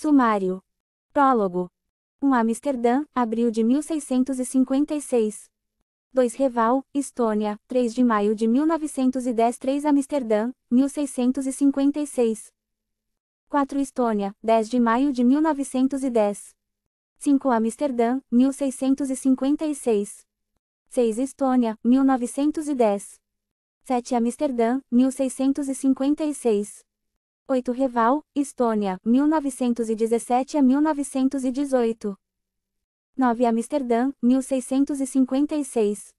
Sumário. Prólogo. 1. Um Amsterdã, abril de 1656. 2. Reval, Estônia, 3 de maio de 1910 3. Amsterdã, 1656. 4. Estônia, 10 de maio de 1910. 5. Amsterdã, 1656. 6. Estônia, 1910. 7. Amsterdã, 1656. 8 Reval, Estônia, 1917 a 1918. 9 Amsterdã, 1656.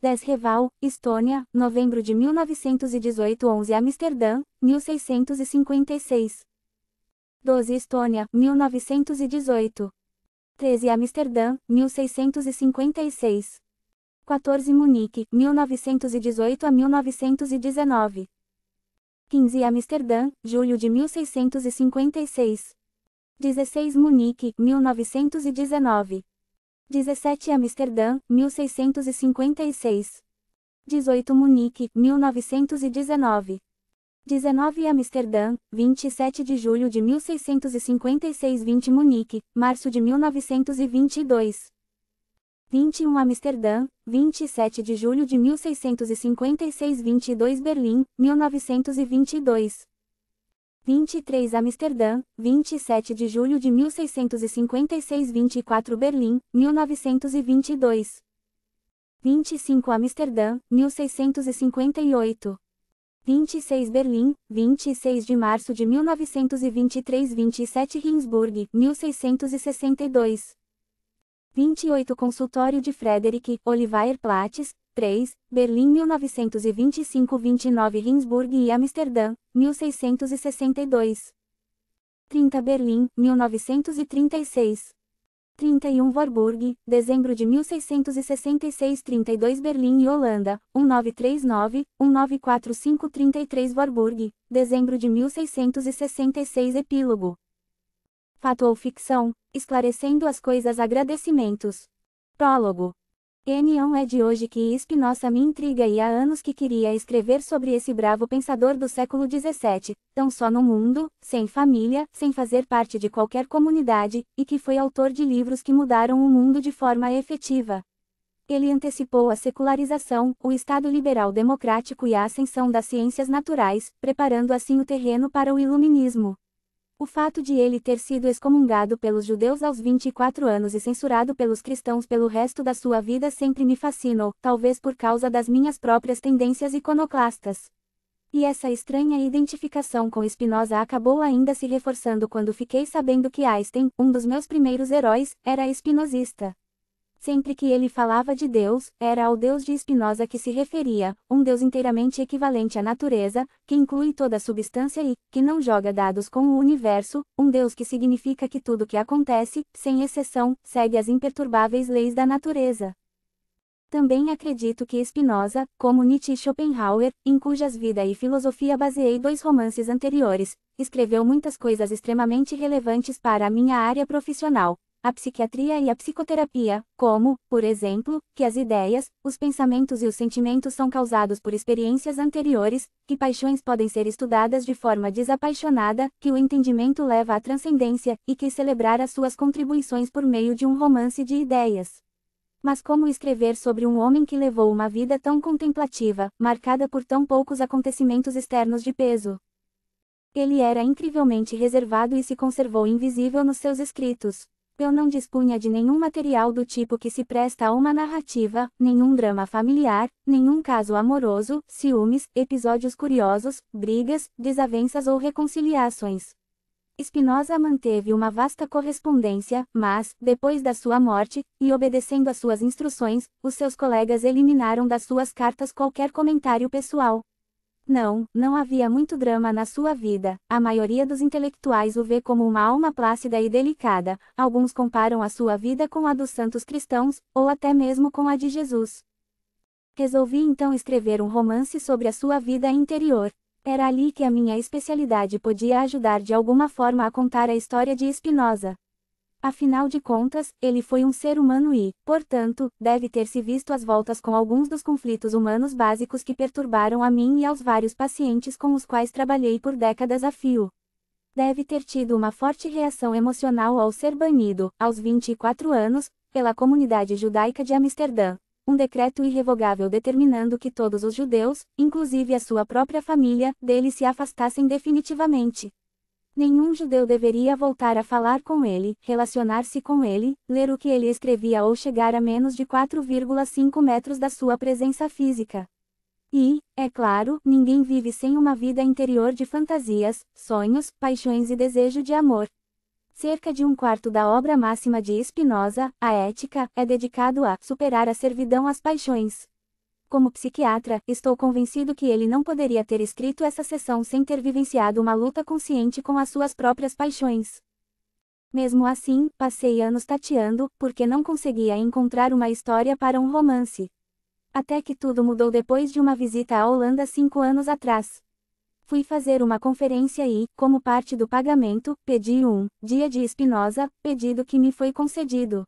10 Reval, Estônia, novembro de 1918 11 Amsterdã, 1656. 12 Estônia, 1918. 13 Amsterdã, 1656. 14 Munique, 1918 a 1919. 15 Amsterdã, julho de 1656. 16 Munique, 1919. 17 Amsterdã, 1656. 18 Munique, 1919. 19 Amsterdã, 27 de julho de 1656 20 Munique, março de 1922. 21 Amsterdã, 27 de julho de 1656 22 Berlim, 1922. 23 Amsterdã, 27 de julho de 1656 24 Berlim, 1922. 25 Amsterdã, 1658. 26 Berlim, 26 de março de 1923 27 Rinsburg, 1662. 28 Consultório de Frederick, Oliver Plates, 3, Berlim 1925-29 Rinsburg e Amsterdã, 1662. 30 Berlim, 1936. 31 Vorburg, dezembro de 1666 32 Berlim e Holanda, 1939, 1945 33 Vorburg, dezembro de 1666 Epílogo fato ou ficção, esclarecendo as coisas agradecimentos. Prólogo. Enion é de hoje que Spinoza me intriga e há anos que queria escrever sobre esse bravo pensador do século XVII, tão só no mundo, sem família, sem fazer parte de qualquer comunidade, e que foi autor de livros que mudaram o mundo de forma efetiva. Ele antecipou a secularização, o Estado liberal democrático e a ascensão das ciências naturais, preparando assim o terreno para o iluminismo. O fato de ele ter sido excomungado pelos judeus aos 24 anos e censurado pelos cristãos pelo resto da sua vida sempre me fascinou, talvez por causa das minhas próprias tendências iconoclastas. E essa estranha identificação com Spinoza acabou ainda se reforçando quando fiquei sabendo que Einstein, um dos meus primeiros heróis, era espinosista. Sempre que ele falava de Deus, era ao Deus de Spinoza que se referia, um Deus inteiramente equivalente à natureza, que inclui toda substância e, que não joga dados com o universo, um Deus que significa que tudo que acontece, sem exceção, segue as imperturbáveis leis da natureza. Também acredito que Spinoza, como Nietzsche e Schopenhauer, em cujas vida e filosofia baseei dois romances anteriores, escreveu muitas coisas extremamente relevantes para a minha área profissional, a psiquiatria e a psicoterapia, como, por exemplo, que as ideias, os pensamentos e os sentimentos são causados por experiências anteriores, que paixões podem ser estudadas de forma desapaixonada, que o entendimento leva à transcendência, e que celebrar as suas contribuições por meio de um romance de ideias. Mas como escrever sobre um homem que levou uma vida tão contemplativa, marcada por tão poucos acontecimentos externos de peso? Ele era incrivelmente reservado e se conservou invisível nos seus escritos. Eu não dispunha de nenhum material do tipo que se presta a uma narrativa, nenhum drama familiar, nenhum caso amoroso, ciúmes, episódios curiosos, brigas, desavenças ou reconciliações. Spinoza manteve uma vasta correspondência, mas, depois da sua morte, e obedecendo às suas instruções, os seus colegas eliminaram das suas cartas qualquer comentário pessoal. Não, não havia muito drama na sua vida. A maioria dos intelectuais o vê como uma alma plácida e delicada. Alguns comparam a sua vida com a dos santos cristãos, ou até mesmo com a de Jesus. Resolvi então escrever um romance sobre a sua vida interior. Era ali que a minha especialidade podia ajudar de alguma forma a contar a história de Spinoza. Afinal de contas, ele foi um ser humano e, portanto, deve ter se visto às voltas com alguns dos conflitos humanos básicos que perturbaram a mim e aos vários pacientes com os quais trabalhei por décadas a fio. Deve ter tido uma forte reação emocional ao ser banido, aos 24 anos, pela comunidade judaica de Amsterdã, um decreto irrevogável determinando que todos os judeus, inclusive a sua própria família, dele se afastassem definitivamente. Nenhum judeu deveria voltar a falar com ele, relacionar-se com ele, ler o que ele escrevia ou chegar a menos de 4,5 metros da sua presença física. E, é claro, ninguém vive sem uma vida interior de fantasias, sonhos, paixões e desejo de amor. Cerca de um quarto da obra máxima de Spinoza, a ética, é dedicado a superar a servidão às paixões. Como psiquiatra, estou convencido que ele não poderia ter escrito essa sessão sem ter vivenciado uma luta consciente com as suas próprias paixões. Mesmo assim, passei anos tateando, porque não conseguia encontrar uma história para um romance. Até que tudo mudou depois de uma visita à Holanda cinco anos atrás. Fui fazer uma conferência e, como parte do pagamento, pedi um dia de Espinosa, pedido que me foi concedido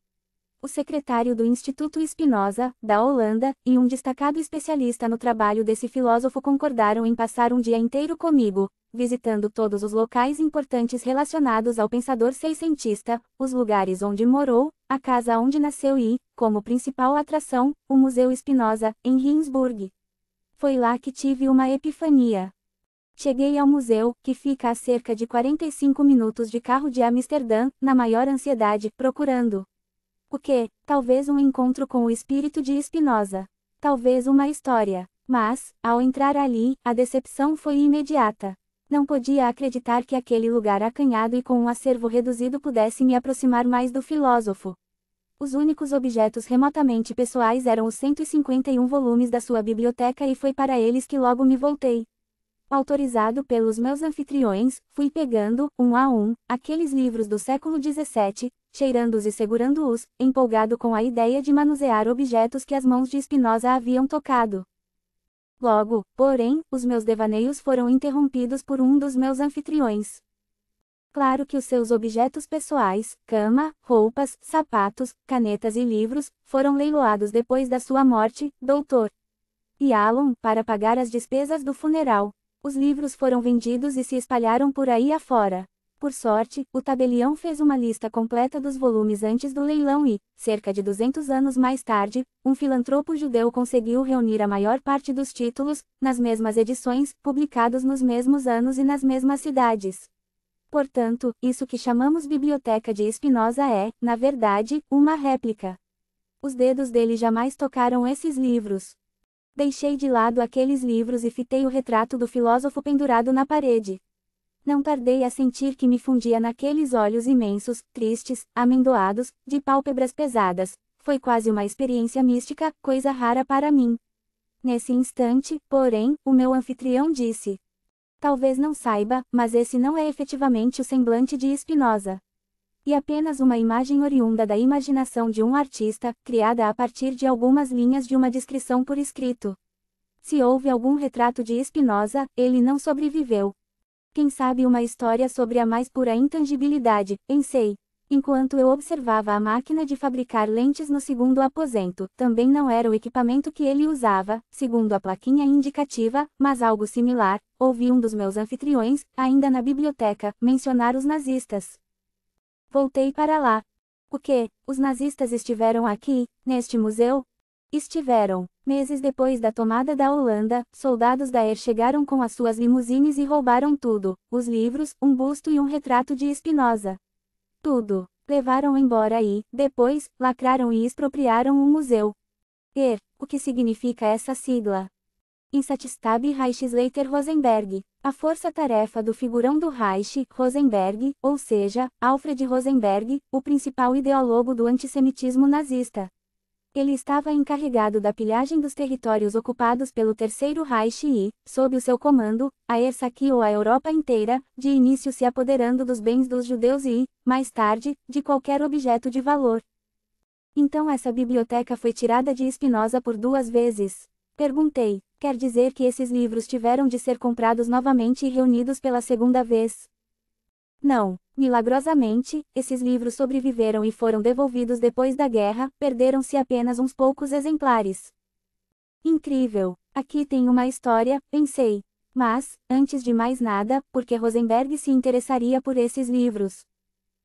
o secretário do Instituto Spinoza, da Holanda, e um destacado especialista no trabalho desse filósofo concordaram em passar um dia inteiro comigo, visitando todos os locais importantes relacionados ao pensador seiscentista, os lugares onde morou, a casa onde nasceu e, como principal atração, o Museu Spinoza, em Rinsburg. Foi lá que tive uma epifania. Cheguei ao museu, que fica a cerca de 45 minutos de carro de Amsterdã, na maior ansiedade, procurando o que, talvez um encontro com o espírito de Spinoza. Talvez uma história. Mas, ao entrar ali, a decepção foi imediata. Não podia acreditar que aquele lugar acanhado e com um acervo reduzido pudesse me aproximar mais do filósofo. Os únicos objetos remotamente pessoais eram os 151 volumes da sua biblioteca e foi para eles que logo me voltei. Autorizado pelos meus anfitriões, fui pegando, um a um, aqueles livros do século XVII, cheirando-os e segurando-os, empolgado com a ideia de manusear objetos que as mãos de Espinosa haviam tocado. Logo, porém, os meus devaneios foram interrompidos por um dos meus anfitriões. Claro que os seus objetos pessoais, cama, roupas, sapatos, canetas e livros, foram leiloados depois da sua morte, doutor. E Alon, para pagar as despesas do funeral. Os livros foram vendidos e se espalharam por aí afora. Por sorte, o tabelião fez uma lista completa dos volumes antes do leilão e, cerca de 200 anos mais tarde, um filantropo judeu conseguiu reunir a maior parte dos títulos, nas mesmas edições, publicados nos mesmos anos e nas mesmas cidades. Portanto, isso que chamamos Biblioteca de Spinoza é, na verdade, uma réplica. Os dedos dele jamais tocaram esses livros. Deixei de lado aqueles livros e fitei o retrato do filósofo pendurado na parede. Não tardei a sentir que me fundia naqueles olhos imensos, tristes, amendoados, de pálpebras pesadas. Foi quase uma experiência mística, coisa rara para mim. Nesse instante, porém, o meu anfitrião disse: Talvez não saiba, mas esse não é efetivamente o semblante de Spinoza. E apenas uma imagem oriunda da imaginação de um artista, criada a partir de algumas linhas de uma descrição por escrito. Se houve algum retrato de Spinoza, ele não sobreviveu, quem sabe uma história sobre a mais pura intangibilidade, pensei. Enquanto eu observava a máquina de fabricar lentes no segundo aposento, também não era o equipamento que ele usava, segundo a plaquinha indicativa, mas algo similar, ouvi um dos meus anfitriões, ainda na biblioteca, mencionar os nazistas. Voltei para lá. O que? Os nazistas estiveram aqui, neste museu? Estiveram. Meses depois da tomada da Holanda, soldados da ER chegaram com as suas limusines e roubaram tudo: os livros, um busto e um retrato de Espinosa. Tudo. Levaram embora e, depois, lacraram e expropriaram o museu. ER, o que significa essa sigla? Insatistab Reich Slater Rosenberg, a força-tarefa do figurão do Reich, Rosenberg, ou seja, Alfred Rosenberg, o principal ideólogo do antissemitismo nazista. Ele estava encarregado da pilhagem dos territórios ocupados pelo Terceiro Reich e, sob o seu comando, a ER saqueou a Europa inteira, de início se apoderando dos bens dos judeus e, mais tarde, de qualquer objeto de valor. Então essa biblioteca foi tirada de Espinosa por duas vezes. Perguntei, quer dizer que esses livros tiveram de ser comprados novamente e reunidos pela segunda vez? Não. Milagrosamente, esses livros sobreviveram e foram devolvidos depois da guerra, perderam-se apenas uns poucos exemplares. Incrível! Aqui tem uma história, pensei. Mas, antes de mais nada, por que Rosenberg se interessaria por esses livros?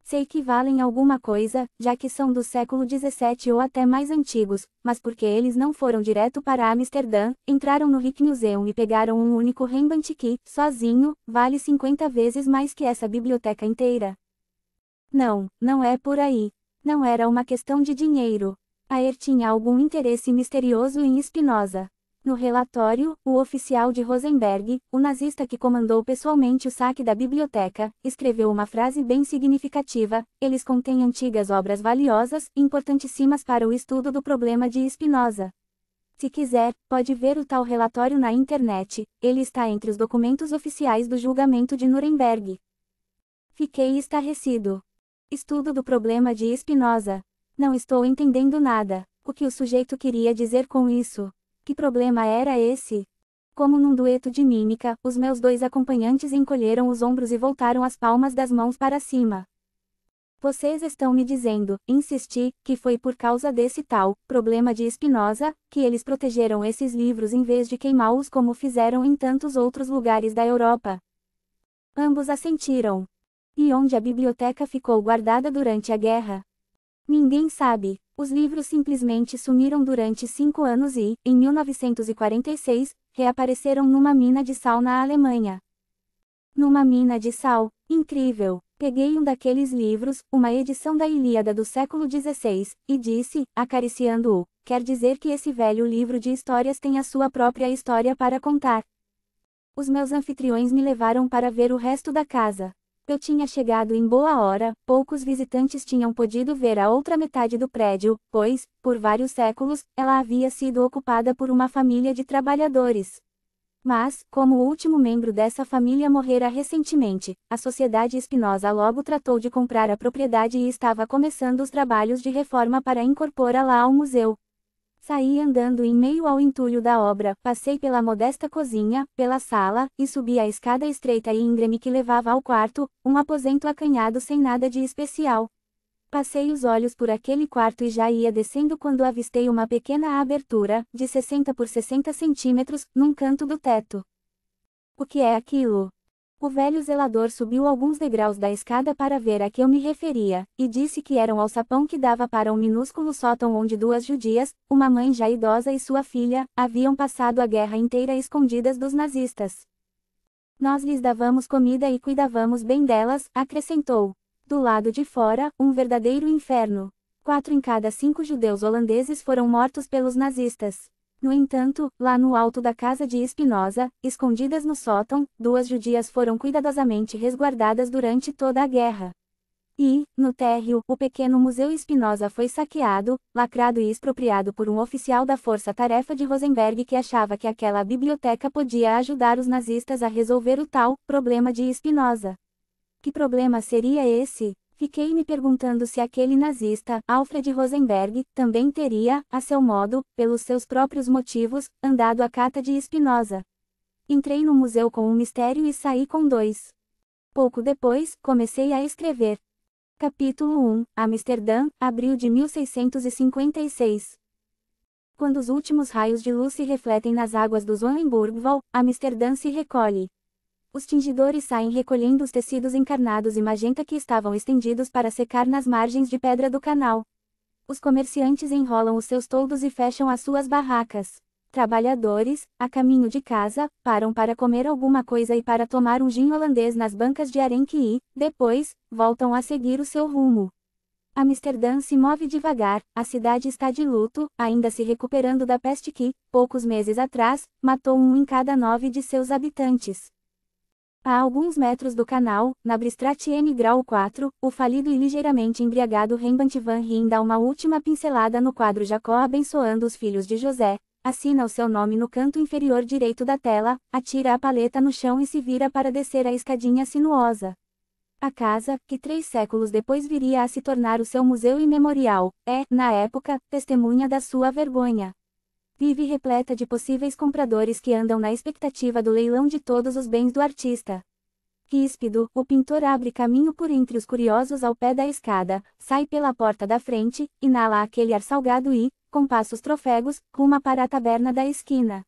Sei que valem alguma coisa, já que são do século XVII ou até mais antigos, mas porque eles não foram direto para Amsterdã, entraram no Rijksmuseum e pegaram um único Rembrandt que, sozinho, vale 50 vezes mais que essa biblioteca inteira. Não, não é por aí. Não era uma questão de dinheiro. Ayer tinha algum interesse misterioso em Espinosa. No relatório, o oficial de Rosenberg, o nazista que comandou pessoalmente o saque da biblioteca, escreveu uma frase bem significativa: eles contêm antigas obras valiosas, importantíssimas para o estudo do problema de Spinoza. Se quiser, pode ver o tal relatório na internet, ele está entre os documentos oficiais do julgamento de Nuremberg. Fiquei estarrecido. Estudo do problema de Spinoza. Não estou entendendo nada. O que o sujeito queria dizer com isso? Que problema era esse? Como num dueto de mímica, os meus dois acompanhantes encolheram os ombros e voltaram as palmas das mãos para cima. Vocês estão me dizendo, insisti, que foi por causa desse tal problema de Espinosa que eles protegeram esses livros em vez de queimá-los como fizeram em tantos outros lugares da Europa. Ambos assentiram. E onde a biblioteca ficou guardada durante a guerra? Ninguém sabe. Os livros simplesmente sumiram durante cinco anos e, em 1946, reapareceram numa mina de sal na Alemanha. Numa mina de sal, incrível! Peguei um daqueles livros, uma edição da Ilíada do século XVI, e disse, acariciando-o: quer dizer que esse velho livro de histórias tem a sua própria história para contar. Os meus anfitriões me levaram para ver o resto da casa. Eu tinha chegado em boa hora, poucos visitantes tinham podido ver a outra metade do prédio, pois, por vários séculos, ela havia sido ocupada por uma família de trabalhadores. Mas, como o último membro dessa família morrera recentemente, a sociedade Espinosa logo tratou de comprar a propriedade e estava começando os trabalhos de reforma para incorporá-la ao museu. Saí andando em meio ao entulho da obra, passei pela modesta cozinha, pela sala, e subi a escada estreita e íngreme que levava ao quarto, um aposento acanhado sem nada de especial. Passei os olhos por aquele quarto e já ia descendo quando avistei uma pequena abertura, de 60 por 60 centímetros, num canto do teto. O que é aquilo? O velho zelador subiu alguns degraus da escada para ver a que eu me referia, e disse que era um alçapão que dava para um minúsculo sótão onde duas judias, uma mãe já idosa e sua filha, haviam passado a guerra inteira escondidas dos nazistas. Nós lhes dávamos comida e cuidávamos bem delas, acrescentou. Do lado de fora, um verdadeiro inferno. Quatro em cada cinco judeus holandeses foram mortos pelos nazistas. No entanto, lá no alto da casa de Espinosa, escondidas no sótão, duas judias foram cuidadosamente resguardadas durante toda a guerra. E, no térreo, o pequeno Museu Espinosa foi saqueado, lacrado e expropriado por um oficial da Força Tarefa de Rosenberg que achava que aquela biblioteca podia ajudar os nazistas a resolver o tal problema de Espinosa. Que problema seria esse? Fiquei me perguntando se aquele nazista, Alfred Rosenberg, também teria, a seu modo, pelos seus próprios motivos, andado a cata de Espinosa. Entrei no museu com um mistério e saí com dois. Pouco depois, comecei a escrever. Capítulo 1 Amsterdã, abril de 1656. Quando os últimos raios de luz se refletem nas águas do Zwanenburgwal, Amsterdã se recolhe. Os tingidores saem recolhendo os tecidos encarnados e magenta que estavam estendidos para secar nas margens de pedra do canal. Os comerciantes enrolam os seus toldos e fecham as suas barracas. Trabalhadores, a caminho de casa, param para comer alguma coisa e para tomar um gin holandês nas bancas de arenque e, depois, voltam a seguir o seu rumo. Amsterdã se move devagar, a cidade está de luto, ainda se recuperando da peste que, poucos meses atrás, matou um em cada nove de seus habitantes. A alguns metros do canal, na Bristrat N grau 4, o falido e ligeiramente embriagado Rembrandt Van Rijn dá uma última pincelada no quadro Jacó abençoando os filhos de José, assina o seu nome no canto inferior direito da tela, atira a paleta no chão e se vira para descer a escadinha sinuosa. A casa, que três séculos depois viria a se tornar o seu museu e memorial, é, na época, testemunha da sua vergonha vive repleta de possíveis compradores que andam na expectativa do leilão de todos os bens do artista. Ríspido, o pintor abre caminho por entre os curiosos ao pé da escada, sai pela porta da frente, inala aquele ar salgado e, com passos trofegos, ruma para a taberna da esquina.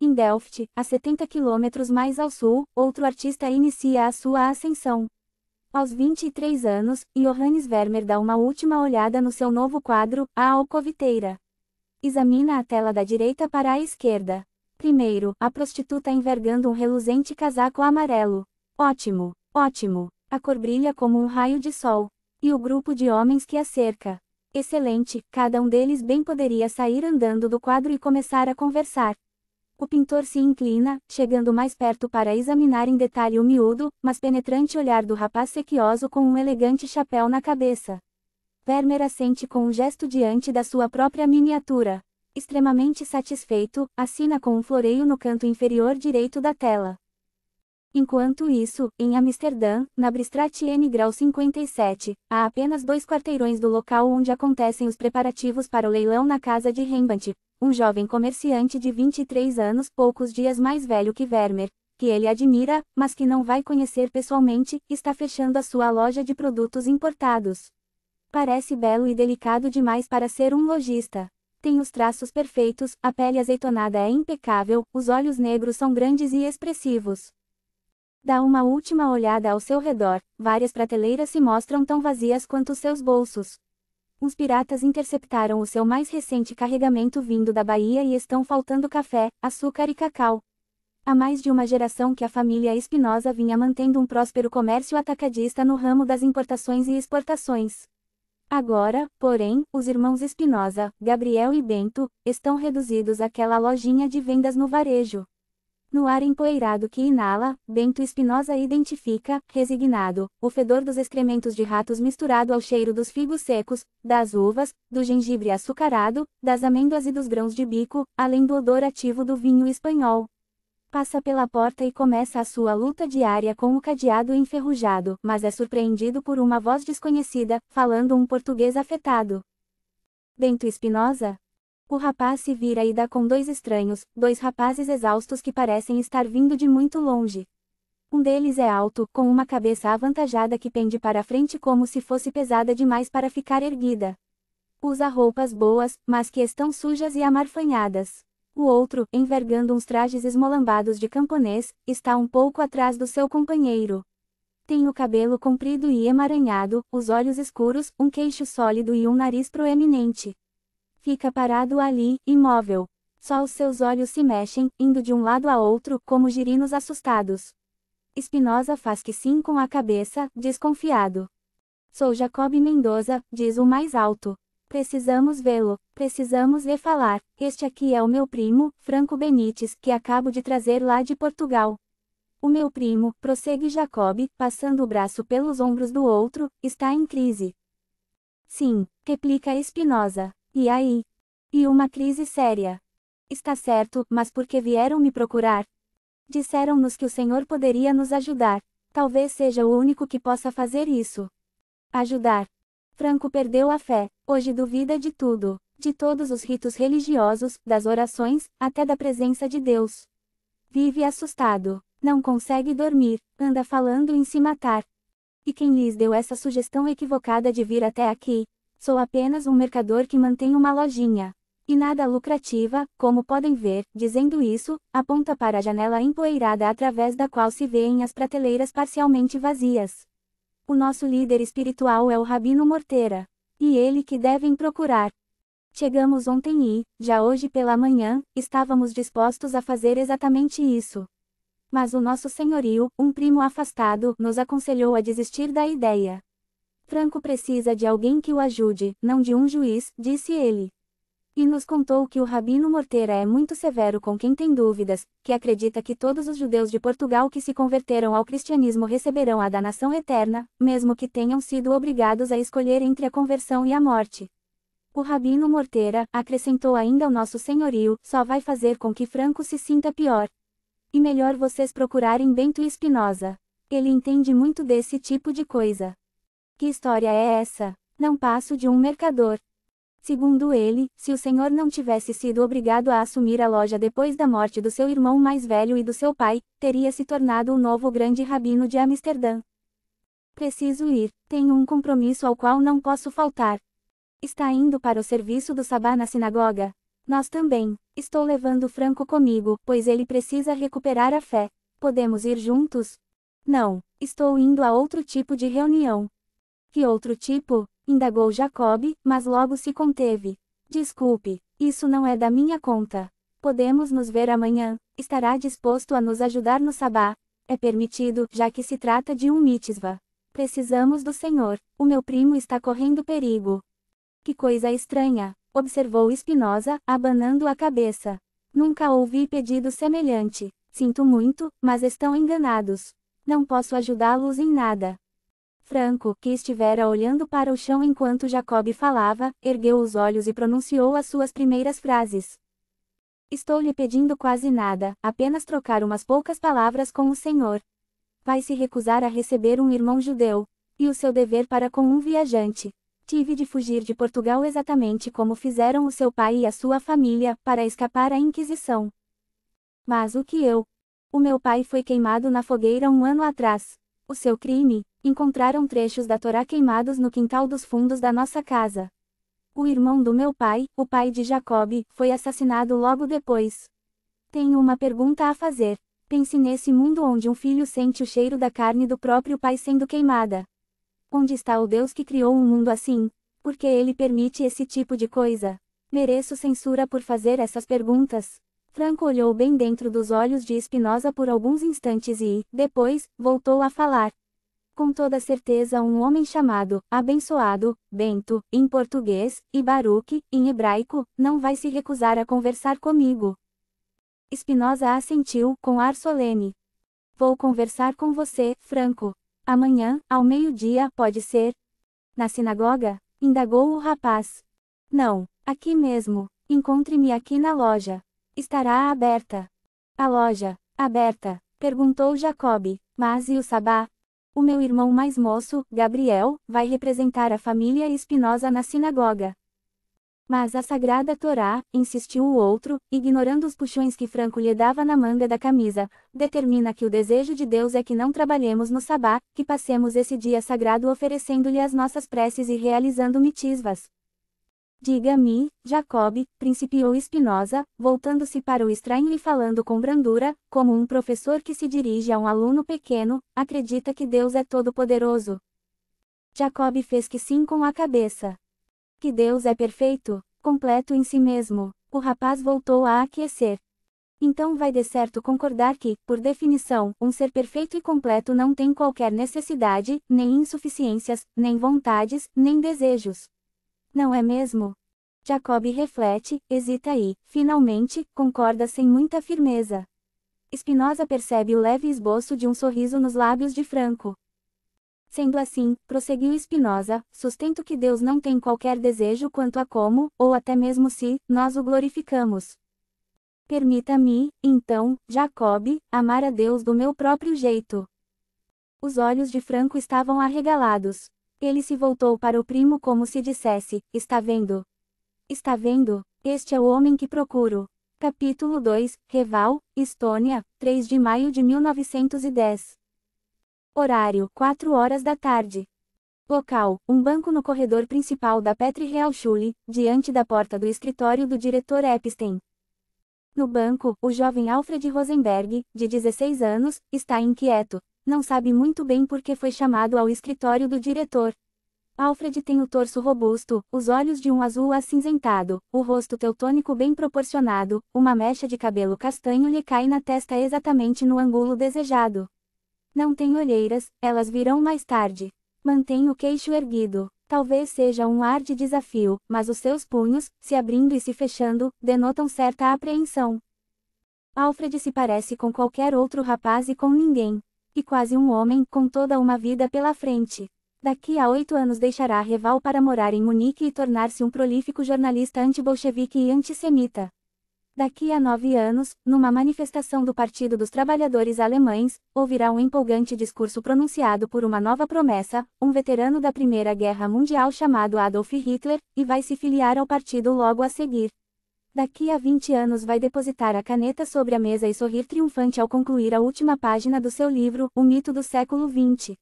Em Delft, a 70 quilômetros mais ao sul, outro artista inicia a sua ascensão. Aos 23 anos, Johannes Vermeer dá uma última olhada no seu novo quadro, A Alcoviteira. Examina a tela da direita para a esquerda. Primeiro, a prostituta envergando um reluzente casaco amarelo. Ótimo, ótimo. A cor brilha como um raio de sol. E o grupo de homens que a cerca. Excelente, cada um deles bem poderia sair andando do quadro e começar a conversar. O pintor se inclina, chegando mais perto para examinar em detalhe o miúdo, mas penetrante olhar do rapaz sequioso com um elegante chapéu na cabeça. Vermeer assente com um gesto diante da sua própria miniatura. Extremamente satisfeito, assina com um floreio no canto inferior direito da tela. Enquanto isso, em Amsterdã, na Bristrat N grau 57, há apenas dois quarteirões do local onde acontecem os preparativos para o leilão na casa de Rembrandt, um jovem comerciante de 23 anos, poucos dias mais velho que Vermeer, que ele admira, mas que não vai conhecer pessoalmente, está fechando a sua loja de produtos importados. Parece belo e delicado demais para ser um lojista. Tem os traços perfeitos, a pele azeitonada é impecável, os olhos negros são grandes e expressivos. Dá uma última olhada ao seu redor, várias prateleiras se mostram tão vazias quanto seus bolsos. Os piratas interceptaram o seu mais recente carregamento vindo da Bahia e estão faltando café, açúcar e cacau. Há mais de uma geração que a família Espinosa vinha mantendo um próspero comércio atacadista no ramo das importações e exportações. Agora, porém, os irmãos Espinosa, Gabriel e Bento, estão reduzidos àquela lojinha de vendas no varejo. No ar empoeirado que inala, Bento Espinosa identifica, resignado, o fedor dos excrementos de ratos misturado ao cheiro dos figos secos, das uvas, do gengibre açucarado, das amêndoas e dos grãos de bico, além do odor ativo do vinho espanhol. Passa pela porta e começa a sua luta diária com o cadeado enferrujado, mas é surpreendido por uma voz desconhecida, falando um português afetado. Bento Espinosa? O rapaz se vira e dá com dois estranhos, dois rapazes exaustos que parecem estar vindo de muito longe. Um deles é alto, com uma cabeça avantajada que pende para frente como se fosse pesada demais para ficar erguida. Usa roupas boas, mas que estão sujas e amarfanhadas. O outro, envergando uns trajes esmolambados de camponês, está um pouco atrás do seu companheiro. Tem o cabelo comprido e emaranhado, os olhos escuros, um queixo sólido e um nariz proeminente. Fica parado ali, imóvel. Só os seus olhos se mexem, indo de um lado a outro, como girinos assustados. Espinosa faz que sim com a cabeça, desconfiado. Sou Jacob Mendoza, diz o mais alto. Precisamos vê-lo, precisamos lhe falar. Este aqui é o meu primo, Franco Benites, que acabo de trazer lá de Portugal. O meu primo, prossegue Jacob, passando o braço pelos ombros do outro, está em crise. Sim, replica Espinosa. E aí? E uma crise séria. Está certo, mas por que vieram me procurar? Disseram-nos que o senhor poderia nos ajudar. Talvez seja o único que possa fazer isso. Ajudar, Franco perdeu a fé, hoje duvida de tudo, de todos os ritos religiosos, das orações, até da presença de Deus. Vive assustado, não consegue dormir, anda falando em se matar. E quem lhes deu essa sugestão equivocada de vir até aqui? Sou apenas um mercador que mantém uma lojinha. E nada lucrativa, como podem ver, dizendo isso, aponta para a janela empoeirada através da qual se veem as prateleiras parcialmente vazias. O nosso líder espiritual é o Rabino Morteira. E ele que devem procurar. Chegamos ontem e, já hoje pela manhã, estávamos dispostos a fazer exatamente isso. Mas o nosso senhorio, um primo afastado, nos aconselhou a desistir da ideia. Franco precisa de alguém que o ajude, não de um juiz, disse ele e nos contou que o Rabino Morteira é muito severo com quem tem dúvidas, que acredita que todos os judeus de Portugal que se converteram ao cristianismo receberão a danação eterna, mesmo que tenham sido obrigados a escolher entre a conversão e a morte. O Rabino Morteira, acrescentou ainda ao nosso senhorio, só vai fazer com que Franco se sinta pior. E melhor vocês procurarem Bento Espinosa. Ele entende muito desse tipo de coisa. Que história é essa? Não passo de um mercador. Segundo ele, se o senhor não tivesse sido obrigado a assumir a loja depois da morte do seu irmão mais velho e do seu pai, teria se tornado o novo grande rabino de Amsterdã. Preciso ir, tenho um compromisso ao qual não posso faltar. Está indo para o serviço do sabá na sinagoga? Nós também. Estou levando Franco comigo, pois ele precisa recuperar a fé. Podemos ir juntos? Não, estou indo a outro tipo de reunião. Que outro tipo? indagou Jacob, mas logo se conteve. Desculpe, isso não é da minha conta. Podemos nos ver amanhã. Estará disposto a nos ajudar no sabá? É permitido, já que se trata de um mitisva. Precisamos do Senhor. O meu primo está correndo perigo. Que coisa estranha, observou Espinosa, abanando a cabeça. Nunca ouvi pedido semelhante. Sinto muito, mas estão enganados. Não posso ajudá-los em nada. Franco, que estivera olhando para o chão enquanto Jacob falava, ergueu os olhos e pronunciou as suas primeiras frases. Estou lhe pedindo quase nada, apenas trocar umas poucas palavras com o Senhor. Vai se recusar a receber um irmão judeu, e o seu dever para com um viajante. Tive de fugir de Portugal exatamente como fizeram o seu pai e a sua família, para escapar à Inquisição. Mas o que eu? O meu pai foi queimado na fogueira um ano atrás. O seu crime, encontraram trechos da Torá queimados no quintal dos fundos da nossa casa. O irmão do meu pai, o pai de Jacob, foi assassinado logo depois. Tenho uma pergunta a fazer. Pense nesse mundo onde um filho sente o cheiro da carne do próprio pai sendo queimada. Onde está o Deus que criou um mundo assim? Por que ele permite esse tipo de coisa? Mereço censura por fazer essas perguntas. Franco olhou bem dentro dos olhos de Espinosa por alguns instantes e, depois, voltou a falar com toda certeza um homem chamado, abençoado, Bento, em português, e Baruque, em hebraico, não vai se recusar a conversar comigo. Espinosa assentiu, com ar solene. Vou conversar com você, Franco. Amanhã, ao meio-dia, pode ser? Na sinagoga? Indagou o rapaz. Não, aqui mesmo. Encontre-me aqui na loja. Estará aberta. A loja, aberta, perguntou Jacob. Mas e o sabá? O meu irmão mais moço, Gabriel, vai representar a família Espinosa na sinagoga. Mas a Sagrada Torá, insistiu o outro, ignorando os puxões que Franco lhe dava na manga da camisa, determina que o desejo de Deus é que não trabalhemos no sabá, que passemos esse dia sagrado oferecendo-lhe as nossas preces e realizando mitisvas. Diga-me, Jacob, principiou Spinoza, voltando-se para o estranho e falando com brandura, como um professor que se dirige a um aluno pequeno, acredita que Deus é todo-poderoso. Jacob fez que sim com a cabeça. Que Deus é perfeito, completo em si mesmo. O rapaz voltou a aquecer. Então vai de certo concordar que, por definição, um ser perfeito e completo não tem qualquer necessidade, nem insuficiências, nem vontades, nem desejos não é mesmo? Jacob reflete, hesita e, finalmente, concorda sem muita firmeza. Espinosa percebe o leve esboço de um sorriso nos lábios de Franco. Sendo assim, prosseguiu Espinosa, sustento que Deus não tem qualquer desejo quanto a como, ou até mesmo se, nós o glorificamos. Permita-me, então, Jacob, amar a Deus do meu próprio jeito. Os olhos de Franco estavam arregalados. Ele se voltou para o primo como se dissesse: Está vendo? Está vendo? Este é o homem que procuro. Capítulo 2 Reval, Estônia, 3 de maio de 1910. Horário: 4 horas da tarde. Local: um banco no corredor principal da Petri Realschule, diante da porta do escritório do diretor Epstein. No banco, o jovem Alfred Rosenberg, de 16 anos, está inquieto, não sabe muito bem por que foi chamado ao escritório do diretor. Alfred tem o torso robusto, os olhos de um azul acinzentado, o rosto teutônico bem proporcionado, uma mecha de cabelo castanho lhe cai na testa exatamente no ângulo desejado. Não tem olheiras, elas virão mais tarde. Mantém o queixo erguido. Talvez seja um ar de desafio, mas os seus punhos, se abrindo e se fechando, denotam certa apreensão. Alfred se parece com qualquer outro rapaz e com ninguém e quase um homem, com toda uma vida pela frente. Daqui a oito anos deixará Reval para morar em Munique e tornar-se um prolífico jornalista anti-bolchevique e antissemita. Daqui a nove anos, numa manifestação do Partido dos Trabalhadores Alemães, ouvirá um empolgante discurso pronunciado por uma nova promessa, um veterano da Primeira Guerra Mundial chamado Adolf Hitler, e vai se filiar ao partido logo a seguir. Daqui a 20 anos vai depositar a caneta sobre a mesa e sorrir triunfante ao concluir a última página do seu livro, O Mito do Século XX.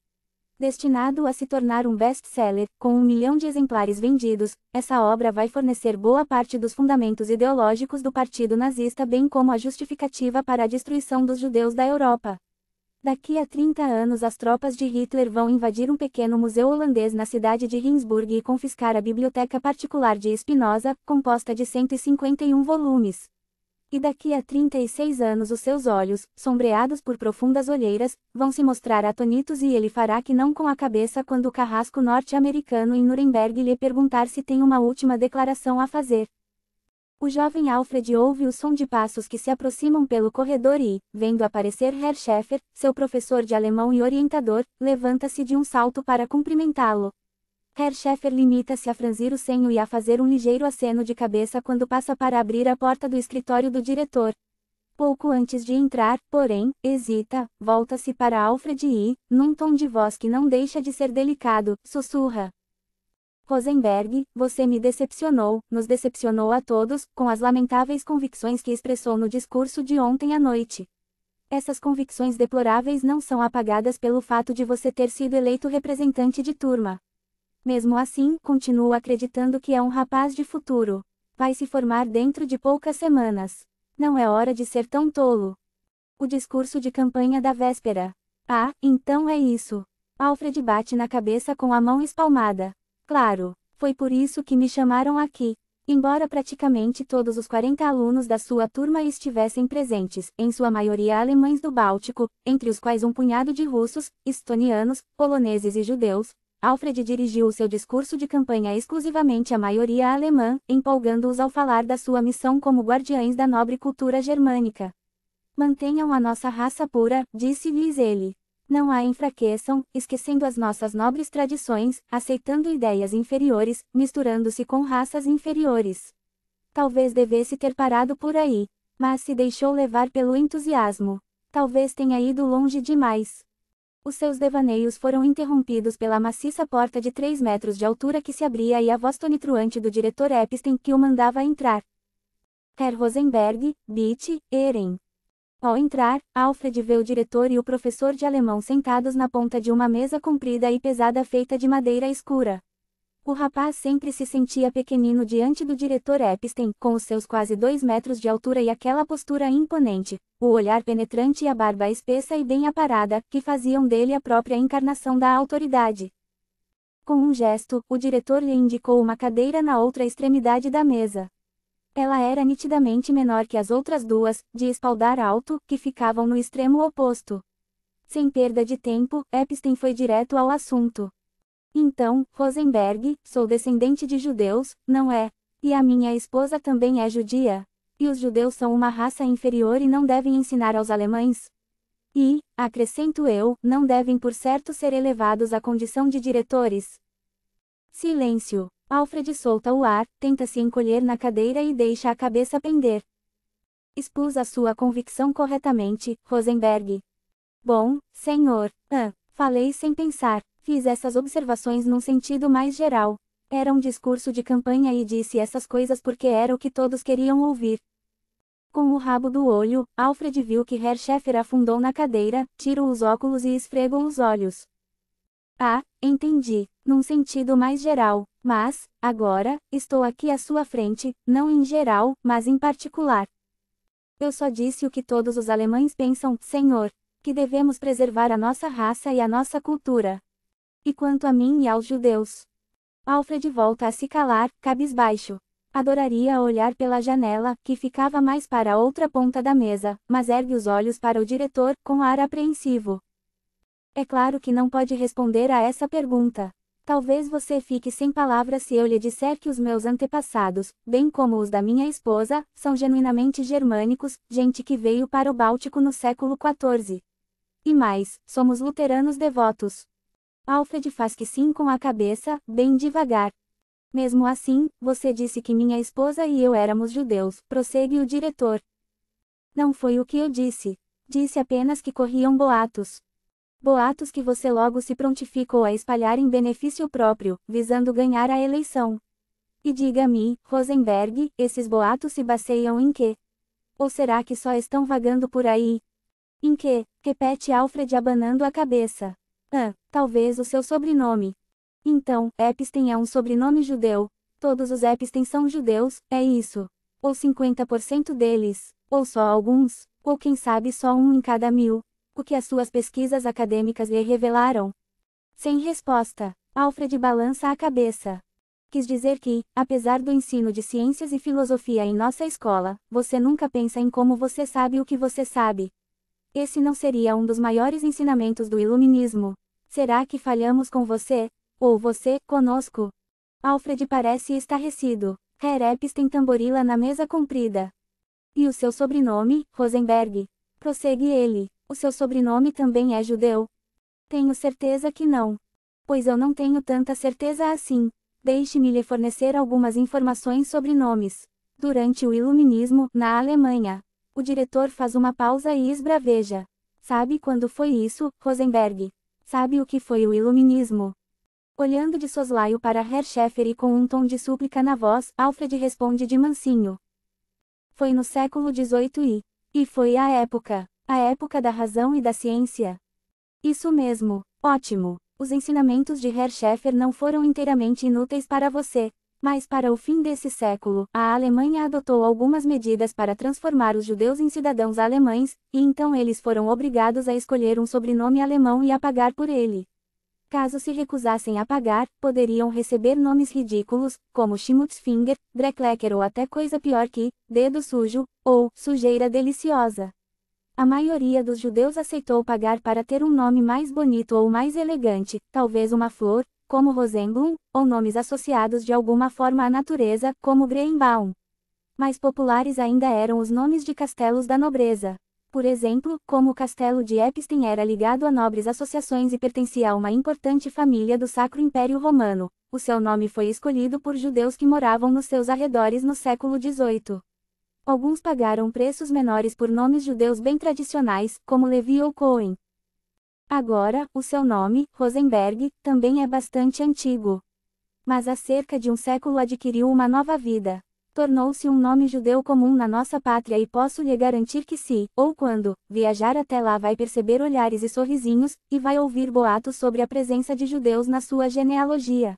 Destinado a se tornar um best-seller, com um milhão de exemplares vendidos, essa obra vai fornecer boa parte dos fundamentos ideológicos do partido nazista bem como a justificativa para a destruição dos judeus da Europa. Daqui a 30 anos as tropas de Hitler vão invadir um pequeno museu holandês na cidade de Hinsburg e confiscar a biblioteca particular de Spinoza, composta de 151 volumes. E daqui a 36 anos os seus olhos, sombreados por profundas olheiras, vão se mostrar atonitos e ele fará que não com a cabeça quando o carrasco norte-americano em Nuremberg lhe perguntar se tem uma última declaração a fazer. O jovem Alfred ouve o som de passos que se aproximam pelo corredor e, vendo aparecer Herr Schäfer, seu professor de alemão e orientador, levanta-se de um salto para cumprimentá-lo. Herr Schäfer limita-se a franzir o senho e a fazer um ligeiro aceno de cabeça quando passa para abrir a porta do escritório do diretor. Pouco antes de entrar, porém, hesita, volta-se para Alfred e, num tom de voz que não deixa de ser delicado, sussurra: Rosenberg, você me decepcionou, nos decepcionou a todos, com as lamentáveis convicções que expressou no discurso de ontem à noite. Essas convicções deploráveis não são apagadas pelo fato de você ter sido eleito representante de turma. Mesmo assim, continuo acreditando que é um rapaz de futuro. Vai se formar dentro de poucas semanas. Não é hora de ser tão tolo. O discurso de campanha da véspera. Ah, então é isso. Alfred bate na cabeça com a mão espalmada. Claro, foi por isso que me chamaram aqui. Embora praticamente todos os 40 alunos da sua turma estivessem presentes, em sua maioria alemães do Báltico, entre os quais um punhado de russos, estonianos, poloneses e judeus, Alfred dirigiu o seu discurso de campanha exclusivamente à maioria alemã, empolgando-os ao falar da sua missão como guardiães da nobre cultura germânica. Mantenham a nossa raça pura, disse-lhes ele. Não a enfraqueçam, esquecendo as nossas nobres tradições, aceitando ideias inferiores, misturando-se com raças inferiores. Talvez devesse ter parado por aí, mas se deixou levar pelo entusiasmo. Talvez tenha ido longe demais. Os seus devaneios foram interrompidos pela maciça porta de 3 metros de altura que se abria e a voz tonitruante do diretor Epstein que o mandava entrar. Herr Rosenberg, Bitt, Eren. Ao entrar, Alfred vê o diretor e o professor de alemão sentados na ponta de uma mesa comprida e pesada feita de madeira escura. O rapaz sempre se sentia pequenino diante do diretor Epstein, com os seus quase dois metros de altura e aquela postura imponente, o olhar penetrante e a barba espessa e bem aparada, que faziam dele a própria encarnação da autoridade. Com um gesto, o diretor lhe indicou uma cadeira na outra extremidade da mesa. Ela era nitidamente menor que as outras duas, de espaldar alto, que ficavam no extremo oposto. Sem perda de tempo, Epstein foi direto ao assunto. Então, Rosenberg, sou descendente de judeus, não é? E a minha esposa também é judia. E os judeus são uma raça inferior e não devem ensinar aos alemães? E, acrescento eu, não devem por certo ser elevados à condição de diretores. Silêncio. Alfred solta o ar, tenta se encolher na cadeira e deixa a cabeça pender. Expus a sua convicção corretamente, Rosenberg. Bom, senhor, ah, falei sem pensar, fiz essas observações num sentido mais geral. Era um discurso de campanha e disse essas coisas porque era o que todos queriam ouvir. Com o rabo do olho, Alfred viu que Herr Scheffer afundou na cadeira, tirou os óculos e esfregou os olhos. Ah, entendi, num sentido mais geral, mas, agora, estou aqui à sua frente, não em geral, mas em particular. Eu só disse o que todos os alemães pensam, senhor, que devemos preservar a nossa raça e a nossa cultura. E quanto a mim e aos judeus? Alfred volta a se calar, cabisbaixo. Adoraria olhar pela janela, que ficava mais para a outra ponta da mesa, mas ergue os olhos para o diretor, com ar apreensivo. É claro que não pode responder a essa pergunta. Talvez você fique sem palavras se eu lhe disser que os meus antepassados, bem como os da minha esposa, são genuinamente germânicos, gente que veio para o Báltico no século XIV. E mais, somos luteranos devotos. Alfred faz que sim com a cabeça, bem devagar. Mesmo assim, você disse que minha esposa e eu éramos judeus, prossegue o diretor. Não foi o que eu disse. Disse apenas que corriam boatos. Boatos que você logo se prontificou a espalhar em benefício próprio, visando ganhar a eleição. E diga-me, Rosenberg, esses boatos se baseiam em quê? Ou será que só estão vagando por aí? Em quê? Repete Alfred abanando a cabeça. Ah, talvez o seu sobrenome. Então, Epstein é um sobrenome judeu. Todos os Epstein são judeus, é isso. Ou 50% deles, ou só alguns, ou quem sabe só um em cada mil pouco que as suas pesquisas acadêmicas lhe revelaram? Sem resposta, Alfred balança a cabeça. Quis dizer que, apesar do ensino de ciências e filosofia em nossa escola, você nunca pensa em como você sabe o que você sabe. Esse não seria um dos maiores ensinamentos do iluminismo. Será que falhamos com você? Ou você, conosco? Alfred parece estarrecido. Hereps tem tamborila na mesa comprida. E o seu sobrenome, Rosenberg? Prossegue ele. O seu sobrenome também é judeu? Tenho certeza que não. Pois eu não tenho tanta certeza assim. Deixe-me lhe fornecer algumas informações sobre nomes. Durante o Iluminismo, na Alemanha, o diretor faz uma pausa e esbraveja. Sabe quando foi isso, Rosenberg? Sabe o que foi o Iluminismo? Olhando de soslaio para Herr Schäfer e com um tom de súplica na voz, Alfred responde de mansinho. Foi no século XVIII e... E foi a época a época da razão e da ciência. Isso mesmo, ótimo. Os ensinamentos de Herr Scheffer não foram inteiramente inúteis para você, mas para o fim desse século, a Alemanha adotou algumas medidas para transformar os judeus em cidadãos alemães, e então eles foram obrigados a escolher um sobrenome alemão e a pagar por ele. Caso se recusassem a pagar, poderiam receber nomes ridículos, como Schmutzfinger, Drecklecker ou até coisa pior que, dedo sujo, ou sujeira deliciosa. A maioria dos judeus aceitou pagar para ter um nome mais bonito ou mais elegante, talvez uma flor, como Rosenblum, ou nomes associados de alguma forma à natureza, como Greenbaum. Mais populares ainda eram os nomes de castelos da nobreza. Por exemplo, como o castelo de Epstein era ligado a nobres associações e pertencia a uma importante família do Sacro Império Romano, o seu nome foi escolhido por judeus que moravam nos seus arredores no século XVIII alguns pagaram preços menores por nomes judeus bem tradicionais, como Levi ou Cohen. Agora, o seu nome, Rosenberg, também é bastante antigo. Mas há cerca de um século adquiriu uma nova vida. Tornou-se um nome judeu comum na nossa pátria e posso lhe garantir que se, ou quando, viajar até lá vai perceber olhares e sorrisinhos, e vai ouvir boatos sobre a presença de judeus na sua genealogia.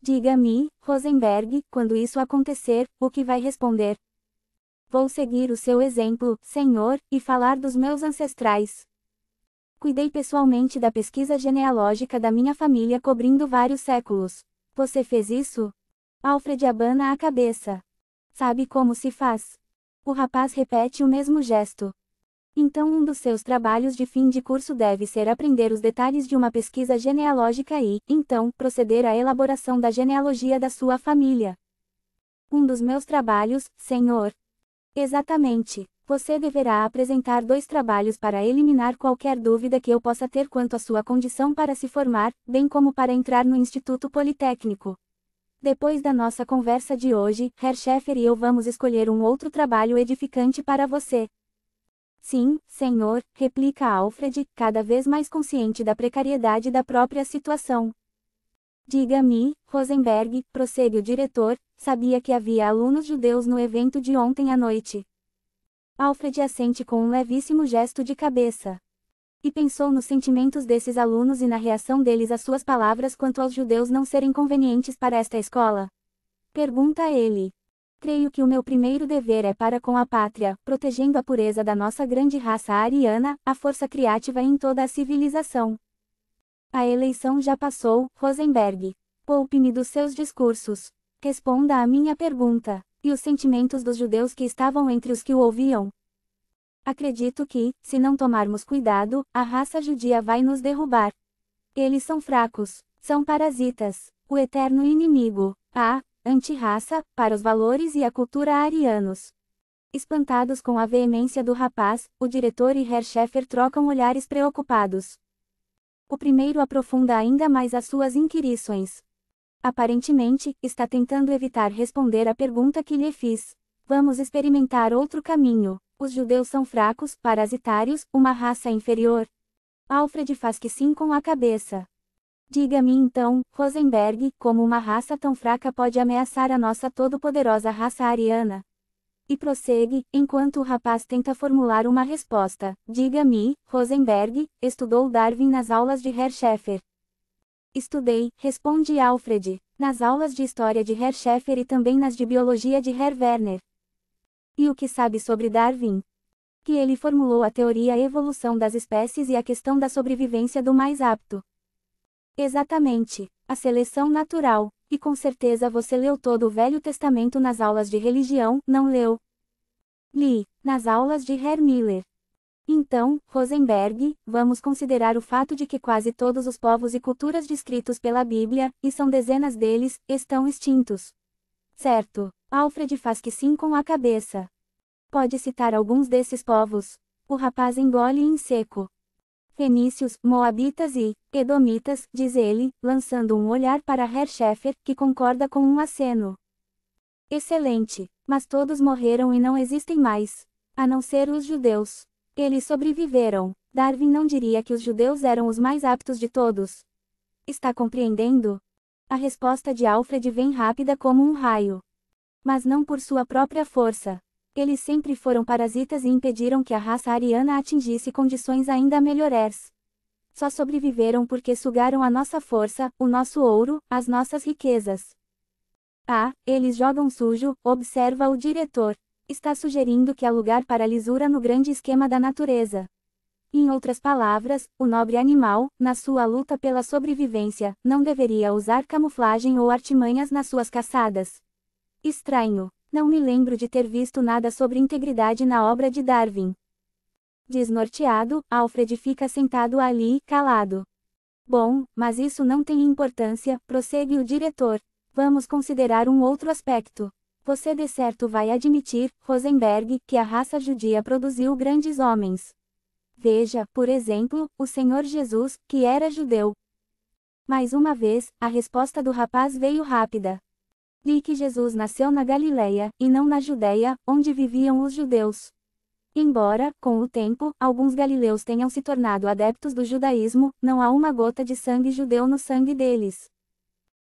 Diga-me, Rosenberg, quando isso acontecer, o que vai responder? vou seguir o seu exemplo, Senhor, e falar dos meus ancestrais. Cuidei pessoalmente da pesquisa genealógica da minha família cobrindo vários séculos. Você fez isso? Alfred abana a cabeça. Sabe como se faz? O rapaz repete o mesmo gesto. Então, um dos seus trabalhos de fim de curso deve ser aprender os detalhes de uma pesquisa genealógica e, então, proceder à elaboração da genealogia da sua família. Um dos meus trabalhos, senhor, Exatamente. Você deverá apresentar dois trabalhos para eliminar qualquer dúvida que eu possa ter quanto à sua condição para se formar, bem como para entrar no Instituto Politécnico. Depois da nossa conversa de hoje, Herr Schaeffer e eu vamos escolher um outro trabalho edificante para você. Sim, senhor, replica Alfred, cada vez mais consciente da precariedade da própria situação. Diga-me, Rosenberg, prossegue o diretor, Sabia que havia alunos judeus no evento de ontem à noite. Alfred assente com um levíssimo gesto de cabeça. E pensou nos sentimentos desses alunos e na reação deles às suas palavras quanto aos judeus não serem convenientes para esta escola. Pergunta ele. Creio que o meu primeiro dever é para com a pátria, protegendo a pureza da nossa grande raça ariana, a força criativa em toda a civilização. A eleição já passou, Rosenberg. Poupe-me dos seus discursos. Responda à minha pergunta. E os sentimentos dos judeus que estavam entre os que o ouviam? Acredito que, se não tomarmos cuidado, a raça judia vai nos derrubar. Eles são fracos, são parasitas, o eterno inimigo, a antirraça, para os valores e a cultura arianos. Espantados com a veemência do rapaz, o diretor e Herr Schaeffer trocam olhares preocupados. O primeiro aprofunda ainda mais as suas inquirições. Aparentemente, está tentando evitar responder à pergunta que lhe fiz. Vamos experimentar outro caminho. Os judeus são fracos, parasitários, uma raça inferior. Alfred faz que sim com a cabeça. Diga-me então, Rosenberg, como uma raça tão fraca pode ameaçar a nossa todo-poderosa raça ariana? E prossegue, enquanto o rapaz tenta formular uma resposta. Diga-me, Rosenberg, estudou Darwin nas aulas de Herr Scheffer. Estudei, responde Alfred, nas aulas de história de Herr Scheffer e também nas de biologia de Herr Werner. E o que sabe sobre Darwin? Que ele formulou a teoria evolução das espécies e a questão da sobrevivência do mais apto. Exatamente, a seleção natural, e com certeza você leu todo o Velho Testamento nas aulas de religião, não leu? Li, nas aulas de Herr Miller. Então, Rosenberg, vamos considerar o fato de que quase todos os povos e culturas descritos pela Bíblia, e são dezenas deles, estão extintos. Certo. Alfred faz que sim com a cabeça. Pode citar alguns desses povos. O rapaz engole em seco. Fenícios, Moabitas e Edomitas, diz ele, lançando um olhar para Herr Schaeffer, que concorda com um aceno. Excelente, mas todos morreram e não existem mais, a não ser os judeus. Eles sobreviveram. Darwin não diria que os judeus eram os mais aptos de todos. Está compreendendo? A resposta de Alfred vem rápida como um raio. Mas não por sua própria força. Eles sempre foram parasitas e impediram que a raça ariana atingisse condições ainda melhores. Só sobreviveram porque sugaram a nossa força, o nosso ouro, as nossas riquezas. Ah, eles jogam sujo, observa o diretor está sugerindo que há lugar para lisura no grande esquema da natureza. Em outras palavras, o nobre animal, na sua luta pela sobrevivência, não deveria usar camuflagem ou artimanhas nas suas caçadas. Estranho. Não me lembro de ter visto nada sobre integridade na obra de Darwin. Desnorteado, Alfred fica sentado ali, calado. Bom, mas isso não tem importância, prossegue o diretor. Vamos considerar um outro aspecto. Você de certo vai admitir, Rosenberg, que a raça judia produziu grandes homens. Veja, por exemplo, o Senhor Jesus, que era judeu. Mais uma vez, a resposta do rapaz veio rápida. Li que Jesus nasceu na Galileia, e não na Judéia, onde viviam os judeus. Embora, com o tempo, alguns galileus tenham se tornado adeptos do judaísmo, não há uma gota de sangue judeu no sangue deles.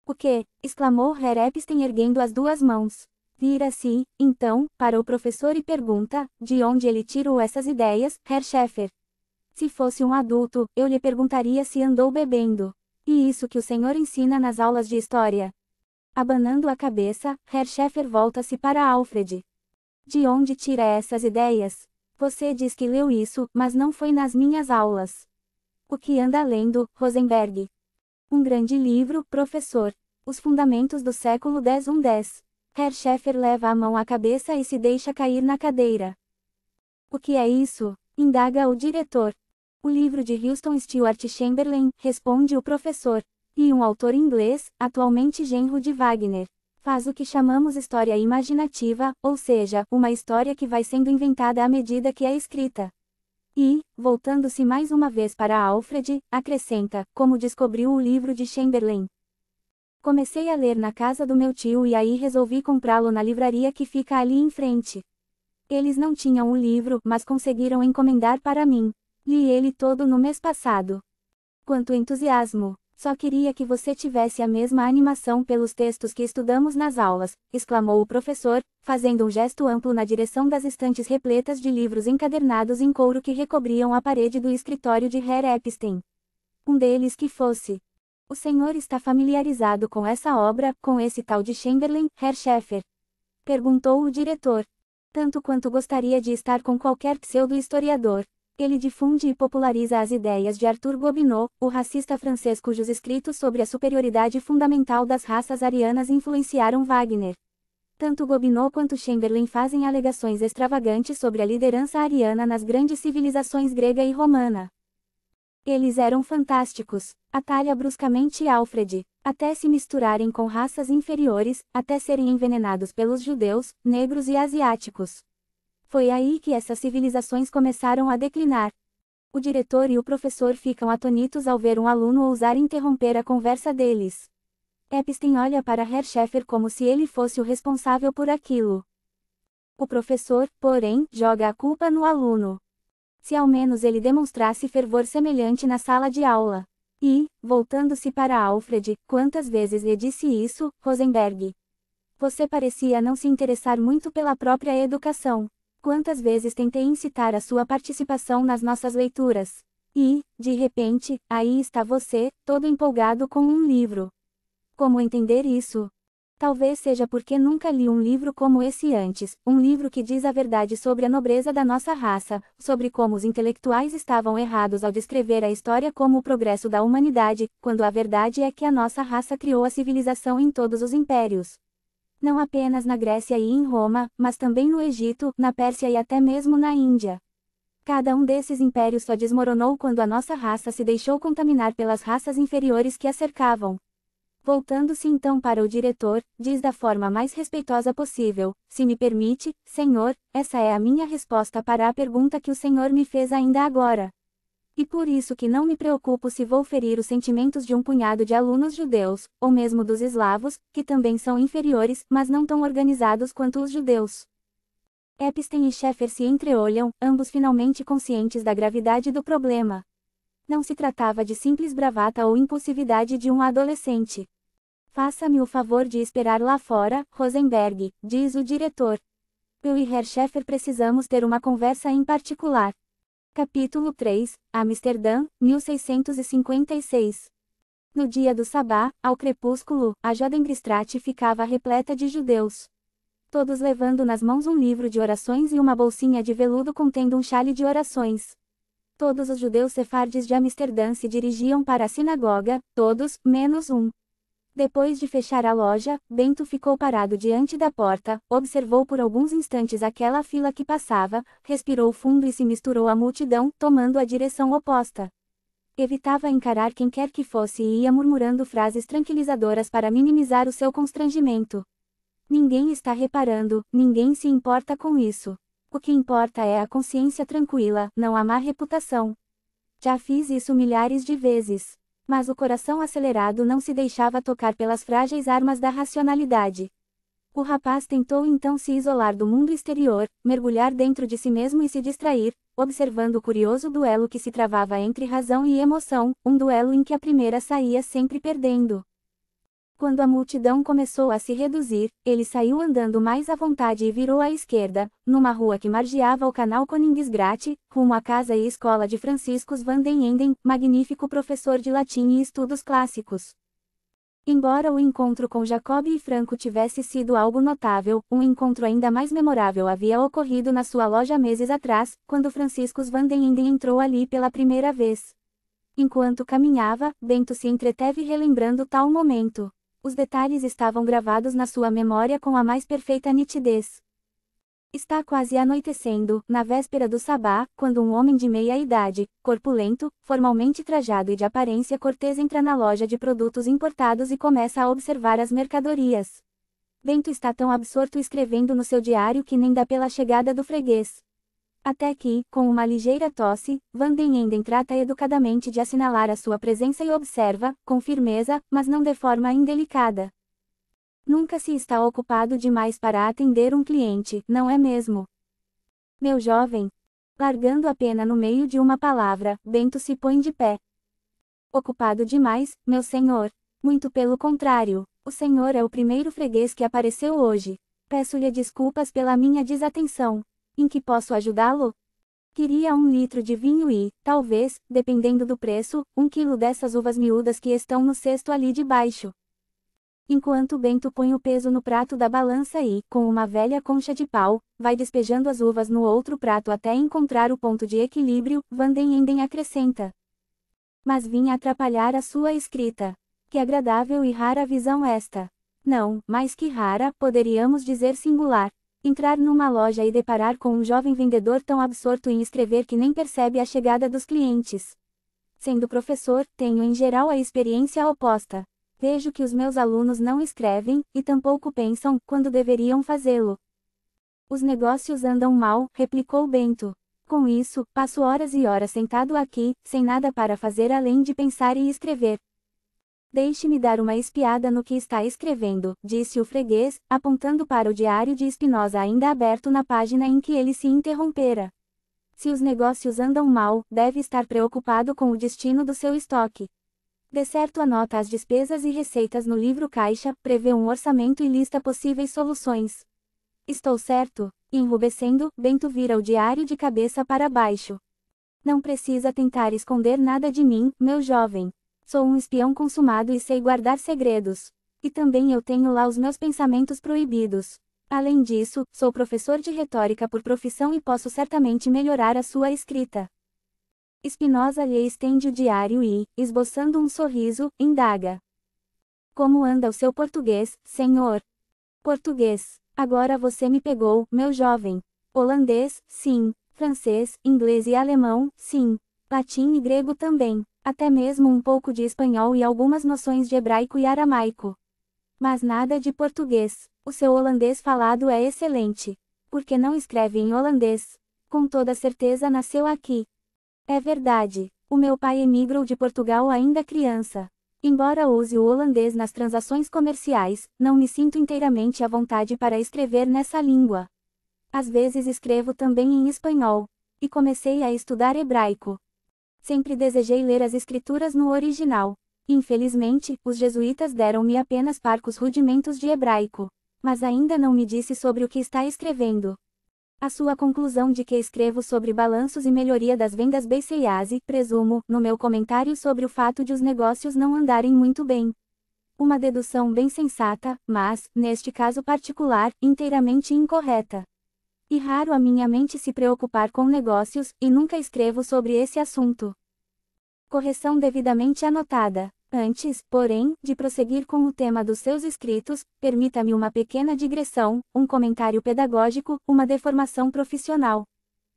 O que? exclamou Herr erguendo as duas mãos. Vira-se, assim, então, para o professor e pergunta, de onde ele tirou essas ideias, Herr Schäfer. Se fosse um adulto, eu lhe perguntaria se andou bebendo. E isso que o senhor ensina nas aulas de história. Abanando a cabeça, Herr Schäfer volta-se para Alfred. De onde tira essas ideias? Você diz que leu isso, mas não foi nas minhas aulas. O que anda lendo, Rosenberg? Um grande livro, professor. Os Fundamentos do Século X-1-10. Herr Schaeffer leva a mão à cabeça e se deixa cair na cadeira. O que é isso? indaga o diretor. O livro de Houston Stuart Chamberlain, responde o professor. E um autor inglês, atualmente genro de Wagner. Faz o que chamamos história imaginativa, ou seja, uma história que vai sendo inventada à medida que é escrita. E, voltando-se mais uma vez para Alfred, acrescenta, como descobriu o livro de Chamberlain. Comecei a ler na casa do meu tio e aí resolvi comprá-lo na livraria que fica ali em frente. Eles não tinham o livro, mas conseguiram encomendar para mim. Li ele todo no mês passado. Quanto entusiasmo! Só queria que você tivesse a mesma animação pelos textos que estudamos nas aulas, exclamou o professor, fazendo um gesto amplo na direção das estantes repletas de livros encadernados em couro que recobriam a parede do escritório de Herr Epstein. Um deles que fosse o senhor está familiarizado com essa obra, com esse tal de Chamberlain, Herr Schaeffer? Perguntou o diretor. Tanto quanto gostaria de estar com qualquer pseudo-historiador. Ele difunde e populariza as ideias de Arthur Gobineau, o racista francês cujos escritos sobre a superioridade fundamental das raças arianas influenciaram Wagner. Tanto Gobineau quanto Chamberlain fazem alegações extravagantes sobre a liderança ariana nas grandes civilizações grega e romana. Eles eram fantásticos, atalha bruscamente Alfred, até se misturarem com raças inferiores, até serem envenenados pelos judeus, negros e asiáticos. Foi aí que essas civilizações começaram a declinar. O diretor e o professor ficam atonitos ao ver um aluno ousar interromper a conversa deles. Epstein olha para Herr Schaeffer como se ele fosse o responsável por aquilo. O professor, porém, joga a culpa no aluno se ao menos ele demonstrasse fervor semelhante na sala de aula. E, voltando-se para Alfred, quantas vezes lhe disse isso, Rosenberg? Você parecia não se interessar muito pela própria educação. Quantas vezes tentei incitar a sua participação nas nossas leituras? E, de repente, aí está você, todo empolgado com um livro. Como entender isso? Talvez seja porque nunca li um livro como esse antes, um livro que diz a verdade sobre a nobreza da nossa raça, sobre como os intelectuais estavam errados ao descrever a história como o progresso da humanidade, quando a verdade é que a nossa raça criou a civilização em todos os impérios. Não apenas na Grécia e em Roma, mas também no Egito, na Pérsia e até mesmo na Índia. Cada um desses impérios só desmoronou quando a nossa raça se deixou contaminar pelas raças inferiores que a cercavam, Voltando-se então para o diretor, diz da forma mais respeitosa possível: Se me permite, senhor, essa é a minha resposta para a pergunta que o senhor me fez ainda agora. E por isso que não me preocupo se vou ferir os sentimentos de um punhado de alunos judeus, ou mesmo dos eslavos, que também são inferiores, mas não tão organizados quanto os judeus. Epstein e Schaeffer se entreolham, ambos finalmente conscientes da gravidade do problema. Não se tratava de simples bravata ou impulsividade de um adolescente. Faça-me o favor de esperar lá fora, Rosenberg, diz o diretor. Eu e Herr Schaeffer precisamos ter uma conversa em particular. Capítulo 3, Amsterdã, 1656. No dia do sabá, ao crepúsculo, a Jodengristrat ficava repleta de judeus. Todos levando nas mãos um livro de orações e uma bolsinha de veludo contendo um chale de orações. Todos os judeus sefardes de Amsterdã se dirigiam para a sinagoga, todos, menos um. Depois de fechar a loja, Bento ficou parado diante da porta, observou por alguns instantes aquela fila que passava, respirou fundo e se misturou à multidão, tomando a direção oposta. Evitava encarar quem quer que fosse e ia murmurando frases tranquilizadoras para minimizar o seu constrangimento. Ninguém está reparando, ninguém se importa com isso. O que importa é a consciência tranquila, não há má reputação. Já fiz isso milhares de vezes. Mas o coração acelerado não se deixava tocar pelas frágeis armas da racionalidade. O rapaz tentou então se isolar do mundo exterior, mergulhar dentro de si mesmo e se distrair, observando o curioso duelo que se travava entre razão e emoção, um duelo em que a primeira saía sempre perdendo. Quando a multidão começou a se reduzir, ele saiu andando mais à vontade e virou à esquerda, numa rua que margeava o canal Koningsgracht, rumo à casa e escola de Franciscus van den Enden, magnífico professor de latim e estudos clássicos. Embora o encontro com Jacob e Franco tivesse sido algo notável, um encontro ainda mais memorável havia ocorrido na sua loja meses atrás, quando Franciscus van den Enden entrou ali pela primeira vez. Enquanto caminhava, Bento se entreteve relembrando tal momento os detalhes estavam gravados na sua memória com a mais perfeita nitidez. Está quase anoitecendo, na véspera do sabá, quando um homem de meia idade, corpulento, formalmente trajado e de aparência cortês entra na loja de produtos importados e começa a observar as mercadorias. Bento está tão absorto escrevendo no seu diário que nem dá pela chegada do freguês. Até que, com uma ligeira tosse, Van den Enden trata educadamente de assinalar a sua presença e observa, com firmeza, mas não de forma indelicada. Nunca se está ocupado demais para atender um cliente, não é mesmo? Meu jovem. Largando a pena no meio de uma palavra, Bento se põe de pé. Ocupado demais, meu senhor. Muito pelo contrário, o senhor é o primeiro freguês que apareceu hoje. Peço-lhe desculpas pela minha desatenção. Em que posso ajudá-lo? Queria um litro de vinho e, talvez, dependendo do preço, um quilo dessas uvas miúdas que estão no cesto ali de baixo. Enquanto Bento põe o peso no prato da balança e, com uma velha concha de pau, vai despejando as uvas no outro prato até encontrar o ponto de equilíbrio, Vanden Enden acrescenta. Mas vim atrapalhar a sua escrita. Que agradável e rara visão esta. Não, mais que rara, poderíamos dizer singular entrar numa loja e deparar com um jovem vendedor tão absorto em escrever que nem percebe a chegada dos clientes. Sendo professor, tenho em geral a experiência oposta. Vejo que os meus alunos não escrevem, e tampouco pensam, quando deveriam fazê-lo. Os negócios andam mal, replicou Bento. Com isso, passo horas e horas sentado aqui, sem nada para fazer além de pensar e escrever. Deixe-me dar uma espiada no que está escrevendo, disse o freguês, apontando para o diário de Espinosa ainda aberto na página em que ele se interrompera. Se os negócios andam mal, deve estar preocupado com o destino do seu estoque. De certo anota as despesas e receitas no livro caixa, prevê um orçamento e lista possíveis soluções. Estou certo? Enrubescendo, Bento vira o diário de cabeça para baixo. Não precisa tentar esconder nada de mim, meu jovem. Sou um espião consumado e sei guardar segredos. E também eu tenho lá os meus pensamentos proibidos. Além disso, sou professor de retórica por profissão e posso certamente melhorar a sua escrita. Espinosa lhe estende o diário e, esboçando um sorriso, indaga. Como anda o seu português, senhor? Português. Agora você me pegou, meu jovem. Holandês, sim. Francês, inglês e alemão, sim. Latim e grego também até mesmo um pouco de espanhol e algumas noções de hebraico e aramaico. Mas nada de português, o seu holandês falado é excelente. Porque não escreve em holandês? Com toda certeza nasceu aqui. É verdade, o meu pai emigrou de Portugal ainda criança. Embora use o holandês nas transações comerciais, não me sinto inteiramente à vontade para escrever nessa língua. Às vezes escrevo também em espanhol. E comecei a estudar hebraico. Sempre desejei ler as escrituras no original. Infelizmente, os jesuítas deram-me apenas parcos rudimentos de hebraico. Mas ainda não me disse sobre o que está escrevendo. A sua conclusão de que escrevo sobre balanços e melhoria das vendas BCIASE, presumo, no meu comentário sobre o fato de os negócios não andarem muito bem. Uma dedução bem sensata, mas, neste caso particular, inteiramente incorreta. E raro a minha mente se preocupar com negócios, e nunca escrevo sobre esse assunto. Correção devidamente anotada. Antes, porém, de prosseguir com o tema dos seus escritos, permita-me uma pequena digressão, um comentário pedagógico, uma deformação profissional.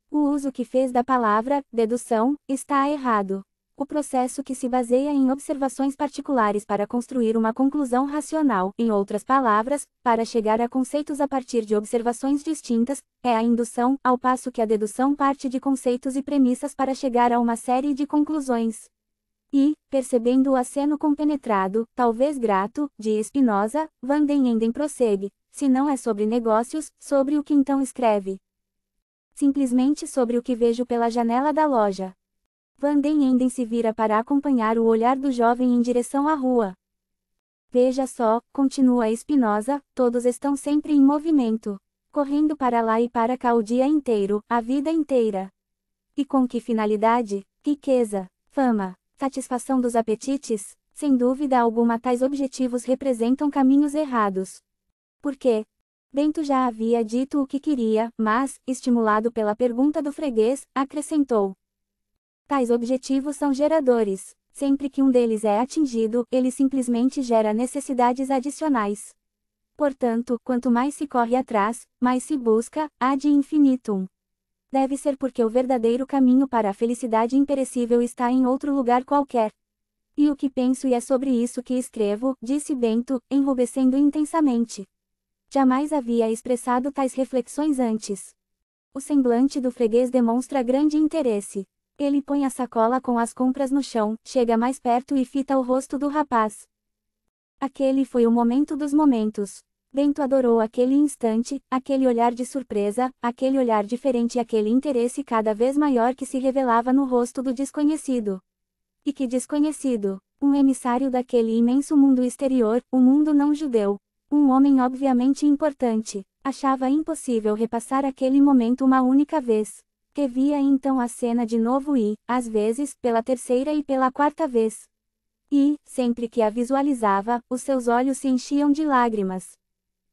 O uso que fez da palavra dedução está errado o processo que se baseia em observações particulares para construir uma conclusão racional, em outras palavras, para chegar a conceitos a partir de observações distintas, é a indução, ao passo que a dedução parte de conceitos e premissas para chegar a uma série de conclusões. E, percebendo o aceno compenetrado, talvez grato, de Spinoza, Van den Enden prossegue, se não é sobre negócios, sobre o que então escreve. Simplesmente sobre o que vejo pela janela da loja. Van den Enden se vira para acompanhar o olhar do jovem em direção à rua. Veja só, continua Espinosa, todos estão sempre em movimento. Correndo para lá e para cá o dia inteiro, a vida inteira. E com que finalidade? Riqueza, fama, satisfação dos apetites? Sem dúvida alguma tais objetivos representam caminhos errados. Por quê? Bento já havia dito o que queria, mas, estimulado pela pergunta do freguês, acrescentou. Tais objetivos são geradores. Sempre que um deles é atingido, ele simplesmente gera necessidades adicionais. Portanto, quanto mais se corre atrás, mais se busca, ad infinitum. Deve ser porque o verdadeiro caminho para a felicidade imperecível está em outro lugar qualquer. E o que penso e é sobre isso que escrevo, disse Bento, enrubescendo intensamente. Jamais havia expressado tais reflexões antes. O semblante do freguês demonstra grande interesse. Ele põe a sacola com as compras no chão, chega mais perto e fita o rosto do rapaz. Aquele foi o momento dos momentos. Bento adorou aquele instante, aquele olhar de surpresa, aquele olhar diferente e aquele interesse cada vez maior que se revelava no rosto do desconhecido. E que desconhecido! Um emissário daquele imenso mundo exterior, o um mundo não judeu. Um homem obviamente importante. Achava impossível repassar aquele momento uma única vez. Revia então a cena de novo e, às vezes, pela terceira e pela quarta vez. E, sempre que a visualizava, os seus olhos se enchiam de lágrimas.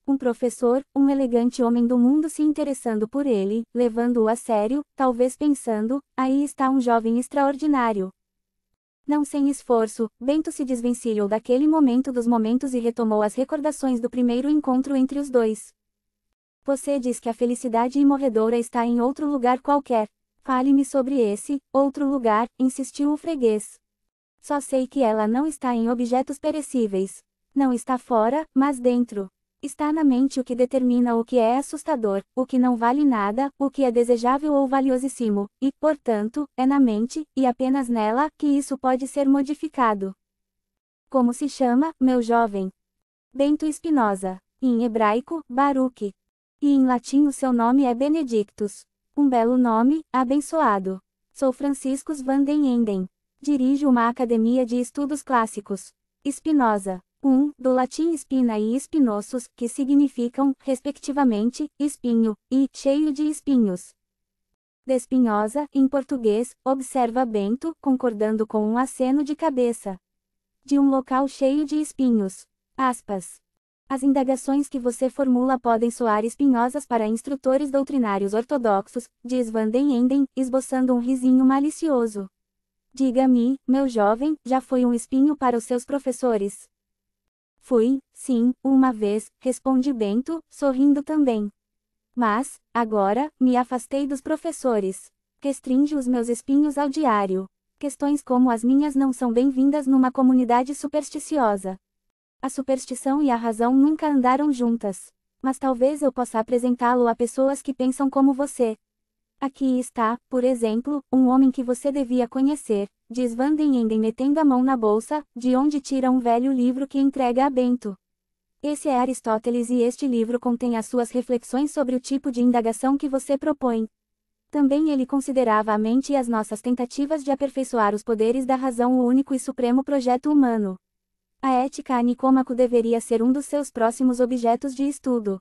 Um professor, um elegante homem do mundo se interessando por ele, levando-o a sério, talvez pensando: aí está um jovem extraordinário. Não sem esforço, Bento se desvencilhou daquele momento dos momentos e retomou as recordações do primeiro encontro entre os dois. Você diz que a felicidade imorredora está em outro lugar qualquer. Fale-me sobre esse, outro lugar, insistiu o freguês. Só sei que ela não está em objetos perecíveis. Não está fora, mas dentro. Está na mente o que determina o que é assustador, o que não vale nada, o que é desejável ou valiosíssimo, e, portanto, é na mente, e apenas nela, que isso pode ser modificado. Como se chama, meu jovem? Bento Espinosa. Em hebraico, Baruque. E em latim o seu nome é Benedictus. Um belo nome, abençoado. Sou Franciscus van den Enden. Dirijo uma academia de estudos clássicos. Spinoza. 1. Um, do latim spina e espinosos, que significam, respectivamente, espinho, e cheio de espinhos. Despinhosa, em português, observa Bento, concordando com um aceno de cabeça. De um local cheio de espinhos. Aspas. As indagações que você formula podem soar espinhosas para instrutores doutrinários ortodoxos, diz Van den Enden, esboçando um risinho malicioso. Diga-me, meu jovem, já foi um espinho para os seus professores? Fui, sim, uma vez, responde Bento, sorrindo também. Mas, agora, me afastei dos professores. Restringe os meus espinhos ao diário. Questões como as minhas não são bem-vindas numa comunidade supersticiosa. A superstição e a razão nunca andaram juntas. Mas talvez eu possa apresentá-lo a pessoas que pensam como você. Aqui está, por exemplo, um homem que você devia conhecer, diz Vanden Enden metendo a mão na bolsa, de onde tira um velho livro que entrega a Bento. Esse é Aristóteles e este livro contém as suas reflexões sobre o tipo de indagação que você propõe. Também ele considerava a mente e as nossas tentativas de aperfeiçoar os poderes da razão o único e supremo projeto humano. A ética a Nicômaco deveria ser um dos seus próximos objetos de estudo.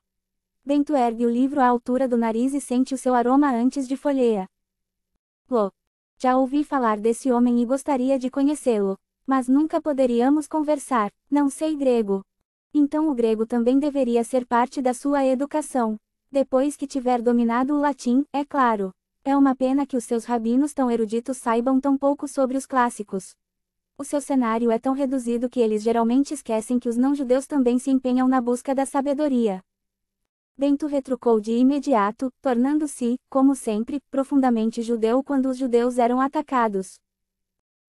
Bento ergue o livro à altura do nariz e sente o seu aroma antes de folheia. Lô. Já ouvi falar desse homem e gostaria de conhecê-lo, mas nunca poderíamos conversar, não sei grego. Então o grego também deveria ser parte da sua educação. Depois que tiver dominado o latim, é claro. É uma pena que os seus rabinos tão eruditos saibam tão pouco sobre os clássicos o seu cenário é tão reduzido que eles geralmente esquecem que os não-judeus também se empenham na busca da sabedoria. Bento retrucou de imediato, tornando-se, como sempre, profundamente judeu quando os judeus eram atacados.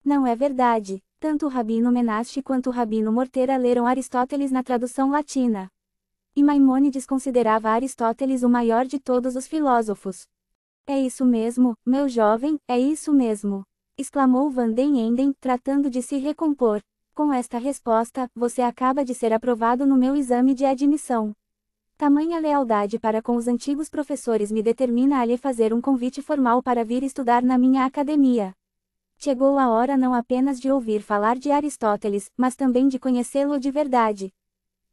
Não é verdade. Tanto o Rabino Menashe quanto o Rabino Morteira leram Aristóteles na tradução latina. E Maimônides considerava Aristóteles o maior de todos os filósofos. É isso mesmo, meu jovem, é isso mesmo exclamou Van den Enden, tratando de se recompor. Com esta resposta, você acaba de ser aprovado no meu exame de admissão. Tamanha lealdade para com os antigos professores me determina a lhe fazer um convite formal para vir estudar na minha academia. Chegou a hora não apenas de ouvir falar de Aristóteles, mas também de conhecê-lo de verdade.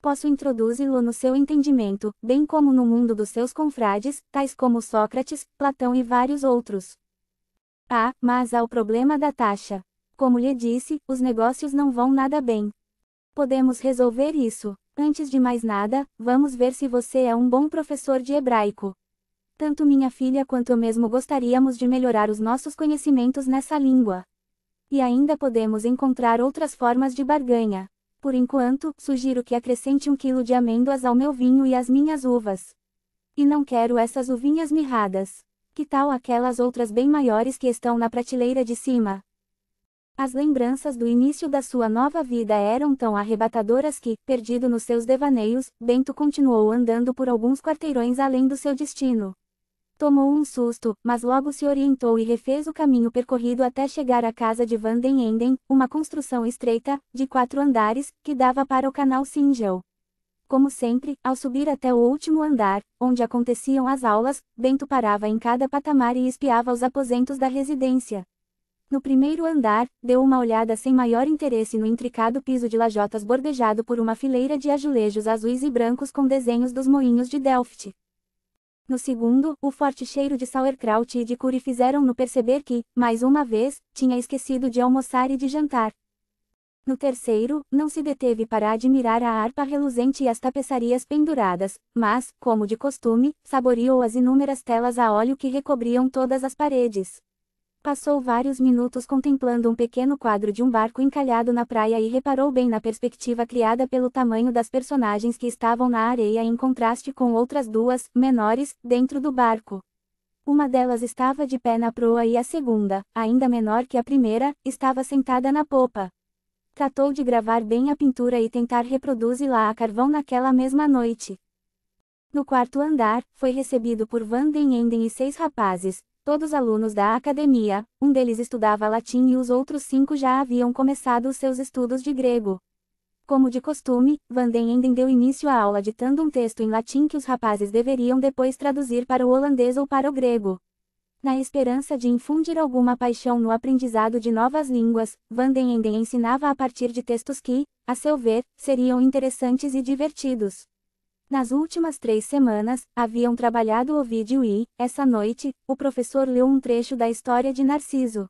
Posso introduzi-lo no seu entendimento, bem como no mundo dos seus confrades, tais como Sócrates, Platão e vários outros. Ah, mas há o problema da taxa. Como lhe disse, os negócios não vão nada bem. Podemos resolver isso. Antes de mais nada, vamos ver se você é um bom professor de hebraico. Tanto minha filha quanto eu mesmo gostaríamos de melhorar os nossos conhecimentos nessa língua. E ainda podemos encontrar outras formas de barganha. Por enquanto, sugiro que acrescente um quilo de amêndoas ao meu vinho e às minhas uvas. E não quero essas uvinhas mirradas que tal aquelas outras bem maiores que estão na prateleira de cima? As lembranças do início da sua nova vida eram tão arrebatadoras que, perdido nos seus devaneios, Bento continuou andando por alguns quarteirões além do seu destino. Tomou um susto, mas logo se orientou e refez o caminho percorrido até chegar à casa de Van den Enden, uma construção estreita, de quatro andares, que dava para o canal Singel. Como sempre, ao subir até o último andar, onde aconteciam as aulas, Bento parava em cada patamar e espiava os aposentos da residência. No primeiro andar, deu uma olhada sem maior interesse no intricado piso de lajotas bordejado por uma fileira de azulejos azuis e brancos com desenhos dos moinhos de Delft. No segundo, o forte cheiro de sauerkraut e de curry fizeram-no perceber que, mais uma vez, tinha esquecido de almoçar e de jantar. No terceiro, não se deteve para admirar a harpa reluzente e as tapeçarias penduradas, mas, como de costume, saboreou as inúmeras telas a óleo que recobriam todas as paredes. Passou vários minutos contemplando um pequeno quadro de um barco encalhado na praia e reparou bem na perspectiva criada pelo tamanho das personagens que estavam na areia em contraste com outras duas, menores, dentro do barco. Uma delas estava de pé na proa e a segunda, ainda menor que a primeira, estava sentada na popa tratou de gravar bem a pintura e tentar reproduzi-la a carvão naquela mesma noite. No quarto andar, foi recebido por Van den Enden e seis rapazes, todos alunos da academia, um deles estudava latim e os outros cinco já haviam começado os seus estudos de grego. Como de costume, Van den Enden deu início à aula ditando um texto em latim que os rapazes deveriam depois traduzir para o holandês ou para o grego na esperança de infundir alguma paixão no aprendizado de novas línguas, Van den Enden ensinava a partir de textos que, a seu ver, seriam interessantes e divertidos. Nas últimas três semanas, haviam trabalhado o vídeo e, essa noite, o professor leu um trecho da história de Narciso.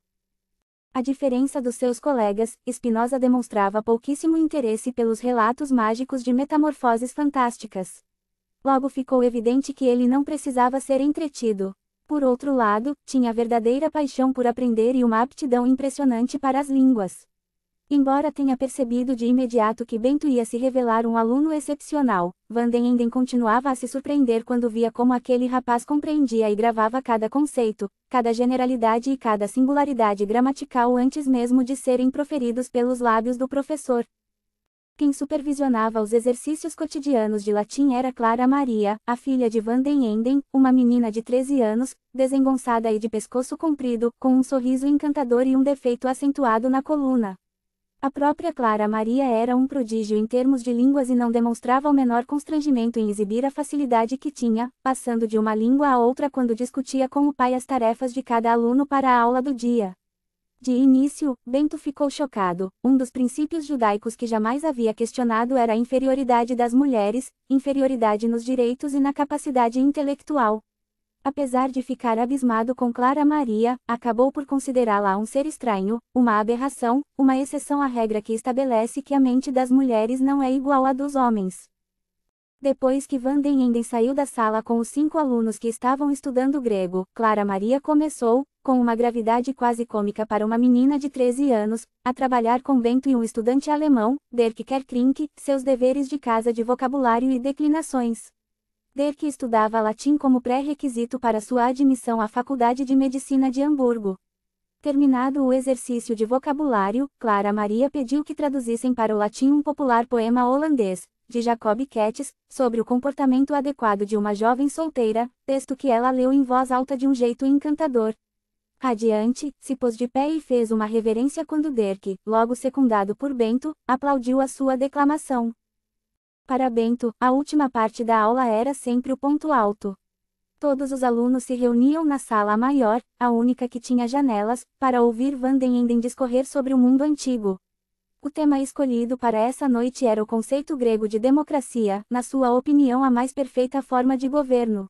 A diferença dos seus colegas, Spinoza demonstrava pouquíssimo interesse pelos relatos mágicos de metamorfoses fantásticas. Logo ficou evidente que ele não precisava ser entretido, por outro lado, tinha verdadeira paixão por aprender e uma aptidão impressionante para as línguas. Embora tenha percebido de imediato que Bento ia se revelar um aluno excepcional, Vanden Enden continuava a se surpreender quando via como aquele rapaz compreendia e gravava cada conceito, cada generalidade e cada singularidade gramatical antes mesmo de serem proferidos pelos lábios do professor, quem supervisionava os exercícios cotidianos de latim era Clara Maria, a filha de Van den Enden, uma menina de 13 anos, desengonçada e de pescoço comprido, com um sorriso encantador e um defeito acentuado na coluna. A própria Clara Maria era um prodígio em termos de línguas e não demonstrava o menor constrangimento em exibir a facilidade que tinha, passando de uma língua a outra quando discutia com o pai as tarefas de cada aluno para a aula do dia. De início, Bento ficou chocado. Um dos princípios judaicos que jamais havia questionado era a inferioridade das mulheres, inferioridade nos direitos e na capacidade intelectual. Apesar de ficar abismado com Clara Maria, acabou por considerá-la um ser estranho, uma aberração, uma exceção à regra que estabelece que a mente das mulheres não é igual à dos homens. Depois que Van den Enden saiu da sala com os cinco alunos que estavam estudando grego, Clara Maria começou, com uma gravidade quase cômica para uma menina de 13 anos, a trabalhar com Bento e um estudante alemão, Dirk Kerkrink, seus deveres de casa de vocabulário e declinações. Dirk estudava latim como pré-requisito para sua admissão à Faculdade de Medicina de Hamburgo. Terminado o exercício de vocabulário, Clara Maria pediu que traduzissem para o latim um popular poema holandês, de Jacob Kettis, sobre o comportamento adequado de uma jovem solteira, texto que ela leu em voz alta de um jeito encantador, Radiante, se pôs de pé e fez uma reverência quando Derk, logo secundado por Bento, aplaudiu a sua declamação. Para Bento, a última parte da aula era sempre o ponto alto. Todos os alunos se reuniam na sala maior, a única que tinha janelas, para ouvir Vanden Enden discorrer sobre o mundo antigo. O tema escolhido para essa noite era o conceito grego de democracia, na sua opinião a mais perfeita forma de governo.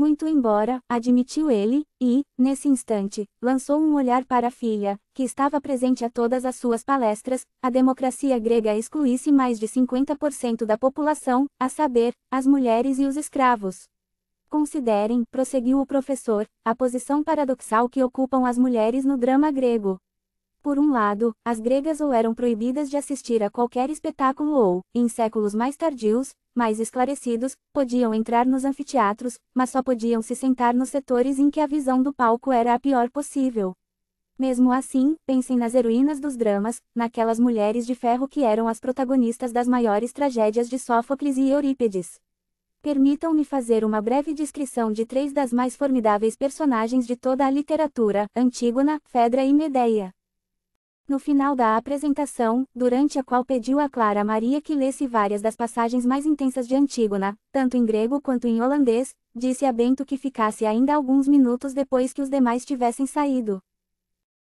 Muito embora, admitiu ele, e, nesse instante, lançou um olhar para a filha, que estava presente a todas as suas palestras, a democracia grega excluísse mais de 50% da população, a saber, as mulheres e os escravos. Considerem, prosseguiu o professor, a posição paradoxal que ocupam as mulheres no drama grego por um lado, as gregas ou eram proibidas de assistir a qualquer espetáculo ou, em séculos mais tardios, mais esclarecidos, podiam entrar nos anfiteatros, mas só podiam se sentar nos setores em que a visão do palco era a pior possível. Mesmo assim, pensem nas heroínas dos dramas, naquelas mulheres de ferro que eram as protagonistas das maiores tragédias de Sófocles e Eurípides. Permitam-me fazer uma breve descrição de três das mais formidáveis personagens de toda a literatura: Antígona, Fedra e Medeia no final da apresentação, durante a qual pediu a Clara Maria que lesse várias das passagens mais intensas de Antígona, tanto em grego quanto em holandês, disse a Bento que ficasse ainda alguns minutos depois que os demais tivessem saído.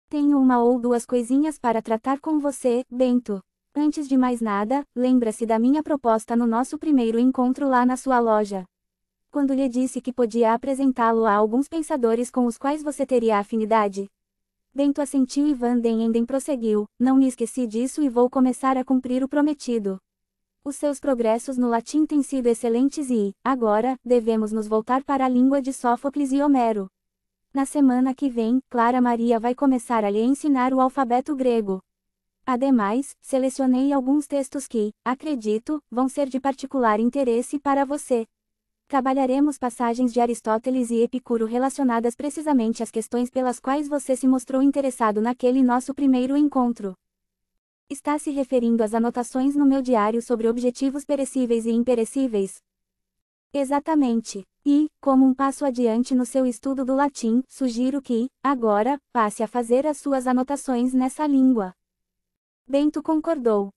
Tenho uma ou duas coisinhas para tratar com você, Bento. Antes de mais nada, lembra-se da minha proposta no nosso primeiro encontro lá na sua loja. Quando lhe disse que podia apresentá-lo a alguns pensadores com os quais você teria afinidade, Bento assentiu e Van den Enden prosseguiu, não me esqueci disso e vou começar a cumprir o prometido. Os seus progressos no latim têm sido excelentes e, agora, devemos nos voltar para a língua de Sófocles e Homero. Na semana que vem, Clara Maria vai começar a lhe ensinar o alfabeto grego. Ademais, selecionei alguns textos que, acredito, vão ser de particular interesse para você. Trabalharemos passagens de Aristóteles e Epicuro relacionadas precisamente às questões pelas quais você se mostrou interessado naquele nosso primeiro encontro. Está se referindo às anotações no meu diário sobre objetivos perecíveis e imperecíveis? Exatamente. E, como um passo adiante no seu estudo do latim, sugiro que, agora, passe a fazer as suas anotações nessa língua. Bento concordou.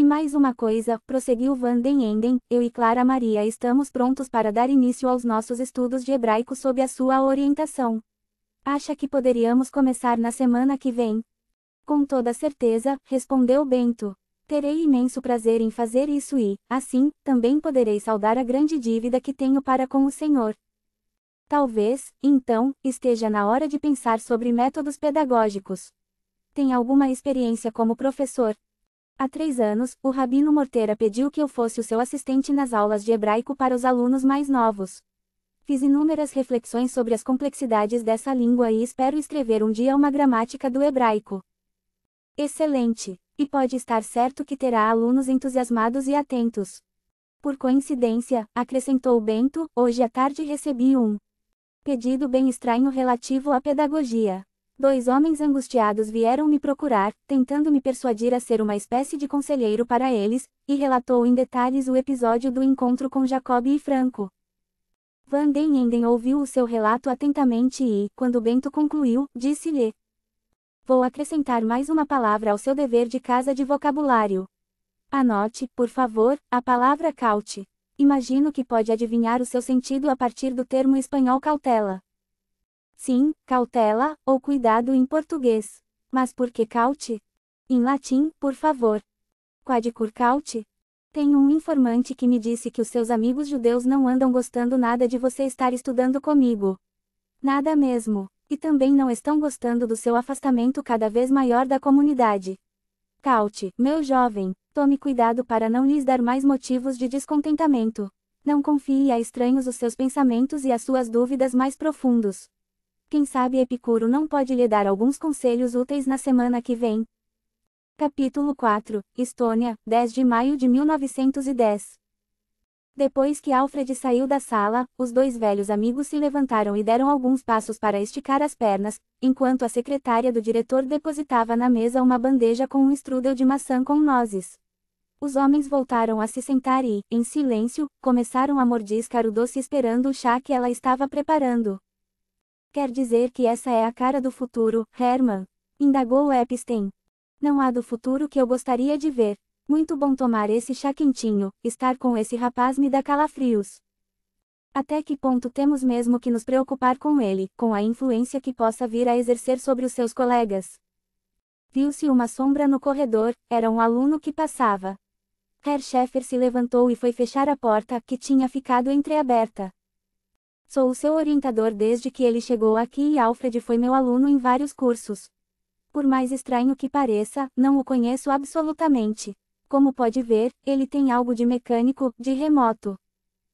E mais uma coisa, prosseguiu Van den Enden, eu e Clara Maria estamos prontos para dar início aos nossos estudos de hebraico sob a sua orientação. Acha que poderíamos começar na semana que vem? Com toda certeza, respondeu Bento. Terei imenso prazer em fazer isso e, assim, também poderei saudar a grande dívida que tenho para com o Senhor. Talvez, então, esteja na hora de pensar sobre métodos pedagógicos. Tem alguma experiência como professor? Há três anos, o Rabino Morteira pediu que eu fosse o seu assistente nas aulas de hebraico para os alunos mais novos. Fiz inúmeras reflexões sobre as complexidades dessa língua e espero escrever um dia uma gramática do hebraico. Excelente! E pode estar certo que terá alunos entusiasmados e atentos. Por coincidência, acrescentou Bento, hoje à tarde recebi um pedido bem estranho relativo à pedagogia. Dois homens angustiados vieram me procurar, tentando me persuadir a ser uma espécie de conselheiro para eles, e relatou em detalhes o episódio do encontro com Jacob e Franco. Van den Enden ouviu o seu relato atentamente e, quando Bento concluiu, disse-lhe: Vou acrescentar mais uma palavra ao seu dever de casa de vocabulário. Anote, por favor, a palavra caute. Imagino que pode adivinhar o seu sentido a partir do termo espanhol cautela. Sim, cautela, ou cuidado em português. Mas por que caute? Em latim, por favor. cur caute? Tenho um informante que me disse que os seus amigos judeus não andam gostando nada de você estar estudando comigo. Nada mesmo. E também não estão gostando do seu afastamento cada vez maior da comunidade. Caute, meu jovem, tome cuidado para não lhes dar mais motivos de descontentamento. Não confie a estranhos os seus pensamentos e as suas dúvidas mais profundos quem sabe Epicuro não pode lhe dar alguns conselhos úteis na semana que vem. Capítulo 4 Estônia, 10 de maio de 1910 Depois que Alfred saiu da sala, os dois velhos amigos se levantaram e deram alguns passos para esticar as pernas, enquanto a secretária do diretor depositava na mesa uma bandeja com um strudel de maçã com nozes. Os homens voltaram a se sentar e, em silêncio, começaram a mordiscar o doce esperando o chá que ela estava preparando. Quer dizer que essa é a cara do futuro, Herman? Indagou Epstein. Não há do futuro que eu gostaria de ver. Muito bom tomar esse chá quentinho, estar com esse rapaz me dá calafrios. Até que ponto temos mesmo que nos preocupar com ele, com a influência que possa vir a exercer sobre os seus colegas? Viu-se uma sombra no corredor, era um aluno que passava. Herr Scheffer se levantou e foi fechar a porta, que tinha ficado entreaberta. Sou o seu orientador desde que ele chegou aqui e Alfred foi meu aluno em vários cursos. Por mais estranho que pareça, não o conheço absolutamente. Como pode ver, ele tem algo de mecânico, de remoto.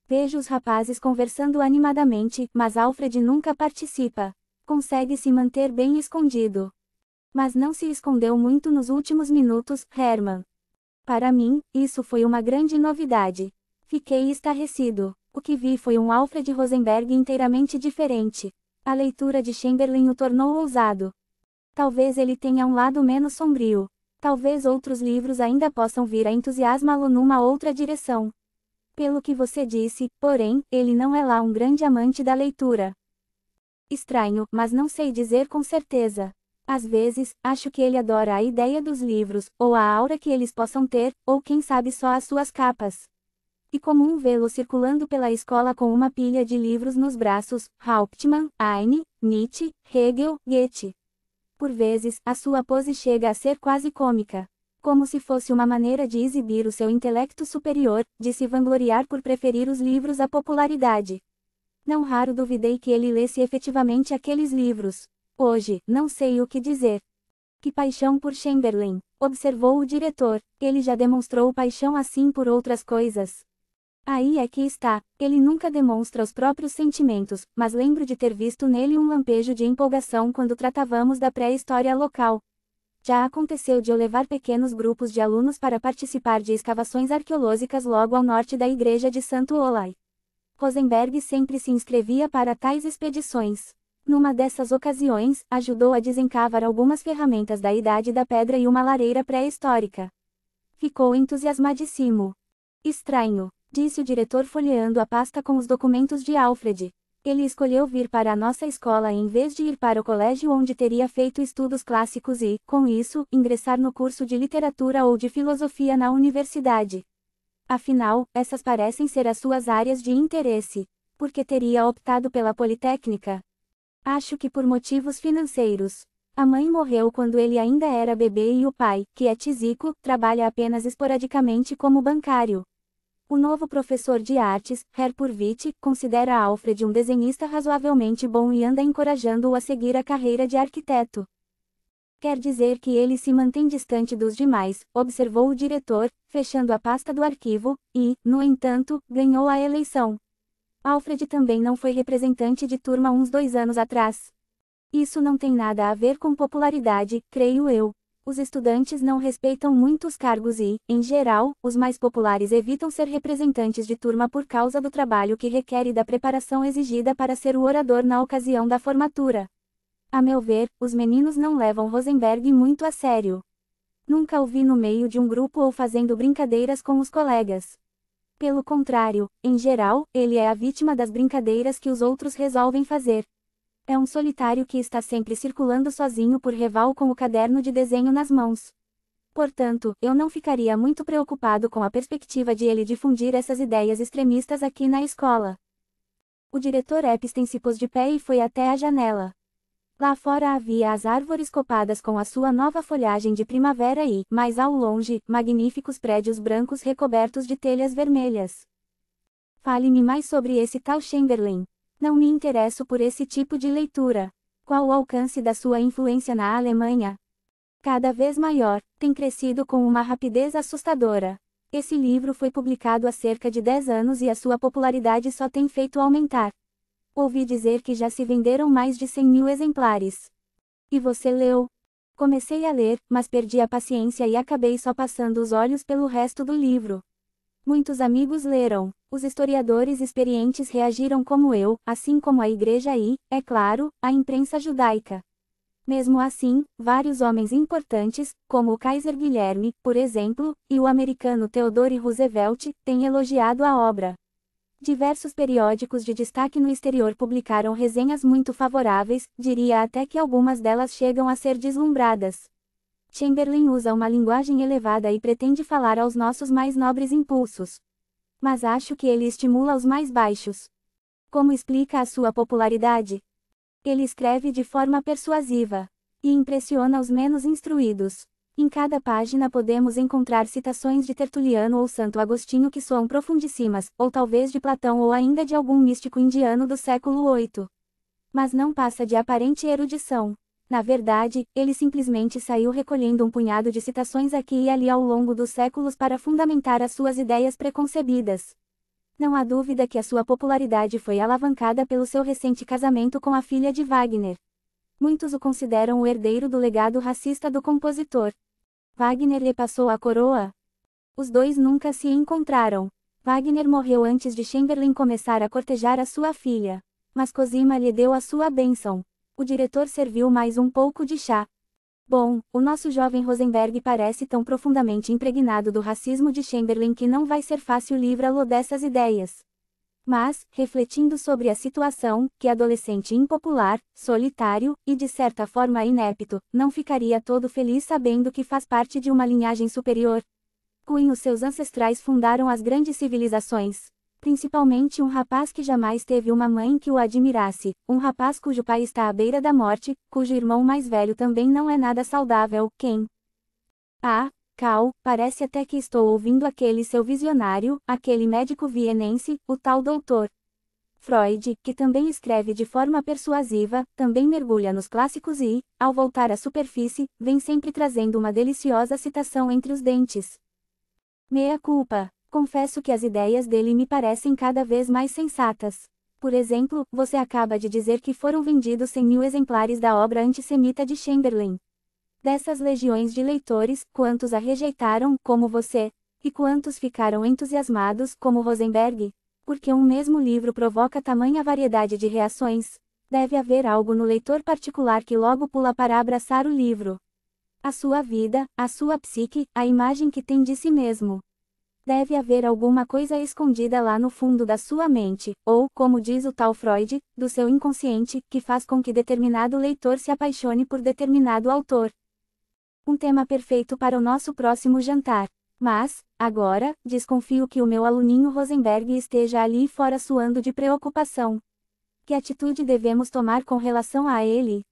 Vejo os rapazes conversando animadamente, mas Alfred nunca participa. Consegue se manter bem escondido. Mas não se escondeu muito nos últimos minutos, Herman. Para mim, isso foi uma grande novidade. Fiquei estarrecido. O que vi foi um Alfred Rosenberg inteiramente diferente. A leitura de Chamberlain o tornou ousado. Talvez ele tenha um lado menos sombrio. Talvez outros livros ainda possam vir a entusiasmá-lo numa outra direção. Pelo que você disse, porém, ele não é lá um grande amante da leitura. Estranho, mas não sei dizer com certeza. Às vezes, acho que ele adora a ideia dos livros, ou a aura que eles possam ter, ou quem sabe só as suas capas e comum vê-lo circulando pela escola com uma pilha de livros nos braços, Hauptmann, Heine, Nietzsche, Hegel, Goethe. Por vezes, a sua pose chega a ser quase cômica. Como se fosse uma maneira de exibir o seu intelecto superior, de se vangloriar por preferir os livros à popularidade. Não raro duvidei que ele lesse efetivamente aqueles livros. Hoje, não sei o que dizer. Que paixão por Chamberlain, observou o diretor, ele já demonstrou paixão assim por outras coisas. Aí é que está, ele nunca demonstra os próprios sentimentos, mas lembro de ter visto nele um lampejo de empolgação quando tratávamos da pré-história local. Já aconteceu de eu levar pequenos grupos de alunos para participar de escavações arqueológicas logo ao norte da igreja de Santo Olai. Rosenberg sempre se inscrevia para tais expedições. Numa dessas ocasiões, ajudou a desencavar algumas ferramentas da Idade da Pedra e uma lareira pré-histórica. Ficou entusiasmadíssimo. Estranho, Disse o diretor folheando a pasta com os documentos de Alfred. Ele escolheu vir para a nossa escola em vez de ir para o colégio onde teria feito estudos clássicos e, com isso, ingressar no curso de literatura ou de filosofia na universidade. Afinal, essas parecem ser as suas áreas de interesse. Porque teria optado pela Politécnica? Acho que por motivos financeiros. A mãe morreu quando ele ainda era bebê e o pai, que é tisico, trabalha apenas esporadicamente como bancário. O novo professor de artes, Herpurvit, considera Alfred um desenhista razoavelmente bom e anda encorajando-o a seguir a carreira de arquiteto. Quer dizer que ele se mantém distante dos demais, observou o diretor, fechando a pasta do arquivo, e, no entanto, ganhou a eleição. Alfred também não foi representante de turma uns dois anos atrás. Isso não tem nada a ver com popularidade, creio eu os estudantes não respeitam muitos cargos e, em geral, os mais populares evitam ser representantes de turma por causa do trabalho que requer e da preparação exigida para ser o orador na ocasião da formatura. A meu ver, os meninos não levam Rosenberg muito a sério. Nunca o vi no meio de um grupo ou fazendo brincadeiras com os colegas. Pelo contrário, em geral, ele é a vítima das brincadeiras que os outros resolvem fazer. É um solitário que está sempre circulando sozinho por Reval com o caderno de desenho nas mãos. Portanto, eu não ficaria muito preocupado com a perspectiva de ele difundir essas ideias extremistas aqui na escola. O diretor Epstein se pôs de pé e foi até a janela. Lá fora havia as árvores copadas com a sua nova folhagem de primavera e, mais ao longe, magníficos prédios brancos recobertos de telhas vermelhas. Fale-me mais sobre esse tal Chamberlain. Não me interesso por esse tipo de leitura. Qual o alcance da sua influência na Alemanha? Cada vez maior, tem crescido com uma rapidez assustadora. Esse livro foi publicado há cerca de 10 anos e a sua popularidade só tem feito aumentar. Ouvi dizer que já se venderam mais de 100 mil exemplares. E você leu? Comecei a ler, mas perdi a paciência e acabei só passando os olhos pelo resto do livro. Muitos amigos leram, os historiadores experientes reagiram como eu, assim como a igreja e, é claro, a imprensa judaica. Mesmo assim, vários homens importantes, como o Kaiser Guilherme, por exemplo, e o americano Theodore Roosevelt, têm elogiado a obra. Diversos periódicos de destaque no exterior publicaram resenhas muito favoráveis, diria até que algumas delas chegam a ser deslumbradas. Chamberlain usa uma linguagem elevada e pretende falar aos nossos mais nobres impulsos. Mas acho que ele estimula os mais baixos. Como explica a sua popularidade? Ele escreve de forma persuasiva e impressiona os menos instruídos. Em cada página podemos encontrar citações de Tertuliano ou Santo Agostinho que soam profundíssimas, ou talvez de Platão ou ainda de algum místico indiano do século VIII. Mas não passa de aparente erudição. Na verdade, ele simplesmente saiu recolhendo um punhado de citações aqui e ali ao longo dos séculos para fundamentar as suas ideias preconcebidas. Não há dúvida que a sua popularidade foi alavancada pelo seu recente casamento com a filha de Wagner. Muitos o consideram o herdeiro do legado racista do compositor. Wagner lhe passou a coroa. Os dois nunca se encontraram. Wagner morreu antes de Chamberlain começar a cortejar a sua filha. Mas Cosima lhe deu a sua bênção. O diretor serviu mais um pouco de chá. Bom, o nosso jovem Rosenberg parece tão profundamente impregnado do racismo de Chamberlain que não vai ser fácil livrá-lo dessas ideias. Mas, refletindo sobre a situação, que adolescente impopular, solitário e de certa forma inepto, não ficaria todo feliz sabendo que faz parte de uma linhagem superior. Cunho seus ancestrais fundaram as grandes civilizações. Principalmente um rapaz que jamais teve uma mãe que o admirasse, um rapaz cujo pai está à beira da morte, cujo irmão mais velho também não é nada saudável, quem? Ah, Cal, parece até que estou ouvindo aquele seu visionário, aquele médico vienense, o tal doutor. Freud, que também escreve de forma persuasiva, também mergulha nos clássicos e, ao voltar à superfície, vem sempre trazendo uma deliciosa citação entre os dentes. Meia culpa. Confesso que as ideias dele me parecem cada vez mais sensatas. Por exemplo, você acaba de dizer que foram vendidos 100 mil exemplares da obra antissemita de Chamberlain. Dessas legiões de leitores, quantos a rejeitaram, como você, e quantos ficaram entusiasmados, como Rosenberg? Porque um mesmo livro provoca tamanha variedade de reações, deve haver algo no leitor particular que logo pula para abraçar o livro. A sua vida, a sua psique, a imagem que tem de si mesmo. Deve haver alguma coisa escondida lá no fundo da sua mente, ou, como diz o tal Freud, do seu inconsciente, que faz com que determinado leitor se apaixone por determinado autor. Um tema perfeito para o nosso próximo jantar. Mas, agora, desconfio que o meu aluninho Rosenberg esteja ali fora suando de preocupação. Que atitude devemos tomar com relação a ele?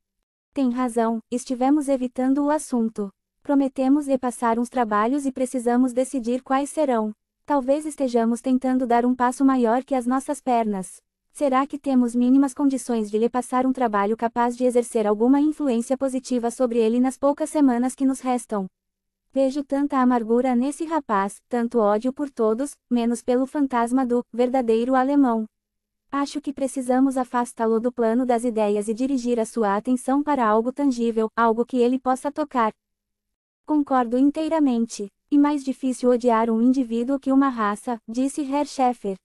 Tem razão, estivemos evitando o assunto. Prometemos repassar uns trabalhos e precisamos decidir quais serão. Talvez estejamos tentando dar um passo maior que as nossas pernas. Será que temos mínimas condições de lhe passar um trabalho capaz de exercer alguma influência positiva sobre ele nas poucas semanas que nos restam? Vejo tanta amargura nesse rapaz, tanto ódio por todos, menos pelo fantasma do verdadeiro alemão. Acho que precisamos afastá-lo do plano das ideias e dirigir a sua atenção para algo tangível, algo que ele possa tocar, Concordo inteiramente. E mais difícil odiar um indivíduo que uma raça, disse Herr Schäfer.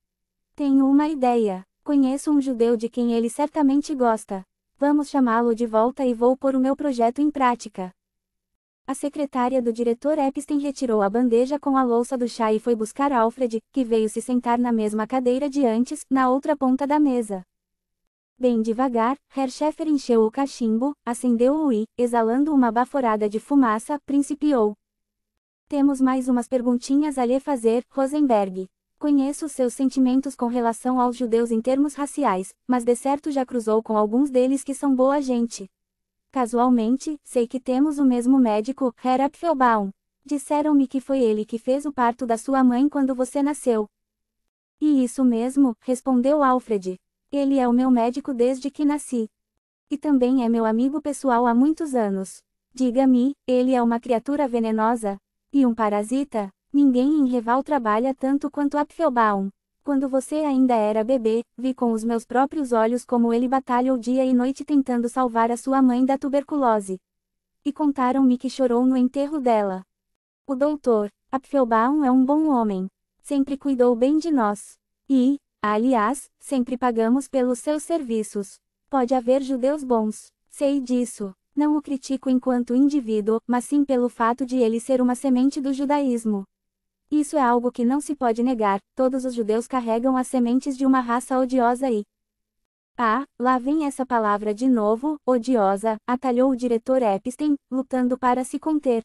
Tenho uma ideia. Conheço um judeu de quem ele certamente gosta. Vamos chamá-lo de volta e vou pôr o meu projeto em prática. A secretária do diretor Epstein retirou a bandeja com a louça do chá e foi buscar Alfred, que veio se sentar na mesma cadeira de antes, na outra ponta da mesa. Bem devagar, Herr Schäfer encheu o cachimbo, acendeu-o e, exalando uma baforada de fumaça, principiou. Temos mais umas perguntinhas a lhe fazer, Rosenberg. Conheço seus sentimentos com relação aos judeus em termos raciais, mas de certo já cruzou com alguns deles que são boa gente. Casualmente, sei que temos o mesmo médico, Herr Apfelbaum. Disseram-me que foi ele que fez o parto da sua mãe quando você nasceu. E isso mesmo, respondeu Alfred. Ele é o meu médico desde que nasci. E também é meu amigo pessoal há muitos anos. Diga-me, ele é uma criatura venenosa? E um parasita? Ninguém em Reval trabalha tanto quanto Apfelbaum. Quando você ainda era bebê, vi com os meus próprios olhos como ele batalhou dia e noite tentando salvar a sua mãe da tuberculose. E contaram-me que chorou no enterro dela. O doutor, Apfelbaum é um bom homem. Sempre cuidou bem de nós. E, Aliás, sempre pagamos pelos seus serviços. Pode haver judeus bons. Sei disso. Não o critico enquanto indivíduo, mas sim pelo fato de ele ser uma semente do judaísmo. Isso é algo que não se pode negar, todos os judeus carregam as sementes de uma raça odiosa e. Ah, lá vem essa palavra de novo, odiosa, atalhou o diretor Epstein, lutando para se conter.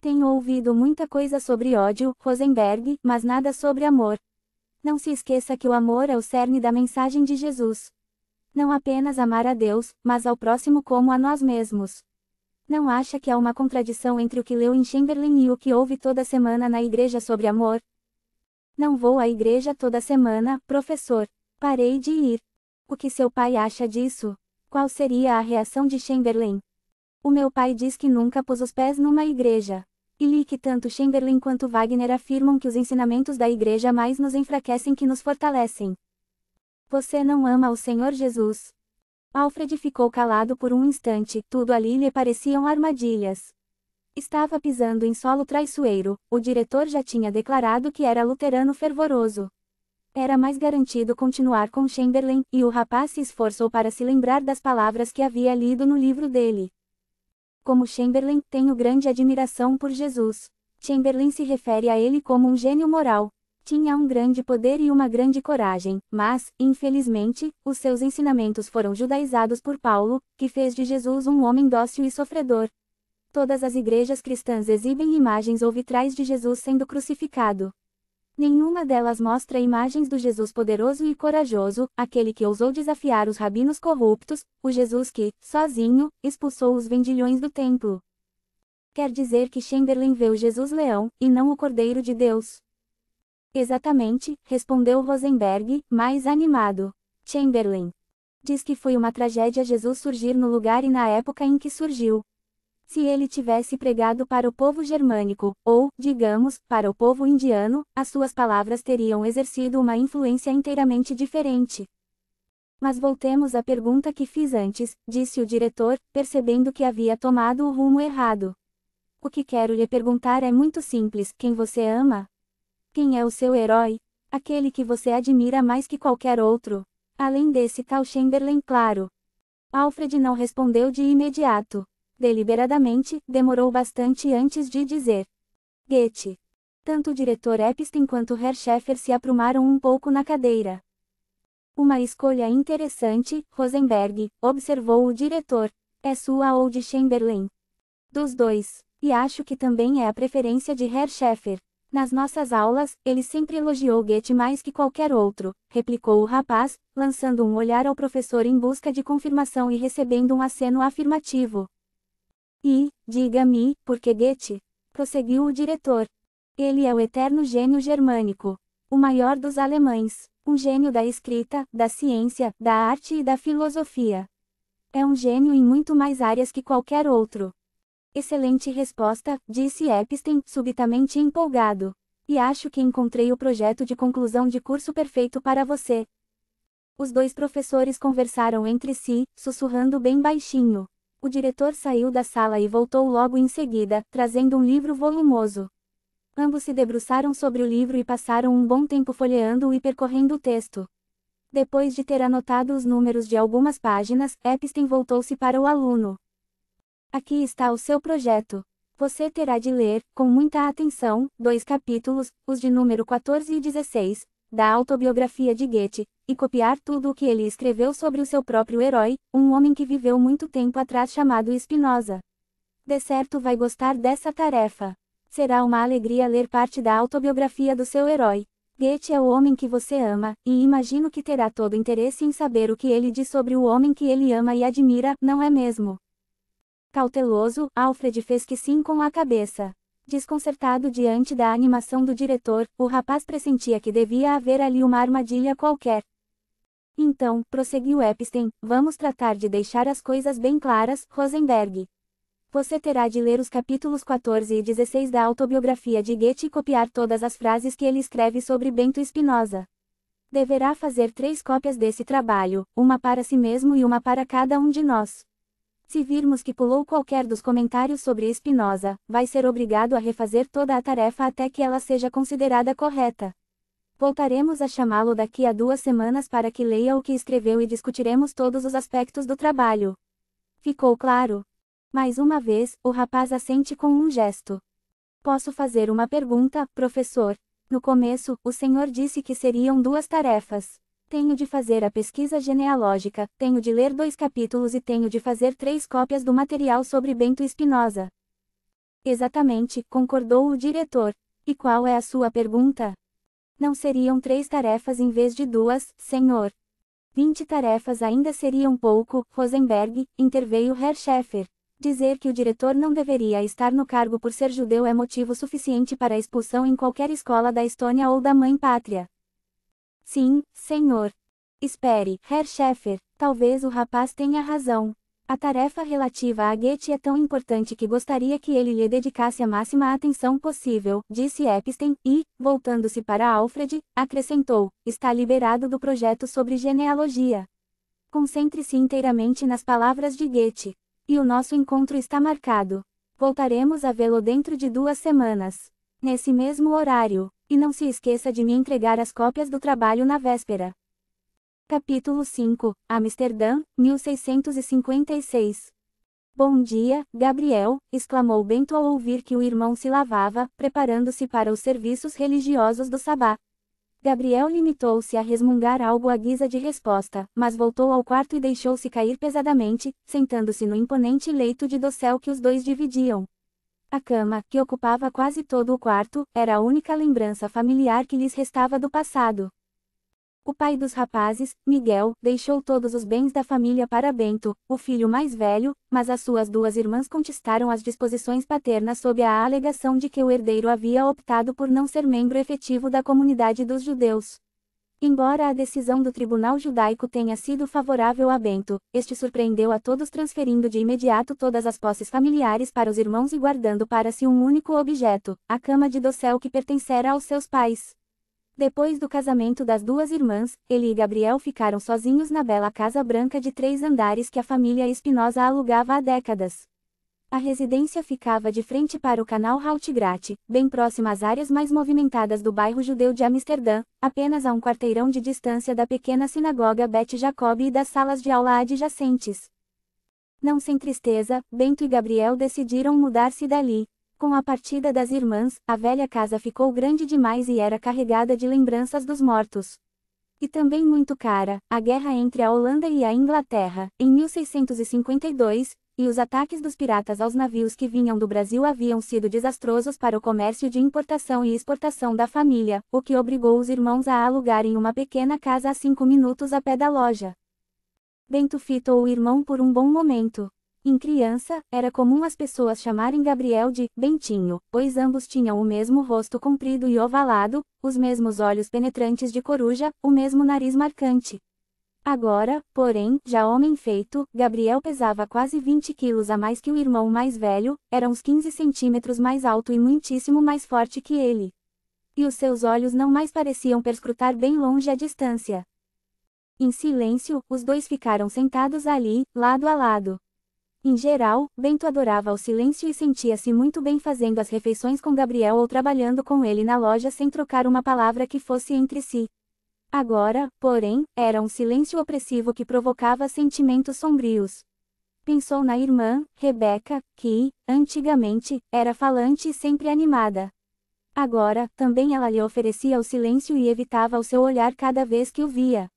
Tenho ouvido muita coisa sobre ódio, Rosenberg, mas nada sobre amor. Não se esqueça que o amor é o cerne da mensagem de Jesus. Não apenas amar a Deus, mas ao próximo como a nós mesmos. Não acha que há uma contradição entre o que leu em Chamberlain e o que ouve toda semana na igreja sobre amor? Não vou à igreja toda semana, professor. Parei de ir. O que seu pai acha disso? Qual seria a reação de Chamberlain? O meu pai diz que nunca pôs os pés numa igreja li que tanto Chamberlain quanto Wagner afirmam que os ensinamentos da Igreja mais nos enfraquecem que nos fortalecem. Você não ama o Senhor Jesus? Alfred ficou calado por um instante, tudo ali lhe pareciam armadilhas. Estava pisando em solo traiçoeiro, o diretor já tinha declarado que era luterano fervoroso. Era mais garantido continuar com Chamberlain, e o rapaz se esforçou para se lembrar das palavras que havia lido no livro dele como Chamberlain, tenho grande admiração por Jesus. Chamberlain se refere a ele como um gênio moral. Tinha um grande poder e uma grande coragem, mas, infelizmente, os seus ensinamentos foram judaizados por Paulo, que fez de Jesus um homem dócil e sofredor. Todas as igrejas cristãs exibem imagens ou vitrais de Jesus sendo crucificado. Nenhuma delas mostra imagens do Jesus poderoso e corajoso, aquele que ousou desafiar os rabinos corruptos, o Jesus que, sozinho, expulsou os vendilhões do templo. Quer dizer que Chamberlain vê o Jesus leão, e não o Cordeiro de Deus. Exatamente, respondeu Rosenberg, mais animado. Chamberlain diz que foi uma tragédia Jesus surgir no lugar e na época em que surgiu se ele tivesse pregado para o povo germânico, ou, digamos, para o povo indiano, as suas palavras teriam exercido uma influência inteiramente diferente. Mas voltemos à pergunta que fiz antes, disse o diretor, percebendo que havia tomado o rumo errado. O que quero lhe perguntar é muito simples: quem você ama? Quem é o seu herói? Aquele que você admira mais que qualquer outro? Além desse tal Chamberlain, claro. Alfred não respondeu de imediato deliberadamente, demorou bastante antes de dizer. Goethe. Tanto o diretor Epstein quanto Herr Schaeffer se aprumaram um pouco na cadeira. Uma escolha interessante, Rosenberg, observou o diretor. É sua ou de Chamberlain? Dos dois. E acho que também é a preferência de Herr Schaeffer. Nas nossas aulas, ele sempre elogiou Goethe mais que qualquer outro, replicou o rapaz, lançando um olhar ao professor em busca de confirmação e recebendo um aceno afirmativo. E, diga-me, por que Goethe? Prosseguiu o diretor. Ele é o eterno gênio germânico. O maior dos alemães. Um gênio da escrita, da ciência, da arte e da filosofia. É um gênio em muito mais áreas que qualquer outro. Excelente resposta, disse Epstein, subitamente empolgado. E acho que encontrei o projeto de conclusão de curso perfeito para você. Os dois professores conversaram entre si, sussurrando bem baixinho. O diretor saiu da sala e voltou logo em seguida, trazendo um livro volumoso. Ambos se debruçaram sobre o livro e passaram um bom tempo folheando-o e percorrendo o texto. Depois de ter anotado os números de algumas páginas, Epstein voltou-se para o aluno. Aqui está o seu projeto. Você terá de ler, com muita atenção, dois capítulos, os de número 14 e 16, da autobiografia de Goethe, e copiar tudo o que ele escreveu sobre o seu próprio herói, um homem que viveu muito tempo atrás chamado Spinoza. De certo vai gostar dessa tarefa. Será uma alegria ler parte da autobiografia do seu herói. Goethe é o homem que você ama, e imagino que terá todo interesse em saber o que ele diz sobre o homem que ele ama e admira, não é mesmo? Cauteloso, Alfred fez que sim com a cabeça. Desconcertado diante da animação do diretor, o rapaz pressentia que devia haver ali uma armadilha qualquer. Então, prosseguiu Epstein, vamos tratar de deixar as coisas bem claras, Rosenberg. Você terá de ler os capítulos 14 e 16 da autobiografia de Goethe e copiar todas as frases que ele escreve sobre Bento Spinoza. Deverá fazer três cópias desse trabalho, uma para si mesmo e uma para cada um de nós. Se virmos que pulou qualquer dos comentários sobre Spinoza, vai ser obrigado a refazer toda a tarefa até que ela seja considerada correta. Voltaremos a chamá-lo daqui a duas semanas para que leia o que escreveu e discutiremos todos os aspectos do trabalho. Ficou claro? Mais uma vez, o rapaz assente com um gesto. Posso fazer uma pergunta, professor? No começo, o senhor disse que seriam duas tarefas. Tenho de fazer a pesquisa genealógica, tenho de ler dois capítulos e tenho de fazer três cópias do material sobre Bento Espinosa. Exatamente, concordou o diretor. E qual é a sua pergunta? Não seriam três tarefas em vez de duas, senhor. Vinte tarefas ainda seriam pouco, Rosenberg, interveio Herr Schäfer. Dizer que o diretor não deveria estar no cargo por ser judeu é motivo suficiente para a expulsão em qualquer escola da Estônia ou da mãe pátria. Sim, senhor. Espere, Herr Schäfer, talvez o rapaz tenha razão. A tarefa relativa a Goethe é tão importante que gostaria que ele lhe dedicasse a máxima atenção possível, disse Epstein, e, voltando-se para Alfred, acrescentou: está liberado do projeto sobre genealogia. Concentre-se inteiramente nas palavras de Goethe. E o nosso encontro está marcado. Voltaremos a vê-lo dentro de duas semanas. Nesse mesmo horário. E não se esqueça de me entregar as cópias do trabalho na véspera. Capítulo 5, Amsterdã, 1656. Bom dia, Gabriel, exclamou Bento ao ouvir que o irmão se lavava, preparando-se para os serviços religiosos do sabá. Gabriel limitou-se a resmungar algo à guisa de resposta, mas voltou ao quarto e deixou-se cair pesadamente, sentando-se no imponente leito de dossel que os dois dividiam. A cama, que ocupava quase todo o quarto, era a única lembrança familiar que lhes restava do passado. O pai dos rapazes, Miguel, deixou todos os bens da família para Bento, o filho mais velho, mas as suas duas irmãs contestaram as disposições paternas sob a alegação de que o herdeiro havia optado por não ser membro efetivo da comunidade dos judeus. Embora a decisão do tribunal judaico tenha sido favorável a Bento, este surpreendeu a todos transferindo de imediato todas as posses familiares para os irmãos e guardando para si um único objeto, a cama de docel que pertencera aos seus pais. Depois do casamento das duas irmãs, ele e Gabriel ficaram sozinhos na bela casa branca de três andares que a família Espinosa alugava há décadas. A residência ficava de frente para o canal Haltigrat, bem próxima às áreas mais movimentadas do bairro judeu de Amsterdã, apenas a um quarteirão de distância da pequena sinagoga Beth Jacob e das salas de aula adjacentes. Não sem tristeza, Bento e Gabriel decidiram mudar-se dali, com a partida das irmãs, a velha casa ficou grande demais e era carregada de lembranças dos mortos. E também muito cara, a guerra entre a Holanda e a Inglaterra, em 1652, e os ataques dos piratas aos navios que vinham do Brasil haviam sido desastrosos para o comércio de importação e exportação da família, o que obrigou os irmãos a alugarem uma pequena casa a cinco minutos a pé da loja. Bento fitou o irmão por um bom momento. Em criança, era comum as pessoas chamarem Gabriel de Bentinho, pois ambos tinham o mesmo rosto comprido e ovalado, os mesmos olhos penetrantes de coruja, o mesmo nariz marcante. Agora, porém, já homem feito, Gabriel pesava quase 20 quilos a mais que o irmão mais velho, era uns 15 centímetros mais alto e muitíssimo mais forte que ele. E os seus olhos não mais pareciam perscrutar bem longe a distância. Em silêncio, os dois ficaram sentados ali, lado a lado. Em geral, Bento adorava o silêncio e sentia-se muito bem fazendo as refeições com Gabriel ou trabalhando com ele na loja sem trocar uma palavra que fosse entre si. Agora, porém, era um silêncio opressivo que provocava sentimentos sombrios. Pensou na irmã, Rebeca, que, antigamente, era falante e sempre animada. Agora, também ela lhe oferecia o silêncio e evitava o seu olhar cada vez que o via.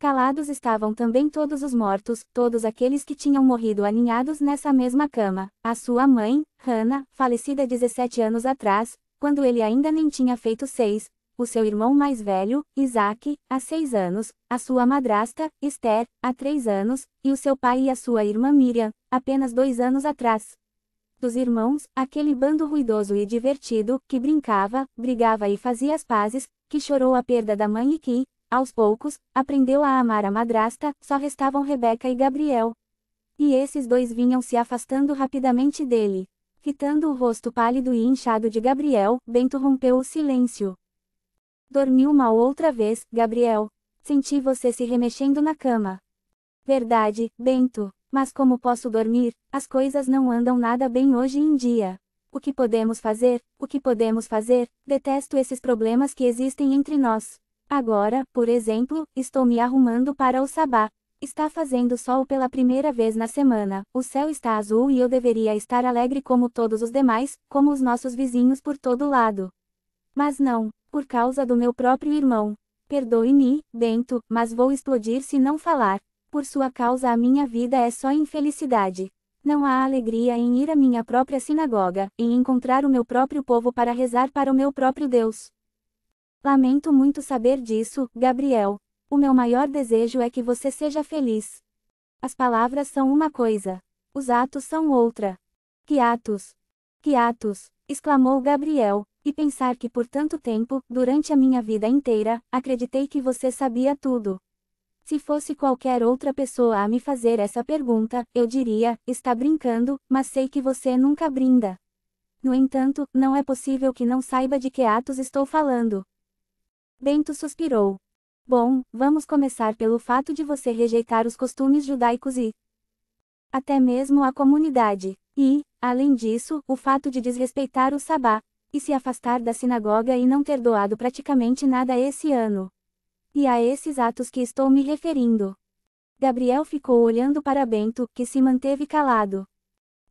Calados estavam também todos os mortos, todos aqueles que tinham morrido aninhados nessa mesma cama. A sua mãe, Hannah, falecida 17 anos atrás, quando ele ainda nem tinha feito seis, o seu irmão mais velho, Isaac, há seis anos, a sua madrasta, Esther, há três anos, e o seu pai e a sua irmã Miriam, apenas dois anos atrás. Dos irmãos, aquele bando ruidoso e divertido, que brincava, brigava e fazia as pazes, que chorou a perda da mãe e que, aos poucos, aprendeu a amar a madrasta, só restavam Rebeca e Gabriel. E esses dois vinham se afastando rapidamente dele. Fitando o rosto pálido e inchado de Gabriel, Bento rompeu o silêncio. Dormiu mal outra vez, Gabriel. Senti você se remexendo na cama. Verdade, Bento. Mas como posso dormir? As coisas não andam nada bem hoje em dia. O que podemos fazer? O que podemos fazer? Detesto esses problemas que existem entre nós. Agora, por exemplo, estou me arrumando para o sabá. Está fazendo sol pela primeira vez na semana, o céu está azul e eu deveria estar alegre como todos os demais, como os nossos vizinhos por todo lado. Mas não, por causa do meu próprio irmão. Perdoe-me, Bento, mas vou explodir se não falar. Por sua causa a minha vida é só infelicidade. Não há alegria em ir à minha própria sinagoga, em encontrar o meu próprio povo para rezar para o meu próprio Deus. Lamento muito saber disso, Gabriel. O meu maior desejo é que você seja feliz. As palavras são uma coisa. Os atos são outra. Que atos? Que atos? exclamou Gabriel, e pensar que por tanto tempo, durante a minha vida inteira, acreditei que você sabia tudo. Se fosse qualquer outra pessoa a me fazer essa pergunta, eu diria: está brincando, mas sei que você nunca brinda. No entanto, não é possível que não saiba de que atos estou falando. Bento suspirou. Bom, vamos começar pelo fato de você rejeitar os costumes judaicos e até mesmo a comunidade, e, além disso, o fato de desrespeitar o sabá, e se afastar da sinagoga e não ter doado praticamente nada esse ano. E a esses atos que estou me referindo. Gabriel ficou olhando para Bento, que se manteve calado.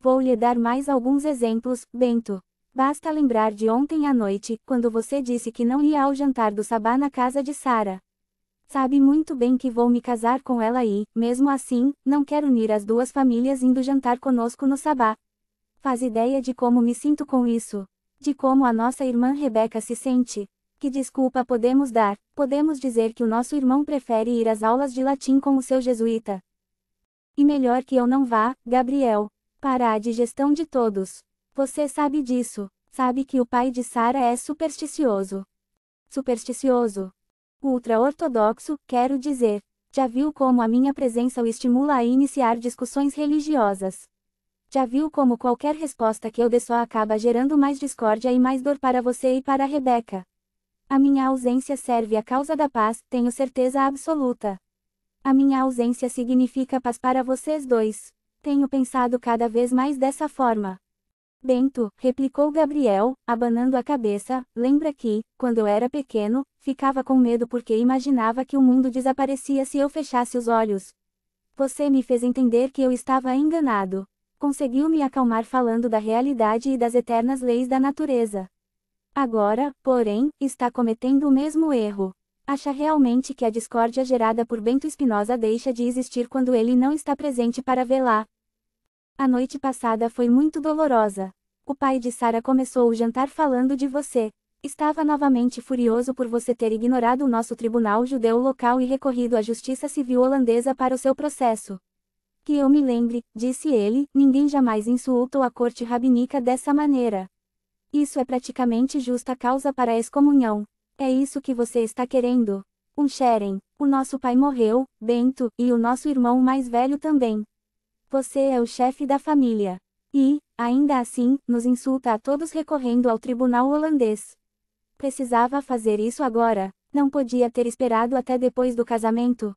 Vou lhe dar mais alguns exemplos, Bento. Basta lembrar de ontem à noite, quando você disse que não ia ao jantar do Sabá na casa de Sara. Sabe muito bem que vou me casar com ela e, mesmo assim, não quero unir as duas famílias indo jantar conosco no Sabá. Faz ideia de como me sinto com isso? De como a nossa irmã Rebeca se sente? Que desculpa podemos dar? Podemos dizer que o nosso irmão prefere ir às aulas de latim com o seu jesuíta. E melhor que eu não vá, Gabriel. Para a digestão de todos. Você sabe disso, sabe que o pai de Sara é supersticioso. Supersticioso. Ultra-ortodoxo, quero dizer. Já viu como a minha presença o estimula a iniciar discussões religiosas. Já viu como qualquer resposta que eu dê só acaba gerando mais discórdia e mais dor para você e para a Rebeca. A minha ausência serve à causa da paz, tenho certeza absoluta. A minha ausência significa paz para vocês dois. Tenho pensado cada vez mais dessa forma. Bento, replicou Gabriel, abanando a cabeça, lembra que, quando eu era pequeno, ficava com medo porque imaginava que o mundo desaparecia se eu fechasse os olhos. Você me fez entender que eu estava enganado. Conseguiu me acalmar falando da realidade e das eternas leis da natureza. Agora, porém, está cometendo o mesmo erro. Acha realmente que a discórdia gerada por Bento Espinosa deixa de existir quando ele não está presente para vê-la, a noite passada foi muito dolorosa. O pai de Sara começou o jantar falando de você. Estava novamente furioso por você ter ignorado o nosso tribunal judeu local e recorrido à justiça civil holandesa para o seu processo. Que eu me lembre, disse ele, ninguém jamais insultou a corte rabínica dessa maneira. Isso é praticamente justa causa para a excomunhão. É isso que você está querendo. Um Xeren, o nosso pai morreu, Bento, e o nosso irmão mais velho também. Você é o chefe da família. E, ainda assim, nos insulta a todos recorrendo ao tribunal holandês. Precisava fazer isso agora, não podia ter esperado até depois do casamento.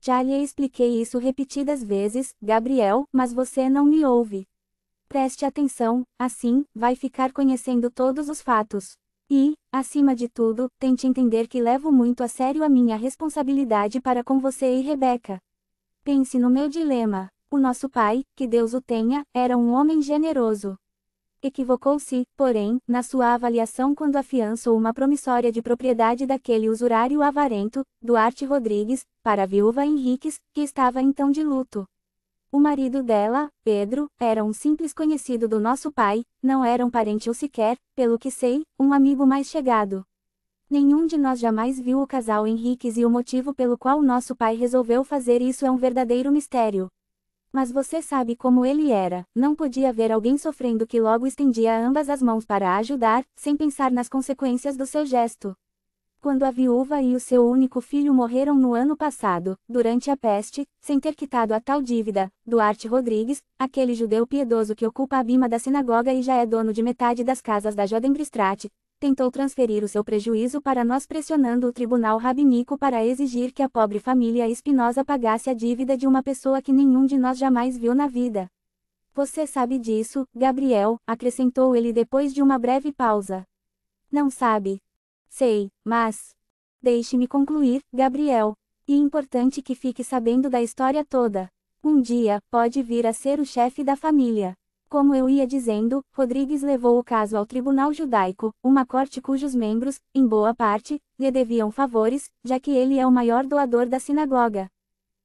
Já lhe expliquei isso repetidas vezes, Gabriel, mas você não me ouve. Preste atenção, assim, vai ficar conhecendo todos os fatos. E, acima de tudo, tente entender que levo muito a sério a minha responsabilidade para com você e Rebeca. Pense no meu dilema. O nosso pai, que Deus o tenha, era um homem generoso. Equivocou-se, porém, na sua avaliação quando afiançou uma promissória de propriedade daquele usurário avarento, Duarte Rodrigues, para a viúva Henriques, que estava então de luto. O marido dela, Pedro, era um simples conhecido do nosso pai, não era um parente ou sequer, pelo que sei, um amigo mais chegado. Nenhum de nós jamais viu o casal Henriques e o motivo pelo qual nosso pai resolveu fazer isso é um verdadeiro mistério. Mas você sabe como ele era, não podia ver alguém sofrendo que logo estendia ambas as mãos para ajudar, sem pensar nas consequências do seu gesto. Quando a viúva e o seu único filho morreram no ano passado, durante a peste, sem ter quitado a tal dívida, Duarte Rodrigues, aquele judeu piedoso que ocupa a bima da sinagoga e já é dono de metade das casas da Jodembristrat, tentou transferir o seu prejuízo para nós pressionando o tribunal rabínico para exigir que a pobre família Espinosa pagasse a dívida de uma pessoa que nenhum de nós jamais viu na vida. Você sabe disso, Gabriel, acrescentou ele depois de uma breve pausa. Não sabe. Sei, mas. Deixe-me concluir, Gabriel. E é importante que fique sabendo da história toda. Um dia, pode vir a ser o chefe da família. Como eu ia dizendo, Rodrigues levou o caso ao tribunal judaico, uma corte cujos membros, em boa parte, lhe deviam favores, já que ele é o maior doador da sinagoga.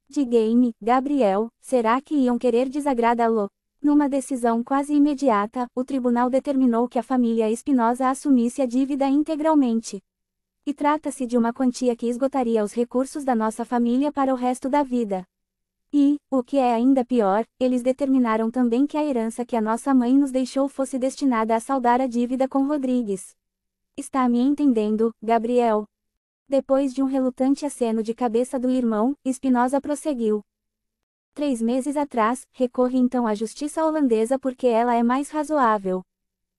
De Game, Gabriel, será que iam querer desagradá-lo? Numa decisão quase imediata, o tribunal determinou que a família Espinosa assumisse a dívida integralmente. E trata-se de uma quantia que esgotaria os recursos da nossa família para o resto da vida. E, o que é ainda pior, eles determinaram também que a herança que a nossa mãe nos deixou fosse destinada a saldar a dívida com Rodrigues. Está me entendendo, Gabriel? Depois de um relutante aceno de cabeça do irmão, Espinosa prosseguiu. Três meses atrás, recorre então à justiça holandesa porque ela é mais razoável.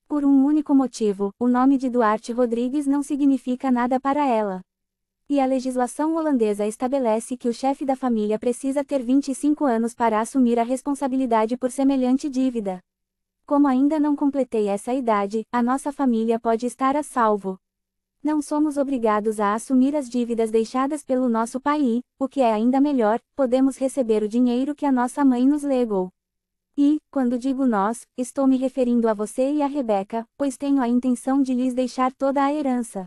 Por um único motivo, o nome de Duarte Rodrigues não significa nada para ela e a legislação holandesa estabelece que o chefe da família precisa ter 25 anos para assumir a responsabilidade por semelhante dívida. Como ainda não completei essa idade, a nossa família pode estar a salvo. Não somos obrigados a assumir as dívidas deixadas pelo nosso pai, o que é ainda melhor, podemos receber o dinheiro que a nossa mãe nos legou. E, quando digo nós, estou me referindo a você e a Rebeca, pois tenho a intenção de lhes deixar toda a herança.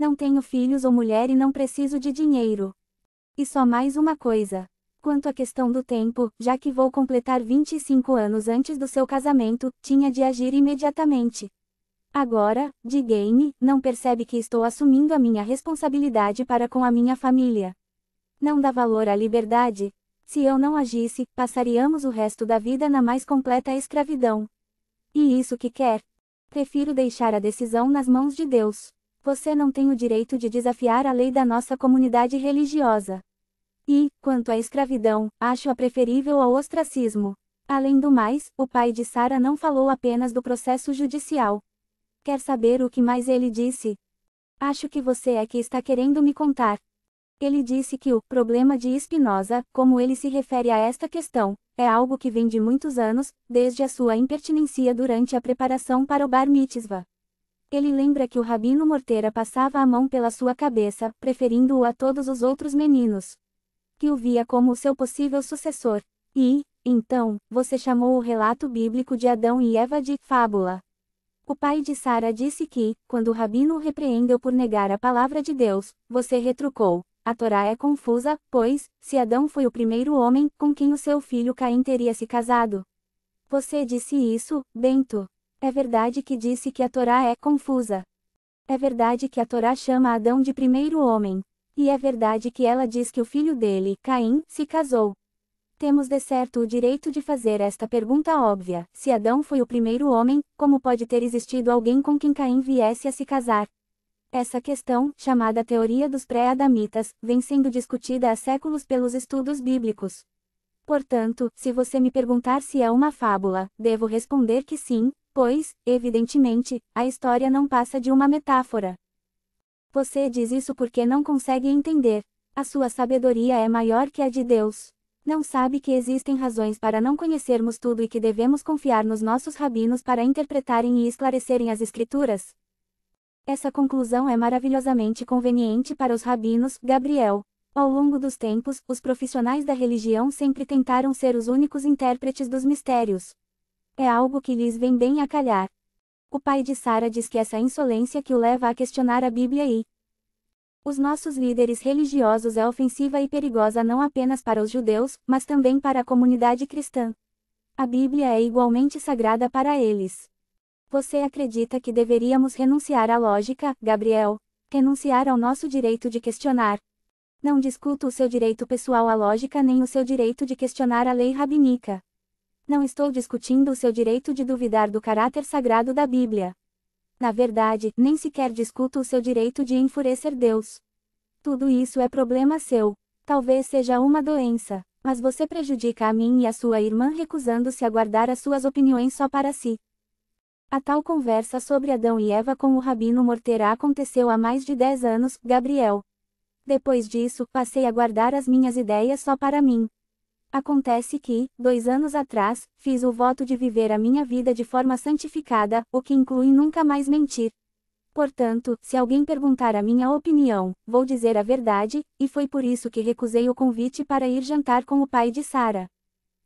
Não tenho filhos ou mulher e não preciso de dinheiro. E só mais uma coisa. Quanto à questão do tempo, já que vou completar 25 anos antes do seu casamento, tinha de agir imediatamente. Agora, de game, não percebe que estou assumindo a minha responsabilidade para com a minha família. Não dá valor à liberdade. Se eu não agisse, passaríamos o resto da vida na mais completa escravidão. E isso que quer. Prefiro deixar a decisão nas mãos de Deus. Você não tem o direito de desafiar a lei da nossa comunidade religiosa. E, quanto à escravidão, acho-a preferível ao ostracismo. Além do mais, o pai de Sara não falou apenas do processo judicial. Quer saber o que mais ele disse? Acho que você é que está querendo me contar. Ele disse que o problema de Spinoza, como ele se refere a esta questão, é algo que vem de muitos anos, desde a sua impertinência durante a preparação para o Bar Mitzvah. Ele lembra que o Rabino Morteira passava a mão pela sua cabeça, preferindo-o a todos os outros meninos. Que o via como o seu possível sucessor. E, então, você chamou o relato bíblico de Adão e Eva de fábula. O pai de Sara disse que, quando o Rabino o repreendeu por negar a palavra de Deus, você retrucou. A Torá é confusa, pois, se Adão foi o primeiro homem com quem o seu filho Caim teria se casado. Você disse isso, Bento. É verdade que disse que a Torá é confusa. É verdade que a Torá chama Adão de primeiro homem. E é verdade que ela diz que o filho dele, Caim, se casou. Temos de certo o direito de fazer esta pergunta óbvia: se Adão foi o primeiro homem, como pode ter existido alguém com quem Caim viesse a se casar? Essa questão, chamada teoria dos pré-adamitas, vem sendo discutida há séculos pelos estudos bíblicos. Portanto, se você me perguntar se é uma fábula, devo responder que sim, Pois, evidentemente, a história não passa de uma metáfora. Você diz isso porque não consegue entender. A sua sabedoria é maior que a de Deus. Não sabe que existem razões para não conhecermos tudo e que devemos confiar nos nossos rabinos para interpretarem e esclarecerem as Escrituras? Essa conclusão é maravilhosamente conveniente para os rabinos, Gabriel. Ao longo dos tempos, os profissionais da religião sempre tentaram ser os únicos intérpretes dos mistérios. É algo que lhes vem bem a calhar. O pai de Sara diz que essa insolência que o leva a questionar a Bíblia e os nossos líderes religiosos é ofensiva e perigosa não apenas para os judeus, mas também para a comunidade cristã. A Bíblia é igualmente sagrada para eles. Você acredita que deveríamos renunciar à lógica, Gabriel? Renunciar ao nosso direito de questionar? Não discuto o seu direito pessoal à lógica nem o seu direito de questionar a lei rabínica. Não estou discutindo o seu direito de duvidar do caráter sagrado da Bíblia. Na verdade, nem sequer discuto o seu direito de enfurecer Deus. Tudo isso é problema seu. Talvez seja uma doença, mas você prejudica a mim e a sua irmã recusando-se a guardar as suas opiniões só para si. A tal conversa sobre Adão e Eva com o Rabino Morterá aconteceu há mais de 10 anos, Gabriel. Depois disso, passei a guardar as minhas ideias só para mim. Acontece que, dois anos atrás, fiz o voto de viver a minha vida de forma santificada, o que inclui nunca mais mentir. Portanto, se alguém perguntar a minha opinião, vou dizer a verdade, e foi por isso que recusei o convite para ir jantar com o pai de Sara.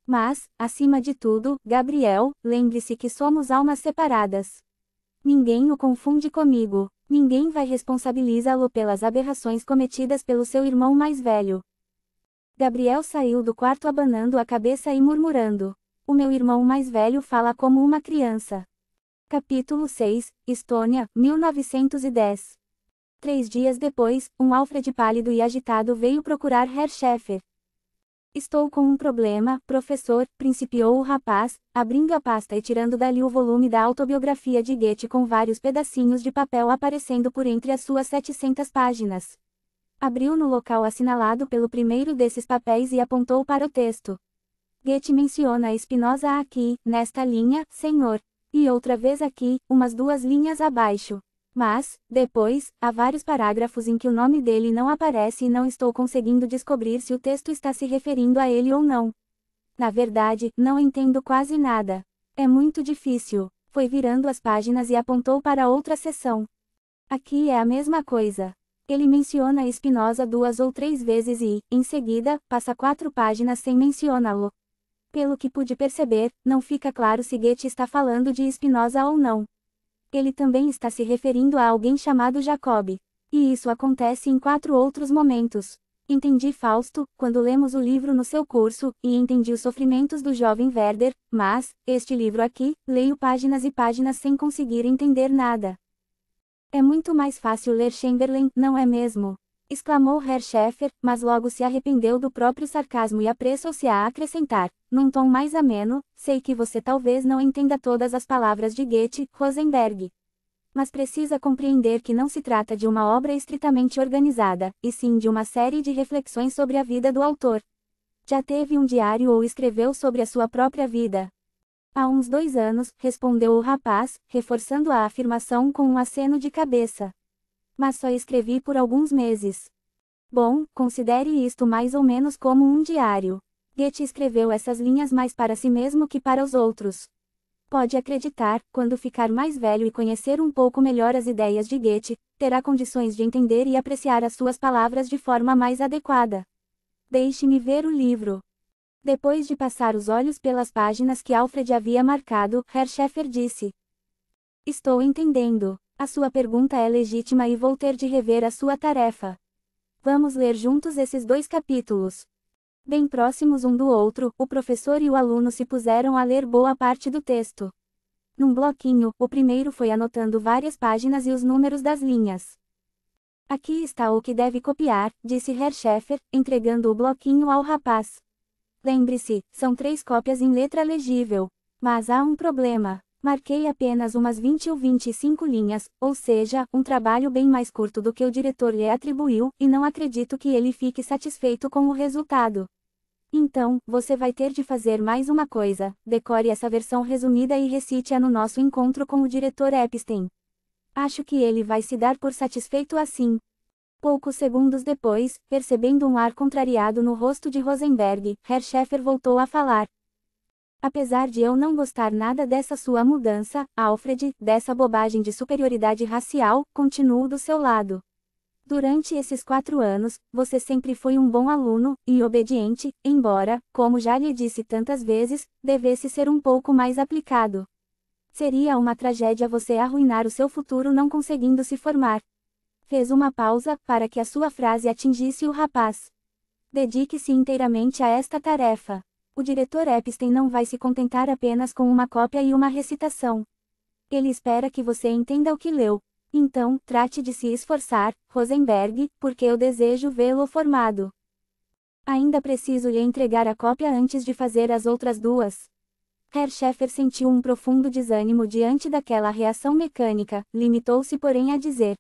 Mas, acima de tudo, Gabriel, lembre-se que somos almas separadas. Ninguém o confunde comigo, ninguém vai responsabilizá-lo pelas aberrações cometidas pelo seu irmão mais velho. Gabriel saiu do quarto abanando a cabeça e murmurando. O meu irmão mais velho fala como uma criança. Capítulo 6, Estônia, 1910. Três dias depois, um Alfred pálido e agitado veio procurar Herr Schäfer. Estou com um problema, professor, principiou o rapaz, abrindo a pasta e tirando dali o volume da autobiografia de Goethe com vários pedacinhos de papel aparecendo por entre as suas 700 páginas abriu no local assinalado pelo primeiro desses papéis e apontou para o texto. Goethe menciona a Spinoza aqui, nesta linha, senhor, e outra vez aqui, umas duas linhas abaixo. Mas, depois, há vários parágrafos em que o nome dele não aparece e não estou conseguindo descobrir se o texto está se referindo a ele ou não. Na verdade, não entendo quase nada. É muito difícil. Foi virando as páginas e apontou para outra seção. Aqui é a mesma coisa. Ele menciona Spinoza duas ou três vezes e, em seguida, passa quatro páginas sem mencioná-lo. Pelo que pude perceber, não fica claro se Goethe está falando de Spinoza ou não. Ele também está se referindo a alguém chamado Jacob. E isso acontece em quatro outros momentos. Entendi Fausto, quando lemos o livro no seu curso, e entendi os sofrimentos do jovem Werder, mas, este livro aqui, leio páginas e páginas sem conseguir entender nada. É muito mais fácil ler Chamberlain, não é mesmo? exclamou Herr Schaeffer, mas logo se arrependeu do próprio sarcasmo e apressou-se a acrescentar, num tom mais ameno, sei que você talvez não entenda todas as palavras de Goethe, Rosenberg. Mas precisa compreender que não se trata de uma obra estritamente organizada, e sim de uma série de reflexões sobre a vida do autor. Já teve um diário ou escreveu sobre a sua própria vida, Há uns dois anos, respondeu o rapaz, reforçando a afirmação com um aceno de cabeça. Mas só escrevi por alguns meses. Bom, considere isto mais ou menos como um diário. Goethe escreveu essas linhas mais para si mesmo que para os outros. Pode acreditar, quando ficar mais velho e conhecer um pouco melhor as ideias de Goethe, terá condições de entender e apreciar as suas palavras de forma mais adequada. Deixe-me ver o livro. Depois de passar os olhos pelas páginas que Alfred havia marcado, Herr Schaeffer disse: Estou entendendo. A sua pergunta é legítima e vou ter de rever a sua tarefa. Vamos ler juntos esses dois capítulos. Bem próximos um do outro, o professor e o aluno se puseram a ler boa parte do texto. Num bloquinho, o primeiro foi anotando várias páginas e os números das linhas. Aqui está o que deve copiar, disse Herr Schaeffer, entregando o bloquinho ao rapaz. Lembre-se, são três cópias em letra legível. Mas há um problema. Marquei apenas umas 20 ou 25 linhas, ou seja, um trabalho bem mais curto do que o diretor lhe atribuiu, e não acredito que ele fique satisfeito com o resultado. Então, você vai ter de fazer mais uma coisa: decore essa versão resumida e recite-a no nosso encontro com o diretor Epstein. Acho que ele vai se dar por satisfeito assim. Poucos segundos depois, percebendo um ar contrariado no rosto de Rosenberg, Herr Scheffer voltou a falar. Apesar de eu não gostar nada dessa sua mudança, Alfred, dessa bobagem de superioridade racial, continuo do seu lado. Durante esses quatro anos, você sempre foi um bom aluno, e obediente, embora, como já lhe disse tantas vezes, devesse ser um pouco mais aplicado. Seria uma tragédia você arruinar o seu futuro não conseguindo se formar fez uma pausa para que a sua frase atingisse o rapaz. Dedique-se inteiramente a esta tarefa. O diretor Epstein não vai se contentar apenas com uma cópia e uma recitação. Ele espera que você entenda o que leu. Então, trate de se esforçar, Rosenberg, porque eu desejo vê-lo formado. Ainda preciso lhe entregar a cópia antes de fazer as outras duas. Herr Schaeffer sentiu um profundo desânimo diante daquela reação mecânica, limitou-se porém a dizer: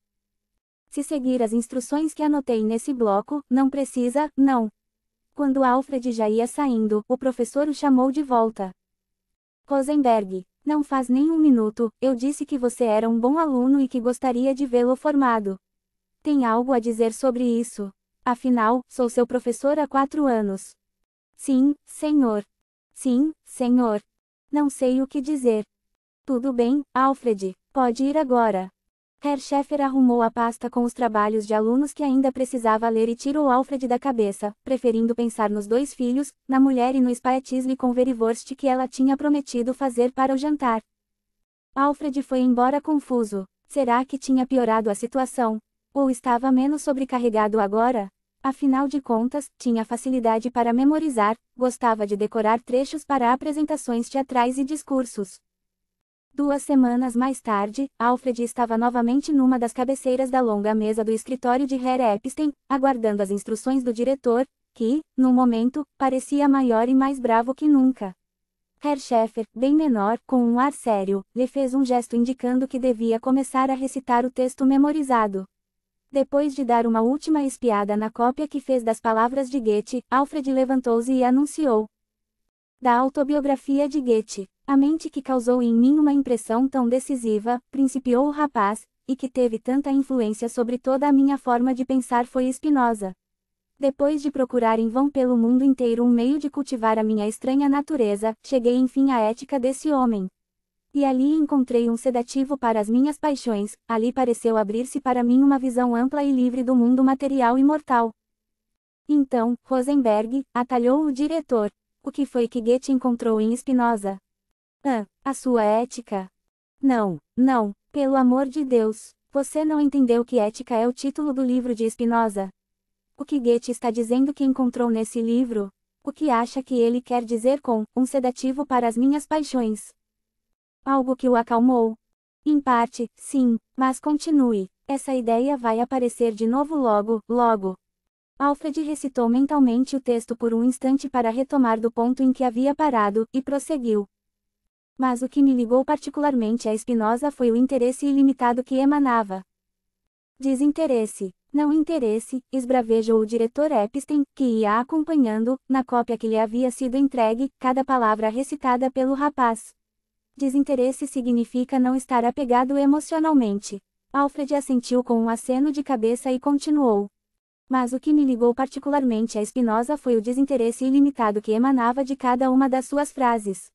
se seguir as instruções que anotei nesse bloco, não precisa, não. Quando Alfred já ia saindo, o professor o chamou de volta. Rosenberg, não faz nem um minuto, eu disse que você era um bom aluno e que gostaria de vê-lo formado. Tem algo a dizer sobre isso? Afinal, sou seu professor há quatro anos. Sim, senhor. Sim, senhor. Não sei o que dizer. Tudo bem, Alfred, pode ir agora. Herr arrumou a pasta com os trabalhos de alunos que ainda precisava ler e tirou Alfred da cabeça, preferindo pensar nos dois filhos, na mulher e no spaetisli com verivorst que ela tinha prometido fazer para o jantar. Alfred foi embora confuso. Será que tinha piorado a situação? Ou estava menos sobrecarregado agora? Afinal de contas, tinha facilidade para memorizar, gostava de decorar trechos para apresentações teatrais e discursos. Duas semanas mais tarde, Alfred estava novamente numa das cabeceiras da longa mesa do escritório de Herr Epstein, aguardando as instruções do diretor, que, no momento, parecia maior e mais bravo que nunca. Herr Schaeffer, bem menor, com um ar sério, lhe fez um gesto indicando que devia começar a recitar o texto memorizado. Depois de dar uma última espiada na cópia que fez das palavras de Goethe, Alfred levantou-se e anunciou. Da autobiografia de Goethe. A mente que causou em mim uma impressão tão decisiva, principiou o rapaz, e que teve tanta influência sobre toda a minha forma de pensar foi Espinosa. Depois de procurar em vão pelo mundo inteiro um meio de cultivar a minha estranha natureza, cheguei enfim à ética desse homem. E ali encontrei um sedativo para as minhas paixões, ali pareceu abrir-se para mim uma visão ampla e livre do mundo material e mortal. Então, Rosenberg, atalhou o diretor. O que foi que Goethe encontrou em Spinoza? Ah, a sua ética? Não, não, pelo amor de Deus, você não entendeu que ética é o título do livro de Spinoza? O que Goethe está dizendo que encontrou nesse livro? O que acha que ele quer dizer com um sedativo para as minhas paixões? Algo que o acalmou? Em parte, sim, mas continue. Essa ideia vai aparecer de novo logo, logo. Alfred recitou mentalmente o texto por um instante para retomar do ponto em que havia parado, e prosseguiu. Mas o que me ligou particularmente a Spinoza foi o interesse ilimitado que emanava. Desinteresse, não interesse, esbravejou o diretor Epstein, que ia acompanhando, na cópia que lhe havia sido entregue, cada palavra recitada pelo rapaz. Desinteresse significa não estar apegado emocionalmente. Alfred assentiu com um aceno de cabeça e continuou. Mas o que me ligou particularmente a Spinoza foi o desinteresse ilimitado que emanava de cada uma das suas frases.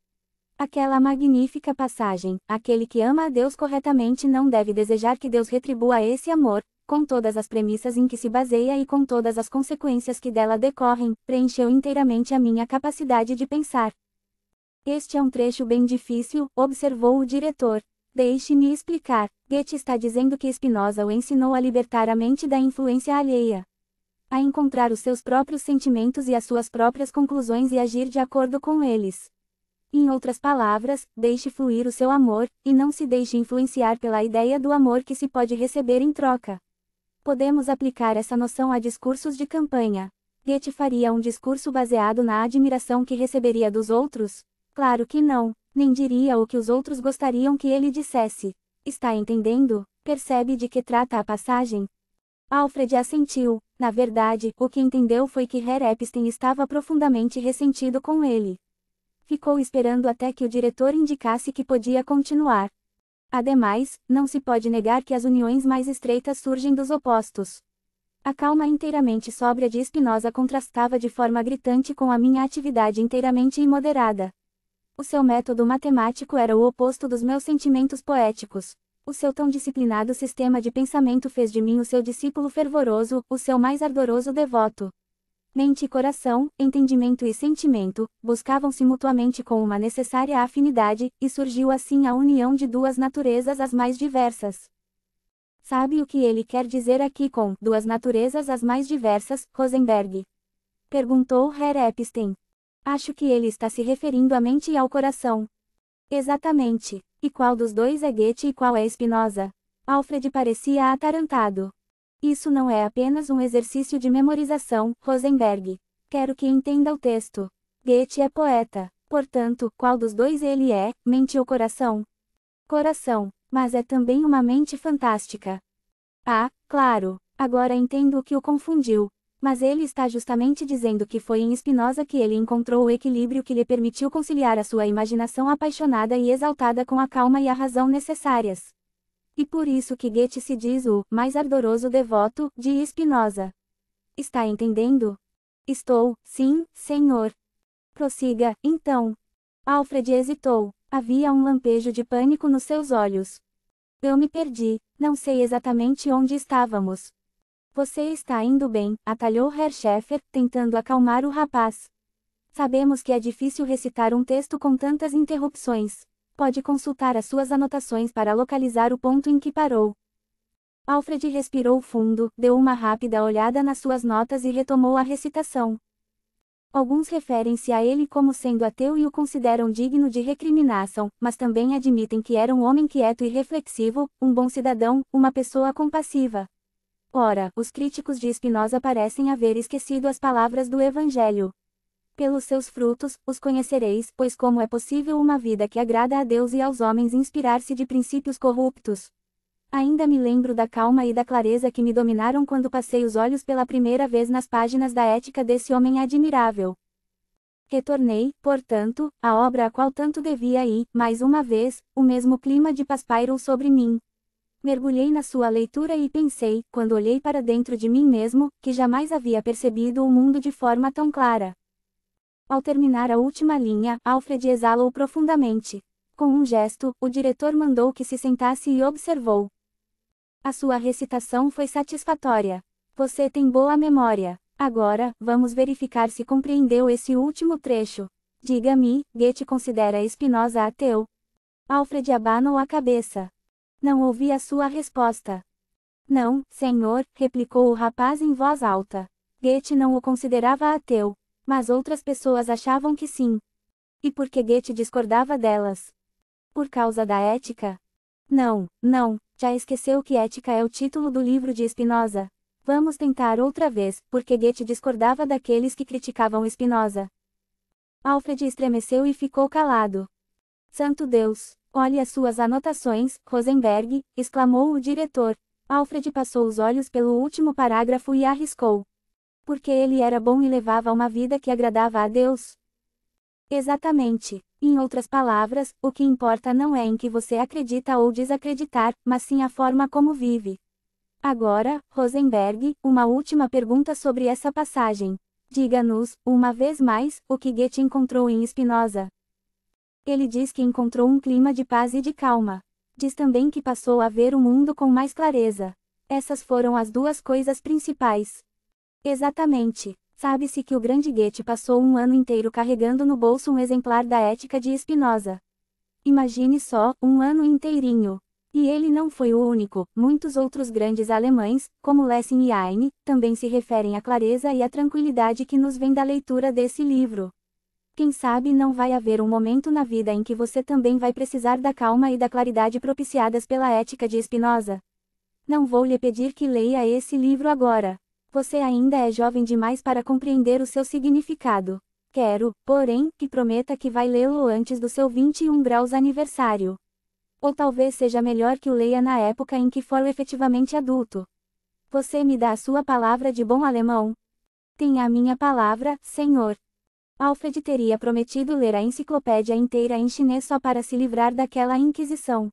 Aquela magnífica passagem, aquele que ama a Deus corretamente não deve desejar que Deus retribua esse amor, com todas as premissas em que se baseia e com todas as consequências que dela decorrem, preencheu inteiramente a minha capacidade de pensar. Este é um trecho bem difícil, observou o diretor. Deixe-me explicar. Goethe está dizendo que Spinoza o ensinou a libertar a mente da influência alheia. A encontrar os seus próprios sentimentos e as suas próprias conclusões e agir de acordo com eles. Em outras palavras, deixe fluir o seu amor, e não se deixe influenciar pela ideia do amor que se pode receber em troca. Podemos aplicar essa noção a discursos de campanha. Goethe faria um discurso baseado na admiração que receberia dos outros? Claro que não, nem diria o que os outros gostariam que ele dissesse. Está entendendo? Percebe de que trata a passagem? Alfred assentiu. Na verdade, o que entendeu foi que Herr Epstein estava profundamente ressentido com ele ficou esperando até que o diretor indicasse que podia continuar. Ademais, não se pode negar que as uniões mais estreitas surgem dos opostos. A calma inteiramente sóbria de Espinosa contrastava de forma gritante com a minha atividade inteiramente imoderada. O seu método matemático era o oposto dos meus sentimentos poéticos. O seu tão disciplinado sistema de pensamento fez de mim o seu discípulo fervoroso, o seu mais ardoroso devoto. Mente e coração, entendimento e sentimento, buscavam-se mutuamente com uma necessária afinidade, e surgiu assim a união de duas naturezas as mais diversas. Sabe o que ele quer dizer aqui com duas naturezas as mais diversas, Rosenberg? Perguntou Herr Epstein. Acho que ele está se referindo à mente e ao coração. Exatamente. E qual dos dois é Goethe e qual é Spinoza? Alfred parecia atarantado. Isso não é apenas um exercício de memorização, Rosenberg. Quero que entenda o texto. Goethe é poeta, portanto, qual dos dois ele é, mente ou coração? Coração, mas é também uma mente fantástica. Ah, claro, agora entendo o que o confundiu. Mas ele está justamente dizendo que foi em Spinoza que ele encontrou o equilíbrio que lhe permitiu conciliar a sua imaginação apaixonada e exaltada com a calma e a razão necessárias. E por isso que Goethe se diz o mais ardoroso devoto de Spinoza. Está entendendo? Estou, sim, senhor. Prossiga, então. Alfred hesitou. Havia um lampejo de pânico nos seus olhos. Eu me perdi, não sei exatamente onde estávamos. Você está indo bem, atalhou Herr Schäfer, tentando acalmar o rapaz. Sabemos que é difícil recitar um texto com tantas interrupções pode consultar as suas anotações para localizar o ponto em que parou. Alfred respirou fundo, deu uma rápida olhada nas suas notas e retomou a recitação. Alguns referem-se a ele como sendo ateu e o consideram digno de recriminação, mas também admitem que era um homem quieto e reflexivo, um bom cidadão, uma pessoa compassiva. Ora, os críticos de Spinoza parecem haver esquecido as palavras do Evangelho. Pelos seus frutos, os conhecereis, pois como é possível uma vida que agrada a Deus e aos homens inspirar-se de princípios corruptos? Ainda me lembro da calma e da clareza que me dominaram quando passei os olhos pela primeira vez nas páginas da ética desse homem admirável. Retornei, portanto, à obra a qual tanto devia ir, mais uma vez, o mesmo clima de paz pairou sobre mim. Mergulhei na sua leitura e pensei, quando olhei para dentro de mim mesmo, que jamais havia percebido o mundo de forma tão clara. Ao terminar a última linha, Alfred exalou profundamente. Com um gesto, o diretor mandou que se sentasse e observou. A sua recitação foi satisfatória. Você tem boa memória. Agora, vamos verificar se compreendeu esse último trecho. Diga-me, Goethe considera Spinoza ateu? Alfred abanou a cabeça. Não ouvi a sua resposta. Não, senhor, replicou o rapaz em voz alta. Goethe não o considerava ateu. Mas outras pessoas achavam que sim. E por que Goethe discordava delas? Por causa da ética? Não, não, já esqueceu que ética é o título do livro de Spinoza. Vamos tentar outra vez, porque Goethe discordava daqueles que criticavam Spinoza. Alfred estremeceu e ficou calado. Santo Deus! Olhe as suas anotações, Rosenberg, exclamou o diretor. Alfred passou os olhos pelo último parágrafo e arriscou porque ele era bom e levava uma vida que agradava a Deus. Exatamente. Em outras palavras, o que importa não é em que você acredita ou desacreditar, mas sim a forma como vive. Agora, Rosenberg, uma última pergunta sobre essa passagem. Diga-nos, uma vez mais, o que Goethe encontrou em Spinoza. Ele diz que encontrou um clima de paz e de calma. Diz também que passou a ver o mundo com mais clareza. Essas foram as duas coisas principais. Exatamente. Sabe-se que o grande Goethe passou um ano inteiro carregando no bolso um exemplar da Ética de Spinoza. Imagine só, um ano inteirinho. E ele não foi o único, muitos outros grandes alemães, como Lessing e Heine, também se referem à clareza e à tranquilidade que nos vem da leitura desse livro. Quem sabe não vai haver um momento na vida em que você também vai precisar da calma e da claridade propiciadas pela ética de Spinoza. Não vou lhe pedir que leia esse livro agora. Você ainda é jovem demais para compreender o seu significado. Quero, porém, que prometa que vai lê-lo antes do seu 21 graus aniversário. Ou talvez seja melhor que o leia na época em que for efetivamente adulto. Você me dá a sua palavra de bom alemão? Tenha a minha palavra, senhor. Alfred teria prometido ler a enciclopédia inteira em chinês só para se livrar daquela inquisição.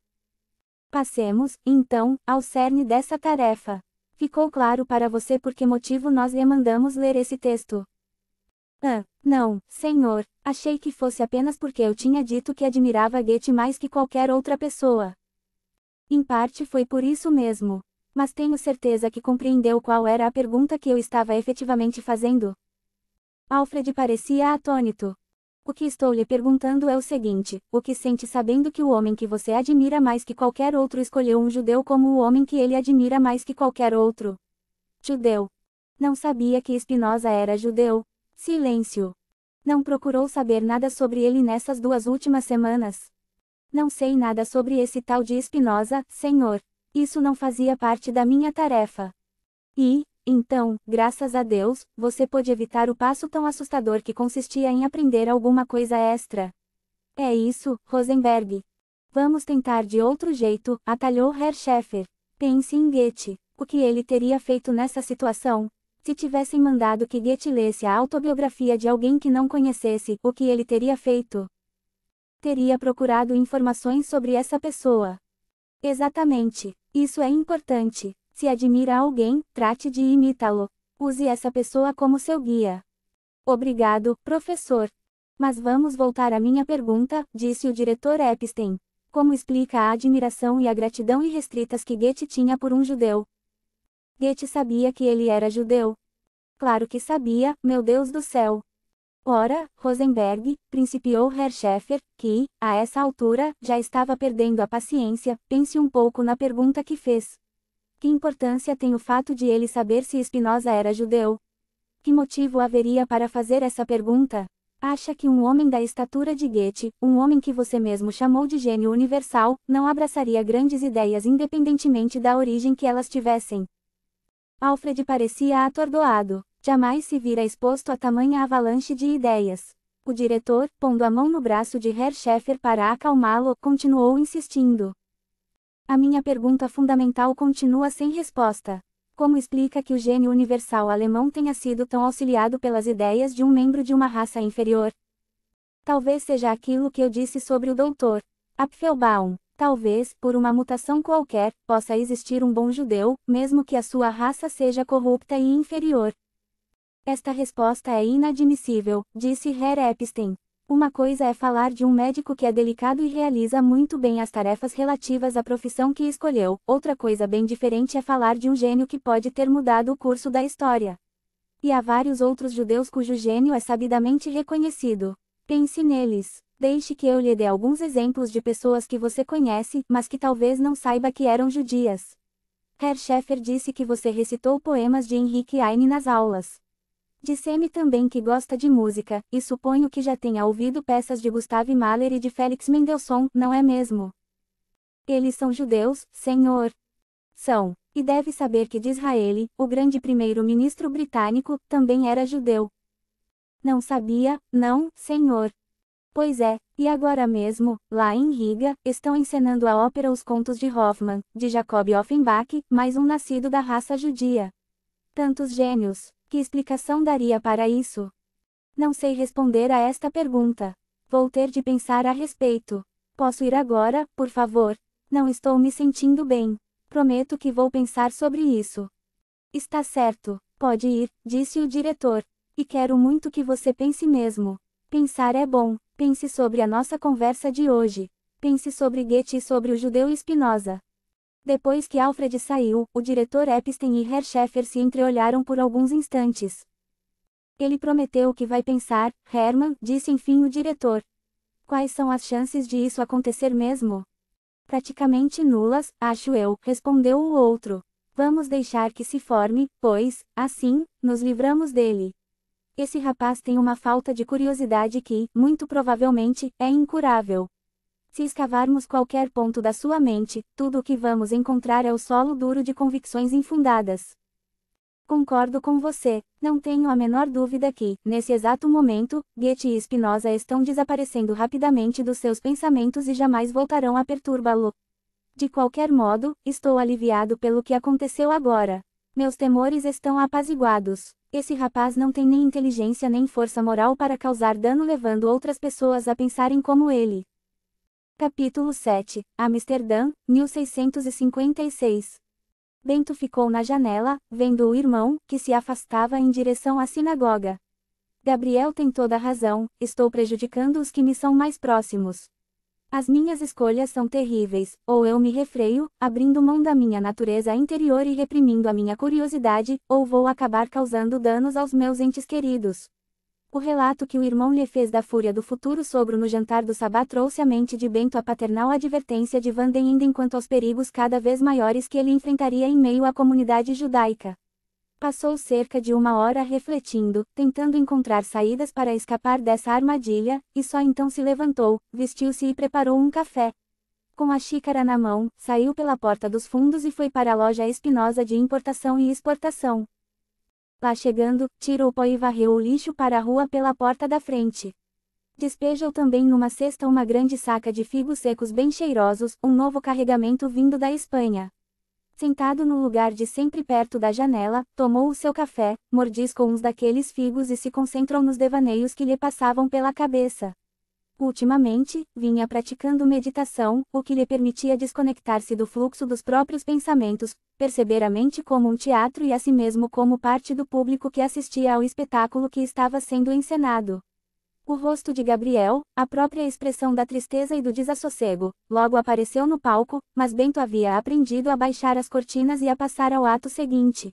Passemos, então, ao cerne dessa tarefa. Ficou claro para você por que motivo nós lhe mandamos ler esse texto? Ah, não, senhor, achei que fosse apenas porque eu tinha dito que admirava Goethe mais que qualquer outra pessoa. Em parte foi por isso mesmo. Mas tenho certeza que compreendeu qual era a pergunta que eu estava efetivamente fazendo. Alfred parecia atônito. O que estou lhe perguntando é o seguinte: o que sente sabendo que o homem que você admira mais que qualquer outro escolheu um judeu como o homem que ele admira mais que qualquer outro? Judeu. Não sabia que Spinoza era judeu. Silêncio. Não procurou saber nada sobre ele nessas duas últimas semanas. Não sei nada sobre esse tal de Spinoza, senhor. Isso não fazia parte da minha tarefa. E, então, graças a Deus, você pôde evitar o passo tão assustador que consistia em aprender alguma coisa extra. É isso, Rosenberg. Vamos tentar de outro jeito, atalhou Herr Scheffer. Pense em Goethe. O que ele teria feito nessa situação? Se tivessem mandado que Goethe lesse a autobiografia de alguém que não conhecesse, o que ele teria feito? Teria procurado informações sobre essa pessoa. Exatamente. Isso é importante. Se admira alguém, trate de imitá-lo. Use essa pessoa como seu guia. Obrigado, professor. Mas vamos voltar à minha pergunta, disse o diretor Epstein. Como explica a admiração e a gratidão irrestritas que Goethe tinha por um judeu? Goethe sabia que ele era judeu. Claro que sabia, meu Deus do céu. Ora, Rosenberg, principiou Herr Schäfer, que, a essa altura, já estava perdendo a paciência, pense um pouco na pergunta que fez. Que importância tem o fato de ele saber se Spinoza era judeu? Que motivo haveria para fazer essa pergunta? Acha que um homem da estatura de Goethe, um homem que você mesmo chamou de gênio universal, não abraçaria grandes ideias independentemente da origem que elas tivessem? Alfred parecia atordoado. Jamais se vira exposto a tamanha avalanche de ideias. O diretor, pondo a mão no braço de Herr Scheffer para acalmá-lo, continuou insistindo. A minha pergunta fundamental continua sem resposta. Como explica que o gênio universal alemão tenha sido tão auxiliado pelas ideias de um membro de uma raça inferior? Talvez seja aquilo que eu disse sobre o doutor Apfelbaum. Talvez, por uma mutação qualquer, possa existir um bom judeu, mesmo que a sua raça seja corrupta e inferior. Esta resposta é inadmissível, disse Herr Epstein. Uma coisa é falar de um médico que é delicado e realiza muito bem as tarefas relativas à profissão que escolheu, outra coisa bem diferente é falar de um gênio que pode ter mudado o curso da história. E há vários outros judeus cujo gênio é sabidamente reconhecido. Pense neles. Deixe que eu lhe dê alguns exemplos de pessoas que você conhece, mas que talvez não saiba que eram judias. Herr Scheffer disse que você recitou poemas de Henrique Heine nas aulas. Disse-me também que gosta de música, e suponho que já tenha ouvido peças de Gustav Mahler e de Felix Mendelssohn, não é mesmo? Eles são judeus, senhor. São. E deve saber que de Israel, o grande primeiro-ministro britânico, também era judeu. Não sabia, não, senhor. Pois é, e agora mesmo, lá em Riga, estão encenando a ópera Os Contos de Hoffmann, de Jacob Offenbach, mais um nascido da raça judia. Tantos gênios. Que explicação daria para isso? Não sei responder a esta pergunta. Vou ter de pensar a respeito. Posso ir agora, por favor? Não estou me sentindo bem. Prometo que vou pensar sobre isso. Está certo, pode ir, disse o diretor. E quero muito que você pense mesmo. Pensar é bom, pense sobre a nossa conversa de hoje. Pense sobre Goethe e sobre o judeu Spinoza. Depois que Alfred saiu, o diretor Epstein e Herr se entreolharam por alguns instantes. Ele prometeu que vai pensar, Herman, disse enfim o diretor. Quais são as chances de isso acontecer mesmo? Praticamente nulas, acho eu, respondeu o outro. Vamos deixar que se forme, pois, assim, nos livramos dele. Esse rapaz tem uma falta de curiosidade que, muito provavelmente, é incurável. Se escavarmos qualquer ponto da sua mente, tudo o que vamos encontrar é o solo duro de convicções infundadas. Concordo com você, não tenho a menor dúvida que, nesse exato momento, Goethe e Spinoza estão desaparecendo rapidamente dos seus pensamentos e jamais voltarão a perturbá-lo. De qualquer modo, estou aliviado pelo que aconteceu agora. Meus temores estão apaziguados. Esse rapaz não tem nem inteligência nem força moral para causar dano levando outras pessoas a pensarem como ele. Capítulo 7 Amsterdã, 1656 Bento ficou na janela, vendo o irmão, que se afastava em direção à sinagoga. Gabriel tem toda a razão, estou prejudicando os que me são mais próximos. As minhas escolhas são terríveis, ou eu me refreio, abrindo mão da minha natureza interior e reprimindo a minha curiosidade, ou vou acabar causando danos aos meus entes queridos. O relato que o irmão lhe fez da fúria do futuro sogro no jantar do sabá trouxe à mente de Bento a paternal advertência de Van den Enden quanto aos perigos cada vez maiores que ele enfrentaria em meio à comunidade judaica. Passou cerca de uma hora refletindo, tentando encontrar saídas para escapar dessa armadilha, e só então se levantou, vestiu-se e preparou um café. Com a xícara na mão, saiu pela porta dos fundos e foi para a loja espinosa de importação e exportação. Lá chegando, tira o pó e varreu o lixo para a rua pela porta da frente. Despejou também numa cesta uma grande saca de figos secos bem cheirosos, um novo carregamento vindo da Espanha. Sentado no lugar de sempre perto da janela, tomou o seu café, mordiscou uns daqueles figos e se concentrou nos devaneios que lhe passavam pela cabeça. Ultimamente, vinha praticando meditação, o que lhe permitia desconectar-se do fluxo dos próprios pensamentos, perceber a mente como um teatro e a si mesmo como parte do público que assistia ao espetáculo que estava sendo encenado. O rosto de Gabriel, a própria expressão da tristeza e do desassossego, logo apareceu no palco, mas Bento havia aprendido a baixar as cortinas e a passar ao ato seguinte.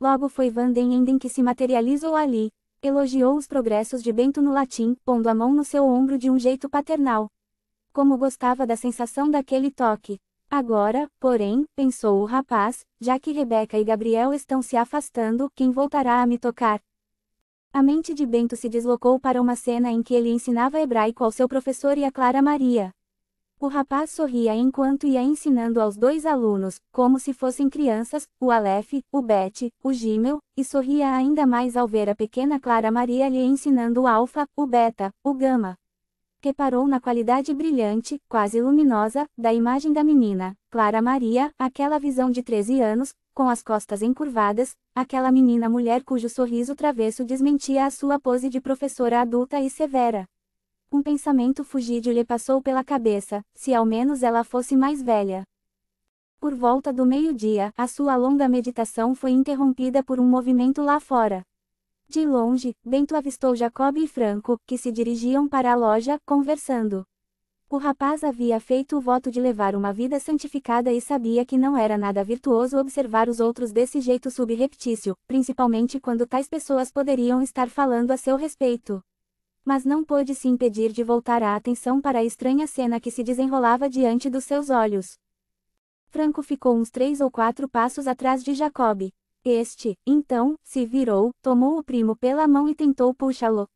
Logo foi Van den Enden que se materializou ali, Elogiou os progressos de Bento no latim, pondo a mão no seu ombro de um jeito paternal. Como gostava da sensação daquele toque. Agora, porém, pensou o rapaz, já que Rebeca e Gabriel estão se afastando, quem voltará a me tocar? A mente de Bento se deslocou para uma cena em que ele ensinava hebraico ao seu professor e a Clara Maria. O rapaz sorria enquanto ia ensinando aos dois alunos, como se fossem crianças, o Aleph, o Bet, o Gimel, e sorria ainda mais ao ver a pequena Clara Maria lhe ensinando o Alfa, o Beta, o Gama. Reparou na qualidade brilhante, quase luminosa, da imagem da menina, Clara Maria, aquela visão de 13 anos, com as costas encurvadas, aquela menina mulher cujo sorriso travesso desmentia a sua pose de professora adulta e severa. Um pensamento fugidio lhe passou pela cabeça, se ao menos ela fosse mais velha. Por volta do meio-dia, a sua longa meditação foi interrompida por um movimento lá fora. De longe, Bento avistou Jacob e Franco, que se dirigiam para a loja, conversando. O rapaz havia feito o voto de levar uma vida santificada e sabia que não era nada virtuoso observar os outros desse jeito subreptício, principalmente quando tais pessoas poderiam estar falando a seu respeito mas não pôde se impedir de voltar a atenção para a estranha cena que se desenrolava diante dos seus olhos. Franco ficou uns três ou quatro passos atrás de Jacob. Este, então, se virou, tomou o primo pela mão e tentou puxá-lo.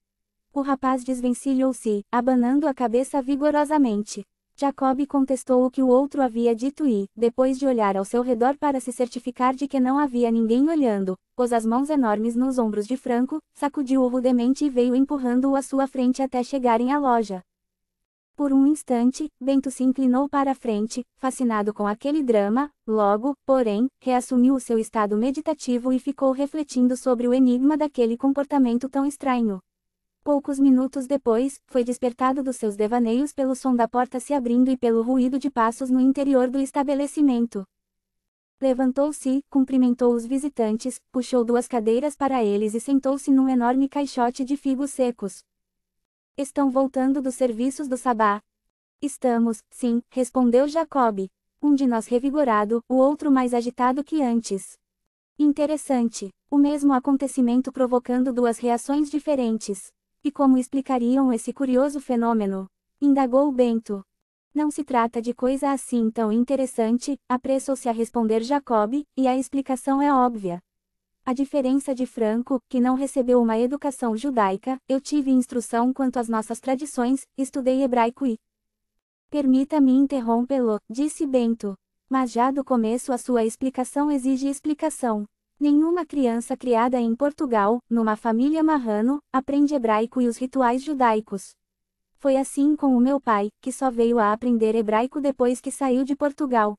O rapaz desvencilhou-se, abanando a cabeça vigorosamente. Jacob contestou o que o outro havia dito e, depois de olhar ao seu redor para se certificar de que não havia ninguém olhando, pôs as mãos enormes nos ombros de Franco, sacudiu-o rudemente e veio empurrando-o à sua frente até chegarem à loja. Por um instante, Bento se inclinou para a frente, fascinado com aquele drama, logo, porém, reassumiu o seu estado meditativo e ficou refletindo sobre o enigma daquele comportamento tão estranho. Poucos minutos depois, foi despertado dos seus devaneios pelo som da porta se abrindo e pelo ruído de passos no interior do estabelecimento. Levantou-se, cumprimentou os visitantes, puxou duas cadeiras para eles e sentou-se num enorme caixote de figos secos. Estão voltando dos serviços do sabá. Estamos, sim, respondeu Jacob. Um de nós revigorado, o outro mais agitado que antes. Interessante, o mesmo acontecimento provocando duas reações diferentes. E como explicariam esse curioso fenômeno? Indagou Bento. Não se trata de coisa assim tão interessante, apressou-se a responder Jacob, e a explicação é óbvia. A diferença de Franco, que não recebeu uma educação judaica, eu tive instrução quanto às nossas tradições, estudei hebraico e. Permita-me interrompê-lo, disse Bento. Mas já do começo a sua explicação exige explicação. Nenhuma criança criada em Portugal, numa família marrano, aprende hebraico e os rituais judaicos. Foi assim com o meu pai, que só veio a aprender hebraico depois que saiu de Portugal.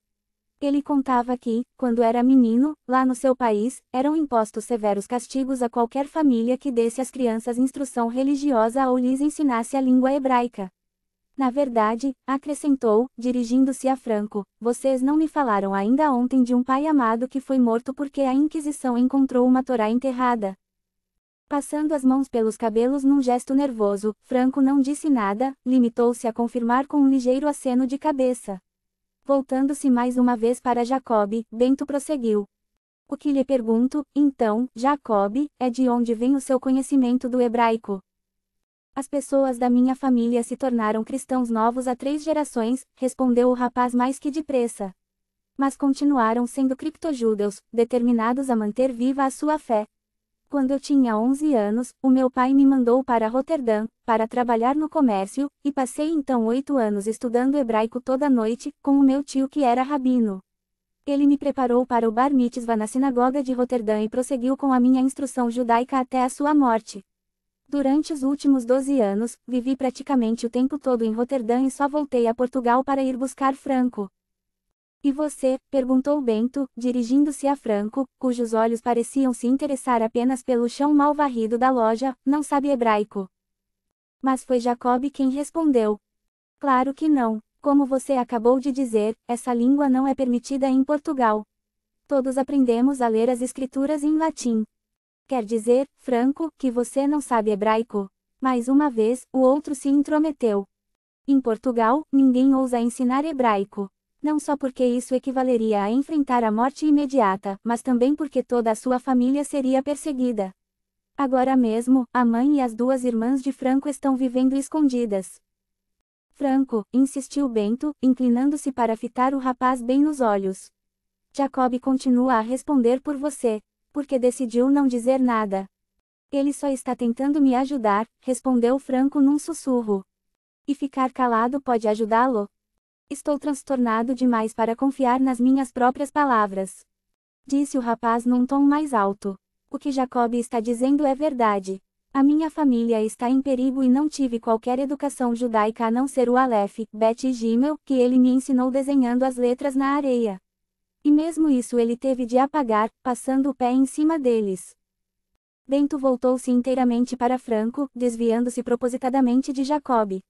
Ele contava que, quando era menino, lá no seu país, eram impostos severos castigos a qualquer família que desse às crianças instrução religiosa ou lhes ensinasse a língua hebraica. Na verdade, acrescentou, dirigindo-se a Franco, vocês não me falaram ainda ontem de um pai amado que foi morto porque a Inquisição encontrou uma Torá enterrada. Passando as mãos pelos cabelos num gesto nervoso, Franco não disse nada, limitou-se a confirmar com um ligeiro aceno de cabeça. Voltando-se mais uma vez para Jacob, Bento prosseguiu. O que lhe pergunto, então, Jacob, é de onde vem o seu conhecimento do hebraico? As pessoas da minha família se tornaram cristãos novos há três gerações, respondeu o rapaz mais que depressa. Mas continuaram sendo criptojudeus, determinados a manter viva a sua fé. Quando eu tinha 11 anos, o meu pai me mandou para Roterdã, para trabalhar no comércio, e passei então oito anos estudando hebraico toda noite, com o meu tio que era rabino. Ele me preparou para o bar mitzvah na sinagoga de Roterdã e prosseguiu com a minha instrução judaica até a sua morte. Durante os últimos 12 anos, vivi praticamente o tempo todo em Roterdã e só voltei a Portugal para ir buscar Franco. E você? perguntou Bento, dirigindo-se a Franco, cujos olhos pareciam se interessar apenas pelo chão mal varrido da loja, não sabe hebraico. Mas foi Jacob quem respondeu. Claro que não. Como você acabou de dizer, essa língua não é permitida em Portugal. Todos aprendemos a ler as escrituras em latim. Quer dizer, Franco, que você não sabe hebraico? Mais uma vez, o outro se intrometeu. Em Portugal, ninguém ousa ensinar hebraico. Não só porque isso equivaleria a enfrentar a morte imediata, mas também porque toda a sua família seria perseguida. Agora mesmo, a mãe e as duas irmãs de Franco estão vivendo escondidas. Franco, insistiu Bento, inclinando-se para fitar o rapaz bem nos olhos. Jacob continua a responder por você porque decidiu não dizer nada. Ele só está tentando me ajudar, respondeu Franco num sussurro. E ficar calado pode ajudá-lo? Estou transtornado demais para confiar nas minhas próprias palavras. Disse o rapaz num tom mais alto. O que Jacob está dizendo é verdade. A minha família está em perigo e não tive qualquer educação judaica a não ser o Aleph, Bet e Gimel, que ele me ensinou desenhando as letras na areia. E mesmo isso ele teve de apagar, passando o pé em cima deles. Bento voltou-se inteiramente para Franco, desviando-se propositadamente de Jacob.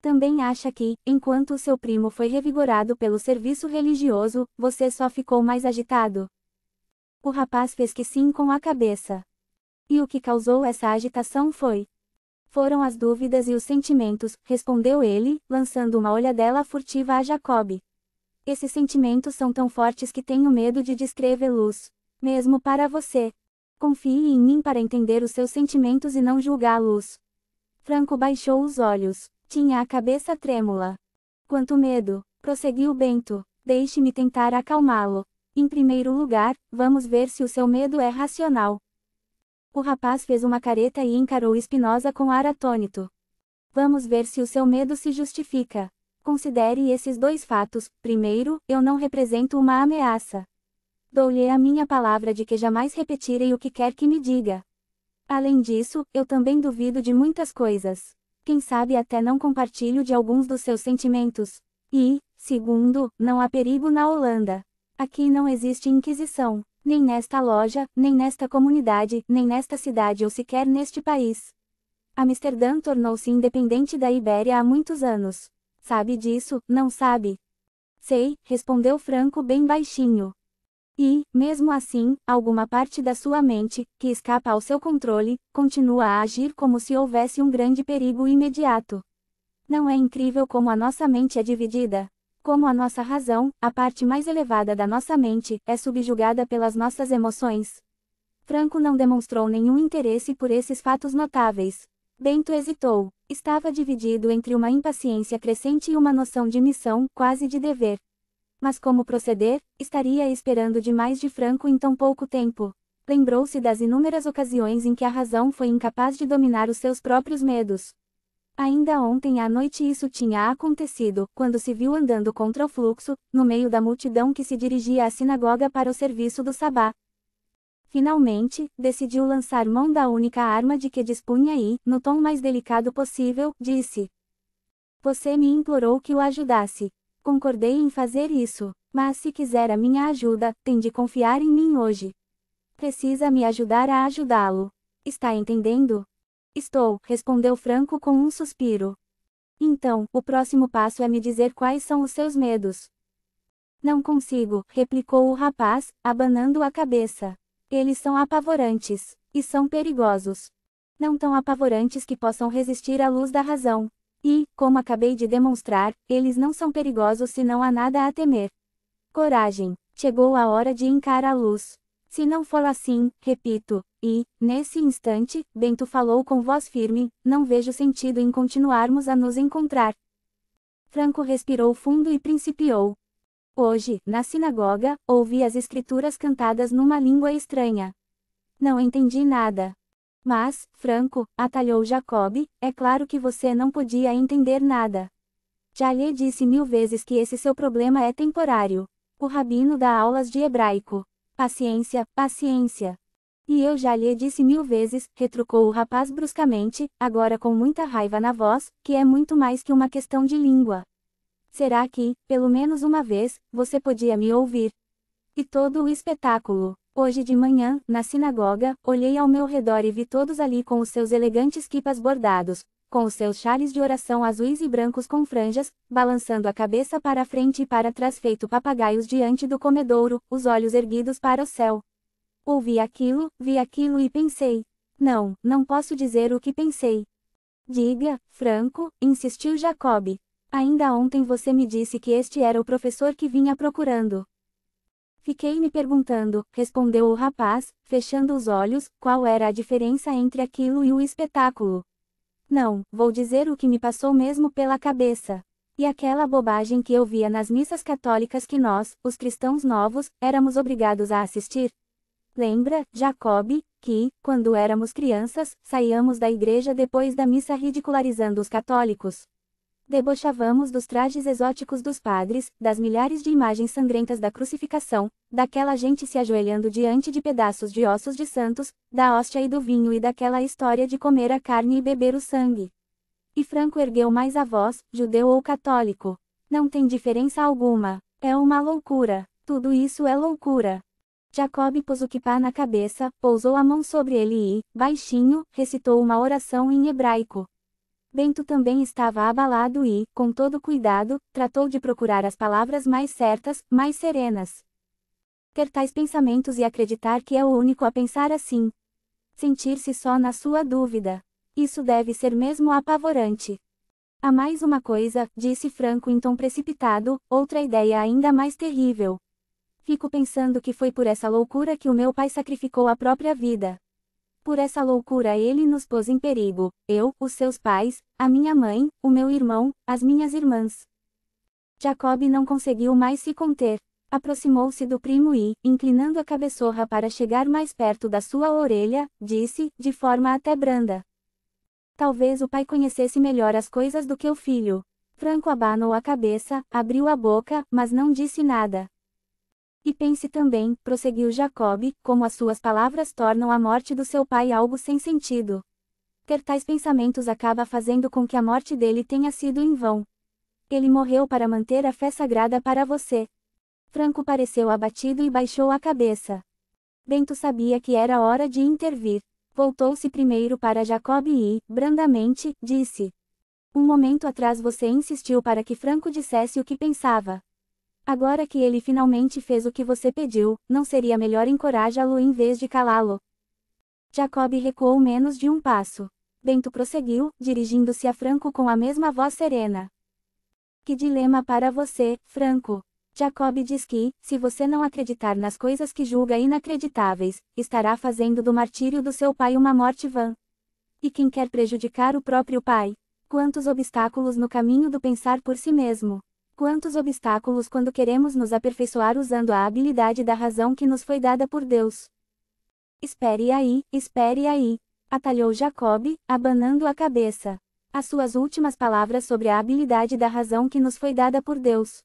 Também acha que, enquanto o seu primo foi revigorado pelo serviço religioso, você só ficou mais agitado. O rapaz fez que sim com a cabeça. E o que causou essa agitação foi. Foram as dúvidas e os sentimentos, respondeu ele, lançando uma olhadela furtiva a Jacob. Esses sentimentos são tão fortes que tenho medo de descrevê-los, mesmo para você. Confie em mim para entender os seus sentimentos e não julgá-los. Franco baixou os olhos. Tinha a cabeça trêmula. Quanto medo, prosseguiu Bento, deixe-me tentar acalmá-lo. Em primeiro lugar, vamos ver se o seu medo é racional. O rapaz fez uma careta e encarou Espinosa com ar atônito. Vamos ver se o seu medo se justifica. Considere esses dois fatos: primeiro, eu não represento uma ameaça. Dou-lhe a minha palavra de que jamais repetirei o que quer que me diga. Além disso, eu também duvido de muitas coisas. Quem sabe até não compartilho de alguns dos seus sentimentos. E, segundo, não há perigo na Holanda. Aqui não existe Inquisição, nem nesta loja, nem nesta comunidade, nem nesta cidade ou sequer neste país. Amsterdã tornou-se independente da Ibéria há muitos anos. Sabe disso, não sabe? Sei, respondeu Franco bem baixinho. E, mesmo assim, alguma parte da sua mente, que escapa ao seu controle, continua a agir como se houvesse um grande perigo imediato. Não é incrível como a nossa mente é dividida? Como a nossa razão, a parte mais elevada da nossa mente, é subjugada pelas nossas emoções? Franco não demonstrou nenhum interesse por esses fatos notáveis. Bento hesitou. Estava dividido entre uma impaciência crescente e uma noção de missão, quase de dever. Mas como proceder? Estaria esperando demais de Franco em tão pouco tempo. Lembrou-se das inúmeras ocasiões em que a razão foi incapaz de dominar os seus próprios medos. Ainda ontem à noite isso tinha acontecido, quando se viu andando contra o fluxo, no meio da multidão que se dirigia à sinagoga para o serviço do sabá, Finalmente, decidiu lançar mão da única arma de que dispunha e, no tom mais delicado possível, disse: Você me implorou que o ajudasse. Concordei em fazer isso, mas se quiser a minha ajuda, tem de confiar em mim hoje. Precisa me ajudar a ajudá-lo. Está entendendo? Estou, respondeu Franco com um suspiro. Então, o próximo passo é me dizer quais são os seus medos. Não consigo, replicou o rapaz, abanando a cabeça. Eles são apavorantes, e são perigosos. Não tão apavorantes que possam resistir à luz da razão. E, como acabei de demonstrar, eles não são perigosos se não há nada a temer. Coragem, chegou a hora de encarar a luz. Se não for assim, repito, e, nesse instante, Bento falou com voz firme, não vejo sentido em continuarmos a nos encontrar. Franco respirou fundo e principiou. Hoje, na sinagoga, ouvi as escrituras cantadas numa língua estranha. Não entendi nada. Mas, Franco, atalhou Jacob, é claro que você não podia entender nada. Já lhe disse mil vezes que esse seu problema é temporário. O rabino dá aulas de hebraico. Paciência, paciência. E eu já lhe disse mil vezes, retrucou o rapaz bruscamente, agora com muita raiva na voz, que é muito mais que uma questão de língua. Será que, pelo menos uma vez, você podia me ouvir? E todo o espetáculo. Hoje de manhã, na sinagoga, olhei ao meu redor e vi todos ali com os seus elegantes quipas bordados, com os seus chales de oração azuis e brancos com franjas, balançando a cabeça para frente e para trás feito papagaios diante do comedouro, os olhos erguidos para o céu. Ouvi aquilo, vi aquilo e pensei. Não, não posso dizer o que pensei. Diga, Franco, insistiu Jacob. Ainda ontem você me disse que este era o professor que vinha procurando. Fiquei me perguntando, respondeu o rapaz, fechando os olhos, qual era a diferença entre aquilo e o espetáculo. Não, vou dizer o que me passou mesmo pela cabeça. E aquela bobagem que eu via nas missas católicas que nós, os cristãos novos, éramos obrigados a assistir. Lembra, Jacob, que, quando éramos crianças, saíamos da igreja depois da missa ridicularizando os católicos. Debochávamos dos trajes exóticos dos padres, das milhares de imagens sangrentas da crucificação, daquela gente se ajoelhando diante de pedaços de ossos de santos, da hóstia e do vinho e daquela história de comer a carne e beber o sangue. E Franco ergueu mais a voz, judeu ou católico. Não tem diferença alguma. É uma loucura. Tudo isso é loucura. Jacob pôs o kipá na cabeça, pousou a mão sobre ele e, baixinho, recitou uma oração em hebraico. Bento também estava abalado e, com todo cuidado, tratou de procurar as palavras mais certas, mais serenas. Ter tais pensamentos e acreditar que é o único a pensar assim. Sentir-se só na sua dúvida. Isso deve ser mesmo apavorante. Há mais uma coisa, disse Franco em tom precipitado, outra ideia ainda mais terrível. Fico pensando que foi por essa loucura que o meu pai sacrificou a própria vida. Por essa loucura ele nos pôs em perigo, eu, os seus pais, a minha mãe, o meu irmão, as minhas irmãs. Jacob não conseguiu mais se conter. Aproximou-se do primo e, inclinando a cabeçorra para chegar mais perto da sua orelha, disse, de forma até branda. Talvez o pai conhecesse melhor as coisas do que o filho. Franco abanou a cabeça, abriu a boca, mas não disse nada. E pense também, prosseguiu Jacob, como as suas palavras tornam a morte do seu pai algo sem sentido. Ter tais pensamentos acaba fazendo com que a morte dele tenha sido em vão. Ele morreu para manter a fé sagrada para você. Franco pareceu abatido e baixou a cabeça. Bento sabia que era hora de intervir. Voltou-se primeiro para Jacob e, brandamente, disse: Um momento atrás você insistiu para que Franco dissesse o que pensava. Agora que ele finalmente fez o que você pediu, não seria melhor encorajá-lo em vez de calá-lo? Jacob recuou menos de um passo. Bento prosseguiu, dirigindo-se a Franco com a mesma voz serena. Que dilema para você, Franco. Jacob diz que, se você não acreditar nas coisas que julga inacreditáveis, estará fazendo do martírio do seu pai uma morte vã. E quem quer prejudicar o próprio pai? Quantos obstáculos no caminho do pensar por si mesmo? Quantos obstáculos quando queremos nos aperfeiçoar usando a habilidade da razão que nos foi dada por Deus. Espere aí, espere aí, atalhou Jacob, abanando a cabeça. As suas últimas palavras sobre a habilidade da razão que nos foi dada por Deus.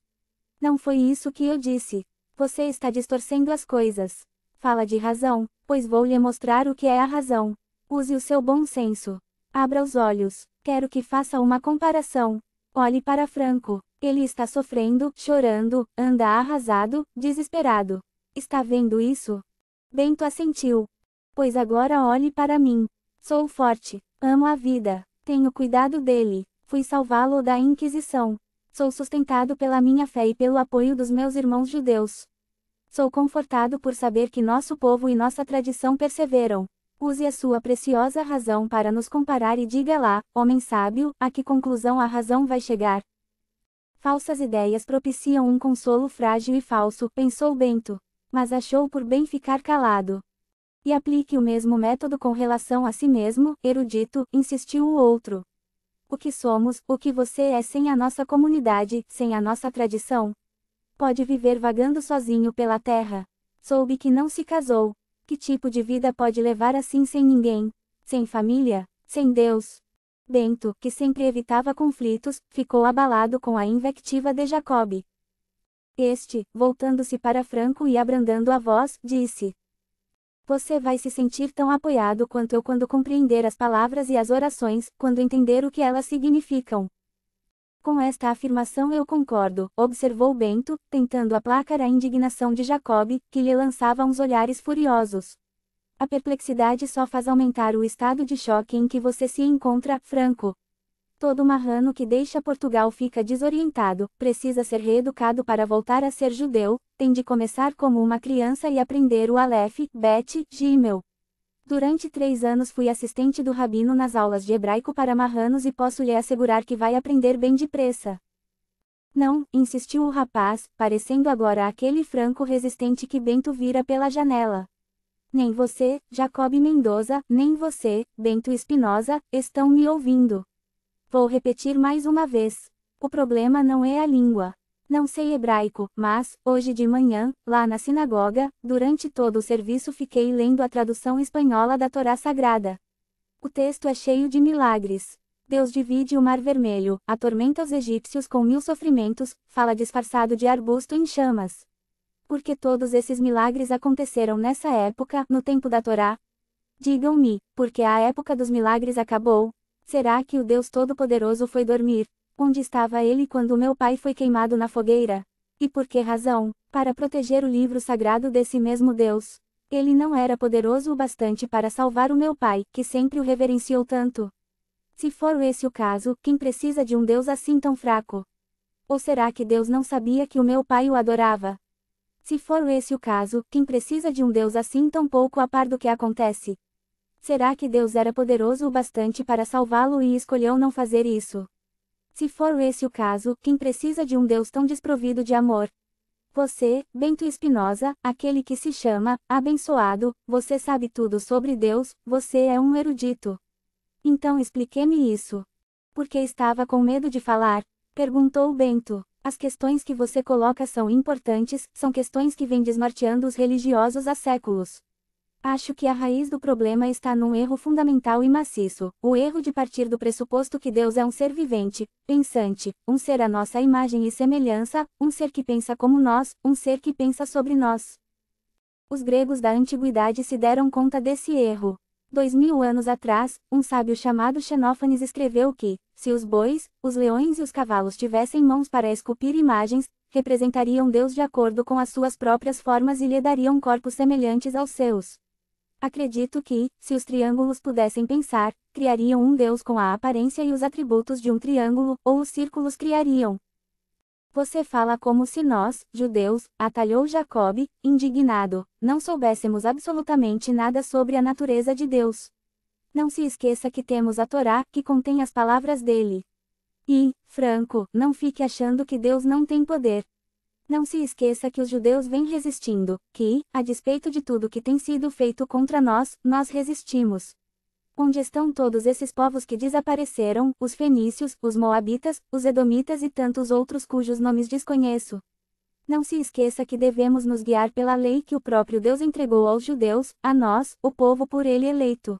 Não foi isso que eu disse. Você está distorcendo as coisas. Fala de razão, pois vou lhe mostrar o que é a razão. Use o seu bom senso. Abra os olhos. Quero que faça uma comparação. Olhe para Franco. Ele está sofrendo, chorando, anda arrasado, desesperado. Está vendo isso? Bento assentiu. Pois agora olhe para mim. Sou forte, amo a vida, tenho cuidado dele, fui salvá-lo da Inquisição. Sou sustentado pela minha fé e pelo apoio dos meus irmãos judeus. Sou confortado por saber que nosso povo e nossa tradição perseveram. Use a sua preciosa razão para nos comparar e diga lá, homem sábio, a que conclusão a razão vai chegar. Falsas ideias propiciam um consolo frágil e falso, pensou Bento, mas achou por bem ficar calado. E aplique o mesmo método com relação a si mesmo, erudito, insistiu o outro. O que somos, o que você é sem a nossa comunidade, sem a nossa tradição? Pode viver vagando sozinho pela terra. Soube que não se casou. Que tipo de vida pode levar assim sem ninguém? Sem família? Sem Deus? Bento, que sempre evitava conflitos, ficou abalado com a invectiva de Jacob. Este, voltando-se para Franco e abrandando a voz, disse: Você vai se sentir tão apoiado quanto eu quando compreender as palavras e as orações, quando entender o que elas significam. Com esta afirmação eu concordo, observou Bento, tentando aplacar a indignação de Jacob, que lhe lançava uns olhares furiosos. A perplexidade só faz aumentar o estado de choque em que você se encontra, Franco. Todo marrano que deixa Portugal fica desorientado, precisa ser reeducado para voltar a ser judeu, tem de começar como uma criança e aprender o Aleph, Bet, Gimel. Durante três anos fui assistente do rabino nas aulas de hebraico para marranos e posso lhe assegurar que vai aprender bem depressa. Não, insistiu o rapaz, parecendo agora aquele franco resistente que Bento vira pela janela. Nem você, Jacob Mendoza, nem você, Bento Espinosa, estão me ouvindo. Vou repetir mais uma vez. O problema não é a língua. Não sei hebraico, mas, hoje de manhã, lá na sinagoga, durante todo o serviço fiquei lendo a tradução espanhola da Torá Sagrada. O texto é cheio de milagres. Deus divide o mar vermelho, atormenta os egípcios com mil sofrimentos, fala disfarçado de arbusto em chamas porque todos esses milagres aconteceram nessa época, no tempo da Torá? Digam-me, porque a época dos milagres acabou? Será que o Deus Todo-Poderoso foi dormir? Onde estava ele quando meu pai foi queimado na fogueira? E por que razão? Para proteger o livro sagrado desse mesmo Deus. Ele não era poderoso o bastante para salvar o meu pai, que sempre o reverenciou tanto. Se for esse o caso, quem precisa de um Deus assim tão fraco? Ou será que Deus não sabia que o meu pai o adorava? Se for esse o caso, quem precisa de um Deus assim tão pouco a par do que acontece? Será que Deus era poderoso o bastante para salvá-lo e escolheu não fazer isso? Se for esse o caso, quem precisa de um Deus tão desprovido de amor? Você, Bento Espinosa, aquele que se chama abençoado, você sabe tudo sobre Deus, você é um erudito. Então explique-me isso. Porque estava com medo de falar? Perguntou Bento. As questões que você coloca são importantes, são questões que vêm desmarteando os religiosos há séculos. Acho que a raiz do problema está num erro fundamental e maciço, o erro de partir do pressuposto que Deus é um ser vivente, pensante, um ser à nossa imagem e semelhança, um ser que pensa como nós, um ser que pensa sobre nós. Os gregos da antiguidade se deram conta desse erro. Dois mil anos atrás, um sábio chamado Xenófanes escreveu que, se os bois, os leões e os cavalos tivessem mãos para esculpir imagens, representariam Deus de acordo com as suas próprias formas e lhe dariam corpos semelhantes aos seus. Acredito que, se os triângulos pudessem pensar, criariam um Deus com a aparência e os atributos de um triângulo, ou os círculos criariam, você fala como se nós, judeus, atalhou Jacob, indignado, não soubéssemos absolutamente nada sobre a natureza de Deus. Não se esqueça que temos a Torá, que contém as palavras dele. E, Franco, não fique achando que Deus não tem poder. Não se esqueça que os judeus vêm resistindo, que, a despeito de tudo que tem sido feito contra nós, nós resistimos onde estão todos esses povos que desapareceram, os fenícios, os moabitas, os edomitas e tantos outros cujos nomes desconheço. Não se esqueça que devemos nos guiar pela lei que o próprio Deus entregou aos judeus, a nós, o povo por ele eleito.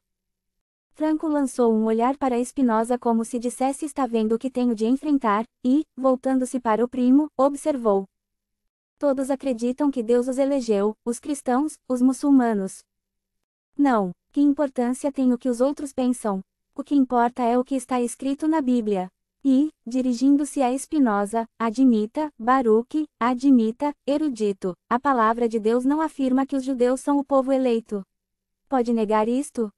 Franco lançou um olhar para Espinosa como se dissesse está vendo o que tenho de enfrentar, e, voltando-se para o primo, observou. Todos acreditam que Deus os elegeu, os cristãos, os muçulmanos. Não, que importância tem o que os outros pensam? O que importa é o que está escrito na Bíblia. E, dirigindo-se a Espinosa, admita, Baruque, admita, erudito, a palavra de Deus não afirma que os judeus são o povo eleito. Pode negar isto?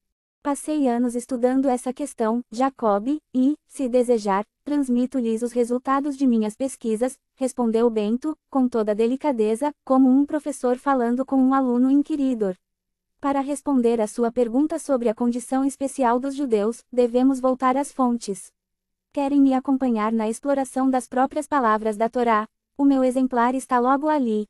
Passei anos estudando essa questão, Jacob, e, se desejar, transmito-lhes os resultados de minhas pesquisas, respondeu Bento, com toda delicadeza, como um professor falando com um aluno inquiridor. Para responder à sua pergunta sobre a condição especial dos judeus, devemos voltar às fontes. Querem me acompanhar na exploração das próprias palavras da Torá? O meu exemplar está logo ali.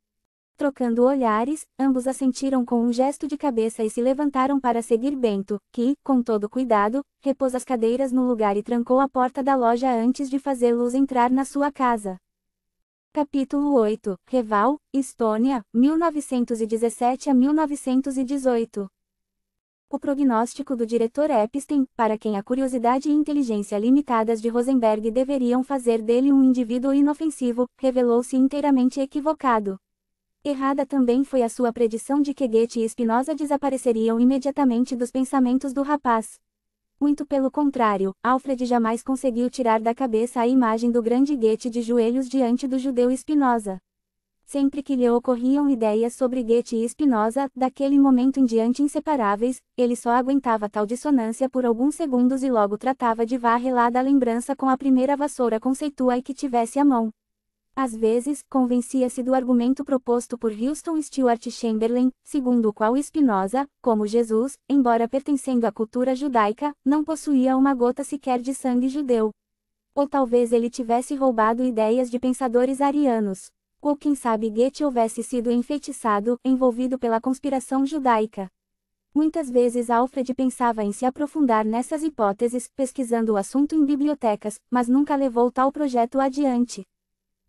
Trocando olhares, ambos assentiram com um gesto de cabeça e se levantaram para seguir Bento, que, com todo cuidado, repôs as cadeiras no lugar e trancou a porta da loja antes de fazê-los entrar na sua casa. Capítulo 8, Reval, Estônia, 1917 a 1918. O prognóstico do diretor Epstein, para quem a curiosidade e inteligência limitadas de Rosenberg deveriam fazer dele um indivíduo inofensivo, revelou-se inteiramente equivocado. Errada também foi a sua predição de que Goethe e Spinoza desapareceriam imediatamente dos pensamentos do rapaz. Muito pelo contrário, Alfred jamais conseguiu tirar da cabeça a imagem do grande Goethe de joelhos diante do judeu Spinoza. Sempre que lhe ocorriam ideias sobre Goethe e Spinoza, daquele momento em diante inseparáveis, ele só aguentava tal dissonância por alguns segundos e logo tratava de varrer lá da lembrança com a primeira vassoura conceitua e que tivesse à mão. Às vezes, convencia-se do argumento proposto por Houston Stuart Chamberlain, segundo o qual Spinoza, como Jesus, embora pertencendo à cultura judaica, não possuía uma gota sequer de sangue judeu. Ou talvez ele tivesse roubado ideias de pensadores arianos. Ou quem sabe Goethe houvesse sido enfeitiçado, envolvido pela conspiração judaica. Muitas vezes Alfred pensava em se aprofundar nessas hipóteses, pesquisando o assunto em bibliotecas, mas nunca levou tal projeto adiante.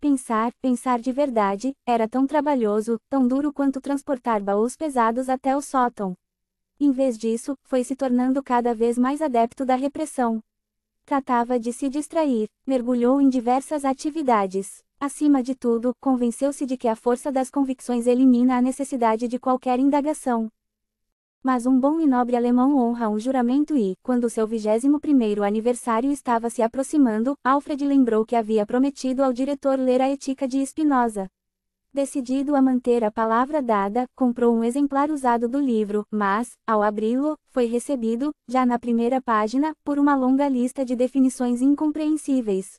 Pensar, pensar de verdade, era tão trabalhoso, tão duro quanto transportar baús pesados até o sótão. Em vez disso, foi se tornando cada vez mais adepto da repressão. Tratava de se distrair, mergulhou em diversas atividades. Acima de tudo, convenceu-se de que a força das convicções elimina a necessidade de qualquer indagação. Mas um bom e nobre alemão honra um juramento e, quando seu vigésimo primeiro aniversário estava se aproximando, Alfred lembrou que havia prometido ao diretor ler a Ética de Spinoza. Decidido a manter a palavra dada, comprou um exemplar usado do livro, mas, ao abri-lo, foi recebido, já na primeira página, por uma longa lista de definições incompreensíveis.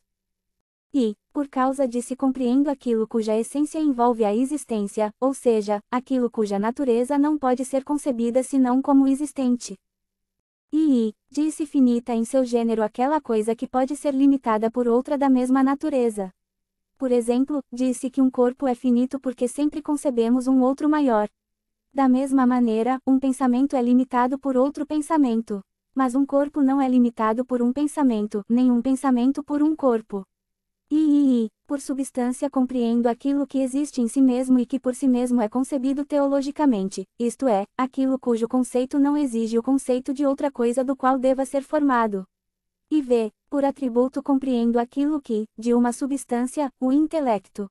E, por causa de se compreendo aquilo cuja essência envolve a existência, ou seja, aquilo cuja natureza não pode ser concebida senão como existente. E, disse finita em seu gênero aquela coisa que pode ser limitada por outra da mesma natureza. Por exemplo, disse que um corpo é finito porque sempre concebemos um outro maior. Da mesma maneira, um pensamento é limitado por outro pensamento. Mas um corpo não é limitado por um pensamento, nem um pensamento por um corpo. I, I, I, por substância compreendo aquilo que existe em si mesmo e que por si mesmo é concebido teologicamente, isto é, aquilo cujo conceito não exige o conceito de outra coisa do qual deva ser formado. E V, por atributo compreendo aquilo que, de uma substância, o intelecto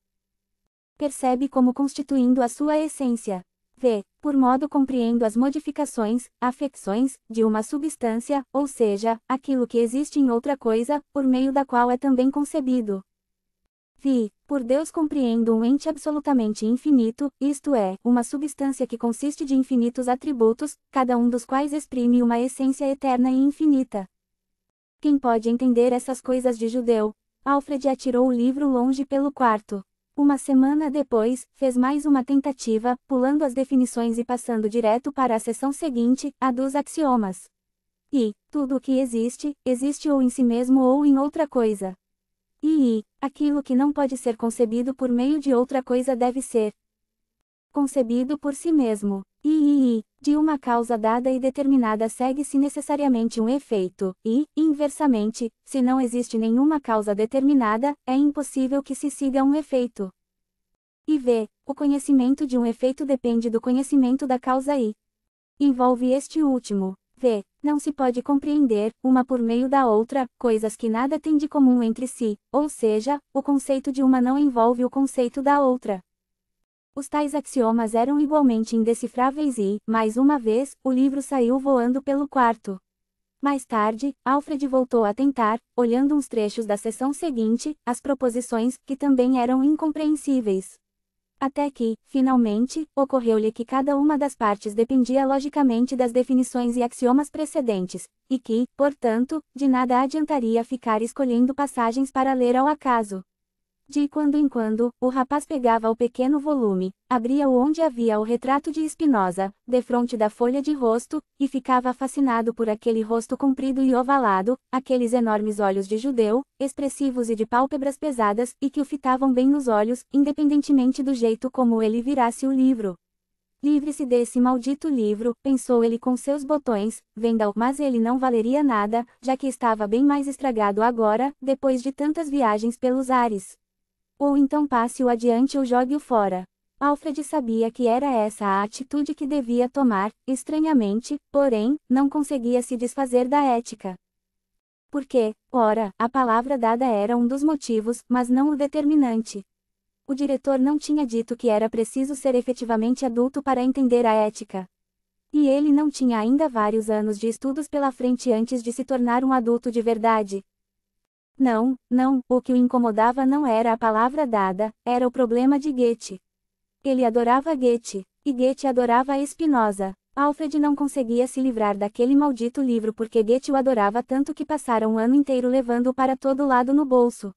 percebe como constituindo a sua essência. V, por modo compreendo as modificações, afecções, de uma substância, ou seja, aquilo que existe em outra coisa, por meio da qual é também concebido. Vi, por Deus compreendo um ente absolutamente infinito, isto é, uma substância que consiste de infinitos atributos, cada um dos quais exprime uma essência eterna e infinita. Quem pode entender essas coisas de judeu? Alfred atirou o livro longe pelo quarto. Uma semana depois, fez mais uma tentativa, pulando as definições e passando direto para a sessão seguinte, a dos axiomas. E, tudo o que existe, existe ou em si mesmo ou em outra coisa. E, aquilo que não pode ser concebido por meio de outra coisa deve ser concebido por si mesmo. E, de uma causa dada e determinada segue-se necessariamente um efeito, e, inversamente, se não existe nenhuma causa determinada, é impossível que se siga um efeito. E v, o conhecimento de um efeito depende do conhecimento da causa i, envolve este último. V, não se pode compreender, uma por meio da outra, coisas que nada têm de comum entre si, ou seja, o conceito de uma não envolve o conceito da outra. Os tais axiomas eram igualmente indecifráveis e, mais uma vez, o livro saiu voando pelo quarto. Mais tarde, Alfred voltou a tentar, olhando uns trechos da sessão seguinte, as proposições, que também eram incompreensíveis. Até que, finalmente, ocorreu-lhe que cada uma das partes dependia logicamente das definições e axiomas precedentes, e que, portanto, de nada adiantaria ficar escolhendo passagens para ler ao acaso. De quando em quando, o rapaz pegava o pequeno volume, abria-o onde havia o retrato de Espinosa, defronte da folha de rosto, e ficava fascinado por aquele rosto comprido e ovalado, aqueles enormes olhos de judeu, expressivos e de pálpebras pesadas e que o fitavam bem nos olhos, independentemente do jeito como ele virasse o livro. Livre-se desse maldito livro, pensou ele com seus botões, venda-o, mas ele não valeria nada, já que estava bem mais estragado agora, depois de tantas viagens pelos ares. Ou então passe-o adiante ou jogue-o fora. Alfred sabia que era essa a atitude que devia tomar, estranhamente, porém, não conseguia se desfazer da ética. Porque, ora, a palavra dada era um dos motivos, mas não o determinante. O diretor não tinha dito que era preciso ser efetivamente adulto para entender a ética. E ele não tinha ainda vários anos de estudos pela frente antes de se tornar um adulto de verdade, não, não, o que o incomodava não era a palavra dada, era o problema de Goethe. Ele adorava Goethe, e Goethe adorava Spinoza. Alfred não conseguia se livrar daquele maldito livro porque Goethe o adorava tanto que passara um ano inteiro levando-o para todo lado no bolso.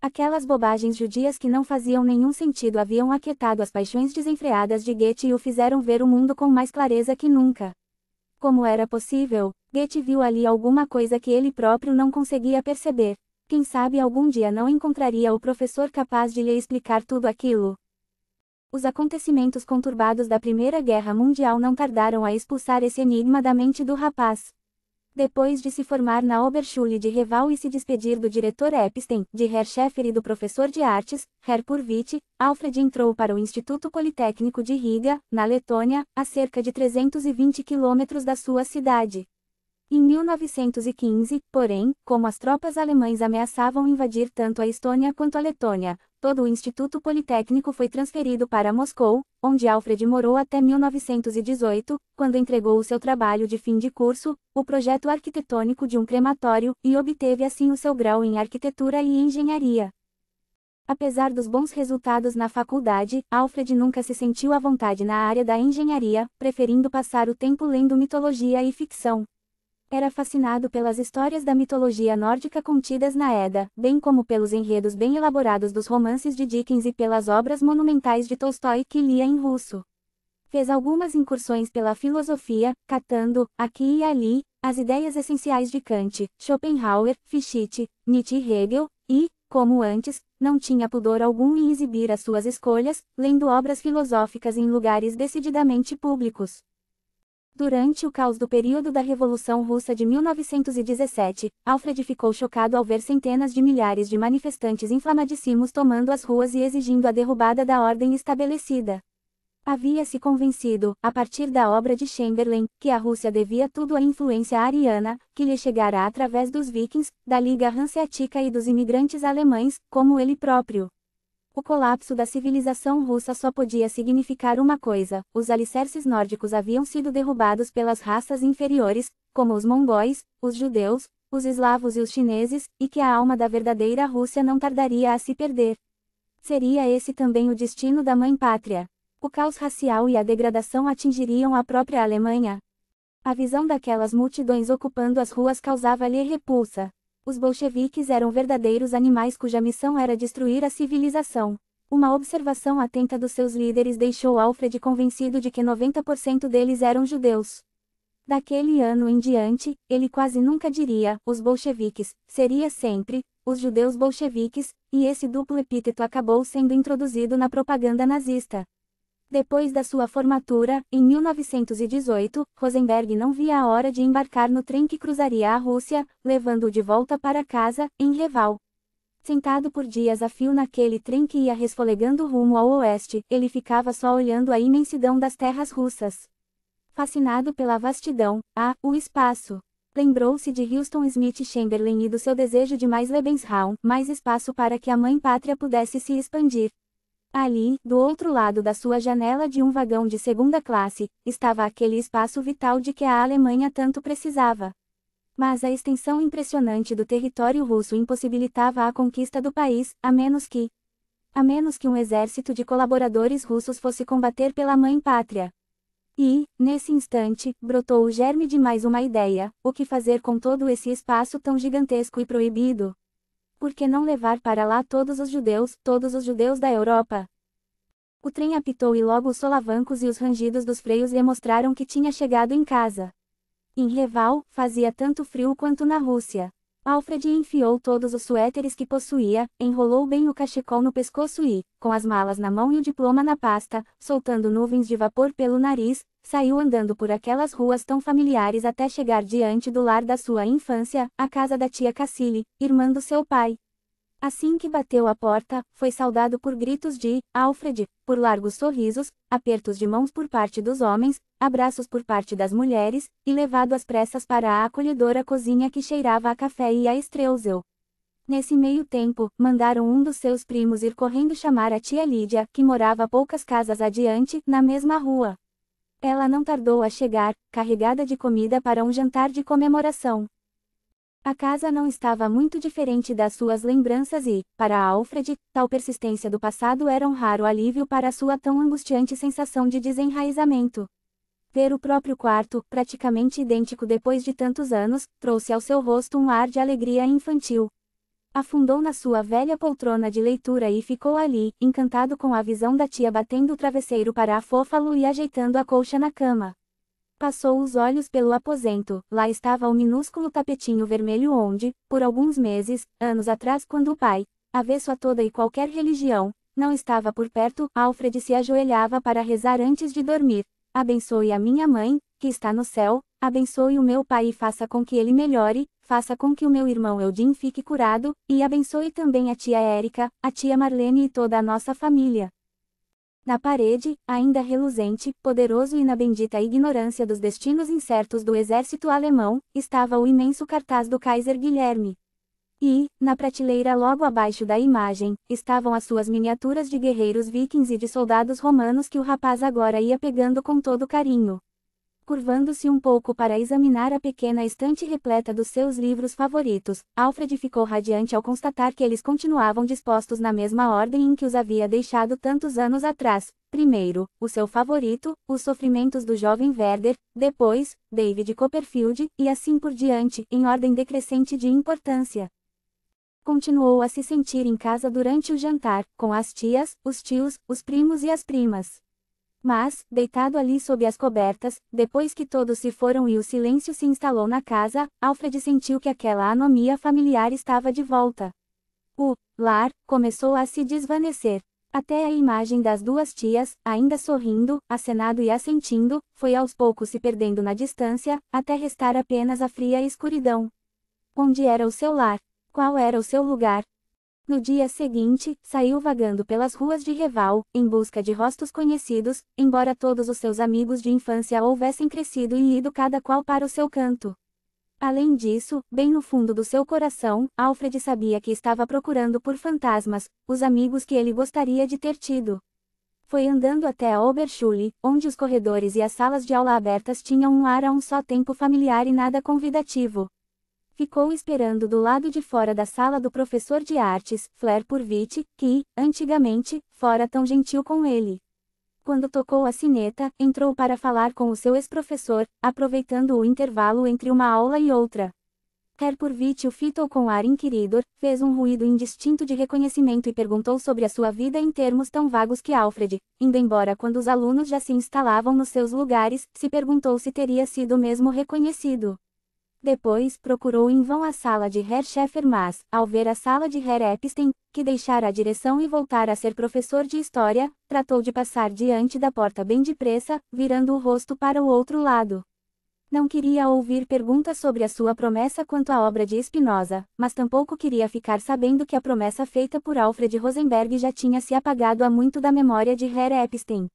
Aquelas bobagens judias que não faziam nenhum sentido haviam aquietado as paixões desenfreadas de Goethe e o fizeram ver o mundo com mais clareza que nunca. Como era possível, Goethe viu ali alguma coisa que ele próprio não conseguia perceber. Quem sabe algum dia não encontraria o professor capaz de lhe explicar tudo aquilo. Os acontecimentos conturbados da Primeira Guerra Mundial não tardaram a expulsar esse enigma da mente do rapaz. Depois de se formar na Oberschule de Reval e se despedir do diretor Epstein, de Herr Schäfer e do professor de artes, Herr Purvit, Alfred entrou para o Instituto Politécnico de Riga, na Letônia, a cerca de 320 quilômetros da sua cidade. Em 1915, porém, como as tropas alemães ameaçavam invadir tanto a Estônia quanto a Letônia, todo o Instituto Politécnico foi transferido para Moscou, onde Alfred morou até 1918, quando entregou o seu trabalho de fim de curso, o projeto arquitetônico de um crematório, e obteve assim o seu grau em arquitetura e engenharia. Apesar dos bons resultados na faculdade, Alfred nunca se sentiu à vontade na área da engenharia, preferindo passar o tempo lendo mitologia e ficção. Era fascinado pelas histórias da mitologia nórdica contidas na Edda, bem como pelos enredos bem elaborados dos romances de Dickens e pelas obras monumentais de Tolstói que lia em russo. Fez algumas incursões pela filosofia, catando, aqui e ali, as ideias essenciais de Kant, Schopenhauer, Fichte, Nietzsche e Hegel, e, como antes, não tinha pudor algum em exibir as suas escolhas, lendo obras filosóficas em lugares decididamente públicos. Durante o caos do período da Revolução Russa de 1917, Alfred ficou chocado ao ver centenas de milhares de manifestantes inflamadíssimos tomando as ruas e exigindo a derrubada da ordem estabelecida. Havia se convencido, a partir da obra de Chamberlain, que a Rússia devia tudo à influência ariana, que lhe chegara através dos vikings, da Liga Hanseática e dos imigrantes alemães, como ele próprio. O colapso da civilização russa só podia significar uma coisa: os alicerces nórdicos haviam sido derrubados pelas raças inferiores, como os mongóis, os judeus, os eslavos e os chineses, e que a alma da verdadeira Rússia não tardaria a se perder. Seria esse também o destino da mãe pátria. O caos racial e a degradação atingiriam a própria Alemanha. A visão daquelas multidões ocupando as ruas causava-lhe repulsa. Os bolcheviques eram verdadeiros animais cuja missão era destruir a civilização. Uma observação atenta dos seus líderes deixou Alfred convencido de que 90% deles eram judeus. Daquele ano em diante, ele quase nunca diria os bolcheviques, seria sempre os judeus bolcheviques, e esse duplo epíteto acabou sendo introduzido na propaganda nazista. Depois da sua formatura, em 1918, Rosenberg não via a hora de embarcar no trem que cruzaria a Rússia, levando-o de volta para casa, em Reval. Sentado por dias a fio naquele trem que ia resfolegando rumo ao oeste, ele ficava só olhando a imensidão das terras russas. Fascinado pela vastidão, a, o espaço. Lembrou-se de Houston Smith Chamberlain e do seu desejo de mais Lebensraum, mais espaço para que a mãe pátria pudesse se expandir. Ali, do outro lado da sua janela de um vagão de segunda classe, estava aquele espaço vital de que a Alemanha tanto precisava. Mas a extensão impressionante do território russo impossibilitava a conquista do país, a menos que a menos que um exército de colaboradores russos fosse combater pela mãe pátria. E, nesse instante, brotou o germe de mais uma ideia: o que fazer com todo esse espaço tão gigantesco e proibido? por que não levar para lá todos os judeus, todos os judeus da Europa? O trem apitou e logo os solavancos e os rangidos dos freios demonstraram que tinha chegado em casa. Em Reval, fazia tanto frio quanto na Rússia. Alfred enfiou todos os suéteres que possuía, enrolou bem o cachecol no pescoço e, com as malas na mão e o diploma na pasta, soltando nuvens de vapor pelo nariz, Saiu andando por aquelas ruas tão familiares até chegar diante do lar da sua infância, a casa da tia Cassile, irmã do seu pai. Assim que bateu a porta, foi saudado por gritos de Alfred, por largos sorrisos, apertos de mãos por parte dos homens, abraços por parte das mulheres, e levado às pressas para a acolhedora cozinha que cheirava a café e a estreusel. Nesse meio tempo, mandaram um dos seus primos ir correndo chamar a tia Lídia, que morava poucas casas adiante, na mesma rua. Ela não tardou a chegar, carregada de comida para um jantar de comemoração. A casa não estava muito diferente das suas lembranças e, para Alfred, tal persistência do passado era um raro alívio para sua tão angustiante sensação de desenraizamento. Ver o próprio quarto, praticamente idêntico depois de tantos anos, trouxe ao seu rosto um ar de alegria infantil. Afundou na sua velha poltrona de leitura e ficou ali, encantado com a visão da tia batendo o travesseiro para afófalo e ajeitando a colcha na cama. Passou os olhos pelo aposento, lá estava o minúsculo tapetinho vermelho onde, por alguns meses, anos atrás quando o pai, avesso a toda e qualquer religião, não estava por perto, Alfred se ajoelhava para rezar antes de dormir. Abençoe a minha mãe, que está no céu, Abençoe o meu pai e faça com que ele melhore, faça com que o meu irmão Eudin fique curado, e abençoe também a tia Érica, a tia Marlene e toda a nossa família. Na parede, ainda reluzente, poderoso e na bendita ignorância dos destinos incertos do exército alemão, estava o imenso cartaz do Kaiser Guilherme. E, na prateleira logo abaixo da imagem, estavam as suas miniaturas de guerreiros vikings e de soldados romanos que o rapaz agora ia pegando com todo carinho. Curvando-se um pouco para examinar a pequena estante repleta dos seus livros favoritos, Alfred ficou radiante ao constatar que eles continuavam dispostos na mesma ordem em que os havia deixado tantos anos atrás. Primeiro, o seu favorito, Os Sofrimentos do Jovem Werder, depois, David Copperfield, e assim por diante, em ordem decrescente de importância. Continuou a se sentir em casa durante o jantar, com as tias, os tios, os primos e as primas. Mas, deitado ali sob as cobertas, depois que todos se foram e o silêncio se instalou na casa, Alfred sentiu que aquela anomia familiar estava de volta. O lar começou a se desvanecer. Até a imagem das duas tias, ainda sorrindo, acenado e assentindo, foi aos poucos se perdendo na distância, até restar apenas a fria escuridão. Onde era o seu lar? Qual era o seu lugar? No dia seguinte, saiu vagando pelas ruas de Reval, em busca de rostos conhecidos, embora todos os seus amigos de infância houvessem crescido e ido cada qual para o seu canto. Além disso, bem no fundo do seu coração, Alfred sabia que estava procurando por fantasmas, os amigos que ele gostaria de ter tido. Foi andando até a Oberschule, onde os corredores e as salas de aula abertas tinham um ar a um só tempo familiar e nada convidativo ficou esperando do lado de fora da sala do professor de artes, Flair Purvit, que, antigamente, fora tão gentil com ele. Quando tocou a sineta, entrou para falar com o seu ex-professor, aproveitando o intervalo entre uma aula e outra. Herpurvit o fitou com ar inquiridor, fez um ruído indistinto de reconhecimento e perguntou sobre a sua vida em termos tão vagos que Alfred, indo embora quando os alunos já se instalavam nos seus lugares, se perguntou se teria sido mesmo reconhecido. Depois procurou em vão a sala de Herr Scheffer mas, ao ver a sala de Herr Epstein, que deixara a direção e voltara a ser professor de história, tratou de passar diante da porta bem depressa, virando o rosto para o outro lado. Não queria ouvir perguntas sobre a sua promessa quanto à obra de Spinoza, mas tampouco queria ficar sabendo que a promessa feita por Alfred Rosenberg já tinha se apagado há muito da memória de Herr Epstein.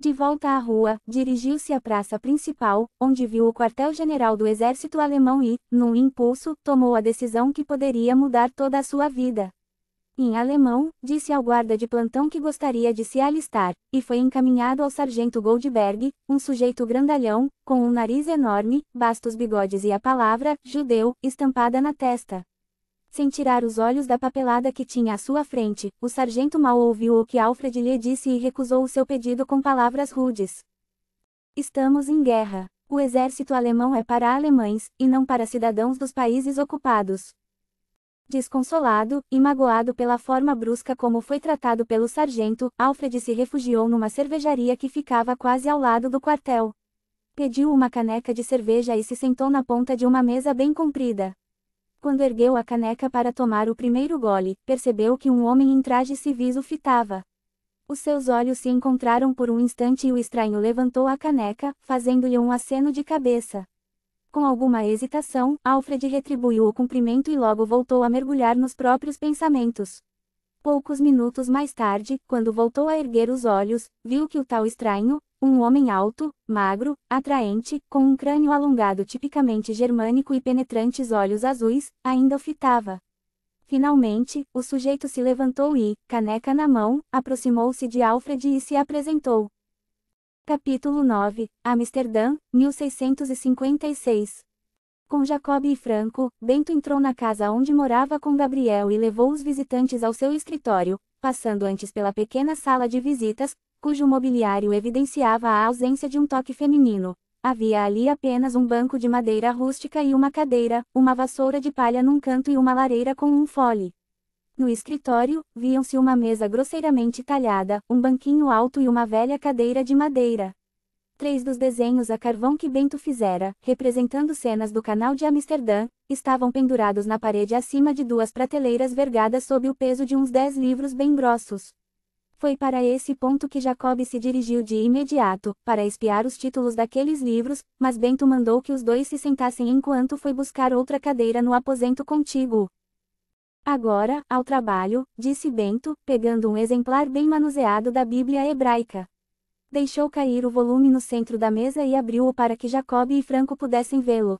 De volta à rua, dirigiu-se à praça principal, onde viu o quartel-general do exército alemão e, num impulso, tomou a decisão que poderia mudar toda a sua vida. Em alemão, disse ao guarda de plantão que gostaria de se alistar, e foi encaminhado ao sargento Goldberg, um sujeito grandalhão, com um nariz enorme, bastos bigodes e a palavra, judeu, estampada na testa. Sem tirar os olhos da papelada que tinha à sua frente, o sargento mal ouviu o que Alfred lhe disse e recusou o seu pedido com palavras rudes. Estamos em guerra. O exército alemão é para alemães, e não para cidadãos dos países ocupados. Desconsolado e magoado pela forma brusca como foi tratado pelo sargento, Alfred se refugiou numa cervejaria que ficava quase ao lado do quartel. Pediu uma caneca de cerveja e se sentou na ponta de uma mesa bem comprida. Quando ergueu a caneca para tomar o primeiro gole, percebeu que um homem em traje civis o fitava. Os seus olhos se encontraram por um instante e o estranho levantou a caneca, fazendo-lhe um aceno de cabeça. Com alguma hesitação, Alfred retribuiu o cumprimento e logo voltou a mergulhar nos próprios pensamentos. Poucos minutos mais tarde, quando voltou a erguer os olhos, viu que o tal estranho, um homem alto, magro, atraente, com um crânio alongado tipicamente germânico e penetrantes olhos azuis, ainda o fitava. Finalmente, o sujeito se levantou e, caneca na mão, aproximou-se de Alfred e se apresentou. Capítulo 9 Amsterdã, 1656 com Jacob e Franco, Bento entrou na casa onde morava com Gabriel e levou os visitantes ao seu escritório, passando antes pela pequena sala de visitas, cujo mobiliário evidenciava a ausência de um toque feminino. Havia ali apenas um banco de madeira rústica e uma cadeira, uma vassoura de palha num canto e uma lareira com um fole. No escritório, viam-se uma mesa grosseiramente talhada, um banquinho alto e uma velha cadeira de madeira. Três dos desenhos a carvão que Bento fizera, representando cenas do canal de Amsterdã, estavam pendurados na parede acima de duas prateleiras vergadas sob o peso de uns dez livros bem grossos. Foi para esse ponto que Jacob se dirigiu de imediato, para espiar os títulos daqueles livros, mas Bento mandou que os dois se sentassem enquanto foi buscar outra cadeira no aposento contíguo. Agora, ao trabalho, disse Bento, pegando um exemplar bem manuseado da Bíblia hebraica. Deixou cair o volume no centro da mesa e abriu-o para que Jacob e Franco pudessem vê-lo.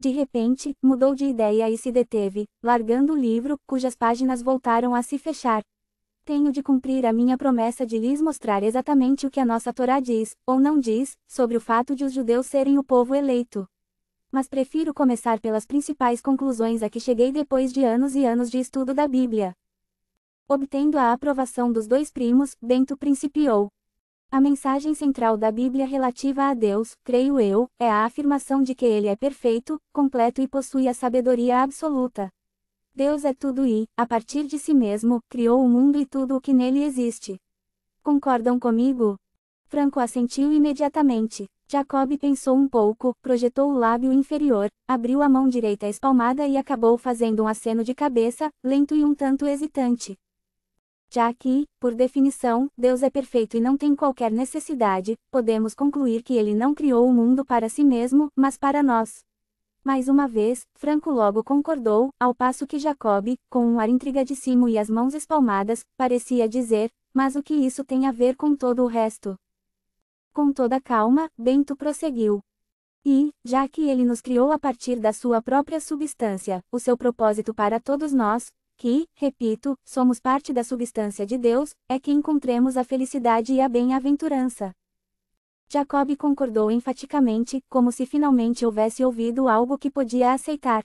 De repente, mudou de ideia e se deteve, largando o livro, cujas páginas voltaram a se fechar. Tenho de cumprir a minha promessa de lhes mostrar exatamente o que a nossa Torá diz, ou não diz, sobre o fato de os judeus serem o povo eleito. Mas prefiro começar pelas principais conclusões a que cheguei depois de anos e anos de estudo da Bíblia. Obtendo a aprovação dos dois primos, Bento principiou. A mensagem central da Bíblia relativa a Deus, creio eu, é a afirmação de que ele é perfeito, completo e possui a sabedoria absoluta. Deus é tudo e, a partir de si mesmo, criou o mundo e tudo o que nele existe. Concordam comigo? Franco assentiu imediatamente. Jacob pensou um pouco, projetou o lábio inferior, abriu a mão direita espalmada e acabou fazendo um aceno de cabeça, lento e um tanto hesitante. Já que, por definição, Deus é perfeito e não tem qualquer necessidade, podemos concluir que ele não criou o mundo para si mesmo, mas para nós. Mais uma vez, Franco logo concordou, ao passo que Jacob, com um ar intrigadíssimo e as mãos espalmadas, parecia dizer, mas o que isso tem a ver com todo o resto? Com toda calma, Bento prosseguiu. E, já que ele nos criou a partir da sua própria substância, o seu propósito para todos nós, que, repito, somos parte da substância de Deus, é que encontremos a felicidade e a bem-aventurança. Jacob concordou enfaticamente, como se finalmente houvesse ouvido algo que podia aceitar.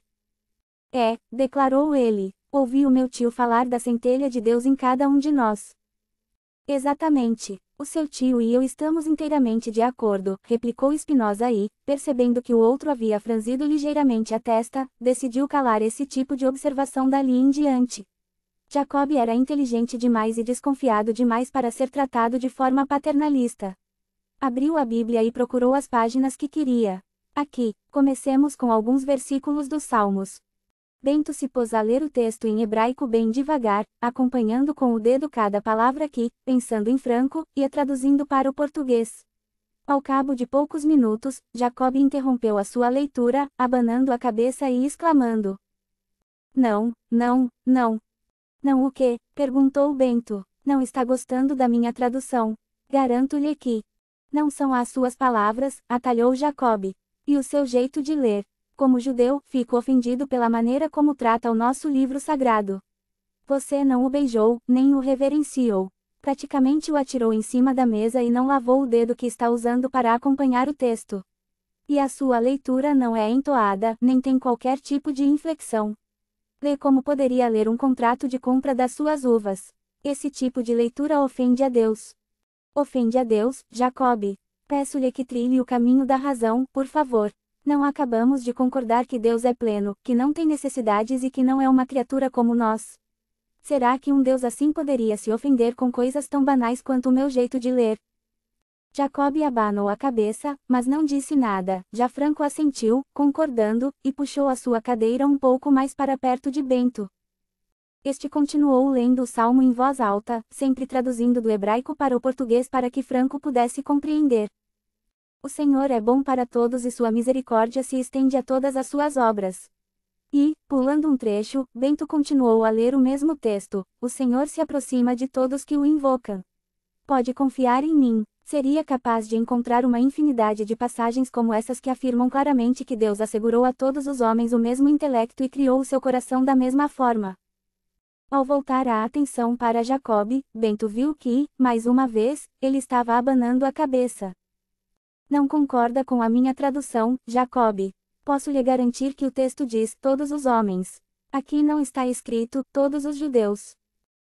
É, declarou ele, ouvi o meu tio falar da centelha de Deus em cada um de nós. Exatamente. O seu tio e eu estamos inteiramente de acordo, replicou Espinosa e, percebendo que o outro havia franzido ligeiramente a testa, decidiu calar esse tipo de observação dali em diante. Jacob era inteligente demais e desconfiado demais para ser tratado de forma paternalista. Abriu a Bíblia e procurou as páginas que queria. Aqui, comecemos com alguns versículos dos Salmos. Bento se pôs a ler o texto em hebraico bem devagar, acompanhando com o dedo cada palavra que, pensando em Franco, ia traduzindo para o português. Ao cabo de poucos minutos, Jacob interrompeu a sua leitura, abanando a cabeça e exclamando: Não, não, não. Não o quê? perguntou Bento. Não está gostando da minha tradução. Garanto-lhe que, não são as suas palavras, atalhou Jacob. E o seu jeito de ler. Como judeu, fico ofendido pela maneira como trata o nosso livro sagrado. Você não o beijou, nem o reverenciou. Praticamente o atirou em cima da mesa e não lavou o dedo que está usando para acompanhar o texto. E a sua leitura não é entoada, nem tem qualquer tipo de inflexão. Lê como poderia ler um contrato de compra das suas uvas. Esse tipo de leitura ofende a Deus. Ofende a Deus, Jacob. Peço-lhe que trilhe o caminho da razão, por favor. Não acabamos de concordar que Deus é pleno, que não tem necessidades e que não é uma criatura como nós. Será que um Deus assim poderia se ofender com coisas tão banais quanto o meu jeito de ler? Jacob abanou a cabeça, mas não disse nada. Já Franco assentiu, concordando, e puxou a sua cadeira um pouco mais para perto de Bento. Este continuou lendo o salmo em voz alta, sempre traduzindo do hebraico para o português para que Franco pudesse compreender. O Senhor é bom para todos e sua misericórdia se estende a todas as suas obras. E, pulando um trecho, Bento continuou a ler o mesmo texto: O Senhor se aproxima de todos que o invocam. Pode confiar em mim. Seria capaz de encontrar uma infinidade de passagens como essas que afirmam claramente que Deus assegurou a todos os homens o mesmo intelecto e criou o seu coração da mesma forma. Ao voltar a atenção para Jacob, Bento viu que, mais uma vez, ele estava abanando a cabeça. Não concorda com a minha tradução, Jacob. Posso lhe garantir que o texto diz todos os homens. Aqui não está escrito todos os judeus.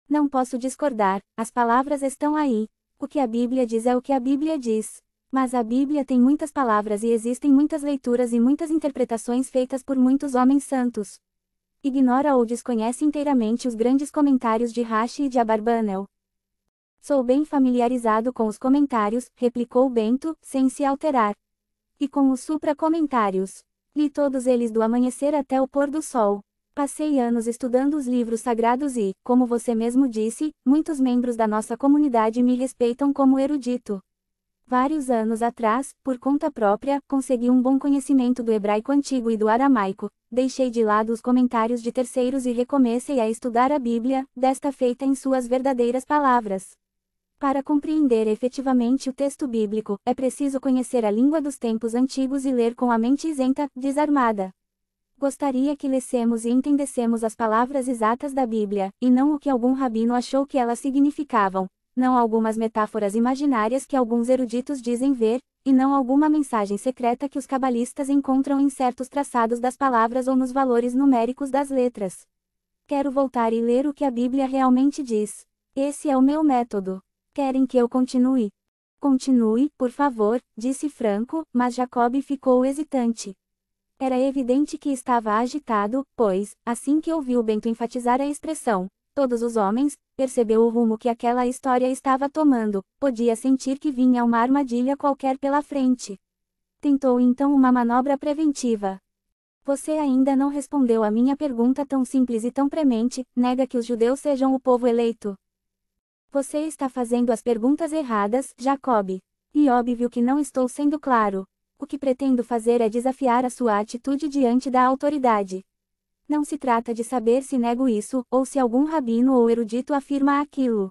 Não posso discordar, as palavras estão aí. O que a Bíblia diz é o que a Bíblia diz. Mas a Bíblia tem muitas palavras e existem muitas leituras e muitas interpretações feitas por muitos homens santos ignora ou desconhece inteiramente os grandes comentários de Rashi e de Abarbanel. Sou bem familiarizado com os comentários, replicou Bento, sem se alterar. E com os supra-comentários. Li todos eles do amanhecer até o pôr do sol. Passei anos estudando os livros sagrados e, como você mesmo disse, muitos membros da nossa comunidade me respeitam como erudito. Vários anos atrás, por conta própria, consegui um bom conhecimento do hebraico antigo e do aramaico, deixei de lado os comentários de terceiros e recomecei a estudar a Bíblia, desta feita em suas verdadeiras palavras. Para compreender efetivamente o texto bíblico, é preciso conhecer a língua dos tempos antigos e ler com a mente isenta, desarmada. Gostaria que lessemos e entendêssemos as palavras exatas da Bíblia, e não o que algum rabino achou que elas significavam, não algumas metáforas imaginárias que alguns eruditos dizem ver, e não alguma mensagem secreta que os cabalistas encontram em certos traçados das palavras ou nos valores numéricos das letras. Quero voltar e ler o que a Bíblia realmente diz. Esse é o meu método. Querem que eu continue? Continue, por favor, disse Franco, mas Jacob ficou hesitante. Era evidente que estava agitado, pois, assim que ouviu Bento enfatizar a expressão, todos os homens, percebeu o rumo que aquela história estava tomando, podia sentir que vinha uma armadilha qualquer pela frente. Tentou então uma manobra preventiva. Você ainda não respondeu a minha pergunta tão simples e tão premente, nega que os judeus sejam o povo eleito. Você está fazendo as perguntas erradas, Jacob. E óbvio que não estou sendo claro. O que pretendo fazer é desafiar a sua atitude diante da autoridade. Não se trata de saber se nego isso, ou se algum rabino ou erudito afirma aquilo.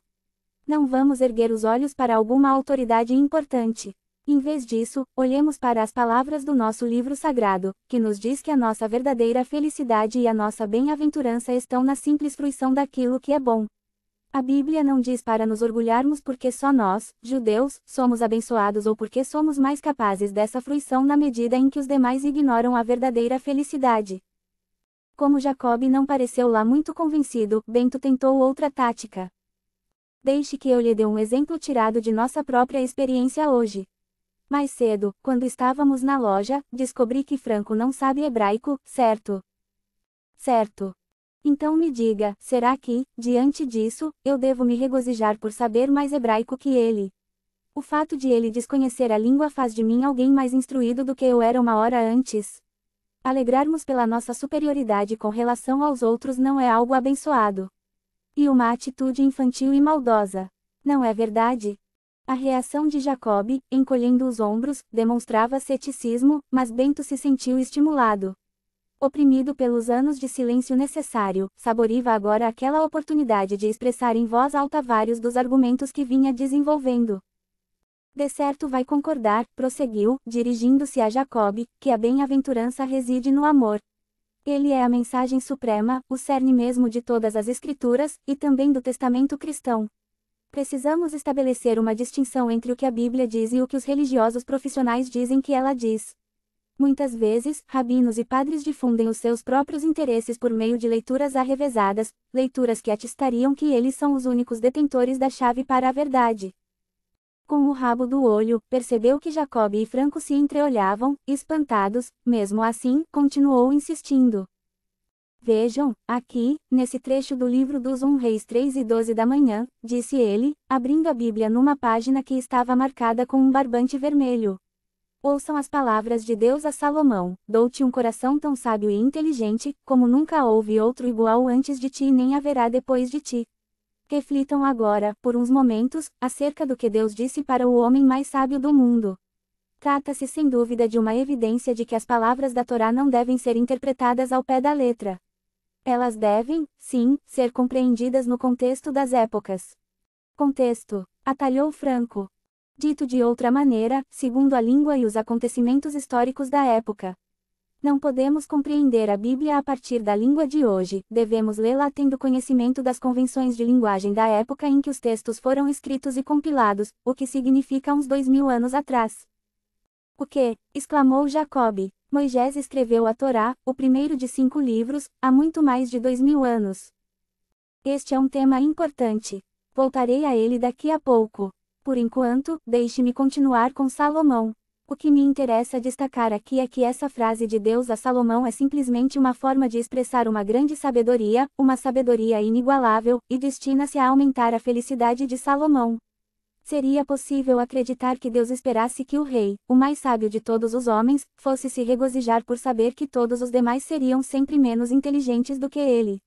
Não vamos erguer os olhos para alguma autoridade importante. Em vez disso, olhemos para as palavras do nosso livro sagrado, que nos diz que a nossa verdadeira felicidade e a nossa bem-aventurança estão na simples fruição daquilo que é bom. A Bíblia não diz para nos orgulharmos porque só nós, judeus, somos abençoados ou porque somos mais capazes dessa fruição na medida em que os demais ignoram a verdadeira felicidade. Como Jacob não pareceu lá muito convencido, Bento tentou outra tática. Deixe que eu lhe dê um exemplo tirado de nossa própria experiência hoje. Mais cedo, quando estávamos na loja, descobri que Franco não sabe hebraico, certo? Certo. Então me diga, será que, diante disso, eu devo me regozijar por saber mais hebraico que ele? O fato de ele desconhecer a língua faz de mim alguém mais instruído do que eu era uma hora antes. Alegrarmos pela nossa superioridade com relação aos outros não é algo abençoado. E uma atitude infantil e maldosa. Não é verdade? A reação de Jacob, encolhendo os ombros, demonstrava ceticismo, mas Bento se sentiu estimulado. Oprimido pelos anos de silêncio necessário, saboriva agora aquela oportunidade de expressar em voz alta vários dos argumentos que vinha desenvolvendo. De certo vai concordar, prosseguiu, dirigindo-se a Jacob, que a bem-aventurança reside no amor. Ele é a mensagem suprema, o cerne mesmo de todas as Escrituras, e também do Testamento cristão. Precisamos estabelecer uma distinção entre o que a Bíblia diz e o que os religiosos profissionais dizem que ela diz. Muitas vezes, rabinos e padres difundem os seus próprios interesses por meio de leituras arrevesadas, leituras que atestariam que eles são os únicos detentores da chave para a verdade com o rabo do olho, percebeu que Jacob e Franco se entreolhavam, espantados, mesmo assim, continuou insistindo. Vejam, aqui, nesse trecho do livro dos um Reis 3 e 12 da manhã, disse ele, abrindo a Bíblia numa página que estava marcada com um barbante vermelho. Ouçam as palavras de Deus a Salomão: Dou-te um coração tão sábio e inteligente, como nunca houve outro igual antes de ti, nem haverá depois de ti. Reflitam agora, por uns momentos, acerca do que Deus disse para o homem mais sábio do mundo. Trata-se sem dúvida de uma evidência de que as palavras da Torá não devem ser interpretadas ao pé da letra. Elas devem, sim, ser compreendidas no contexto das épocas. Contexto. Atalhou Franco. Dito de outra maneira, segundo a língua e os acontecimentos históricos da época. Não podemos compreender a Bíblia a partir da língua de hoje, devemos lê-la tendo conhecimento das convenções de linguagem da época em que os textos foram escritos e compilados, o que significa uns dois mil anos atrás. O que? exclamou Jacob. Moisés escreveu a Torá, o primeiro de cinco livros, há muito mais de dois mil anos. Este é um tema importante. Voltarei a ele daqui a pouco. Por enquanto, deixe-me continuar com Salomão. O que me interessa destacar aqui é que essa frase de Deus a Salomão é simplesmente uma forma de expressar uma grande sabedoria, uma sabedoria inigualável, e destina-se a aumentar a felicidade de Salomão. Seria possível acreditar que Deus esperasse que o rei, o mais sábio de todos os homens, fosse se regozijar por saber que todos os demais seriam sempre menos inteligentes do que ele.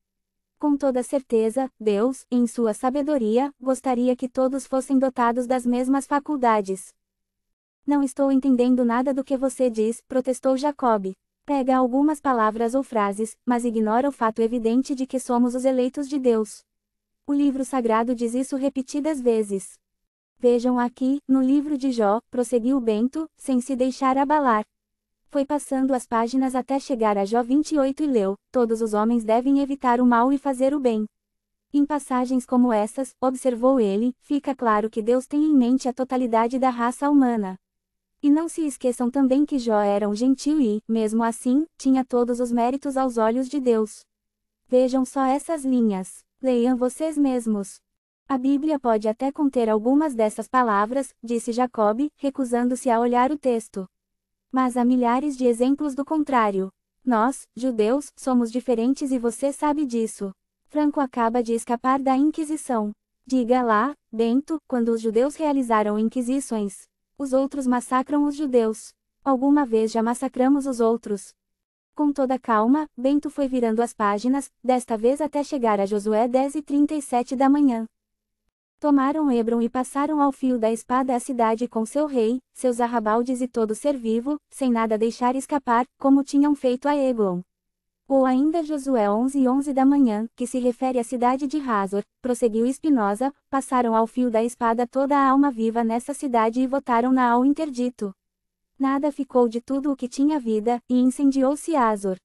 Com toda certeza, Deus, em sua sabedoria, gostaria que todos fossem dotados das mesmas faculdades. Não estou entendendo nada do que você diz, protestou Jacob. Pega algumas palavras ou frases, mas ignora o fato evidente de que somos os eleitos de Deus. O livro sagrado diz isso repetidas vezes. Vejam aqui, no livro de Jó, prosseguiu Bento, sem se deixar abalar. Foi passando as páginas até chegar a Jó 28 e leu: Todos os homens devem evitar o mal e fazer o bem. Em passagens como essas, observou ele, fica claro que Deus tem em mente a totalidade da raça humana. E não se esqueçam também que Jó era um gentil e, mesmo assim, tinha todos os méritos aos olhos de Deus. Vejam só essas linhas. Leiam vocês mesmos. A Bíblia pode até conter algumas dessas palavras, disse Jacob, recusando-se a olhar o texto. Mas há milhares de exemplos do contrário. Nós, judeus, somos diferentes e você sabe disso. Franco acaba de escapar da Inquisição. Diga lá, Bento, quando os judeus realizaram inquisições, os outros massacram os judeus. Alguma vez já massacramos os outros. Com toda calma, Bento foi virando as páginas, desta vez até chegar a Josué 10 e 37 da manhã. Tomaram Hebron e passaram ao fio da espada a cidade com seu rei, seus arrabaldes e todo ser vivo, sem nada deixar escapar, como tinham feito a Eglon. Ou ainda Josué 11 e 11 da manhã, que se refere à cidade de Hazor, prosseguiu Espinosa, passaram ao fio da espada toda a alma viva nessa cidade e votaram-na ao interdito. Nada ficou de tudo o que tinha vida, e incendiou-se Hazor.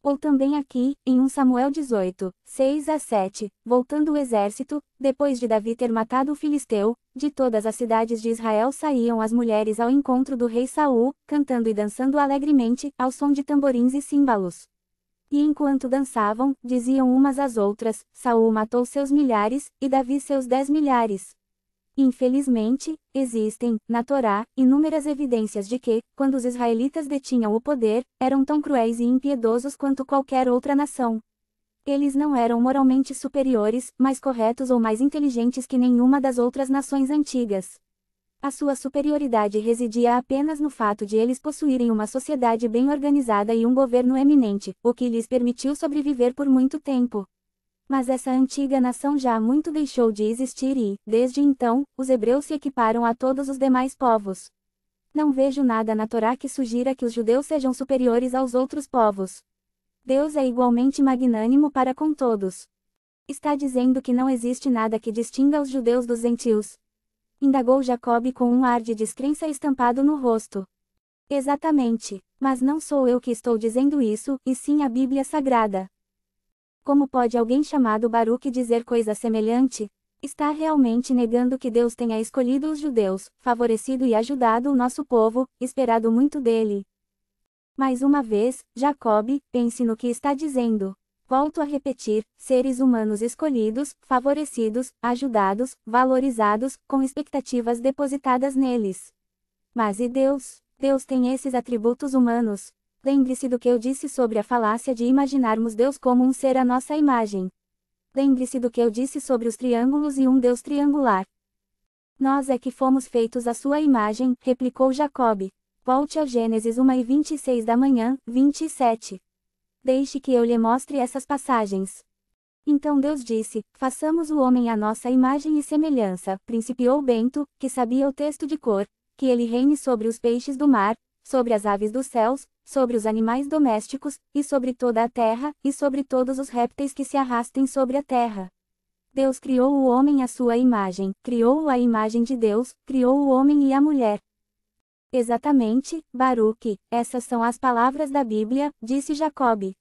Ou também aqui, em 1 Samuel 18, 6 a 7, voltando o exército, depois de Davi ter matado o Filisteu, de todas as cidades de Israel saíam as mulheres ao encontro do rei Saul, cantando e dançando alegremente, ao som de tamborins e símbalos. E enquanto dançavam, diziam umas às outras: Saul matou seus milhares, e Davi seus dez milhares. Infelizmente, existem, na Torá, inúmeras evidências de que, quando os israelitas detinham o poder, eram tão cruéis e impiedosos quanto qualquer outra nação. Eles não eram moralmente superiores, mais corretos ou mais inteligentes que nenhuma das outras nações antigas. A sua superioridade residia apenas no fato de eles possuírem uma sociedade bem organizada e um governo eminente, o que lhes permitiu sobreviver por muito tempo. Mas essa antiga nação já muito deixou de existir e, desde então, os hebreus se equiparam a todos os demais povos. Não vejo nada na Torá que sugira que os judeus sejam superiores aos outros povos. Deus é igualmente magnânimo para com todos. Está dizendo que não existe nada que distinga os judeus dos gentios, indagou Jacob com um ar de descrença estampado no rosto. Exatamente, mas não sou eu que estou dizendo isso, e sim a Bíblia Sagrada. Como pode alguém chamado Baruque dizer coisa semelhante? Está realmente negando que Deus tenha escolhido os judeus, favorecido e ajudado o nosso povo, esperado muito dele. Mais uma vez, Jacob, pense no que está dizendo. Volto a repetir: seres humanos escolhidos, favorecidos, ajudados, valorizados, com expectativas depositadas neles. Mas e Deus? Deus tem esses atributos humanos. Lembre-se do que eu disse sobre a falácia de imaginarmos Deus como um ser à nossa imagem. Lembre-se do que eu disse sobre os triângulos e um Deus triangular. Nós é que fomos feitos à sua imagem, replicou Jacob. Volte ao Gênesis 1 e 26 da manhã, 27. Deixe que eu lhe mostre essas passagens. Então Deus disse: Façamos o homem à nossa imagem e semelhança. Principiou Bento, que sabia o texto de cor, que ele reine sobre os peixes do mar, sobre as aves dos céus, sobre os animais domésticos, e sobre toda a terra, e sobre todos os répteis que se arrastem sobre a terra. Deus criou o homem à sua imagem, criou-o à imagem de Deus, criou o homem e a mulher. Exatamente, Baruque, essas são as palavras da Bíblia, disse Jacob.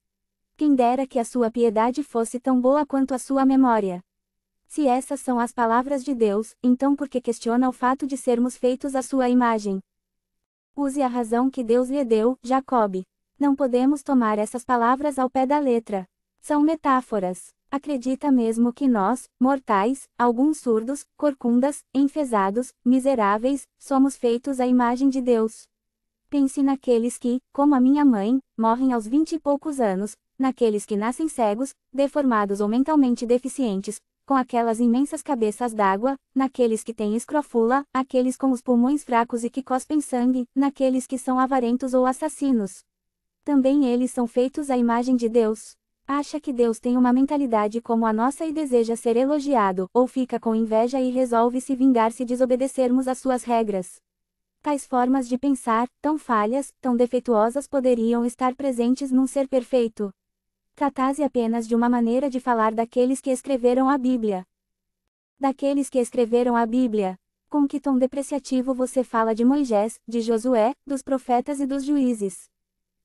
Quem dera que a sua piedade fosse tão boa quanto a sua memória. Se essas são as palavras de Deus, então por que questiona o fato de sermos feitos à sua imagem? Use a razão que Deus lhe deu, Jacob. Não podemos tomar essas palavras ao pé da letra. São metáforas. Acredita mesmo que nós, mortais, alguns surdos, corcundas, enfesados, miseráveis, somos feitos à imagem de Deus. Pense naqueles que, como a minha mãe, morrem aos vinte e poucos anos, naqueles que nascem cegos, deformados ou mentalmente deficientes, com aquelas imensas cabeças d'água, naqueles que têm escrofula, aqueles com os pulmões fracos e que cospem sangue, naqueles que são avarentos ou assassinos. Também eles são feitos à imagem de Deus. Acha que Deus tem uma mentalidade como a nossa e deseja ser elogiado, ou fica com inveja e resolve se vingar se desobedecermos às suas regras. Tais formas de pensar, tão falhas, tão defeituosas poderiam estar presentes num ser perfeito. Trata-se apenas de uma maneira de falar daqueles que escreveram a Bíblia. Daqueles que escreveram a Bíblia. Com que tom depreciativo você fala de Moisés, de Josué, dos profetas e dos juízes.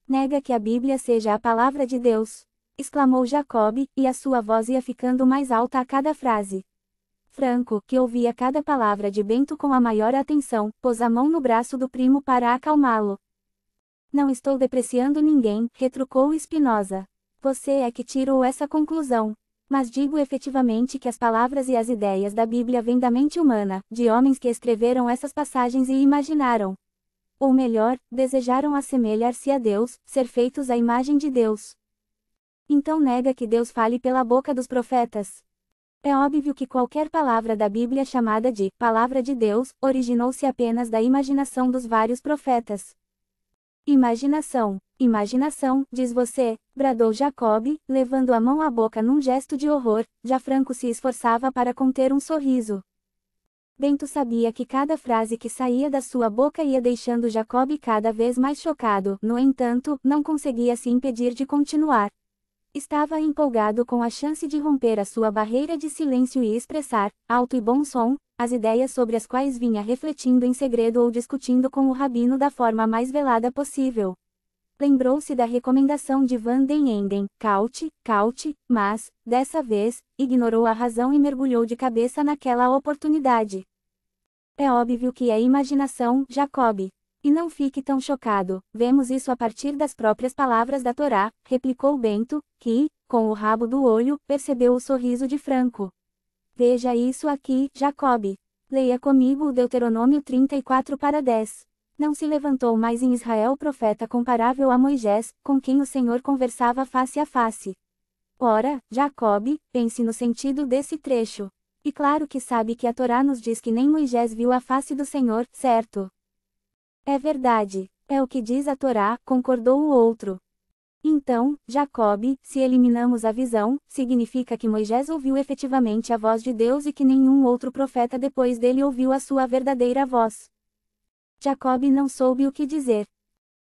Nega que a Bíblia seja a palavra de Deus exclamou Jacob, e a sua voz ia ficando mais alta a cada frase. Franco, que ouvia cada palavra de Bento com a maior atenção, pôs a mão no braço do primo para acalmá-lo. Não estou depreciando ninguém, retrucou Espinosa. Você é que tirou essa conclusão. Mas digo efetivamente que as palavras e as ideias da Bíblia vêm da mente humana, de homens que escreveram essas passagens e imaginaram. Ou melhor, desejaram assemelhar-se a Deus, ser feitos à imagem de Deus então nega que Deus fale pela boca dos profetas. É óbvio que qualquer palavra da Bíblia chamada de palavra de Deus originou-se apenas da imaginação dos vários profetas. Imaginação, imaginação, diz você, bradou Jacob, levando a mão à boca num gesto de horror, já Franco se esforçava para conter um sorriso. Bento sabia que cada frase que saía da sua boca ia deixando Jacob cada vez mais chocado, no entanto, não conseguia se impedir de continuar. Estava empolgado com a chance de romper a sua barreira de silêncio e expressar, alto e bom som, as ideias sobre as quais vinha refletindo em segredo ou discutindo com o rabino da forma mais velada possível. Lembrou-se da recomendação de Van den Enden, caute, caute, mas, dessa vez, ignorou a razão e mergulhou de cabeça naquela oportunidade. É óbvio que é imaginação, Jacob, e não fique tão chocado, vemos isso a partir das próprias palavras da Torá, replicou Bento, que, com o rabo do olho, percebeu o sorriso de Franco. Veja isso aqui, Jacob. Leia comigo o Deuteronômio 34 para 10. Não se levantou mais em Israel profeta comparável a Moisés, com quem o Senhor conversava face a face. Ora, Jacob, pense no sentido desse trecho. E claro que sabe que a Torá nos diz que nem Moisés viu a face do Senhor, certo? É verdade, é o que diz a Torá, concordou o outro. Então, Jacob, se eliminamos a visão, significa que Moisés ouviu efetivamente a voz de Deus e que nenhum outro profeta depois dele ouviu a sua verdadeira voz. Jacob não soube o que dizer.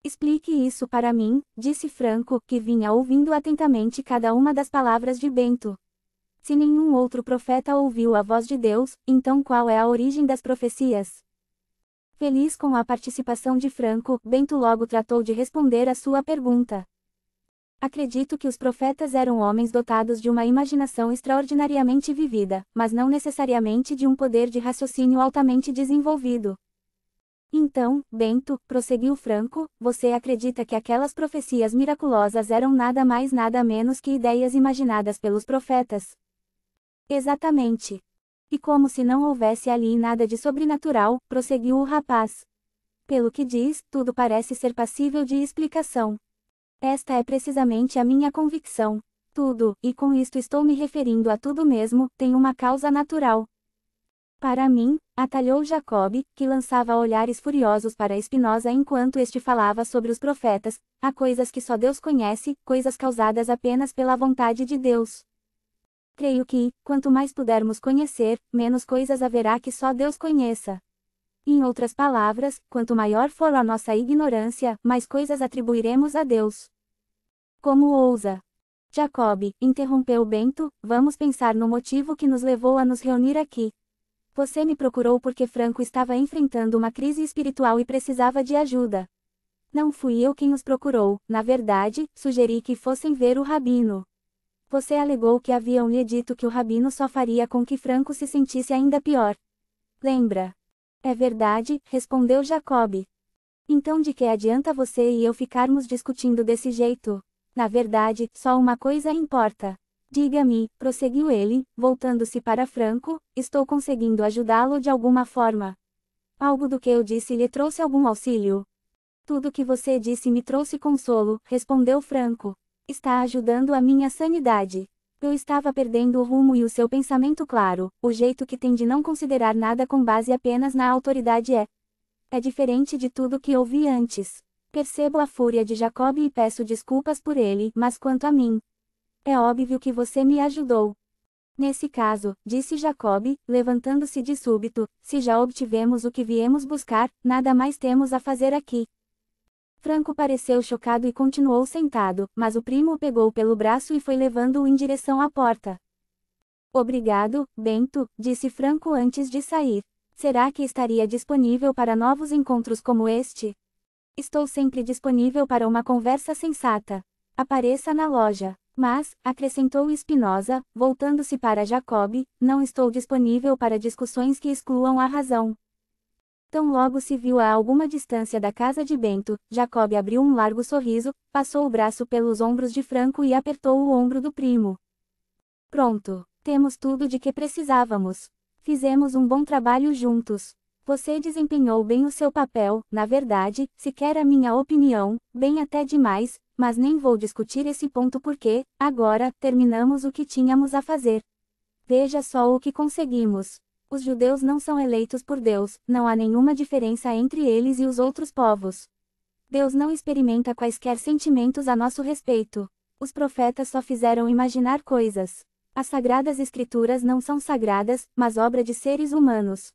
Explique isso para mim, disse Franco, que vinha ouvindo atentamente cada uma das palavras de Bento. Se nenhum outro profeta ouviu a voz de Deus, então qual é a origem das profecias? Feliz com a participação de Franco, Bento logo tratou de responder à sua pergunta. Acredito que os profetas eram homens dotados de uma imaginação extraordinariamente vivida, mas não necessariamente de um poder de raciocínio altamente desenvolvido. Então, Bento, prosseguiu Franco, você acredita que aquelas profecias miraculosas eram nada mais nada menos que ideias imaginadas pelos profetas? Exatamente. E como se não houvesse ali nada de sobrenatural, prosseguiu o rapaz. Pelo que diz, tudo parece ser passível de explicação. Esta é precisamente a minha convicção. Tudo, e com isto estou me referindo a tudo mesmo, tem uma causa natural. Para mim, atalhou Jacob, que lançava olhares furiosos para Espinosa enquanto este falava sobre os profetas, há coisas que só Deus conhece, coisas causadas apenas pela vontade de Deus. Creio que, quanto mais pudermos conhecer, menos coisas haverá que só Deus conheça. Em outras palavras, quanto maior for a nossa ignorância, mais coisas atribuiremos a Deus. Como ousa? Jacob, interrompeu Bento, vamos pensar no motivo que nos levou a nos reunir aqui. Você me procurou porque Franco estava enfrentando uma crise espiritual e precisava de ajuda. Não fui eu quem os procurou, na verdade, sugeri que fossem ver o rabino. Você alegou que haviam lhe dito que o rabino só faria com que Franco se sentisse ainda pior. Lembra? É verdade, respondeu Jacob. Então de que adianta você e eu ficarmos discutindo desse jeito? Na verdade, só uma coisa importa. Diga-me, prosseguiu ele, voltando-se para Franco, estou conseguindo ajudá-lo de alguma forma. Algo do que eu disse lhe trouxe algum auxílio? Tudo que você disse me trouxe consolo, respondeu Franco. Está ajudando a minha sanidade. Eu estava perdendo o rumo e o seu pensamento claro, o jeito que tem de não considerar nada com base apenas na autoridade é. É diferente de tudo que ouvi antes. Percebo a fúria de Jacob e peço desculpas por ele, mas quanto a mim. É óbvio que você me ajudou. Nesse caso, disse Jacob, levantando-se de súbito, se já obtivemos o que viemos buscar, nada mais temos a fazer aqui. Franco pareceu chocado e continuou sentado, mas o primo o pegou pelo braço e foi levando-o em direção à porta. Obrigado, Bento, disse Franco antes de sair. Será que estaria disponível para novos encontros como este? Estou sempre disponível para uma conversa sensata. Apareça na loja. Mas, acrescentou Espinosa, voltando-se para Jacob, não estou disponível para discussões que excluam a razão. Tão logo se viu a alguma distância da casa de Bento, Jacob abriu um largo sorriso, passou o braço pelos ombros de Franco e apertou o ombro do primo. Pronto, temos tudo de que precisávamos. Fizemos um bom trabalho juntos. Você desempenhou bem o seu papel, na verdade, sequer a minha opinião, bem até demais, mas nem vou discutir esse ponto porque, agora, terminamos o que tínhamos a fazer. Veja só o que conseguimos os judeus não são eleitos por Deus, não há nenhuma diferença entre eles e os outros povos. Deus não experimenta quaisquer sentimentos a nosso respeito. Os profetas só fizeram imaginar coisas. As sagradas escrituras não são sagradas, mas obra de seres humanos.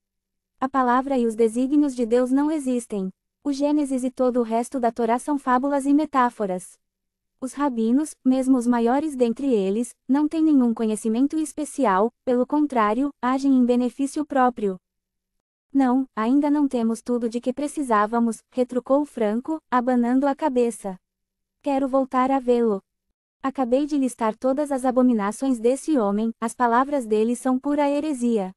A palavra e os desígnios de Deus não existem. O Gênesis e todo o resto da Torá são fábulas e metáforas. Os rabinos, mesmo os maiores dentre eles, não têm nenhum conhecimento especial, pelo contrário, agem em benefício próprio. Não, ainda não temos tudo de que precisávamos, retrucou Franco, abanando a cabeça. Quero voltar a vê-lo. Acabei de listar todas as abominações desse homem, as palavras dele são pura heresia.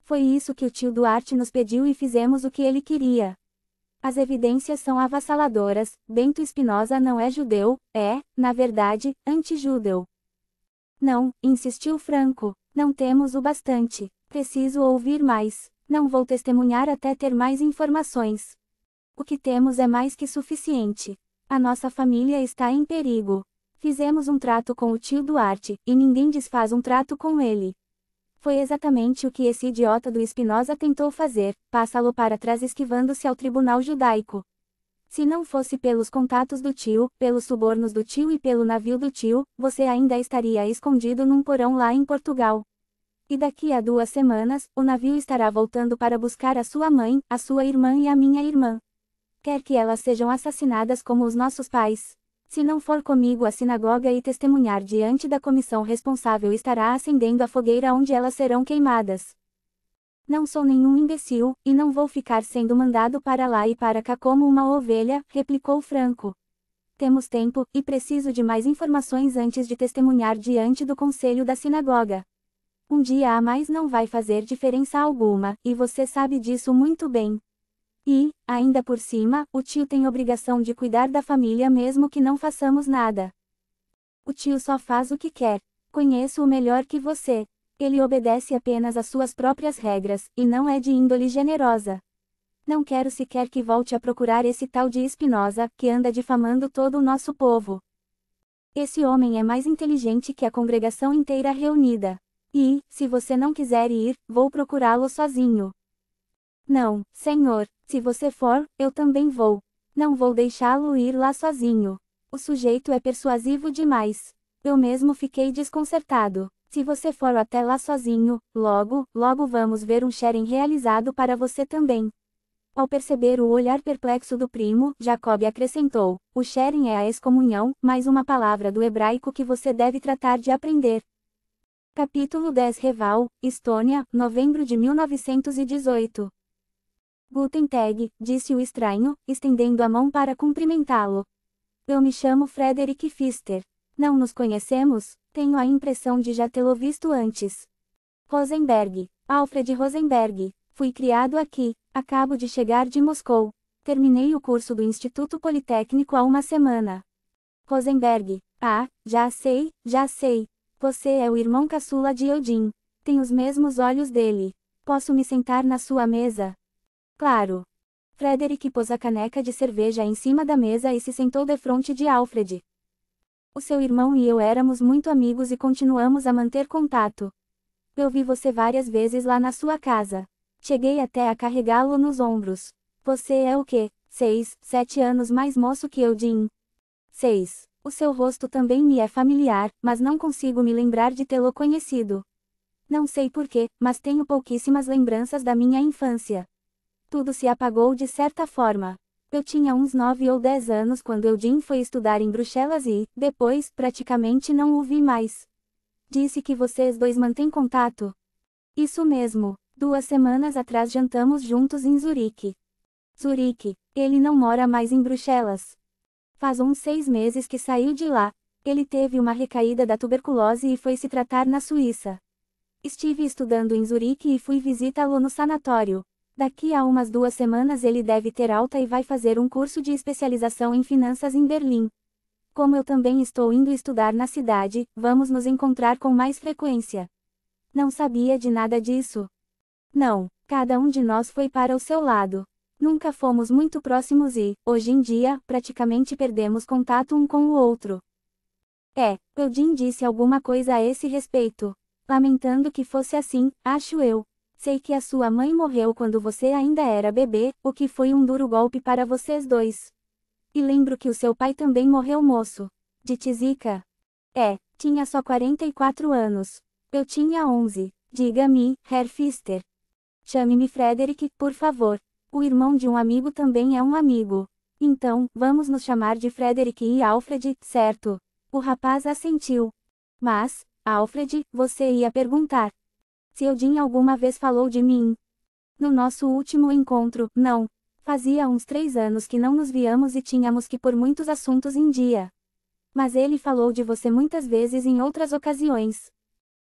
Foi isso que o tio Duarte nos pediu e fizemos o que ele queria. As evidências são avassaladoras, Bento Espinosa não é judeu, é, na verdade, anti-judeu. Não, insistiu Franco, não temos o bastante, preciso ouvir mais, não vou testemunhar até ter mais informações. O que temos é mais que suficiente. A nossa família está em perigo. Fizemos um trato com o tio Duarte, e ninguém desfaz um trato com ele. Foi exatamente o que esse idiota do Espinosa tentou fazer, passá-lo para trás esquivando-se ao tribunal judaico. Se não fosse pelos contatos do tio, pelos subornos do tio e pelo navio do tio, você ainda estaria escondido num porão lá em Portugal. E daqui a duas semanas, o navio estará voltando para buscar a sua mãe, a sua irmã e a minha irmã. Quer que elas sejam assassinadas como os nossos pais. Se não for comigo à sinagoga e testemunhar diante da comissão responsável, estará acendendo a fogueira onde elas serão queimadas. Não sou nenhum imbecil, e não vou ficar sendo mandado para lá e para cá como uma ovelha, replicou Franco. Temos tempo, e preciso de mais informações antes de testemunhar diante do conselho da sinagoga. Um dia a mais não vai fazer diferença alguma, e você sabe disso muito bem. E, ainda por cima, o tio tem obrigação de cuidar da família mesmo que não façamos nada. O tio só faz o que quer. Conheço o melhor que você. Ele obedece apenas às suas próprias regras, e não é de índole generosa. Não quero sequer que volte a procurar esse tal de Espinosa, que anda difamando todo o nosso povo. Esse homem é mais inteligente que a congregação inteira reunida. E, se você não quiser ir, vou procurá-lo sozinho. Não, senhor, se você for, eu também vou. Não vou deixá-lo ir lá sozinho. O sujeito é persuasivo demais. Eu mesmo fiquei desconcertado. Se você for até lá sozinho, logo, logo vamos ver um sharing realizado para você também. Ao perceber o olhar perplexo do primo, Jacob acrescentou: O sharing é a excomunhão, mais uma palavra do hebraico que você deve tratar de aprender. Capítulo 10 Reval, Estônia, novembro de 1918. Guten Tag, disse o estranho, estendendo a mão para cumprimentá-lo. Eu me chamo Frederick Pfister. Não nos conhecemos? Tenho a impressão de já tê-lo visto antes. Rosenberg. Alfred Rosenberg. Fui criado aqui. Acabo de chegar de Moscou. Terminei o curso do Instituto Politécnico há uma semana. Rosenberg. Ah, já sei, já sei. Você é o irmão caçula de Eudin. Tem os mesmos olhos dele. Posso me sentar na sua mesa? Claro. Frederick pôs a caneca de cerveja em cima da mesa e se sentou de frente de Alfred. O seu irmão e eu éramos muito amigos e continuamos a manter contato. Eu vi você várias vezes lá na sua casa. Cheguei até a carregá-lo nos ombros. Você é o quê? Seis, sete anos mais moço que eu, Jim. Seis. O seu rosto também me é familiar, mas não consigo me lembrar de tê-lo conhecido. Não sei porquê, mas tenho pouquíssimas lembranças da minha infância tudo se apagou de certa forma. Eu tinha uns 9 ou 10 anos quando Eudin foi estudar em Bruxelas e, depois, praticamente não o vi mais. Disse que vocês dois mantêm contato. Isso mesmo. Duas semanas atrás jantamos juntos em Zurique. Zurique, ele não mora mais em Bruxelas. Faz uns seis meses que saiu de lá. Ele teve uma recaída da tuberculose e foi se tratar na Suíça. Estive estudando em Zurique e fui visitá-lo no sanatório. Daqui a umas duas semanas ele deve ter alta e vai fazer um curso de especialização em finanças em Berlim. Como eu também estou indo estudar na cidade, vamos nos encontrar com mais frequência. Não sabia de nada disso. Não, cada um de nós foi para o seu lado. Nunca fomos muito próximos e, hoje em dia, praticamente perdemos contato um com o outro. É, Eudin disse alguma coisa a esse respeito. Lamentando que fosse assim, acho eu. Sei que a sua mãe morreu quando você ainda era bebê, o que foi um duro golpe para vocês dois. E lembro que o seu pai também morreu moço. De Tizica. É, tinha só 44 anos. Eu tinha 11. Diga-me, Herr Fister. Chame-me Frederick, por favor. O irmão de um amigo também é um amigo. Então, vamos nos chamar de Frederick e Alfred, certo? O rapaz assentiu. Mas, Alfred, você ia perguntar. Se Odin alguma vez falou de mim. No nosso último encontro, não. Fazia uns três anos que não nos viamos e tínhamos que por muitos assuntos em dia. Mas ele falou de você muitas vezes em outras ocasiões.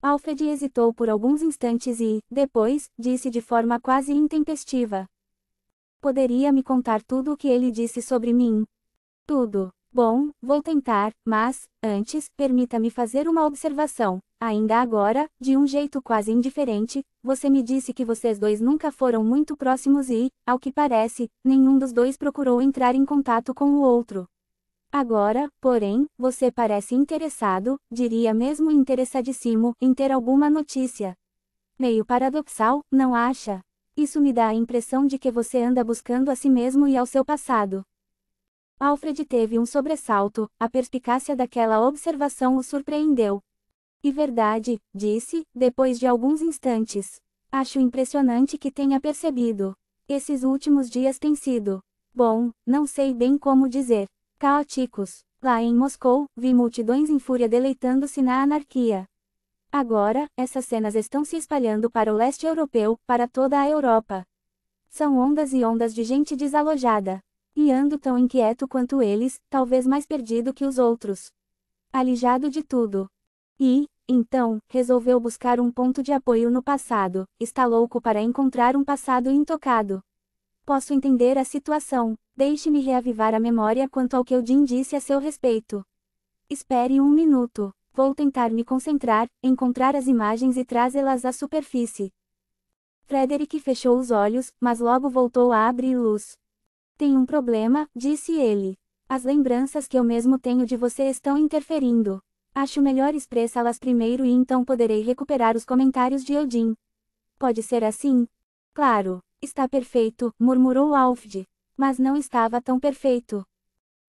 Alfred hesitou por alguns instantes e, depois, disse de forma quase intempestiva. Poderia me contar tudo o que ele disse sobre mim? Tudo. Bom, vou tentar, mas, antes, permita-me fazer uma observação. Ainda agora, de um jeito quase indiferente, você me disse que vocês dois nunca foram muito próximos e, ao que parece, nenhum dos dois procurou entrar em contato com o outro. Agora, porém, você parece interessado, diria mesmo interessadíssimo, em ter alguma notícia. Meio paradoxal, não acha? Isso me dá a impressão de que você anda buscando a si mesmo e ao seu passado. Alfred teve um sobressalto, a perspicácia daquela observação o surpreendeu. E verdade, disse, depois de alguns instantes. Acho impressionante que tenha percebido. Esses últimos dias têm sido. Bom, não sei bem como dizer. Caóticos. Lá em Moscou, vi multidões em fúria deleitando-se na anarquia. Agora, essas cenas estão se espalhando para o leste europeu, para toda a Europa. São ondas e ondas de gente desalojada. E ando tão inquieto quanto eles, talvez mais perdido que os outros. Alijado de tudo. E, então, resolveu buscar um ponto de apoio no passado, está louco para encontrar um passado intocado. Posso entender a situação, deixe-me reavivar a memória quanto ao que Odin disse a seu respeito. Espere um minuto, vou tentar me concentrar, encontrar as imagens e trazê-las à superfície. Frederick fechou os olhos, mas logo voltou a abrir luz. Tem um problema, disse ele. As lembranças que eu mesmo tenho de você estão interferindo. Acho melhor expressá-las primeiro e então poderei recuperar os comentários de Odin. Pode ser assim? Claro, está perfeito, murmurou Alfred. Mas não estava tão perfeito.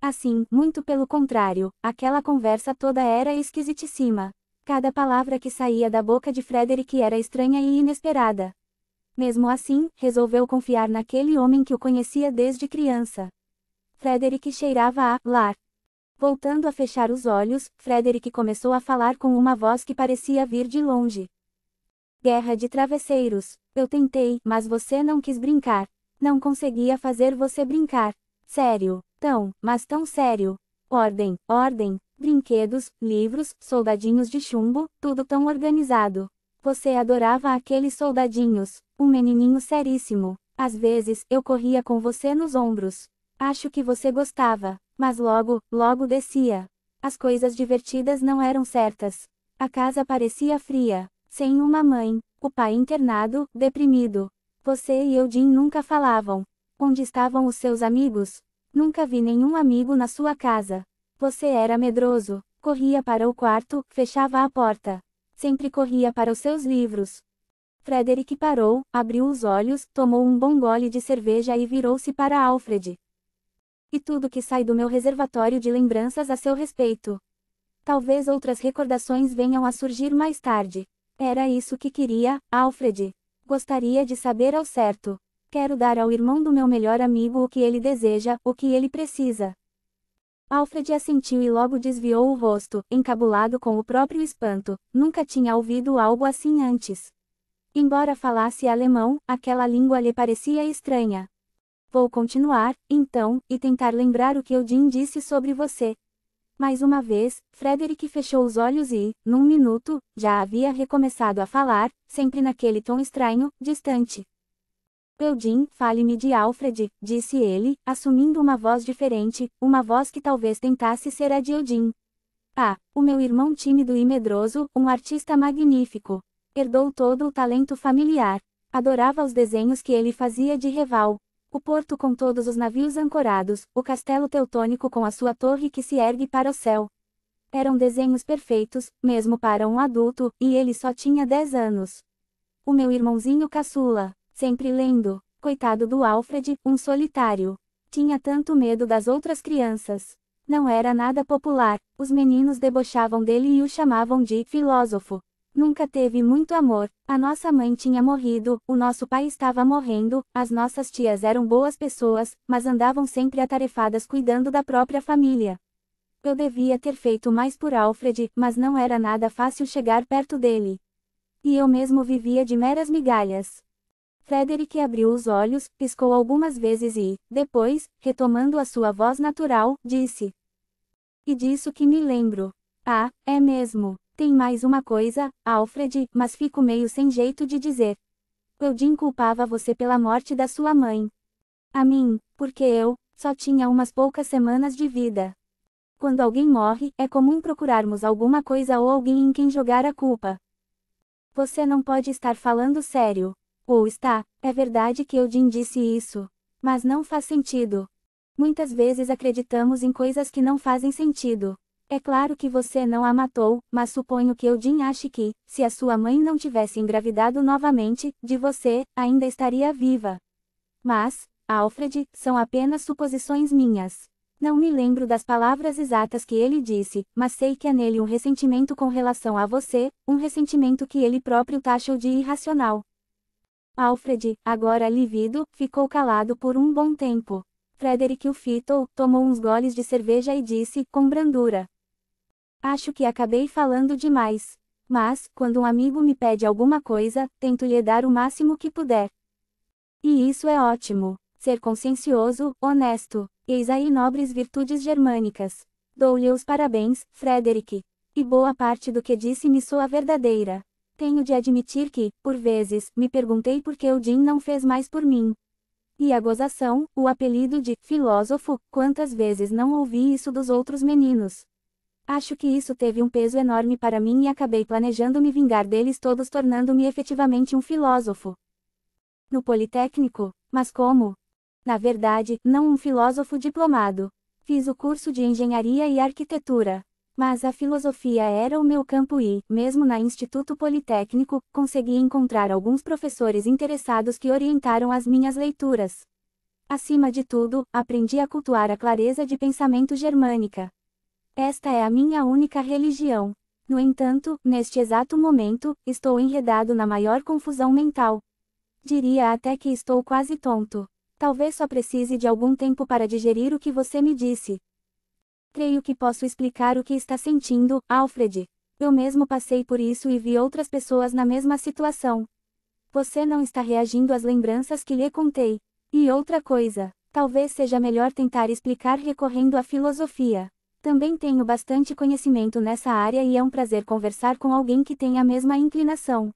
Assim, muito pelo contrário, aquela conversa toda era esquisitíssima. Cada palavra que saía da boca de Frederick era estranha e inesperada. Mesmo assim, resolveu confiar naquele homem que o conhecia desde criança. Frederick cheirava a lar. Voltando a fechar os olhos, Frederick começou a falar com uma voz que parecia vir de longe. Guerra de travesseiros. Eu tentei, mas você não quis brincar. Não conseguia fazer você brincar. Sério. Tão, mas tão sério. Ordem, ordem, brinquedos, livros, soldadinhos de chumbo, tudo tão organizado. Você adorava aqueles soldadinhos. Um menininho seríssimo. Às vezes, eu corria com você nos ombros. Acho que você gostava, mas logo, logo descia. As coisas divertidas não eram certas. A casa parecia fria, sem uma mãe, o pai internado, deprimido. Você e Eudin nunca falavam. Onde estavam os seus amigos? Nunca vi nenhum amigo na sua casa. Você era medroso, corria para o quarto, fechava a porta. Sempre corria para os seus livros, Frederick parou, abriu os olhos, tomou um bom gole de cerveja e virou-se para Alfred. E tudo que sai do meu reservatório de lembranças a seu respeito. Talvez outras recordações venham a surgir mais tarde. Era isso que queria, Alfred. Gostaria de saber ao certo. Quero dar ao irmão do meu melhor amigo o que ele deseja, o que ele precisa. Alfred assentiu e logo desviou o rosto, encabulado com o próprio espanto. Nunca tinha ouvido algo assim antes. Embora falasse alemão, aquela língua lhe parecia estranha. Vou continuar, então, e tentar lembrar o que Odin disse sobre você. Mais uma vez, Frederick fechou os olhos e, num minuto, já havia recomeçado a falar, sempre naquele tom estranho, distante. Eudin, fale-me de Alfred, disse ele, assumindo uma voz diferente, uma voz que talvez tentasse ser a de Eudin. Ah, o meu irmão tímido e medroso, um artista magnífico. Herdou todo o talento familiar. Adorava os desenhos que ele fazia de Reval, o porto com todos os navios ancorados, o castelo teutônico com a sua torre que se ergue para o céu. Eram desenhos perfeitos, mesmo para um adulto, e ele só tinha 10 anos. O meu irmãozinho caçula, sempre lendo, coitado do Alfred, um solitário. Tinha tanto medo das outras crianças. Não era nada popular, os meninos debochavam dele e o chamavam de filósofo. Nunca teve muito amor, a nossa mãe tinha morrido, o nosso pai estava morrendo, as nossas tias eram boas pessoas, mas andavam sempre atarefadas cuidando da própria família. Eu devia ter feito mais por Alfred, mas não era nada fácil chegar perto dele. E eu mesmo vivia de meras migalhas. Frederick abriu os olhos, piscou algumas vezes e, depois, retomando a sua voz natural, disse: E disso que me lembro. Ah, é mesmo. Tem mais uma coisa, Alfred, mas fico meio sem jeito de dizer. Eudin culpava você pela morte da sua mãe. A mim, porque eu, só tinha umas poucas semanas de vida. Quando alguém morre, é comum procurarmos alguma coisa ou alguém em quem jogar a culpa. Você não pode estar falando sério. Ou está, é verdade que Eudin disse isso. Mas não faz sentido. Muitas vezes acreditamos em coisas que não fazem sentido. É claro que você não a matou, mas suponho que Eudin ache que, se a sua mãe não tivesse engravidado novamente, de você, ainda estaria viva. Mas, Alfred, são apenas suposições minhas. Não me lembro das palavras exatas que ele disse, mas sei que há é nele um ressentimento com relação a você, um ressentimento que ele próprio taxou de irracional. Alfred, agora lívido, ficou calado por um bom tempo. Frederick o fitou, tomou uns goles de cerveja e disse, com brandura, Acho que acabei falando demais. Mas, quando um amigo me pede alguma coisa, tento lhe dar o máximo que puder. E isso é ótimo. Ser consciencioso, honesto. Eis aí nobres virtudes germânicas. Dou-lhe os parabéns, Frederick. E boa parte do que disse me soa verdadeira. Tenho de admitir que, por vezes, me perguntei por que o Jim não fez mais por mim. E a gozação, o apelido de filósofo, quantas vezes não ouvi isso dos outros meninos. Acho que isso teve um peso enorme para mim e acabei planejando me vingar deles todos, tornando-me efetivamente um filósofo. No Politécnico, mas como? Na verdade, não um filósofo diplomado. Fiz o curso de engenharia e arquitetura. Mas a filosofia era o meu campo e, mesmo na Instituto Politécnico, consegui encontrar alguns professores interessados que orientaram as minhas leituras. Acima de tudo, aprendi a cultuar a clareza de pensamento germânica. Esta é a minha única religião. No entanto, neste exato momento, estou enredado na maior confusão mental. Diria até que estou quase tonto. Talvez só precise de algum tempo para digerir o que você me disse. Creio que posso explicar o que está sentindo, Alfred. Eu mesmo passei por isso e vi outras pessoas na mesma situação. Você não está reagindo às lembranças que lhe contei. E outra coisa, talvez seja melhor tentar explicar recorrendo à filosofia. Também tenho bastante conhecimento nessa área e é um prazer conversar com alguém que tem a mesma inclinação.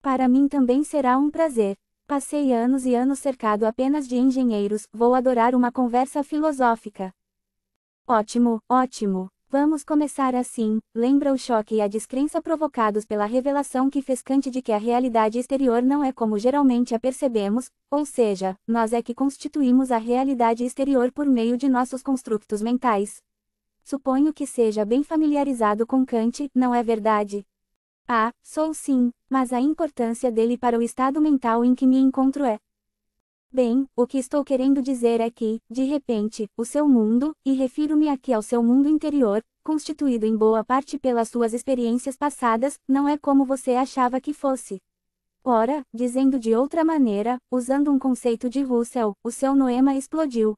Para mim também será um prazer. Passei anos e anos cercado apenas de engenheiros, vou adorar uma conversa filosófica. Ótimo, ótimo. Vamos começar assim. Lembra o choque e a descrença provocados pela revelação que fez Kant de que a realidade exterior não é como geralmente a percebemos, ou seja, nós é que constituímos a realidade exterior por meio de nossos construtos mentais. Suponho que seja bem familiarizado com Kant, não é verdade? Ah, sou sim, mas a importância dele para o estado mental em que me encontro é. Bem, o que estou querendo dizer é que, de repente, o seu mundo, e refiro-me aqui ao seu mundo interior, constituído em boa parte pelas suas experiências passadas, não é como você achava que fosse. Ora, dizendo de outra maneira, usando um conceito de Russell, o seu noema explodiu.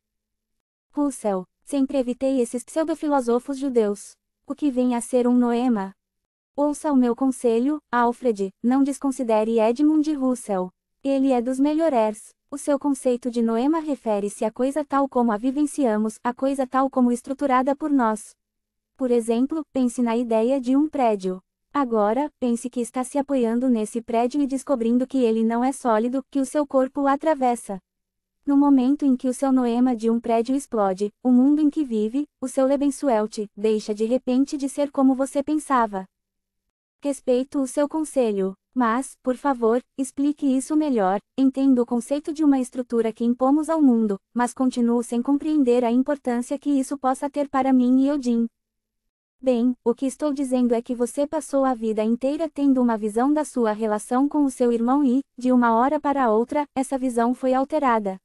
Russell, Sempre evitei esses pseudofilosofos judeus. O que vem a ser um noema? Ouça o meu conselho, Alfred, não desconsidere Edmund Russell. Ele é dos melhores. O seu conceito de noema refere-se à coisa tal como a vivenciamos, à coisa tal como estruturada por nós. Por exemplo, pense na ideia de um prédio. Agora, pense que está se apoiando nesse prédio e descobrindo que ele não é sólido, que o seu corpo o atravessa. No momento em que o seu noema de um prédio explode, o mundo em que vive, o seu Lebensuelt, deixa de repente de ser como você pensava. Respeito o seu conselho, mas, por favor, explique isso melhor. Entendo o conceito de uma estrutura que impomos ao mundo, mas continuo sem compreender a importância que isso possa ter para mim e Odin. Bem, o que estou dizendo é que você passou a vida inteira tendo uma visão da sua relação com o seu irmão e, de uma hora para outra, essa visão foi alterada.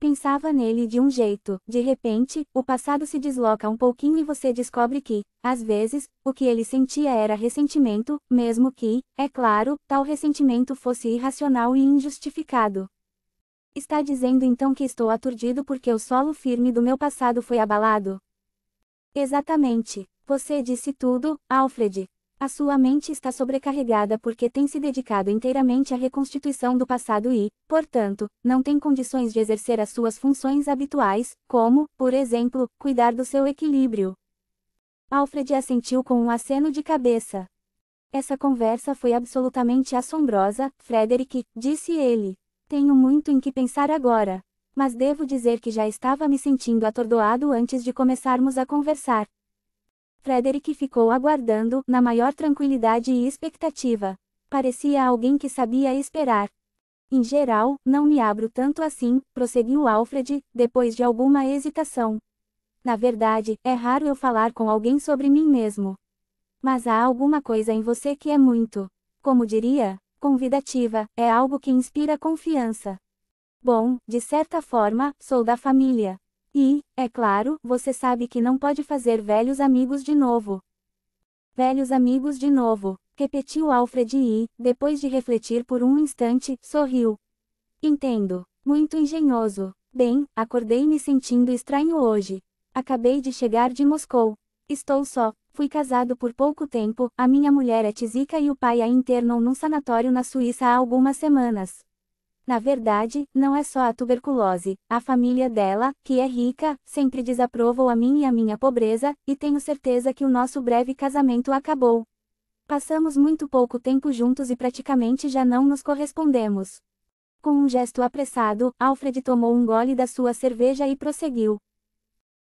Pensava nele de um jeito, de repente, o passado se desloca um pouquinho e você descobre que, às vezes, o que ele sentia era ressentimento, mesmo que, é claro, tal ressentimento fosse irracional e injustificado. Está dizendo então que estou aturdido porque o solo firme do meu passado foi abalado? Exatamente. Você disse tudo, Alfred. A sua mente está sobrecarregada porque tem se dedicado inteiramente à reconstituição do passado e, portanto, não tem condições de exercer as suas funções habituais, como, por exemplo, cuidar do seu equilíbrio. Alfred assentiu com um aceno de cabeça. Essa conversa foi absolutamente assombrosa, Frederick, disse ele. Tenho muito em que pensar agora. Mas devo dizer que já estava me sentindo atordoado antes de começarmos a conversar. Frederick ficou aguardando, na maior tranquilidade e expectativa. Parecia alguém que sabia esperar. Em geral, não me abro tanto assim, prosseguiu Alfred, depois de alguma hesitação. Na verdade, é raro eu falar com alguém sobre mim mesmo. Mas há alguma coisa em você que é muito, como diria, convidativa, é algo que inspira confiança. Bom, de certa forma, sou da família. E, é claro, você sabe que não pode fazer velhos amigos de novo. Velhos amigos de novo, repetiu Alfred e, depois de refletir por um instante, sorriu. Entendo. Muito engenhoso. Bem, acordei me sentindo estranho hoje. Acabei de chegar de Moscou. Estou só, fui casado por pouco tempo, a minha mulher é tisica e o pai a internou num sanatório na Suíça há algumas semanas. Na verdade, não é só a tuberculose, a família dela, que é rica, sempre desaprovou a mim e a minha pobreza, e tenho certeza que o nosso breve casamento acabou. Passamos muito pouco tempo juntos e praticamente já não nos correspondemos. Com um gesto apressado, Alfred tomou um gole da sua cerveja e prosseguiu.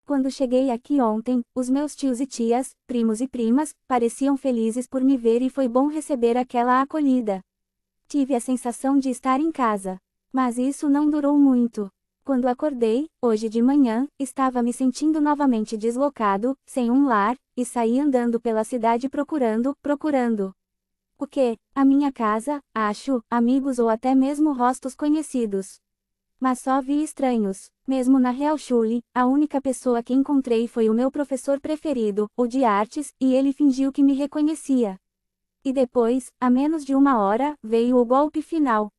Quando cheguei aqui ontem, os meus tios e tias, primos e primas, pareciam felizes por me ver e foi bom receber aquela acolhida tive a sensação de estar em casa. Mas isso não durou muito. Quando acordei, hoje de manhã, estava me sentindo novamente deslocado, sem um lar, e saí andando pela cidade procurando, procurando. O que? A minha casa, acho, amigos ou até mesmo rostos conhecidos. Mas só vi estranhos. Mesmo na Real Schule, a única pessoa que encontrei foi o meu professor preferido, o de artes, e ele fingiu que me reconhecia. E depois, a menos de uma hora, veio o golpe final.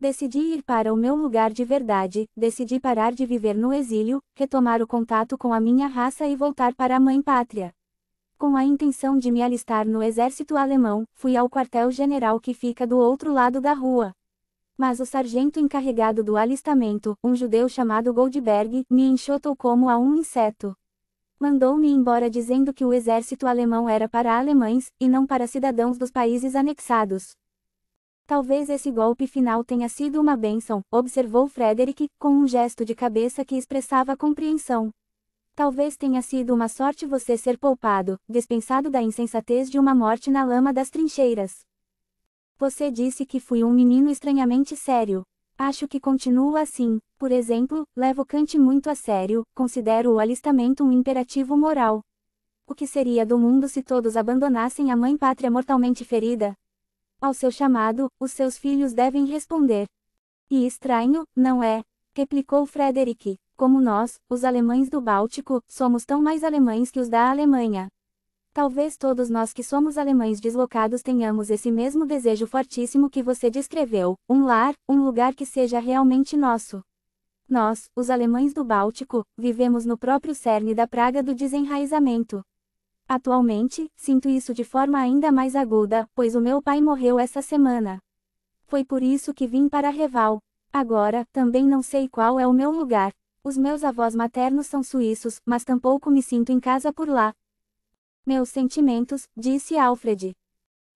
Decidi ir para o meu lugar de verdade, decidi parar de viver no exílio, retomar o contato com a minha raça e voltar para a mãe pátria. Com a intenção de me alistar no exército alemão, fui ao quartel-general que fica do outro lado da rua. Mas o sargento encarregado do alistamento, um judeu chamado Goldberg, me enxotou como a um inseto mandou-me embora dizendo que o exército alemão era para alemães, e não para cidadãos dos países anexados. Talvez esse golpe final tenha sido uma bênção, observou Frederick, com um gesto de cabeça que expressava compreensão. Talvez tenha sido uma sorte você ser poupado, dispensado da insensatez de uma morte na lama das trincheiras. Você disse que fui um menino estranhamente sério. Acho que continuo assim. Por exemplo, levo Kant muito a sério, considero o alistamento um imperativo moral. O que seria do mundo se todos abandonassem a mãe pátria mortalmente ferida? Ao seu chamado, os seus filhos devem responder. E estranho, não é? replicou Frederick. Como nós, os alemães do Báltico, somos tão mais alemães que os da Alemanha. Talvez todos nós que somos alemães deslocados tenhamos esse mesmo desejo fortíssimo que você descreveu: um lar, um lugar que seja realmente nosso. Nós, os alemães do Báltico, vivemos no próprio cerne da praga do desenraizamento. Atualmente, sinto isso de forma ainda mais aguda, pois o meu pai morreu essa semana. Foi por isso que vim para Reval. Agora, também não sei qual é o meu lugar. Os meus avós maternos são suíços, mas tampouco me sinto em casa por lá. Meus sentimentos, disse Alfred.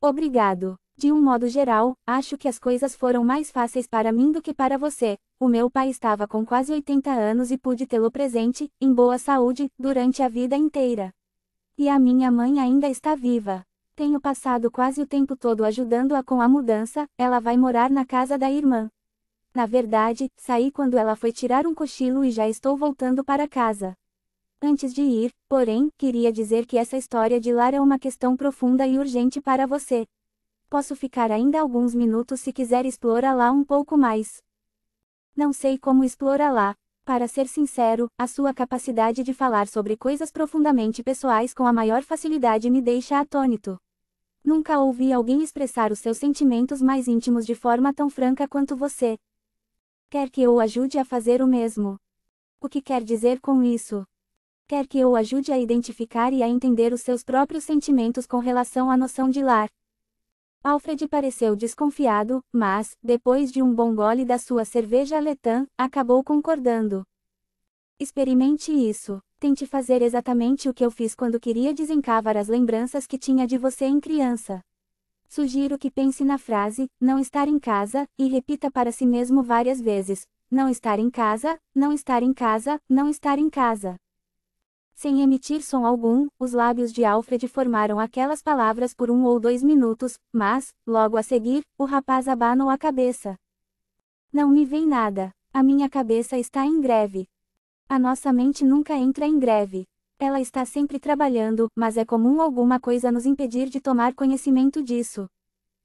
Obrigado. De um modo geral, acho que as coisas foram mais fáceis para mim do que para você. O meu pai estava com quase 80 anos e pude tê-lo presente, em boa saúde, durante a vida inteira. E a minha mãe ainda está viva. Tenho passado quase o tempo todo ajudando-a com a mudança, ela vai morar na casa da irmã. Na verdade, saí quando ela foi tirar um cochilo e já estou voltando para casa. Antes de ir, porém, queria dizer que essa história de lar é uma questão profunda e urgente para você. Posso ficar ainda alguns minutos se quiser explorar lá um pouco mais. Não sei como explorar lá. Para ser sincero, a sua capacidade de falar sobre coisas profundamente pessoais com a maior facilidade me deixa atônito. Nunca ouvi alguém expressar os seus sentimentos mais íntimos de forma tão franca quanto você. Quer que eu ajude a fazer o mesmo? O que quer dizer com isso? Quer que eu ajude a identificar e a entender os seus próprios sentimentos com relação à noção de lar? Alfred pareceu desconfiado, mas, depois de um bom gole da sua cerveja Letan, acabou concordando. Experimente isso. Tente fazer exatamente o que eu fiz quando queria desencavar as lembranças que tinha de você em criança. Sugiro que pense na frase, não estar em casa, e repita para si mesmo várias vezes: não estar em casa, não estar em casa, não estar em casa. Sem emitir som algum, os lábios de Alfred formaram aquelas palavras por um ou dois minutos, mas, logo a seguir, o rapaz abanou a cabeça. Não me vem nada. A minha cabeça está em greve. A nossa mente nunca entra em greve. Ela está sempre trabalhando, mas é comum alguma coisa nos impedir de tomar conhecimento disso.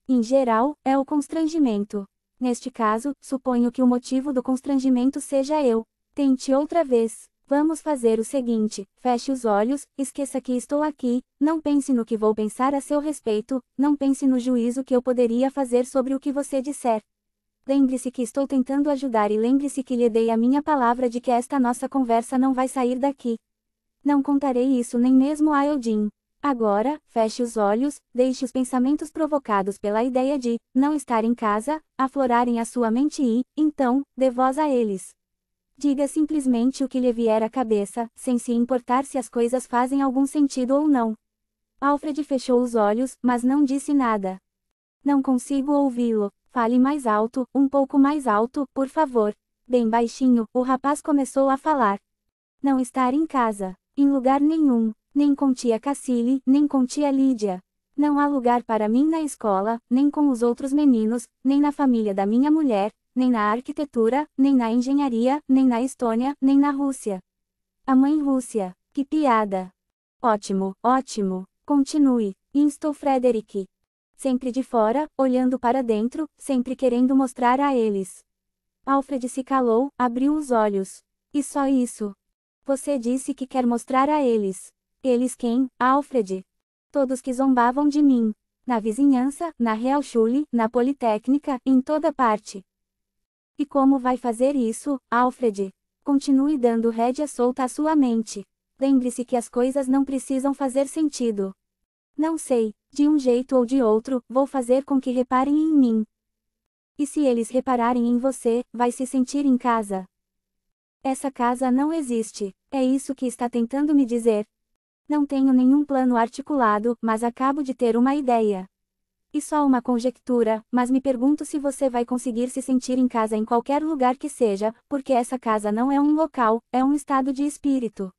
Em geral, é o constrangimento. Neste caso, suponho que o motivo do constrangimento seja eu. Tente outra vez. Vamos fazer o seguinte: feche os olhos, esqueça que estou aqui, não pense no que vou pensar a seu respeito, não pense no juízo que eu poderia fazer sobre o que você disser. Lembre-se que estou tentando ajudar e lembre-se que lhe dei a minha palavra de que esta nossa conversa não vai sair daqui. Não contarei isso nem mesmo a Eldin. Agora, feche os olhos, deixe os pensamentos provocados pela ideia de não estar em casa aflorarem a sua mente e, então, dê voz a eles. Diga simplesmente o que lhe vier à cabeça, sem se importar se as coisas fazem algum sentido ou não. Alfred fechou os olhos, mas não disse nada. Não consigo ouvi-lo. Fale mais alto, um pouco mais alto, por favor. Bem baixinho, o rapaz começou a falar. Não estar em casa, em lugar nenhum, nem com tia Cassile, nem com tia Lídia. Não há lugar para mim na escola, nem com os outros meninos, nem na família da minha mulher, nem na arquitetura, nem na engenharia, nem na Estônia, nem na Rússia. A mãe Rússia, que piada! Ótimo, ótimo, continue, instou Frederick. Sempre de fora, olhando para dentro, sempre querendo mostrar a eles. Alfred se calou, abriu os olhos. E só isso. Você disse que quer mostrar a eles. Eles quem, Alfred? Todos que zombavam de mim. Na vizinhança, na Real Schule, na Politécnica, em toda parte. E como vai fazer isso, Alfred? Continue dando rédea solta à sua mente. Lembre-se que as coisas não precisam fazer sentido. Não sei, de um jeito ou de outro, vou fazer com que reparem em mim. E se eles repararem em você, vai se sentir em casa. Essa casa não existe, é isso que está tentando me dizer. Não tenho nenhum plano articulado, mas acabo de ter uma ideia. E só uma conjectura, mas me pergunto se você vai conseguir se sentir em casa em qualquer lugar que seja, porque essa casa não é um local, é um estado de espírito.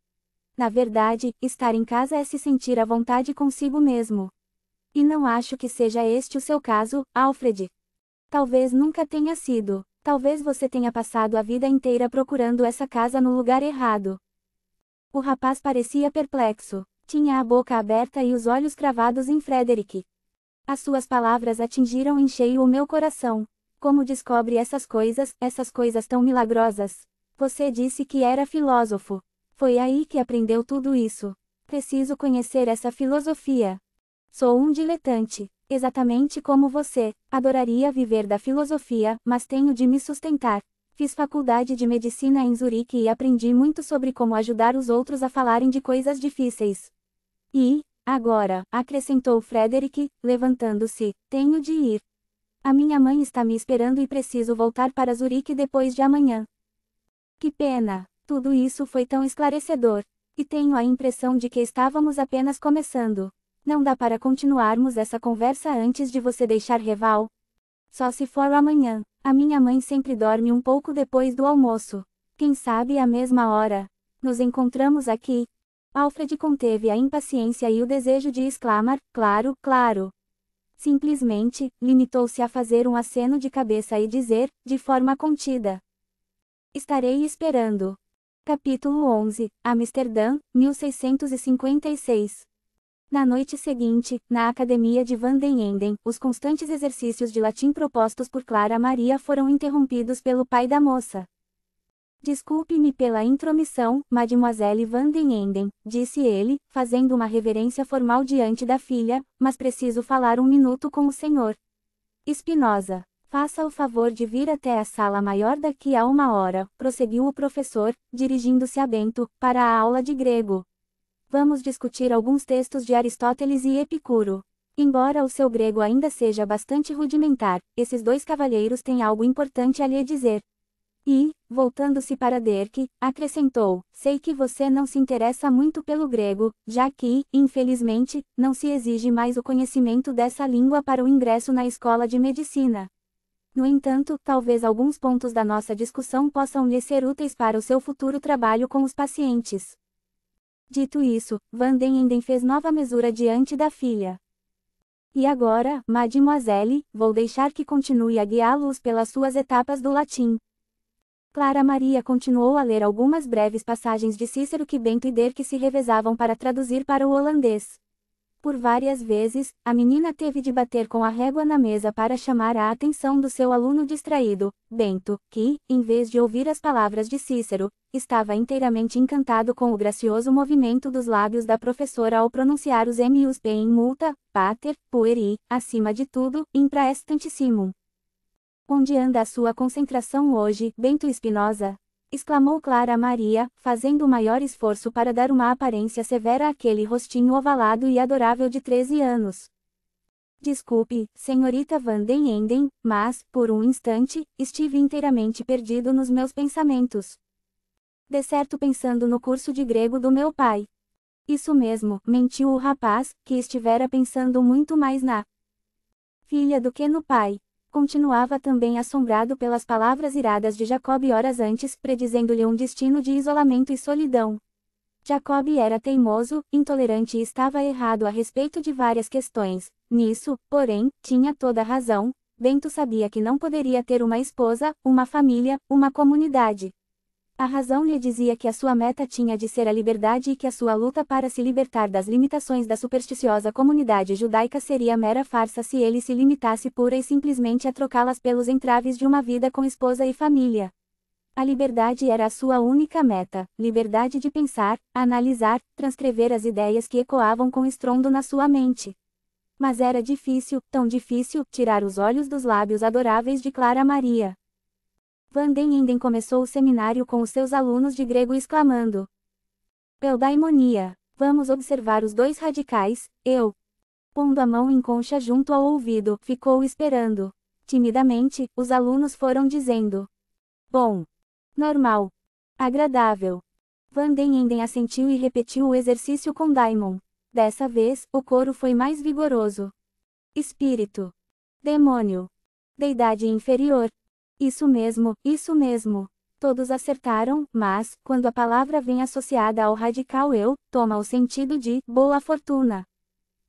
Na verdade, estar em casa é se sentir à vontade consigo mesmo. E não acho que seja este o seu caso, Alfred. Talvez nunca tenha sido. Talvez você tenha passado a vida inteira procurando essa casa no lugar errado. O rapaz parecia perplexo. Tinha a boca aberta e os olhos cravados em Frederick. As suas palavras atingiram em cheio o meu coração. Como descobre essas coisas, essas coisas tão milagrosas? Você disse que era filósofo. Foi aí que aprendeu tudo isso. Preciso conhecer essa filosofia. Sou um diletante, exatamente como você. Adoraria viver da filosofia, mas tenho de me sustentar. Fiz faculdade de medicina em Zurique e aprendi muito sobre como ajudar os outros a falarem de coisas difíceis. E, Agora, acrescentou Frederick, levantando-se, tenho de ir. A minha mãe está me esperando e preciso voltar para Zurique depois de amanhã. Que pena! Tudo isso foi tão esclarecedor. E tenho a impressão de que estávamos apenas começando. Não dá para continuarmos essa conversa antes de você deixar Reval. Só se for amanhã. A minha mãe sempre dorme um pouco depois do almoço. Quem sabe à mesma hora. Nos encontramos aqui, Alfred conteve a impaciência e o desejo de exclamar: Claro, claro! Simplesmente, limitou-se a fazer um aceno de cabeça e dizer, de forma contida: Estarei esperando. Capítulo 11 Amsterdã, 1656 na noite seguinte, na academia de Van den Enden, os constantes exercícios de latim propostos por Clara Maria foram interrompidos pelo pai da moça. Desculpe-me pela intromissão, Mademoiselle Van den Enden, disse ele, fazendo uma reverência formal diante da filha, mas preciso falar um minuto com o senhor. Espinosa, faça o favor de vir até a sala maior daqui a uma hora, prosseguiu o professor, dirigindo-se a Bento, para a aula de grego. Vamos discutir alguns textos de Aristóteles e Epicuro. Embora o seu grego ainda seja bastante rudimentar, esses dois cavalheiros têm algo importante a lhe dizer. E, voltando-se para Derk, acrescentou: Sei que você não se interessa muito pelo grego, já que, infelizmente, não se exige mais o conhecimento dessa língua para o ingresso na escola de medicina. No entanto, talvez alguns pontos da nossa discussão possam lhe ser úteis para o seu futuro trabalho com os pacientes. Dito isso, Van den Enden fez nova mesura diante da filha. E agora, mademoiselle, vou deixar que continue a guiá-los pelas suas etapas do latim. Clara Maria continuou a ler algumas breves passagens de Cícero que Bento e Der que se revezavam para traduzir para o holandês. Por várias vezes, a menina teve de bater com a régua na mesa para chamar a atenção do seu aluno distraído, Bento, que, em vez de ouvir as palavras de Cícero, estava inteiramente encantado com o gracioso movimento dos lábios da professora ao pronunciar os M e os P em multa, pater, pueri, acima de tudo, impraestantissimum. Onde anda a sua concentração hoje, Bento Espinosa? exclamou Clara Maria, fazendo o maior esforço para dar uma aparência severa àquele rostinho ovalado e adorável de 13 anos. Desculpe, senhorita Van den Enden, mas, por um instante, estive inteiramente perdido nos meus pensamentos. De certo pensando no curso de grego do meu pai. Isso mesmo, mentiu o rapaz, que estivera pensando muito mais na filha do que no pai continuava também assombrado pelas palavras iradas de Jacob horas antes, predizendo-lhe um destino de isolamento e solidão. Jacob era teimoso, intolerante e estava errado a respeito de várias questões. Nisso, porém, tinha toda razão. Bento sabia que não poderia ter uma esposa, uma família, uma comunidade. A razão lhe dizia que a sua meta tinha de ser a liberdade e que a sua luta para se libertar das limitações da supersticiosa comunidade judaica seria mera farsa se ele se limitasse pura e simplesmente a trocá-las pelos entraves de uma vida com esposa e família. A liberdade era a sua única meta, liberdade de pensar, analisar, transcrever as ideias que ecoavam com estrondo na sua mente. Mas era difícil, tão difícil, tirar os olhos dos lábios adoráveis de Clara Maria. Van den Inden começou o seminário com os seus alunos de grego exclamando: Eudaimonia, vamos observar os dois radicais, eu. Pondo a mão em concha junto ao ouvido, ficou esperando. Timidamente, os alunos foram dizendo: Bom, normal, agradável. Van den Enden assentiu e repetiu o exercício com Daimon. Dessa vez, o coro foi mais vigoroso. Espírito. Demônio. Deidade inferior. Isso mesmo, isso mesmo. Todos acertaram, mas, quando a palavra vem associada ao radical eu, toma o sentido de boa fortuna.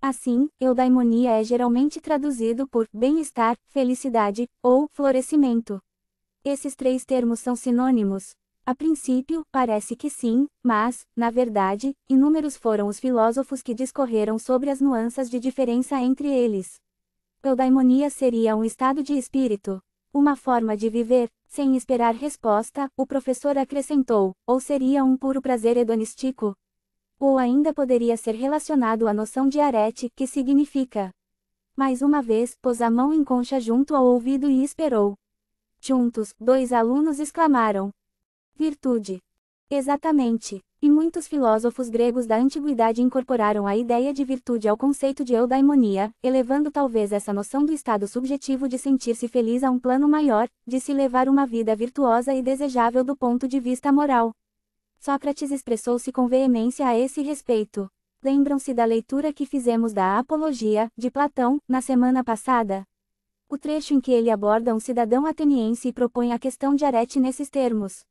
Assim, eudaimonia é geralmente traduzido por bem-estar, felicidade ou florescimento. Esses três termos são sinônimos. A princípio, parece que sim, mas, na verdade, inúmeros foram os filósofos que discorreram sobre as nuances de diferença entre eles. Eudaimonia seria um estado de espírito, uma forma de viver, sem esperar resposta, o professor acrescentou, ou seria um puro prazer hedonístico? Ou ainda poderia ser relacionado à noção de arete, que significa. Mais uma vez, pôs a mão em concha junto ao ouvido e esperou. Juntos, dois alunos exclamaram: Virtude! Exatamente! E muitos filósofos gregos da antiguidade incorporaram a ideia de virtude ao conceito de eudaimonia, elevando talvez essa noção do estado subjetivo de sentir-se feliz a um plano maior, de se levar uma vida virtuosa e desejável do ponto de vista moral. Sócrates expressou-se com veemência a esse respeito. Lembram-se da leitura que fizemos da Apologia, de Platão, na semana passada? O trecho em que ele aborda um cidadão ateniense e propõe a questão de Arete nesses termos.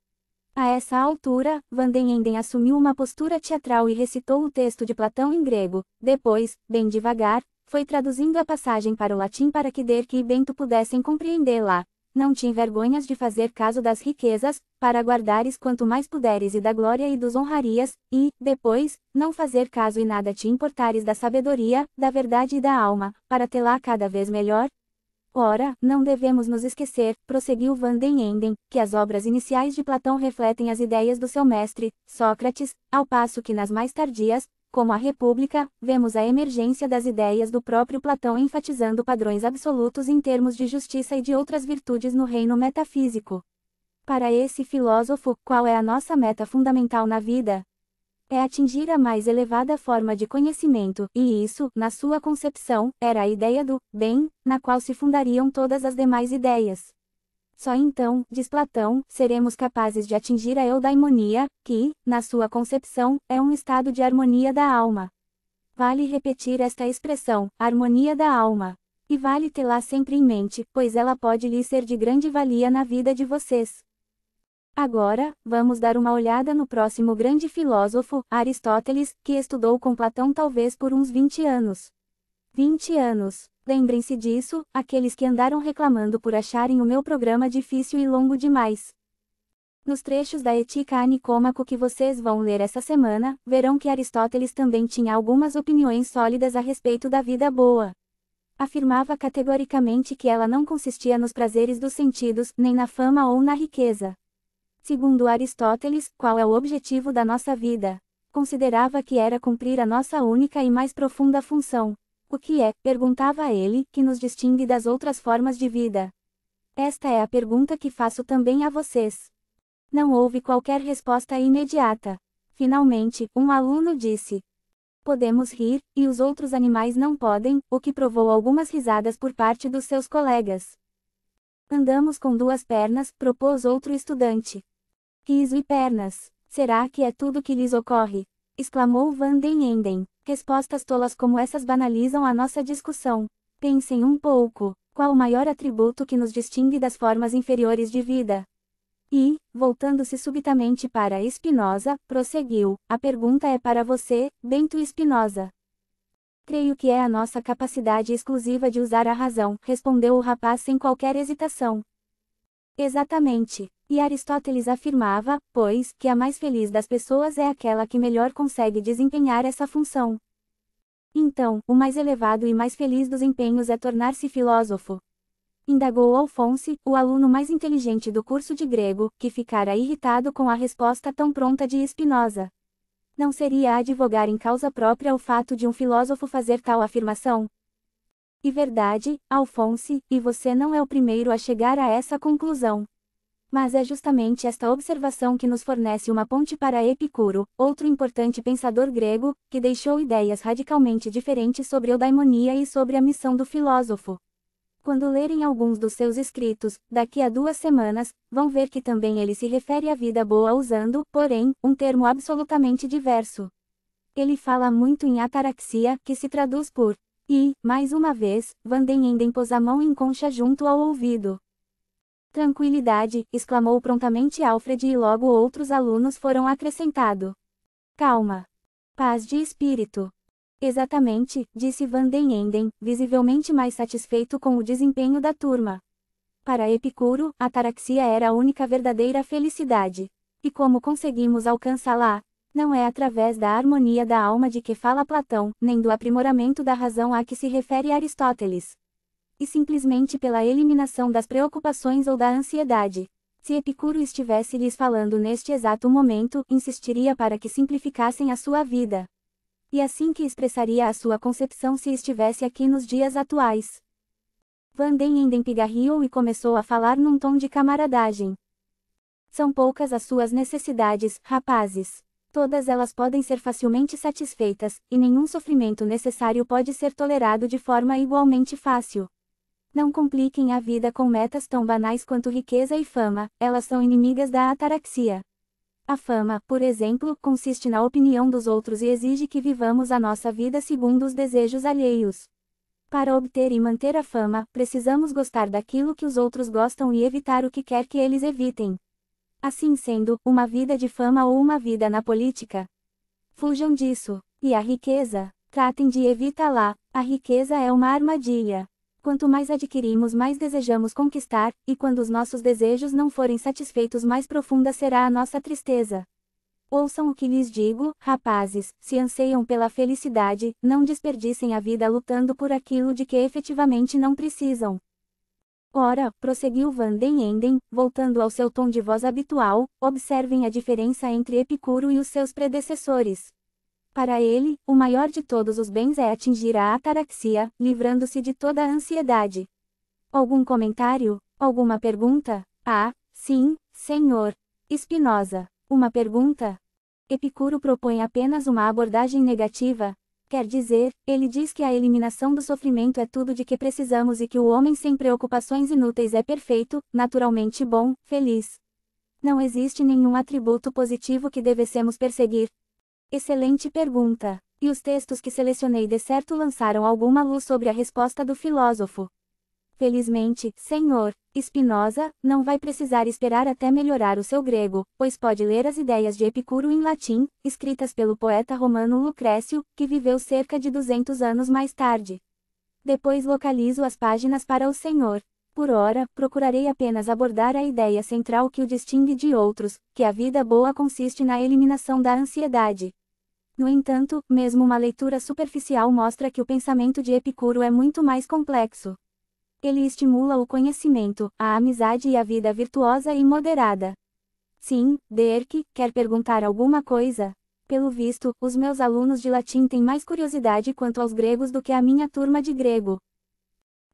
A essa altura, Vandenhenden assumiu uma postura teatral e recitou o texto de Platão em grego. Depois, bem devagar, foi traduzindo a passagem para o latim para que Derk e Bento pudessem compreendê-la. Não te envergonhas de fazer caso das riquezas, para guardares quanto mais puderes e da glória e dos honrarias, e, depois, não fazer caso e nada te importares da sabedoria, da verdade e da alma, para tê-la cada vez melhor, Ora, não devemos nos esquecer, prosseguiu Van den Enden, que as obras iniciais de Platão refletem as ideias do seu mestre, Sócrates, ao passo que nas mais tardias, como a República, vemos a emergência das ideias do próprio Platão enfatizando padrões absolutos em termos de justiça e de outras virtudes no reino metafísico. Para esse filósofo, qual é a nossa meta fundamental na vida? é atingir a mais elevada forma de conhecimento, e isso, na sua concepção, era a ideia do bem, na qual se fundariam todas as demais ideias. Só então, diz Platão, seremos capazes de atingir a eudaimonia, que, na sua concepção, é um estado de harmonia da alma. Vale repetir esta expressão, harmonia da alma. E vale tê-la sempre em mente, pois ela pode lhe ser de grande valia na vida de vocês. Agora, vamos dar uma olhada no próximo grande filósofo, Aristóteles, que estudou com Platão talvez por uns 20 anos. 20 anos. Lembrem-se disso, aqueles que andaram reclamando por acharem o meu programa difícil e longo demais. Nos trechos da Ética a Nicômaco que vocês vão ler essa semana, verão que Aristóteles também tinha algumas opiniões sólidas a respeito da vida boa. Afirmava categoricamente que ela não consistia nos prazeres dos sentidos, nem na fama ou na riqueza. Segundo Aristóteles, qual é o objetivo da nossa vida? Considerava que era cumprir a nossa única e mais profunda função. O que é, perguntava ele, que nos distingue das outras formas de vida? Esta é a pergunta que faço também a vocês. Não houve qualquer resposta imediata. Finalmente, um aluno disse: Podemos rir, e os outros animais não podem, o que provou algumas risadas por parte dos seus colegas. Andamos com duas pernas, propôs outro estudante. Riso e pernas. Será que é tudo que lhes ocorre? exclamou Van den Enden. Respostas tolas como essas banalizam a nossa discussão. Pensem um pouco. Qual o maior atributo que nos distingue das formas inferiores de vida? E, voltando-se subitamente para Espinosa, prosseguiu: A pergunta é para você, Bento Espinosa. Creio que é a nossa capacidade exclusiva de usar a razão, respondeu o rapaz sem qualquer hesitação. Exatamente. E Aristóteles afirmava, pois, que a mais feliz das pessoas é aquela que melhor consegue desempenhar essa função. Então, o mais elevado e mais feliz dos empenhos é tornar-se filósofo. Indagou Alphonse, o aluno mais inteligente do curso de grego, que ficara irritado com a resposta tão pronta de Spinoza. Não seria advogar em causa própria o fato de um filósofo fazer tal afirmação? E verdade, Alphonse, e você não é o primeiro a chegar a essa conclusão. Mas é justamente esta observação que nos fornece uma ponte para Epicuro, outro importante pensador grego, que deixou ideias radicalmente diferentes sobre eudaimonia e sobre a missão do filósofo. Quando lerem alguns dos seus escritos, daqui a duas semanas, vão ver que também ele se refere à vida boa usando, porém, um termo absolutamente diverso. Ele fala muito em ataraxia, que se traduz por. E, mais uma vez, Vanden Enden pôs a mão em concha junto ao ouvido. Tranquilidade, exclamou prontamente Alfred e logo outros alunos foram acrescentado. Calma. Paz de espírito. Exatamente, disse Van den Enden, visivelmente mais satisfeito com o desempenho da turma. Para Epicuro, a ataraxia era a única verdadeira felicidade. E como conseguimos alcançá-la? Não é através da harmonia da alma de que fala Platão, nem do aprimoramento da razão a que se refere Aristóteles e simplesmente pela eliminação das preocupações ou da ansiedade. Se Epicuro estivesse lhes falando neste exato momento, insistiria para que simplificassem a sua vida. E assim que expressaria a sua concepção se estivesse aqui nos dias atuais. Van den Enden pigarriou e começou a falar num tom de camaradagem. São poucas as suas necessidades, rapazes. Todas elas podem ser facilmente satisfeitas, e nenhum sofrimento necessário pode ser tolerado de forma igualmente fácil. Não compliquem a vida com metas tão banais quanto riqueza e fama, elas são inimigas da ataraxia. A fama, por exemplo, consiste na opinião dos outros e exige que vivamos a nossa vida segundo os desejos alheios. Para obter e manter a fama, precisamos gostar daquilo que os outros gostam e evitar o que quer que eles evitem. Assim sendo, uma vida de fama ou uma vida na política. Fujam disso. E a riqueza? Tratem de evitá-la. A riqueza é uma armadilha. Quanto mais adquirimos, mais desejamos conquistar, e quando os nossos desejos não forem satisfeitos, mais profunda será a nossa tristeza. Ouçam o que lhes digo, rapazes, se anseiam pela felicidade, não desperdicem a vida lutando por aquilo de que efetivamente não precisam. Ora, prosseguiu Van den Enden, voltando ao seu tom de voz habitual, observem a diferença entre Epicuro e os seus predecessores. Para ele, o maior de todos os bens é atingir a ataraxia, livrando-se de toda a ansiedade. Algum comentário? Alguma pergunta? Ah, sim, senhor. Espinosa. Uma pergunta? Epicuro propõe apenas uma abordagem negativa. Quer dizer, ele diz que a eliminação do sofrimento é tudo de que precisamos e que o homem sem preocupações inúteis é perfeito, naturalmente bom, feliz. Não existe nenhum atributo positivo que devessemos perseguir, Excelente pergunta. E os textos que selecionei de certo lançaram alguma luz sobre a resposta do filósofo. Felizmente, senhor, Spinoza, não vai precisar esperar até melhorar o seu grego, pois pode ler as ideias de Epicuro em latim, escritas pelo poeta romano Lucrécio, que viveu cerca de 200 anos mais tarde. Depois localizo as páginas para o senhor. Por ora, procurarei apenas abordar a ideia central que o distingue de outros, que a vida boa consiste na eliminação da ansiedade. No entanto, mesmo uma leitura superficial mostra que o pensamento de Epicuro é muito mais complexo. Ele estimula o conhecimento, a amizade e a vida virtuosa e moderada. Sim, Deerck, quer perguntar alguma coisa? Pelo visto, os meus alunos de latim têm mais curiosidade quanto aos gregos do que a minha turma de grego.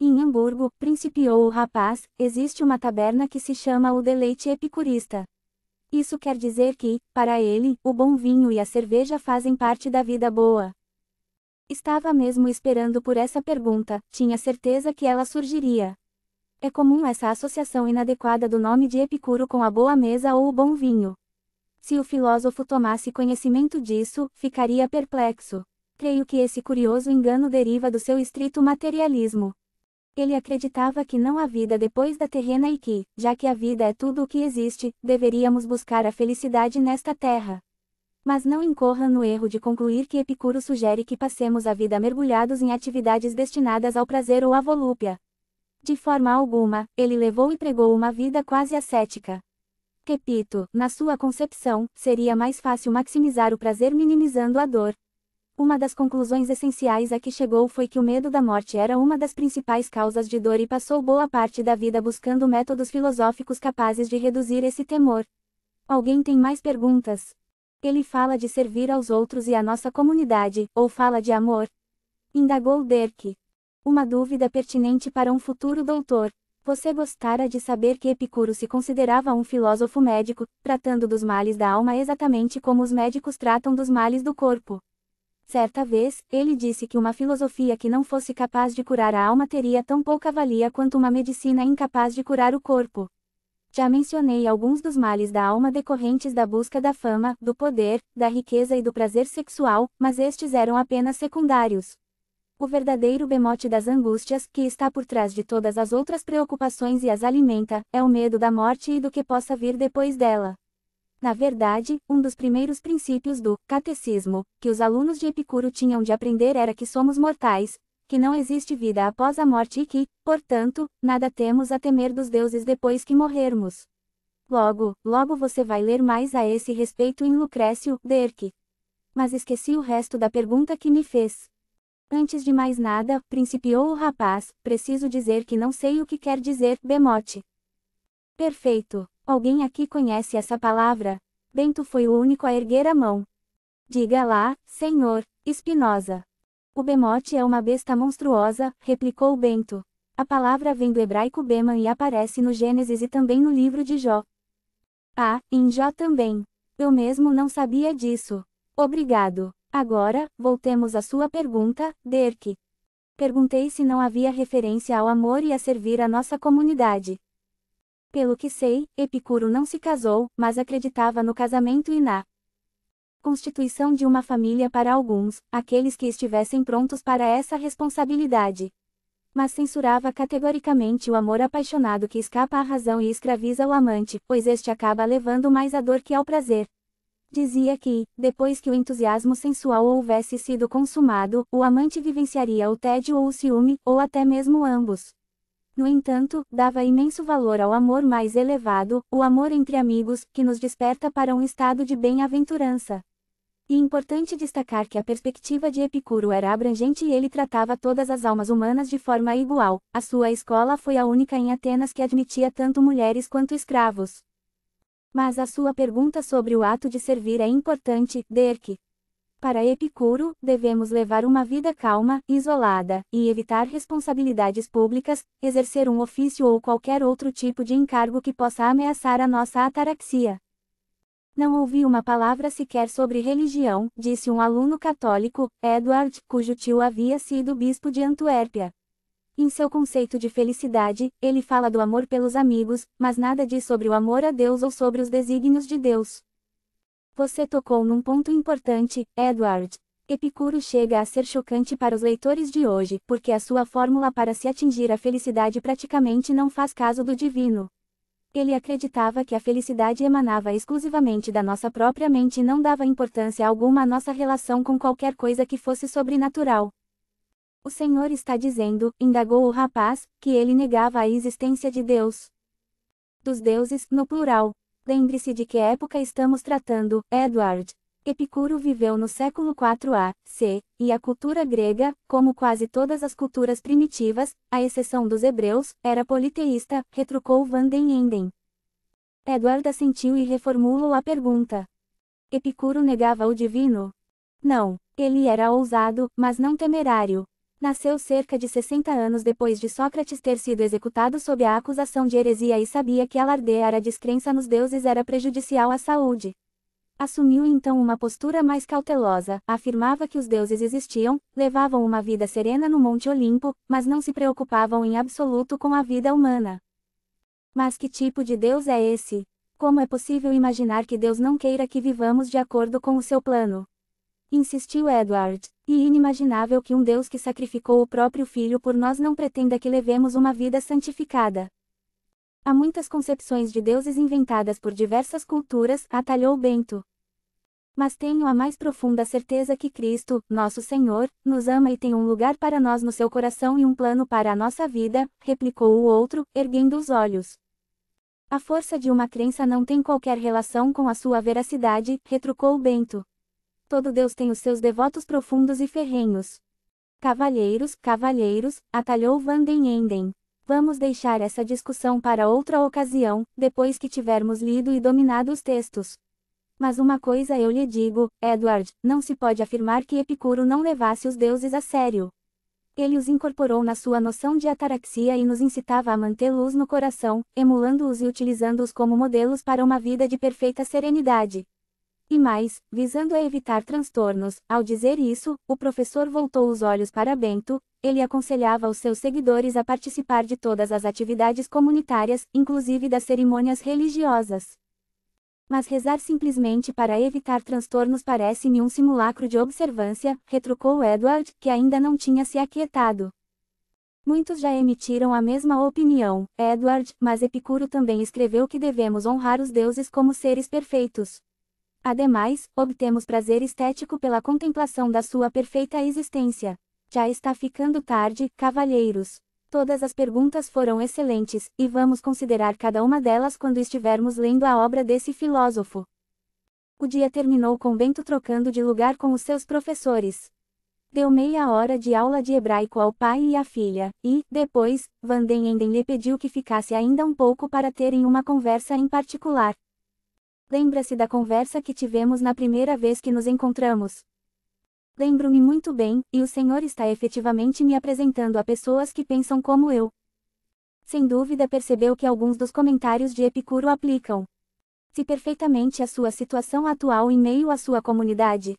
Em Hamburgo, principiou o rapaz, existe uma taberna que se chama o Deleite Epicurista. Isso quer dizer que, para ele, o bom vinho e a cerveja fazem parte da vida boa. Estava mesmo esperando por essa pergunta, tinha certeza que ela surgiria. É comum essa associação inadequada do nome de Epicuro com a boa mesa ou o bom vinho. Se o filósofo tomasse conhecimento disso, ficaria perplexo. Creio que esse curioso engano deriva do seu estrito materialismo. Ele acreditava que não há vida depois da terrena e que, já que a vida é tudo o que existe, deveríamos buscar a felicidade nesta terra. Mas não incorra no erro de concluir que Epicuro sugere que passemos a vida mergulhados em atividades destinadas ao prazer ou à volúpia. De forma alguma, ele levou e pregou uma vida quase ascética. Repito, na sua concepção, seria mais fácil maximizar o prazer minimizando a dor, uma das conclusões essenciais a é que chegou foi que o medo da morte era uma das principais causas de dor e passou boa parte da vida buscando métodos filosóficos capazes de reduzir esse temor. Alguém tem mais perguntas? Ele fala de servir aos outros e à nossa comunidade, ou fala de amor? Indagou Derk. Uma dúvida pertinente para um futuro doutor. Você gostara de saber que Epicuro se considerava um filósofo médico, tratando dos males da alma exatamente como os médicos tratam dos males do corpo. Certa vez, ele disse que uma filosofia que não fosse capaz de curar a alma teria tão pouca valia quanto uma medicina incapaz de curar o corpo. Já mencionei alguns dos males da alma decorrentes da busca da fama, do poder, da riqueza e do prazer sexual, mas estes eram apenas secundários. O verdadeiro bemote das angústias, que está por trás de todas as outras preocupações e as alimenta, é o medo da morte e do que possa vir depois dela. Na verdade, um dos primeiros princípios do catecismo que os alunos de Epicuro tinham de aprender era que somos mortais, que não existe vida após a morte e que, portanto, nada temos a temer dos deuses depois que morrermos. Logo, logo você vai ler mais a esse respeito em Lucrécio, Derck. Mas esqueci o resto da pergunta que me fez. Antes de mais nada, principiou o rapaz, preciso dizer que não sei o que quer dizer, bemote. Perfeito. Alguém aqui conhece essa palavra? Bento foi o único a erguer a mão. Diga lá, senhor, Espinosa. O bemote é uma besta monstruosa, replicou Bento. A palavra vem do hebraico Beman e aparece no Gênesis e também no livro de Jó. Ah, em Jó também. Eu mesmo não sabia disso. Obrigado. Agora, voltemos à sua pergunta, Derk. Perguntei se não havia referência ao amor e a servir a nossa comunidade. Pelo que sei, Epicuro não se casou, mas acreditava no casamento e na constituição de uma família para alguns, aqueles que estivessem prontos para essa responsabilidade. Mas censurava categoricamente o amor apaixonado que escapa à razão e escraviza o amante, pois este acaba levando mais à dor que ao prazer. Dizia que, depois que o entusiasmo sensual houvesse sido consumado, o amante vivenciaria o tédio ou o ciúme, ou até mesmo ambos. No entanto, dava imenso valor ao amor mais elevado, o amor entre amigos, que nos desperta para um estado de bem-aventurança. E importante destacar que a perspectiva de Epicuro era abrangente e ele tratava todas as almas humanas de forma igual, a sua escola foi a única em Atenas que admitia tanto mulheres quanto escravos. Mas a sua pergunta sobre o ato de servir é importante, Derk, para Epicuro, devemos levar uma vida calma, isolada, e evitar responsabilidades públicas, exercer um ofício ou qualquer outro tipo de encargo que possa ameaçar a nossa ataraxia. Não ouvi uma palavra sequer sobre religião, disse um aluno católico, Edward, cujo tio havia sido bispo de Antuérpia. Em seu conceito de felicidade, ele fala do amor pelos amigos, mas nada diz sobre o amor a Deus ou sobre os desígnios de Deus. Você tocou num ponto importante, Edward. Epicuro chega a ser chocante para os leitores de hoje, porque a sua fórmula para se atingir a felicidade praticamente não faz caso do divino. Ele acreditava que a felicidade emanava exclusivamente da nossa própria mente e não dava importância alguma à nossa relação com qualquer coisa que fosse sobrenatural. O Senhor está dizendo, indagou o rapaz, que ele negava a existência de Deus. Dos deuses, no plural. Lembre-se de que época estamos tratando, Edward. Epicuro viveu no século 4 a.C., e a cultura grega, como quase todas as culturas primitivas, à exceção dos hebreus, era politeísta, retrucou Van den Enden. Edward assentiu e reformulou a pergunta. Epicuro negava o divino? Não, ele era ousado, mas não temerário. Nasceu cerca de 60 anos depois de Sócrates ter sido executado sob a acusação de heresia e sabia que alardear a descrença nos deuses era prejudicial à saúde. Assumiu então uma postura mais cautelosa, afirmava que os deuses existiam, levavam uma vida serena no Monte Olimpo, mas não se preocupavam em absoluto com a vida humana. Mas que tipo de Deus é esse? Como é possível imaginar que Deus não queira que vivamos de acordo com o seu plano? Insistiu Edward, e inimaginável que um Deus que sacrificou o próprio filho por nós não pretenda que levemos uma vida santificada. Há muitas concepções de deuses inventadas por diversas culturas, atalhou Bento. Mas tenho a mais profunda certeza que Cristo, nosso Senhor, nos ama e tem um lugar para nós no seu coração e um plano para a nossa vida, replicou o outro, erguendo os olhos. A força de uma crença não tem qualquer relação com a sua veracidade, retrucou Bento todo Deus tem os seus devotos profundos e ferrenhos. Cavalheiros, cavalheiros, atalhou Van den Enden. Vamos deixar essa discussão para outra ocasião, depois que tivermos lido e dominado os textos. Mas uma coisa eu lhe digo, Edward, não se pode afirmar que Epicuro não levasse os deuses a sério. Ele os incorporou na sua noção de ataraxia e nos incitava a mantê-los no coração, emulando-os e utilizando-os como modelos para uma vida de perfeita serenidade. E mais, visando a evitar transtornos, ao dizer isso, o professor voltou os olhos para Bento, ele aconselhava os seus seguidores a participar de todas as atividades comunitárias, inclusive das cerimônias religiosas. Mas rezar simplesmente para evitar transtornos parece-me um simulacro de observância, retrucou Edward, que ainda não tinha se aquietado. Muitos já emitiram a mesma opinião, Edward, mas Epicuro também escreveu que devemos honrar os deuses como seres perfeitos. Ademais, obtemos prazer estético pela contemplação da sua perfeita existência. Já está ficando tarde, cavalheiros. Todas as perguntas foram excelentes, e vamos considerar cada uma delas quando estivermos lendo a obra desse filósofo. O dia terminou com Bento trocando de lugar com os seus professores. Deu meia hora de aula de hebraico ao pai e à filha, e, depois, Van den Enden lhe pediu que ficasse ainda um pouco para terem uma conversa em particular. Lembra-se da conversa que tivemos na primeira vez que nos encontramos? Lembro-me muito bem, e o Senhor está efetivamente me apresentando a pessoas que pensam como eu. Sem dúvida percebeu que alguns dos comentários de Epicuro aplicam se perfeitamente à sua situação atual em meio à sua comunidade.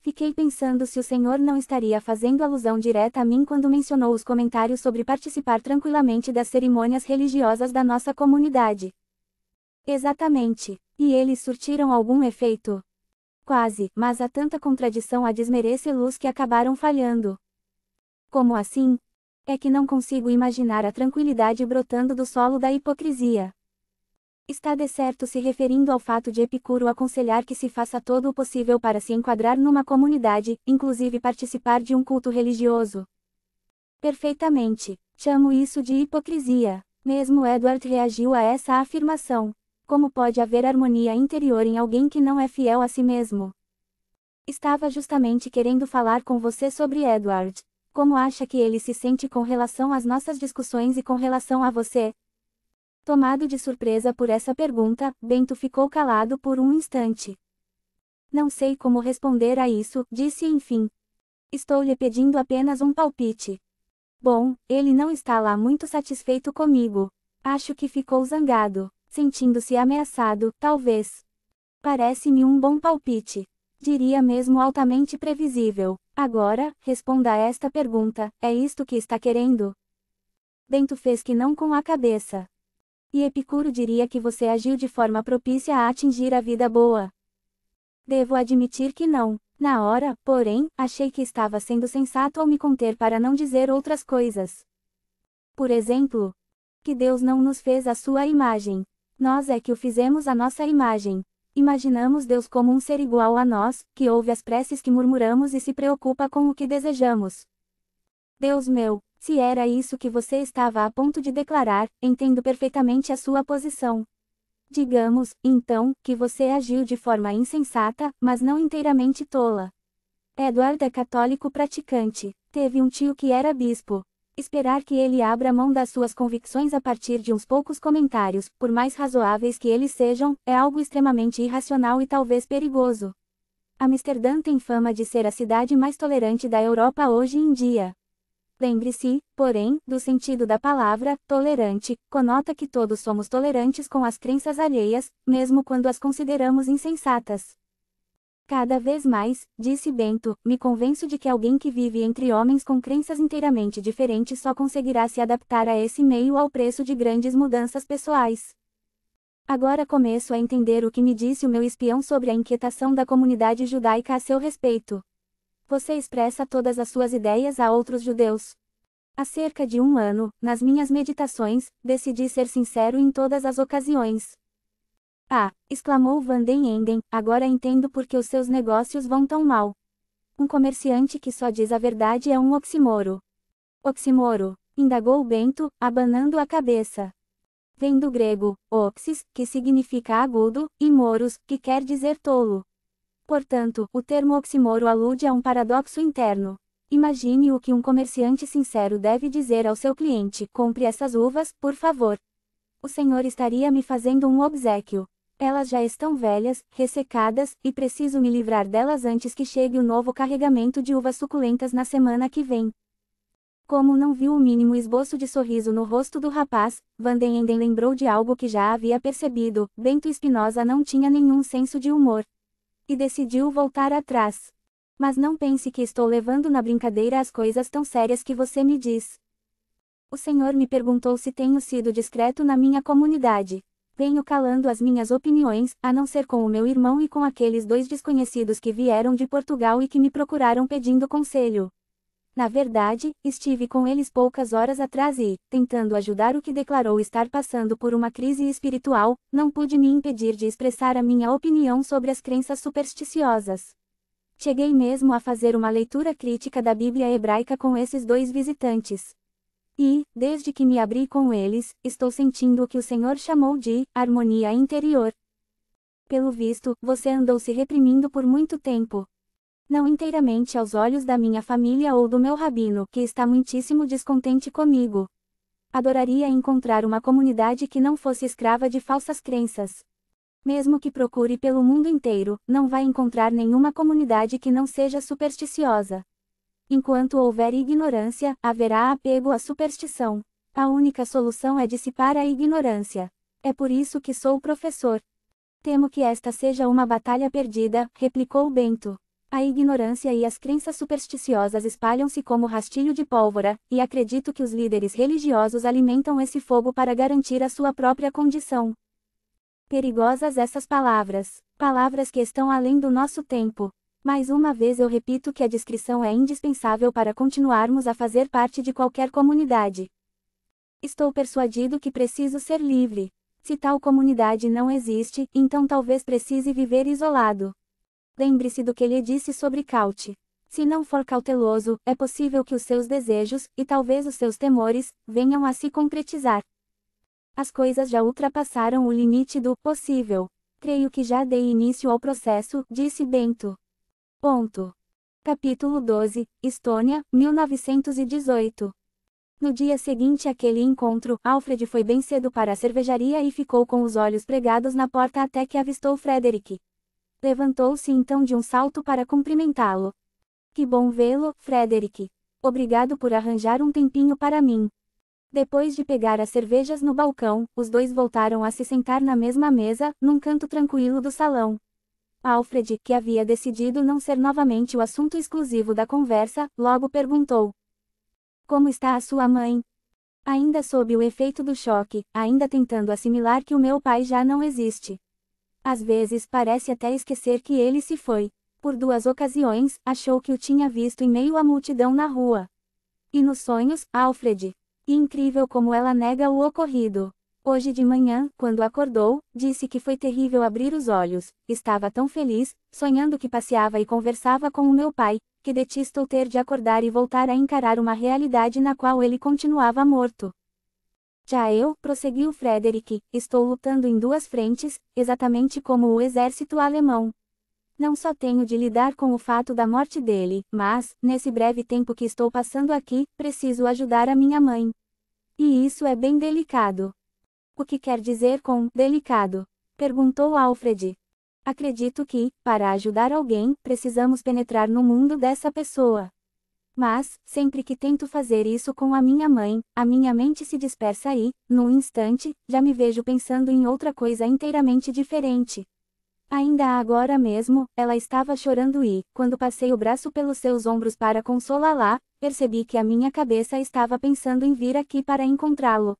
Fiquei pensando se o Senhor não estaria fazendo alusão direta a mim quando mencionou os comentários sobre participar tranquilamente das cerimônias religiosas da nossa comunidade. Exatamente. E eles surtiram algum efeito? Quase, mas há tanta contradição a desmerecê luz que acabaram falhando. Como assim? É que não consigo imaginar a tranquilidade brotando do solo da hipocrisia. Está de certo se referindo ao fato de Epicuro aconselhar que se faça todo o possível para se enquadrar numa comunidade, inclusive participar de um culto religioso. Perfeitamente. Chamo isso de hipocrisia. Mesmo Edward reagiu a essa afirmação. Como pode haver harmonia interior em alguém que não é fiel a si mesmo? Estava justamente querendo falar com você sobre Edward. Como acha que ele se sente com relação às nossas discussões e com relação a você? Tomado de surpresa por essa pergunta, Bento ficou calado por um instante. Não sei como responder a isso, disse enfim. Estou lhe pedindo apenas um palpite. Bom, ele não está lá muito satisfeito comigo. Acho que ficou zangado sentindo-se ameaçado, talvez. Parece-me um bom palpite. Diria mesmo altamente previsível. Agora, responda a esta pergunta: é isto que está querendo? Bento fez que não com a cabeça. E Epicuro diria que você agiu de forma propícia a atingir a vida boa. Devo admitir que não. Na hora, porém, achei que estava sendo sensato ao me conter para não dizer outras coisas. Por exemplo, que Deus não nos fez a sua imagem, nós é que o fizemos à nossa imagem. Imaginamos Deus como um ser igual a nós, que ouve as preces que murmuramos e se preocupa com o que desejamos. Deus meu, se era isso que você estava a ponto de declarar, entendo perfeitamente a sua posição. Digamos, então, que você agiu de forma insensata, mas não inteiramente tola. Edward é católico praticante. Teve um tio que era bispo. Esperar que ele abra mão das suas convicções a partir de uns poucos comentários, por mais razoáveis que eles sejam, é algo extremamente irracional e talvez perigoso. Amsterdã tem fama de ser a cidade mais tolerante da Europa hoje em dia. Lembre-se, porém, do sentido da palavra tolerante, conota que todos somos tolerantes com as crenças alheias, mesmo quando as consideramos insensatas. Cada vez mais, disse Bento, me convenço de que alguém que vive entre homens com crenças inteiramente diferentes só conseguirá se adaptar a esse meio ao preço de grandes mudanças pessoais. Agora começo a entender o que me disse o meu espião sobre a inquietação da comunidade judaica a seu respeito. Você expressa todas as suas ideias a outros judeus. Há cerca de um ano, nas minhas meditações, decidi ser sincero em todas as ocasiões. Ah! exclamou Vanden Enden, agora entendo por que os seus negócios vão tão mal. Um comerciante que só diz a verdade é um oximoro. Oximoro, indagou Bento, abanando a cabeça. Vem do grego, oxis, que significa agudo, e moros, que quer dizer tolo. Portanto, o termo oximoro alude a um paradoxo interno. Imagine o que um comerciante sincero deve dizer ao seu cliente: compre essas uvas, por favor. O senhor estaria me fazendo um obsequio. Elas já estão velhas, ressecadas, e preciso me livrar delas antes que chegue o novo carregamento de uvas suculentas na semana que vem. Como não viu o mínimo esboço de sorriso no rosto do rapaz, Enden lembrou de algo que já havia percebido, Bento Espinosa não tinha nenhum senso de humor. E decidiu voltar atrás. Mas não pense que estou levando na brincadeira as coisas tão sérias que você me diz. O senhor me perguntou se tenho sido discreto na minha comunidade. Venho calando as minhas opiniões, a não ser com o meu irmão e com aqueles dois desconhecidos que vieram de Portugal e que me procuraram pedindo conselho. Na verdade, estive com eles poucas horas atrás e, tentando ajudar o que declarou estar passando por uma crise espiritual, não pude me impedir de expressar a minha opinião sobre as crenças supersticiosas. Cheguei mesmo a fazer uma leitura crítica da Bíblia hebraica com esses dois visitantes. E, desde que me abri com eles, estou sentindo o que o Senhor chamou de harmonia interior. Pelo visto, você andou se reprimindo por muito tempo. Não inteiramente aos olhos da minha família ou do meu rabino, que está muitíssimo descontente comigo. Adoraria encontrar uma comunidade que não fosse escrava de falsas crenças. Mesmo que procure pelo mundo inteiro, não vai encontrar nenhuma comunidade que não seja supersticiosa. Enquanto houver ignorância, haverá apego à superstição. A única solução é dissipar a ignorância. É por isso que sou professor. Temo que esta seja uma batalha perdida, replicou Bento. A ignorância e as crenças supersticiosas espalham-se como rastilho de pólvora, e acredito que os líderes religiosos alimentam esse fogo para garantir a sua própria condição. Perigosas essas palavras. Palavras que estão além do nosso tempo. Mais uma vez eu repito que a descrição é indispensável para continuarmos a fazer parte de qualquer comunidade. Estou persuadido que preciso ser livre. Se tal comunidade não existe, então talvez precise viver isolado. Lembre-se do que ele disse sobre Caute. Se não for cauteloso, é possível que os seus desejos, e talvez os seus temores, venham a se concretizar. As coisas já ultrapassaram o limite do possível. Creio que já dei início ao processo, disse Bento. Ponto. Capítulo 12, Estônia, 1918. No dia seguinte àquele encontro, Alfred foi bem cedo para a cervejaria e ficou com os olhos pregados na porta até que avistou Frederick. Levantou-se então de um salto para cumprimentá-lo. Que bom vê-lo, Frederick. Obrigado por arranjar um tempinho para mim. Depois de pegar as cervejas no balcão, os dois voltaram a se sentar na mesma mesa, num canto tranquilo do salão. Alfred, que havia decidido não ser novamente o assunto exclusivo da conversa, logo perguntou: Como está a sua mãe? Ainda sob o efeito do choque, ainda tentando assimilar que o meu pai já não existe. Às vezes parece até esquecer que ele se foi. Por duas ocasiões, achou que o tinha visto em meio à multidão na rua. E nos sonhos, Alfred. E incrível como ela nega o ocorrido. Hoje de manhã, quando acordou, disse que foi terrível abrir os olhos, estava tão feliz, sonhando que passeava e conversava com o meu pai, que detesto ter de acordar e voltar a encarar uma realidade na qual ele continuava morto. Já eu, prosseguiu Frederick, estou lutando em duas frentes, exatamente como o exército alemão. Não só tenho de lidar com o fato da morte dele, mas, nesse breve tempo que estou passando aqui, preciso ajudar a minha mãe. E isso é bem delicado. O que quer dizer com delicado? perguntou Alfred. Acredito que, para ajudar alguém, precisamos penetrar no mundo dessa pessoa. Mas, sempre que tento fazer isso com a minha mãe, a minha mente se dispersa e, num instante, já me vejo pensando em outra coisa inteiramente diferente. Ainda agora mesmo, ela estava chorando e, quando passei o braço pelos seus ombros para consolá-la, percebi que a minha cabeça estava pensando em vir aqui para encontrá-lo.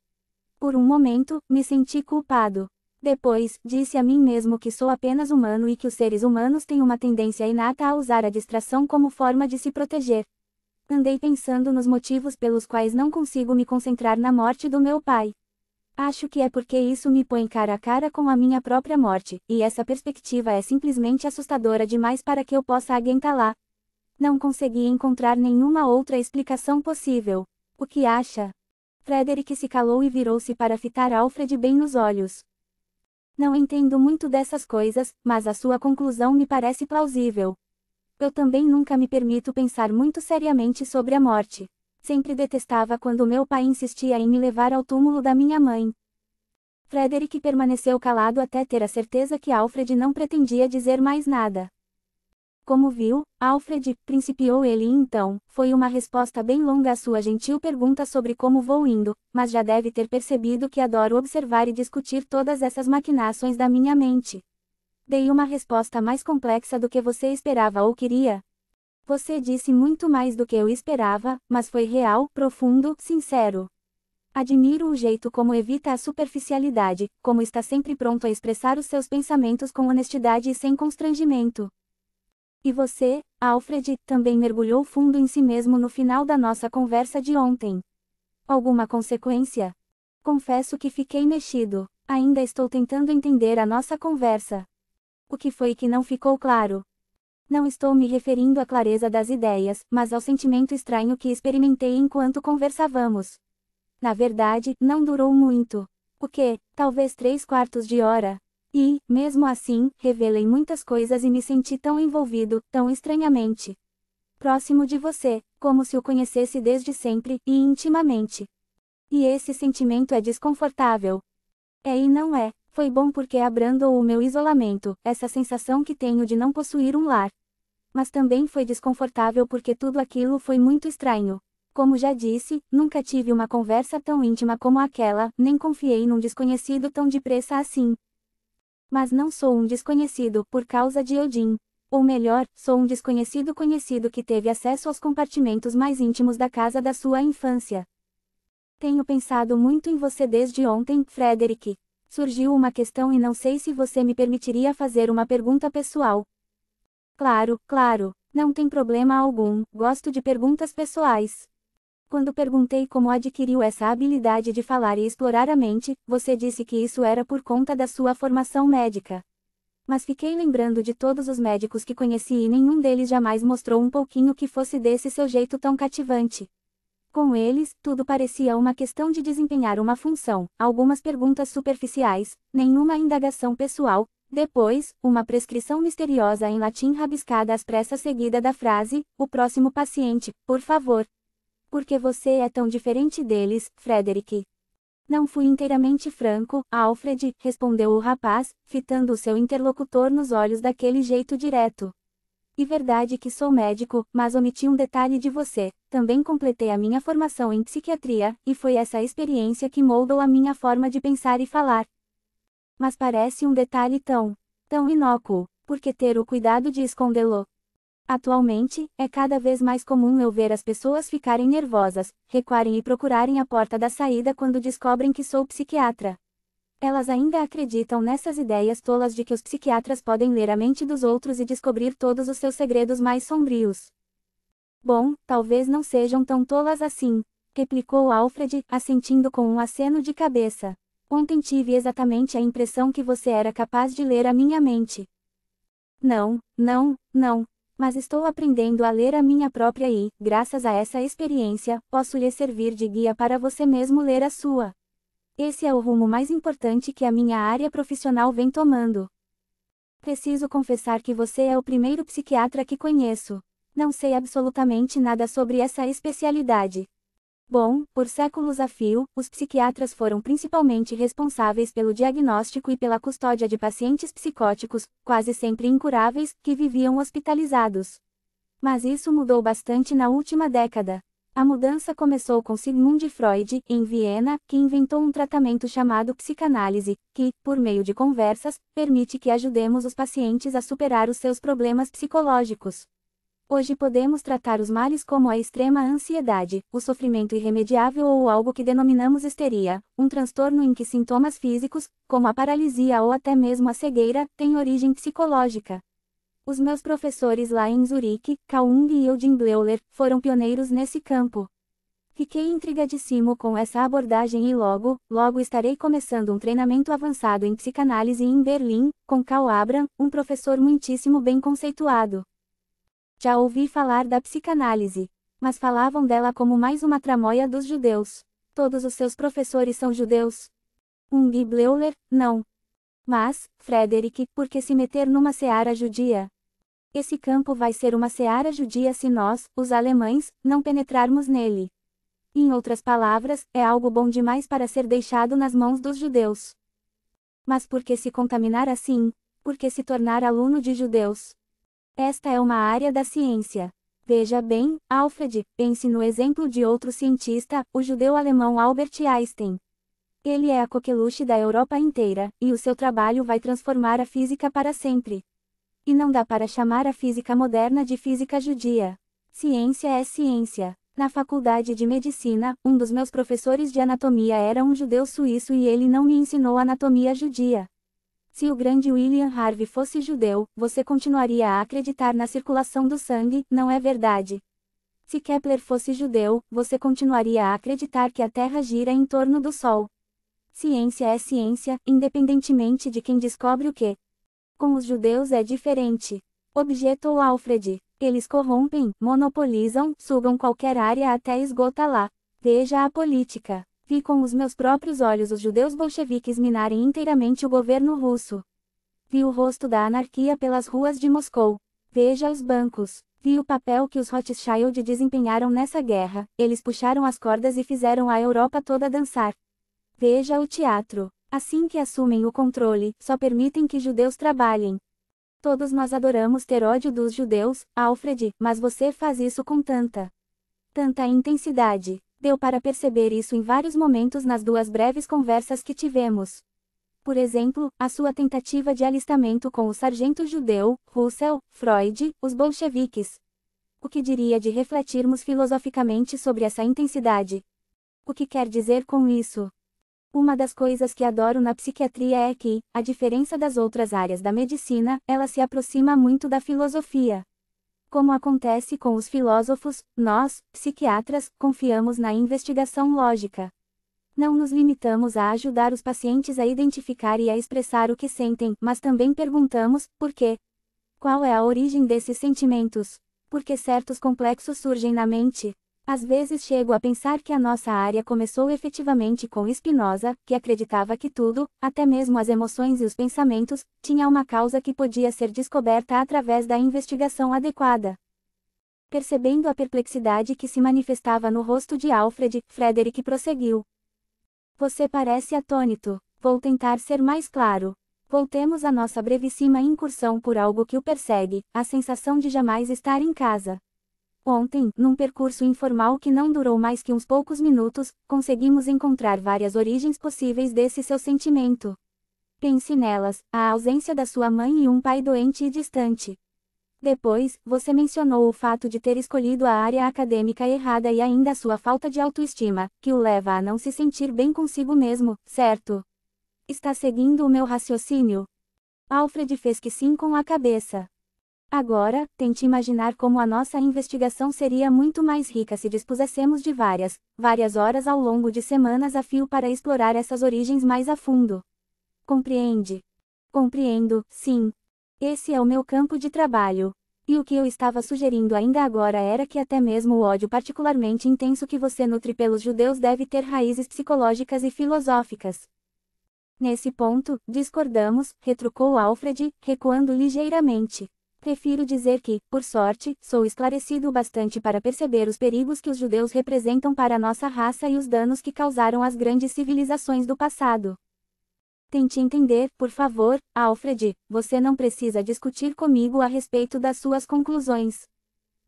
Por um momento, me senti culpado. Depois, disse a mim mesmo que sou apenas humano e que os seres humanos têm uma tendência inata a usar a distração como forma de se proteger. Andei pensando nos motivos pelos quais não consigo me concentrar na morte do meu pai. Acho que é porque isso me põe cara a cara com a minha própria morte, e essa perspectiva é simplesmente assustadora demais para que eu possa aguentá-la. Não consegui encontrar nenhuma outra explicação possível. O que acha? Frederick se calou e virou-se para fitar Alfred bem nos olhos. Não entendo muito dessas coisas, mas a sua conclusão me parece plausível. Eu também nunca me permito pensar muito seriamente sobre a morte. Sempre detestava quando meu pai insistia em me levar ao túmulo da minha mãe. Frederick permaneceu calado até ter a certeza que Alfred não pretendia dizer mais nada. Como viu, Alfred, principiou ele então, foi uma resposta bem longa à sua gentil pergunta sobre como vou indo, mas já deve ter percebido que adoro observar e discutir todas essas maquinações da minha mente. Dei uma resposta mais complexa do que você esperava ou queria. Você disse muito mais do que eu esperava, mas foi real, profundo, sincero. Admiro o jeito como evita a superficialidade, como está sempre pronto a expressar os seus pensamentos com honestidade e sem constrangimento. E você, Alfred, também mergulhou fundo em si mesmo no final da nossa conversa de ontem. Alguma consequência? Confesso que fiquei mexido. Ainda estou tentando entender a nossa conversa. O que foi que não ficou claro? Não estou me referindo à clareza das ideias, mas ao sentimento estranho que experimentei enquanto conversávamos. Na verdade, não durou muito. O que, talvez três quartos de hora, e, mesmo assim, revelei muitas coisas e me senti tão envolvido, tão estranhamente. Próximo de você, como se o conhecesse desde sempre e intimamente. E esse sentimento é desconfortável. É e não é, foi bom porque abrandou o meu isolamento, essa sensação que tenho de não possuir um lar. Mas também foi desconfortável porque tudo aquilo foi muito estranho. Como já disse, nunca tive uma conversa tão íntima como aquela, nem confiei num desconhecido tão depressa assim. Mas não sou um desconhecido por causa de Eudin. Ou melhor, sou um desconhecido conhecido que teve acesso aos compartimentos mais íntimos da casa da sua infância. Tenho pensado muito em você desde ontem, Frederick. Surgiu uma questão e não sei se você me permitiria fazer uma pergunta pessoal. Claro, claro, não tem problema algum, gosto de perguntas pessoais. Quando perguntei como adquiriu essa habilidade de falar e explorar a mente, você disse que isso era por conta da sua formação médica. Mas fiquei lembrando de todos os médicos que conheci e nenhum deles jamais mostrou um pouquinho que fosse desse seu jeito tão cativante. Com eles, tudo parecia uma questão de desempenhar uma função, algumas perguntas superficiais, nenhuma indagação pessoal, depois, uma prescrição misteriosa em latim rabiscada às pressas seguida da frase: O próximo paciente, por favor, porque você é tão diferente deles, Frederick? Não fui inteiramente franco, Alfred, respondeu o rapaz, fitando o seu interlocutor nos olhos daquele jeito direto. E verdade que sou médico, mas omiti um detalhe de você. Também completei a minha formação em psiquiatria, e foi essa experiência que moldou a minha forma de pensar e falar. Mas parece um detalhe tão, tão inócuo, porque ter o cuidado de escondê-lo? Atualmente, é cada vez mais comum eu ver as pessoas ficarem nervosas, recuarem e procurarem a porta da saída quando descobrem que sou psiquiatra. Elas ainda acreditam nessas ideias tolas de que os psiquiatras podem ler a mente dos outros e descobrir todos os seus segredos mais sombrios. Bom, talvez não sejam tão tolas assim, replicou Alfred, assentindo com um aceno de cabeça. Ontem tive exatamente a impressão que você era capaz de ler a minha mente. Não, não, não, mas estou aprendendo a ler a minha própria e, graças a essa experiência, posso lhe servir de guia para você mesmo ler a sua. Esse é o rumo mais importante que a minha área profissional vem tomando. Preciso confessar que você é o primeiro psiquiatra que conheço. Não sei absolutamente nada sobre essa especialidade, Bom, por séculos a fio, os psiquiatras foram principalmente responsáveis pelo diagnóstico e pela custódia de pacientes psicóticos, quase sempre incuráveis, que viviam hospitalizados. Mas isso mudou bastante na última década. A mudança começou com Sigmund Freud, em Viena, que inventou um tratamento chamado psicanálise, que, por meio de conversas, permite que ajudemos os pacientes a superar os seus problemas psicológicos. Hoje podemos tratar os males como a extrema ansiedade, o sofrimento irremediável ou algo que denominamos histeria, um transtorno em que sintomas físicos, como a paralisia ou até mesmo a cegueira, têm origem psicológica. Os meus professores lá em Zurique, Kaung e Eugen Bleuler, foram pioneiros nesse campo. Fiquei intrigadíssimo com essa abordagem e logo, logo estarei começando um treinamento avançado em psicanálise em Berlim, com Karl Abram, um professor muitíssimo bem conceituado. Já ouvi falar da psicanálise, mas falavam dela como mais uma tramóia dos judeus. Todos os seus professores são judeus. Um Bleuler, não. Mas, Frederick, por que se meter numa seara judia? Esse campo vai ser uma seara judia se nós, os alemães, não penetrarmos nele. Em outras palavras, é algo bom demais para ser deixado nas mãos dos judeus. Mas por que se contaminar assim? Por que se tornar aluno de judeus? Esta é uma área da ciência. Veja bem, Alfred, pense no exemplo de outro cientista, o judeu-alemão Albert Einstein. Ele é a coqueluche da Europa inteira, e o seu trabalho vai transformar a física para sempre. E não dá para chamar a física moderna de física judia. Ciência é ciência. Na faculdade de medicina, um dos meus professores de anatomia era um judeu suíço e ele não me ensinou anatomia judia. Se o grande William Harvey fosse judeu, você continuaria a acreditar na circulação do sangue, não é verdade? Se Kepler fosse judeu, você continuaria a acreditar que a Terra gira em torno do Sol. Ciência é ciência, independentemente de quem descobre o que. Com os judeus é diferente. Objetou Alfred. Eles corrompem, monopolizam, sugam qualquer área até esgota lá. Veja a política. Vi com os meus próprios olhos os judeus bolcheviques minarem inteiramente o governo russo. Vi o rosto da anarquia pelas ruas de Moscou. Veja os bancos. Vi o papel que os Rothschild desempenharam nessa guerra, eles puxaram as cordas e fizeram a Europa toda dançar. Veja o teatro. Assim que assumem o controle, só permitem que judeus trabalhem. Todos nós adoramos ter ódio dos judeus, Alfred, mas você faz isso com tanta, tanta intensidade. Deu para perceber isso em vários momentos nas duas breves conversas que tivemos. Por exemplo, a sua tentativa de alistamento com o sargento judeu, Russell, Freud, os bolcheviques. O que diria de refletirmos filosoficamente sobre essa intensidade? O que quer dizer com isso? Uma das coisas que adoro na psiquiatria é que, a diferença das outras áreas da medicina, ela se aproxima muito da filosofia. Como acontece com os filósofos, nós, psiquiatras, confiamos na investigação lógica. Não nos limitamos a ajudar os pacientes a identificar e a expressar o que sentem, mas também perguntamos: por quê? Qual é a origem desses sentimentos? Por que certos complexos surgem na mente? Às vezes chego a pensar que a nossa área começou efetivamente com Spinoza, que acreditava que tudo, até mesmo as emoções e os pensamentos, tinha uma causa que podia ser descoberta através da investigação adequada. Percebendo a perplexidade que se manifestava no rosto de Alfred, Frederick prosseguiu. Você parece atônito. Vou tentar ser mais claro. Voltemos à nossa brevíssima incursão por algo que o persegue, a sensação de jamais estar em casa. Ontem, num percurso informal que não durou mais que uns poucos minutos, conseguimos encontrar várias origens possíveis desse seu sentimento. Pense nelas, a ausência da sua mãe e um pai doente e distante. Depois, você mencionou o fato de ter escolhido a área acadêmica errada e ainda a sua falta de autoestima, que o leva a não se sentir bem consigo mesmo, certo? Está seguindo o meu raciocínio? Alfred fez que sim com a cabeça. Agora, tente imaginar como a nossa investigação seria muito mais rica se dispuséssemos de várias, várias horas ao longo de semanas a fio para explorar essas origens mais a fundo. Compreende? Compreendo, sim. Esse é o meu campo de trabalho. E o que eu estava sugerindo ainda agora era que até mesmo o ódio particularmente intenso que você nutre pelos judeus deve ter raízes psicológicas e filosóficas. Nesse ponto, discordamos, retrucou Alfred, recuando ligeiramente. Prefiro dizer que, por sorte, sou esclarecido o bastante para perceber os perigos que os judeus representam para a nossa raça e os danos que causaram às grandes civilizações do passado. Tente entender, por favor, Alfred, você não precisa discutir comigo a respeito das suas conclusões.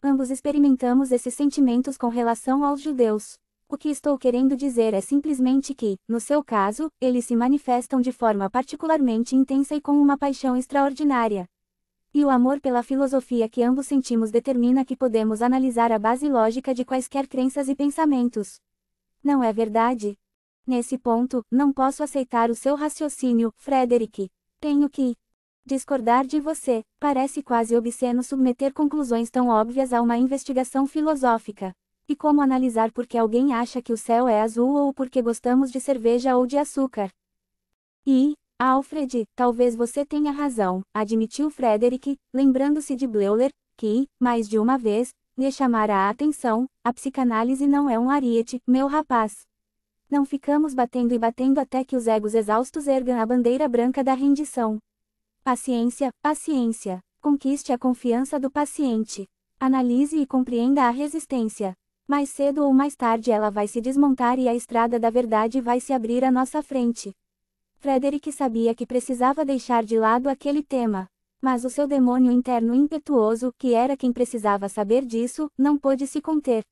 Ambos experimentamos esses sentimentos com relação aos judeus. O que estou querendo dizer é simplesmente que, no seu caso, eles se manifestam de forma particularmente intensa e com uma paixão extraordinária e o amor pela filosofia que ambos sentimos determina que podemos analisar a base lógica de quaisquer crenças e pensamentos. Não é verdade? Nesse ponto, não posso aceitar o seu raciocínio, Frederick. Tenho que discordar de você. Parece quase obsceno submeter conclusões tão óbvias a uma investigação filosófica. E como analisar por que alguém acha que o céu é azul ou porque gostamos de cerveja ou de açúcar? E, Alfred, talvez você tenha razão, admitiu Frederick, lembrando-se de Bleuler, que, mais de uma vez, lhe chamara a atenção, a psicanálise não é um ariete, meu rapaz. Não ficamos batendo e batendo até que os egos exaustos ergam a bandeira branca da rendição. Paciência, paciência. Conquiste a confiança do paciente. Analise e compreenda a resistência. Mais cedo ou mais tarde ela vai se desmontar e a estrada da verdade vai se abrir à nossa frente. Frederick sabia que precisava deixar de lado aquele tema. Mas o seu demônio interno impetuoso, que era quem precisava saber disso, não pôde se conter.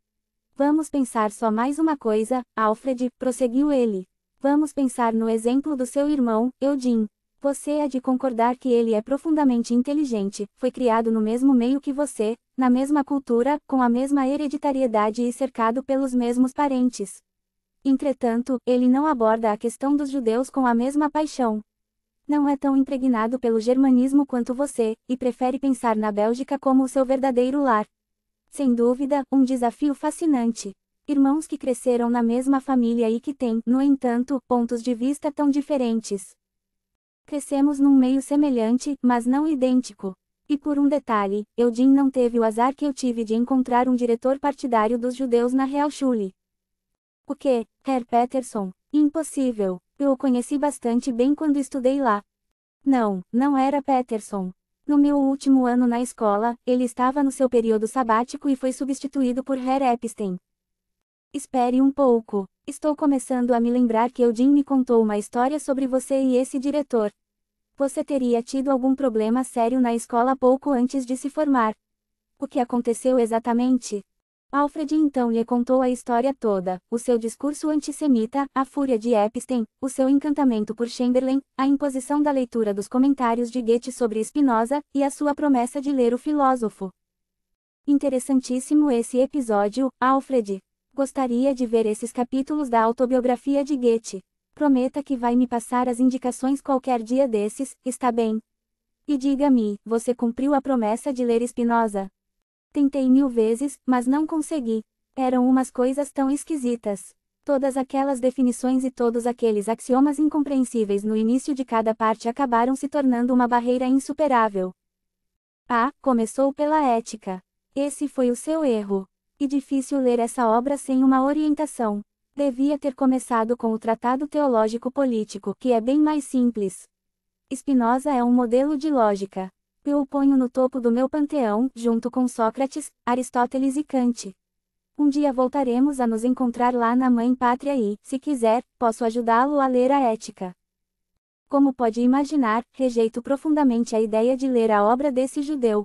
Vamos pensar só mais uma coisa, Alfred, prosseguiu ele. Vamos pensar no exemplo do seu irmão, Eudin. Você há é de concordar que ele é profundamente inteligente, foi criado no mesmo meio que você, na mesma cultura, com a mesma hereditariedade e cercado pelos mesmos parentes. Entretanto, ele não aborda a questão dos judeus com a mesma paixão. Não é tão impregnado pelo germanismo quanto você, e prefere pensar na Bélgica como o seu verdadeiro lar. Sem dúvida, um desafio fascinante. Irmãos que cresceram na mesma família e que têm, no entanto, pontos de vista tão diferentes. Crescemos num meio semelhante, mas não idêntico. E por um detalhe, Eudin não teve o azar que eu tive de encontrar um diretor partidário dos judeus na Real Schule. O que, Herr Peterson? Impossível, eu o conheci bastante bem quando estudei lá. Não, não era Peterson. No meu último ano na escola, ele estava no seu período sabático e foi substituído por Herr Epstein. Espere um pouco, estou começando a me lembrar que Eugene me contou uma história sobre você e esse diretor. Você teria tido algum problema sério na escola pouco antes de se formar. O que aconteceu exatamente? Alfred então lhe contou a história toda, o seu discurso antissemita, a fúria de Epstein, o seu encantamento por Chamberlain, a imposição da leitura dos comentários de Goethe sobre Spinoza, e a sua promessa de ler o filósofo. Interessantíssimo esse episódio, Alfred. Gostaria de ver esses capítulos da autobiografia de Goethe. Prometa que vai me passar as indicações qualquer dia desses, está bem? E diga-me, você cumpriu a promessa de ler Spinoza? Tentei mil vezes, mas não consegui. Eram umas coisas tão esquisitas. Todas aquelas definições e todos aqueles axiomas incompreensíveis no início de cada parte acabaram se tornando uma barreira insuperável. Ah, começou pela ética. Esse foi o seu erro. E difícil ler essa obra sem uma orientação. Devia ter começado com o Tratado Teológico Político, que é bem mais simples. Spinoza é um modelo de lógica. Eu o ponho no topo do meu panteão, junto com Sócrates, Aristóteles e Kant. Um dia voltaremos a nos encontrar lá na Mãe Pátria e, se quiser, posso ajudá-lo a ler a ética. Como pode imaginar, rejeito profundamente a ideia de ler a obra desse judeu.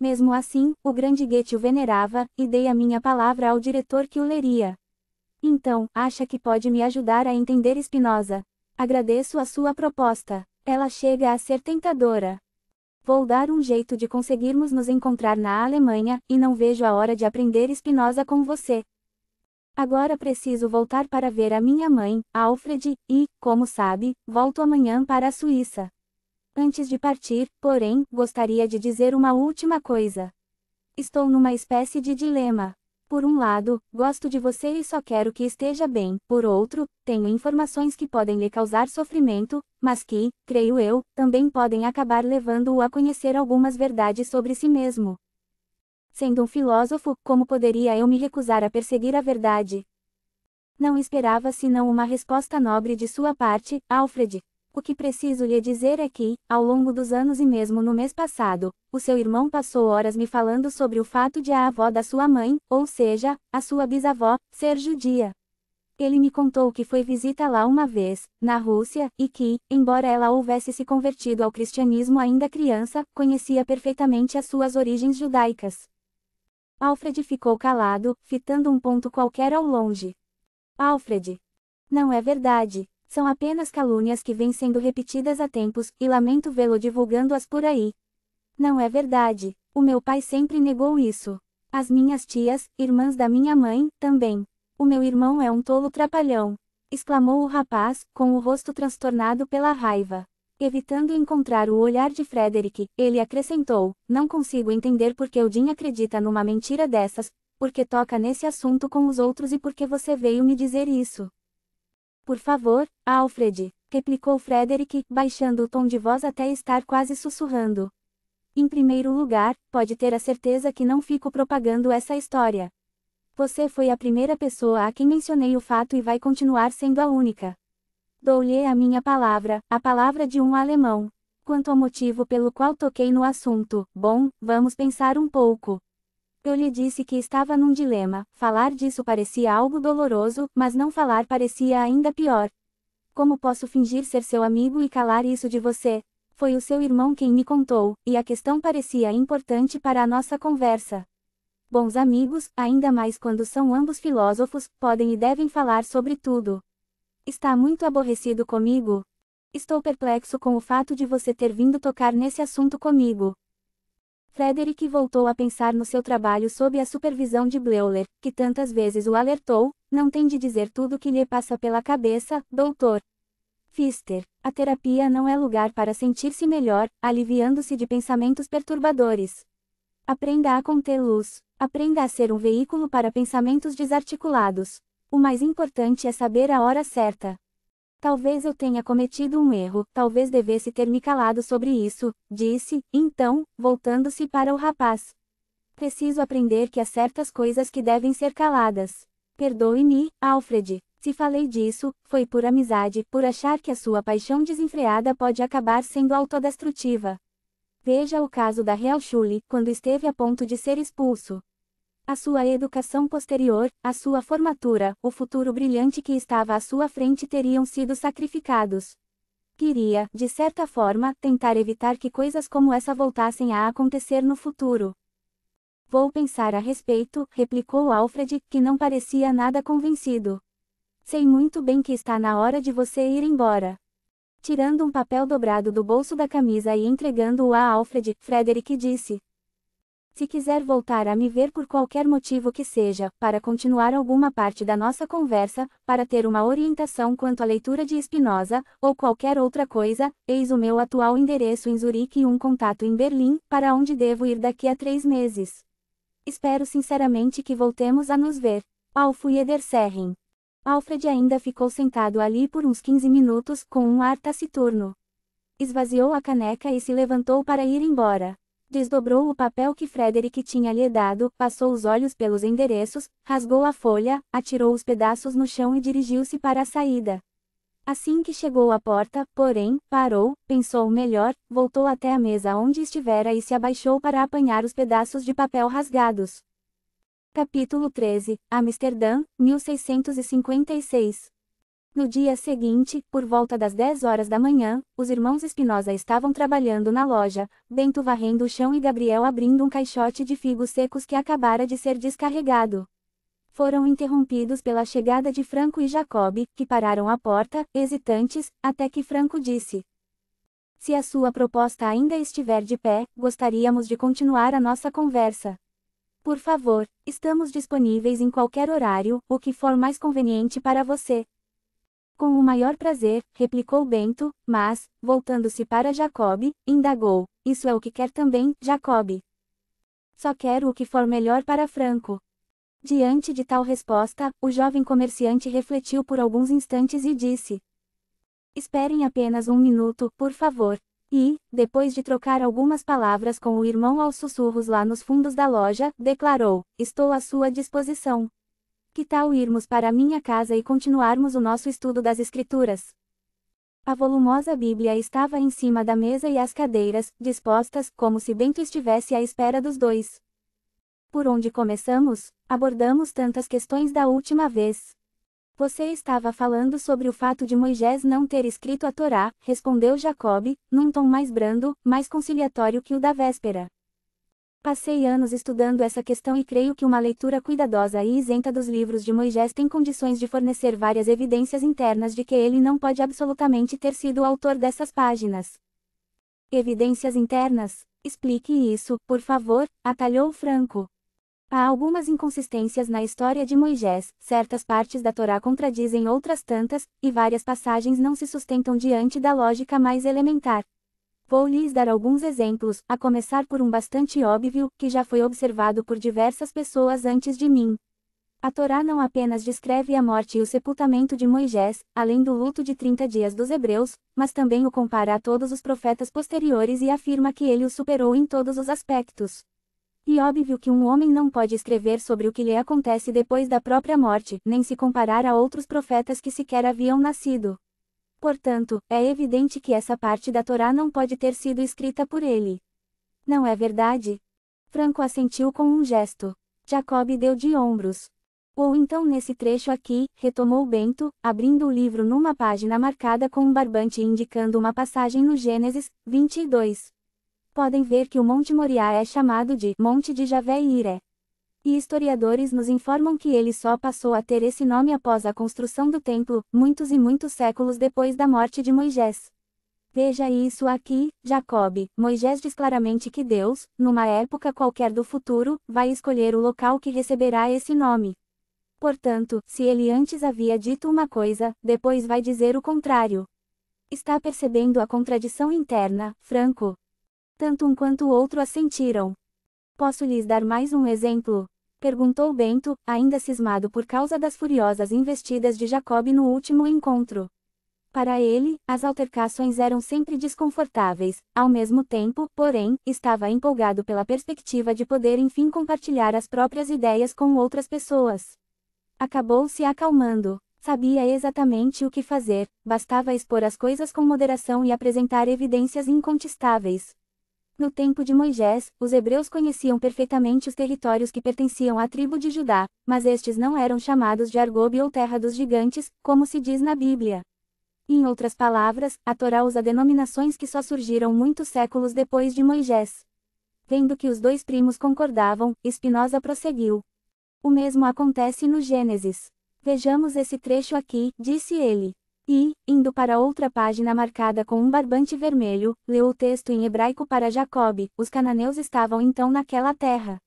Mesmo assim, o grande Goethe o venerava, e dei a minha palavra ao diretor que o leria. Então, acha que pode me ajudar a entender Spinoza? Agradeço a sua proposta. Ela chega a ser tentadora. Vou dar um jeito de conseguirmos nos encontrar na Alemanha, e não vejo a hora de aprender Espinosa com você. Agora preciso voltar para ver a minha mãe, Alfred, e, como sabe, volto amanhã para a Suíça. Antes de partir, porém, gostaria de dizer uma última coisa. Estou numa espécie de dilema. Por um lado, gosto de você e só quero que esteja bem, por outro, tenho informações que podem lhe causar sofrimento, mas que, creio eu, também podem acabar levando-o a conhecer algumas verdades sobre si mesmo. Sendo um filósofo, como poderia eu me recusar a perseguir a verdade? Não esperava senão uma resposta nobre de sua parte, Alfred, o que preciso lhe dizer é que, ao longo dos anos e mesmo no mês passado, o seu irmão passou horas me falando sobre o fato de a avó da sua mãe, ou seja, a sua bisavó, ser judia. Ele me contou que foi visita lá uma vez, na Rússia, e que, embora ela houvesse se convertido ao cristianismo ainda criança, conhecia perfeitamente as suas origens judaicas. Alfred ficou calado, fitando um ponto qualquer ao longe. Alfred. Não é verdade. São apenas calúnias que vêm sendo repetidas há tempos, e lamento vê-lo divulgando-as por aí. Não é verdade. O meu pai sempre negou isso. As minhas tias, irmãs da minha mãe, também. O meu irmão é um tolo trapalhão. Exclamou o rapaz, com o rosto transtornado pela raiva. Evitando encontrar o olhar de Frederick, ele acrescentou: Não consigo entender por que o Jim acredita numa mentira dessas, porque toca nesse assunto com os outros e porque você veio me dizer isso. Por favor, Alfred, replicou Frederick, baixando o tom de voz até estar quase sussurrando. Em primeiro lugar, pode ter a certeza que não fico propagando essa história. Você foi a primeira pessoa a quem mencionei o fato e vai continuar sendo a única. Dou-lhe a minha palavra, a palavra de um alemão. Quanto ao motivo pelo qual toquei no assunto, bom, vamos pensar um pouco. Eu lhe disse que estava num dilema, falar disso parecia algo doloroso, mas não falar parecia ainda pior. Como posso fingir ser seu amigo e calar isso de você? Foi o seu irmão quem me contou, e a questão parecia importante para a nossa conversa. Bons amigos, ainda mais quando são ambos filósofos, podem e devem falar sobre tudo. Está muito aborrecido comigo? Estou perplexo com o fato de você ter vindo tocar nesse assunto comigo. Frederick voltou a pensar no seu trabalho sob a supervisão de Bleuler, que tantas vezes o alertou, não tem de dizer tudo que lhe passa pela cabeça, doutor. Fister, a terapia não é lugar para sentir-se melhor, aliviando-se de pensamentos perturbadores. Aprenda a conter luz, aprenda a ser um veículo para pensamentos desarticulados. O mais importante é saber a hora certa. Talvez eu tenha cometido um erro, talvez devesse ter me calado sobre isso, disse, então, voltando-se para o rapaz. Preciso aprender que há certas coisas que devem ser caladas. Perdoe-me, Alfred. Se falei disso, foi por amizade, por achar que a sua paixão desenfreada pode acabar sendo autodestrutiva. Veja o caso da Real Chuli, quando esteve a ponto de ser expulso a sua educação posterior, a sua formatura, o futuro brilhante que estava à sua frente teriam sido sacrificados. Queria, de certa forma, tentar evitar que coisas como essa voltassem a acontecer no futuro. Vou pensar a respeito, replicou Alfred, que não parecia nada convencido. Sei muito bem que está na hora de você ir embora. Tirando um papel dobrado do bolso da camisa e entregando-o a Alfred, Frederick disse: se quiser voltar a me ver por qualquer motivo que seja, para continuar alguma parte da nossa conversa, para ter uma orientação quanto à leitura de Spinoza, ou qualquer outra coisa, eis o meu atual endereço em Zurique e um contato em Berlim, para onde devo ir daqui a três meses. Espero sinceramente que voltemos a nos ver. Alfo Ederserrin. Alfred ainda ficou sentado ali por uns 15 minutos, com um ar taciturno. Esvaziou a caneca e se levantou para ir embora. Desdobrou o papel que Frederick tinha lhe dado, passou os olhos pelos endereços, rasgou a folha, atirou os pedaços no chão e dirigiu-se para a saída. Assim que chegou à porta, porém, parou, pensou melhor, voltou até a mesa onde estivera e se abaixou para apanhar os pedaços de papel rasgados. Capítulo 13 Amsterdã, 1656 no dia seguinte, por volta das 10 horas da manhã, os irmãos Espinosa estavam trabalhando na loja, Bento varrendo o chão e Gabriel abrindo um caixote de figos secos que acabara de ser descarregado. Foram interrompidos pela chegada de Franco e Jacob, que pararam à porta, hesitantes, até que Franco disse: Se a sua proposta ainda estiver de pé, gostaríamos de continuar a nossa conversa. Por favor, estamos disponíveis em qualquer horário, o que for mais conveniente para você. Com o maior prazer, replicou Bento, mas, voltando-se para Jacob, indagou: Isso é o que quer também, Jacob? Só quero o que for melhor para Franco. Diante de tal resposta, o jovem comerciante refletiu por alguns instantes e disse: Esperem apenas um minuto, por favor. E, depois de trocar algumas palavras com o irmão aos sussurros lá nos fundos da loja, declarou: Estou à sua disposição. Que tal irmos para a minha casa e continuarmos o nosso estudo das Escrituras? A volumosa Bíblia estava em cima da mesa e as cadeiras, dispostas, como se Bento estivesse à espera dos dois. Por onde começamos? Abordamos tantas questões da última vez. Você estava falando sobre o fato de Moisés não ter escrito a Torá, respondeu Jacob, num tom mais brando, mais conciliatório que o da véspera. Passei anos estudando essa questão e creio que uma leitura cuidadosa e isenta dos livros de Moisés tem condições de fornecer várias evidências internas de que ele não pode absolutamente ter sido o autor dessas páginas. Evidências internas? Explique isso, por favor, atalhou Franco. Há algumas inconsistências na história de Moisés, certas partes da Torá contradizem outras tantas, e várias passagens não se sustentam diante da lógica mais elementar. Vou lhes dar alguns exemplos, a começar por um bastante óbvio, que já foi observado por diversas pessoas antes de mim. A Torá não apenas descreve a morte e o sepultamento de Moisés, além do luto de 30 dias dos hebreus, mas também o compara a todos os profetas posteriores e afirma que ele o superou em todos os aspectos. E óbvio que um homem não pode escrever sobre o que lhe acontece depois da própria morte, nem se comparar a outros profetas que sequer haviam nascido. Portanto, é evidente que essa parte da Torá não pode ter sido escrita por ele. Não é verdade? Franco assentiu com um gesto. Jacob deu de ombros. Ou então nesse trecho aqui, retomou Bento, abrindo o livro numa página marcada com um barbante indicando uma passagem no Gênesis 22. Podem ver que o Monte Moriá é chamado de Monte de Javé e Iré e historiadores nos informam que ele só passou a ter esse nome após a construção do templo, muitos e muitos séculos depois da morte de Moisés. Veja isso aqui, Jacob. Moisés diz claramente que Deus, numa época qualquer do futuro, vai escolher o local que receberá esse nome. Portanto, se ele antes havia dito uma coisa, depois vai dizer o contrário. Está percebendo a contradição interna, Franco? Tanto um quanto o outro a sentiram. Posso lhes dar mais um exemplo? Perguntou Bento, ainda cismado por causa das furiosas investidas de Jacob no último encontro. Para ele, as altercações eram sempre desconfortáveis, ao mesmo tempo, porém, estava empolgado pela perspectiva de poder enfim compartilhar as próprias ideias com outras pessoas. Acabou se acalmando. Sabia exatamente o que fazer, bastava expor as coisas com moderação e apresentar evidências incontestáveis. No tempo de Moisés, os hebreus conheciam perfeitamente os territórios que pertenciam à tribo de Judá, mas estes não eram chamados de Argobi ou Terra dos Gigantes, como se diz na Bíblia. Em outras palavras, a Torá usa denominações que só surgiram muitos séculos depois de Moisés. Vendo que os dois primos concordavam, Spinoza prosseguiu. O mesmo acontece no Gênesis. Vejamos esse trecho aqui, disse ele. E, indo para outra página marcada com um barbante vermelho, leu o texto em hebraico para Jacob: Os cananeus estavam então naquela terra.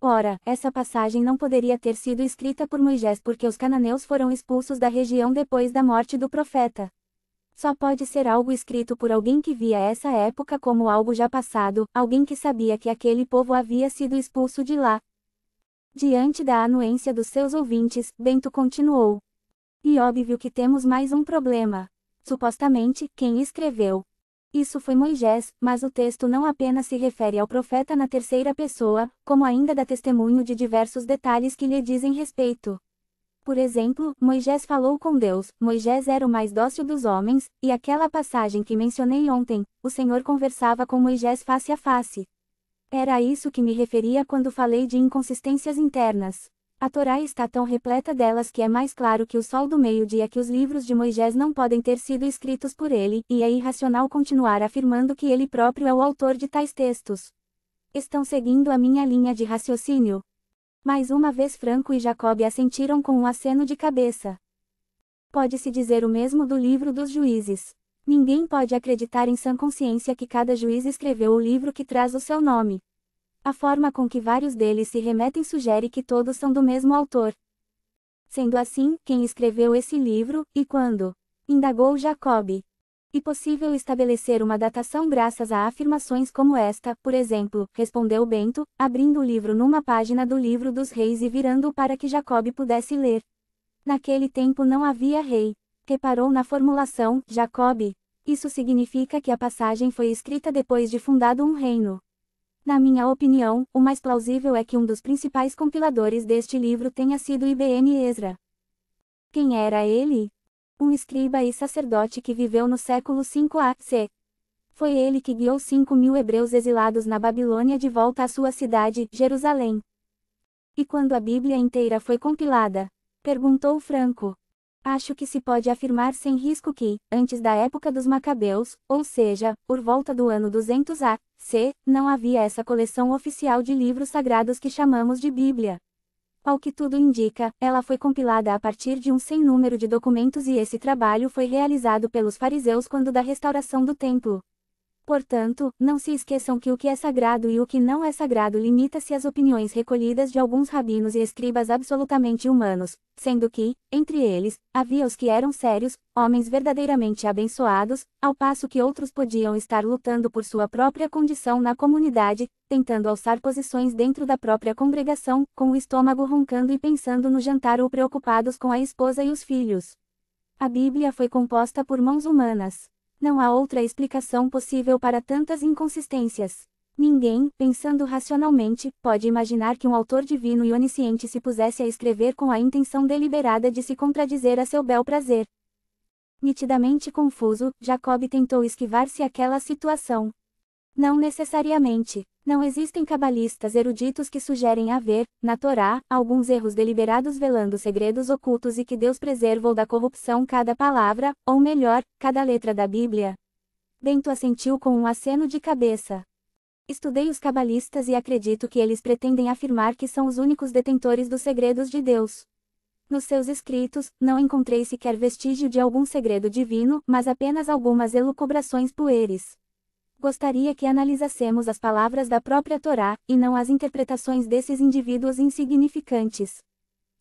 Ora, essa passagem não poderia ter sido escrita por Moisés porque os cananeus foram expulsos da região depois da morte do profeta. Só pode ser algo escrito por alguém que via essa época como algo já passado, alguém que sabia que aquele povo havia sido expulso de lá. Diante da anuência dos seus ouvintes, Bento continuou: e óbvio que temos mais um problema. Supostamente, quem escreveu isso foi Moisés, mas o texto não apenas se refere ao profeta na terceira pessoa, como ainda dá testemunho de diversos detalhes que lhe dizem respeito. Por exemplo, Moisés falou com Deus, Moisés era o mais dócil dos homens, e aquela passagem que mencionei ontem, o Senhor conversava com Moisés face a face. Era isso que me referia quando falei de inconsistências internas. A Torá está tão repleta delas que é mais claro que o sol do meio-dia que os livros de Moisés não podem ter sido escritos por ele, e é irracional continuar afirmando que ele próprio é o autor de tais textos. Estão seguindo a minha linha de raciocínio? Mais uma vez Franco e Jacob assentiram com um aceno de cabeça. Pode-se dizer o mesmo do livro dos juízes. Ninguém pode acreditar em sã consciência que cada juiz escreveu o livro que traz o seu nome. A forma com que vários deles se remetem sugere que todos são do mesmo autor. Sendo assim, quem escreveu esse livro, e quando? Indagou Jacob. E possível estabelecer uma datação graças a afirmações como esta, por exemplo, respondeu Bento, abrindo o livro numa página do livro dos reis e virando-o para que Jacob pudesse ler. Naquele tempo não havia rei. Reparou na formulação, Jacob. Isso significa que a passagem foi escrita depois de fundado um reino. Na minha opinião, o mais plausível é que um dos principais compiladores deste livro tenha sido Ibn Ezra. Quem era ele? Um escriba e sacerdote que viveu no século 5 a.C. Foi ele que guiou 5 mil hebreus exilados na Babilônia de volta à sua cidade, Jerusalém. E quando a Bíblia inteira foi compilada? Perguntou Franco. Acho que se pode afirmar sem risco que, antes da época dos Macabeus, ou seja, por volta do ano 200 a.C., não havia essa coleção oficial de livros sagrados que chamamos de Bíblia. Ao que tudo indica, ela foi compilada a partir de um sem número de documentos e esse trabalho foi realizado pelos fariseus quando da restauração do templo. Portanto, não se esqueçam que o que é sagrado e o que não é sagrado limita-se às opiniões recolhidas de alguns rabinos e escribas absolutamente humanos, sendo que, entre eles, havia os que eram sérios, homens verdadeiramente abençoados, ao passo que outros podiam estar lutando por sua própria condição na comunidade, tentando alçar posições dentro da própria congregação, com o estômago roncando e pensando no jantar ou preocupados com a esposa e os filhos. A Bíblia foi composta por mãos humanas. Não há outra explicação possível para tantas inconsistências. Ninguém, pensando racionalmente, pode imaginar que um autor divino e onisciente se pusesse a escrever com a intenção deliberada de se contradizer a seu bel prazer. Nitidamente confuso, Jacob tentou esquivar-se aquela situação. Não necessariamente. Não existem cabalistas eruditos que sugerem haver, na Torá, alguns erros deliberados velando segredos ocultos e que Deus preservou da corrupção cada palavra, ou melhor, cada letra da Bíblia. Bento assentiu com um aceno de cabeça. Estudei os cabalistas e acredito que eles pretendem afirmar que são os únicos detentores dos segredos de Deus. Nos seus escritos, não encontrei sequer vestígio de algum segredo divino, mas apenas algumas elucubrações pueris gostaria que analisássemos as palavras da própria Torá, e não as interpretações desses indivíduos insignificantes.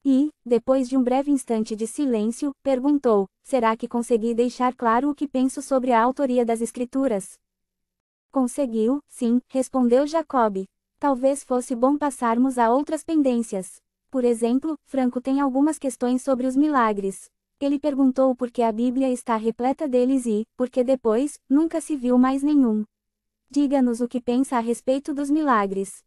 E, depois de um breve instante de silêncio, perguntou: Será que consegui deixar claro o que penso sobre a autoria das Escrituras? Conseguiu, sim, respondeu Jacob. Talvez fosse bom passarmos a outras pendências. Por exemplo, Franco tem algumas questões sobre os milagres. Ele perguntou por que a Bíblia está repleta deles e, porque depois, nunca se viu mais nenhum. Diga-nos o que pensa a respeito dos milagres.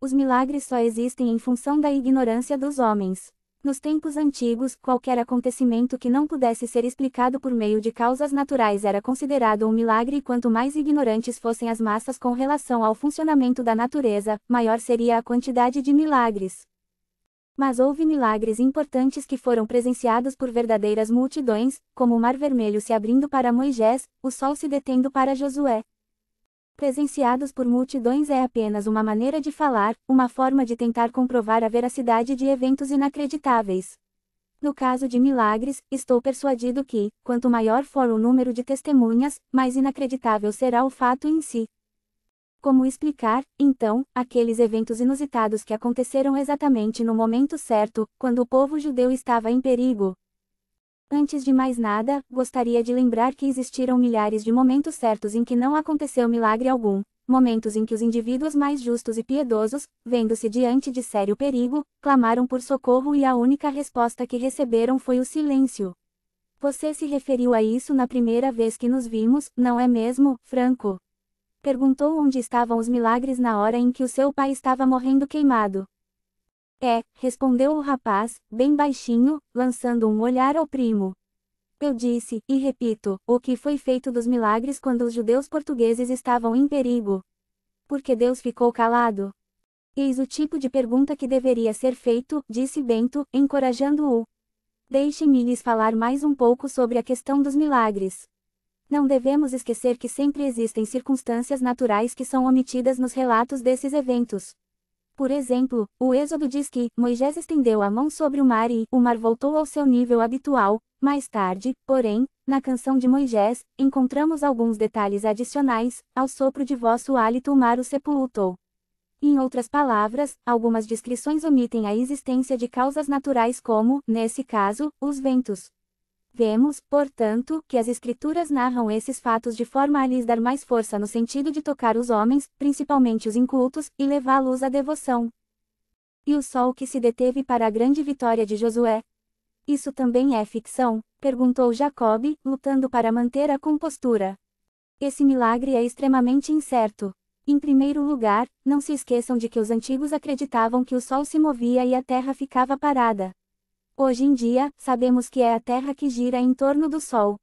Os milagres só existem em função da ignorância dos homens. Nos tempos antigos, qualquer acontecimento que não pudesse ser explicado por meio de causas naturais era considerado um milagre, e quanto mais ignorantes fossem as massas com relação ao funcionamento da natureza, maior seria a quantidade de milagres. Mas houve milagres importantes que foram presenciados por verdadeiras multidões, como o Mar Vermelho se abrindo para Moisés, o Sol se detendo para Josué, presenciados por multidões é apenas uma maneira de falar, uma forma de tentar comprovar a veracidade de eventos inacreditáveis. No caso de milagres, estou persuadido que, quanto maior for o número de testemunhas, mais inacreditável será o fato em si. Como explicar, então, aqueles eventos inusitados que aconteceram exatamente no momento certo, quando o povo judeu estava em perigo? Antes de mais nada, gostaria de lembrar que existiram milhares de momentos certos em que não aconteceu milagre algum, momentos em que os indivíduos mais justos e piedosos, vendo-se diante de sério perigo, clamaram por socorro e a única resposta que receberam foi o silêncio. Você se referiu a isso na primeira vez que nos vimos, não é mesmo, Franco? Perguntou onde estavam os milagres na hora em que o seu pai estava morrendo queimado. É, respondeu o rapaz, bem baixinho, lançando um olhar ao primo. Eu disse, e repito, o que foi feito dos milagres quando os judeus portugueses estavam em perigo? Porque Deus ficou calado? Eis o tipo de pergunta que deveria ser feito, disse Bento, encorajando-o. Deixem-me lhes falar mais um pouco sobre a questão dos milagres. Não devemos esquecer que sempre existem circunstâncias naturais que são omitidas nos relatos desses eventos. Por exemplo, o Êxodo diz que Moisés estendeu a mão sobre o mar e o mar voltou ao seu nível habitual. Mais tarde, porém, na canção de Moisés, encontramos alguns detalhes adicionais: ao sopro de vosso hálito o mar o sepultou. Em outras palavras, algumas descrições omitem a existência de causas naturais como, nesse caso, os ventos. Vemos, portanto, que as Escrituras narram esses fatos de forma a lhes dar mais força no sentido de tocar os homens, principalmente os incultos, e levá-los à devoção. E o sol que se deteve para a grande vitória de Josué? Isso também é ficção? perguntou Jacob, lutando para manter a compostura. Esse milagre é extremamente incerto. Em primeiro lugar, não se esqueçam de que os antigos acreditavam que o sol se movia e a terra ficava parada. Hoje em dia, sabemos que é a Terra que gira em torno do Sol.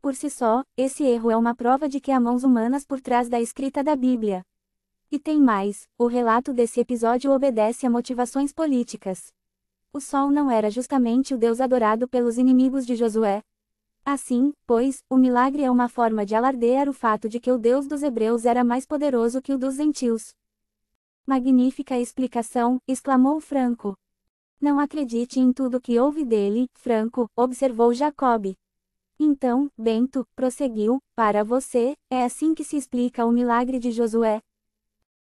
Por si só, esse erro é uma prova de que há mãos humanas por trás da escrita da Bíblia. E tem mais: o relato desse episódio obedece a motivações políticas. O sol não era justamente o deus adorado pelos inimigos de Josué. Assim, pois, o milagre é uma forma de alardear o fato de que o Deus dos Hebreus era mais poderoso que o dos gentios. Magnífica explicação, exclamou Franco. Não acredite em tudo que ouve dele, Franco, observou Jacob. Então, Bento, prosseguiu, para você, é assim que se explica o milagre de Josué.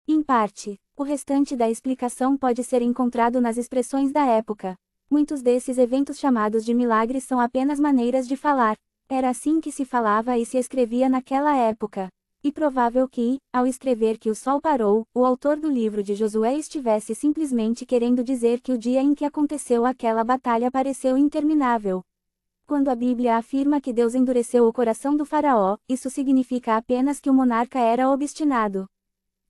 Em parte, o restante da explicação pode ser encontrado nas expressões da época. Muitos desses eventos chamados de milagres são apenas maneiras de falar. Era assim que se falava e se escrevia naquela época e provável que, ao escrever que o sol parou, o autor do livro de Josué estivesse simplesmente querendo dizer que o dia em que aconteceu aquela batalha pareceu interminável. Quando a Bíblia afirma que Deus endureceu o coração do Faraó, isso significa apenas que o monarca era obstinado.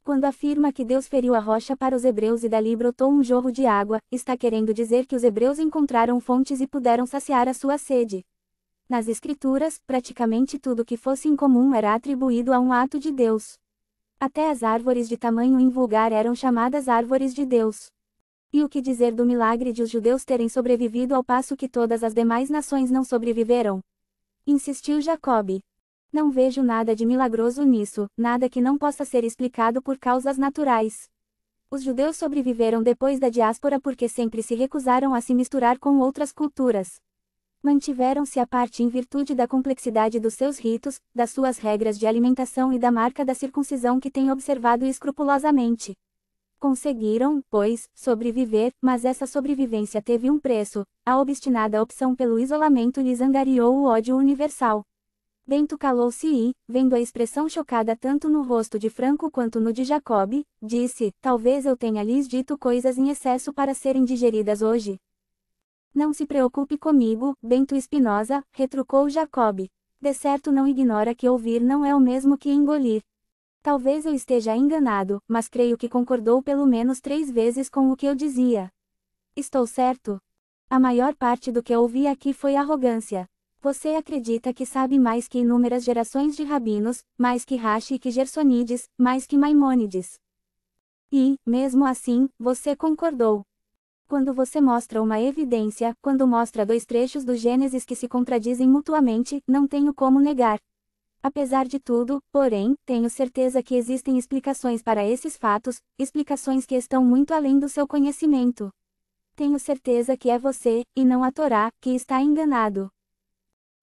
Quando afirma que Deus feriu a rocha para os hebreus e dali brotou um jorro de água, está querendo dizer que os hebreus encontraram fontes e puderam saciar a sua sede. Nas Escrituras, praticamente tudo que fosse incomum era atribuído a um ato de Deus. Até as árvores de tamanho invulgar eram chamadas árvores de Deus. E o que dizer do milagre de os judeus terem sobrevivido ao passo que todas as demais nações não sobreviveram? Insistiu Jacob. Não vejo nada de milagroso nisso, nada que não possa ser explicado por causas naturais. Os judeus sobreviveram depois da diáspora porque sempre se recusaram a se misturar com outras culturas mantiveram-se à parte em virtude da complexidade dos seus ritos, das suas regras de alimentação e da marca da circuncisão que têm observado escrupulosamente. Conseguiram, pois, sobreviver, mas essa sobrevivência teve um preço, a obstinada opção pelo isolamento lhes angariou o ódio universal. Bento calou-se e, vendo a expressão chocada tanto no rosto de Franco quanto no de Jacob, disse: Talvez eu tenha lhes dito coisas em excesso para serem digeridas hoje, não se preocupe comigo, Bento Espinosa, retrucou Jacob. De certo não ignora que ouvir não é o mesmo que engolir. Talvez eu esteja enganado, mas creio que concordou pelo menos três vezes com o que eu dizia. Estou certo? A maior parte do que ouvi aqui foi arrogância. Você acredita que sabe mais que inúmeras gerações de rabinos, mais que Rashi e que Gersonides, mais que Maimônides. E, mesmo assim, você concordou. Quando você mostra uma evidência, quando mostra dois trechos do Gênesis que se contradizem mutuamente, não tenho como negar. Apesar de tudo, porém, tenho certeza que existem explicações para esses fatos, explicações que estão muito além do seu conhecimento. Tenho certeza que é você, e não a Torá, que está enganado.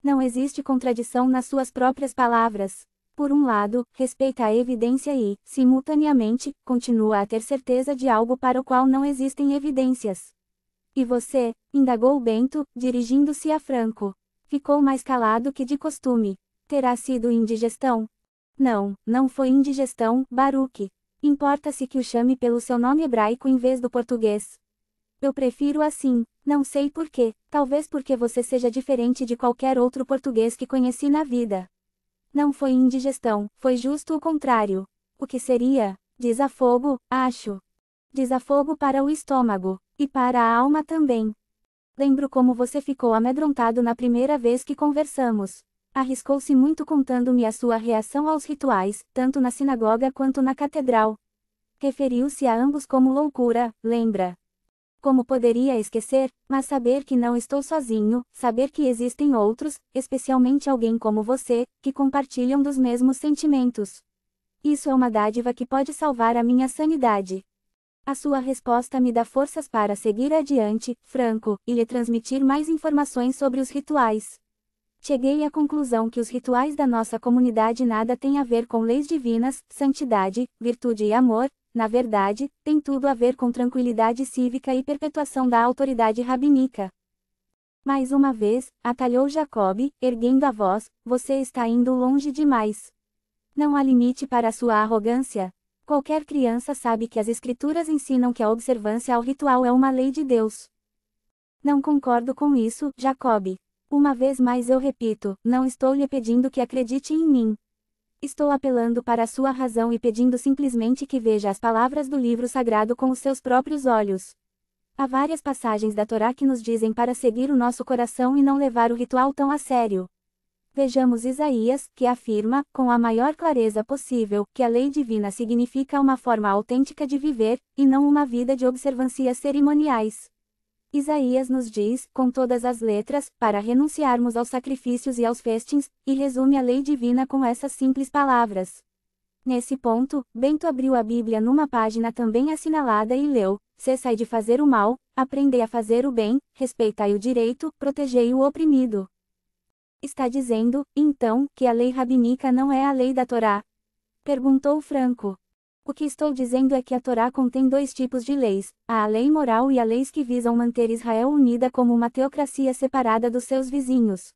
Não existe contradição nas suas próprias palavras por um lado, respeita a evidência e, simultaneamente, continua a ter certeza de algo para o qual não existem evidências. E você? indagou Bento, dirigindo-se a Franco. Ficou mais calado que de costume. Terá sido indigestão? Não, não foi indigestão, Baruque. Importa-se que o chame pelo seu nome hebraico em vez do português. Eu prefiro assim, não sei porquê, talvez porque você seja diferente de qualquer outro português que conheci na vida. Não foi indigestão, foi justo o contrário. O que seria? Desafogo, acho. Desafogo para o estômago, e para a alma também. Lembro como você ficou amedrontado na primeira vez que conversamos. Arriscou-se muito contando-me a sua reação aos rituais, tanto na sinagoga quanto na catedral. Referiu-se a ambos como loucura, lembra? Como poderia esquecer, mas saber que não estou sozinho, saber que existem outros, especialmente alguém como você, que compartilham dos mesmos sentimentos. Isso é uma dádiva que pode salvar a minha sanidade. A sua resposta me dá forças para seguir adiante, Franco, e lhe transmitir mais informações sobre os rituais. Cheguei à conclusão que os rituais da nossa comunidade nada têm a ver com leis divinas, santidade, virtude e amor, na verdade, tem tudo a ver com tranquilidade cívica e perpetuação da autoridade rabínica. Mais uma vez, atalhou Jacob, erguendo a voz, você está indo longe demais. Não há limite para sua arrogância. Qualquer criança sabe que as escrituras ensinam que a observância ao ritual é uma lei de Deus. Não concordo com isso, Jacob. Uma vez mais eu repito, não estou lhe pedindo que acredite em mim. Estou apelando para a sua razão e pedindo simplesmente que veja as palavras do livro sagrado com os seus próprios olhos. Há várias passagens da Torá que nos dizem para seguir o nosso coração e não levar o ritual tão a sério. Vejamos Isaías, que afirma, com a maior clareza possível, que a lei divina significa uma forma autêntica de viver, e não uma vida de observâncias cerimoniais. Isaías nos diz, com todas as letras, para renunciarmos aos sacrifícios e aos festins, e resume a lei divina com essas simples palavras. Nesse ponto, Bento abriu a Bíblia numa página também assinalada e leu: Cessai de fazer o mal, aprendei a fazer o bem, respeitai o direito, protegei o oprimido. Está dizendo, então, que a lei rabínica não é a lei da Torá? Perguntou Franco. O que estou dizendo é que a Torá contém dois tipos de leis: a lei moral e a leis que visam manter Israel unida como uma teocracia separada dos seus vizinhos.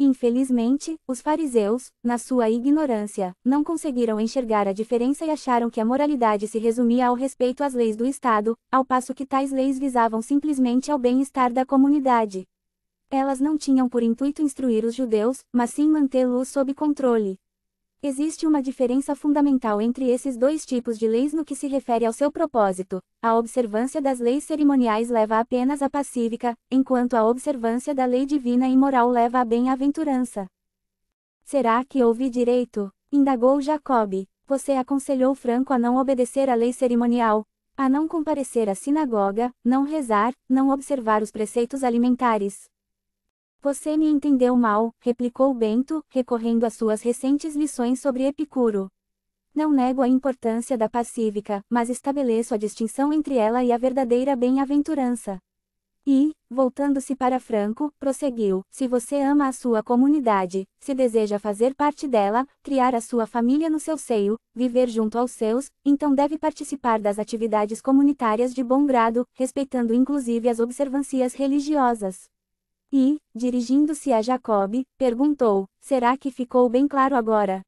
Infelizmente, os fariseus, na sua ignorância, não conseguiram enxergar a diferença e acharam que a moralidade se resumia ao respeito às leis do Estado, ao passo que tais leis visavam simplesmente ao bem-estar da comunidade. Elas não tinham por intuito instruir os judeus, mas sim mantê-los sob controle. Existe uma diferença fundamental entre esses dois tipos de leis no que se refere ao seu propósito. A observância das leis cerimoniais leva apenas à pacífica, enquanto a observância da lei divina e moral leva à bem-aventurança. Será que ouvi direito? indagou Jacob. Você aconselhou Franco a não obedecer à lei cerimonial, a não comparecer à sinagoga, não rezar, não observar os preceitos alimentares. Você me entendeu mal, replicou Bento, recorrendo às suas recentes lições sobre Epicuro. Não nego a importância da pacífica, mas estabeleço a distinção entre ela e a verdadeira bem-aventurança. E, voltando-se para Franco, prosseguiu: Se você ama a sua comunidade, se deseja fazer parte dela, criar a sua família no seu seio, viver junto aos seus, então deve participar das atividades comunitárias de bom grado, respeitando inclusive as observâncias religiosas. E, dirigindo-se a Jacob, perguntou: Será que ficou bem claro agora?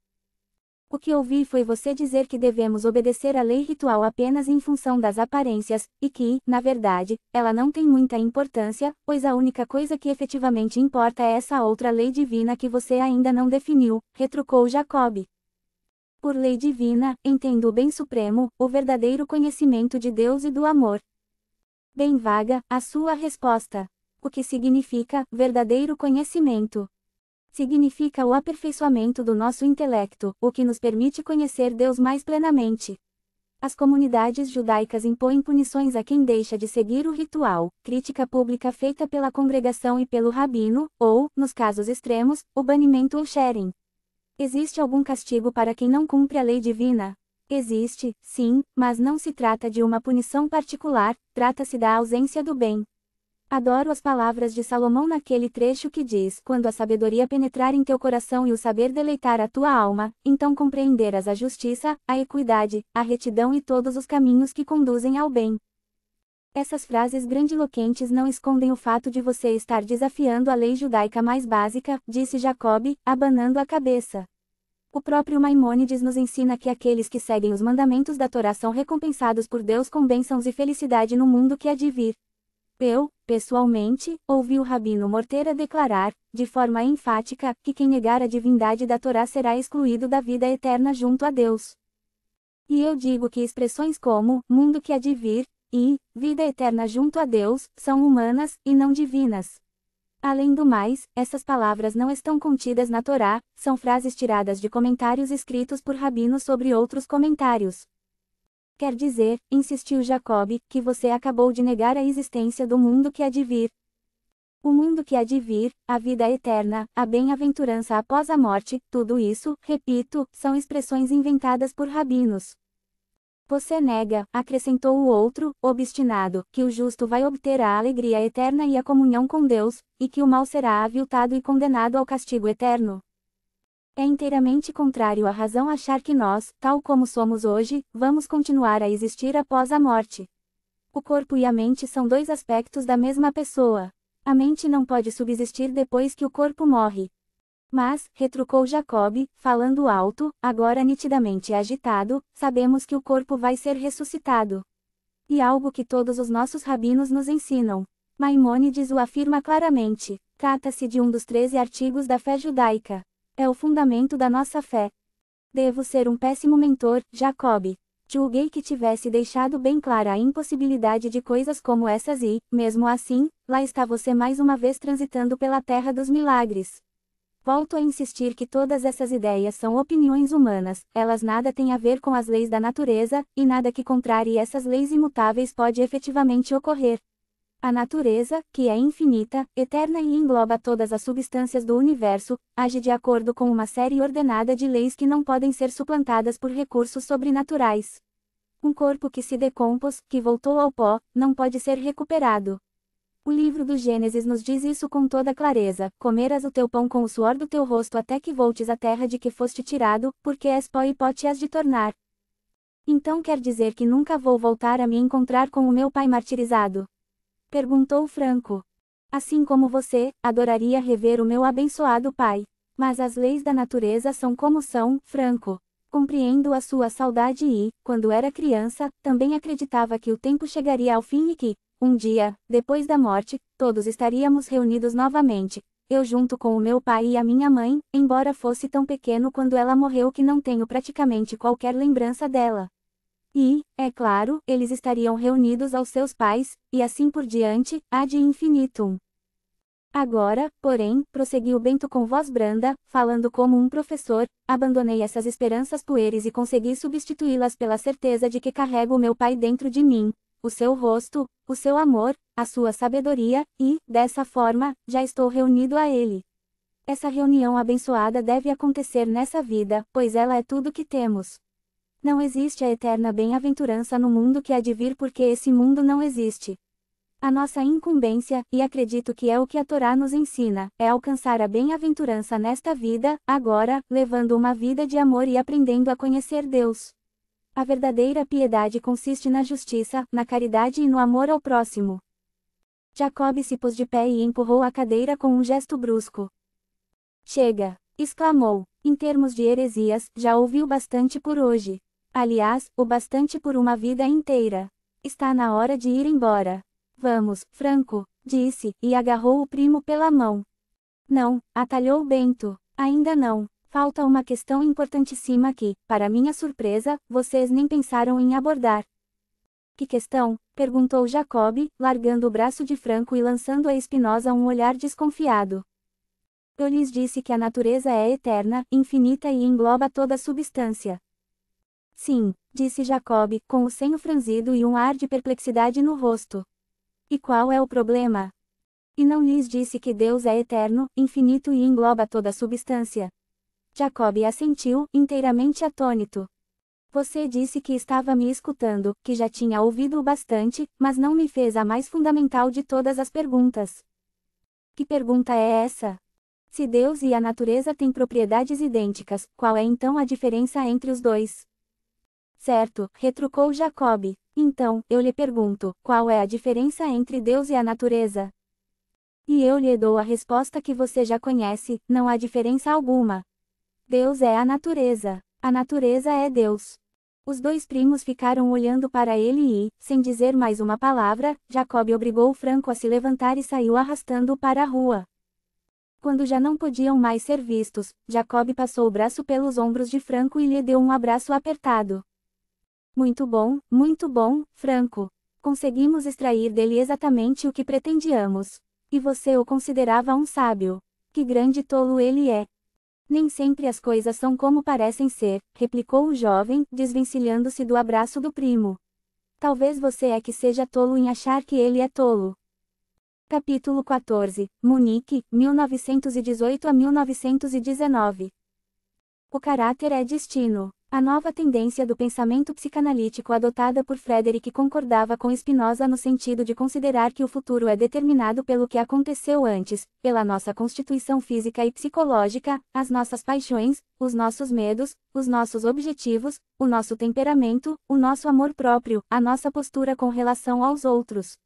O que ouvi foi você dizer que devemos obedecer à lei ritual apenas em função das aparências, e que, na verdade, ela não tem muita importância, pois a única coisa que efetivamente importa é essa outra lei divina que você ainda não definiu, retrucou Jacob. Por lei divina, entendo o bem supremo, o verdadeiro conhecimento de Deus e do amor. Bem vaga, a sua resposta o que significa verdadeiro conhecimento. Significa o aperfeiçoamento do nosso intelecto, o que nos permite conhecer Deus mais plenamente. As comunidades judaicas impõem punições a quem deixa de seguir o ritual, crítica pública feita pela congregação e pelo rabino, ou, nos casos extremos, o banimento ou sharing. Existe algum castigo para quem não cumpre a lei divina? Existe, sim, mas não se trata de uma punição particular, trata-se da ausência do bem. Adoro as palavras de Salomão naquele trecho que diz: Quando a sabedoria penetrar em teu coração e o saber deleitar a tua alma, então compreenderás a justiça, a equidade, a retidão e todos os caminhos que conduzem ao bem. Essas frases grandiloquentes não escondem o fato de você estar desafiando a lei judaica mais básica, disse Jacob, abanando a cabeça. O próprio Maimônides nos ensina que aqueles que seguem os mandamentos da Torá são recompensados por Deus com bênçãos e felicidade no mundo que há de vir. Eu, pessoalmente, ouvi o Rabino Morteira declarar, de forma enfática, que quem negar a divindade da Torá será excluído da vida eterna junto a Deus. E eu digo que expressões como mundo que há de vir e vida eterna junto a Deus são humanas e não divinas. Além do mais, essas palavras não estão contidas na Torá, são frases tiradas de comentários escritos por rabinos sobre outros comentários. Quer dizer, insistiu Jacob, que você acabou de negar a existência do mundo que há de vir. O mundo que há de vir, a vida eterna, a bem-aventurança após a morte, tudo isso, repito, são expressões inventadas por rabinos. Você nega, acrescentou o outro, obstinado, que o justo vai obter a alegria eterna e a comunhão com Deus, e que o mal será aviltado e condenado ao castigo eterno. É inteiramente contrário à razão achar que nós, tal como somos hoje, vamos continuar a existir após a morte. O corpo e a mente são dois aspectos da mesma pessoa. A mente não pode subsistir depois que o corpo morre. Mas, retrucou Jacob, falando alto, agora nitidamente agitado, sabemos que o corpo vai ser ressuscitado. E algo que todos os nossos rabinos nos ensinam. Maimônides o afirma claramente. Trata-se de um dos treze artigos da fé judaica. É o fundamento da nossa fé. Devo ser um péssimo mentor, Jacob. Julguei que tivesse deixado bem clara a impossibilidade de coisas como essas e, mesmo assim, lá está você mais uma vez transitando pela terra dos milagres. Volto a insistir que todas essas ideias são opiniões humanas, elas nada têm a ver com as leis da natureza, e nada que contrarie essas leis imutáveis pode efetivamente ocorrer. A natureza, que é infinita, eterna e engloba todas as substâncias do universo, age de acordo com uma série ordenada de leis que não podem ser suplantadas por recursos sobrenaturais. Um corpo que se decompôs, que voltou ao pó, não pode ser recuperado. O livro do Gênesis nos diz isso com toda clareza: comerás o teu pão com o suor do teu rosto até que voltes à terra de que foste tirado, porque és pó e pó te has de tornar. Então quer dizer que nunca vou voltar a me encontrar com o meu pai martirizado. Perguntou Franco. Assim como você, adoraria rever o meu abençoado pai. Mas as leis da natureza são como são, Franco. Compreendo a sua saudade e, quando era criança, também acreditava que o tempo chegaria ao fim e que, um dia, depois da morte, todos estaríamos reunidos novamente, eu junto com o meu pai e a minha mãe, embora fosse tão pequeno quando ela morreu que não tenho praticamente qualquer lembrança dela. E, é claro, eles estariam reunidos aos seus pais, e assim por diante, ad infinitum. Agora, porém, prosseguiu Bento com voz branda, falando como um professor, abandonei essas esperanças pueris e consegui substituí-las pela certeza de que carrego meu pai dentro de mim, o seu rosto, o seu amor, a sua sabedoria, e, dessa forma, já estou reunido a ele. Essa reunião abençoada deve acontecer nessa vida, pois ela é tudo que temos. Não existe a eterna bem-aventurança no mundo que há de vir porque esse mundo não existe. A nossa incumbência, e acredito que é o que a Torá nos ensina, é alcançar a bem-aventurança nesta vida, agora, levando uma vida de amor e aprendendo a conhecer Deus. A verdadeira piedade consiste na justiça, na caridade e no amor ao próximo. Jacob se pôs de pé e empurrou a cadeira com um gesto brusco. Chega! exclamou. Em termos de heresias, já ouviu bastante por hoje. Aliás, o bastante por uma vida inteira. Está na hora de ir embora. Vamos, Franco, disse, e agarrou o primo pela mão. Não, atalhou Bento. Ainda não. Falta uma questão importantíssima que, para minha surpresa, vocês nem pensaram em abordar. Que questão? perguntou Jacob, largando o braço de Franco e lançando a Espinosa um olhar desconfiado. Eu lhes disse que a natureza é eterna, infinita e engloba toda substância. Sim, disse Jacob, com o senho franzido e um ar de perplexidade no rosto. E qual é o problema? E não lhes disse que Deus é eterno, infinito e engloba toda a substância. Jacob assentiu, inteiramente atônito. Você disse que estava me escutando, que já tinha ouvido o bastante, mas não me fez a mais fundamental de todas as perguntas. Que pergunta é essa? Se Deus e a natureza têm propriedades idênticas, qual é então a diferença entre os dois? Certo, retrucou Jacob. Então, eu lhe pergunto, qual é a diferença entre Deus e a natureza? E eu lhe dou a resposta que você já conhece: não há diferença alguma. Deus é a natureza. A natureza é Deus. Os dois primos ficaram olhando para ele e, sem dizer mais uma palavra, Jacob obrigou o Franco a se levantar e saiu arrastando-o para a rua. Quando já não podiam mais ser vistos, Jacob passou o braço pelos ombros de Franco e lhe deu um abraço apertado. Muito bom, muito bom, Franco. Conseguimos extrair dele exatamente o que pretendíamos. E você o considerava um sábio. Que grande tolo ele é. Nem sempre as coisas são como parecem ser, replicou o jovem, desvencilhando-se do abraço do primo. Talvez você é que seja tolo em achar que ele é tolo. Capítulo 14, Munique, 1918 a 1919. O caráter é destino. A nova tendência do pensamento psicanalítico adotada por Frederick concordava com Spinoza no sentido de considerar que o futuro é determinado pelo que aconteceu antes, pela nossa constituição física e psicológica, as nossas paixões, os nossos medos, os nossos objetivos, o nosso temperamento, o nosso amor próprio, a nossa postura com relação aos outros.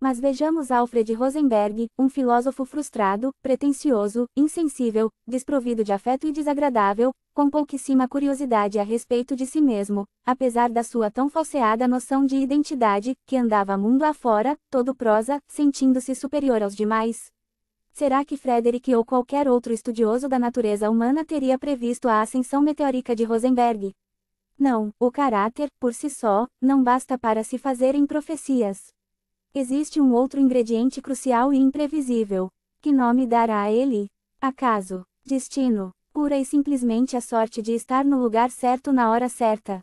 Mas vejamos Alfred Rosenberg, um filósofo frustrado, pretensioso, insensível, desprovido de afeto e desagradável, com pouquíssima curiosidade a respeito de si mesmo, apesar da sua tão falseada noção de identidade, que andava mundo afora, todo prosa, sentindo-se superior aos demais. Será que Frederick ou qualquer outro estudioso da natureza humana teria previsto a ascensão meteórica de Rosenberg? Não, o caráter, por si só, não basta para se fazerem profecias. Existe um outro ingrediente crucial e imprevisível. Que nome dará a ele? Acaso? Destino? pura e simplesmente a sorte de estar no lugar certo na hora certa.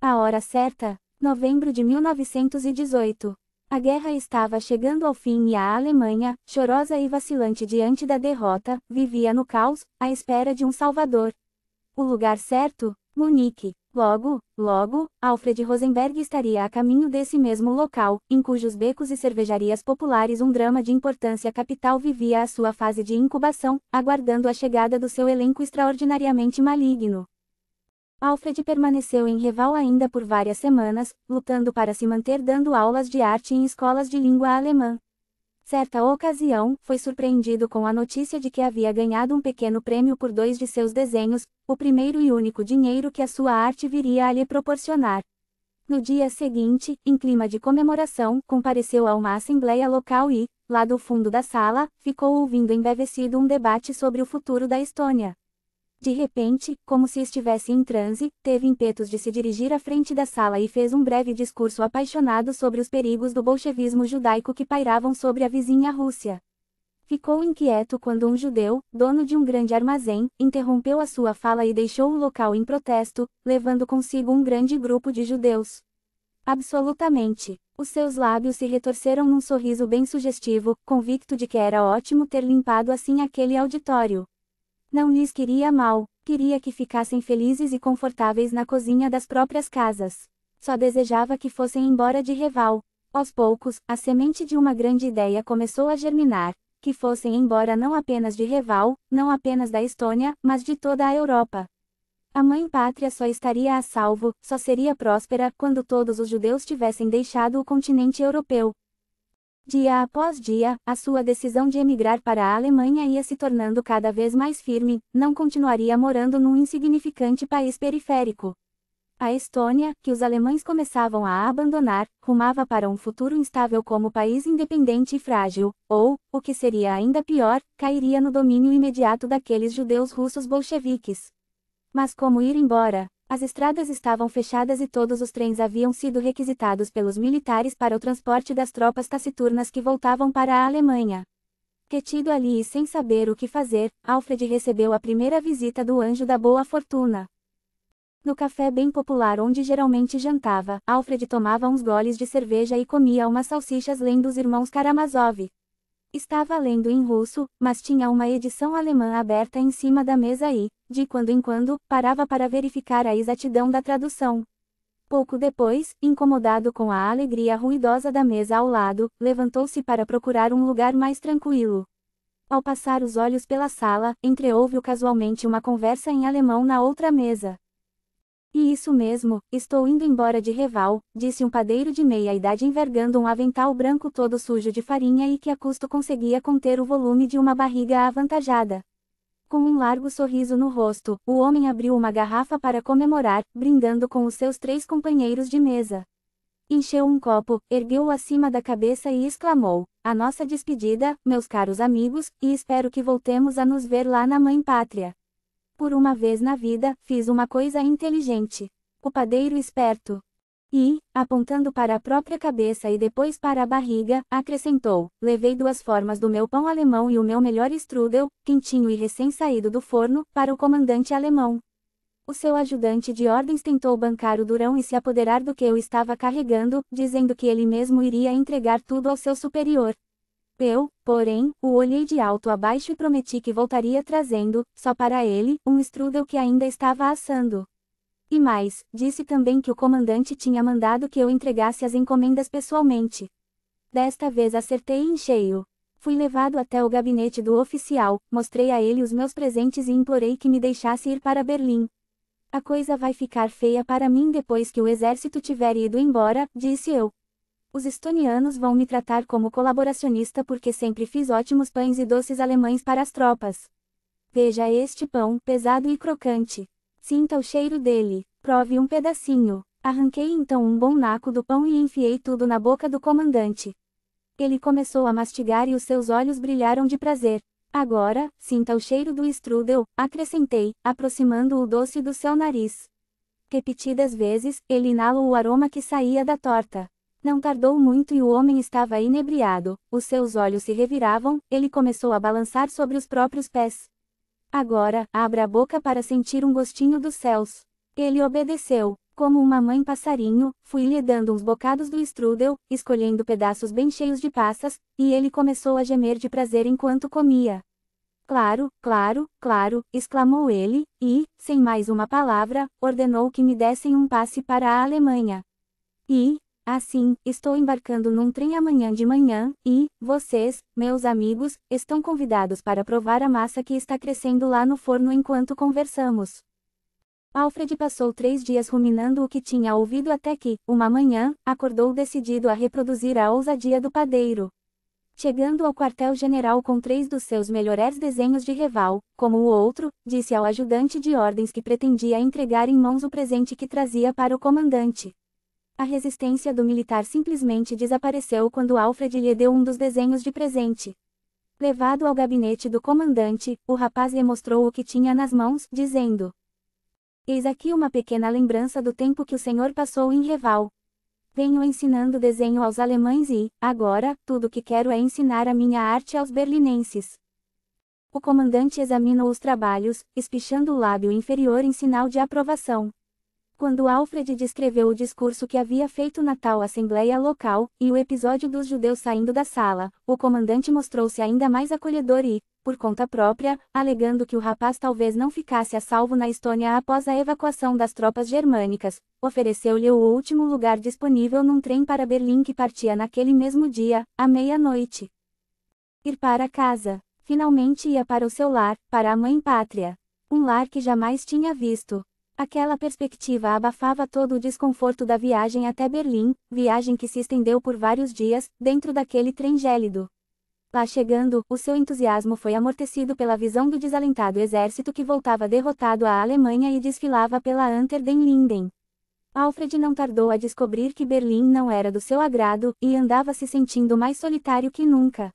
A hora certa, novembro de 1918. A guerra estava chegando ao fim e a Alemanha, chorosa e vacilante diante da derrota, vivia no caos, à espera de um salvador. O lugar certo? Munique. Logo, logo, Alfred Rosenberg estaria a caminho desse mesmo local, em cujos becos e cervejarias populares um drama de importância capital vivia a sua fase de incubação, aguardando a chegada do seu elenco extraordinariamente maligno. Alfred permaneceu em Reval ainda por várias semanas, lutando para se manter dando aulas de arte em escolas de língua alemã. Certa ocasião, foi surpreendido com a notícia de que havia ganhado um pequeno prêmio por dois de seus desenhos, o primeiro e único dinheiro que a sua arte viria a lhe proporcionar. No dia seguinte, em clima de comemoração, compareceu a uma assembleia local e, lá do fundo da sala, ficou ouvindo embevecido um debate sobre o futuro da Estônia. De repente, como se estivesse em transe, teve impetos de se dirigir à frente da sala e fez um breve discurso apaixonado sobre os perigos do bolchevismo judaico que pairavam sobre a vizinha Rússia. Ficou inquieto quando um judeu, dono de um grande armazém, interrompeu a sua fala e deixou o local em protesto, levando consigo um grande grupo de judeus. Absolutamente. Os seus lábios se retorceram num sorriso bem sugestivo, convicto de que era ótimo ter limpado assim aquele auditório. Não lhes queria mal, queria que ficassem felizes e confortáveis na cozinha das próprias casas. Só desejava que fossem embora de Reval. Aos poucos, a semente de uma grande ideia começou a germinar, que fossem embora não apenas de Reval, não apenas da Estônia, mas de toda a Europa. A mãe pátria só estaria a salvo, só seria próspera, quando todos os judeus tivessem deixado o continente europeu. Dia após dia, a sua decisão de emigrar para a Alemanha ia se tornando cada vez mais firme, não continuaria morando num insignificante país periférico. A Estônia, que os alemães começavam a abandonar, rumava para um futuro instável como país independente e frágil, ou, o que seria ainda pior, cairia no domínio imediato daqueles judeus russos bolcheviques. Mas como ir embora? As estradas estavam fechadas e todos os trens haviam sido requisitados pelos militares para o transporte das tropas taciturnas que voltavam para a Alemanha. Retido ali e sem saber o que fazer, Alfred recebeu a primeira visita do anjo da boa fortuna. No café bem popular onde geralmente jantava, Alfred tomava uns goles de cerveja e comia umas salsichas lendo os irmãos Karamazov. Estava lendo em russo, mas tinha uma edição alemã aberta em cima da mesa e, de quando em quando, parava para verificar a exatidão da tradução. Pouco depois, incomodado com a alegria ruidosa da mesa ao lado, levantou-se para procurar um lugar mais tranquilo. Ao passar os olhos pela sala, entreouve-o casualmente uma conversa em alemão na outra mesa. E isso mesmo, estou indo embora de Reval, disse um padeiro de meia idade envergando um avental branco todo sujo de farinha e que a custo conseguia conter o volume de uma barriga avantajada. Com um largo sorriso no rosto, o homem abriu uma garrafa para comemorar, brindando com os seus três companheiros de mesa. Encheu um copo, ergueu-o acima da cabeça e exclamou: A nossa despedida, meus caros amigos, e espero que voltemos a nos ver lá na Mãe Pátria. Por uma vez na vida, fiz uma coisa inteligente. O padeiro esperto. E, apontando para a própria cabeça e depois para a barriga, acrescentou: Levei duas formas do meu pão alemão e o meu melhor strudel, quentinho e recém-saído do forno, para o comandante alemão. O seu ajudante de ordens tentou bancar o durão e se apoderar do que eu estava carregando, dizendo que ele mesmo iria entregar tudo ao seu superior. Eu, porém, o olhei de alto a baixo e prometi que voltaria trazendo, só para ele, um strudel que ainda estava assando. E mais, disse também que o comandante tinha mandado que eu entregasse as encomendas pessoalmente. Desta vez acertei em cheio. Fui levado até o gabinete do oficial, mostrei a ele os meus presentes e implorei que me deixasse ir para Berlim. A coisa vai ficar feia para mim depois que o exército tiver ido embora, disse eu. Os estonianos vão me tratar como colaboracionista porque sempre fiz ótimos pães e doces alemães para as tropas. Veja este pão, pesado e crocante. Sinta o cheiro dele. Prove um pedacinho. Arranquei então um bom naco do pão e enfiei tudo na boca do comandante. Ele começou a mastigar e os seus olhos brilharam de prazer. Agora, sinta o cheiro do strudel, acrescentei, aproximando o doce do seu nariz. Repetidas vezes, ele inalou o aroma que saía da torta. Não tardou muito e o homem estava inebriado, os seus olhos se reviravam, ele começou a balançar sobre os próprios pés. Agora, abra a boca para sentir um gostinho dos céus. Ele obedeceu, como uma mãe passarinho, fui-lhe dando uns bocados do strudel, escolhendo pedaços bem cheios de passas, e ele começou a gemer de prazer enquanto comia. Claro, claro, claro, exclamou ele, e, sem mais uma palavra, ordenou que me dessem um passe para a Alemanha. E, Assim, estou embarcando num trem amanhã de manhã, e, vocês, meus amigos, estão convidados para provar a massa que está crescendo lá no forno enquanto conversamos. Alfred passou três dias ruminando o que tinha ouvido até que, uma manhã, acordou decidido a reproduzir a ousadia do padeiro. Chegando ao quartel-general com três dos seus melhores desenhos de reval, como o outro, disse ao ajudante de ordens que pretendia entregar em mãos o presente que trazia para o comandante. A resistência do militar simplesmente desapareceu quando Alfred lhe deu um dos desenhos de presente. Levado ao gabinete do comandante, o rapaz lhe mostrou o que tinha nas mãos, dizendo: Eis aqui uma pequena lembrança do tempo que o senhor passou em Reval. Venho ensinando desenho aos alemães e, agora, tudo que quero é ensinar a minha arte aos berlinenses. O comandante examinou os trabalhos, espichando o lábio inferior em sinal de aprovação. Quando Alfred descreveu o discurso que havia feito na tal assembleia local, e o episódio dos judeus saindo da sala, o comandante mostrou-se ainda mais acolhedor e, por conta própria, alegando que o rapaz talvez não ficasse a salvo na Estônia após a evacuação das tropas germânicas, ofereceu-lhe o último lugar disponível num trem para Berlim que partia naquele mesmo dia, à meia-noite. Ir para casa. Finalmente ia para o seu lar, para a mãe pátria. Um lar que jamais tinha visto, Aquela perspectiva abafava todo o desconforto da viagem até Berlim, viagem que se estendeu por vários dias, dentro daquele trem gélido. Lá chegando, o seu entusiasmo foi amortecido pela visão do desalentado exército que voltava derrotado à Alemanha e desfilava pela Anter den Linden. Alfred não tardou a descobrir que Berlim não era do seu agrado, e andava se sentindo mais solitário que nunca.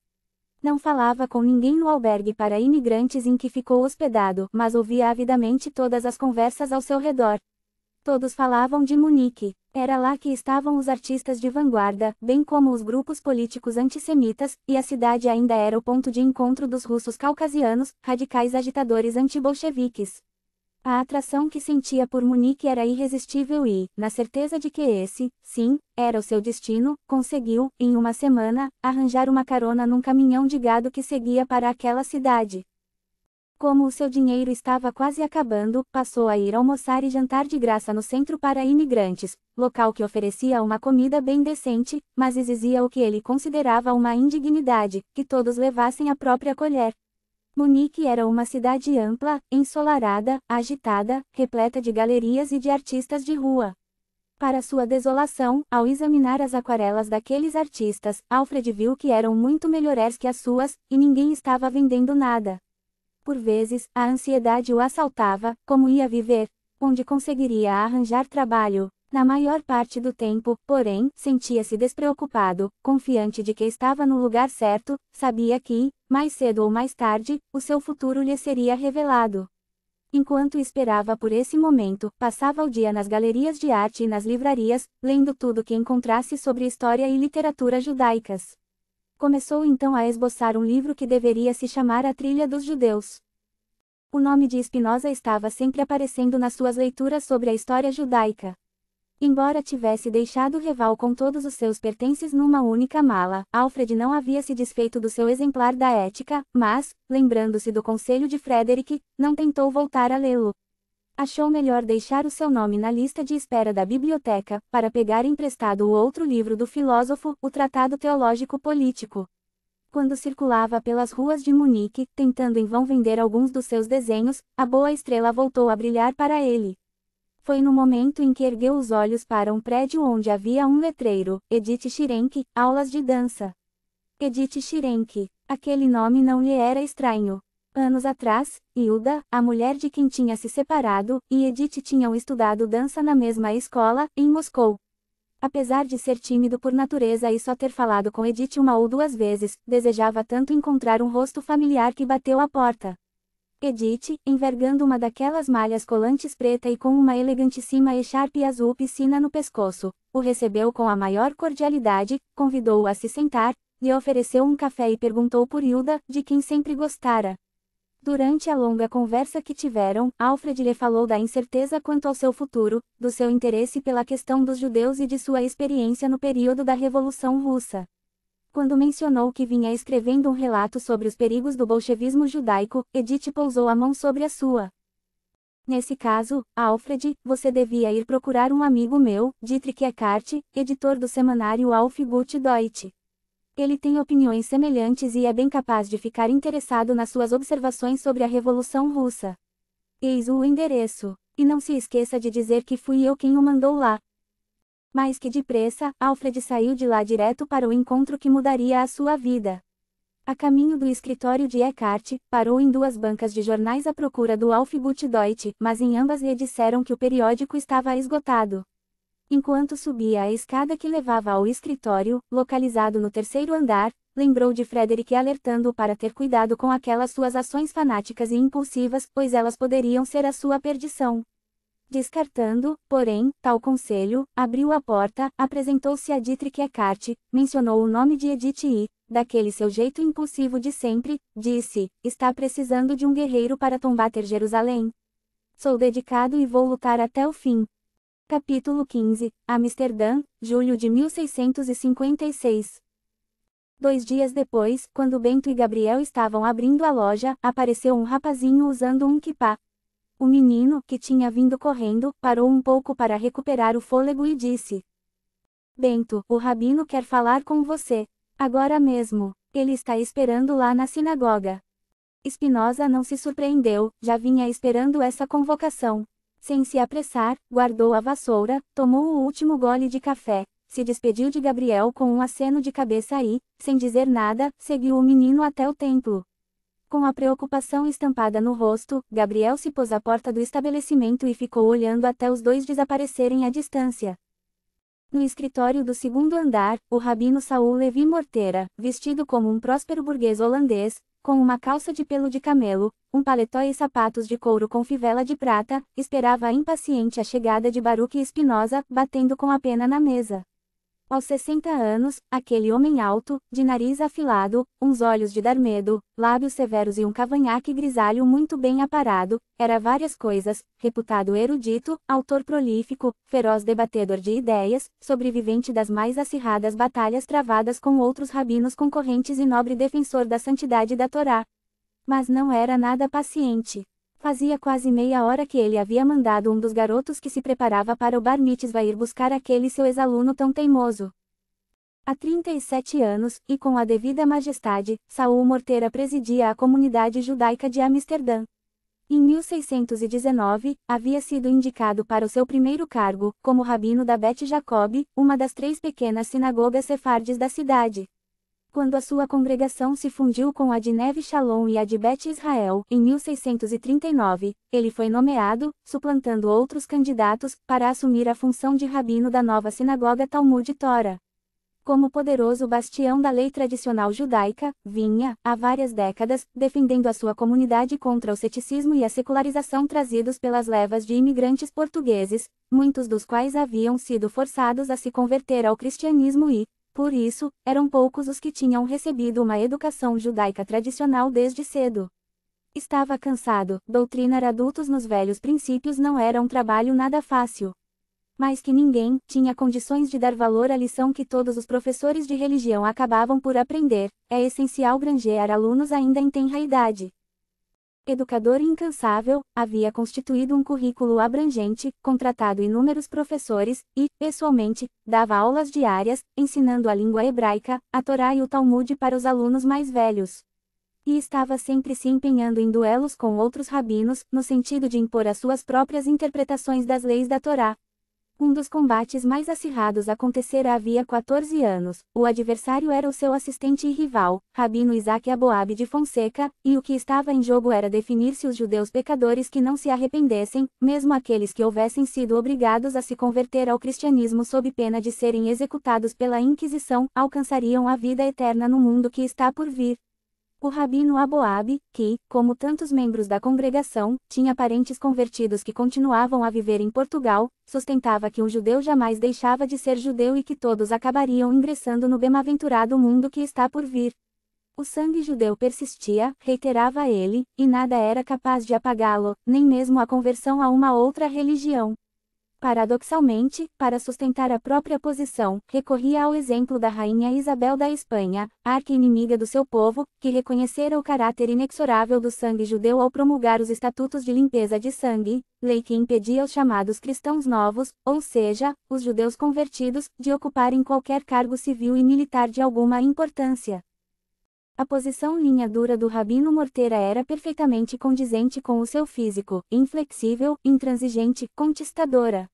Não falava com ninguém no albergue para imigrantes em que ficou hospedado, mas ouvia avidamente todas as conversas ao seu redor. Todos falavam de Munique. Era lá que estavam os artistas de vanguarda, bem como os grupos políticos antissemitas, e a cidade ainda era o ponto de encontro dos russos caucasianos, radicais agitadores antibolcheviques. A atração que sentia por Monique era irresistível e, na certeza de que esse, sim, era o seu destino, conseguiu, em uma semana, arranjar uma carona num caminhão de gado que seguia para aquela cidade. Como o seu dinheiro estava quase acabando, passou a ir almoçar e jantar de graça no Centro para Imigrantes, local que oferecia uma comida bem decente, mas exigia o que ele considerava uma indignidade, que todos levassem a própria colher. Munique era uma cidade ampla, ensolarada, agitada, repleta de galerias e de artistas de rua. Para sua desolação, ao examinar as aquarelas daqueles artistas, Alfred viu que eram muito melhores que as suas, e ninguém estava vendendo nada. Por vezes, a ansiedade o assaltava, como ia viver, onde conseguiria arranjar trabalho. Na maior parte do tempo, porém, sentia-se despreocupado, confiante de que estava no lugar certo, sabia que, mais cedo ou mais tarde, o seu futuro lhe seria revelado. Enquanto esperava por esse momento, passava o dia nas galerias de arte e nas livrarias, lendo tudo que encontrasse sobre história e literatura judaicas. Começou então a esboçar um livro que deveria se chamar A Trilha dos Judeus. O nome de Spinoza estava sempre aparecendo nas suas leituras sobre a história judaica. Embora tivesse deixado Reval com todos os seus pertences numa única mala, Alfred não havia se desfeito do seu exemplar da ética, mas, lembrando-se do conselho de Frederick, não tentou voltar a lê-lo. Achou melhor deixar o seu nome na lista de espera da biblioteca, para pegar emprestado o outro livro do filósofo, o Tratado Teológico Político quando circulava pelas ruas de Munique, tentando em vão vender alguns dos seus desenhos, a boa estrela voltou a brilhar para ele. Foi no momento em que ergueu os olhos para um prédio onde havia um letreiro, Edith Shirenk, aulas de dança. Edith Shirenk. Aquele nome não lhe era estranho. Anos atrás, Hilda, a mulher de quem tinha se separado, e Edith tinham estudado dança na mesma escola, em Moscou. Apesar de ser tímido por natureza e só ter falado com Edith uma ou duas vezes, desejava tanto encontrar um rosto familiar que bateu à porta. Edith, envergando uma daquelas malhas colantes preta e com uma elegantíssima echarpe azul piscina no pescoço, o recebeu com a maior cordialidade, convidou-o a se sentar, lhe ofereceu um café e perguntou por Hilda, de quem sempre gostara. Durante a longa conversa que tiveram, Alfred lhe falou da incerteza quanto ao seu futuro, do seu interesse pela questão dos judeus e de sua experiência no período da Revolução Russa quando mencionou que vinha escrevendo um relato sobre os perigos do bolchevismo judaico, Edith pousou a mão sobre a sua. Nesse caso, Alfred, você devia ir procurar um amigo meu, Dietrich Eckart, editor do semanário Alf Gut Deutsch. Ele tem opiniões semelhantes e é bem capaz de ficar interessado nas suas observações sobre a Revolução Russa. Eis o endereço. E não se esqueça de dizer que fui eu quem o mandou lá, mas que depressa, Alfred saiu de lá direto para o encontro que mudaria a sua vida. A caminho do escritório de Eckhart, parou em duas bancas de jornais à procura do Alfgut Deutsch, mas em ambas lhe disseram que o periódico estava esgotado. Enquanto subia a escada que levava ao escritório, localizado no terceiro andar, lembrou de Frederick alertando-o para ter cuidado com aquelas suas ações fanáticas e impulsivas, pois elas poderiam ser a sua perdição. Descartando, porém, tal conselho, abriu a porta, apresentou-se a Dietrich Eckart, mencionou o nome de Edith e, daquele seu jeito impulsivo de sempre, disse: Está precisando de um guerreiro para combater Jerusalém. Sou dedicado e vou lutar até o fim. Capítulo 15 Amsterdã, julho de 1656. Dois dias depois, quando Bento e Gabriel estavam abrindo a loja, apareceu um rapazinho usando um kipá, o menino, que tinha vindo correndo, parou um pouco para recuperar o fôlego e disse: Bento, o rabino quer falar com você. Agora mesmo. Ele está esperando lá na sinagoga. Espinosa não se surpreendeu, já vinha esperando essa convocação. Sem se apressar, guardou a vassoura, tomou o último gole de café, se despediu de Gabriel com um aceno de cabeça e, sem dizer nada, seguiu o menino até o templo. Com a preocupação estampada no rosto, Gabriel se pôs à porta do estabelecimento e ficou olhando até os dois desaparecerem à distância. No escritório do segundo andar, o rabino Saul Levi Mortera, vestido como um próspero burguês holandês, com uma calça de pelo de camelo, um paletó e sapatos de couro com fivela de prata, esperava impaciente a chegada de Baruque Espinosa, batendo com a pena na mesa. Aos 60 anos, aquele homem alto, de nariz afilado, uns olhos de dar medo, lábios severos e um cavanhaque grisalho muito bem aparado, era várias coisas, reputado erudito, autor prolífico, feroz debatedor de ideias, sobrevivente das mais acirradas batalhas travadas com outros rabinos concorrentes e nobre defensor da santidade da Torá. Mas não era nada paciente. Fazia quase meia hora que ele havia mandado um dos garotos que se preparava para o bar mitzvah ir buscar aquele seu ex-aluno tão teimoso. Há 37 anos, e com a devida majestade, Saul Morteira presidia a comunidade judaica de Amsterdã. Em 1619, havia sido indicado para o seu primeiro cargo, como rabino da Bet Jacob, uma das três pequenas sinagogas sefardes da cidade quando a sua congregação se fundiu com a de Neve Shalom e a de Bet Israel, em 1639, ele foi nomeado, suplantando outros candidatos, para assumir a função de rabino da nova sinagoga Talmud Torah. Como poderoso bastião da lei tradicional judaica, vinha, há várias décadas, defendendo a sua comunidade contra o ceticismo e a secularização trazidos pelas levas de imigrantes portugueses, muitos dos quais haviam sido forçados a se converter ao cristianismo e, por isso, eram poucos os que tinham recebido uma educação judaica tradicional desde cedo. Estava cansado, doutrinar adultos nos velhos princípios não era um trabalho nada fácil. Mas que ninguém tinha condições de dar valor à lição que todos os professores de religião acabavam por aprender, é essencial granjear alunos ainda em tenra idade. Educador incansável, havia constituído um currículo abrangente, contratado inúmeros professores, e, pessoalmente, dava aulas diárias, ensinando a língua hebraica, a Torá e o Talmud para os alunos mais velhos e estava sempre se empenhando em duelos com outros rabinos, no sentido de impor as suas próprias interpretações das leis da Torá, um dos combates mais acirrados acontecerá havia 14 anos. O adversário era o seu assistente e rival, Rabino Isaac Aboab de Fonseca, e o que estava em jogo era definir se os judeus pecadores que não se arrependessem, mesmo aqueles que houvessem sido obrigados a se converter ao cristianismo sob pena de serem executados pela Inquisição, alcançariam a vida eterna no mundo que está por vir. O rabino Aboab, que, como tantos membros da congregação, tinha parentes convertidos que continuavam a viver em Portugal, sustentava que um judeu jamais deixava de ser judeu e que todos acabariam ingressando no bem-aventurado mundo que está por vir. O sangue judeu persistia, reiterava ele, e nada era capaz de apagá-lo, nem mesmo a conversão a uma outra religião. Paradoxalmente, para sustentar a própria posição, recorria ao exemplo da rainha Isabel da Espanha, arqui-inimiga do seu povo, que reconhecera o caráter inexorável do sangue judeu ao promulgar os estatutos de limpeza de sangue, lei que impedia os chamados cristãos novos, ou seja, os judeus convertidos, de ocuparem qualquer cargo civil e militar de alguma importância. A posição linha dura do Rabino Morteira era perfeitamente condizente com o seu físico, inflexível, intransigente, contestadora.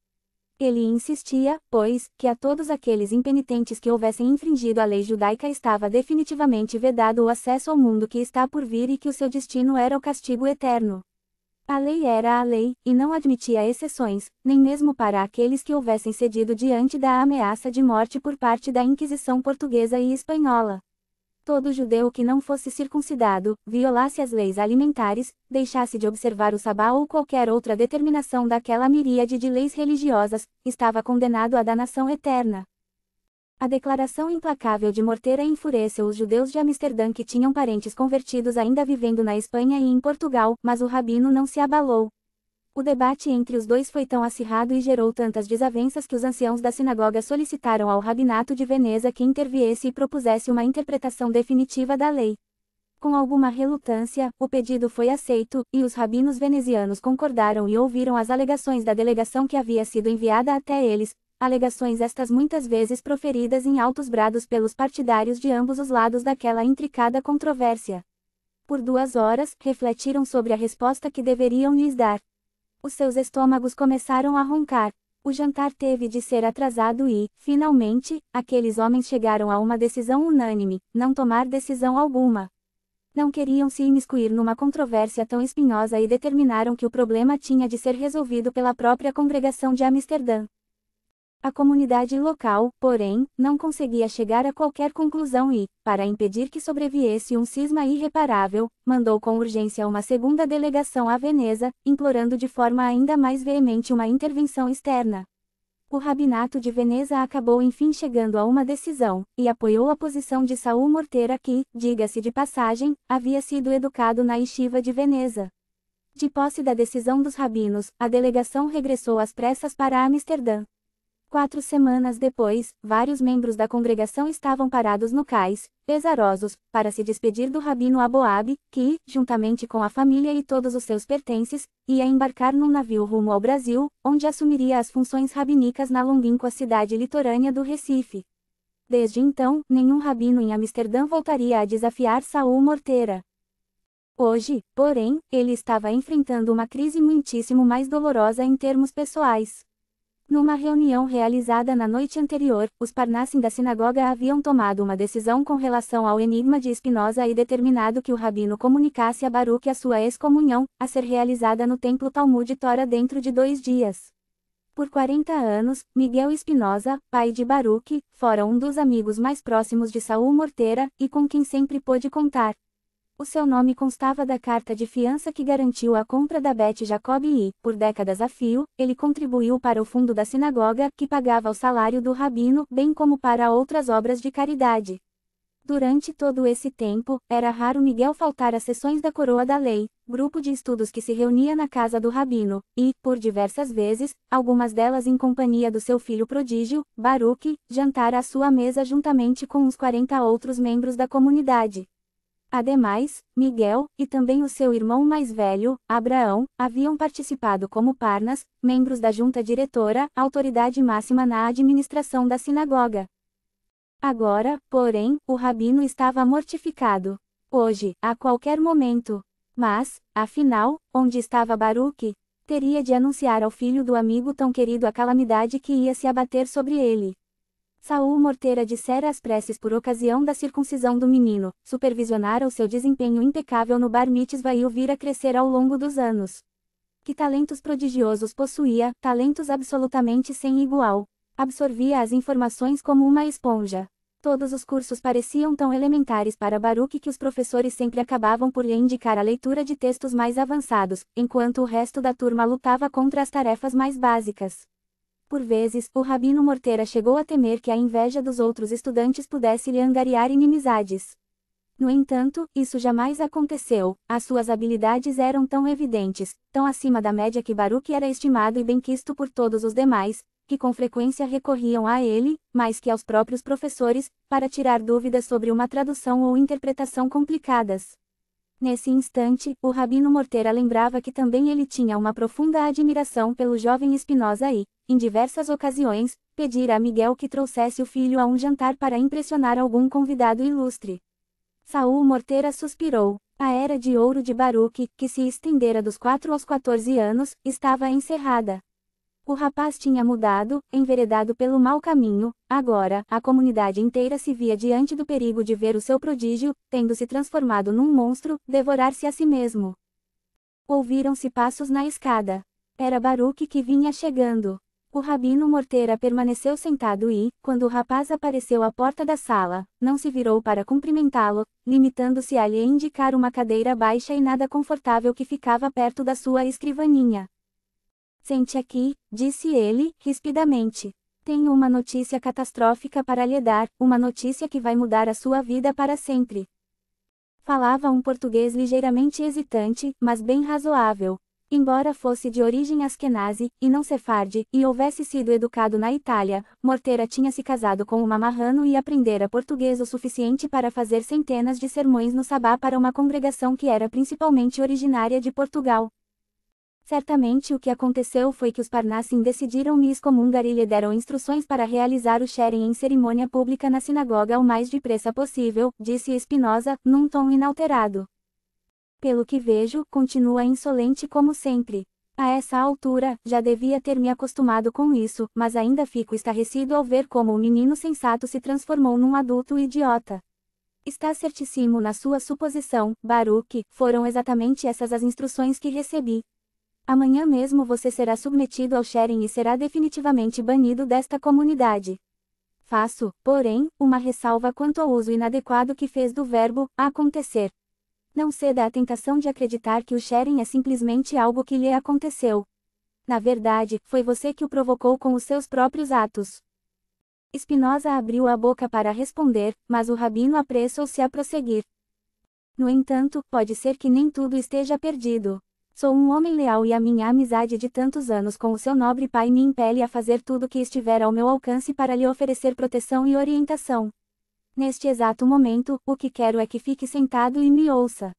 Ele insistia, pois, que a todos aqueles impenitentes que houvessem infringido a lei judaica estava definitivamente vedado o acesso ao mundo que está por vir e que o seu destino era o castigo eterno. A lei era a lei, e não admitia exceções, nem mesmo para aqueles que houvessem cedido diante da ameaça de morte por parte da Inquisição portuguesa e espanhola todo judeu que não fosse circuncidado, violasse as leis alimentares, deixasse de observar o sabá ou qualquer outra determinação daquela miríade de leis religiosas, estava condenado à danação eterna. A declaração implacável de Morteira enfureceu os judeus de Amsterdã que tinham parentes convertidos ainda vivendo na Espanha e em Portugal, mas o rabino não se abalou. O debate entre os dois foi tão acirrado e gerou tantas desavenças que os anciãos da sinagoga solicitaram ao rabinato de Veneza que interviesse e propusesse uma interpretação definitiva da lei. Com alguma relutância, o pedido foi aceito, e os rabinos venezianos concordaram e ouviram as alegações da delegação que havia sido enviada até eles, alegações estas muitas vezes proferidas em altos brados pelos partidários de ambos os lados daquela intricada controvérsia. Por duas horas, refletiram sobre a resposta que deveriam lhes dar os seus estômagos começaram a roncar. O jantar teve de ser atrasado e, finalmente, aqueles homens chegaram a uma decisão unânime: não tomar decisão alguma. Não queriam se imiscuir numa controvérsia tão espinhosa e determinaram que o problema tinha de ser resolvido pela própria congregação de Amsterdã. A comunidade local, porém, não conseguia chegar a qualquer conclusão e, para impedir que sobreviesse um cisma irreparável, mandou com urgência uma segunda delegação à Veneza, implorando de forma ainda mais veemente uma intervenção externa. O Rabinato de Veneza acabou enfim chegando a uma decisão, e apoiou a posição de Saul Morteira que, diga-se de passagem, havia sido educado na Ischiva de Veneza. De posse da decisão dos rabinos, a delegação regressou às pressas para Amsterdã. Quatro semanas depois, vários membros da congregação estavam parados no cais, pesarosos, para se despedir do rabino Aboab, que, juntamente com a família e todos os seus pertences, ia embarcar num navio rumo ao Brasil, onde assumiria as funções rabínicas na longínqua cidade litorânea do Recife. Desde então, nenhum rabino em Amsterdã voltaria a desafiar Saul Morteira. Hoje, porém, ele estava enfrentando uma crise muitíssimo mais dolorosa em termos pessoais. Numa reunião realizada na noite anterior, os Parnassim da sinagoga haviam tomado uma decisão com relação ao enigma de Espinosa e determinado que o rabino comunicasse a Baruch a sua excomunhão, a ser realizada no templo Talmud Tora dentro de dois dias. Por 40 anos, Miguel Espinosa, pai de Baruch, fora um dos amigos mais próximos de Saul Morteira, e com quem sempre pôde contar. O seu nome constava da carta de fiança que garantiu a compra da Beth Jacob e, por décadas a fio, ele contribuiu para o fundo da sinagoga, que pagava o salário do rabino, bem como para outras obras de caridade. Durante todo esse tempo, era raro Miguel faltar às sessões da Coroa da Lei, grupo de estudos que se reunia na casa do rabino, e, por diversas vezes, algumas delas em companhia do seu filho prodígio, Baruch, jantar à sua mesa juntamente com uns 40 outros membros da comunidade. Ademais, Miguel, e também o seu irmão mais velho, Abraão, haviam participado como parnas, membros da junta diretora, autoridade máxima na administração da sinagoga. Agora, porém, o rabino estava mortificado. Hoje, a qualquer momento. Mas, afinal, onde estava Baruque? Teria de anunciar ao filho do amigo tão querido a calamidade que ia se abater sobre ele. Saul Morteira dissera as preces por ocasião da circuncisão do menino, supervisionara o seu desempenho impecável no bar mitzvah e o vira crescer ao longo dos anos. Que talentos prodigiosos possuía, talentos absolutamente sem igual. Absorvia as informações como uma esponja. Todos os cursos pareciam tão elementares para Baruch que os professores sempre acabavam por lhe indicar a leitura de textos mais avançados, enquanto o resto da turma lutava contra as tarefas mais básicas. Por vezes, o Rabino Morteira chegou a temer que a inveja dos outros estudantes pudesse lhe angariar inimizades. No entanto, isso jamais aconteceu, as suas habilidades eram tão evidentes, tão acima da média que Baruch era estimado e bem quisto por todos os demais, que com frequência recorriam a ele, mais que aos próprios professores, para tirar dúvidas sobre uma tradução ou interpretação complicadas. Nesse instante, o Rabino Morteira lembrava que também ele tinha uma profunda admiração pelo jovem Espinosa e, em diversas ocasiões, pedira a Miguel que trouxesse o filho a um jantar para impressionar algum convidado ilustre. Saul Morteira suspirou. A era de ouro de Baruque, que se estendera dos 4 aos 14 anos, estava encerrada. O rapaz tinha mudado, enveredado pelo mau caminho, agora, a comunidade inteira se via diante do perigo de ver o seu prodígio, tendo se transformado num monstro, devorar-se a si mesmo. Ouviram-se passos na escada. Era Baruque que vinha chegando. O rabino Morteira permaneceu sentado e, quando o rapaz apareceu à porta da sala, não se virou para cumprimentá-lo, limitando-se a lhe indicar uma cadeira baixa e nada confortável que ficava perto da sua escrivaninha. Sente aqui, disse ele, rispidamente. Tenho uma notícia catastrófica para lhe dar, uma notícia que vai mudar a sua vida para sempre. Falava um português ligeiramente hesitante, mas bem razoável. Embora fosse de origem askenazi, e não sefarde, e houvesse sido educado na Itália, Morteira tinha se casado com uma marrano e aprendera português o suficiente para fazer centenas de sermões no sabá para uma congregação que era principalmente originária de Portugal. Certamente o que aconteceu foi que os Parnassim decidiram me excomungar e lhe deram instruções para realizar o sharing em cerimônia pública na sinagoga o mais depressa possível, disse Espinosa, num tom inalterado. Pelo que vejo, continua insolente como sempre. A essa altura, já devia ter me acostumado com isso, mas ainda fico estarrecido ao ver como o menino sensato se transformou num adulto idiota. Está certíssimo na sua suposição, Baruch, foram exatamente essas as instruções que recebi, Amanhã mesmo você será submetido ao sharing e será definitivamente banido desta comunidade. Faço, porém, uma ressalva quanto ao uso inadequado que fez do verbo acontecer. Não ceda à tentação de acreditar que o sharing é simplesmente algo que lhe aconteceu. Na verdade, foi você que o provocou com os seus próprios atos. Spinoza abriu a boca para responder, mas o rabino apressou-se a prosseguir. No entanto, pode ser que nem tudo esteja perdido. Sou um homem leal e a minha amizade de tantos anos com o seu nobre pai me impele a fazer tudo o que estiver ao meu alcance para lhe oferecer proteção e orientação. Neste exato momento, o que quero é que fique sentado e me ouça.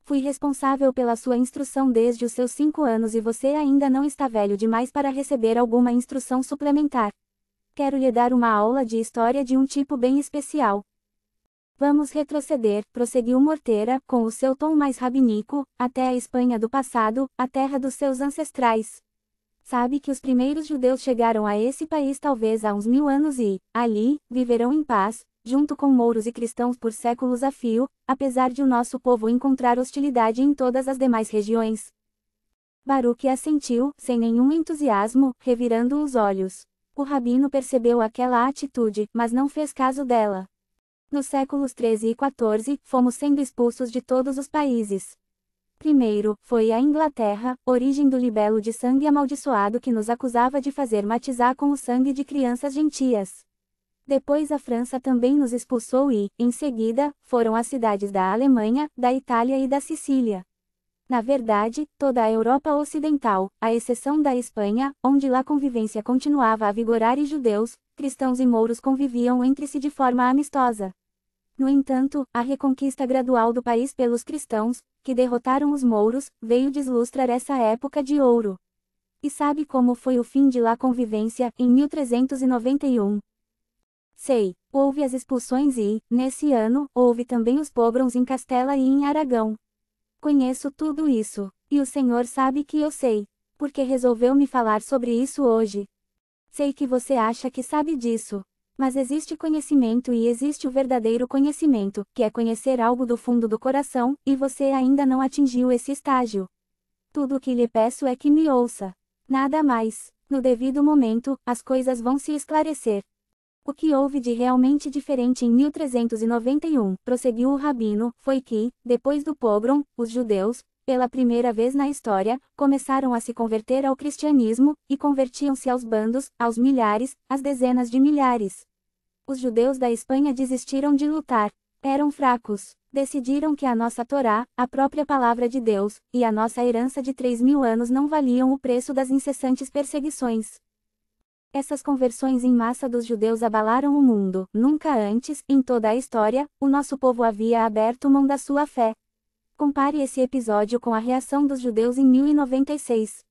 Fui responsável pela sua instrução desde os seus cinco anos e você ainda não está velho demais para receber alguma instrução suplementar. Quero lhe dar uma aula de história de um tipo bem especial. Vamos retroceder, prosseguiu Morteira, com o seu tom mais rabinico, até a Espanha do passado, a terra dos seus ancestrais. Sabe que os primeiros judeus chegaram a esse país talvez há uns mil anos e, ali, viverão em paz, junto com mouros e cristãos por séculos a fio, apesar de o nosso povo encontrar hostilidade em todas as demais regiões. Baruque assentiu, sem nenhum entusiasmo, revirando os olhos. O rabino percebeu aquela atitude, mas não fez caso dela. Nos séculos XIII e XIV, fomos sendo expulsos de todos os países. Primeiro, foi a Inglaterra, origem do libelo de sangue amaldiçoado que nos acusava de fazer matizar com o sangue de crianças gentias. Depois a França também nos expulsou e, em seguida, foram as cidades da Alemanha, da Itália e da Sicília. Na verdade, toda a Europa Ocidental, à exceção da Espanha, onde lá convivência continuava a vigorar e judeus, cristãos e mouros conviviam entre si de forma amistosa. No entanto, a reconquista gradual do país pelos cristãos, que derrotaram os mouros, veio deslustrar essa época de ouro. E sabe como foi o fim de lá convivência, em 1391? Sei, houve as expulsões e, nesse ano, houve também os pogroms em Castela e em Aragão. Conheço tudo isso, e o senhor sabe que eu sei, porque resolveu me falar sobre isso hoje, Sei que você acha que sabe disso. Mas existe conhecimento e existe o verdadeiro conhecimento, que é conhecer algo do fundo do coração, e você ainda não atingiu esse estágio. Tudo o que lhe peço é que me ouça. Nada mais. No devido momento, as coisas vão se esclarecer. O que houve de realmente diferente em 1391, prosseguiu o rabino, foi que, depois do pogrom, os judeus, pela primeira vez na história, começaram a se converter ao cristianismo, e convertiam-se aos bandos, aos milhares, às dezenas de milhares. Os judeus da Espanha desistiram de lutar. Eram fracos. Decidiram que a nossa Torá, a própria palavra de Deus, e a nossa herança de três mil anos não valiam o preço das incessantes perseguições. Essas conversões em massa dos judeus abalaram o mundo. Nunca antes, em toda a história, o nosso povo havia aberto mão da sua fé. Compare esse episódio com a reação dos judeus em 1096.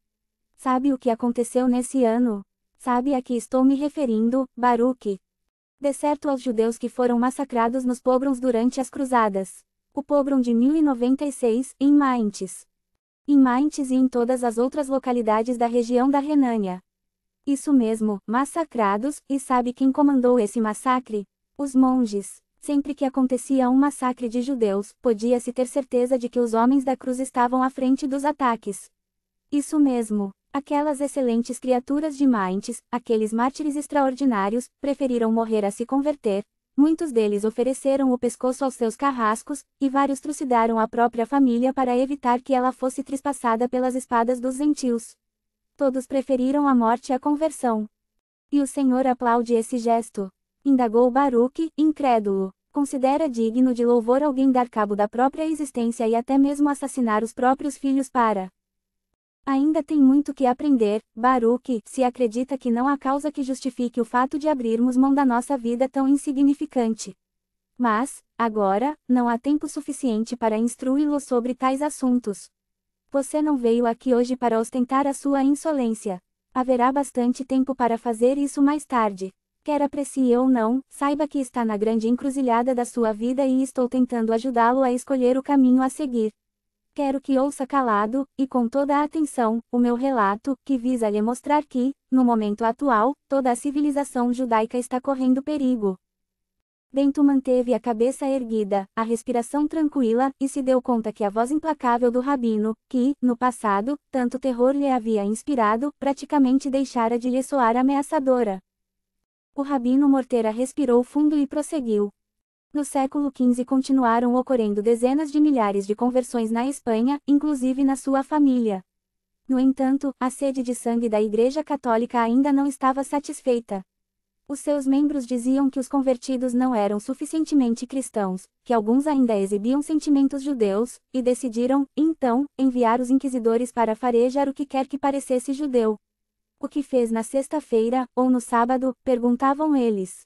Sabe o que aconteceu nesse ano? Sabe a que estou me referindo, Baruque? De certo aos judeus que foram massacrados nos pogroms durante as cruzadas. O pogrom de 1096, em Maintes. Em Maintes e em todas as outras localidades da região da Renânia. Isso mesmo, massacrados, e sabe quem comandou esse massacre? Os monges. Sempre que acontecia um massacre de judeus, podia-se ter certeza de que os homens da cruz estavam à frente dos ataques. Isso mesmo. Aquelas excelentes criaturas de Maintes, aqueles mártires extraordinários, preferiram morrer a se converter. Muitos deles ofereceram o pescoço aos seus carrascos, e vários trucidaram a própria família para evitar que ela fosse trespassada pelas espadas dos gentios. Todos preferiram a morte à conversão. E o Senhor aplaude esse gesto. Indagou Baruque, incrédulo. Considera digno de louvor alguém dar cabo da própria existência e até mesmo assassinar os próprios filhos para. Ainda tem muito que aprender, Baruque, se acredita que não há causa que justifique o fato de abrirmos mão da nossa vida tão insignificante. Mas, agora, não há tempo suficiente para instruí-lo sobre tais assuntos. Você não veio aqui hoje para ostentar a sua insolência. Haverá bastante tempo para fazer isso mais tarde. Quer aprecie ou não, saiba que está na grande encruzilhada da sua vida e estou tentando ajudá-lo a escolher o caminho a seguir. Quero que ouça calado, e com toda a atenção, o meu relato, que visa lhe mostrar que, no momento atual, toda a civilização judaica está correndo perigo. Bento manteve a cabeça erguida, a respiração tranquila, e se deu conta que a voz implacável do rabino, que, no passado, tanto terror lhe havia inspirado, praticamente deixara de lhe soar ameaçadora. O Rabino Morteira respirou fundo e prosseguiu. No século XV continuaram ocorrendo dezenas de milhares de conversões na Espanha, inclusive na sua família. No entanto, a sede de sangue da Igreja Católica ainda não estava satisfeita. Os seus membros diziam que os convertidos não eram suficientemente cristãos, que alguns ainda exibiam sentimentos judeus, e decidiram, então, enviar os inquisidores para farejar o que quer que parecesse judeu. O que fez na sexta-feira, ou no sábado? perguntavam eles.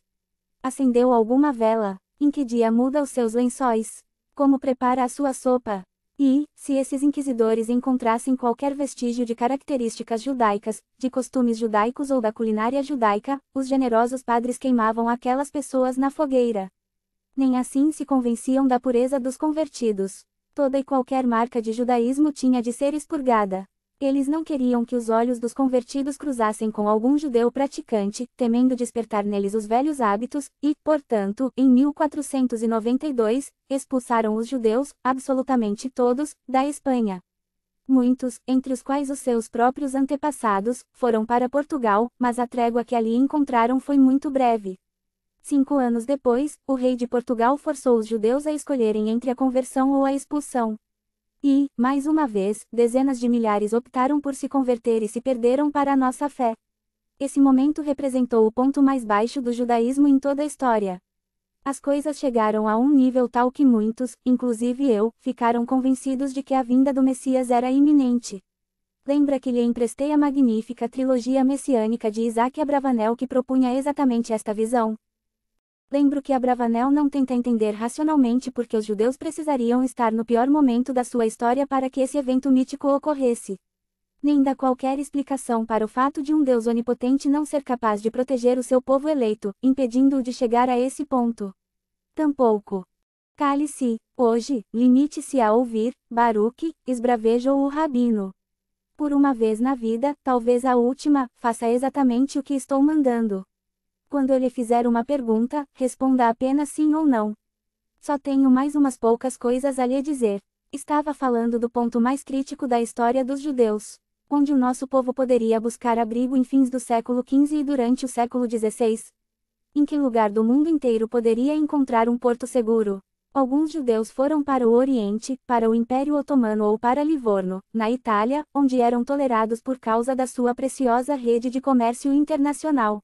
Acendeu alguma vela? Em que dia muda os seus lençóis? Como prepara a sua sopa? E, se esses inquisidores encontrassem qualquer vestígio de características judaicas, de costumes judaicos ou da culinária judaica, os generosos padres queimavam aquelas pessoas na fogueira. Nem assim se convenciam da pureza dos convertidos. Toda e qualquer marca de judaísmo tinha de ser expurgada. Eles não queriam que os olhos dos convertidos cruzassem com algum judeu praticante, temendo despertar neles os velhos hábitos, e, portanto, em 1492, expulsaram os judeus, absolutamente todos, da Espanha. Muitos, entre os quais os seus próprios antepassados, foram para Portugal, mas a trégua que ali encontraram foi muito breve. Cinco anos depois, o rei de Portugal forçou os judeus a escolherem entre a conversão ou a expulsão. E, mais uma vez, dezenas de milhares optaram por se converter e se perderam para a nossa fé. Esse momento representou o ponto mais baixo do judaísmo em toda a história. As coisas chegaram a um nível tal que muitos, inclusive eu, ficaram convencidos de que a vinda do Messias era iminente. Lembra que lhe emprestei a magnífica trilogia messiânica de Isaac Abravanel que propunha exatamente esta visão? Lembro que Abravanel não tenta entender racionalmente por que os judeus precisariam estar no pior momento da sua história para que esse evento mítico ocorresse. Nem dá qualquer explicação para o fato de um Deus onipotente não ser capaz de proteger o seu povo eleito, impedindo-o de chegar a esse ponto. Tampouco. Cale-se, hoje, limite-se a ouvir, Baruque, esbraveja o rabino. Por uma vez na vida, talvez a última, faça exatamente o que estou mandando. Quando ele fizer uma pergunta, responda apenas sim ou não. Só tenho mais umas poucas coisas a lhe dizer. Estava falando do ponto mais crítico da história dos judeus, onde o nosso povo poderia buscar abrigo em fins do século XV e durante o século XVI. Em que lugar do mundo inteiro poderia encontrar um porto seguro? Alguns judeus foram para o Oriente, para o Império Otomano ou para Livorno, na Itália, onde eram tolerados por causa da sua preciosa rede de comércio internacional.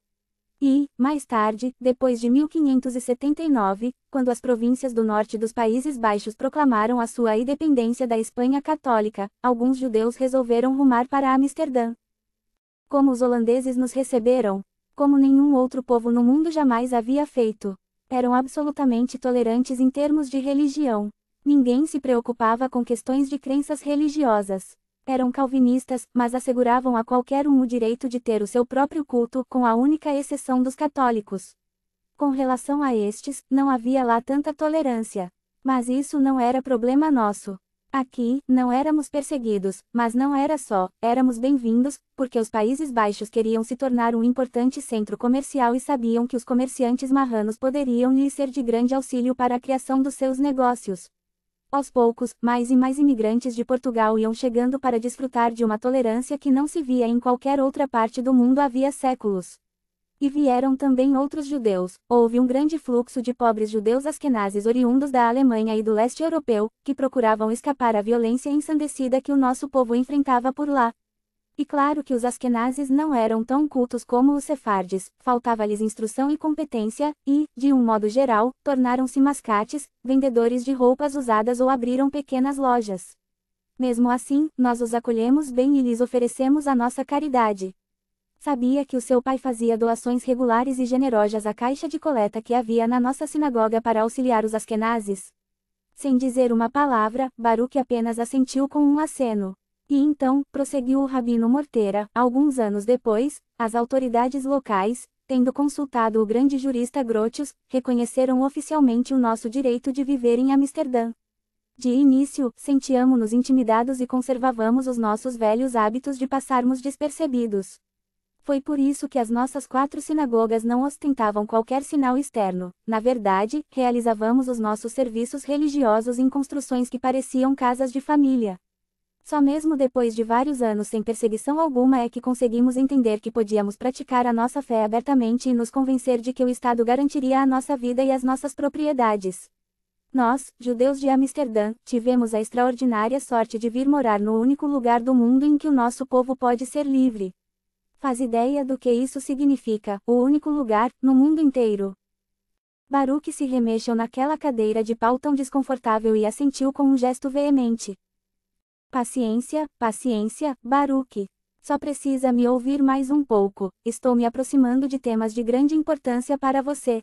E, mais tarde, depois de 1579, quando as províncias do norte dos Países Baixos proclamaram a sua independência da Espanha Católica, alguns judeus resolveram rumar para Amsterdã. Como os holandeses nos receberam, como nenhum outro povo no mundo jamais havia feito, eram absolutamente tolerantes em termos de religião. Ninguém se preocupava com questões de crenças religiosas. Eram calvinistas, mas asseguravam a qualquer um o direito de ter o seu próprio culto, com a única exceção dos católicos. Com relação a estes, não havia lá tanta tolerância. Mas isso não era problema nosso. Aqui, não éramos perseguidos, mas não era só, éramos bem-vindos, porque os Países Baixos queriam se tornar um importante centro comercial e sabiam que os comerciantes marranos poderiam lhe ser de grande auxílio para a criação dos seus negócios. Aos poucos, mais e mais imigrantes de Portugal iam chegando para desfrutar de uma tolerância que não se via em qualquer outra parte do mundo havia séculos. E vieram também outros judeus. Houve um grande fluxo de pobres judeus asquenazes oriundos da Alemanha e do leste europeu, que procuravam escapar à violência ensandecida que o nosso povo enfrentava por lá, e claro que os asquenazes não eram tão cultos como os sefardes, faltava-lhes instrução e competência, e, de um modo geral, tornaram-se mascates, vendedores de roupas usadas ou abriram pequenas lojas. Mesmo assim, nós os acolhemos bem e lhes oferecemos a nossa caridade. Sabia que o seu pai fazia doações regulares e generosas à caixa de coleta que havia na nossa sinagoga para auxiliar os asquenazes? Sem dizer uma palavra, Baruch apenas assentiu com um aceno. E então, prosseguiu o Rabino Morteira, alguns anos depois, as autoridades locais, tendo consultado o grande jurista Grotius, reconheceram oficialmente o nosso direito de viver em Amsterdã. De início, sentíamos nos intimidados e conservávamos os nossos velhos hábitos de passarmos despercebidos. Foi por isso que as nossas quatro sinagogas não ostentavam qualquer sinal externo. Na verdade, realizávamos os nossos serviços religiosos em construções que pareciam casas de família. Só mesmo depois de vários anos sem perseguição alguma é que conseguimos entender que podíamos praticar a nossa fé abertamente e nos convencer de que o Estado garantiria a nossa vida e as nossas propriedades. Nós, judeus de Amsterdã, tivemos a extraordinária sorte de vir morar no único lugar do mundo em que o nosso povo pode ser livre. Faz ideia do que isso significa, o único lugar, no mundo inteiro. Baruch se remexeu naquela cadeira de pau tão desconfortável e assentiu com um gesto veemente. Paciência, paciência, Baruque. Só precisa me ouvir mais um pouco, estou me aproximando de temas de grande importância para você.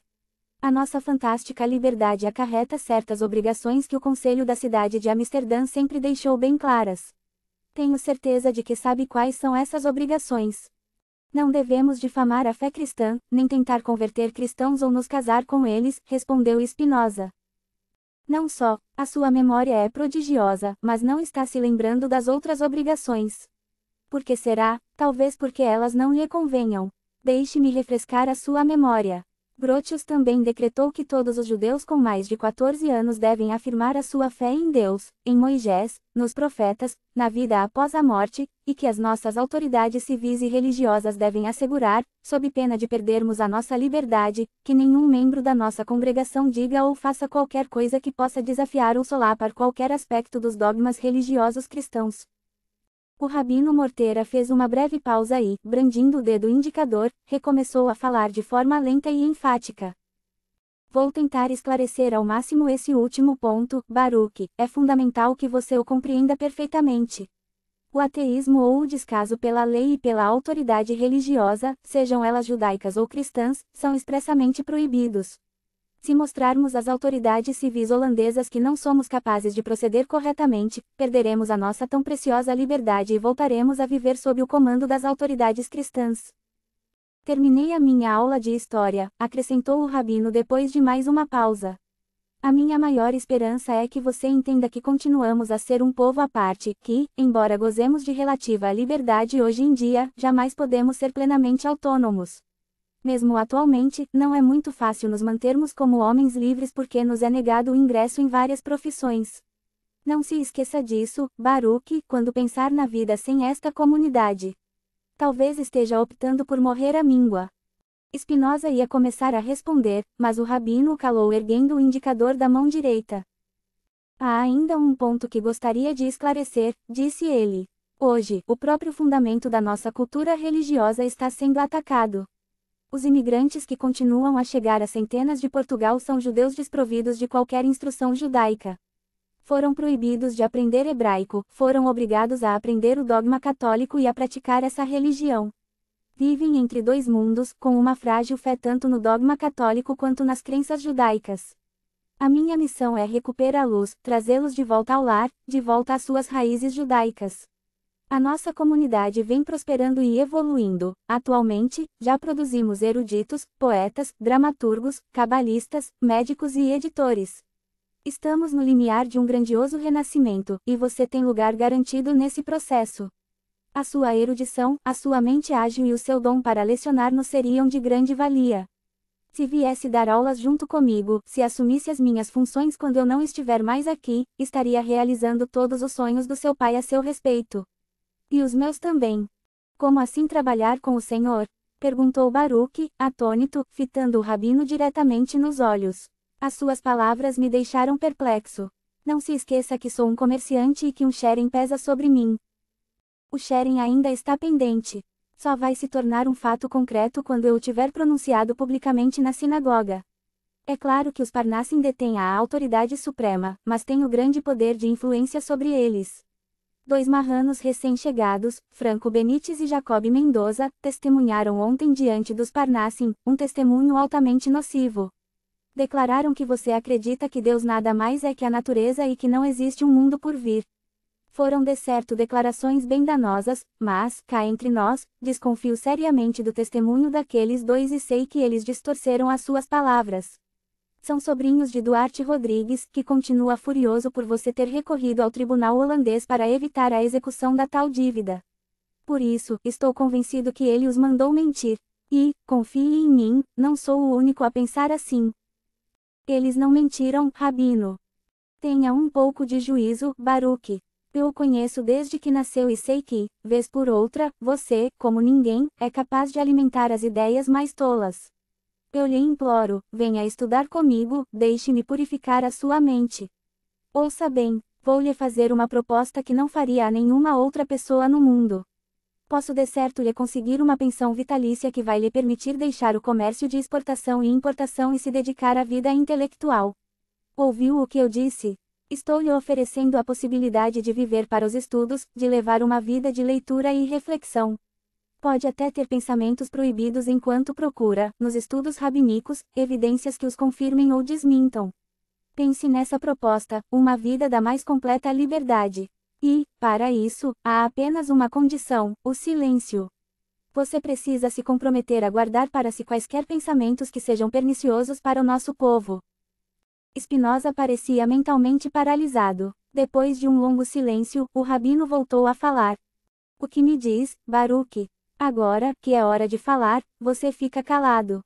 A nossa fantástica liberdade acarreta certas obrigações que o Conselho da Cidade de Amsterdã sempre deixou bem claras. Tenho certeza de que sabe quais são essas obrigações. Não devemos difamar a fé cristã, nem tentar converter cristãos ou nos casar com eles, respondeu Spinoza. Não só, a sua memória é prodigiosa, mas não está se lembrando das outras obrigações. Por que será? Talvez porque elas não lhe convenham. Deixe-me refrescar a sua memória. Grotius também decretou que todos os judeus com mais de 14 anos devem afirmar a sua fé em Deus, em Moisés, nos profetas, na vida após a morte, e que as nossas autoridades civis e religiosas devem assegurar, sob pena de perdermos a nossa liberdade, que nenhum membro da nossa congregação diga ou faça qualquer coisa que possa desafiar ou solapar qualquer aspecto dos dogmas religiosos cristãos. O Rabino Morteira fez uma breve pausa e, brandindo o dedo indicador, recomeçou a falar de forma lenta e enfática. Vou tentar esclarecer ao máximo esse último ponto, Baruch, é fundamental que você o compreenda perfeitamente. O ateísmo ou o descaso pela lei e pela autoridade religiosa, sejam elas judaicas ou cristãs, são expressamente proibidos. Se mostrarmos às autoridades civis holandesas que não somos capazes de proceder corretamente, perderemos a nossa tão preciosa liberdade e voltaremos a viver sob o comando das autoridades cristãs. Terminei a minha aula de história, acrescentou o rabino depois de mais uma pausa. A minha maior esperança é que você entenda que continuamos a ser um povo à parte, que, embora gozemos de relativa liberdade hoje em dia, jamais podemos ser plenamente autônomos. Mesmo atualmente, não é muito fácil nos mantermos como homens livres porque nos é negado o ingresso em várias profissões. Não se esqueça disso, Baruque, quando pensar na vida sem esta comunidade. Talvez esteja optando por morrer à míngua. Espinosa ia começar a responder, mas o rabino o calou erguendo o indicador da mão direita. Há ainda um ponto que gostaria de esclarecer, disse ele. Hoje, o próprio fundamento da nossa cultura religiosa está sendo atacado. Os imigrantes que continuam a chegar a centenas de Portugal são judeus desprovidos de qualquer instrução judaica. Foram proibidos de aprender hebraico, foram obrigados a aprender o dogma católico e a praticar essa religião. Vivem entre dois mundos, com uma frágil fé tanto no dogma católico quanto nas crenças judaicas. A minha missão é recuperar a luz, trazê-los de volta ao lar, de volta às suas raízes judaicas. A nossa comunidade vem prosperando e evoluindo. Atualmente, já produzimos eruditos, poetas, dramaturgos, cabalistas, médicos e editores. Estamos no limiar de um grandioso renascimento, e você tem lugar garantido nesse processo. A sua erudição, a sua mente ágil e o seu dom para lecionar nos seriam de grande valia. Se viesse dar aulas junto comigo, se assumisse as minhas funções quando eu não estiver mais aqui, estaria realizando todos os sonhos do seu pai a seu respeito. E os meus também. Como assim trabalhar com o Senhor? Perguntou Baruque, atônito, fitando o rabino diretamente nos olhos. As suas palavras me deixaram perplexo. Não se esqueça que sou um comerciante e que um sheren pesa sobre mim. O sheren ainda está pendente. Só vai se tornar um fato concreto quando eu o tiver pronunciado publicamente na sinagoga. É claro que os Parnassim detêm a autoridade suprema, mas tenho grande poder de influência sobre eles dois marranos recém-chegados, Franco Benites e Jacob Mendoza, testemunharam ontem diante dos Parnassim, um testemunho altamente nocivo. Declararam que você acredita que Deus nada mais é que a natureza e que não existe um mundo por vir. Foram de certo declarações bem danosas, mas, cá entre nós, desconfio seriamente do testemunho daqueles dois e sei que eles distorceram as suas palavras são sobrinhos de Duarte Rodrigues, que continua furioso por você ter recorrido ao tribunal holandês para evitar a execução da tal dívida. Por isso, estou convencido que ele os mandou mentir. E, confie em mim, não sou o único a pensar assim. Eles não mentiram, Rabino. Tenha um pouco de juízo, Baruque. Eu o conheço desde que nasceu e sei que, vez por outra, você, como ninguém, é capaz de alimentar as ideias mais tolas. Eu lhe imploro, venha estudar comigo, deixe-me purificar a sua mente. Ouça bem, vou lhe fazer uma proposta que não faria a nenhuma outra pessoa no mundo. Posso de certo lhe conseguir uma pensão vitalícia que vai lhe permitir deixar o comércio de exportação e importação e se dedicar à vida intelectual. Ouviu o que eu disse? Estou lhe oferecendo a possibilidade de viver para os estudos, de levar uma vida de leitura e reflexão. Pode até ter pensamentos proibidos enquanto procura, nos estudos rabínicos, evidências que os confirmem ou desmintam. Pense nessa proposta, uma vida da mais completa liberdade. E, para isso, há apenas uma condição: o silêncio. Você precisa se comprometer a guardar para si quaisquer pensamentos que sejam perniciosos para o nosso povo. Spinoza parecia mentalmente paralisado. Depois de um longo silêncio, o rabino voltou a falar. O que me diz, Baruque? Agora, que é hora de falar, você fica calado.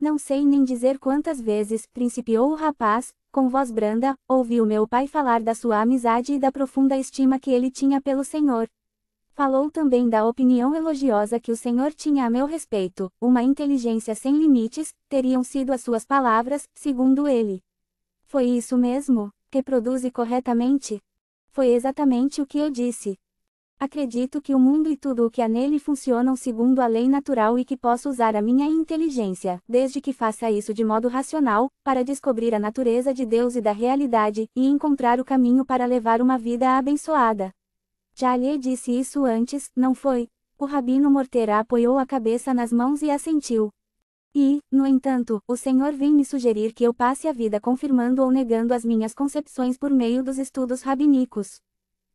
Não sei nem dizer quantas vezes, principiou o rapaz, com voz branda, ouviu meu pai falar da sua amizade e da profunda estima que ele tinha pelo senhor. Falou também da opinião elogiosa que o senhor tinha a meu respeito, uma inteligência sem limites, teriam sido as suas palavras, segundo ele. Foi isso mesmo, reproduze corretamente? Foi exatamente o que eu disse. Acredito que o mundo e tudo o que há nele funcionam segundo a lei natural e que posso usar a minha inteligência, desde que faça isso de modo racional, para descobrir a natureza de Deus e da realidade, e encontrar o caminho para levar uma vida abençoada. Já lhe disse isso antes, não foi? O rabino Morteira apoiou a cabeça nas mãos e assentiu. E, no entanto, o Senhor vem me sugerir que eu passe a vida confirmando ou negando as minhas concepções por meio dos estudos rabínicos.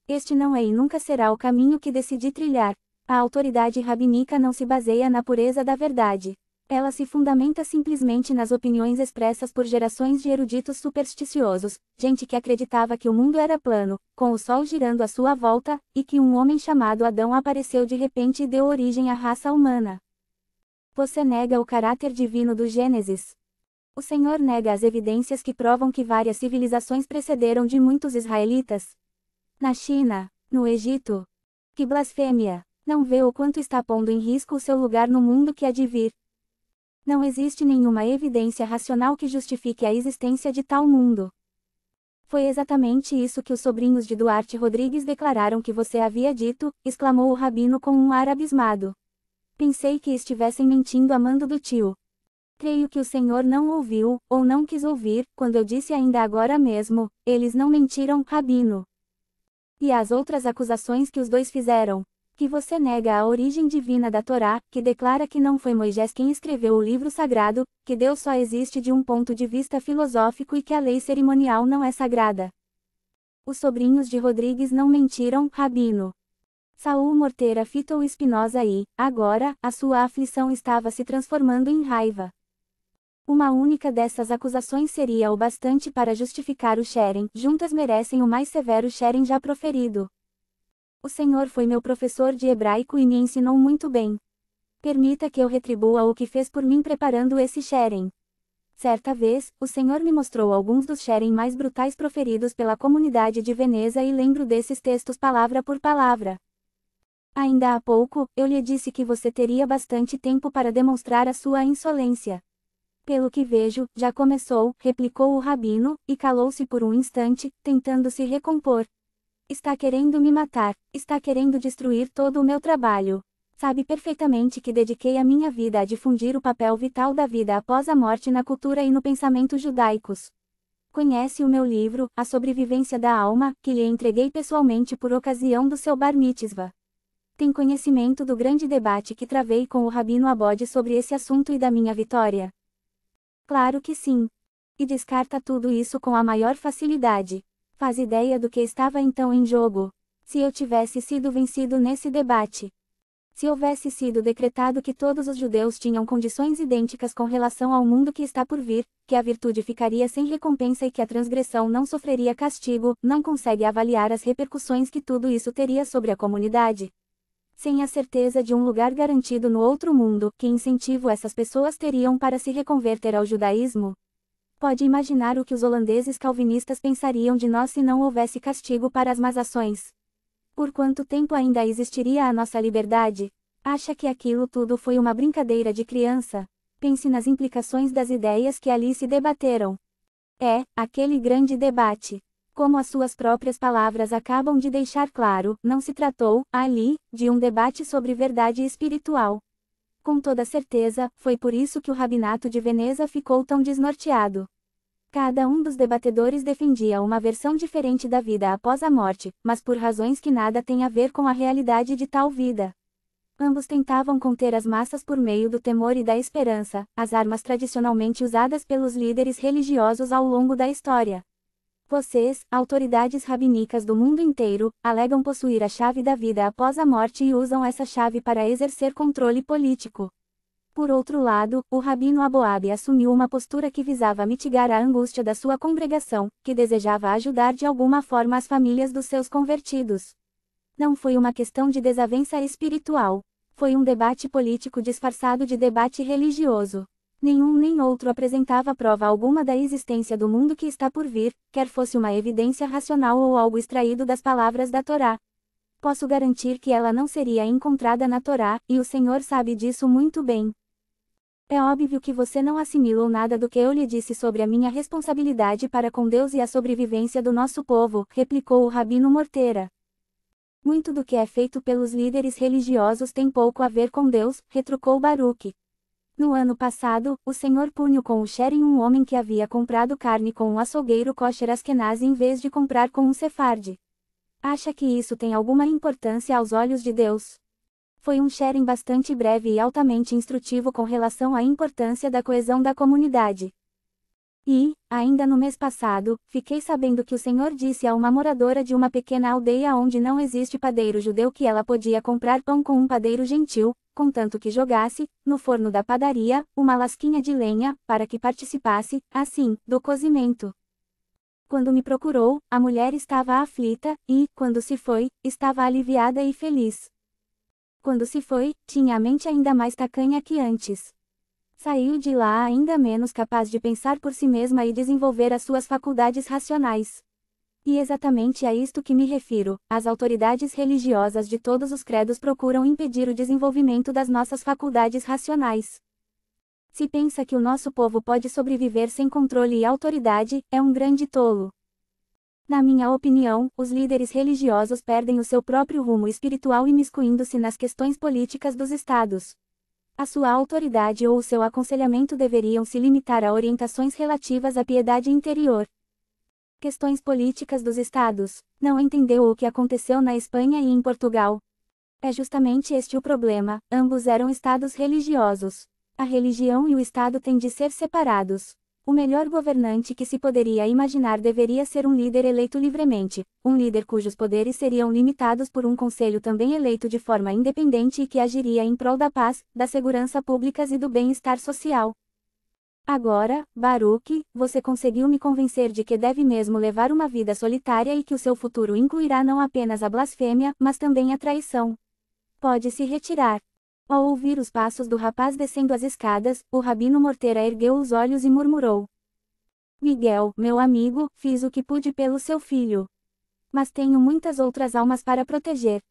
Este não é e nunca será o caminho que decidi trilhar. A autoridade rabínica não se baseia na pureza da verdade. Ela se fundamenta simplesmente nas opiniões expressas por gerações de eruditos supersticiosos, gente que acreditava que o mundo era plano, com o sol girando à sua volta, e que um homem chamado Adão apareceu de repente e deu origem à raça humana. Você nega o caráter divino do Gênesis. O Senhor nega as evidências que provam que várias civilizações precederam de muitos israelitas. Na China, no Egito. Que blasfêmia! Não vê o quanto está pondo em risco o seu lugar no mundo que há de vir. Não existe nenhuma evidência racional que justifique a existência de tal mundo. Foi exatamente isso que os sobrinhos de Duarte Rodrigues declararam que você havia dito, exclamou o rabino com um ar abismado. Pensei que estivessem mentindo amando do tio. Creio que o senhor não ouviu, ou não quis ouvir, quando eu disse ainda agora mesmo, eles não mentiram, rabino. E as outras acusações que os dois fizeram, que você nega a origem divina da Torá, que declara que não foi Moisés quem escreveu o livro sagrado, que Deus só existe de um ponto de vista filosófico e que a lei cerimonial não é sagrada. Os sobrinhos de Rodrigues não mentiram, Rabino. Saul Morteira fitou Espinosa e, agora, a sua aflição estava se transformando em raiva. Uma única dessas acusações seria o bastante para justificar o Sheren, juntas merecem o mais severo Sheren já proferido. O Senhor foi meu professor de hebraico e me ensinou muito bem. Permita que eu retribua o que fez por mim preparando esse Sheren. Certa vez, o Senhor me mostrou alguns dos Sheren mais brutais proferidos pela comunidade de Veneza e lembro desses textos palavra por palavra. Ainda há pouco, eu lhe disse que você teria bastante tempo para demonstrar a sua insolência. Pelo que vejo, já começou, replicou o rabino, e calou-se por um instante, tentando se recompor. Está querendo me matar, está querendo destruir todo o meu trabalho. Sabe perfeitamente que dediquei a minha vida a difundir o papel vital da vida após a morte na cultura e no pensamento judaicos. Conhece o meu livro, A Sobrevivência da Alma, que lhe entreguei pessoalmente por ocasião do seu bar mitzvah tem conhecimento do grande debate que travei com o Rabino Abode sobre esse assunto e da minha vitória. Claro que sim. E descarta tudo isso com a maior facilidade. Faz ideia do que estava então em jogo. Se eu tivesse sido vencido nesse debate. Se houvesse sido decretado que todos os judeus tinham condições idênticas com relação ao mundo que está por vir, que a virtude ficaria sem recompensa e que a transgressão não sofreria castigo, não consegue avaliar as repercussões que tudo isso teria sobre a comunidade, sem a certeza de um lugar garantido no outro mundo, que incentivo essas pessoas teriam para se reconverter ao judaísmo? Pode imaginar o que os holandeses calvinistas pensariam de nós se não houvesse castigo para as más ações. Por quanto tempo ainda existiria a nossa liberdade? Acha que aquilo tudo foi uma brincadeira de criança? Pense nas implicações das ideias que ali se debateram. É, aquele grande debate como as suas próprias palavras acabam de deixar claro, não se tratou, ali, de um debate sobre verdade espiritual. Com toda certeza, foi por isso que o rabinato de Veneza ficou tão desnorteado. Cada um dos debatedores defendia uma versão diferente da vida após a morte, mas por razões que nada têm a ver com a realidade de tal vida. Ambos tentavam conter as massas por meio do temor e da esperança, as armas tradicionalmente usadas pelos líderes religiosos ao longo da história. Vocês, autoridades rabínicas do mundo inteiro, alegam possuir a chave da vida após a morte e usam essa chave para exercer controle político. Por outro lado, o rabino Aboabe assumiu uma postura que visava mitigar a angústia da sua congregação, que desejava ajudar de alguma forma as famílias dos seus convertidos. Não foi uma questão de desavença espiritual. Foi um debate político disfarçado de debate religioso. Nenhum nem outro apresentava prova alguma da existência do mundo que está por vir, quer fosse uma evidência racional ou algo extraído das palavras da Torá. Posso garantir que ela não seria encontrada na Torá, e o Senhor sabe disso muito bem. É óbvio que você não assimilou nada do que eu lhe disse sobre a minha responsabilidade para com Deus e a sobrevivência do nosso povo, replicou o Rabino Morteira. Muito do que é feito pelos líderes religiosos tem pouco a ver com Deus, retrucou Baruch. No ano passado, o senhor puniu com o Shering um homem que havia comprado carne com um açougueiro kosher askenazi em vez de comprar com um sefarde. Acha que isso tem alguma importância aos olhos de Deus? Foi um sharing bastante breve e altamente instrutivo com relação à importância da coesão da comunidade. E, ainda no mês passado, fiquei sabendo que o senhor disse a uma moradora de uma pequena aldeia onde não existe padeiro judeu que ela podia comprar pão com um padeiro gentil, contanto que jogasse, no forno da padaria, uma lasquinha de lenha, para que participasse, assim, do cozimento. Quando me procurou, a mulher estava aflita, e, quando se foi, estava aliviada e feliz. Quando se foi, tinha a mente ainda mais tacanha que antes. Saiu de lá ainda menos capaz de pensar por si mesma e desenvolver as suas faculdades racionais. E exatamente a isto que me refiro, as autoridades religiosas de todos os credos procuram impedir o desenvolvimento das nossas faculdades racionais. Se pensa que o nosso povo pode sobreviver sem controle e autoridade, é um grande tolo. Na minha opinião, os líderes religiosos perdem o seu próprio rumo espiritual imiscuindo-se nas questões políticas dos estados. A sua autoridade ou o seu aconselhamento deveriam se limitar a orientações relativas à piedade interior. Questões políticas dos estados. Não entendeu o que aconteceu na Espanha e em Portugal. É justamente este o problema. Ambos eram estados religiosos. A religião e o estado têm de ser separados. O melhor governante que se poderia imaginar deveria ser um líder eleito livremente, um líder cujos poderes seriam limitados por um conselho também eleito de forma independente e que agiria em prol da paz, da segurança públicas e do bem-estar social, Agora, Baruque, você conseguiu me convencer de que deve mesmo levar uma vida solitária e que o seu futuro incluirá não apenas a blasfêmia, mas também a traição. Pode se retirar. Ao ouvir os passos do rapaz descendo as escadas, o rabino Morteira ergueu os olhos e murmurou: Miguel, meu amigo, fiz o que pude pelo seu filho. Mas tenho muitas outras almas para proteger.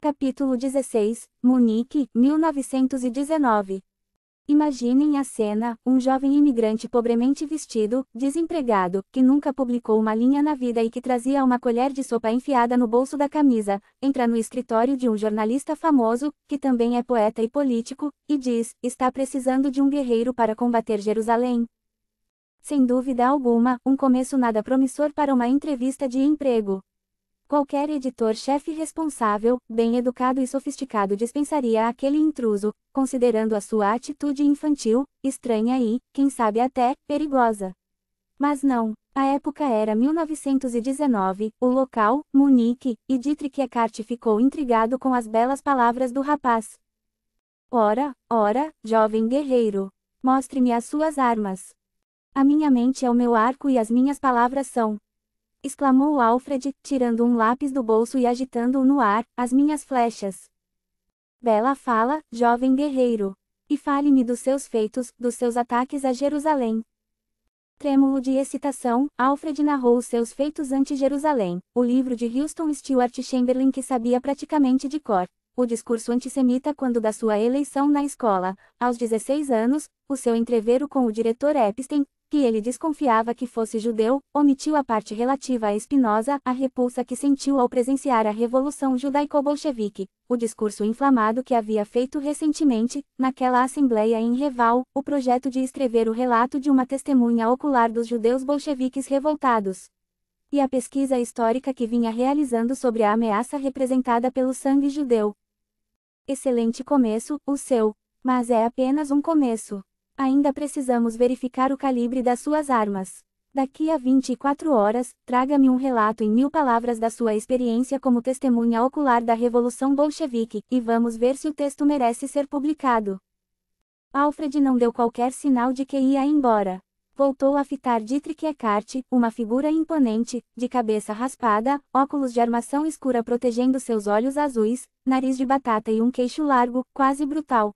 Capítulo 16, Munique, 1919 Imaginem a cena, um jovem imigrante pobremente vestido, desempregado, que nunca publicou uma linha na vida e que trazia uma colher de sopa enfiada no bolso da camisa, entra no escritório de um jornalista famoso, que também é poeta e político, e diz, está precisando de um guerreiro para combater Jerusalém. Sem dúvida alguma, um começo nada promissor para uma entrevista de emprego. Qualquer editor-chefe responsável, bem educado e sofisticado dispensaria aquele intruso, considerando a sua atitude infantil, estranha e, quem sabe até, perigosa. Mas não. A época era 1919, o local, Munique, e Dietrich Eckart ficou intrigado com as belas palavras do rapaz. Ora, ora, jovem guerreiro, mostre-me as suas armas. A minha mente é o meu arco e as minhas palavras são, exclamou Alfred, tirando um lápis do bolso e agitando-o no ar, as minhas flechas. Bela fala, jovem guerreiro. E fale-me dos seus feitos, dos seus ataques a Jerusalém. Trêmulo de excitação, Alfred narrou os seus feitos ante Jerusalém, o livro de Houston Stuart Chamberlain que sabia praticamente de cor, o discurso antissemita quando da sua eleição na escola, aos 16 anos, o seu entrevero com o diretor Epstein, que ele desconfiava que fosse judeu, omitiu a parte relativa a Espinosa, a repulsa que sentiu ao presenciar a Revolução Judaico-Bolchevique, o discurso inflamado que havia feito recentemente, naquela assembleia em Reval, o projeto de escrever o relato de uma testemunha ocular dos judeus bolcheviques revoltados. E a pesquisa histórica que vinha realizando sobre a ameaça representada pelo sangue judeu. Excelente começo, o seu, mas é apenas um começo. Ainda precisamos verificar o calibre das suas armas. Daqui a 24 horas, traga-me um relato em mil palavras da sua experiência como testemunha ocular da Revolução Bolchevique, e vamos ver se o texto merece ser publicado. Alfred não deu qualquer sinal de que ia embora. Voltou a fitar Dietrich Eckart, uma figura imponente, de cabeça raspada, óculos de armação escura protegendo seus olhos azuis, nariz de batata e um queixo largo, quase brutal,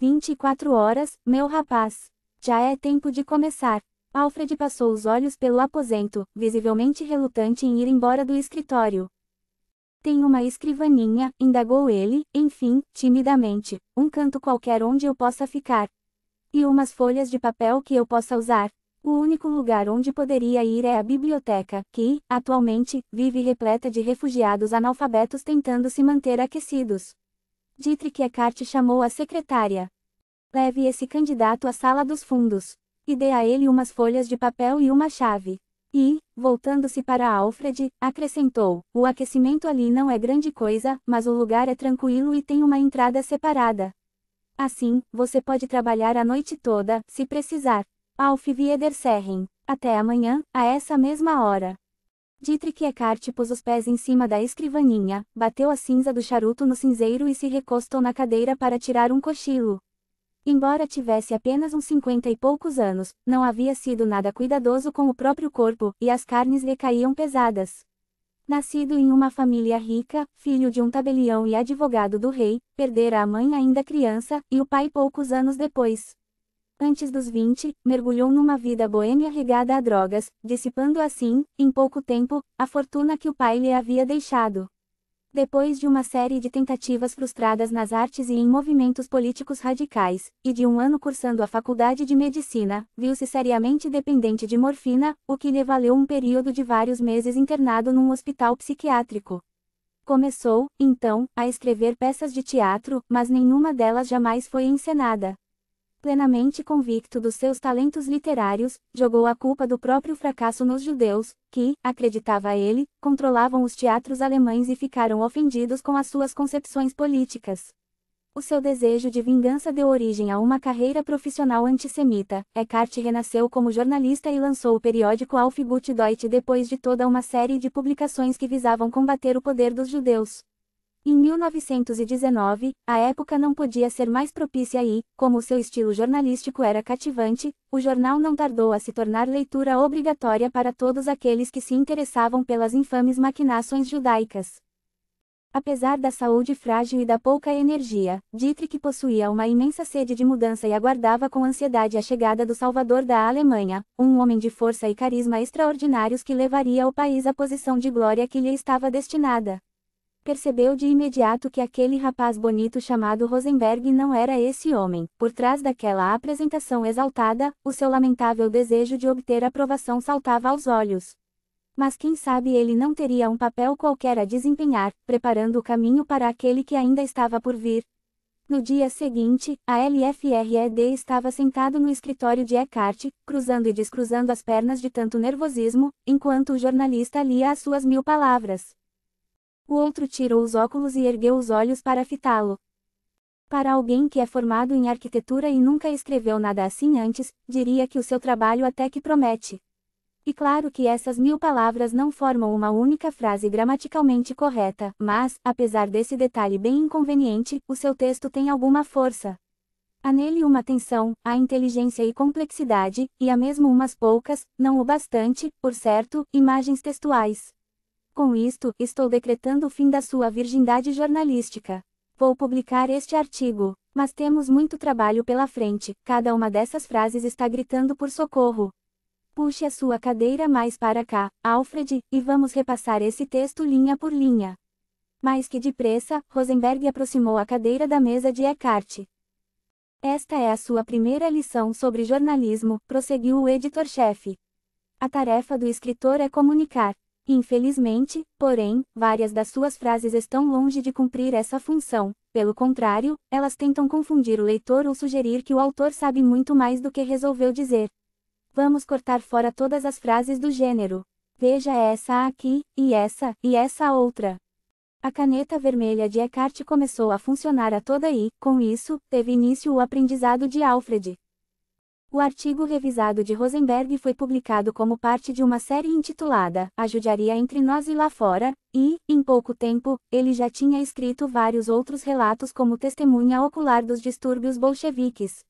24 horas, meu rapaz. Já é tempo de começar. Alfred passou os olhos pelo aposento, visivelmente relutante em ir embora do escritório. Tem uma escrivaninha, indagou ele, enfim, timidamente, um canto qualquer onde eu possa ficar. E umas folhas de papel que eu possa usar. O único lugar onde poderia ir é a biblioteca, que, atualmente, vive repleta de refugiados analfabetos tentando se manter aquecidos. Dietrich Eckart chamou a secretária. Leve esse candidato à sala dos fundos. E dê a ele umas folhas de papel e uma chave. E, voltando-se para Alfred, acrescentou: O aquecimento ali não é grande coisa, mas o lugar é tranquilo e tem uma entrada separada. Assim, você pode trabalhar a noite toda, se precisar. Auf Wiederserren. Até amanhã, a essa mesma hora. Dietrich Eckart pôs os pés em cima da escrivaninha, bateu a cinza do charuto no cinzeiro e se recostou na cadeira para tirar um cochilo. Embora tivesse apenas uns cinquenta e poucos anos, não havia sido nada cuidadoso com o próprio corpo, e as carnes lhe caíam pesadas. Nascido em uma família rica, filho de um tabelião e advogado do rei, perdera a mãe ainda criança, e o pai poucos anos depois antes dos 20, mergulhou numa vida boêmia regada a drogas, dissipando assim, em pouco tempo, a fortuna que o pai lhe havia deixado. Depois de uma série de tentativas frustradas nas artes e em movimentos políticos radicais, e de um ano cursando a faculdade de medicina, viu-se seriamente dependente de morfina, o que lhe valeu um período de vários meses internado num hospital psiquiátrico. Começou, então, a escrever peças de teatro, mas nenhuma delas jamais foi encenada plenamente convicto dos seus talentos literários, jogou a culpa do próprio fracasso nos judeus, que, acreditava ele, controlavam os teatros alemães e ficaram ofendidos com as suas concepções políticas. O seu desejo de vingança deu origem a uma carreira profissional antissemita. Eckhart renasceu como jornalista e lançou o periódico Alfgut Deutsch depois de toda uma série de publicações que visavam combater o poder dos judeus. Em 1919, a época não podia ser mais propícia e, como seu estilo jornalístico era cativante, o jornal não tardou a se tornar leitura obrigatória para todos aqueles que se interessavam pelas infames maquinações judaicas. Apesar da saúde frágil e da pouca energia, Dietrich possuía uma imensa sede de mudança e aguardava com ansiedade a chegada do Salvador da Alemanha, um homem de força e carisma extraordinários que levaria o país à posição de glória que lhe estava destinada percebeu de imediato que aquele rapaz bonito chamado Rosenberg não era esse homem. Por trás daquela apresentação exaltada, o seu lamentável desejo de obter aprovação saltava aos olhos. Mas quem sabe ele não teria um papel qualquer a desempenhar, preparando o caminho para aquele que ainda estava por vir. No dia seguinte, a LFRED estava sentado no escritório de Eckhart, cruzando e descruzando as pernas de tanto nervosismo, enquanto o jornalista lia as suas mil palavras. O outro tirou os óculos e ergueu os olhos para fitá-lo. Para alguém que é formado em arquitetura e nunca escreveu nada assim antes, diria que o seu trabalho até que promete. E claro que essas mil palavras não formam uma única frase gramaticalmente correta, mas, apesar desse detalhe bem inconveniente, o seu texto tem alguma força. Há nele uma tensão, a inteligência e complexidade, e há mesmo umas poucas, não o bastante, por certo, imagens textuais. Com isto, estou decretando o fim da sua virgindade jornalística. Vou publicar este artigo, mas temos muito trabalho pela frente, cada uma dessas frases está gritando por socorro. Puxe a sua cadeira mais para cá, Alfred, e vamos repassar esse texto linha por linha. Mais que depressa, Rosenberg aproximou a cadeira da mesa de Eckhart. Esta é a sua primeira lição sobre jornalismo, prosseguiu o editor-chefe. A tarefa do escritor é comunicar, Infelizmente, porém, várias das suas frases estão longe de cumprir essa função, pelo contrário, elas tentam confundir o leitor ou sugerir que o autor sabe muito mais do que resolveu dizer. Vamos cortar fora todas as frases do gênero. Veja essa aqui, e essa, e essa outra. A caneta vermelha de Eckhart começou a funcionar a toda e, com isso, teve início o aprendizado de Alfred. O artigo revisado de Rosenberg foi publicado como parte de uma série intitulada A Judiaria entre Nós e Lá Fora, e, em pouco tempo, ele já tinha escrito vários outros relatos como testemunha ocular dos distúrbios bolcheviques.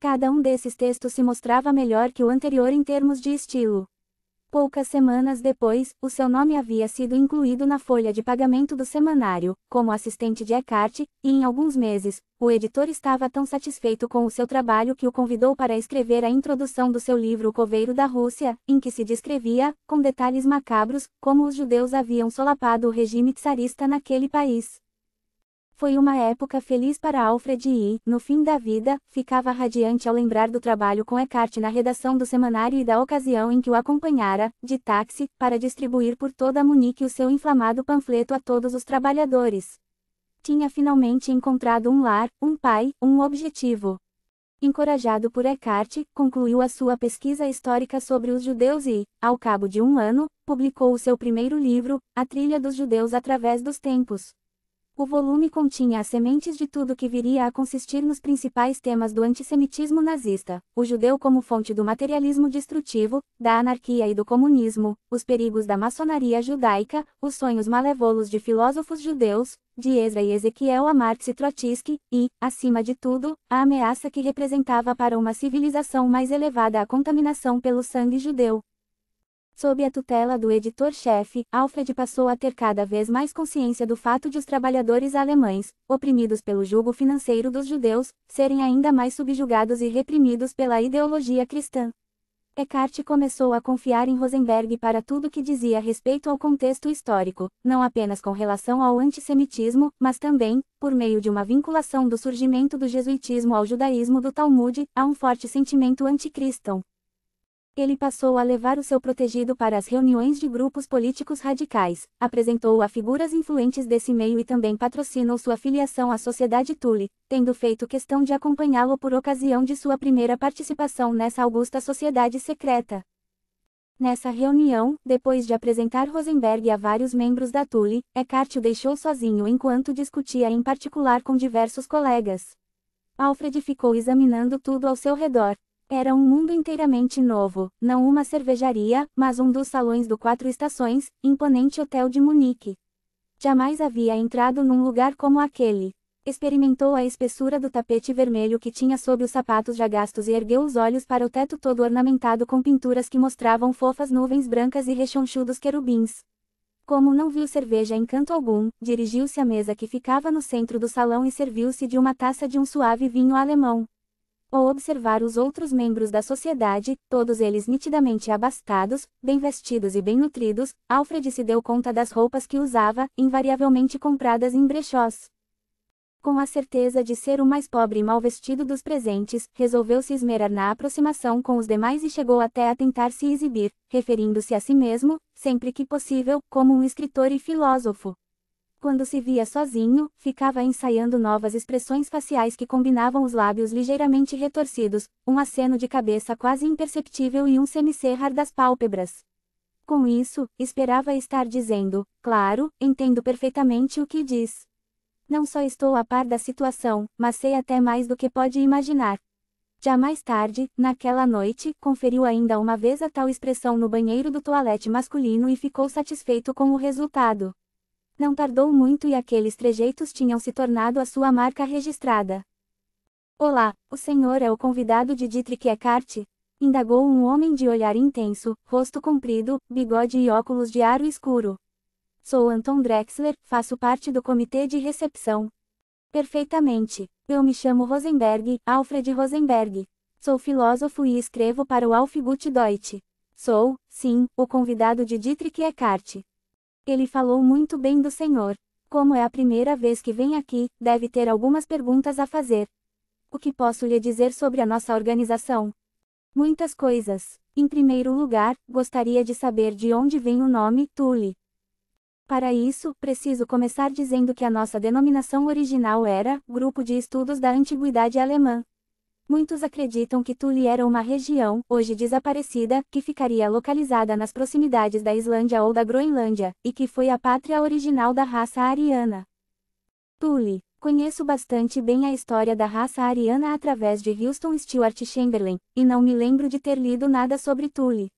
Cada um desses textos se mostrava melhor que o anterior em termos de estilo. Poucas semanas depois, o seu nome havia sido incluído na folha de pagamento do semanário, como assistente de Eckhart, e em alguns meses, o editor estava tão satisfeito com o seu trabalho que o convidou para escrever a introdução do seu livro O Coveiro da Rússia, em que se descrevia, com detalhes macabros, como os judeus haviam solapado o regime czarista naquele país. Foi uma época feliz para Alfred e, no fim da vida, ficava radiante ao lembrar do trabalho com Eckhart na redação do semanário e da ocasião em que o acompanhara, de táxi, para distribuir por toda Munique o seu inflamado panfleto a todos os trabalhadores. Tinha finalmente encontrado um lar, um pai, um objetivo. Encorajado por Eckhart, concluiu a sua pesquisa histórica sobre os judeus e, ao cabo de um ano, publicou o seu primeiro livro, A Trilha dos Judeus através dos Tempos. O volume continha as sementes de tudo que viria a consistir nos principais temas do antissemitismo nazista, o judeu como fonte do materialismo destrutivo, da anarquia e do comunismo, os perigos da maçonaria judaica, os sonhos malevolos de filósofos judeus, de Ezra e Ezequiel a Marx e Trotsky, e, acima de tudo, a ameaça que representava para uma civilização mais elevada a contaminação pelo sangue judeu, Sob a tutela do editor-chefe, Alfred passou a ter cada vez mais consciência do fato de os trabalhadores alemães, oprimidos pelo jugo financeiro dos judeus, serem ainda mais subjugados e reprimidos pela ideologia cristã. Eckhart começou a confiar em Rosenberg para tudo que dizia respeito ao contexto histórico, não apenas com relação ao antissemitismo, mas também, por meio de uma vinculação do surgimento do jesuitismo ao judaísmo do Talmud, a um forte sentimento anticristão. Ele passou a levar o seu protegido para as reuniões de grupos políticos radicais, apresentou-o a figuras influentes desse meio e também patrocinou sua filiação à Sociedade Tule, tendo feito questão de acompanhá-lo por ocasião de sua primeira participação nessa augusta sociedade secreta. Nessa reunião, depois de apresentar Rosenberg a vários membros da Tule, Eckhart o deixou sozinho enquanto discutia em particular com diversos colegas. Alfred ficou examinando tudo ao seu redor, era um mundo inteiramente novo, não uma cervejaria, mas um dos salões do Quatro Estações, imponente hotel de Munique. Jamais havia entrado num lugar como aquele. Experimentou a espessura do tapete vermelho que tinha sob os sapatos já gastos e ergueu os olhos para o teto todo ornamentado com pinturas que mostravam fofas nuvens brancas e rechonchudos querubins. Como não viu cerveja em canto algum, dirigiu-se à mesa que ficava no centro do salão e serviu-se de uma taça de um suave vinho alemão ou observar os outros membros da sociedade, todos eles nitidamente abastados, bem vestidos e bem nutridos, Alfred se deu conta das roupas que usava, invariavelmente compradas em brechós. Com a certeza de ser o mais pobre e mal vestido dos presentes, resolveu se esmerar na aproximação com os demais e chegou até a tentar se exibir, referindo-se a si mesmo, sempre que possível, como um escritor e filósofo. Quando se via sozinho, ficava ensaiando novas expressões faciais que combinavam os lábios ligeiramente retorcidos, um aceno de cabeça quase imperceptível e um semicerrar das pálpebras. Com isso, esperava estar dizendo: Claro, entendo perfeitamente o que diz. Não só estou a par da situação, mas sei até mais do que pode imaginar. Já mais tarde, naquela noite, conferiu ainda uma vez a tal expressão no banheiro do toalete masculino e ficou satisfeito com o resultado. Não tardou muito e aqueles trejeitos tinham se tornado a sua marca registrada. Olá, o senhor é o convidado de Dietrich Eckart? Indagou um homem de olhar intenso, rosto comprido, bigode e óculos de aro escuro. Sou Anton Drexler, faço parte do comitê de recepção. Perfeitamente. Eu me chamo Rosenberg, Alfred Rosenberg. Sou filósofo e escrevo para o Alfgut Deutsch. Sou, sim, o convidado de Dietrich Eckart. Ele falou muito bem do Senhor. Como é a primeira vez que vem aqui, deve ter algumas perguntas a fazer. O que posso lhe dizer sobre a nossa organização? Muitas coisas. Em primeiro lugar, gostaria de saber de onde vem o nome Tule. Para isso, preciso começar dizendo que a nossa denominação original era Grupo de Estudos da Antiguidade Alemã. Muitos acreditam que Tule era uma região, hoje desaparecida, que ficaria localizada nas proximidades da Islândia ou da Groenlândia, e que foi a pátria original da raça ariana. Tule. Conheço bastante bem a história da raça ariana através de Houston Stuart Chamberlain, e não me lembro de ter lido nada sobre Tule.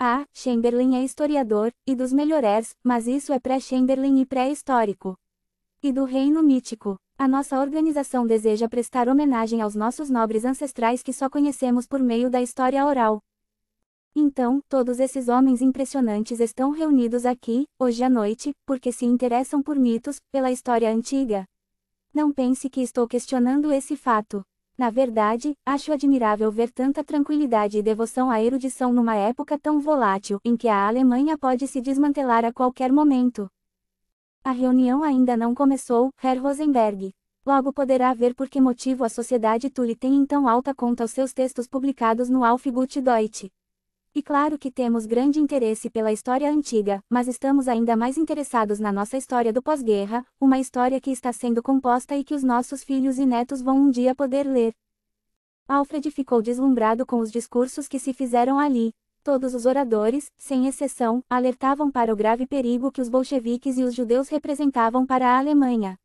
Ah, Chamberlain é historiador, e dos melhores, mas isso é pré-Chamberlain e pré-histórico. E do reino mítico. A nossa organização deseja prestar homenagem aos nossos nobres ancestrais que só conhecemos por meio da história oral. Então, todos esses homens impressionantes estão reunidos aqui, hoje à noite, porque se interessam por mitos, pela história antiga. Não pense que estou questionando esse fato. Na verdade, acho admirável ver tanta tranquilidade e devoção à erudição numa época tão volátil em que a Alemanha pode se desmantelar a qualquer momento. A reunião ainda não começou, Herr Rosenberg. Logo poderá ver por que motivo a sociedade Tule tem em tão alta conta os seus textos publicados no Alfgut Deutsch. E claro que temos grande interesse pela história antiga, mas estamos ainda mais interessados na nossa história do pós-guerra, uma história que está sendo composta e que os nossos filhos e netos vão um dia poder ler. Alfred ficou deslumbrado com os discursos que se fizeram ali, Todos os oradores, sem exceção, alertavam para o grave perigo que os bolcheviques e os judeus representavam para a Alemanha.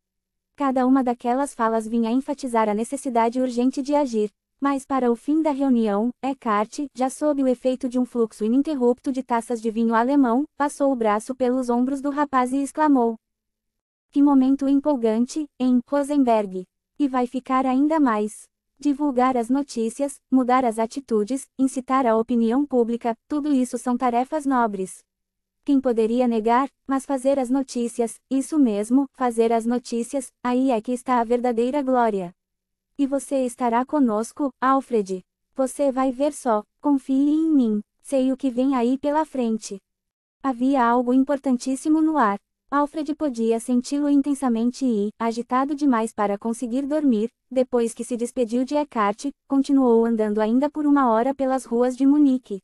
Cada uma daquelas falas vinha enfatizar a necessidade urgente de agir. Mas para o fim da reunião, Eckhart, já sob o efeito de um fluxo ininterrupto de taças de vinho alemão, passou o braço pelos ombros do rapaz e exclamou: Que momento empolgante, em Rosenberg! E vai ficar ainda mais divulgar as notícias, mudar as atitudes, incitar a opinião pública, tudo isso são tarefas nobres. Quem poderia negar, mas fazer as notícias, isso mesmo, fazer as notícias, aí é que está a verdadeira glória. E você estará conosco, Alfred. Você vai ver só, confie em mim, sei o que vem aí pela frente. Havia algo importantíssimo no ar. Alfred podia senti-lo intensamente e, agitado demais para conseguir dormir, depois que se despediu de Eckhart, continuou andando ainda por uma hora pelas ruas de Munique.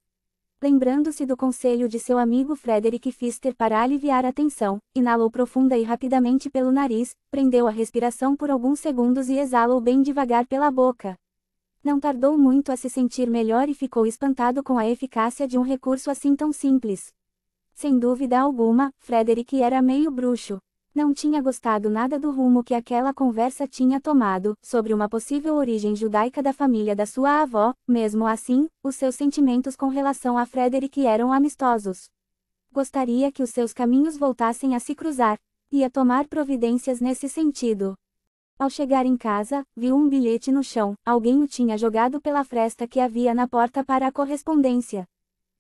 Lembrando-se do conselho de seu amigo Frederick Pfister para aliviar a tensão, inalou profunda e rapidamente pelo nariz, prendeu a respiração por alguns segundos e exalou bem devagar pela boca. Não tardou muito a se sentir melhor e ficou espantado com a eficácia de um recurso assim tão simples. Sem dúvida alguma, Frederick era meio bruxo. Não tinha gostado nada do rumo que aquela conversa tinha tomado, sobre uma possível origem judaica da família da sua avó, mesmo assim, os seus sentimentos com relação a Frederick eram amistosos. Gostaria que os seus caminhos voltassem a se cruzar. Ia tomar providências nesse sentido. Ao chegar em casa, viu um bilhete no chão, alguém o tinha jogado pela fresta que havia na porta para a correspondência.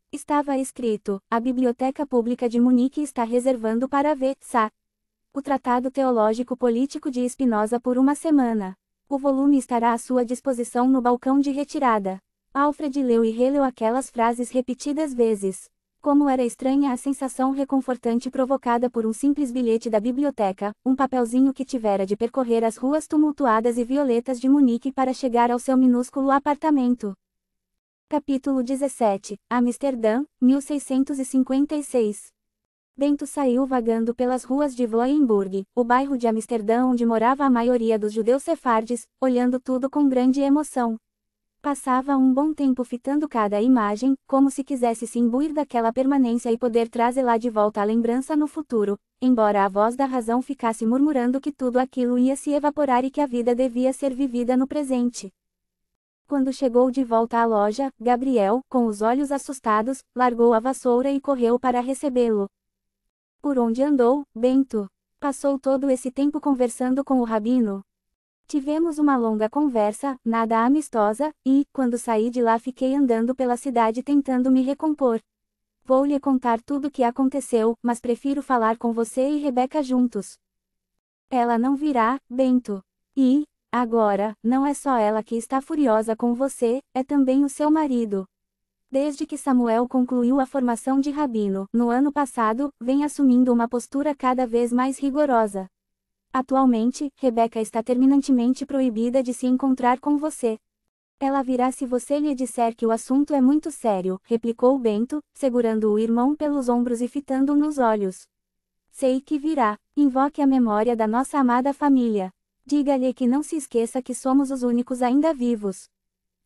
Estava escrito: a Biblioteca Pública de Munique está reservando para V.S.A. o Tratado Teológico Político de Espinosa por uma semana. O volume estará à sua disposição no balcão de retirada. Alfred leu e releu aquelas frases repetidas vezes. Como era estranha a sensação reconfortante provocada por um simples bilhete da biblioteca, um papelzinho que tivera de percorrer as ruas tumultuadas e violetas de Munique para chegar ao seu minúsculo apartamento. Capítulo 17, Amsterdã, 1656. Bento saiu vagando pelas ruas de Vloienburg, o bairro de Amsterdã onde morava a maioria dos judeus sefardes, olhando tudo com grande emoção. Passava um bom tempo fitando cada imagem, como se quisesse se imbuir daquela permanência e poder trazê-la de volta à lembrança no futuro, embora a voz da razão ficasse murmurando que tudo aquilo ia se evaporar e que a vida devia ser vivida no presente. Quando chegou de volta à loja, Gabriel, com os olhos assustados, largou a vassoura e correu para recebê-lo. Por onde andou, Bento? Passou todo esse tempo conversando com o rabino? Tivemos uma longa conversa, nada amistosa, e, quando saí de lá, fiquei andando pela cidade tentando me recompor. Vou lhe contar tudo o que aconteceu, mas prefiro falar com você e Rebeca juntos. Ela não virá, Bento. E, Agora, não é só ela que está furiosa com você, é também o seu marido. Desde que Samuel concluiu a formação de rabino, no ano passado, vem assumindo uma postura cada vez mais rigorosa. Atualmente, Rebeca está terminantemente proibida de se encontrar com você. Ela virá se você lhe disser que o assunto é muito sério, replicou Bento, segurando o irmão pelos ombros e fitando o nos olhos. Sei que virá. Invoque a memória da nossa amada família. Diga-lhe que não se esqueça que somos os únicos ainda vivos.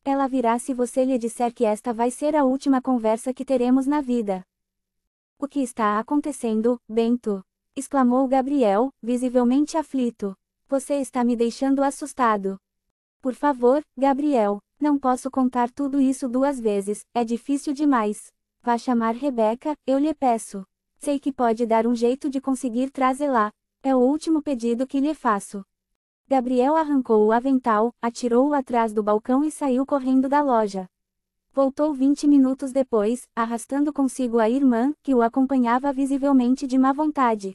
Ela virá se você lhe disser que esta vai ser a última conversa que teremos na vida. O que está acontecendo, Bento? exclamou Gabriel, visivelmente aflito. Você está me deixando assustado. Por favor, Gabriel, não posso contar tudo isso duas vezes, é difícil demais. Vá chamar Rebeca, eu lhe peço. Sei que pode dar um jeito de conseguir trazê-la. É o último pedido que lhe faço. Gabriel arrancou o avental, atirou-o atrás do balcão e saiu correndo da loja. Voltou 20 minutos depois, arrastando consigo a irmã, que o acompanhava visivelmente de má vontade.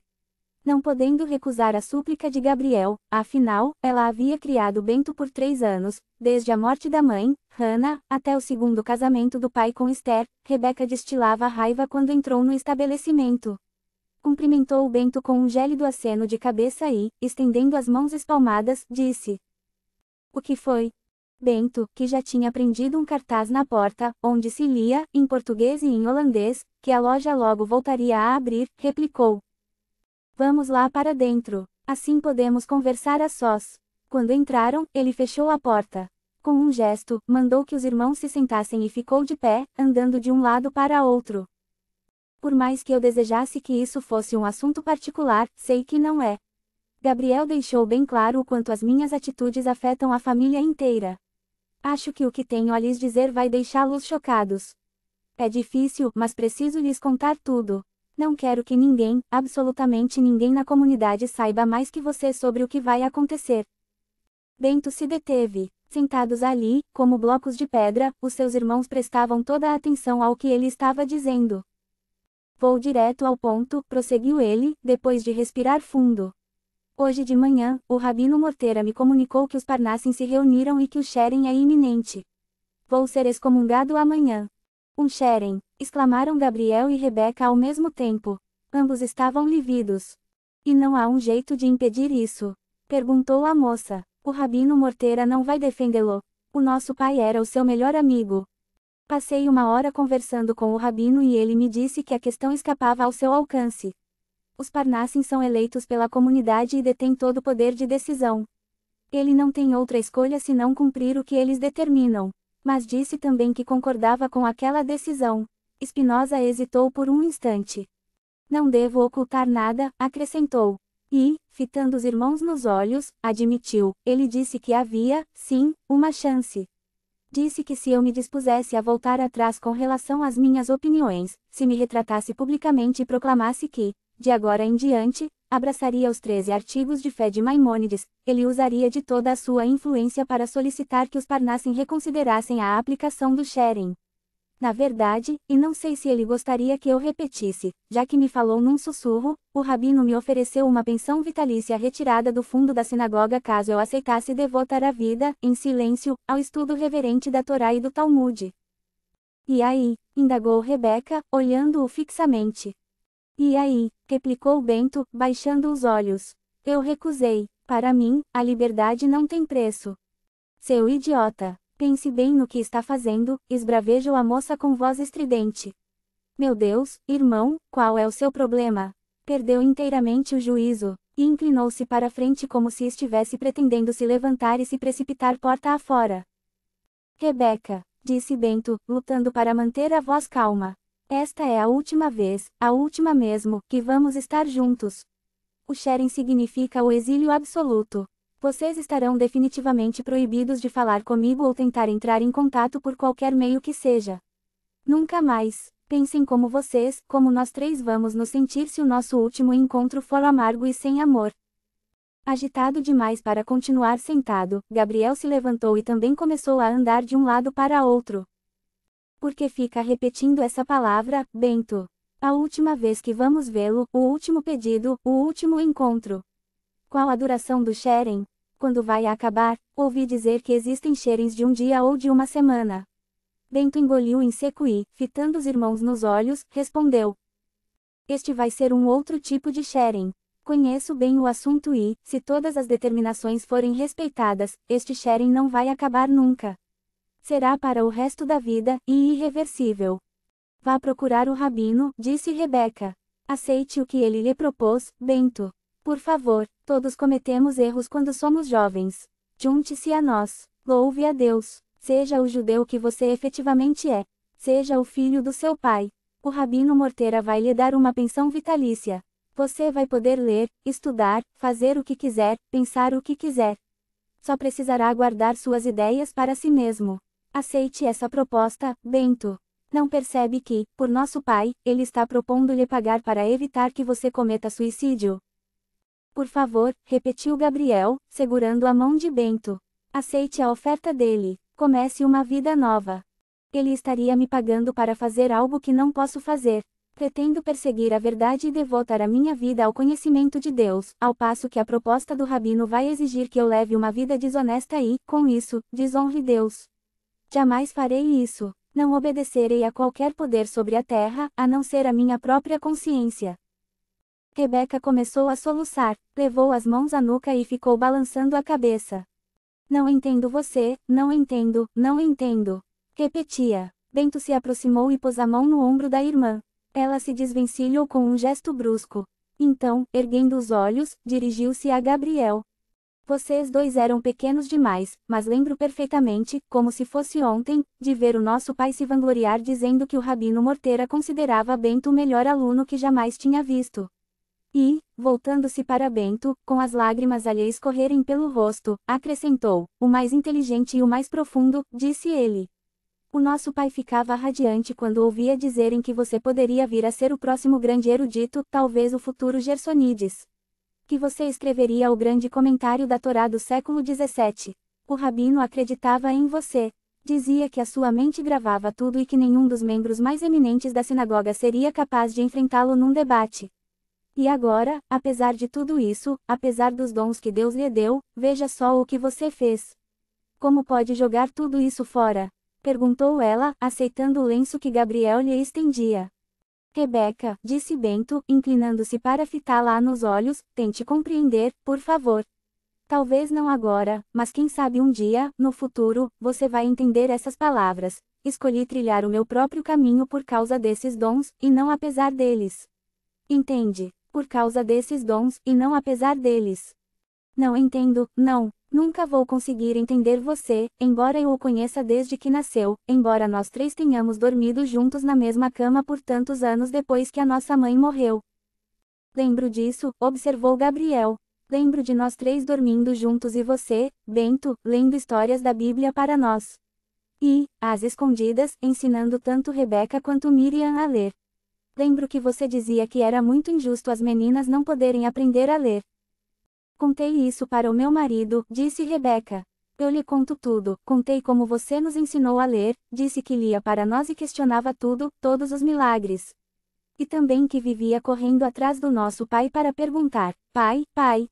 Não podendo recusar a súplica de Gabriel, afinal, ela havia criado Bento por três anos, desde a morte da mãe, Hannah, até o segundo casamento do pai com Esther, Rebeca destilava raiva quando entrou no estabelecimento cumprimentou o Bento com um gélido aceno de cabeça e, estendendo as mãos espalmadas, disse: O que foi? Bento, que já tinha prendido um cartaz na porta, onde se lia, em português e em holandês, que a loja logo voltaria a abrir, replicou: Vamos lá para dentro, assim podemos conversar a sós. Quando entraram, ele fechou a porta. Com um gesto, mandou que os irmãos se sentassem e ficou de pé, andando de um lado para outro. Por mais que eu desejasse que isso fosse um assunto particular, sei que não é. Gabriel deixou bem claro o quanto as minhas atitudes afetam a família inteira. Acho que o que tenho a lhes dizer vai deixá-los chocados. É difícil, mas preciso lhes contar tudo. Não quero que ninguém, absolutamente ninguém na comunidade saiba mais que você sobre o que vai acontecer. Bento se deteve. Sentados ali, como blocos de pedra, os seus irmãos prestavam toda a atenção ao que ele estava dizendo. Vou direto ao ponto, prosseguiu ele, depois de respirar fundo. Hoje de manhã, o Rabino Morteira me comunicou que os Parnassim se reuniram e que o Sheren é iminente. Vou ser excomungado amanhã. Um Sheren! exclamaram Gabriel e Rebeca ao mesmo tempo. Ambos estavam lividos. E não há um jeito de impedir isso. Perguntou a moça. O Rabino Morteira não vai defendê-lo. O nosso pai era o seu melhor amigo. Passei uma hora conversando com o rabino e ele me disse que a questão escapava ao seu alcance. Os Parnassim são eleitos pela comunidade e detêm todo o poder de decisão. Ele não tem outra escolha senão cumprir o que eles determinam. Mas disse também que concordava com aquela decisão. Spinoza hesitou por um instante. Não devo ocultar nada, acrescentou. E, fitando os irmãos nos olhos, admitiu, ele disse que havia, sim, uma chance. Disse que se eu me dispusesse a voltar atrás com relação às minhas opiniões, se me retratasse publicamente e proclamasse que, de agora em diante, abraçaria os 13 artigos de fé de Maimônides, ele usaria de toda a sua influência para solicitar que os Parnassem reconsiderassem a aplicação do sharing. Na verdade, e não sei se ele gostaria que eu repetisse, já que me falou num sussurro, o rabino me ofereceu uma pensão vitalícia retirada do fundo da sinagoga caso eu aceitasse devotar a vida, em silêncio, ao estudo reverente da Torá e do Talmud. E aí? indagou Rebeca, olhando-o fixamente. E aí? replicou Bento, baixando os olhos. Eu recusei. Para mim, a liberdade não tem preço. Seu idiota. Pense bem no que está fazendo, esbravejou a moça com voz estridente. Meu Deus, irmão, qual é o seu problema? Perdeu inteiramente o juízo, e inclinou-se para frente como se estivesse pretendendo se levantar e se precipitar porta afora. Rebeca, disse Bento, lutando para manter a voz calma. Esta é a última vez, a última mesmo, que vamos estar juntos. O Sheren significa o exílio absoluto. Vocês estarão definitivamente proibidos de falar comigo ou tentar entrar em contato por qualquer meio que seja. Nunca mais. Pensem como vocês, como nós três vamos nos sentir se o nosso último encontro for amargo e sem amor. Agitado demais para continuar sentado, Gabriel se levantou e também começou a andar de um lado para outro. Por que fica repetindo essa palavra, Bento? A última vez que vamos vê-lo, o último pedido, o último encontro. Qual a duração do sharing? Quando vai acabar? Ouvi dizer que existem sharings de um dia ou de uma semana. Bento engoliu em seco e, fitando os irmãos nos olhos, respondeu. Este vai ser um outro tipo de sharing. Conheço bem o assunto e, se todas as determinações forem respeitadas, este sharing não vai acabar nunca. Será para o resto da vida, e irreversível. Vá procurar o rabino, disse Rebeca. Aceite o que ele lhe propôs, Bento. Por favor, todos cometemos erros quando somos jovens. Junte-se a nós, louve a Deus, seja o judeu que você efetivamente é, seja o filho do seu pai. O Rabino Morteira vai lhe dar uma pensão vitalícia. Você vai poder ler, estudar, fazer o que quiser, pensar o que quiser. Só precisará guardar suas ideias para si mesmo. Aceite essa proposta, Bento. Não percebe que, por nosso pai, ele está propondo-lhe pagar para evitar que você cometa suicídio. Por favor, repetiu Gabriel, segurando a mão de Bento. Aceite a oferta dele. Comece uma vida nova. Ele estaria me pagando para fazer algo que não posso fazer. Pretendo perseguir a verdade e devotar a minha vida ao conhecimento de Deus, ao passo que a proposta do rabino vai exigir que eu leve uma vida desonesta e, com isso, desonre Deus. Jamais farei isso. Não obedecerei a qualquer poder sobre a terra, a não ser a minha própria consciência. Rebeca começou a soluçar, levou as mãos à nuca e ficou balançando a cabeça. Não entendo você, não entendo, não entendo. Repetia. Bento se aproximou e pôs a mão no ombro da irmã. Ela se desvencilhou com um gesto brusco. Então, erguendo os olhos, dirigiu-se a Gabriel. Vocês dois eram pequenos demais, mas lembro perfeitamente, como se fosse ontem, de ver o nosso pai se vangloriar dizendo que o Rabino Morteira considerava Bento o melhor aluno que jamais tinha visto. E, voltando-se para Bento, com as lágrimas a lhe escorrerem pelo rosto, acrescentou: O mais inteligente e o mais profundo, disse ele. O nosso pai ficava radiante quando ouvia dizerem que você poderia vir a ser o próximo grande erudito, talvez o futuro Gersonides. Que você escreveria o grande comentário da Torá do século XVII. O rabino acreditava em você. Dizia que a sua mente gravava tudo e que nenhum dos membros mais eminentes da sinagoga seria capaz de enfrentá-lo num debate. E agora, apesar de tudo isso, apesar dos dons que Deus lhe deu, veja só o que você fez. Como pode jogar tudo isso fora? perguntou ela, aceitando o lenço que Gabriel lhe estendia. Rebeca, disse Bento, inclinando-se para fitá-la nos olhos, tente compreender, por favor. Talvez não agora, mas quem sabe um dia, no futuro, você vai entender essas palavras. Escolhi trilhar o meu próprio caminho por causa desses dons, e não apesar deles. Entende? por causa desses dons e não apesar deles. Não entendo, não, Nunca vou conseguir entender você, embora eu o conheça desde que nasceu, embora nós três tenhamos dormido juntos na mesma cama por tantos anos depois que a nossa mãe morreu. Lembro disso, observou Gabriel. Lembro de nós três dormindo juntos e você, Bento, lendo histórias da Bíblia para nós. E, às escondidas, ensinando tanto Rebeca quanto Miriam a ler. Lembro que você dizia que era muito injusto as meninas não poderem aprender a ler. Contei isso para o meu marido, disse Rebeca. Eu lhe conto tudo, contei como você nos ensinou a ler, disse que lia para nós e questionava tudo, todos os milagres. E também que vivia correndo atrás do nosso pai para perguntar: Pai, pai,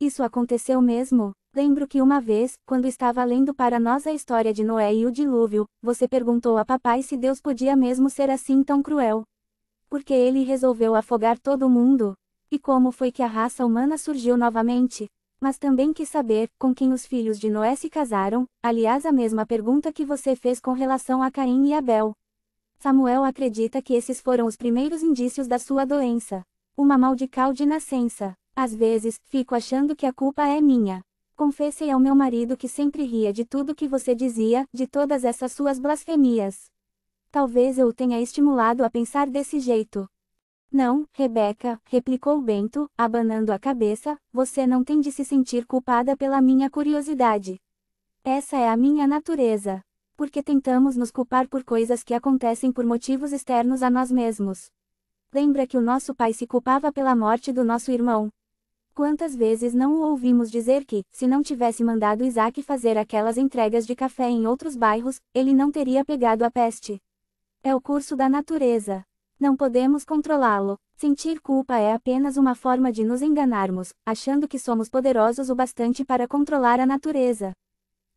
isso aconteceu mesmo? Lembro que uma vez, quando estava lendo para nós a história de Noé e o dilúvio, você perguntou a papai se Deus podia mesmo ser assim tão cruel. Porque ele resolveu afogar todo mundo. E como foi que a raça humana surgiu novamente? Mas também quis saber com quem os filhos de Noé se casaram, aliás, a mesma pergunta que você fez com relação a Caim e Abel. Samuel acredita que esses foram os primeiros indícios da sua doença. Uma maldical de nascença. Às vezes, fico achando que a culpa é minha. Confessei ao meu marido que sempre ria de tudo que você dizia, de todas essas suas blasfemias. Talvez eu o tenha estimulado a pensar desse jeito. Não, Rebeca, replicou Bento, abanando a cabeça, você não tem de se sentir culpada pela minha curiosidade. Essa é a minha natureza. Porque tentamos nos culpar por coisas que acontecem por motivos externos a nós mesmos. Lembra que o nosso pai se culpava pela morte do nosso irmão? Quantas vezes não o ouvimos dizer que, se não tivesse mandado Isaac fazer aquelas entregas de café em outros bairros, ele não teria pegado a peste? É o curso da natureza. Não podemos controlá-lo. Sentir culpa é apenas uma forma de nos enganarmos, achando que somos poderosos o bastante para controlar a natureza.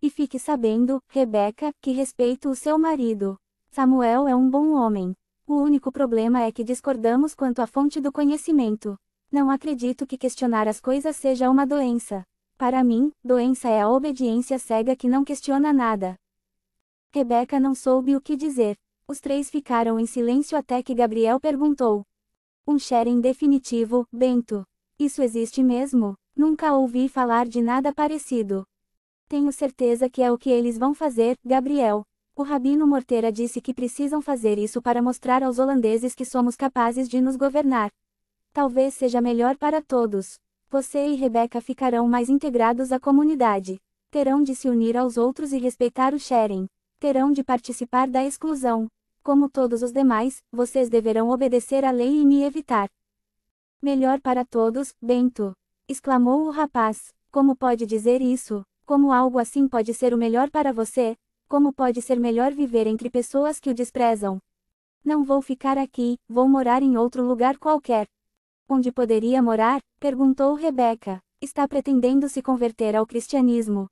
E fique sabendo, Rebeca, que respeito o seu marido. Samuel é um bom homem. O único problema é que discordamos quanto à fonte do conhecimento. Não acredito que questionar as coisas seja uma doença. Para mim, doença é a obediência cega que não questiona nada. Rebeca não soube o que dizer. Os três ficaram em silêncio até que Gabriel perguntou. Um sharing definitivo, Bento. Isso existe mesmo? Nunca ouvi falar de nada parecido. Tenho certeza que é o que eles vão fazer, Gabriel. O Rabino Morteira disse que precisam fazer isso para mostrar aos holandeses que somos capazes de nos governar. Talvez seja melhor para todos. Você e Rebeca ficarão mais integrados à comunidade. Terão de se unir aos outros e respeitar o sharing. Terão de participar da exclusão como todos os demais, vocês deverão obedecer à lei e me evitar. Melhor para todos, Bento! exclamou o rapaz. Como pode dizer isso? Como algo assim pode ser o melhor para você? Como pode ser melhor viver entre pessoas que o desprezam? Não vou ficar aqui, vou morar em outro lugar qualquer. Onde poderia morar? perguntou Rebeca. Está pretendendo se converter ao cristianismo.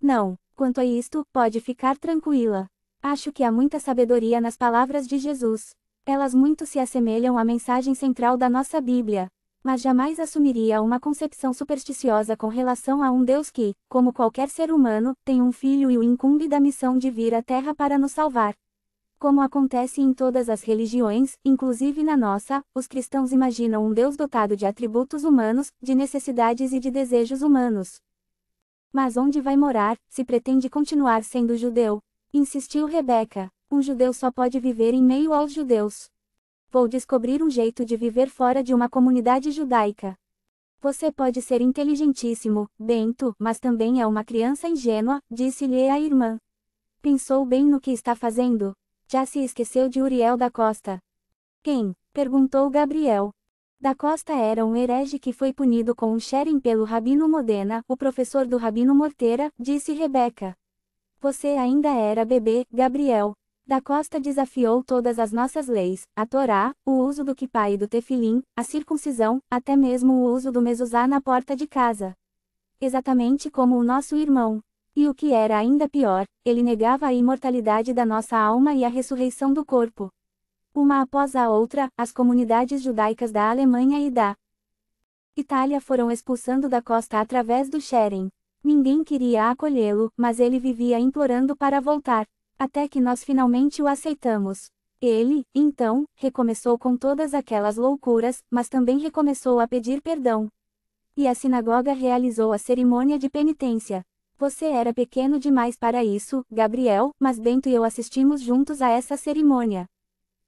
Não, quanto a isto, pode ficar tranquila. Acho que há muita sabedoria nas palavras de Jesus. Elas muito se assemelham à mensagem central da nossa Bíblia. Mas jamais assumiria uma concepção supersticiosa com relação a um Deus que, como qualquer ser humano, tem um filho e o incumbe da missão de vir à Terra para nos salvar. Como acontece em todas as religiões, inclusive na nossa, os cristãos imaginam um Deus dotado de atributos humanos, de necessidades e de desejos humanos. Mas onde vai morar, se pretende continuar sendo judeu? Insistiu Rebeca. Um judeu só pode viver em meio aos judeus. Vou descobrir um jeito de viver fora de uma comunidade judaica. Você pode ser inteligentíssimo, Bento, mas também é uma criança ingênua, disse-lhe a irmã. Pensou bem no que está fazendo. Já se esqueceu de Uriel da Costa. Quem? perguntou Gabriel. Da Costa era um herege que foi punido com um xerem pelo Rabino Modena, o professor do Rabino Morteira, disse Rebeca. Você ainda era bebê, Gabriel. Da Costa desafiou todas as nossas leis, a Torá, o uso do kipá e do tefilim, a circuncisão, até mesmo o uso do mezuzá na porta de casa. Exatamente como o nosso irmão. E o que era ainda pior, ele negava a imortalidade da nossa alma e a ressurreição do corpo. Uma após a outra, as comunidades judaicas da Alemanha e da Itália foram expulsando da costa através do Scheren. Ninguém queria acolhê-lo, mas ele vivia implorando para voltar, até que nós finalmente o aceitamos. Ele, então, recomeçou com todas aquelas loucuras, mas também recomeçou a pedir perdão. E a sinagoga realizou a cerimônia de penitência. Você era pequeno demais para isso, Gabriel, mas Bento e eu assistimos juntos a essa cerimônia.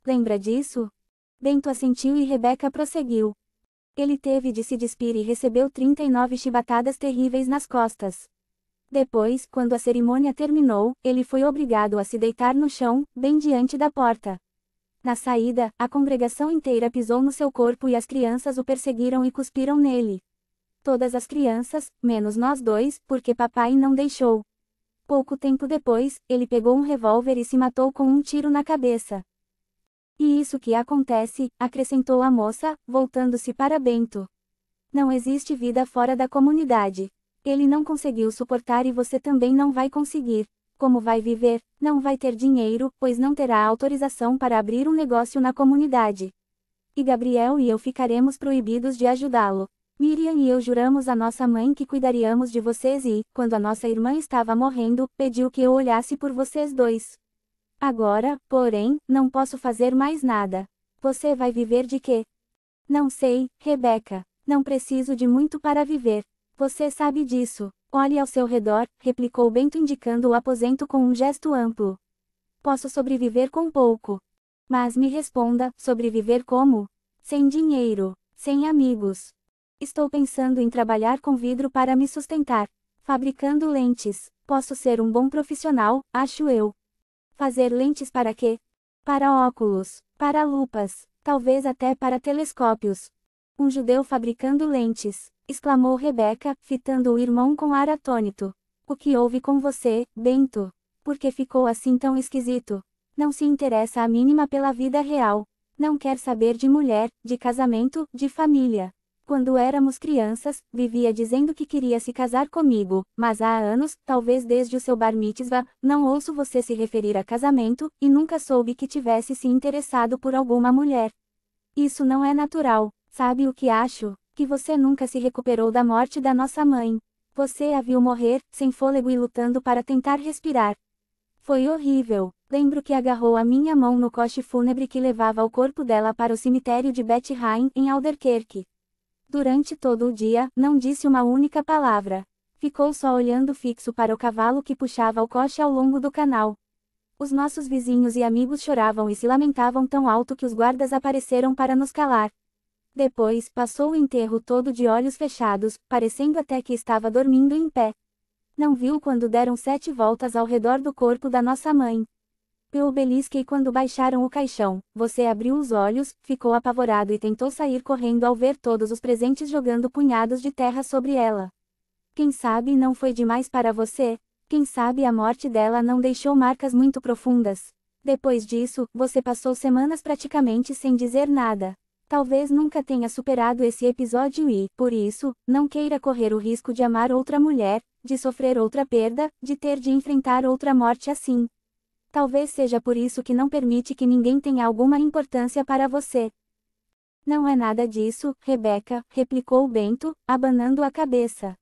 Lembra disso? Bento assentiu e Rebeca prosseguiu. Ele teve de se despir e recebeu 39 chibatadas terríveis nas costas. Depois, quando a cerimônia terminou, ele foi obrigado a se deitar no chão, bem diante da porta. Na saída, a congregação inteira pisou no seu corpo e as crianças o perseguiram e cuspiram nele. Todas as crianças, menos nós dois, porque papai não deixou. Pouco tempo depois, ele pegou um revólver e se matou com um tiro na cabeça. E isso que acontece, acrescentou a moça, voltando-se para Bento. Não existe vida fora da comunidade. Ele não conseguiu suportar e você também não vai conseguir. Como vai viver? Não vai ter dinheiro, pois não terá autorização para abrir um negócio na comunidade. E Gabriel e eu ficaremos proibidos de ajudá-lo. Miriam e eu juramos a nossa mãe que cuidaríamos de vocês e, quando a nossa irmã estava morrendo, pediu que eu olhasse por vocês dois. Agora, porém, não posso fazer mais nada. Você vai viver de quê? Não sei, Rebeca. Não preciso de muito para viver. Você sabe disso. Olhe ao seu redor, replicou Bento indicando o aposento com um gesto amplo. Posso sobreviver com pouco. Mas me responda, sobreviver como? Sem dinheiro, sem amigos. Estou pensando em trabalhar com vidro para me sustentar. Fabricando lentes, posso ser um bom profissional, acho eu fazer lentes para quê? Para óculos, para lupas, talvez até para telescópios. Um judeu fabricando lentes, exclamou Rebeca, fitando o irmão com ar atônito. O que houve com você, Bento? Por que ficou assim tão esquisito? Não se interessa a mínima pela vida real. Não quer saber de mulher, de casamento, de família. Quando éramos crianças, vivia dizendo que queria se casar comigo, mas há anos, talvez desde o seu bar mitzvah, não ouço você se referir a casamento, e nunca soube que tivesse se interessado por alguma mulher. Isso não é natural, sabe o que acho? Que você nunca se recuperou da morte da nossa mãe. Você a viu morrer, sem fôlego e lutando para tentar respirar. Foi horrível. Lembro que agarrou a minha mão no coche fúnebre que levava o corpo dela para o cemitério de Beth Hain, em Alderquerque. Durante todo o dia, não disse uma única palavra. Ficou só olhando fixo para o cavalo que puxava o coche ao longo do canal. Os nossos vizinhos e amigos choravam e se lamentavam tão alto que os guardas apareceram para nos calar. Depois, passou o enterro todo de olhos fechados, parecendo até que estava dormindo em pé. Não viu quando deram sete voltas ao redor do corpo da nossa mãe. Eu e quando baixaram o caixão. Você abriu os olhos, ficou apavorado e tentou sair correndo ao ver todos os presentes jogando punhados de terra sobre ela. Quem sabe não foi demais para você? Quem sabe a morte dela não deixou marcas muito profundas? Depois disso, você passou semanas praticamente sem dizer nada. Talvez nunca tenha superado esse episódio e, por isso, não queira correr o risco de amar outra mulher, de sofrer outra perda, de ter de enfrentar outra morte assim. Talvez seja por isso que não permite que ninguém tenha alguma importância para você. Não é nada disso, Rebeca, replicou Bento, abanando a cabeça.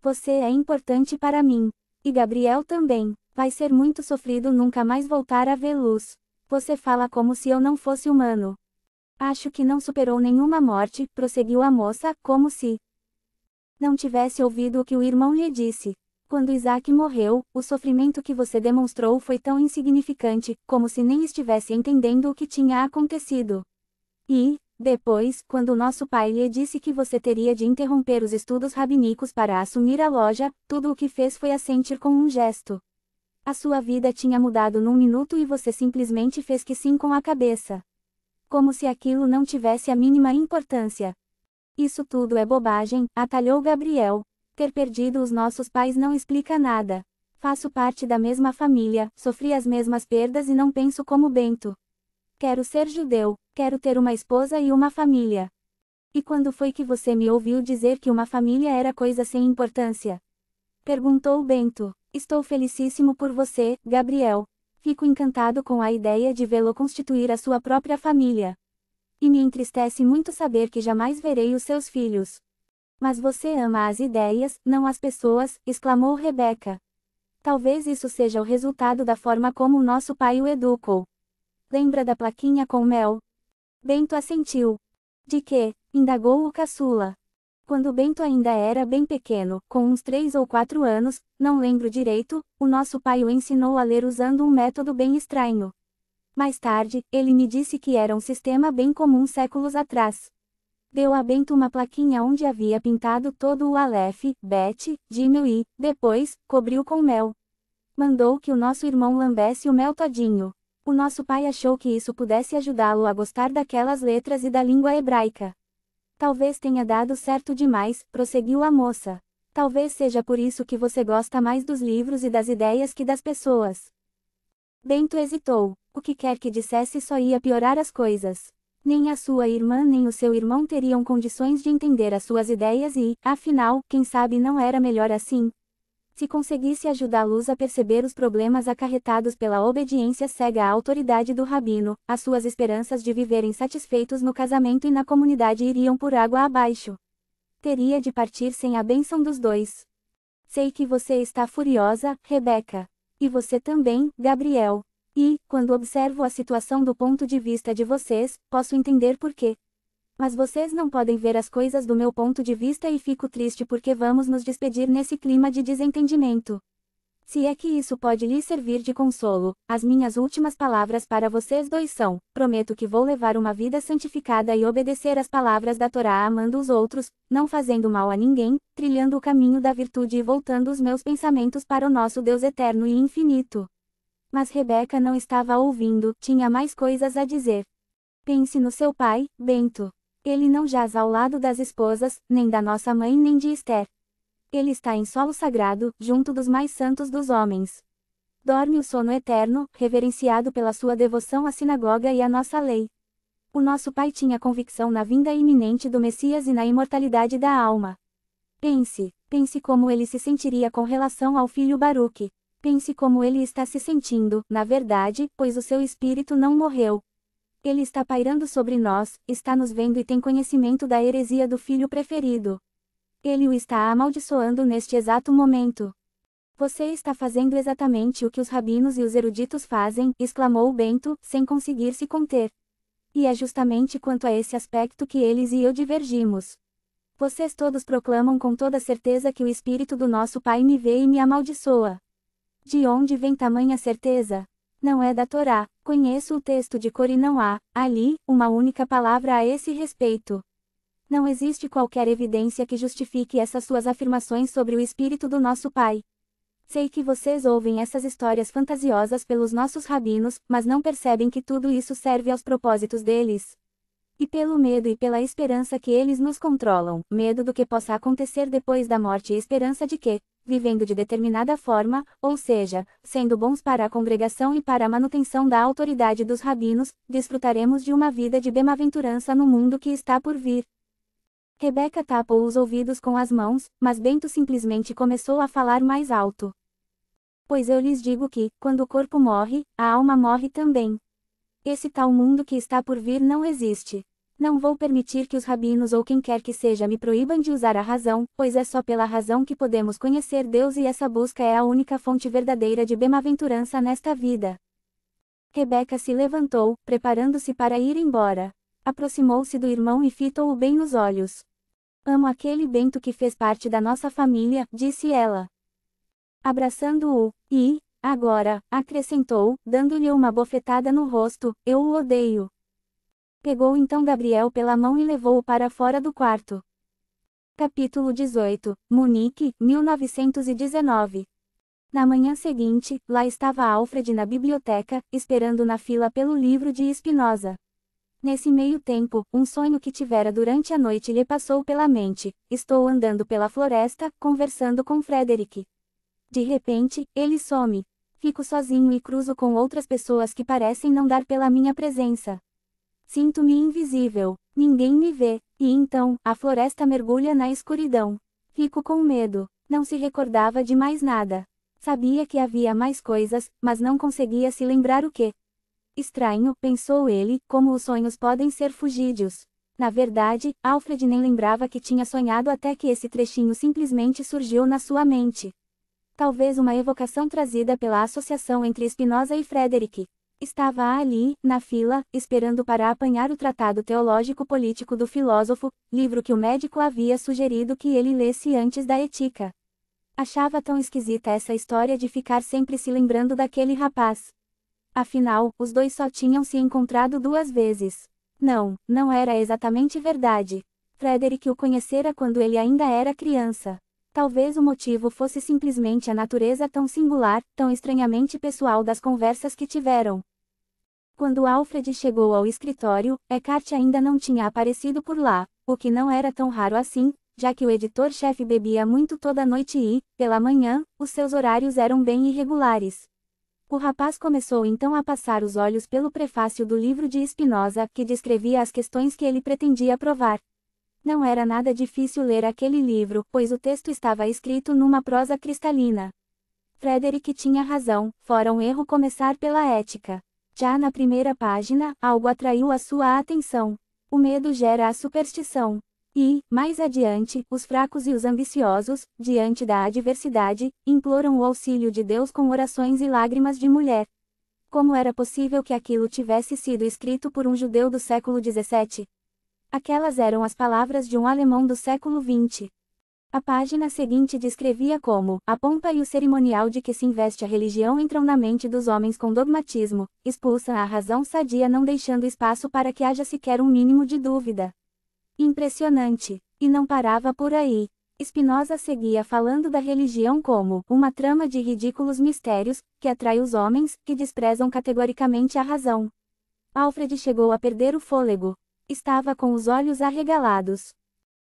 Você é importante para mim. E Gabriel também. Vai ser muito sofrido nunca mais voltar a ver luz. Você fala como se eu não fosse humano. Acho que não superou nenhuma morte, prosseguiu a moça, como se não tivesse ouvido o que o irmão lhe disse. Quando Isaac morreu, o sofrimento que você demonstrou foi tão insignificante, como se nem estivesse entendendo o que tinha acontecido. E, depois, quando nosso pai lhe disse que você teria de interromper os estudos rabínicos para assumir a loja, tudo o que fez foi assentir com um gesto. A sua vida tinha mudado num minuto e você simplesmente fez que sim com a cabeça. Como se aquilo não tivesse a mínima importância. Isso tudo é bobagem, atalhou Gabriel, ter perdido os nossos pais não explica nada. Faço parte da mesma família, sofri as mesmas perdas e não penso como Bento. Quero ser judeu, quero ter uma esposa e uma família. E quando foi que você me ouviu dizer que uma família era coisa sem importância? Perguntou Bento. Estou felicíssimo por você, Gabriel. Fico encantado com a ideia de vê-lo constituir a sua própria família. E me entristece muito saber que jamais verei os seus filhos. Mas você ama as ideias, não as pessoas, exclamou Rebeca. Talvez isso seja o resultado da forma como nosso pai o educou. Lembra da plaquinha com mel? Bento assentiu. De que? indagou o caçula. Quando Bento ainda era bem pequeno, com uns três ou quatro anos, não lembro direito, o nosso pai o ensinou a ler usando um método bem estranho. Mais tarde, ele me disse que era um sistema bem comum séculos atrás deu a Bento uma plaquinha onde havia pintado todo o Aleph, Bet, Dino e, depois, cobriu com mel. Mandou que o nosso irmão lambesse o mel todinho. O nosso pai achou que isso pudesse ajudá-lo a gostar daquelas letras e da língua hebraica. Talvez tenha dado certo demais, prosseguiu a moça. Talvez seja por isso que você gosta mais dos livros e das ideias que das pessoas. Bento hesitou. O que quer que dissesse só ia piorar as coisas. Nem a sua irmã nem o seu irmão teriam condições de entender as suas ideias e, afinal, quem sabe não era melhor assim? Se conseguisse ajudá-los a perceber os problemas acarretados pela obediência cega à autoridade do rabino, as suas esperanças de viverem satisfeitos no casamento e na comunidade iriam por água abaixo. Teria de partir sem a bênção dos dois. Sei que você está furiosa, Rebeca. E você também, Gabriel. E, quando observo a situação do ponto de vista de vocês, posso entender por quê. Mas vocês não podem ver as coisas do meu ponto de vista e fico triste porque vamos nos despedir nesse clima de desentendimento. Se é que isso pode lhe servir de consolo, as minhas últimas palavras para vocês dois são: prometo que vou levar uma vida santificada e obedecer às palavras da Torá amando os outros, não fazendo mal a ninguém, trilhando o caminho da virtude e voltando os meus pensamentos para o nosso Deus eterno e infinito. Mas Rebeca não estava ouvindo, tinha mais coisas a dizer. Pense no seu pai, Bento. Ele não jaz ao lado das esposas, nem da nossa mãe nem de Esther. Ele está em solo sagrado, junto dos mais santos dos homens. Dorme o sono eterno, reverenciado pela sua devoção à sinagoga e à nossa lei. O nosso pai tinha convicção na vinda iminente do Messias e na imortalidade da alma. Pense, pense como ele se sentiria com relação ao filho Baruque. Pense como ele está se sentindo, na verdade, pois o seu espírito não morreu. Ele está pairando sobre nós, está nos vendo e tem conhecimento da heresia do filho preferido. Ele o está amaldiçoando neste exato momento. Você está fazendo exatamente o que os rabinos e os eruditos fazem, exclamou Bento, sem conseguir se conter. E é justamente quanto a esse aspecto que eles e eu divergimos. Vocês todos proclamam com toda certeza que o espírito do nosso Pai me vê e me amaldiçoa. De onde vem tamanha certeza? Não é da Torá, conheço o texto de cor e não há, ali, uma única palavra a esse respeito. Não existe qualquer evidência que justifique essas suas afirmações sobre o espírito do nosso Pai. Sei que vocês ouvem essas histórias fantasiosas pelos nossos rabinos, mas não percebem que tudo isso serve aos propósitos deles. E pelo medo e pela esperança que eles nos controlam, medo do que possa acontecer depois da morte e esperança de que, vivendo de determinada forma, ou seja, sendo bons para a congregação e para a manutenção da autoridade dos rabinos, desfrutaremos de uma vida de bem-aventurança no mundo que está por vir. Rebeca tapou os ouvidos com as mãos, mas Bento simplesmente começou a falar mais alto. Pois eu lhes digo que, quando o corpo morre, a alma morre também. Esse tal mundo que está por vir não existe. Não vou permitir que os rabinos ou quem quer que seja me proíbam de usar a razão, pois é só pela razão que podemos conhecer Deus e essa busca é a única fonte verdadeira de bemaventurança nesta vida. Rebeca se levantou, preparando-se para ir embora. Aproximou-se do irmão e fitou-o bem nos olhos. Amo aquele bento que fez parte da nossa família, disse ela. Abraçando-o, e, agora, acrescentou, dando-lhe uma bofetada no rosto, eu o odeio. Pegou então Gabriel pela mão e levou-o para fora do quarto. Capítulo 18, Munique, 1919. Na manhã seguinte, lá estava Alfred na biblioteca, esperando na fila pelo livro de Spinoza. Nesse meio tempo, um sonho que tivera durante a noite lhe passou pela mente. Estou andando pela floresta, conversando com Frederick. De repente, ele some. Fico sozinho e cruzo com outras pessoas que parecem não dar pela minha presença. Sinto-me invisível, ninguém me vê, e então, a floresta mergulha na escuridão. Fico com medo, não se recordava de mais nada. Sabia que havia mais coisas, mas não conseguia se lembrar o que. Estranho, pensou ele, como os sonhos podem ser fugídios. Na verdade, Alfred nem lembrava que tinha sonhado até que esse trechinho simplesmente surgiu na sua mente. Talvez uma evocação trazida pela associação entre Spinoza e Frederick. Estava ali, na fila, esperando para apanhar o Tratado Teológico Político do Filósofo, livro que o médico havia sugerido que ele lesse antes da Ética. Achava tão esquisita essa história de ficar sempre se lembrando daquele rapaz. Afinal, os dois só tinham se encontrado duas vezes. Não, não era exatamente verdade. Frederick o conhecera quando ele ainda era criança. Talvez o motivo fosse simplesmente a natureza tão singular, tão estranhamente pessoal das conversas que tiveram. Quando Alfred chegou ao escritório, Eckhart ainda não tinha aparecido por lá, o que não era tão raro assim, já que o editor-chefe bebia muito toda noite e, pela manhã, os seus horários eram bem irregulares. O rapaz começou então a passar os olhos pelo prefácio do livro de Spinoza, que descrevia as questões que ele pretendia provar. Não era nada difícil ler aquele livro, pois o texto estava escrito numa prosa cristalina. Frederick tinha razão, fora um erro começar pela ética. Já na primeira página, algo atraiu a sua atenção. O medo gera a superstição. E, mais adiante, os fracos e os ambiciosos, diante da adversidade, imploram o auxílio de Deus com orações e lágrimas de mulher. Como era possível que aquilo tivesse sido escrito por um judeu do século XVII? Aquelas eram as palavras de um alemão do século XX. A página seguinte descrevia como a pompa e o cerimonial de que se investe a religião entram na mente dos homens com dogmatismo, expulsa a razão sadia não deixando espaço para que haja sequer um mínimo de dúvida. Impressionante! E não parava por aí. Spinoza seguia falando da religião como uma trama de ridículos mistérios, que atrai os homens, que desprezam categoricamente a razão. Alfred chegou a perder o fôlego. Estava com os olhos arregalados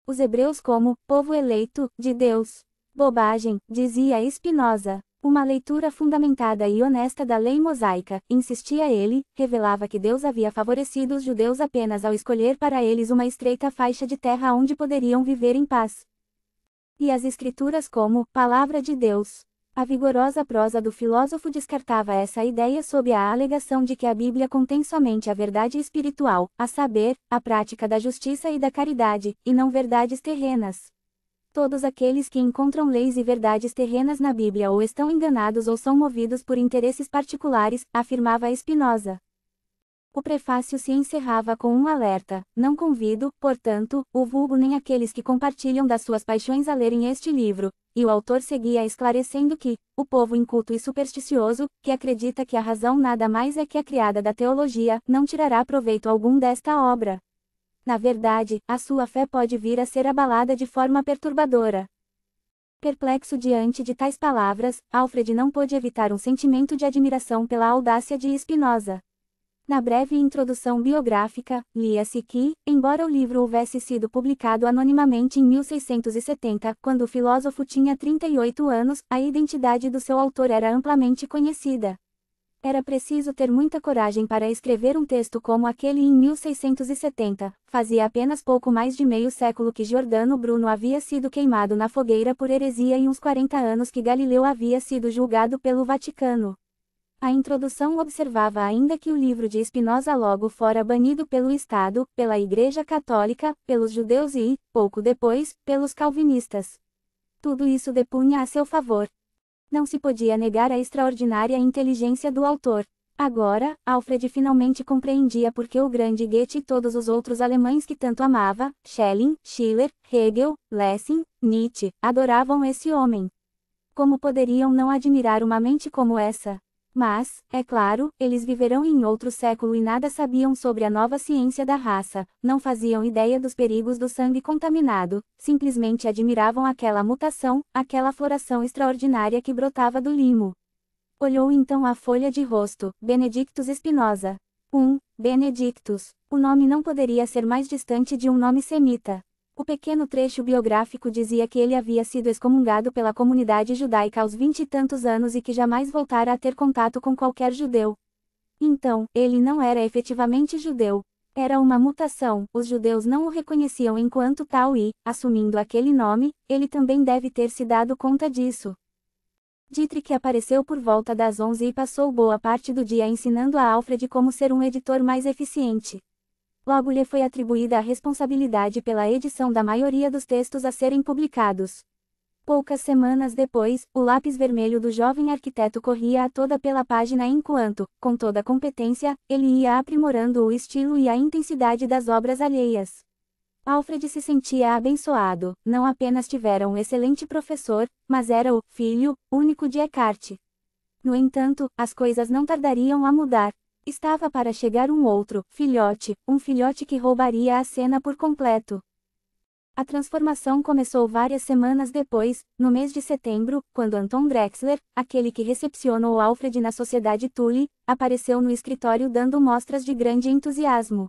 os hebreus como povo eleito de Deus. Bobagem, dizia Spinoza. Uma leitura fundamentada e honesta da lei mosaica, insistia ele, revelava que Deus havia favorecido os judeus apenas ao escolher para eles uma estreita faixa de terra onde poderiam viver em paz. E as escrituras como palavra de Deus a vigorosa prosa do filósofo descartava essa ideia sob a alegação de que a Bíblia contém somente a verdade espiritual, a saber, a prática da justiça e da caridade, e não verdades terrenas. Todos aqueles que encontram leis e verdades terrenas na Bíblia ou estão enganados ou são movidos por interesses particulares, afirmava Spinoza. O prefácio se encerrava com um alerta: Não convido, portanto, o vulgo nem aqueles que compartilham das suas paixões a lerem este livro, e o autor seguia esclarecendo que, o povo inculto e supersticioso, que acredita que a razão nada mais é que a criada da teologia, não tirará proveito algum desta obra. Na verdade, a sua fé pode vir a ser abalada de forma perturbadora. Perplexo diante de tais palavras, Alfred não pôde evitar um sentimento de admiração pela audácia de Spinoza. Na breve introdução biográfica, lia-se que, embora o livro houvesse sido publicado anonimamente em 1670, quando o filósofo tinha 38 anos, a identidade do seu autor era amplamente conhecida. Era preciso ter muita coragem para escrever um texto como aquele em 1670, fazia apenas pouco mais de meio século que Giordano Bruno havia sido queimado na fogueira por heresia e uns 40 anos que Galileu havia sido julgado pelo Vaticano. A introdução observava ainda que o livro de Spinoza logo fora banido pelo Estado, pela Igreja Católica, pelos judeus e, pouco depois, pelos calvinistas. Tudo isso depunha a seu favor. Não se podia negar a extraordinária inteligência do autor. Agora, Alfred finalmente compreendia por que o grande Goethe e todos os outros alemães que tanto amava, Schelling, Schiller, Hegel, Lessing, Nietzsche, adoravam esse homem. Como poderiam não admirar uma mente como essa? Mas, é claro, eles viverão em outro século e nada sabiam sobre a nova ciência da raça, não faziam ideia dos perigos do sangue contaminado, simplesmente admiravam aquela mutação, aquela floração extraordinária que brotava do limo. Olhou então a folha de rosto, Benedictus Espinosa. 1. Um, Benedictus. O nome não poderia ser mais distante de um nome semita. O pequeno trecho biográfico dizia que ele havia sido excomungado pela comunidade judaica aos vinte e tantos anos e que jamais voltara a ter contato com qualquer judeu. Então, ele não era efetivamente judeu. Era uma mutação, os judeus não o reconheciam enquanto tal e, assumindo aquele nome, ele também deve ter se dado conta disso. Dietrich apareceu por volta das onze e passou boa parte do dia ensinando a Alfred como ser um editor mais eficiente. Logo lhe foi atribuída a responsabilidade pela edição da maioria dos textos a serem publicados. Poucas semanas depois, o lápis vermelho do jovem arquiteto corria a toda pela página enquanto, com toda a competência, ele ia aprimorando o estilo e a intensidade das obras alheias. Alfred se sentia abençoado, não apenas tivera um excelente professor, mas era o filho único de Eckhart. No entanto, as coisas não tardariam a mudar. Estava para chegar um outro, filhote, um filhote que roubaria a cena por completo. A transformação começou várias semanas depois, no mês de setembro, quando Anton Drexler, aquele que recepcionou Alfred na Sociedade Tully, apareceu no escritório dando mostras de grande entusiasmo.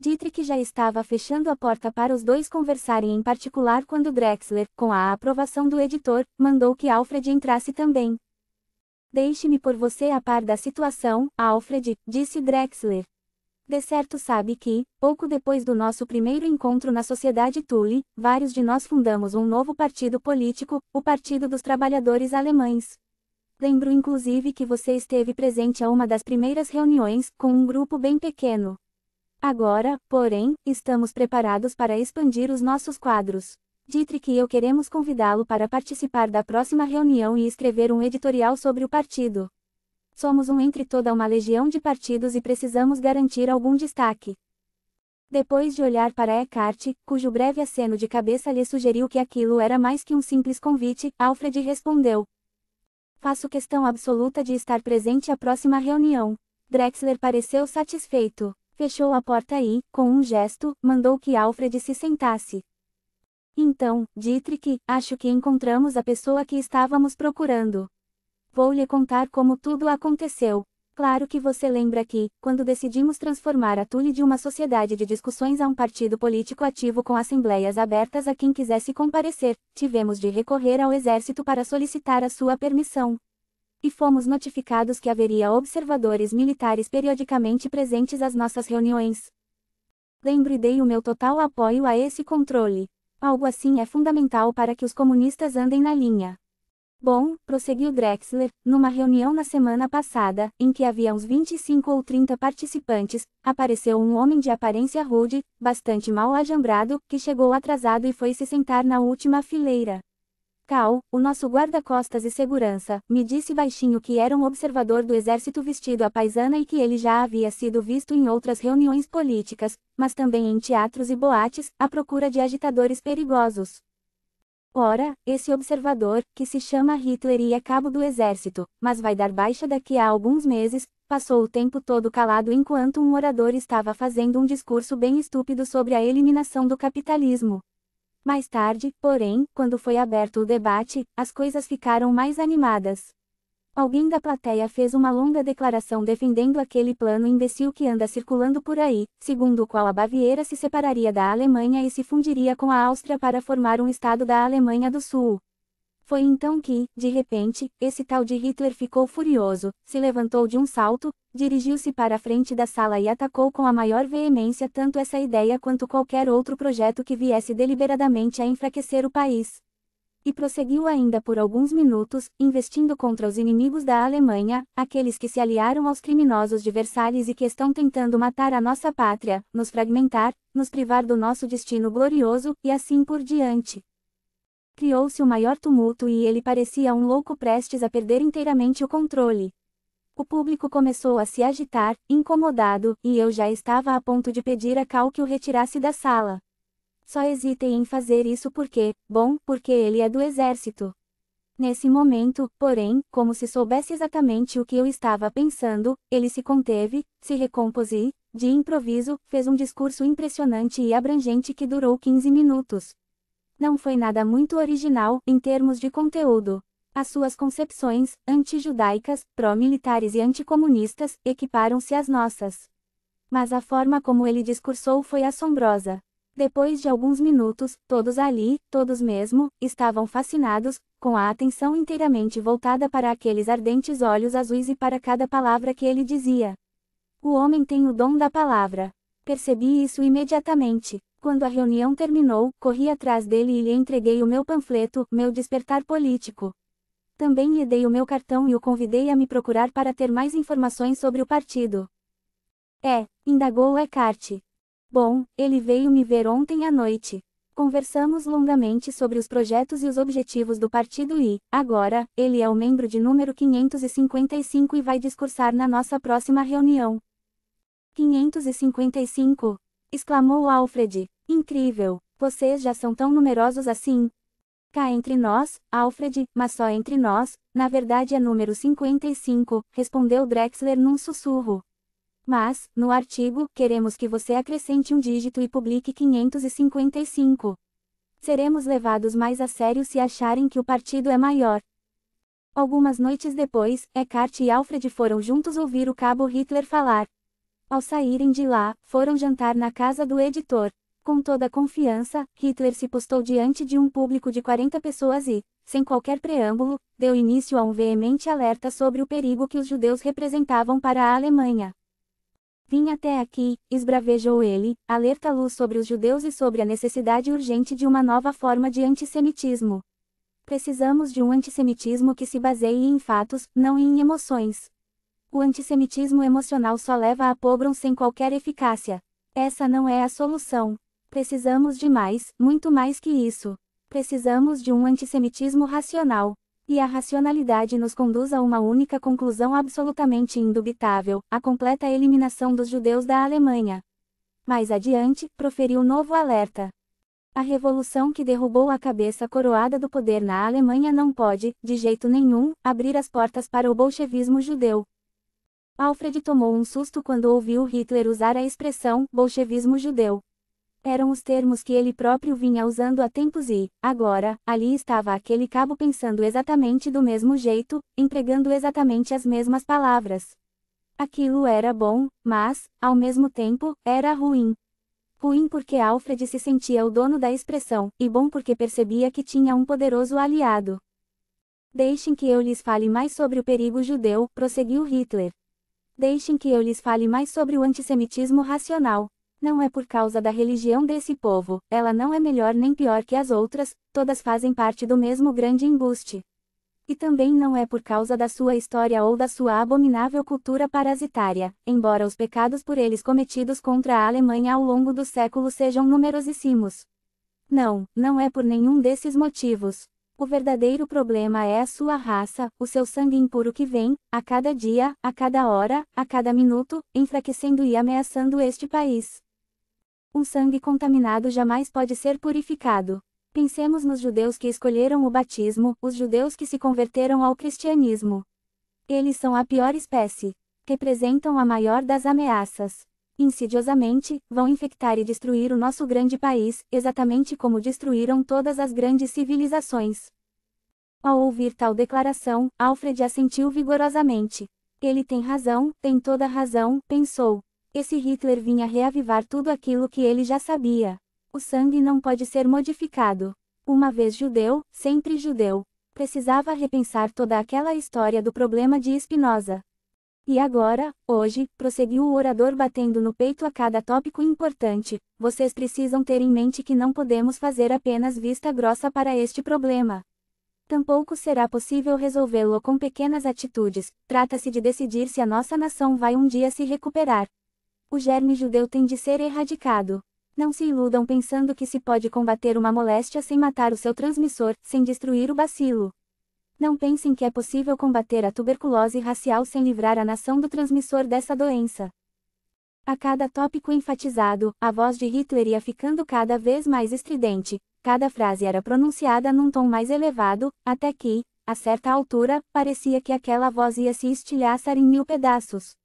Dietrich já estava fechando a porta para os dois conversarem em particular quando Drexler, com a aprovação do editor, mandou que Alfred entrasse também. Deixe-me por você a par da situação, Alfred, disse Drexler. De certo sabe que, pouco depois do nosso primeiro encontro na Sociedade Thule, vários de nós fundamos um novo partido político, o Partido dos Trabalhadores Alemães. Lembro inclusive que você esteve presente a uma das primeiras reuniões, com um grupo bem pequeno. Agora, porém, estamos preparados para expandir os nossos quadros. Dietrich e eu queremos convidá-lo para participar da próxima reunião e escrever um editorial sobre o partido. Somos um entre toda uma legião de partidos e precisamos garantir algum destaque. Depois de olhar para Eckhart, cujo breve aceno de cabeça lhe sugeriu que aquilo era mais que um simples convite, Alfred respondeu: Faço questão absoluta de estar presente à próxima reunião. Drexler pareceu satisfeito. Fechou a porta e, com um gesto, mandou que Alfred se sentasse. Então, Dietrich, acho que encontramos a pessoa que estávamos procurando. Vou lhe contar como tudo aconteceu. Claro que você lembra que, quando decidimos transformar a Tule de uma sociedade de discussões a um partido político ativo com assembleias abertas a quem quisesse comparecer, tivemos de recorrer ao exército para solicitar a sua permissão. E fomos notificados que haveria observadores militares periodicamente presentes às nossas reuniões. Lembro e dei o meu total apoio a esse controle. Algo assim é fundamental para que os comunistas andem na linha. Bom, prosseguiu Drexler, numa reunião na semana passada, em que havia uns 25 ou 30 participantes, apareceu um homem de aparência rude, bastante mal ajambrado, que chegou atrasado e foi se sentar na última fileira. Cal, o nosso guarda-costas e segurança, me disse baixinho que era um observador do exército vestido à paisana e que ele já havia sido visto em outras reuniões políticas, mas também em teatros e boates, à procura de agitadores perigosos. Ora, esse observador, que se chama Hitler e é cabo do exército, mas vai dar baixa daqui a alguns meses, passou o tempo todo calado enquanto um orador estava fazendo um discurso bem estúpido sobre a eliminação do capitalismo. Mais tarde, porém, quando foi aberto o debate, as coisas ficaram mais animadas. Alguém da plateia fez uma longa declaração defendendo aquele plano imbecil que anda circulando por aí, segundo o qual a Baviera se separaria da Alemanha e se fundiria com a Áustria para formar um Estado da Alemanha do Sul. Foi então que, de repente, esse tal de Hitler ficou furioso, se levantou de um salto, dirigiu-se para a frente da sala e atacou com a maior veemência tanto essa ideia quanto qualquer outro projeto que viesse deliberadamente a enfraquecer o país. E prosseguiu ainda por alguns minutos, investindo contra os inimigos da Alemanha, aqueles que se aliaram aos criminosos de Versalhes e que estão tentando matar a nossa pátria, nos fragmentar, nos privar do nosso destino glorioso, e assim por diante. Criou-se o maior tumulto e ele parecia um louco prestes a perder inteiramente o controle. O público começou a se agitar, incomodado, e eu já estava a ponto de pedir a Cal que o retirasse da sala. Só hesitei em fazer isso porque, bom, porque ele é do exército. Nesse momento, porém, como se soubesse exatamente o que eu estava pensando, ele se conteve, se recompôs e, de improviso, fez um discurso impressionante e abrangente que durou 15 minutos. Não foi nada muito original, em termos de conteúdo. As suas concepções, anti-judaicas, pró-militares e anticomunistas, equiparam-se às nossas. Mas a forma como ele discursou foi assombrosa. Depois de alguns minutos, todos ali, todos mesmo, estavam fascinados, com a atenção inteiramente voltada para aqueles ardentes olhos azuis e para cada palavra que ele dizia. O homem tem o dom da palavra. Percebi isso imediatamente. Quando a reunião terminou, corri atrás dele e lhe entreguei o meu panfleto, Meu Despertar Político. Também lhe dei o meu cartão e o convidei a me procurar para ter mais informações sobre o partido. É, indagou Eckhart. Bom, ele veio me ver ontem à noite. Conversamos longamente sobre os projetos e os objetivos do partido e, agora, ele é o membro de número 555 e vai discursar na nossa próxima reunião. 555 exclamou Alfred. Incrível, vocês já são tão numerosos assim. Cá entre nós, Alfred, mas só entre nós, na verdade é número 55, respondeu Drexler num sussurro. Mas, no artigo, queremos que você acrescente um dígito e publique 555. Seremos levados mais a sério se acharem que o partido é maior. Algumas noites depois, Eckhart e Alfred foram juntos ouvir o cabo Hitler falar. Ao saírem de lá, foram jantar na casa do editor. Com toda a confiança, Hitler se postou diante de um público de 40 pessoas e, sem qualquer preâmbulo, deu início a um veemente alerta sobre o perigo que os judeus representavam para a Alemanha. Vim até aqui, esbravejou ele, alerta luz sobre os judeus e sobre a necessidade urgente de uma nova forma de antissemitismo. Precisamos de um antissemitismo que se baseie em fatos, não em emoções. O antissemitismo emocional só leva a pogrom sem qualquer eficácia. Essa não é a solução. Precisamos de mais, muito mais que isso. Precisamos de um antissemitismo racional. E a racionalidade nos conduz a uma única conclusão absolutamente indubitável: a completa eliminação dos judeus da Alemanha. Mais adiante, proferiu novo alerta. A revolução que derrubou a cabeça coroada do poder na Alemanha não pode, de jeito nenhum, abrir as portas para o bolchevismo judeu. Alfred tomou um susto quando ouviu Hitler usar a expressão bolchevismo judeu. Eram os termos que ele próprio vinha usando há tempos e, agora, ali estava aquele cabo pensando exatamente do mesmo jeito, empregando exatamente as mesmas palavras. Aquilo era bom, mas, ao mesmo tempo, era ruim. Ruim porque Alfred se sentia o dono da expressão, e bom porque percebia que tinha um poderoso aliado. Deixem que eu lhes fale mais sobre o perigo judeu, prosseguiu Hitler. Deixem que eu lhes fale mais sobre o antissemitismo racional. Não é por causa da religião desse povo, ela não é melhor nem pior que as outras, todas fazem parte do mesmo grande embuste. E também não é por causa da sua história ou da sua abominável cultura parasitária, embora os pecados por eles cometidos contra a Alemanha ao longo do século sejam numerosíssimos. Não, não é por nenhum desses motivos. O verdadeiro problema é a sua raça, o seu sangue impuro que vem, a cada dia, a cada hora, a cada minuto, enfraquecendo e ameaçando este país. Um sangue contaminado jamais pode ser purificado. Pensemos nos judeus que escolheram o batismo, os judeus que se converteram ao cristianismo. Eles são a pior espécie. Representam a maior das ameaças insidiosamente, vão infectar e destruir o nosso grande país, exatamente como destruíram todas as grandes civilizações. Ao ouvir tal declaração, Alfred assentiu vigorosamente. Ele tem razão, tem toda razão, pensou. Esse Hitler vinha reavivar tudo aquilo que ele já sabia. O sangue não pode ser modificado. Uma vez judeu, sempre judeu. Precisava repensar toda aquela história do problema de Spinoza. E agora, hoje, prosseguiu o orador batendo no peito a cada tópico importante, vocês precisam ter em mente que não podemos fazer apenas vista grossa para este problema. Tampouco será possível resolvê-lo com pequenas atitudes, trata-se de decidir se a nossa nação vai um dia se recuperar. O germe judeu tem de ser erradicado. Não se iludam pensando que se pode combater uma moléstia sem matar o seu transmissor, sem destruir o bacilo. Não pensem que é possível combater a tuberculose racial sem livrar a nação do transmissor dessa doença. A cada tópico enfatizado, a voz de Hitler ia ficando cada vez mais estridente, cada frase era pronunciada num tom mais elevado, até que, a certa altura, parecia que aquela voz ia se estilhaçar em mil pedaços.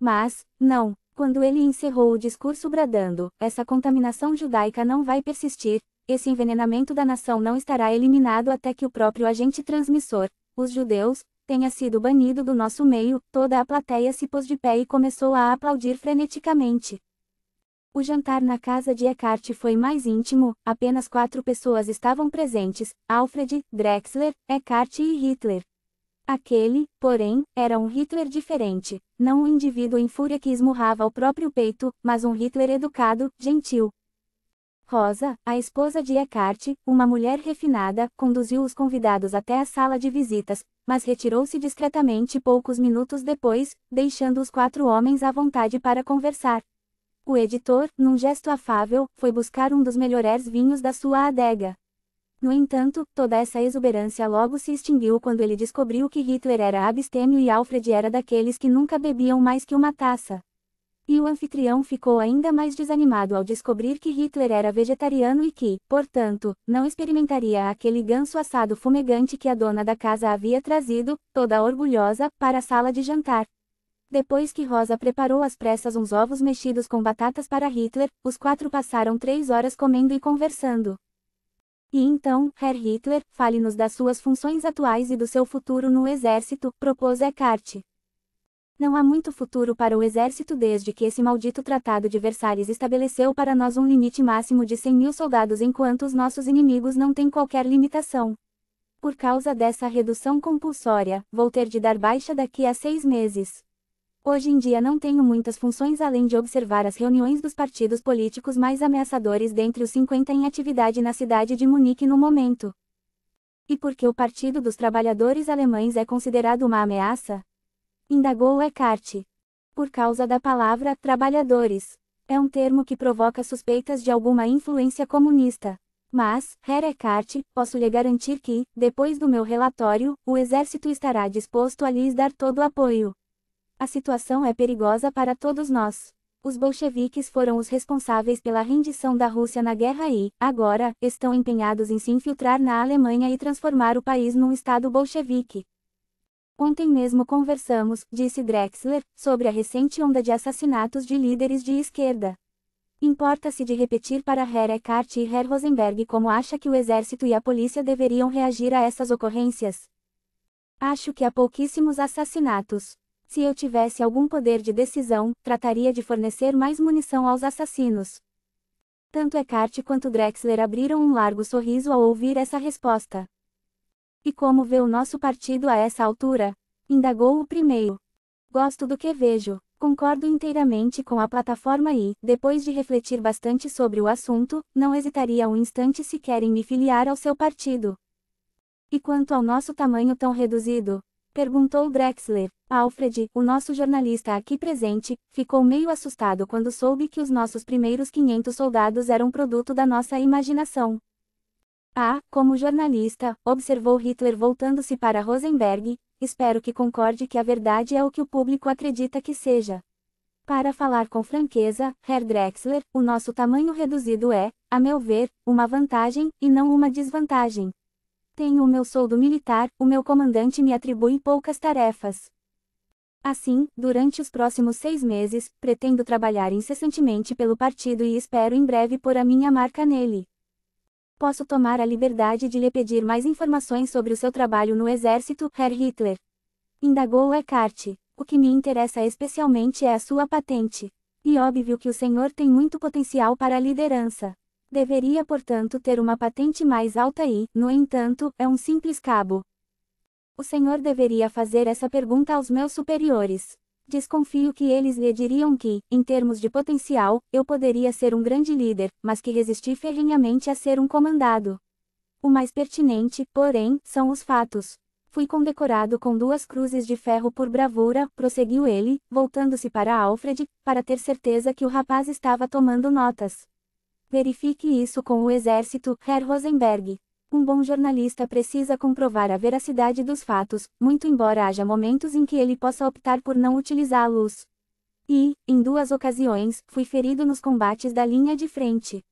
Mas, não, quando ele encerrou o discurso bradando: essa contaminação judaica não vai persistir, esse envenenamento da nação não estará eliminado até que o próprio agente transmissor, os judeus, tenha sido banido do nosso meio, toda a plateia se pôs de pé e começou a aplaudir freneticamente. O jantar na casa de Eckhart foi mais íntimo, apenas quatro pessoas estavam presentes, Alfred, Drexler, Eckhart e Hitler. Aquele, porém, era um Hitler diferente, não um indivíduo em fúria que esmurrava o próprio peito, mas um Hitler educado, gentil, Rosa, a esposa de Eckhart, uma mulher refinada, conduziu os convidados até a sala de visitas, mas retirou-se discretamente poucos minutos depois, deixando os quatro homens à vontade para conversar. O editor, num gesto afável, foi buscar um dos melhores vinhos da sua adega. No entanto, toda essa exuberância logo se extinguiu quando ele descobriu que Hitler era abstêmio e Alfred era daqueles que nunca bebiam mais que uma taça. E o anfitrião ficou ainda mais desanimado ao descobrir que Hitler era vegetariano e que, portanto, não experimentaria aquele ganso assado fumegante que a dona da casa havia trazido, toda orgulhosa, para a sala de jantar. Depois que Rosa preparou às pressas uns ovos mexidos com batatas para Hitler, os quatro passaram três horas comendo e conversando. E então, Herr Hitler, fale-nos das suas funções atuais e do seu futuro no exército, propôs Eckhart. Não há muito futuro para o exército desde que esse maldito Tratado de Versalhes estabeleceu para nós um limite máximo de 100 mil soldados enquanto os nossos inimigos não têm qualquer limitação. Por causa dessa redução compulsória, vou ter de dar baixa daqui a seis meses. Hoje em dia não tenho muitas funções além de observar as reuniões dos partidos políticos mais ameaçadores dentre os 50 em atividade na cidade de Munique no momento. E porque o Partido dos Trabalhadores Alemães é considerado uma ameaça, Indagou Eckhart. Por causa da palavra trabalhadores. É um termo que provoca suspeitas de alguma influência comunista. Mas, Herr Eckhart, posso lhe garantir que, depois do meu relatório, o exército estará disposto a lhes dar todo o apoio. A situação é perigosa para todos nós. Os bolcheviques foram os responsáveis pela rendição da Rússia na guerra e, agora, estão empenhados em se infiltrar na Alemanha e transformar o país num estado bolchevique. Ontem mesmo conversamos, disse Drexler, sobre a recente onda de assassinatos de líderes de esquerda. Importa-se de repetir para Herr Eckart e Herr Rosenberg como acha que o exército e a polícia deveriam reagir a essas ocorrências. Acho que há pouquíssimos assassinatos. Se eu tivesse algum poder de decisão, trataria de fornecer mais munição aos assassinos. Tanto Eckart quanto Drexler abriram um largo sorriso ao ouvir essa resposta. E como vê o nosso partido a essa altura? Indagou o primeiro. Gosto do que vejo, concordo inteiramente com a plataforma e, depois de refletir bastante sobre o assunto, não hesitaria um instante sequer em me filiar ao seu partido. E quanto ao nosso tamanho tão reduzido? Perguntou Drexler. Alfred, o nosso jornalista aqui presente, ficou meio assustado quando soube que os nossos primeiros 500 soldados eram produto da nossa imaginação. Ah, como jornalista, observou Hitler voltando-se para Rosenberg, espero que concorde que a verdade é o que o público acredita que seja. Para falar com franqueza, Herr Drexler, o nosso tamanho reduzido é, a meu ver, uma vantagem, e não uma desvantagem. Tenho o meu soldo militar, o meu comandante me atribui poucas tarefas. Assim, durante os próximos seis meses, pretendo trabalhar incessantemente pelo partido e espero em breve pôr a minha marca nele posso tomar a liberdade de lhe pedir mais informações sobre o seu trabalho no exército, Herr Hitler. Indagou Eckhart. O que me interessa especialmente é a sua patente. E óbvio que o senhor tem muito potencial para a liderança. Deveria, portanto, ter uma patente mais alta e, no entanto, é um simples cabo. O senhor deveria fazer essa pergunta aos meus superiores. Desconfio que eles lhe diriam que, em termos de potencial, eu poderia ser um grande líder, mas que resisti ferrenhamente a ser um comandado. O mais pertinente, porém, são os fatos. Fui condecorado com duas cruzes de ferro por bravura, prosseguiu ele, voltando-se para Alfred, para ter certeza que o rapaz estava tomando notas. Verifique isso com o exército, Herr Rosenberg. Um bom jornalista precisa comprovar a veracidade dos fatos, muito embora haja momentos em que ele possa optar por não utilizá-los. E, em duas ocasiões, fui ferido nos combates da linha de frente.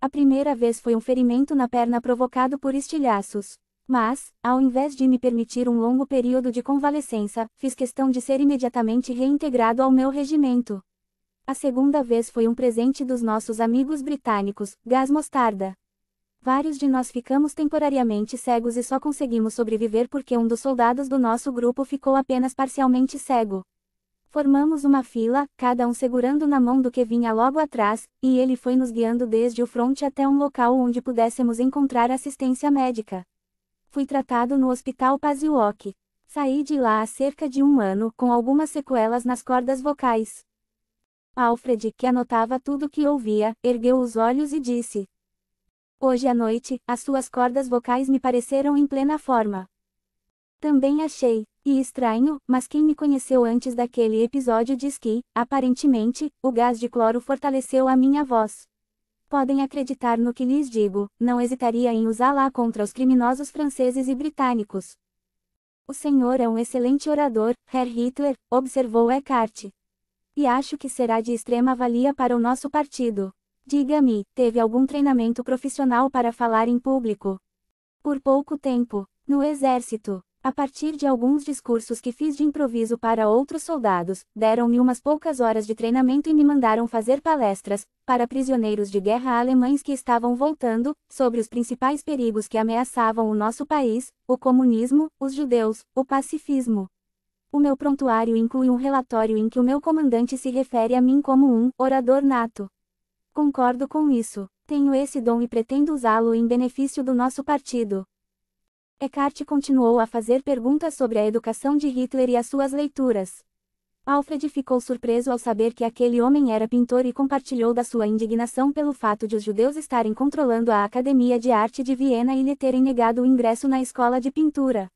A primeira vez foi um ferimento na perna provocado por estilhaços. Mas, ao invés de me permitir um longo período de convalescença, fiz questão de ser imediatamente reintegrado ao meu regimento. A segunda vez foi um presente dos nossos amigos britânicos, gás mostarda. Vários de nós ficamos temporariamente cegos e só conseguimos sobreviver porque um dos soldados do nosso grupo ficou apenas parcialmente cego. Formamos uma fila, cada um segurando na mão do que vinha logo atrás, e ele foi nos guiando desde o fronte até um local onde pudéssemos encontrar assistência médica. Fui tratado no Hospital Paziwok. Saí de lá há cerca de um ano, com algumas sequelas nas cordas vocais. Alfred, que anotava tudo que ouvia, ergueu os olhos e disse: Hoje à noite, as suas cordas vocais me pareceram em plena forma. Também achei, e estranho, mas quem me conheceu antes daquele episódio diz que, aparentemente, o gás de cloro fortaleceu a minha voz. Podem acreditar no que lhes digo, não hesitaria em usá-la contra os criminosos franceses e britânicos. O senhor é um excelente orador, Herr Hitler, observou Eckhart. E acho que será de extrema valia para o nosso partido. Diga-me, teve algum treinamento profissional para falar em público? Por pouco tempo, no exército, a partir de alguns discursos que fiz de improviso para outros soldados, deram-me umas poucas horas de treinamento e me mandaram fazer palestras, para prisioneiros de guerra alemães que estavam voltando, sobre os principais perigos que ameaçavam o nosso país: o comunismo, os judeus, o pacifismo. O meu prontuário inclui um relatório em que o meu comandante se refere a mim como um orador nato. Concordo com isso. Tenho esse dom e pretendo usá-lo em benefício do nosso partido. Eckhart continuou a fazer perguntas sobre a educação de Hitler e as suas leituras. Alfred ficou surpreso ao saber que aquele homem era pintor e compartilhou da sua indignação pelo fato de os judeus estarem controlando a Academia de Arte de Viena e lhe terem negado o ingresso na escola de pintura.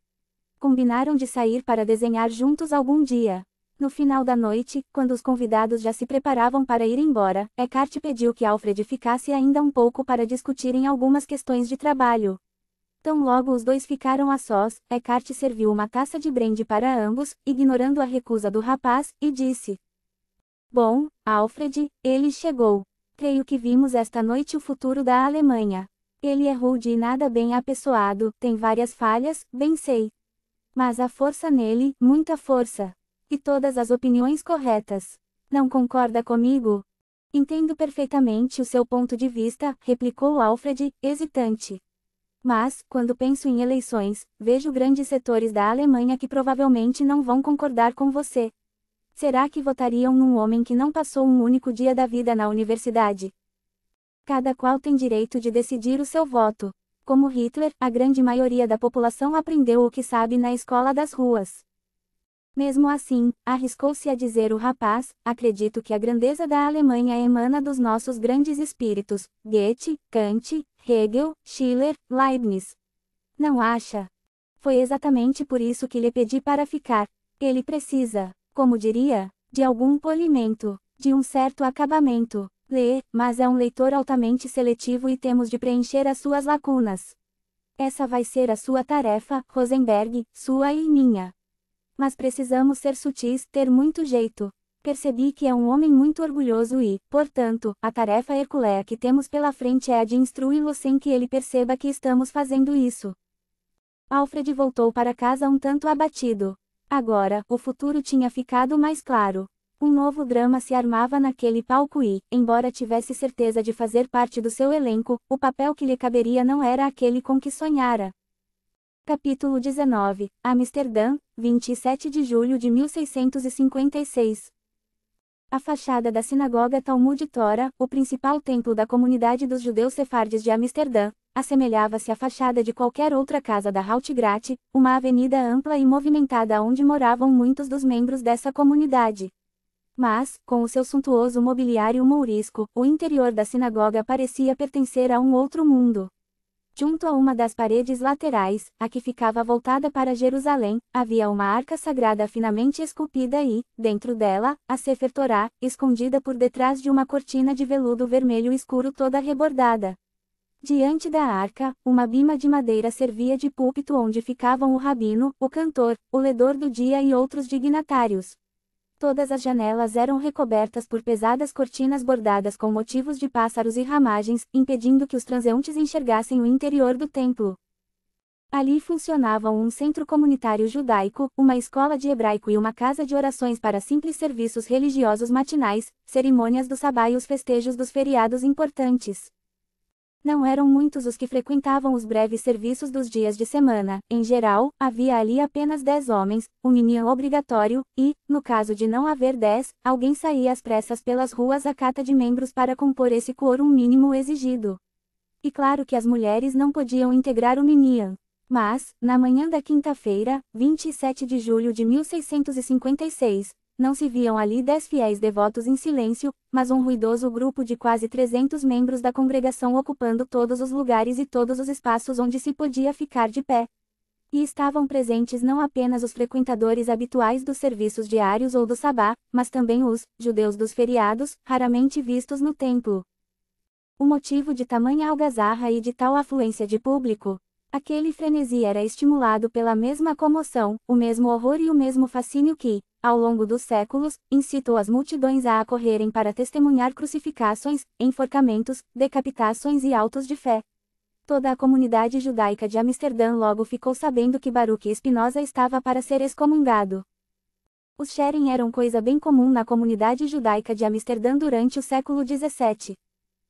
Combinaram de sair para desenhar juntos algum dia. No final da noite, quando os convidados já se preparavam para ir embora, Eckhart pediu que Alfred ficasse ainda um pouco para discutirem algumas questões de trabalho. Tão logo os dois ficaram a sós, Eckhart serviu uma taça de brandy para ambos, ignorando a recusa do rapaz, e disse: Bom, Alfred, ele chegou. Creio que vimos esta noite o futuro da Alemanha. Ele é rude e nada bem apessoado, tem várias falhas, bem sei. Mas há força nele, muita força. E todas as opiniões corretas. Não concorda comigo? Entendo perfeitamente o seu ponto de vista, replicou Alfred, hesitante. Mas, quando penso em eleições, vejo grandes setores da Alemanha que provavelmente não vão concordar com você. Será que votariam num homem que não passou um único dia da vida na universidade? Cada qual tem direito de decidir o seu voto. Como Hitler, a grande maioria da população aprendeu o que sabe na escola das ruas. Mesmo assim, arriscou-se a dizer o rapaz, acredito que a grandeza da Alemanha é emana dos nossos grandes espíritos, Goethe, Kant, Hegel, Schiller, Leibniz. Não acha? Foi exatamente por isso que lhe pedi para ficar. Ele precisa, como diria, de algum polimento, de um certo acabamento. Lê, mas é um leitor altamente seletivo e temos de preencher as suas lacunas. Essa vai ser a sua tarefa, Rosenberg, sua e minha mas precisamos ser sutis, ter muito jeito. Percebi que é um homem muito orgulhoso e, portanto, a tarefa hercúlea que temos pela frente é a de instruí-lo sem que ele perceba que estamos fazendo isso. Alfred voltou para casa um tanto abatido. Agora, o futuro tinha ficado mais claro. Um novo drama se armava naquele palco e, embora tivesse certeza de fazer parte do seu elenco, o papel que lhe caberia não era aquele com que sonhara. Capítulo 19 Amsterdã 27 de julho de 1656. A fachada da Sinagoga Talmud Torah, o principal templo da comunidade dos judeus sefardes de Amsterdã, assemelhava-se à fachada de qualquer outra casa da Houtgrat, uma avenida ampla e movimentada onde moravam muitos dos membros dessa comunidade. Mas, com o seu suntuoso mobiliário mourisco, o interior da sinagoga parecia pertencer a um outro mundo. Junto a uma das paredes laterais, a que ficava voltada para Jerusalém, havia uma arca sagrada finamente esculpida e, dentro dela, a Sefer Torá, escondida por detrás de uma cortina de veludo vermelho escuro toda rebordada. Diante da arca, uma bima de madeira servia de púlpito onde ficavam o rabino, o cantor, o ledor do dia e outros dignatários. Todas as janelas eram recobertas por pesadas cortinas bordadas com motivos de pássaros e ramagens, impedindo que os transeuntes enxergassem o interior do templo. Ali funcionavam um centro comunitário judaico, uma escola de hebraico e uma casa de orações para simples serviços religiosos matinais, cerimônias do sabá e os festejos dos feriados importantes. Não eram muitos os que frequentavam os breves serviços dos dias de semana. Em geral, havia ali apenas dez homens, o um menino obrigatório, e, no caso de não haver dez, alguém saía às pressas pelas ruas à cata de membros para compor esse quórum mínimo exigido. E claro que as mulheres não podiam integrar o menino. Mas, na manhã da quinta-feira, 27 de julho de 1656, não se viam ali dez fiéis devotos em silêncio, mas um ruidoso grupo de quase 300 membros da congregação ocupando todos os lugares e todos os espaços onde se podia ficar de pé. E estavam presentes não apenas os frequentadores habituais dos serviços diários ou do sabá, mas também os judeus dos feriados, raramente vistos no templo. O motivo de tamanha algazarra e de tal afluência de público Aquele frenesi era estimulado pela mesma comoção, o mesmo horror e o mesmo fascínio que, ao longo dos séculos, incitou as multidões a acorrerem para testemunhar crucificações, enforcamentos, decapitações e autos de fé. Toda a comunidade judaica de Amsterdã logo ficou sabendo que Baruch Espinosa estava para ser excomungado. Os Sheren eram coisa bem comum na comunidade judaica de Amsterdã durante o século XVII.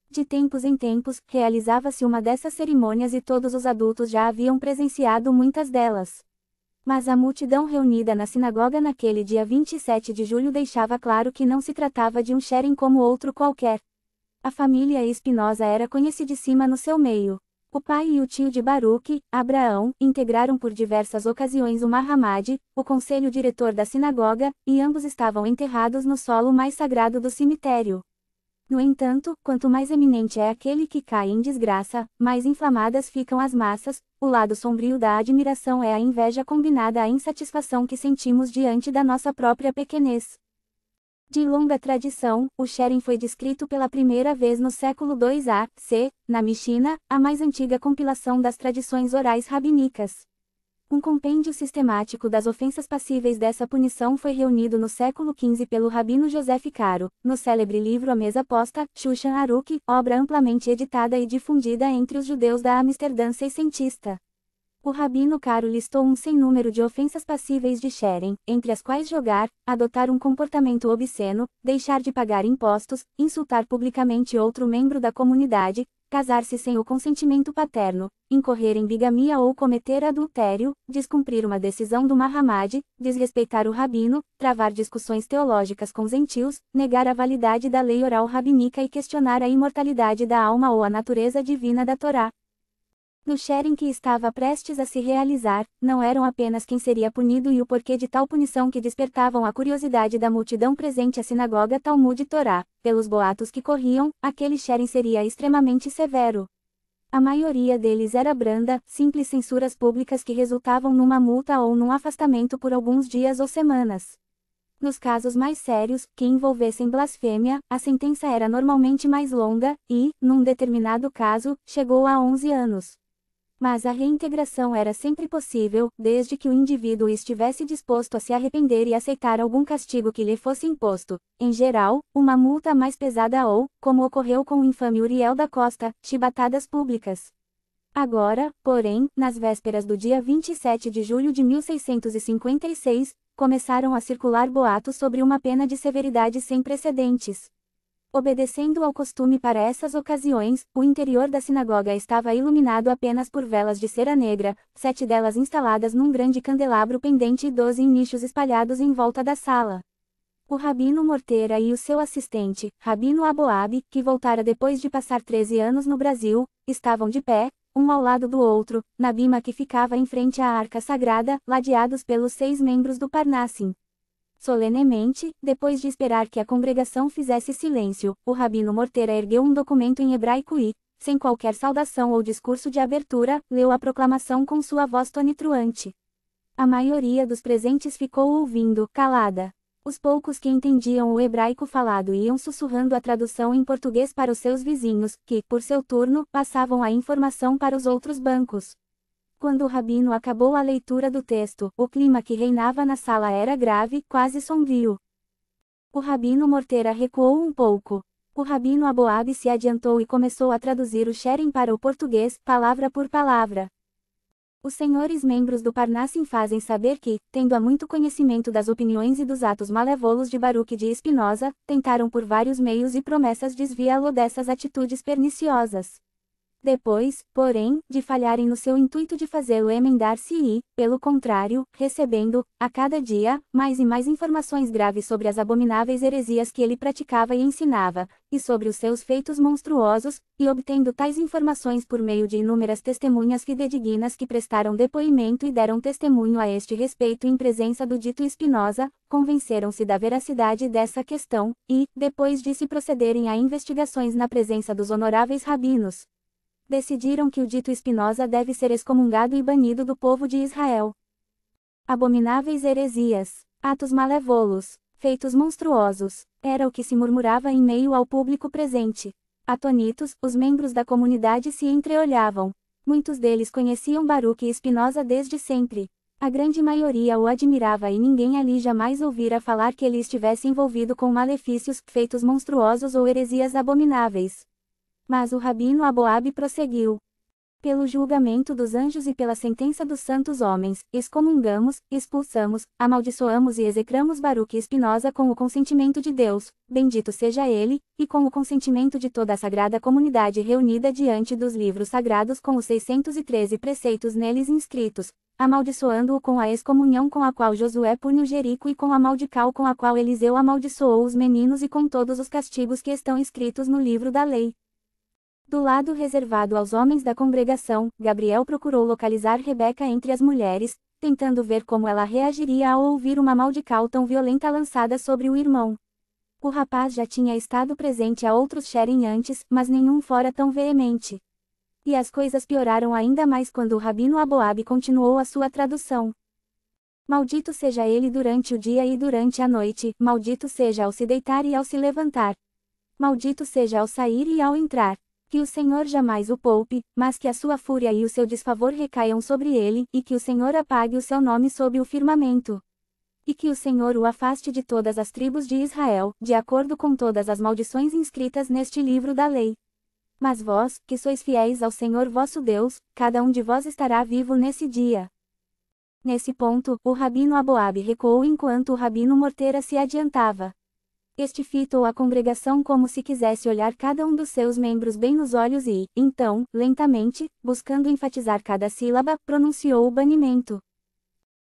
De tempos em tempos, realizava-se uma dessas cerimônias e todos os adultos já haviam presenciado muitas delas. Mas a multidão reunida na sinagoga naquele dia 27 de julho deixava claro que não se tratava de um xerem como outro qualquer. A família Espinosa era conhecidíssima no seu meio. O pai e o tio de Baruque, Abraão, integraram por diversas ocasiões o Mahamad, o conselho diretor da sinagoga, e ambos estavam enterrados no solo mais sagrado do cemitério. No entanto, quanto mais eminente é aquele que cai em desgraça, mais inflamadas ficam as massas, o lado sombrio da admiração é a inveja combinada à insatisfação que sentimos diante da nossa própria pequenez. De longa tradição, o Sheren foi descrito pela primeira vez no século II a.C., na Mishina, a mais antiga compilação das tradições orais rabínicas. Um compêndio sistemático das ofensas passíveis dessa punição foi reunido no século XV pelo rabino José Caro, no célebre livro A Mesa Posta, Shushan Aruk), obra amplamente editada e difundida entre os judeus da Amsterdã seiscentista. O rabino Caro listou um sem número de ofensas passíveis de Scheren, entre as quais jogar, adotar um comportamento obsceno, deixar de pagar impostos, insultar publicamente outro membro da comunidade, casar-se sem o consentimento paterno, incorrer em bigamia ou cometer adultério, descumprir uma decisão do Mahamad, desrespeitar o rabino, travar discussões teológicas com gentios, negar a validade da lei oral rabínica e questionar a imortalidade da alma ou a natureza divina da Torá, no sharing que estava prestes a se realizar, não eram apenas quem seria punido e o porquê de tal punição que despertavam a curiosidade da multidão presente à sinagoga Talmud Torá. Pelos boatos que corriam, aquele sharing seria extremamente severo. A maioria deles era branda, simples censuras públicas que resultavam numa multa ou num afastamento por alguns dias ou semanas. Nos casos mais sérios, que envolvessem blasfêmia, a sentença era normalmente mais longa, e, num determinado caso, chegou a 11 anos. Mas a reintegração era sempre possível, desde que o indivíduo estivesse disposto a se arrepender e aceitar algum castigo que lhe fosse imposto, em geral, uma multa mais pesada ou, como ocorreu com o infame Uriel da Costa, chibatadas públicas. Agora, porém, nas vésperas do dia 27 de julho de 1656, começaram a circular boatos sobre uma pena de severidade sem precedentes. Obedecendo ao costume para essas ocasiões, o interior da sinagoga estava iluminado apenas por velas de cera negra, sete delas instaladas num grande candelabro pendente e doze em nichos espalhados em volta da sala. O Rabino Morteira e o seu assistente, Rabino Aboab, que voltara depois de passar 13 anos no Brasil, estavam de pé, um ao lado do outro, na bima que ficava em frente à arca sagrada, ladeados pelos seis membros do Parnassim, Solenemente, depois de esperar que a congregação fizesse silêncio, o rabino Morteira ergueu um documento em hebraico e, sem qualquer saudação ou discurso de abertura, leu a proclamação com sua voz tonitruante. A maioria dos presentes ficou ouvindo, calada. Os poucos que entendiam o hebraico falado iam sussurrando a tradução em português para os seus vizinhos, que, por seu turno, passavam a informação para os outros bancos. Quando o rabino acabou a leitura do texto, o clima que reinava na sala era grave, quase sombrio. O rabino Morteira recuou um pouco. O rabino Aboab se adiantou e começou a traduzir o Sherem para o português, palavra por palavra. Os senhores membros do Parnassim fazem saber que, tendo a muito conhecimento das opiniões e dos atos malevolos de Baruch e de Espinosa, tentaram por vários meios e promessas desviá-lo dessas atitudes perniciosas. Depois, porém, de falharem no seu intuito de fazê-lo se e, pelo contrário, recebendo, a cada dia, mais e mais informações graves sobre as abomináveis heresias que ele praticava e ensinava, e sobre os seus feitos monstruosos, e obtendo tais informações por meio de inúmeras testemunhas fidedignas que prestaram depoimento e deram testemunho a este respeito em presença do dito Espinosa, convenceram-se da veracidade dessa questão, e, depois de se procederem a investigações na presença dos honoráveis rabinos, decidiram que o dito Espinosa deve ser excomungado e banido do povo de Israel. Abomináveis heresias, atos malevolos, feitos monstruosos, era o que se murmurava em meio ao público presente. Atonitos, os membros da comunidade se entreolhavam. Muitos deles conheciam Baruque e Espinosa desde sempre. A grande maioria o admirava e ninguém ali jamais ouvira falar que ele estivesse envolvido com malefícios, feitos monstruosos ou heresias abomináveis. Mas o rabino Aboab prosseguiu. Pelo julgamento dos anjos e pela sentença dos santos homens, excomungamos, expulsamos, amaldiçoamos e execramos Baruque Espinosa com o consentimento de Deus, bendito seja ele, e com o consentimento de toda a sagrada comunidade reunida diante dos livros sagrados com os 613 preceitos neles inscritos, amaldiçoando-o com a excomunhão com a qual Josué puniu Jerico e com a maldical com a qual Eliseu amaldiçoou os meninos e com todos os castigos que estão escritos no livro da lei, do lado reservado aos homens da congregação, Gabriel procurou localizar Rebeca entre as mulheres, tentando ver como ela reagiria ao ouvir uma maldical tão violenta lançada sobre o irmão. O rapaz já tinha estado presente a outros Sheren antes, mas nenhum fora tão veemente. E as coisas pioraram ainda mais quando o rabino Aboab continuou a sua tradução. Maldito seja ele durante o dia e durante a noite, maldito seja ao se deitar e ao se levantar. Maldito seja ao sair e ao entrar que o Senhor jamais o poupe, mas que a sua fúria e o seu desfavor recaiam sobre ele, e que o Senhor apague o seu nome sob o firmamento. E que o Senhor o afaste de todas as tribos de Israel, de acordo com todas as maldições inscritas neste livro da lei. Mas vós, que sois fiéis ao Senhor vosso Deus, cada um de vós estará vivo nesse dia. Nesse ponto, o rabino Aboabe recuou enquanto o rabino Morteira se adiantava. Este fitou a congregação como se quisesse olhar cada um dos seus membros bem nos olhos e, então, lentamente, buscando enfatizar cada sílaba, pronunciou o banimento.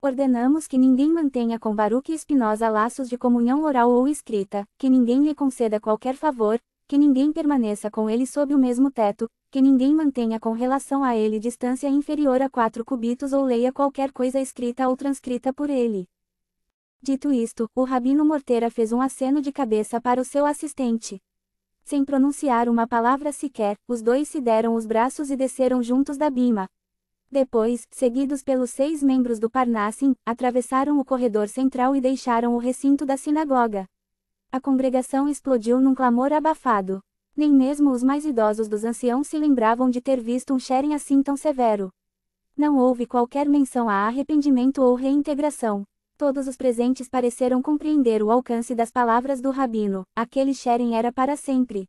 Ordenamos que ninguém mantenha com Baruque Espinosa laços de comunhão oral ou escrita, que ninguém lhe conceda qualquer favor, que ninguém permaneça com ele sob o mesmo teto, que ninguém mantenha com relação a ele distância inferior a quatro cubitos ou leia qualquer coisa escrita ou transcrita por ele. Dito isto, o Rabino Morteira fez um aceno de cabeça para o seu assistente. Sem pronunciar uma palavra sequer, os dois se deram os braços e desceram juntos da bima. Depois, seguidos pelos seis membros do Parnassim, atravessaram o corredor central e deixaram o recinto da sinagoga. A congregação explodiu num clamor abafado. Nem mesmo os mais idosos dos anciãos se lembravam de ter visto um xerem assim tão severo. Não houve qualquer menção a arrependimento ou reintegração. Todos os presentes pareceram compreender o alcance das palavras do rabino, aquele Sheren era para sempre.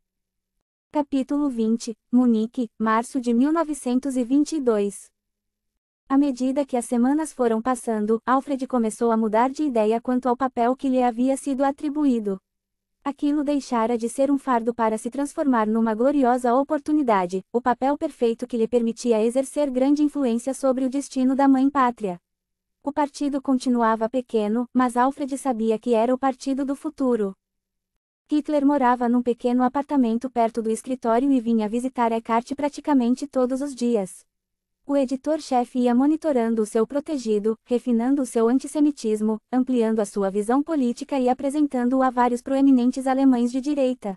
Capítulo 20, Munique, março de 1922. À medida que as semanas foram passando, Alfred começou a mudar de ideia quanto ao papel que lhe havia sido atribuído. Aquilo deixara de ser um fardo para se transformar numa gloriosa oportunidade, o papel perfeito que lhe permitia exercer grande influência sobre o destino da mãe pátria. O partido continuava pequeno, mas Alfred sabia que era o partido do futuro. Hitler morava num pequeno apartamento perto do escritório e vinha visitar Eckhart praticamente todos os dias. O editor-chefe ia monitorando o seu protegido, refinando o seu antissemitismo, ampliando a sua visão política e apresentando-o a vários proeminentes alemães de direita.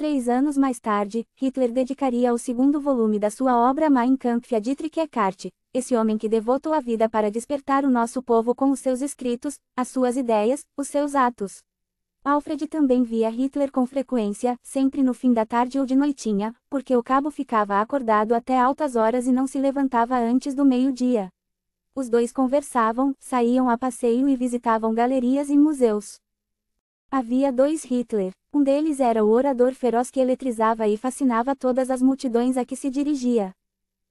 Três anos mais tarde, Hitler dedicaria o segundo volume da sua obra Mein Kampf a Dietrich Eckart, esse homem que devotou a vida para despertar o nosso povo com os seus escritos, as suas ideias, os seus atos. Alfred também via Hitler com frequência, sempre no fim da tarde ou de noitinha, porque o cabo ficava acordado até altas horas e não se levantava antes do meio-dia. Os dois conversavam, saíam a passeio e visitavam galerias e museus. Havia dois Hitler. Um deles era o orador feroz que eletrizava e fascinava todas as multidões a que se dirigia.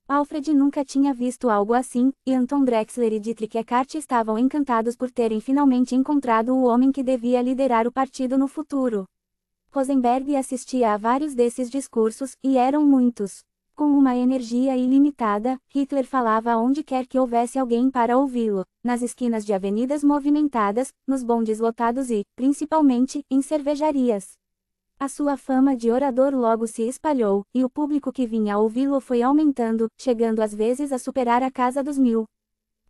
Alfred nunca tinha visto algo assim, e Anton Drexler e Dietrich Eckart estavam encantados por terem finalmente encontrado o homem que devia liderar o partido no futuro. Rosenberg assistia a vários desses discursos, e eram muitos. Com uma energia ilimitada, Hitler falava onde quer que houvesse alguém para ouvi-lo, nas esquinas de avenidas movimentadas, nos bondes lotados e, principalmente, em cervejarias. A sua fama de orador logo se espalhou, e o público que vinha ouvi-lo foi aumentando, chegando às vezes a superar a casa dos mil.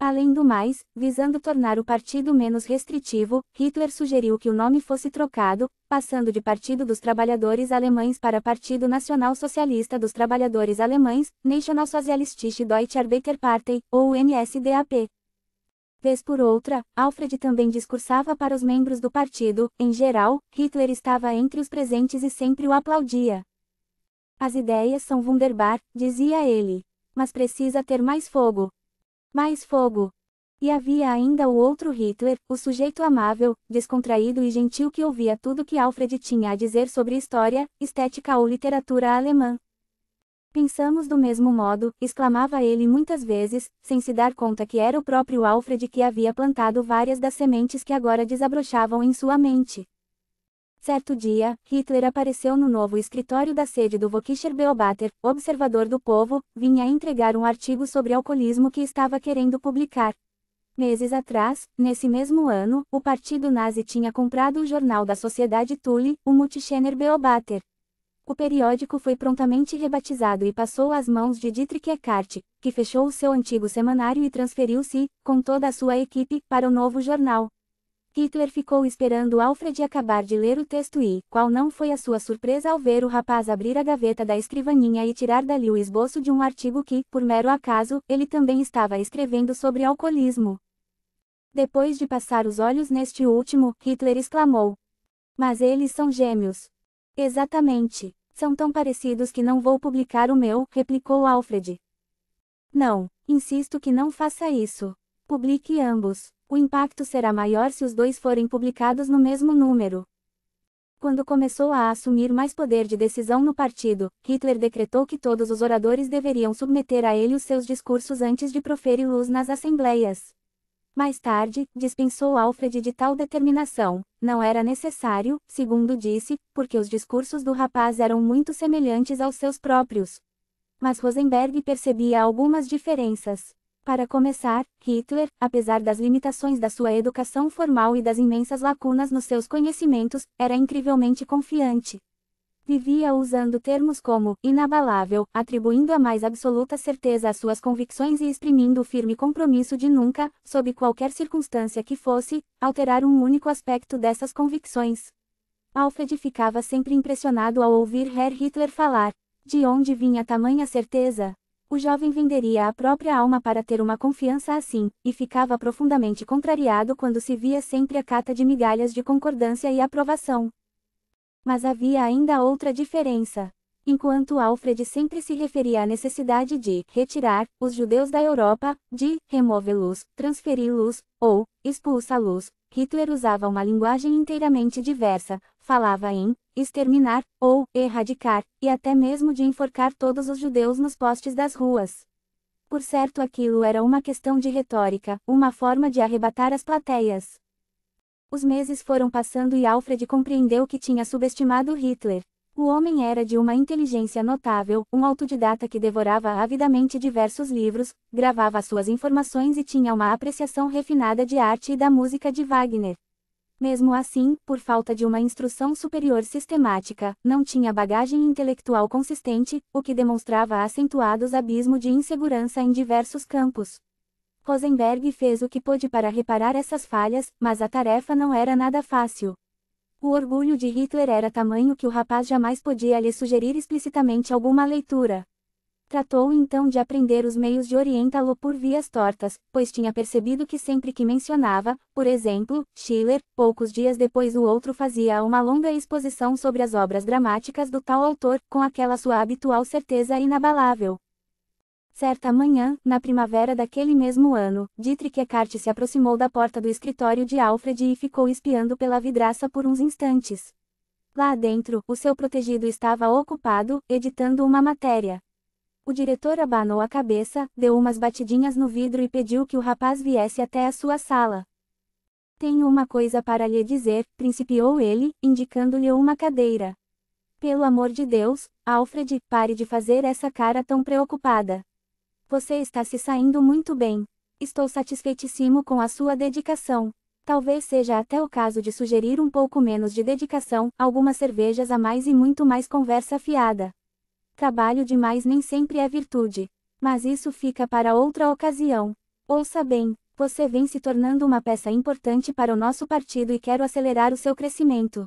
Além do mais, visando tornar o partido menos restritivo, Hitler sugeriu que o nome fosse trocado, passando de Partido dos Trabalhadores Alemães para Partido Nacional Socialista dos Trabalhadores Alemães, Nationalsozialistische Deutsche Arbeiterpartei, ou NSDAP. Vez por outra, Alfred também discursava para os membros do partido, em geral, Hitler estava entre os presentes e sempre o aplaudia. As ideias são wunderbar, dizia ele. Mas precisa ter mais fogo, mais fogo! E havia ainda o outro Hitler, o sujeito amável, descontraído e gentil que ouvia tudo que Alfred tinha a dizer sobre história, estética ou literatura alemã. Pensamos do mesmo modo, exclamava ele muitas vezes, sem se dar conta que era o próprio Alfred que havia plantado várias das sementes que agora desabrochavam em sua mente. Certo dia, Hitler apareceu no novo escritório da sede do Vokischer Beobater, observador do povo, vinha entregar um artigo sobre alcoolismo que estava querendo publicar. Meses atrás, nesse mesmo ano, o partido nazi tinha comprado o jornal da sociedade Thule, o Multischener Beobater. O periódico foi prontamente rebatizado e passou às mãos de Dietrich Eckart, que fechou o seu antigo semanário e transferiu-se, com toda a sua equipe, para o novo jornal. Hitler ficou esperando Alfred acabar de ler o texto e, qual não foi a sua surpresa ao ver o rapaz abrir a gaveta da escrivaninha e tirar dali o esboço de um artigo que, por mero acaso, ele também estava escrevendo sobre alcoolismo. Depois de passar os olhos neste último, Hitler exclamou: Mas eles são gêmeos. Exatamente. São tão parecidos que não vou publicar o meu, replicou Alfred. Não, insisto que não faça isso. Publique ambos o impacto será maior se os dois forem publicados no mesmo número. Quando começou a assumir mais poder de decisão no partido, Hitler decretou que todos os oradores deveriam submeter a ele os seus discursos antes de proferi-los nas assembleias. Mais tarde, dispensou Alfred de tal determinação, não era necessário, segundo disse, porque os discursos do rapaz eram muito semelhantes aos seus próprios. Mas Rosenberg percebia algumas diferenças. Para começar, Hitler, apesar das limitações da sua educação formal e das imensas lacunas nos seus conhecimentos, era incrivelmente confiante. Vivia usando termos como inabalável, atribuindo a mais absoluta certeza às suas convicções e exprimindo o firme compromisso de nunca, sob qualquer circunstância que fosse, alterar um único aspecto dessas convicções. Alfred ficava sempre impressionado ao ouvir Herr Hitler falar. De onde vinha tamanha certeza? o jovem venderia a própria alma para ter uma confiança assim, e ficava profundamente contrariado quando se via sempre a cata de migalhas de concordância e aprovação. Mas havia ainda outra diferença. Enquanto Alfred sempre se referia à necessidade de retirar os judeus da Europa, de removê-los, transferi-los, ou expulsá-los, Hitler usava uma linguagem inteiramente diversa, falava em exterminar, ou erradicar, e até mesmo de enforcar todos os judeus nos postes das ruas. Por certo, aquilo era uma questão de retórica, uma forma de arrebatar as plateias. Os meses foram passando e Alfred compreendeu que tinha subestimado Hitler. O homem era de uma inteligência notável, um autodidata que devorava avidamente diversos livros, gravava suas informações e tinha uma apreciação refinada de arte e da música de Wagner. Mesmo assim, por falta de uma instrução superior sistemática, não tinha bagagem intelectual consistente, o que demonstrava acentuados abismos de insegurança em diversos campos. Rosenberg fez o que pôde para reparar essas falhas, mas a tarefa não era nada fácil. O orgulho de Hitler era tamanho que o rapaz jamais podia lhe sugerir explicitamente alguma leitura. Tratou então de aprender os meios de orientá-lo por vias tortas, pois tinha percebido que sempre que mencionava, por exemplo, Schiller, poucos dias depois o outro fazia uma longa exposição sobre as obras dramáticas do tal autor, com aquela sua habitual certeza inabalável. Certa manhã, na primavera daquele mesmo ano, Dietrich Eckart se aproximou da porta do escritório de Alfred e ficou espiando pela vidraça por uns instantes. Lá dentro, o seu protegido estava ocupado, editando uma matéria. O diretor abanou a cabeça, deu umas batidinhas no vidro e pediu que o rapaz viesse até a sua sala. Tenho uma coisa para lhe dizer, principiou ele, indicando-lhe uma cadeira. Pelo amor de Deus, Alfred, pare de fazer essa cara tão preocupada. Você está se saindo muito bem. Estou satisfeitíssimo com a sua dedicação. Talvez seja até o caso de sugerir um pouco menos de dedicação, algumas cervejas a mais e muito mais conversa fiada. Trabalho demais nem sempre é virtude. Mas isso fica para outra ocasião. Ouça bem, você vem se tornando uma peça importante para o nosso partido e quero acelerar o seu crescimento.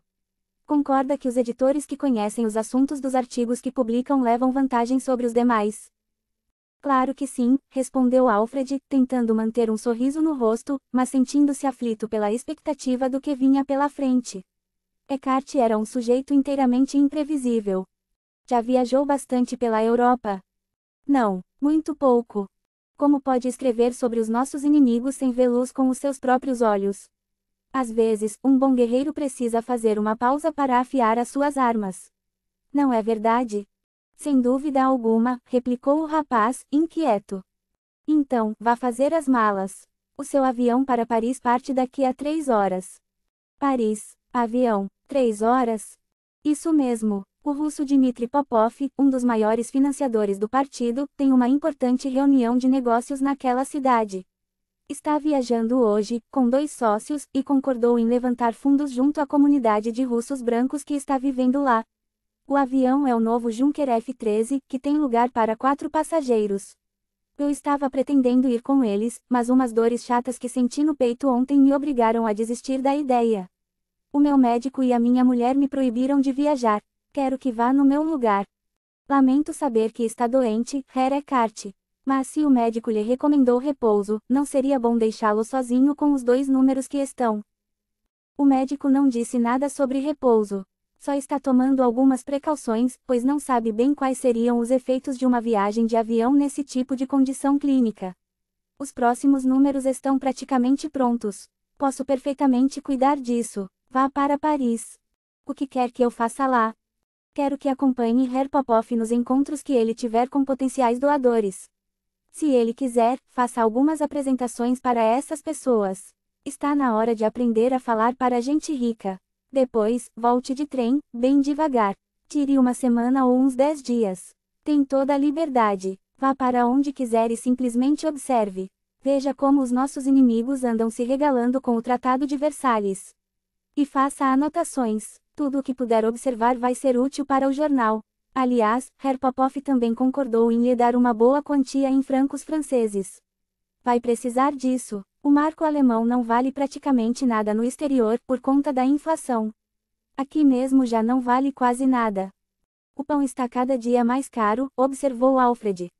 Concorda que os editores que conhecem os assuntos dos artigos que publicam levam vantagem sobre os demais? Claro que sim, respondeu Alfred, tentando manter um sorriso no rosto, mas sentindo-se aflito pela expectativa do que vinha pela frente. Eckhart era um sujeito inteiramente imprevisível. Já viajou bastante pela Europa? Não, muito pouco. Como pode escrever sobre os nossos inimigos sem vê-los com os seus próprios olhos? Às vezes, um bom guerreiro precisa fazer uma pausa para afiar as suas armas. Não é verdade? Sem dúvida alguma, replicou o rapaz, inquieto. Então, vá fazer as malas. O seu avião para Paris parte daqui a três horas. Paris, avião, três horas? Isso mesmo. O russo Dmitry Popov, um dos maiores financiadores do partido, tem uma importante reunião de negócios naquela cidade. Está viajando hoje, com dois sócios, e concordou em levantar fundos junto à comunidade de russos brancos que está vivendo lá. O avião é o novo Junker F-13, que tem lugar para quatro passageiros. Eu estava pretendendo ir com eles, mas umas dores chatas que senti no peito ontem me obrigaram a desistir da ideia. O meu médico e a minha mulher me proibiram de viajar. Quero que vá no meu lugar. Lamento saber que está doente, Herekart. Mas se o médico lhe recomendou repouso, não seria bom deixá-lo sozinho com os dois números que estão. O médico não disse nada sobre repouso. Só está tomando algumas precauções, pois não sabe bem quais seriam os efeitos de uma viagem de avião nesse tipo de condição clínica. Os próximos números estão praticamente prontos. Posso perfeitamente cuidar disso. Vá para Paris. O que quer que eu faça lá, Quero que acompanhe Herr Popoff nos encontros que ele tiver com potenciais doadores. Se ele quiser, faça algumas apresentações para essas pessoas. Está na hora de aprender a falar para gente rica. Depois, volte de trem, bem devagar. Tire uma semana ou uns 10 dias. Tem toda a liberdade. Vá para onde quiser e simplesmente observe. Veja como os nossos inimigos andam se regalando com o Tratado de Versalhes. E faça anotações tudo o que puder observar vai ser útil para o jornal. Aliás, Herr Popoff também concordou em lhe dar uma boa quantia em francos franceses. Vai precisar disso. O marco alemão não vale praticamente nada no exterior por conta da inflação. Aqui mesmo já não vale quase nada. O pão está cada dia mais caro, observou Alfred.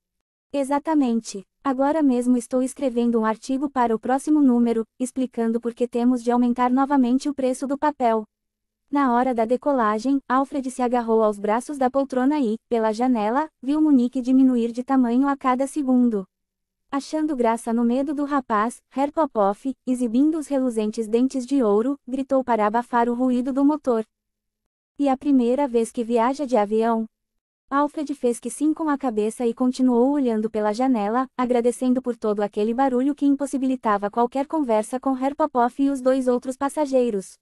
Exatamente. Agora mesmo estou escrevendo um artigo para o próximo número, explicando por que temos de aumentar novamente o preço do papel. Na hora da decolagem, Alfred se agarrou aos braços da poltrona e, pela janela, viu Munique diminuir de tamanho a cada segundo. Achando graça no medo do rapaz, Herr Popoff, exibindo os reluzentes dentes de ouro, gritou para abafar o ruído do motor. E a primeira vez que viaja de avião? Alfred fez que sim com a cabeça e continuou olhando pela janela, agradecendo por todo aquele barulho que impossibilitava qualquer conversa com Herr Popoff e os dois outros passageiros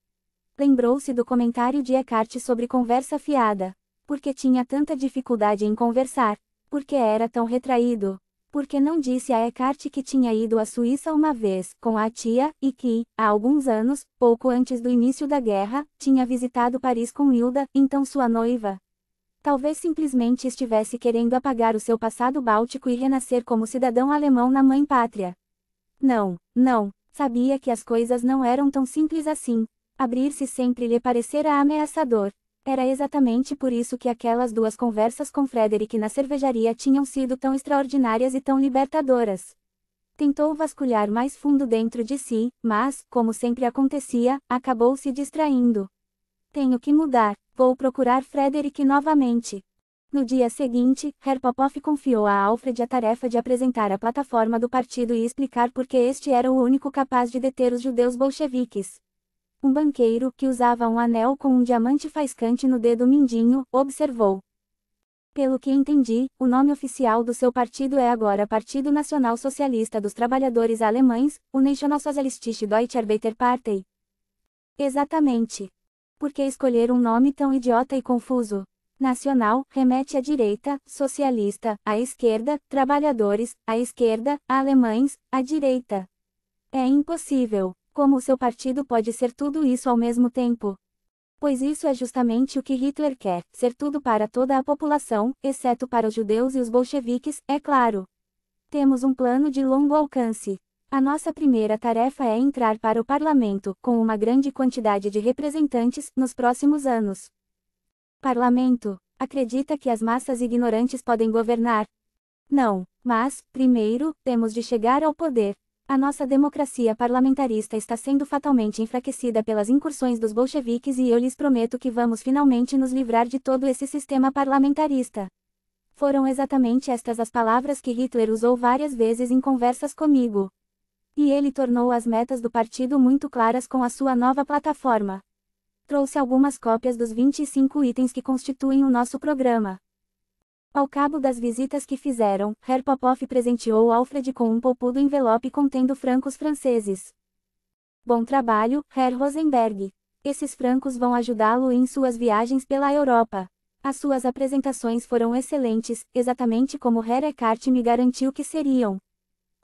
lembrou-se do comentário de Eckhart sobre conversa fiada. Porque tinha tanta dificuldade em conversar, porque era tão retraído. Porque não disse a Eckhart que tinha ido à Suíça uma vez, com a tia, e que, há alguns anos, pouco antes do início da guerra, tinha visitado Paris com Hilda, então sua noiva. Talvez simplesmente estivesse querendo apagar o seu passado báltico e renascer como cidadão alemão na mãe pátria. Não, não, sabia que as coisas não eram tão simples assim, abrir-se sempre lhe parecera ameaçador. Era exatamente por isso que aquelas duas conversas com Frederick na cervejaria tinham sido tão extraordinárias e tão libertadoras. Tentou vasculhar mais fundo dentro de si, mas, como sempre acontecia, acabou se distraindo. Tenho que mudar, vou procurar Frederick novamente. No dia seguinte, Herr Popoff confiou a Alfred a tarefa de apresentar a plataforma do partido e explicar por que este era o único capaz de deter os judeus bolcheviques um banqueiro que usava um anel com um diamante faiscante no dedo mindinho, observou. Pelo que entendi, o nome oficial do seu partido é agora Partido Nacional Socialista dos Trabalhadores Alemães, o Nationalsozialistische Deutsche Arbeiterpartei. Exatamente. Por que escolher um nome tão idiota e confuso? Nacional remete à direita, socialista, à esquerda, trabalhadores, à esquerda, alemães, à direita. É impossível. Como o seu partido pode ser tudo isso ao mesmo tempo? Pois isso é justamente o que Hitler quer, ser tudo para toda a população, exceto para os judeus e os bolcheviques, é claro. Temos um plano de longo alcance. A nossa primeira tarefa é entrar para o parlamento, com uma grande quantidade de representantes, nos próximos anos. Parlamento. Acredita que as massas ignorantes podem governar? Não, mas, primeiro, temos de chegar ao poder. A nossa democracia parlamentarista está sendo fatalmente enfraquecida pelas incursões dos bolcheviques e eu lhes prometo que vamos finalmente nos livrar de todo esse sistema parlamentarista. Foram exatamente estas as palavras que Hitler usou várias vezes em conversas comigo. E ele tornou as metas do partido muito claras com a sua nova plataforma. Trouxe algumas cópias dos 25 itens que constituem o nosso programa. Ao cabo das visitas que fizeram, Herr Popoff presenteou Alfred com um polpudo envelope contendo francos franceses. Bom trabalho, Herr Rosenberg. Esses francos vão ajudá-lo em suas viagens pela Europa. As suas apresentações foram excelentes, exatamente como Herr Eckart me garantiu que seriam.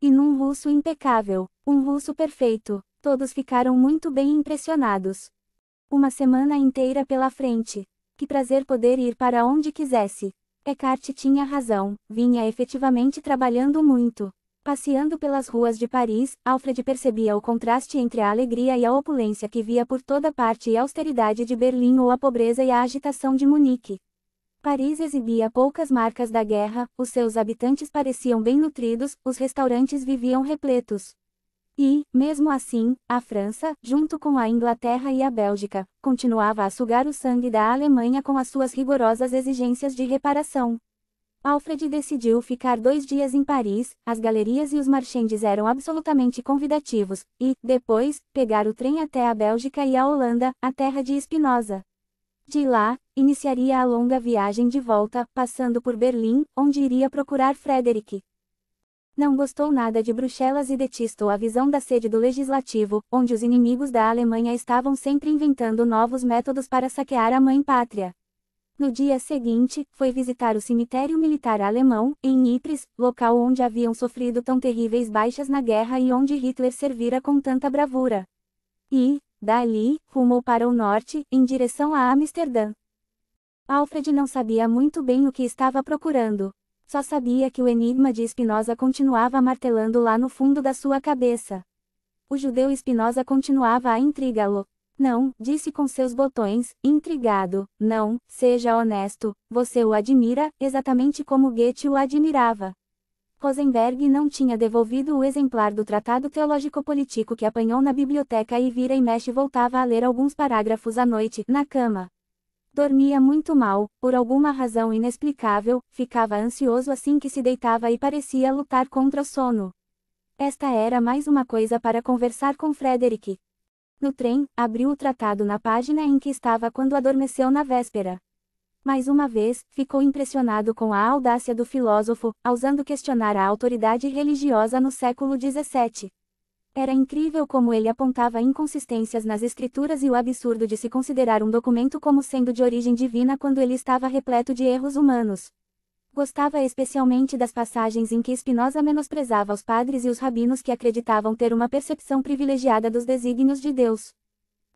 E num russo impecável, um russo perfeito, todos ficaram muito bem impressionados. Uma semana inteira pela frente. Que prazer poder ir para onde quisesse. Eckhart tinha razão, vinha efetivamente trabalhando muito. Passeando pelas ruas de Paris, Alfred percebia o contraste entre a alegria e a opulência que via por toda parte e a austeridade de Berlim ou a pobreza e a agitação de Munique. Paris exibia poucas marcas da guerra, os seus habitantes pareciam bem nutridos, os restaurantes viviam repletos. E, mesmo assim, a França, junto com a Inglaterra e a Bélgica, continuava a sugar o sangue da Alemanha com as suas rigorosas exigências de reparação. Alfred decidiu ficar dois dias em Paris, as galerias e os marchandes eram absolutamente convidativos, e, depois, pegar o trem até a Bélgica e a Holanda, a terra de Espinosa. De lá, iniciaria a longa viagem de volta, passando por Berlim, onde iria procurar Frederick. Não gostou nada de Bruxelas e detestou a visão da sede do legislativo, onde os inimigos da Alemanha estavam sempre inventando novos métodos para saquear a mãe pátria. No dia seguinte, foi visitar o cemitério militar alemão, em Ypres, local onde haviam sofrido tão terríveis baixas na guerra e onde Hitler servira com tanta bravura. E, dali, rumou para o norte, em direção a Amsterdã. Alfred não sabia muito bem o que estava procurando. Só sabia que o enigma de Spinoza continuava martelando lá no fundo da sua cabeça. O judeu Spinoza continuava a intrigá-lo. Não, disse com seus botões, intrigado, não, seja honesto, você o admira, exatamente como Goethe o admirava. Rosenberg não tinha devolvido o exemplar do Tratado Teológico-Político que apanhou na biblioteca e vira e mexe voltava a ler alguns parágrafos à noite, na cama. Dormia muito mal, por alguma razão inexplicável, ficava ansioso assim que se deitava e parecia lutar contra o sono. Esta era mais uma coisa para conversar com Frederick. No trem, abriu o tratado na página em que estava quando adormeceu na véspera. Mais uma vez, ficou impressionado com a audácia do filósofo, ousando questionar a autoridade religiosa no século XVII. Era incrível como ele apontava inconsistências nas escrituras e o absurdo de se considerar um documento como sendo de origem divina quando ele estava repleto de erros humanos. Gostava especialmente das passagens em que Spinoza menosprezava os padres e os rabinos que acreditavam ter uma percepção privilegiada dos desígnios de Deus.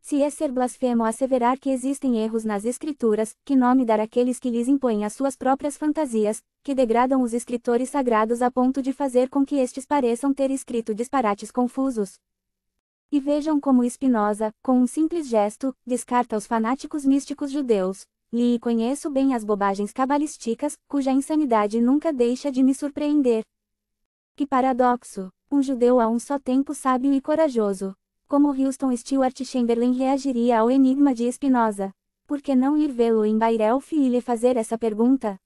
Se é ser blasfemo asseverar que existem erros nas escrituras, que nome dar àqueles que lhes impõem as suas próprias fantasias, que degradam os escritores sagrados a ponto de fazer com que estes pareçam ter escrito disparates confusos? E vejam como Spinoza, com um simples gesto, descarta os fanáticos místicos judeus. Li e conheço bem as bobagens cabalísticas, cuja insanidade nunca deixa de me surpreender. Que paradoxo! Um judeu a um só tempo sábio e corajoso, como Houston Stuart Chamberlain reagiria ao enigma de Espinosa? Por que não ir vê-lo em Bayreuth e lhe fazer essa pergunta?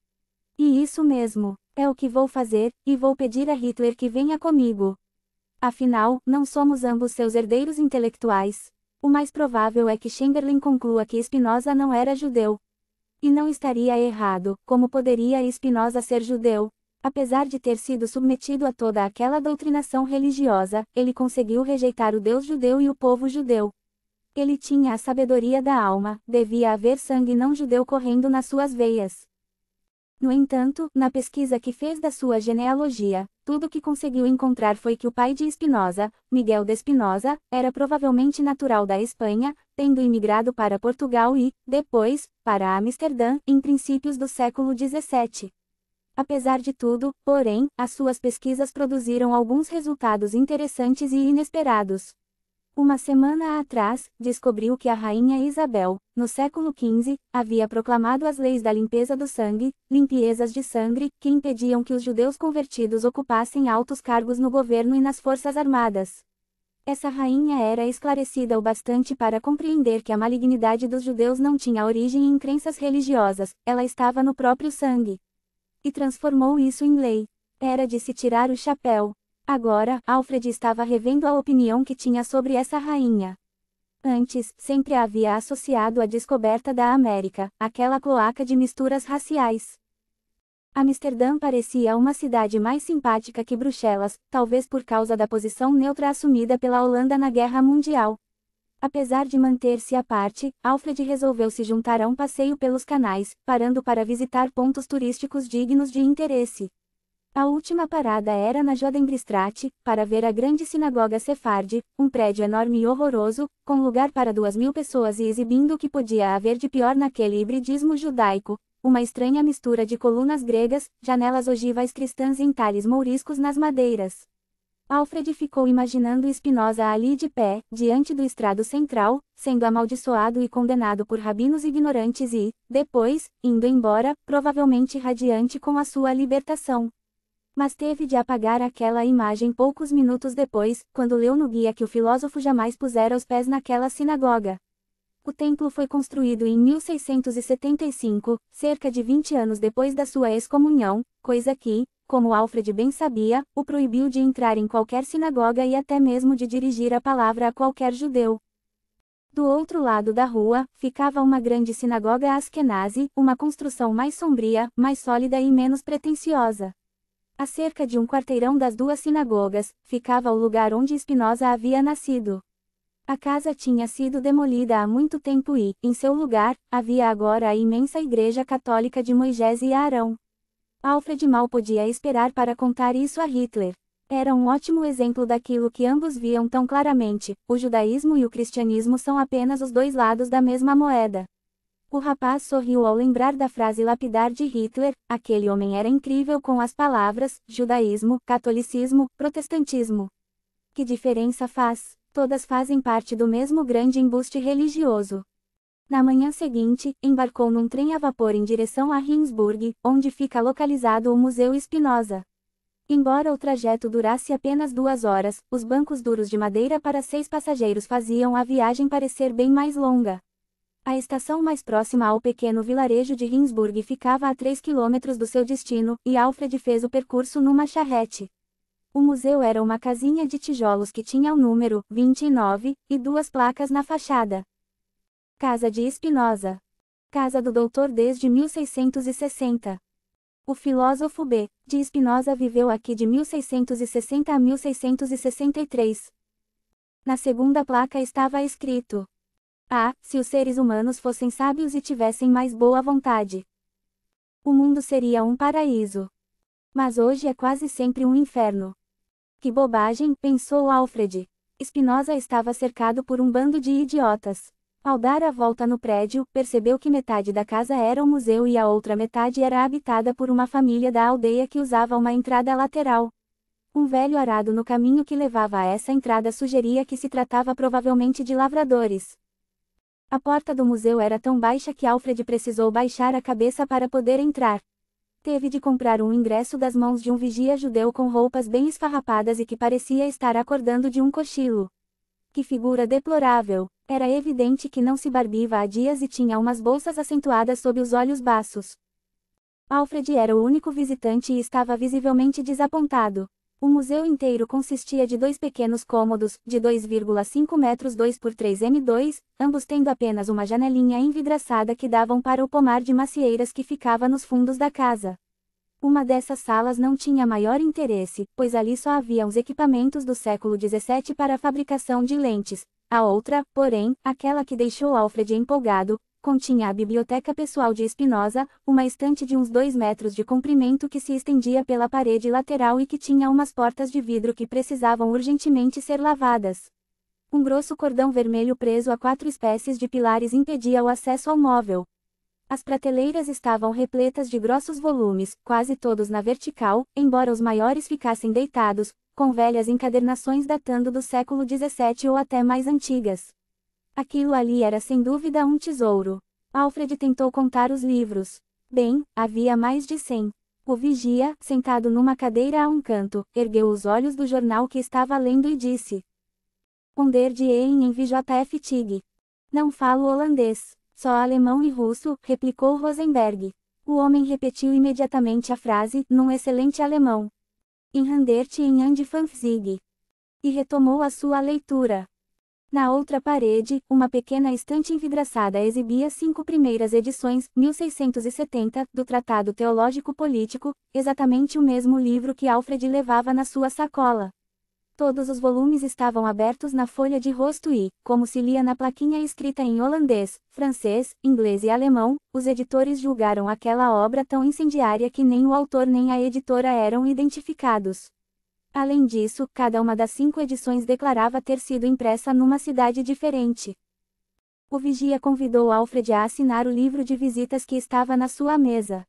E isso mesmo, é o que vou fazer, e vou pedir a Hitler que venha comigo. Afinal, não somos ambos seus herdeiros intelectuais. O mais provável é que Chamberlain conclua que Spinoza não era judeu. E não estaria errado, como poderia Spinoza ser judeu? Apesar de ter sido submetido a toda aquela doutrinação religiosa, ele conseguiu rejeitar o Deus judeu e o povo judeu. Ele tinha a sabedoria da alma, devia haver sangue não judeu correndo nas suas veias. No entanto, na pesquisa que fez da sua genealogia, tudo que conseguiu encontrar foi que o pai de Espinosa, Miguel de Espinosa, era provavelmente natural da Espanha, tendo imigrado para Portugal e, depois, para Amsterdã, em princípios do século XVII. Apesar de tudo, porém, as suas pesquisas produziram alguns resultados interessantes e inesperados. Uma semana atrás, descobriu que a rainha Isabel, no século XV, havia proclamado as leis da limpeza do sangue, limpezas de sangue, que impediam que os judeus convertidos ocupassem altos cargos no governo e nas forças armadas. Essa rainha era esclarecida o bastante para compreender que a malignidade dos judeus não tinha origem em crenças religiosas, ela estava no próprio sangue e transformou isso em lei. Era de se tirar o chapéu. Agora, Alfred estava revendo a opinião que tinha sobre essa rainha. Antes, sempre a havia associado à descoberta da América, aquela cloaca de misturas raciais. Amsterdã parecia uma cidade mais simpática que Bruxelas, talvez por causa da posição neutra assumida pela Holanda na Guerra Mundial, Apesar de manter-se à parte, Alfred resolveu se juntar a um passeio pelos canais, parando para visitar pontos turísticos dignos de interesse. A última parada era na Jodendristrate, para ver a grande sinagoga Sephardi, um prédio enorme e horroroso, com lugar para duas mil pessoas e exibindo o que podia haver de pior naquele hibridismo judaico, uma estranha mistura de colunas gregas, janelas ogivais cristãs e entalhes mouriscos nas madeiras. Alfred ficou imaginando Espinosa ali de pé, diante do estrado central, sendo amaldiçoado e condenado por rabinos ignorantes e, depois, indo embora, provavelmente radiante com a sua libertação. Mas teve de apagar aquela imagem poucos minutos depois, quando leu no guia que o filósofo jamais pusera os pés naquela sinagoga. O templo foi construído em 1675, cerca de 20 anos depois da sua excomunhão, coisa que, como Alfred bem sabia, o proibiu de entrar em qualquer sinagoga e até mesmo de dirigir a palavra a qualquer judeu. Do outro lado da rua, ficava uma grande sinagoga askenazi, uma construção mais sombria, mais sólida e menos pretensiosa. A cerca de um quarteirão das duas sinagogas, ficava o lugar onde Spinoza havia nascido. A casa tinha sido demolida há muito tempo e, em seu lugar, havia agora a imensa Igreja Católica de Moisés e Arão. Alfred mal podia esperar para contar isso a Hitler. Era um ótimo exemplo daquilo que ambos viam tão claramente: o judaísmo e o cristianismo são apenas os dois lados da mesma moeda. O rapaz sorriu ao lembrar da frase lapidar de Hitler: aquele homem era incrível com as palavras judaísmo, catolicismo, protestantismo. Que diferença faz? todas fazem parte do mesmo grande embuste religioso. Na manhã seguinte, embarcou num trem a vapor em direção a Hinsburg, onde fica localizado o Museu Espinosa. Embora o trajeto durasse apenas duas horas, os bancos duros de madeira para seis passageiros faziam a viagem parecer bem mais longa. A estação mais próxima ao pequeno vilarejo de Hinsburg ficava a 3 quilômetros do seu destino, e Alfred fez o percurso numa charrete. O museu era uma casinha de tijolos que tinha o número 29 e duas placas na fachada. Casa de Espinosa. Casa do Doutor desde 1660. O filósofo B. de Espinosa viveu aqui de 1660 a 1663. Na segunda placa estava escrito: Ah, se os seres humanos fossem sábios e tivessem mais boa vontade! O mundo seria um paraíso. Mas hoje é quase sempre um inferno. Que bobagem, pensou Alfred. Espinosa estava cercado por um bando de idiotas. Ao dar a volta no prédio, percebeu que metade da casa era um museu e a outra metade era habitada por uma família da aldeia que usava uma entrada lateral. Um velho arado no caminho que levava a essa entrada sugeria que se tratava provavelmente de lavradores. A porta do museu era tão baixa que Alfred precisou baixar a cabeça para poder entrar teve de comprar um ingresso das mãos de um vigia judeu com roupas bem esfarrapadas e que parecia estar acordando de um cochilo. Que figura deplorável! Era evidente que não se barbiva há dias e tinha umas bolsas acentuadas sob os olhos baços. Alfred era o único visitante e estava visivelmente desapontado. O museu inteiro consistia de dois pequenos cômodos, de 2,5 metros 2 por 3 m2, ambos tendo apenas uma janelinha envidraçada que davam para o pomar de macieiras que ficava nos fundos da casa. Uma dessas salas não tinha maior interesse, pois ali só havia os equipamentos do século XVII para a fabricação de lentes. A outra, porém, aquela que deixou Alfred empolgado, continha a biblioteca pessoal de Espinosa, uma estante de uns dois metros de comprimento que se estendia pela parede lateral e que tinha umas portas de vidro que precisavam urgentemente ser lavadas. Um grosso cordão vermelho preso a quatro espécies de pilares impedia o acesso ao móvel. As prateleiras estavam repletas de grossos volumes, quase todos na vertical, embora os maiores ficassem deitados, com velhas encadernações datando do século XVII ou até mais antigas. Aquilo ali era sem dúvida um tesouro. Alfred tentou contar os livros. Bem, havia mais de cem. O vigia, sentado numa cadeira a um canto, ergueu os olhos do jornal que estava lendo e disse: Onder-de-een em VJF Tig. Não falo holandês, só alemão e russo, replicou Rosenberg. O homem repetiu imediatamente a frase, num excelente alemão. Enrander-te em Andifanzig. E retomou a sua leitura. Na outra parede, uma pequena estante envidraçada exibia cinco primeiras edições, 1670, do Tratado Teológico Político, exatamente o mesmo livro que Alfred levava na sua sacola. Todos os volumes estavam abertos na folha de rosto e, como se lia na plaquinha escrita em holandês, francês, inglês e alemão, os editores julgaram aquela obra tão incendiária que nem o autor nem a editora eram identificados. Além disso, cada uma das cinco edições declarava ter sido impressa numa cidade diferente. O vigia convidou Alfred a assinar o livro de visitas que estava na sua mesa.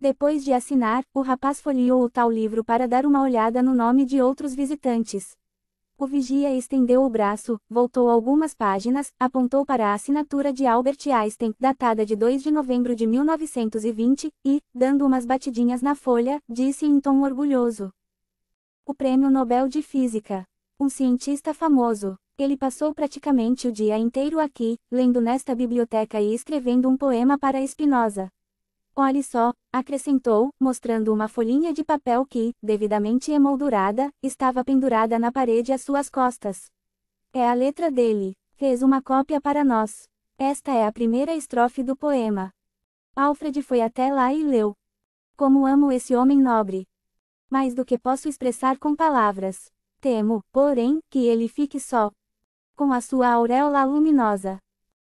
Depois de assinar, o rapaz folheou o tal livro para dar uma olhada no nome de outros visitantes. O vigia estendeu o braço, voltou algumas páginas, apontou para a assinatura de Albert Einstein, datada de 2 de novembro de 1920, e, dando umas batidinhas na folha, disse em tom orgulhoso: o Prêmio Nobel de Física. Um cientista famoso, ele passou praticamente o dia inteiro aqui, lendo nesta biblioteca e escrevendo um poema para Spinoza. Olhe só, acrescentou, mostrando uma folhinha de papel que, devidamente emoldurada, estava pendurada na parede às suas costas. É a letra dele. Fez uma cópia para nós. Esta é a primeira estrofe do poema. Alfred foi até lá e leu. Como amo esse homem nobre mais do que posso expressar com palavras. Temo, porém, que ele fique só com a sua auréola luminosa.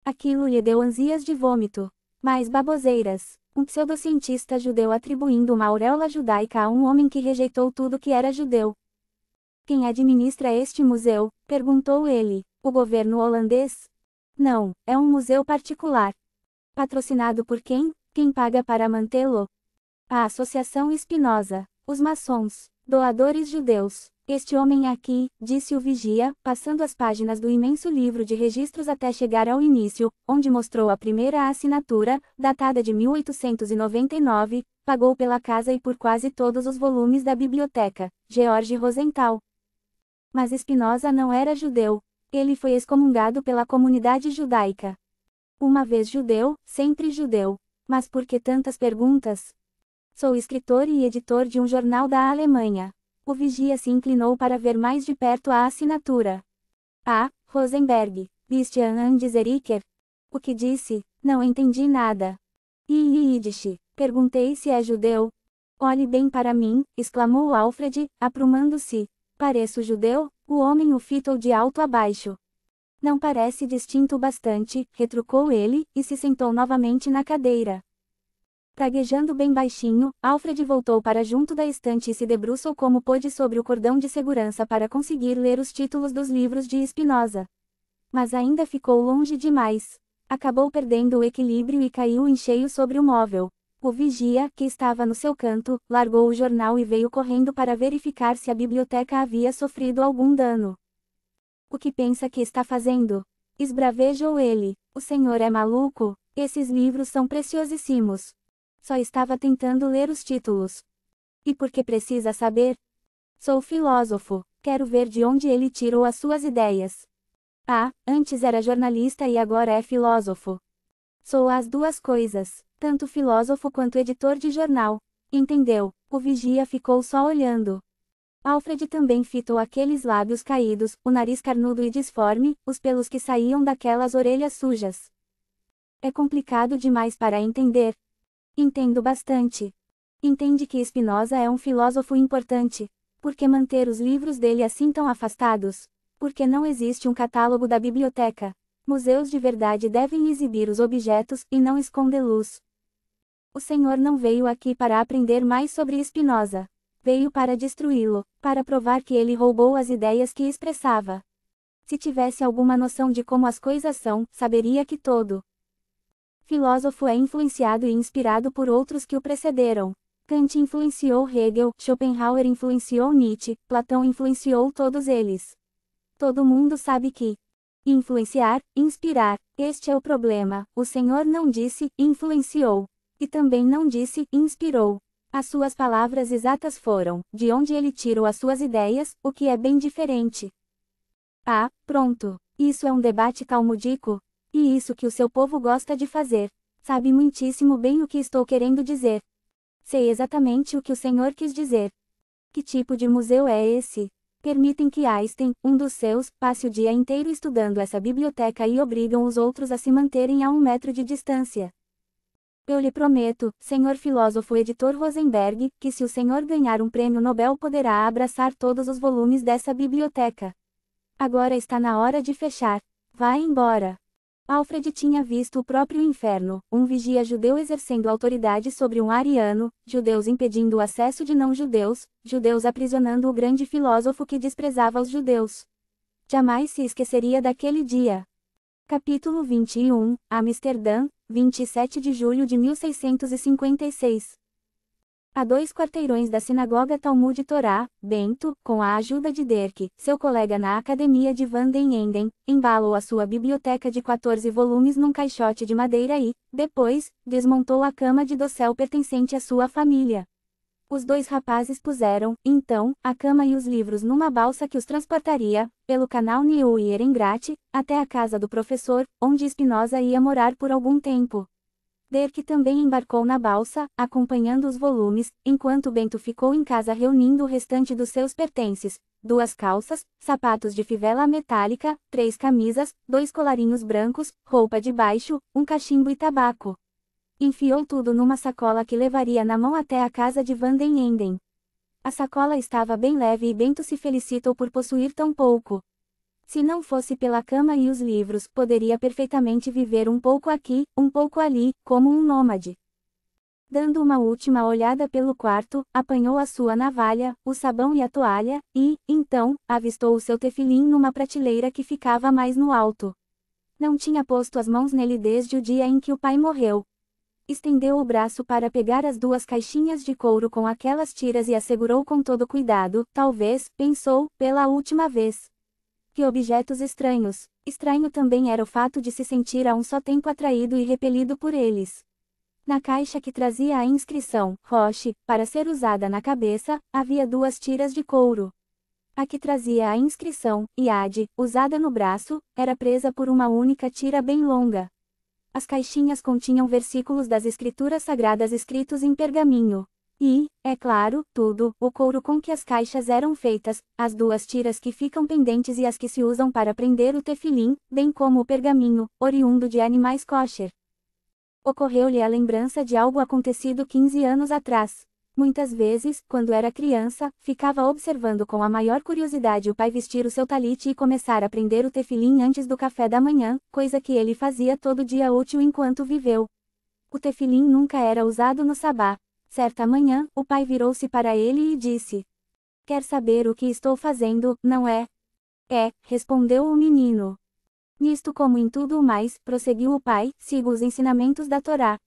Aquilo lhe deu ansias de vômito. Mais baboseiras. Um pseudocientista judeu atribuindo uma auréola judaica a um homem que rejeitou tudo que era judeu. Quem administra este museu? perguntou ele. O governo holandês? Não, é um museu particular. Patrocinado por quem? Quem paga para mantê-lo? A Associação Espinosa. Os maçons, doadores judeus, este homem aqui, disse o vigia, passando as páginas do imenso livro de registros até chegar ao início, onde mostrou a primeira assinatura, datada de 1899, pagou pela casa e por quase todos os volumes da biblioteca, George Rosenthal. Mas Spinoza não era judeu. Ele foi excomungado pela comunidade judaica. Uma vez judeu, sempre judeu. Mas por que tantas perguntas? Sou escritor e editor de um jornal da Alemanha. O vigia se inclinou para ver mais de perto a assinatura. A. Rosenberg, Christian Andiseriker. O que disse? Não entendi nada. E Yiddish, perguntei se é judeu. Olhe bem para mim, exclamou Alfred, aprumando-se. Pareço judeu? O homem o fitou de alto a baixo. Não parece distinto bastante, retrucou ele, e se sentou novamente na cadeira. Praguejando bem baixinho, Alfred voltou para junto da estante e se debruçou como pôde sobre o cordão de segurança para conseguir ler os títulos dos livros de Espinosa. Mas ainda ficou longe demais. Acabou perdendo o equilíbrio e caiu em cheio sobre o móvel. O vigia, que estava no seu canto, largou o jornal e veio correndo para verificar se a biblioteca havia sofrido algum dano. O que pensa que está fazendo? Esbravejou ele. O senhor é maluco? Esses livros são preciosíssimos. Só estava tentando ler os títulos. E por que precisa saber? Sou filósofo, quero ver de onde ele tirou as suas ideias. Ah, antes era jornalista e agora é filósofo. Sou as duas coisas, tanto filósofo quanto editor de jornal. Entendeu? O vigia ficou só olhando. Alfred também fitou aqueles lábios caídos, o nariz carnudo e disforme, os pelos que saíam daquelas orelhas sujas. É complicado demais para entender, Entendo bastante. Entende que Spinoza é um filósofo importante. Por que manter os livros dele assim tão afastados? Porque não existe um catálogo da biblioteca. Museus de verdade devem exibir os objetos e não escondê-los. O Senhor não veio aqui para aprender mais sobre Spinoza. Veio para destruí-lo, para provar que ele roubou as ideias que expressava. Se tivesse alguma noção de como as coisas são, saberia que todo filósofo é influenciado e inspirado por outros que o precederam. Kant influenciou Hegel, Schopenhauer influenciou Nietzsche, Platão influenciou todos eles. Todo mundo sabe que influenciar, inspirar, este é o problema. O Senhor não disse influenciou, e também não disse inspirou. As suas palavras exatas foram de onde ele tirou as suas ideias, o que é bem diferente. Ah, pronto. Isso é um debate calmodico. E isso que o seu povo gosta de fazer. Sabe muitíssimo bem o que estou querendo dizer. Sei exatamente o que o senhor quis dizer. Que tipo de museu é esse? Permitem que Einstein, um dos seus, passe o dia inteiro estudando essa biblioteca e obrigam os outros a se manterem a um metro de distância. Eu lhe prometo, senhor filósofo editor Rosenberg, que se o senhor ganhar um prêmio Nobel poderá abraçar todos os volumes dessa biblioteca. Agora está na hora de fechar. Vá embora. Alfred tinha visto o próprio inferno, um vigia judeu exercendo autoridade sobre um ariano, judeus impedindo o acesso de não-judeus, judeus aprisionando o grande filósofo que desprezava os judeus. Jamais se esqueceria daquele dia. Capítulo 21, Amsterdã, 27 de julho de 1656 a dois quarteirões da Sinagoga Talmud Torá, Bento, com a ajuda de Derk, seu colega na Academia de Van den Enden, embalou a sua biblioteca de 14 volumes num caixote de madeira e, depois, desmontou a cama de docel pertencente à sua família. Os dois rapazes puseram, então, a cama e os livros numa balsa que os transportaria, pelo canal Niu e Erengrat, até a casa do professor, onde Spinoza ia morar por algum tempo. Derk também embarcou na balsa, acompanhando os volumes, enquanto Bento ficou em casa reunindo o restante dos seus pertences, duas calças, sapatos de fivela metálica, três camisas, dois colarinhos brancos, roupa de baixo, um cachimbo e tabaco. Enfiou tudo numa sacola que levaria na mão até a casa de Vanden Enden. A sacola estava bem leve e Bento se felicitou por possuir tão pouco. Se não fosse pela cama e os livros, poderia perfeitamente viver um pouco aqui, um pouco ali, como um nômade. Dando uma última olhada pelo quarto, apanhou a sua navalha, o sabão e a toalha, e, então, avistou o seu tefilim numa prateleira que ficava mais no alto. Não tinha posto as mãos nele desde o dia em que o pai morreu. Estendeu o braço para pegar as duas caixinhas de couro com aquelas tiras e assegurou com todo cuidado, talvez, pensou, pela última vez e objetos estranhos. Estranho também era o fato de se sentir a um só tempo atraído e repelido por eles. Na caixa que trazia a inscrição, Roche, para ser usada na cabeça, havia duas tiras de couro. A que trazia a inscrição, Iade, usada no braço, era presa por uma única tira bem longa. As caixinhas continham versículos das escrituras sagradas escritos em pergaminho. E, é claro, tudo, o couro com que as caixas eram feitas, as duas tiras que ficam pendentes e as que se usam para prender o tefilim, bem como o pergaminho, oriundo de animais kosher. Ocorreu-lhe a lembrança de algo acontecido 15 anos atrás. Muitas vezes, quando era criança, ficava observando com a maior curiosidade o pai vestir o seu talite e começar a prender o tefilim antes do café da manhã, coisa que ele fazia todo dia útil enquanto viveu. O tefilim nunca era usado no sabá, Certa manhã, o pai virou-se para ele e disse: Quer saber o que estou fazendo, não é? É, respondeu o menino. Nisto, como em tudo mais, prosseguiu o pai, sigo os ensinamentos da Torá.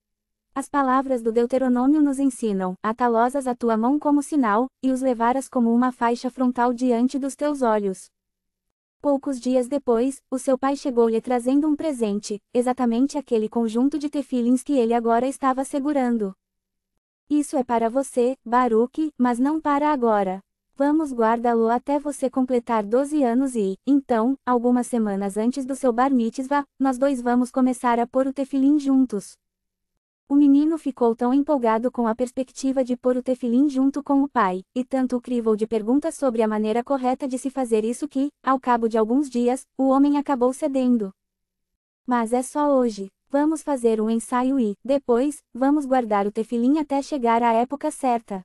As palavras do Deuteronômio nos ensinam: atalosas a tua mão como sinal, e os levaras como uma faixa frontal diante dos teus olhos. Poucos dias depois, o seu pai chegou-lhe trazendo um presente, exatamente aquele conjunto de tefilins que ele agora estava segurando. Isso é para você, Baruque, mas não para agora. Vamos guardá-lo até você completar 12 anos e, então, algumas semanas antes do seu bar mitzvah, nós dois vamos começar a pôr o tefilim juntos. O menino ficou tão empolgado com a perspectiva de pôr o tefilim junto com o pai, e tanto o crivou de perguntas sobre a maneira correta de se fazer isso que, ao cabo de alguns dias, o homem acabou cedendo. Mas é só hoje, Vamos fazer um ensaio e, depois, vamos guardar o tefilim até chegar à época certa.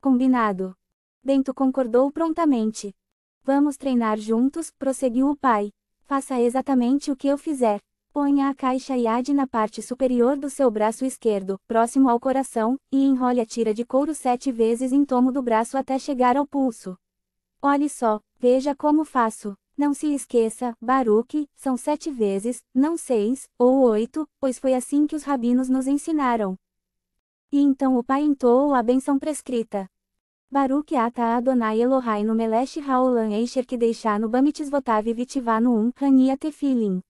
Combinado. Bento concordou prontamente. Vamos treinar juntos, prosseguiu o pai. Faça exatamente o que eu fizer. Ponha a caixa IAD na parte superior do seu braço esquerdo, próximo ao coração, e enrole a tira de couro sete vezes em tomo do braço até chegar ao pulso. Olhe só, veja como faço. Não se esqueça, Baruque, são sete vezes, não seis, ou oito, pois foi assim que os rabinos nos ensinaram. E então o pai entoou a benção prescrita. Baruque ata Adonai Elohai no Melech Haolan Eisher que deixar no Bamitisvotav Vitivá no Um Hania tefilin.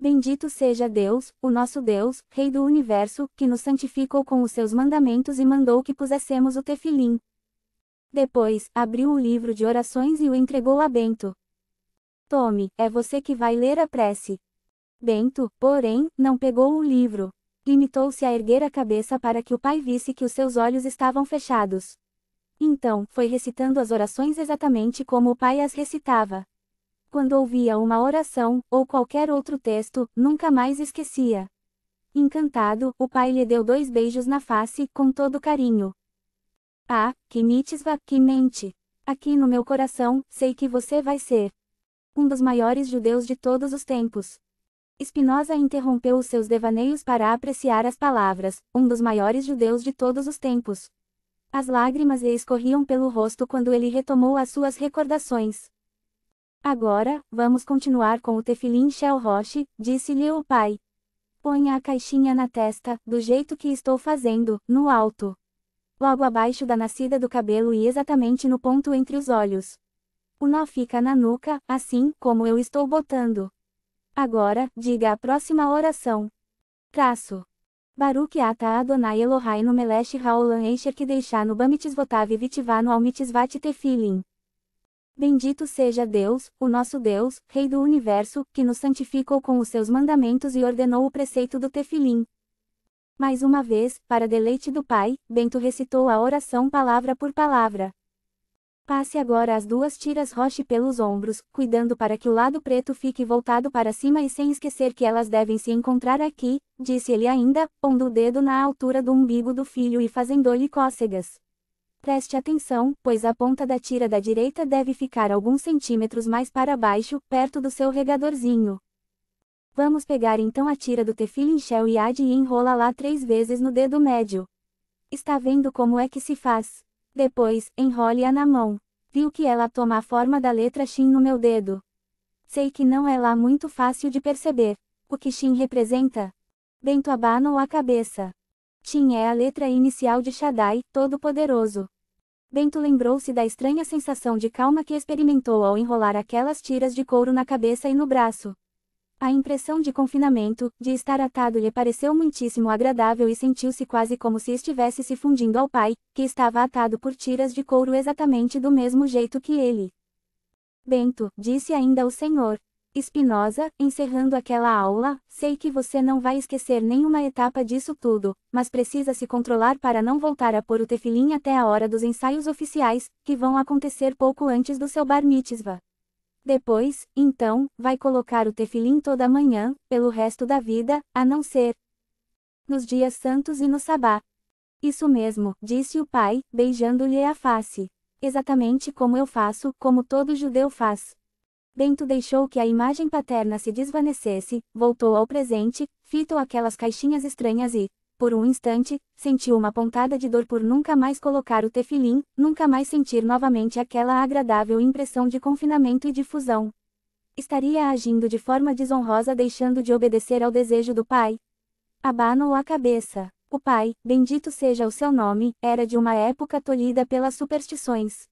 Bendito seja Deus, o nosso Deus, Rei do Universo, que nos santificou com os seus mandamentos e mandou que puséssemos o Tefilim. Depois, abriu o livro de orações e o entregou a Bento. Tome, é você que vai ler a prece. Bento, porém, não pegou o livro. Limitou-se a erguer a cabeça para que o pai visse que os seus olhos estavam fechados. Então, foi recitando as orações exatamente como o pai as recitava. Quando ouvia uma oração, ou qualquer outro texto, nunca mais esquecia. Encantado, o pai lhe deu dois beijos na face, com todo carinho. Ah, que mitisva, que mente! Aqui no meu coração, sei que você vai ser um dos maiores judeus de todos os tempos. Spinoza interrompeu os seus devaneios para apreciar as palavras, um dos maiores judeus de todos os tempos. As lágrimas lhe escorriam pelo rosto quando ele retomou as suas recordações. Agora, vamos continuar com o tefilim Shell Roche, disse-lhe o pai. Ponha a caixinha na testa, do jeito que estou fazendo, no alto. Logo abaixo da nascida do cabelo e exatamente no ponto entre os olhos. O nó fica na nuca, assim como eu estou botando. Agora, diga a próxima oração. Traço. Baruch ata Adonai Elohai no Melech Raulan Encher que deixar no Bamitisvotav Vitivano Almitisvat tefilin. Bendito seja Deus, o nosso Deus, Rei do Universo, que nos santificou com os seus mandamentos e ordenou o preceito do Tefilim. Mais uma vez, para deleite do Pai, Bento recitou a oração palavra por palavra. Passe agora as duas tiras roche pelos ombros, cuidando para que o lado preto fique voltado para cima e sem esquecer que elas devem se encontrar aqui, disse ele ainda, pondo o dedo na altura do umbigo do filho e fazendo-lhe cócegas. Preste atenção, pois a ponta da tira da direita deve ficar alguns centímetros mais para baixo, perto do seu regadorzinho. Vamos pegar então a tira do tefilin shell e ad e enrola lá três vezes no dedo médio. Está vendo como é que se faz? Depois, enrole-a na mão. Viu que ela toma a forma da letra Shin no meu dedo. Sei que não é lá muito fácil de perceber. O que Shin representa? Bento abana a cabeça. Shin é a letra inicial de Shaddai, Todo-Poderoso. Bento lembrou-se da estranha sensação de calma que experimentou ao enrolar aquelas tiras de couro na cabeça e no braço. A impressão de confinamento, de estar atado lhe pareceu muitíssimo agradável e sentiu-se quase como se estivesse se fundindo ao pai, que estava atado por tiras de couro exatamente do mesmo jeito que ele. Bento, disse ainda o senhor. Espinosa, encerrando aquela aula, sei que você não vai esquecer nenhuma etapa disso tudo, mas precisa se controlar para não voltar a pôr o tefilim até a hora dos ensaios oficiais, que vão acontecer pouco antes do seu bar mitzvah. Depois, então, vai colocar o tefilim toda manhã, pelo resto da vida, a não ser nos dias santos e no sabá. Isso mesmo, disse o pai, beijando-lhe a face. Exatamente como eu faço, como todo judeu faz. Bento deixou que a imagem paterna se desvanecesse, voltou ao presente, fitou aquelas caixinhas estranhas e, por um instante, sentiu uma pontada de dor por nunca mais colocar o tefilim, nunca mais sentir novamente aquela agradável impressão de confinamento e difusão. Estaria agindo de forma desonrosa deixando de obedecer ao desejo do pai? Abanou a cabeça. O pai, bendito seja o seu nome, era de uma época tolhida pelas superstições.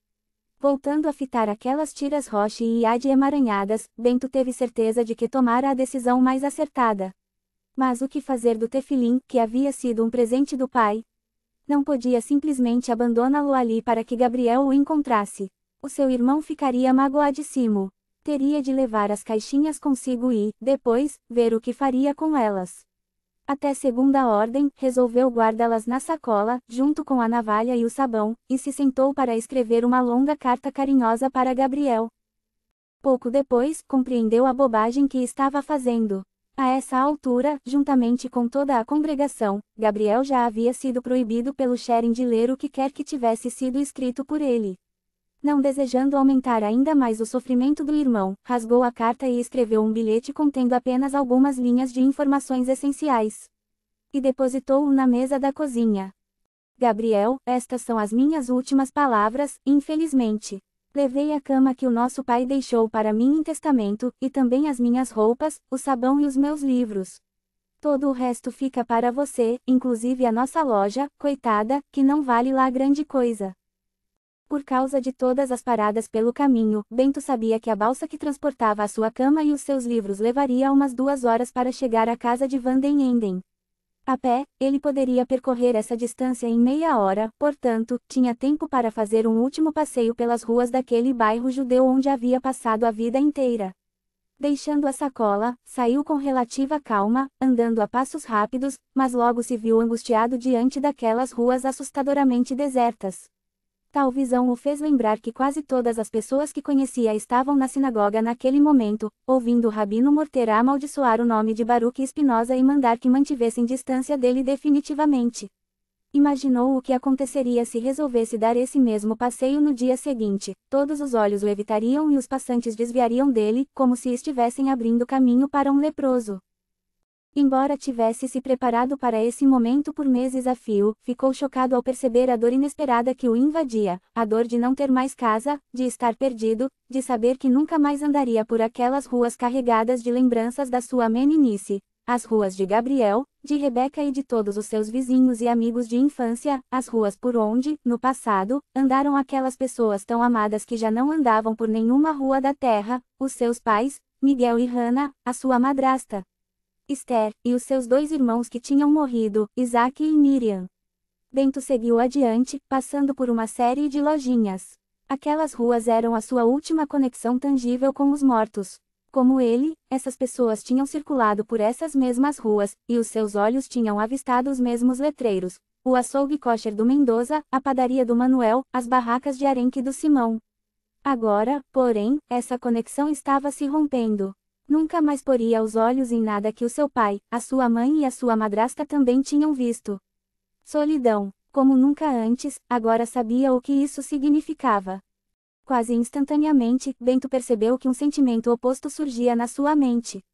Voltando a fitar aquelas tiras roche e ade emaranhadas, Bento teve certeza de que tomara a decisão mais acertada. Mas o que fazer do tefilim, que havia sido um presente do pai? Não podia simplesmente abandoná-lo ali para que Gabriel o encontrasse. O seu irmão ficaria magoadíssimo. Teria de levar as caixinhas consigo e, depois, ver o que faria com elas. Até segunda ordem, resolveu guardá-las na sacola, junto com a navalha e o sabão, e se sentou para escrever uma longa carta carinhosa para Gabriel. Pouco depois, compreendeu a bobagem que estava fazendo. A essa altura, juntamente com toda a congregação, Gabriel já havia sido proibido pelo Sheren de ler o que quer que tivesse sido escrito por ele. Não desejando aumentar ainda mais o sofrimento do irmão, rasgou a carta e escreveu um bilhete contendo apenas algumas linhas de informações essenciais. E depositou-o na mesa da cozinha. Gabriel, estas são as minhas últimas palavras, infelizmente. Levei a cama que o nosso pai deixou para mim em testamento, e também as minhas roupas, o sabão e os meus livros. Todo o resto fica para você, inclusive a nossa loja, coitada, que não vale lá grande coisa. Por causa de todas as paradas pelo caminho, Bento sabia que a balsa que transportava a sua cama e os seus livros levaria umas duas horas para chegar à casa de Vanden Enden. A pé, ele poderia percorrer essa distância em meia hora, portanto, tinha tempo para fazer um último passeio pelas ruas daquele bairro judeu onde havia passado a vida inteira. Deixando a sacola, saiu com relativa calma, andando a passos rápidos, mas logo se viu angustiado diante daquelas ruas assustadoramente desertas. Tal visão o fez lembrar que quase todas as pessoas que conhecia estavam na sinagoga naquele momento, ouvindo o Rabino Morterá amaldiçoar o nome de Baruque Espinosa e mandar que mantivessem distância dele definitivamente. Imaginou o que aconteceria se resolvesse dar esse mesmo passeio no dia seguinte, todos os olhos o evitariam e os passantes desviariam dele, como se estivessem abrindo caminho para um leproso. Embora tivesse se preparado para esse momento por meses a fio, ficou chocado ao perceber a dor inesperada que o invadia, a dor de não ter mais casa, de estar perdido, de saber que nunca mais andaria por aquelas ruas carregadas de lembranças da sua meninice, as ruas de Gabriel, de Rebeca e de todos os seus vizinhos e amigos de infância, as ruas por onde, no passado, andaram aquelas pessoas tão amadas que já não andavam por nenhuma rua da terra, os seus pais, Miguel e Hannah, a sua madrasta, Esther, e os seus dois irmãos que tinham morrido, Isaac e Miriam. Bento seguiu adiante, passando por uma série de lojinhas. Aquelas ruas eram a sua última conexão tangível com os mortos. Como ele, essas pessoas tinham circulado por essas mesmas ruas, e os seus olhos tinham avistado os mesmos letreiros. O açougue kosher do Mendoza, a padaria do Manuel, as barracas de arenque do Simão. Agora, porém, essa conexão estava se rompendo. Nunca mais poria os olhos em nada que o seu pai, a sua mãe e a sua madrasta também tinham visto. Solidão, como nunca antes, agora sabia o que isso significava. Quase instantaneamente, Bento percebeu que um sentimento oposto surgia na sua mente.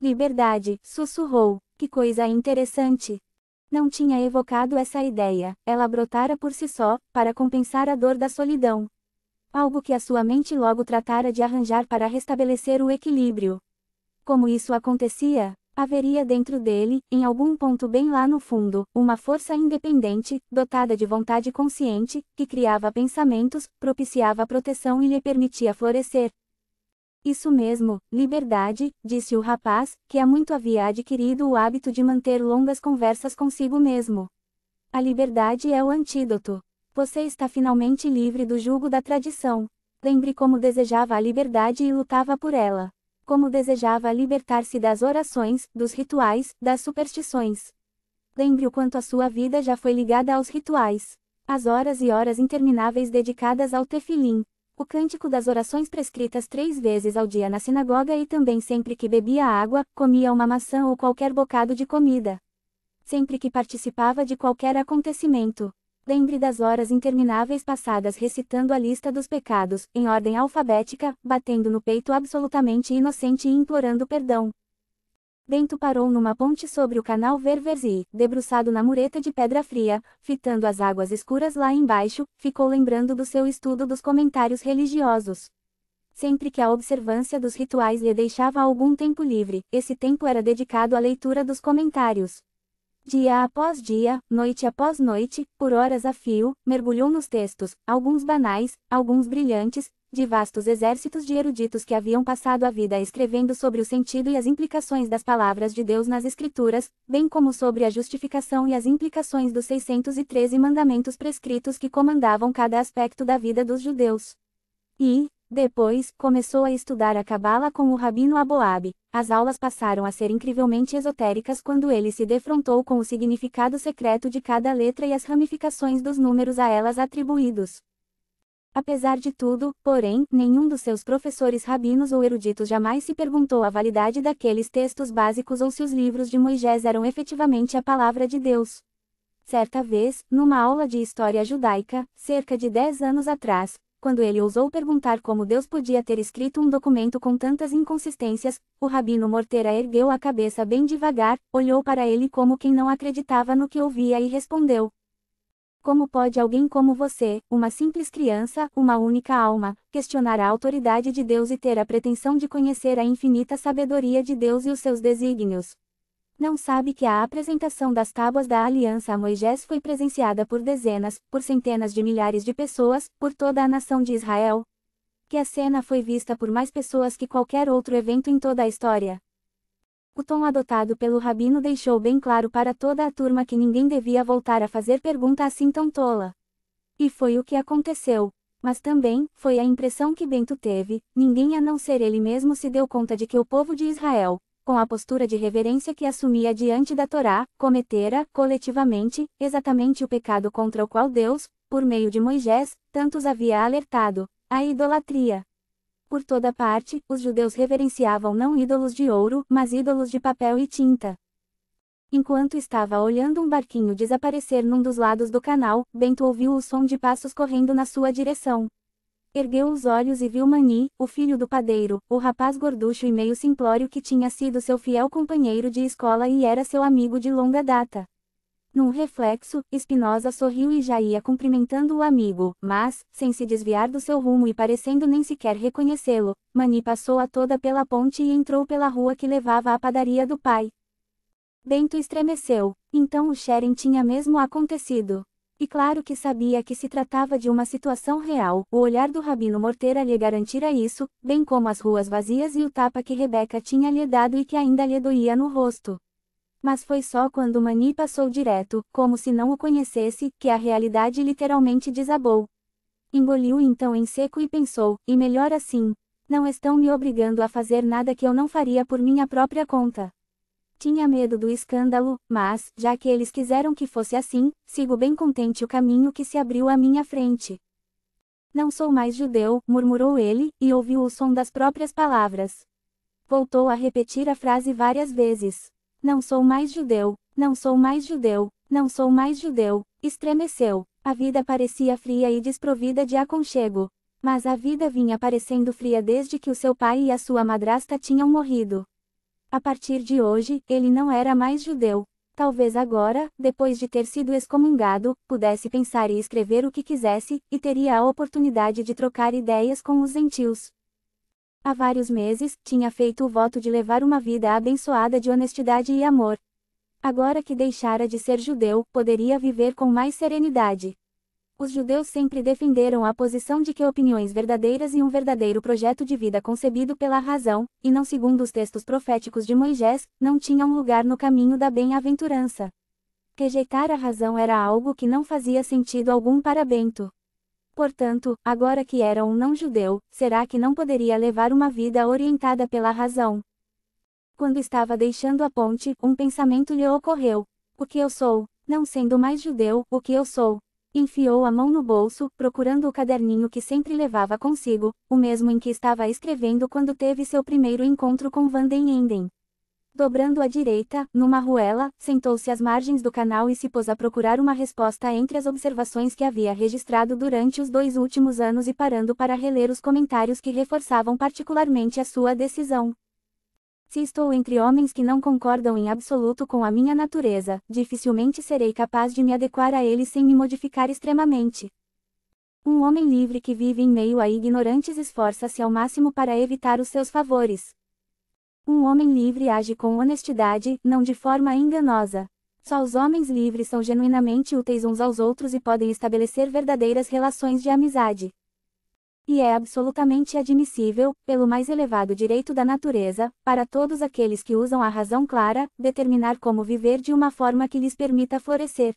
Liberdade, sussurrou. Que coisa interessante. Não tinha evocado essa ideia, ela brotara por si só, para compensar a dor da solidão. Algo que a sua mente logo tratara de arranjar para restabelecer o equilíbrio. Como isso acontecia, haveria dentro dele, em algum ponto bem lá no fundo, uma força independente, dotada de vontade consciente, que criava pensamentos, propiciava proteção e lhe permitia florescer. Isso mesmo, liberdade, disse o rapaz, que há muito havia adquirido o hábito de manter longas conversas consigo mesmo. A liberdade é o antídoto. Você está finalmente livre do jugo da tradição. Lembre como desejava a liberdade e lutava por ela. Como desejava libertar-se das orações, dos rituais, das superstições. Lembre o quanto a sua vida já foi ligada aos rituais. As horas e horas intermináveis dedicadas ao tefilim, o cântico das orações prescritas três vezes ao dia na sinagoga e também sempre que bebia água, comia uma maçã ou qualquer bocado de comida. Sempre que participava de qualquer acontecimento, Lembre das horas intermináveis passadas recitando a lista dos pecados, em ordem alfabética, batendo no peito absolutamente inocente e implorando perdão. Bento parou numa ponte sobre o canal Ververzi, debruçado na mureta de pedra fria, fitando as águas escuras lá embaixo, ficou lembrando do seu estudo dos comentários religiosos. Sempre que a observância dos rituais lhe deixava algum tempo livre, esse tempo era dedicado à leitura dos comentários. Dia após dia, noite após noite, por horas a fio, mergulhou nos textos, alguns banais, alguns brilhantes, de vastos exércitos de eruditos que haviam passado a vida escrevendo sobre o sentido e as implicações das palavras de Deus nas Escrituras, bem como sobre a justificação e as implicações dos 613 mandamentos prescritos que comandavam cada aspecto da vida dos judeus. E, depois, começou a estudar a Cabala com o Rabino Aboab. As aulas passaram a ser incrivelmente esotéricas quando ele se defrontou com o significado secreto de cada letra e as ramificações dos números a elas atribuídos. Apesar de tudo, porém, nenhum dos seus professores rabinos ou eruditos jamais se perguntou a validade daqueles textos básicos ou se os livros de Moisés eram efetivamente a palavra de Deus. Certa vez, numa aula de história judaica, cerca de 10 anos atrás, quando ele ousou perguntar como Deus podia ter escrito um documento com tantas inconsistências, o rabino Morteira ergueu a cabeça bem devagar, olhou para ele como quem não acreditava no que ouvia e respondeu: Como pode alguém como você, uma simples criança, uma única alma, questionar a autoridade de Deus e ter a pretensão de conhecer a infinita sabedoria de Deus e os seus desígnios? Não sabe que a apresentação das tábuas da aliança a Moisés foi presenciada por dezenas, por centenas de milhares de pessoas, por toda a nação de Israel? Que a cena foi vista por mais pessoas que qualquer outro evento em toda a história? O tom adotado pelo rabino deixou bem claro para toda a turma que ninguém devia voltar a fazer pergunta assim tão tola. E foi o que aconteceu. Mas também, foi a impressão que Bento teve: ninguém a não ser ele mesmo se deu conta de que o povo de Israel, com a postura de reverência que assumia diante da Torá, cometera, coletivamente, exatamente o pecado contra o qual Deus, por meio de Moisés, tantos havia alertado, a idolatria. Por toda parte, os judeus reverenciavam não ídolos de ouro, mas ídolos de papel e tinta. Enquanto estava olhando um barquinho desaparecer num dos lados do canal, Bento ouviu o som de passos correndo na sua direção. Ergueu os olhos e viu Mani, o filho do padeiro, o rapaz gorducho e meio simplório que tinha sido seu fiel companheiro de escola e era seu amigo de longa data. Num reflexo, Espinosa sorriu e já ia cumprimentando o amigo, mas, sem se desviar do seu rumo e parecendo nem sequer reconhecê-lo, Mani passou a toda pela ponte e entrou pela rua que levava à padaria do pai. Bento estremeceu, então o Sheren tinha mesmo acontecido. E claro que sabia que se tratava de uma situação real, o olhar do Rabino Morteira lhe garantira isso, bem como as ruas vazias e o tapa que Rebeca tinha lhe dado e que ainda lhe doía no rosto. Mas foi só quando Mani passou direto, como se não o conhecesse, que a realidade literalmente desabou. Engoliu então em seco e pensou, e melhor assim. Não estão me obrigando a fazer nada que eu não faria por minha própria conta. Tinha medo do escândalo, mas, já que eles quiseram que fosse assim, sigo bem contente o caminho que se abriu à minha frente. Não sou mais judeu, murmurou ele, e ouviu o som das próprias palavras. Voltou a repetir a frase várias vezes. Não sou mais judeu, não sou mais judeu, não sou mais judeu. Estremeceu. A vida parecia fria e desprovida de aconchego. Mas a vida vinha parecendo fria desde que o seu pai e a sua madrasta tinham morrido. A partir de hoje, ele não era mais judeu. Talvez agora, depois de ter sido excomungado, pudesse pensar e escrever o que quisesse, e teria a oportunidade de trocar ideias com os gentios. Há vários meses, tinha feito o voto de levar uma vida abençoada de honestidade e amor. Agora que deixara de ser judeu, poderia viver com mais serenidade. Os judeus sempre defenderam a posição de que opiniões verdadeiras e um verdadeiro projeto de vida concebido pela razão, e não segundo os textos proféticos de Moisés, não tinham lugar no caminho da bem-aventurança. Rejeitar a razão era algo que não fazia sentido algum para Bento. Portanto, agora que era um não-judeu, será que não poderia levar uma vida orientada pela razão? Quando estava deixando a ponte, um pensamento lhe ocorreu: O que eu sou? Não sendo mais judeu, o que eu sou? Enfiou a mão no bolso, procurando o caderninho que sempre levava consigo, o mesmo em que estava escrevendo quando teve seu primeiro encontro com Vanden Enden. Dobrando à direita, numa ruela, sentou-se às margens do canal e se pôs a procurar uma resposta entre as observações que havia registrado durante os dois últimos anos e parando para reler os comentários que reforçavam particularmente a sua decisão. Se estou entre homens que não concordam em absoluto com a minha natureza, dificilmente serei capaz de me adequar a eles sem me modificar extremamente. Um homem livre que vive em meio a ignorantes esforça-se ao máximo para evitar os seus favores. Um homem livre age com honestidade, não de forma enganosa. Só os homens livres são genuinamente úteis uns aos outros e podem estabelecer verdadeiras relações de amizade e é absolutamente admissível, pelo mais elevado direito da natureza, para todos aqueles que usam a razão clara, determinar como viver de uma forma que lhes permita florescer.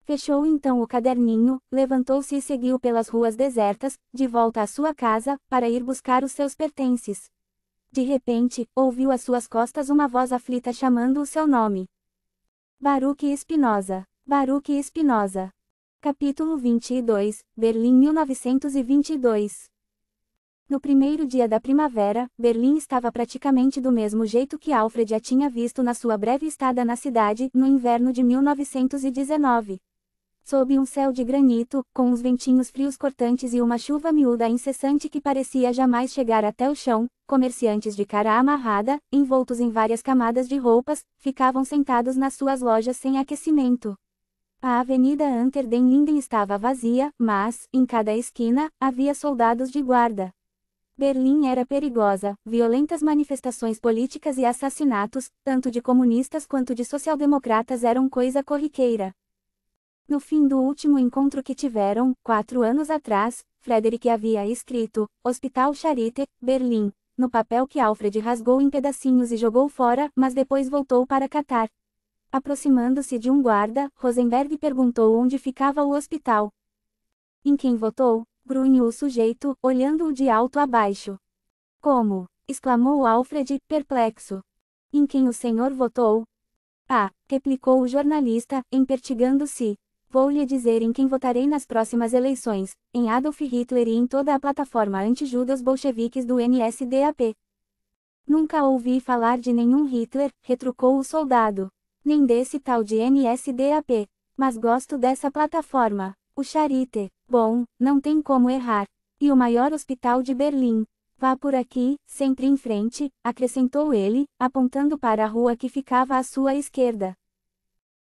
Fechou então o caderninho, levantou-se e seguiu pelas ruas desertas, de volta à sua casa, para ir buscar os seus pertences. De repente, ouviu às suas costas uma voz aflita chamando o seu nome. Baruque Espinosa. Baruque Espinosa. Capítulo 22, Berlim 1922 No primeiro dia da primavera, Berlim estava praticamente do mesmo jeito que Alfred a tinha visto na sua breve estada na cidade, no inverno de 1919. Sob um céu de granito, com os ventinhos frios cortantes e uma chuva miúda incessante que parecia jamais chegar até o chão, comerciantes de cara amarrada, envoltos em várias camadas de roupas, ficavam sentados nas suas lojas sem aquecimento. A avenida Anter den Linden estava vazia, mas, em cada esquina, havia soldados de guarda. Berlim era perigosa, violentas manifestações políticas e assassinatos, tanto de comunistas quanto de social-democratas eram coisa corriqueira. No fim do último encontro que tiveram, quatro anos atrás, Frederick havia escrito, Hospital Charité, Berlim, no papel que Alfred rasgou em pedacinhos e jogou fora, mas depois voltou para catar. Aproximando-se de um guarda, Rosenberg perguntou onde ficava o hospital. Em quem votou? grunhiu o sujeito, olhando-o de alto a baixo. Como? exclamou Alfred, perplexo. Em quem o senhor votou? Ah, replicou o jornalista, empertigando-se. Vou lhe dizer em quem votarei nas próximas eleições, em Adolf Hitler e em toda a plataforma anti-judas bolcheviques do NSDAP. Nunca ouvi falar de nenhum Hitler, retrucou o soldado nem desse tal de NSDAP, mas gosto dessa plataforma, o Charité, bom, não tem como errar, e o maior hospital de Berlim. Vá por aqui, sempre em frente, acrescentou ele, apontando para a rua que ficava à sua esquerda.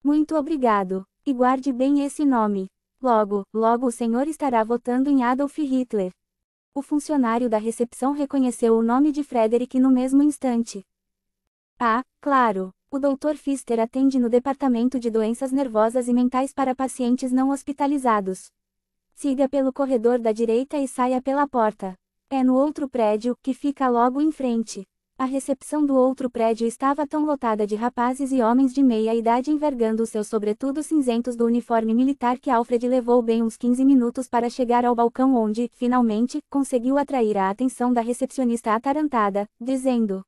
Muito obrigado, e guarde bem esse nome. Logo, logo o senhor estará votando em Adolf Hitler. O funcionário da recepção reconheceu o nome de Frederick no mesmo instante. Ah, claro, o Dr. Pfister atende no Departamento de Doenças Nervosas e Mentais para pacientes não hospitalizados. Siga pelo corredor da direita e saia pela porta. É no outro prédio, que fica logo em frente. A recepção do outro prédio estava tão lotada de rapazes e homens de meia idade envergando seus sobretudos cinzentos do uniforme militar que Alfred levou bem uns 15 minutos para chegar ao balcão onde, finalmente, conseguiu atrair a atenção da recepcionista atarantada, dizendo: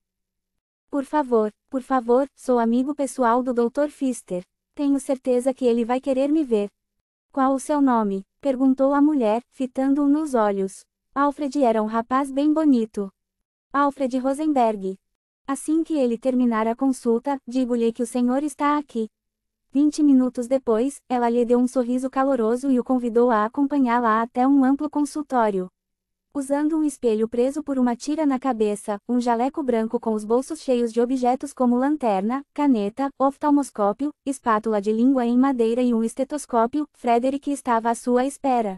por favor, por favor, sou amigo pessoal do Dr. Fister. Tenho certeza que ele vai querer me ver. Qual o seu nome? perguntou a mulher, fitando-o nos olhos. Alfred era um rapaz bem bonito. Alfred Rosenberg. Assim que ele terminar a consulta, digo-lhe que o senhor está aqui. Vinte minutos depois, ela lhe deu um sorriso caloroso e o convidou a acompanhá-la até um amplo consultório usando um espelho preso por uma tira na cabeça, um jaleco branco com os bolsos cheios de objetos como lanterna, caneta, oftalmoscópio, espátula de língua em madeira e um estetoscópio, Frederick estava à sua espera.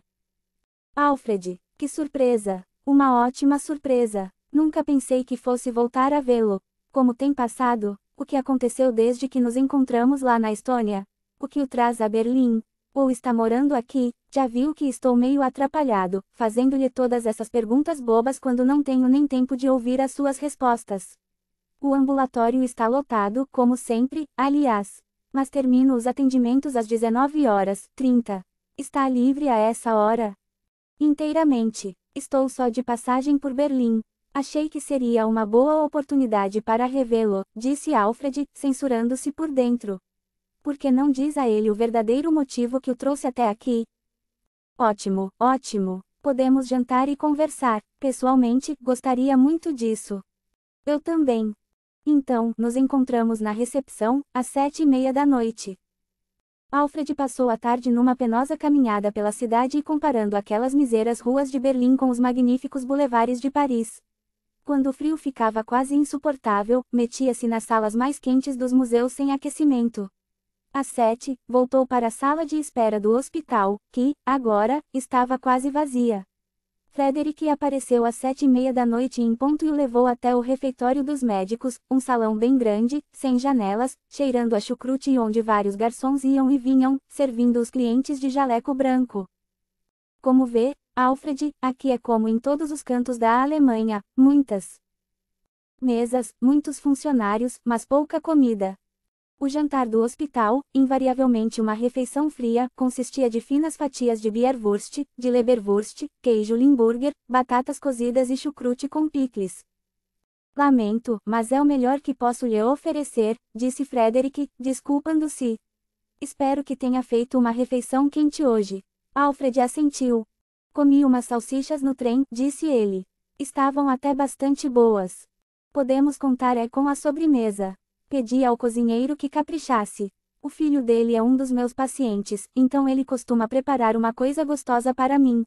Alfred, que surpresa! Uma ótima surpresa! Nunca pensei que fosse voltar a vê-lo. Como tem passado? O que aconteceu desde que nos encontramos lá na Estônia? O que o traz a Berlim? ou está morando aqui, já viu que estou meio atrapalhado, fazendo-lhe todas essas perguntas bobas quando não tenho nem tempo de ouvir as suas respostas. O ambulatório está lotado, como sempre, aliás. Mas termino os atendimentos às 19 horas 30. Está livre a essa hora? Inteiramente. Estou só de passagem por Berlim. Achei que seria uma boa oportunidade para revê-lo, disse Alfred, censurando-se por dentro porque não diz a ele o verdadeiro motivo que o trouxe até aqui? Ótimo, ótimo. Podemos jantar e conversar. Pessoalmente, gostaria muito disso. Eu também. Então, nos encontramos na recepção, às sete e meia da noite. Alfred passou a tarde numa penosa caminhada pela cidade e comparando aquelas miseras ruas de Berlim com os magníficos bulevares de Paris. Quando o frio ficava quase insuportável, metia-se nas salas mais quentes dos museus sem aquecimento. Às sete, voltou para a sala de espera do hospital, que, agora, estava quase vazia. Frederick apareceu às sete e meia da noite em ponto e o levou até o refeitório dos médicos, um salão bem grande, sem janelas, cheirando a chucrute e onde vários garçons iam e vinham, servindo os clientes de jaleco branco. Como vê, Alfred, aqui é como em todos os cantos da Alemanha, muitas mesas, muitos funcionários, mas pouca comida. O jantar do hospital, invariavelmente uma refeição fria, consistia de finas fatias de bierwurst, de leberwurst, queijo limburger, batatas cozidas e chucrute com picles. Lamento, mas é o melhor que posso lhe oferecer, disse Frederick, desculpando-se. Espero que tenha feito uma refeição quente hoje. Alfred assentiu. Comi umas salsichas no trem, disse ele. Estavam até bastante boas. Podemos contar é com a sobremesa. Pedi ao cozinheiro que caprichasse. O filho dele é um dos meus pacientes, então ele costuma preparar uma coisa gostosa para mim.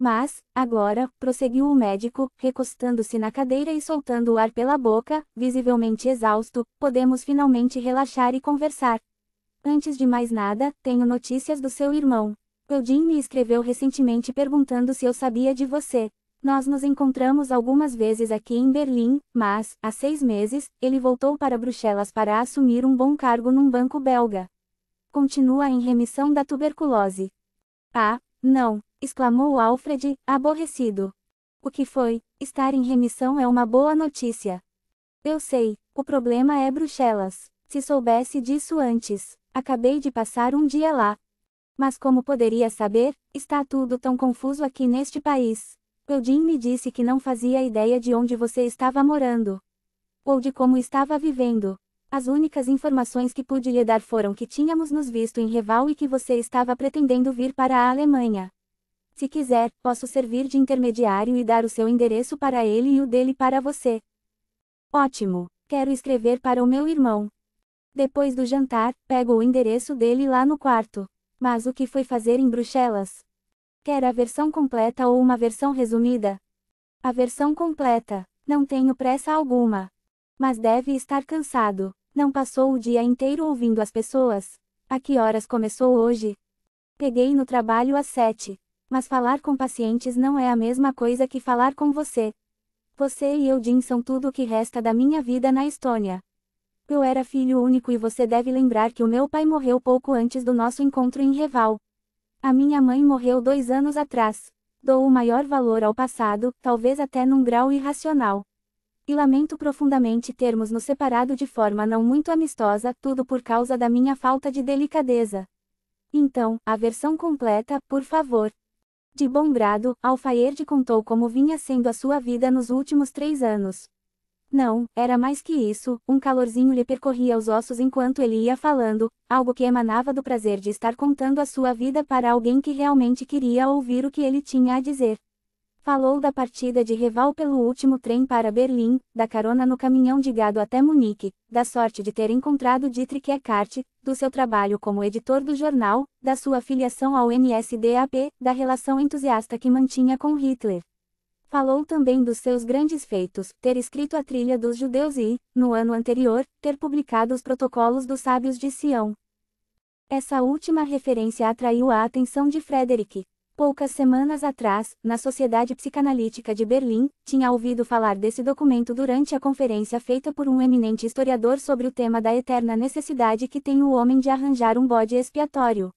Mas, agora, prosseguiu o médico, recostando-se na cadeira e soltando o ar pela boca, visivelmente exausto, podemos finalmente relaxar e conversar. Antes de mais nada, tenho notícias do seu irmão. Eudin me escreveu recentemente perguntando se eu sabia de você. Nós nos encontramos algumas vezes aqui em Berlim, mas, há seis meses, ele voltou para Bruxelas para assumir um bom cargo num banco belga. Continua em remissão da tuberculose. Ah, não! exclamou Alfred, aborrecido. O que foi? Estar em remissão é uma boa notícia. Eu sei, o problema é Bruxelas. Se soubesse disso antes, acabei de passar um dia lá. Mas como poderia saber, está tudo tão confuso aqui neste país. Eldin me disse que não fazia ideia de onde você estava morando. Ou de como estava vivendo. As únicas informações que pude lhe dar foram que tínhamos nos visto em Reval e que você estava pretendendo vir para a Alemanha. Se quiser, posso servir de intermediário e dar o seu endereço para ele e o dele para você. Ótimo! Quero escrever para o meu irmão. Depois do jantar, pego o endereço dele lá no quarto. Mas o que foi fazer em Bruxelas? Quer a versão completa ou uma versão resumida? A versão completa. Não tenho pressa alguma. Mas deve estar cansado. Não passou o dia inteiro ouvindo as pessoas? A que horas começou hoje? Peguei no trabalho às sete. Mas falar com pacientes não é a mesma coisa que falar com você. Você e eu, Jim, são tudo o que resta da minha vida na Estônia. Eu era filho único e você deve lembrar que o meu pai morreu pouco antes do nosso encontro em Reval. A minha mãe morreu dois anos atrás. Dou o maior valor ao passado, talvez até num grau irracional. E lamento profundamente termos nos separado de forma não muito amistosa, tudo por causa da minha falta de delicadeza. Então, a versão completa, por favor. De bom grado, Alfaerde contou como vinha sendo a sua vida nos últimos três anos. Não, era mais que isso, um calorzinho lhe percorria os ossos enquanto ele ia falando, algo que emanava do prazer de estar contando a sua vida para alguém que realmente queria ouvir o que ele tinha a dizer. Falou da partida de Reval pelo último trem para Berlim, da carona no caminhão de gado até Munique, da sorte de ter encontrado Dietrich Eckart, do seu trabalho como editor do jornal, da sua filiação ao NSDAP, da relação entusiasta que mantinha com Hitler. Falou também dos seus grandes feitos, ter escrito a trilha dos judeus e, no ano anterior, ter publicado os protocolos dos sábios de Sião. Essa última referência atraiu a atenção de Frederick. Poucas semanas atrás, na Sociedade Psicanalítica de Berlim, tinha ouvido falar desse documento durante a conferência feita por um eminente historiador sobre o tema da eterna necessidade que tem o homem de arranjar um bode expiatório.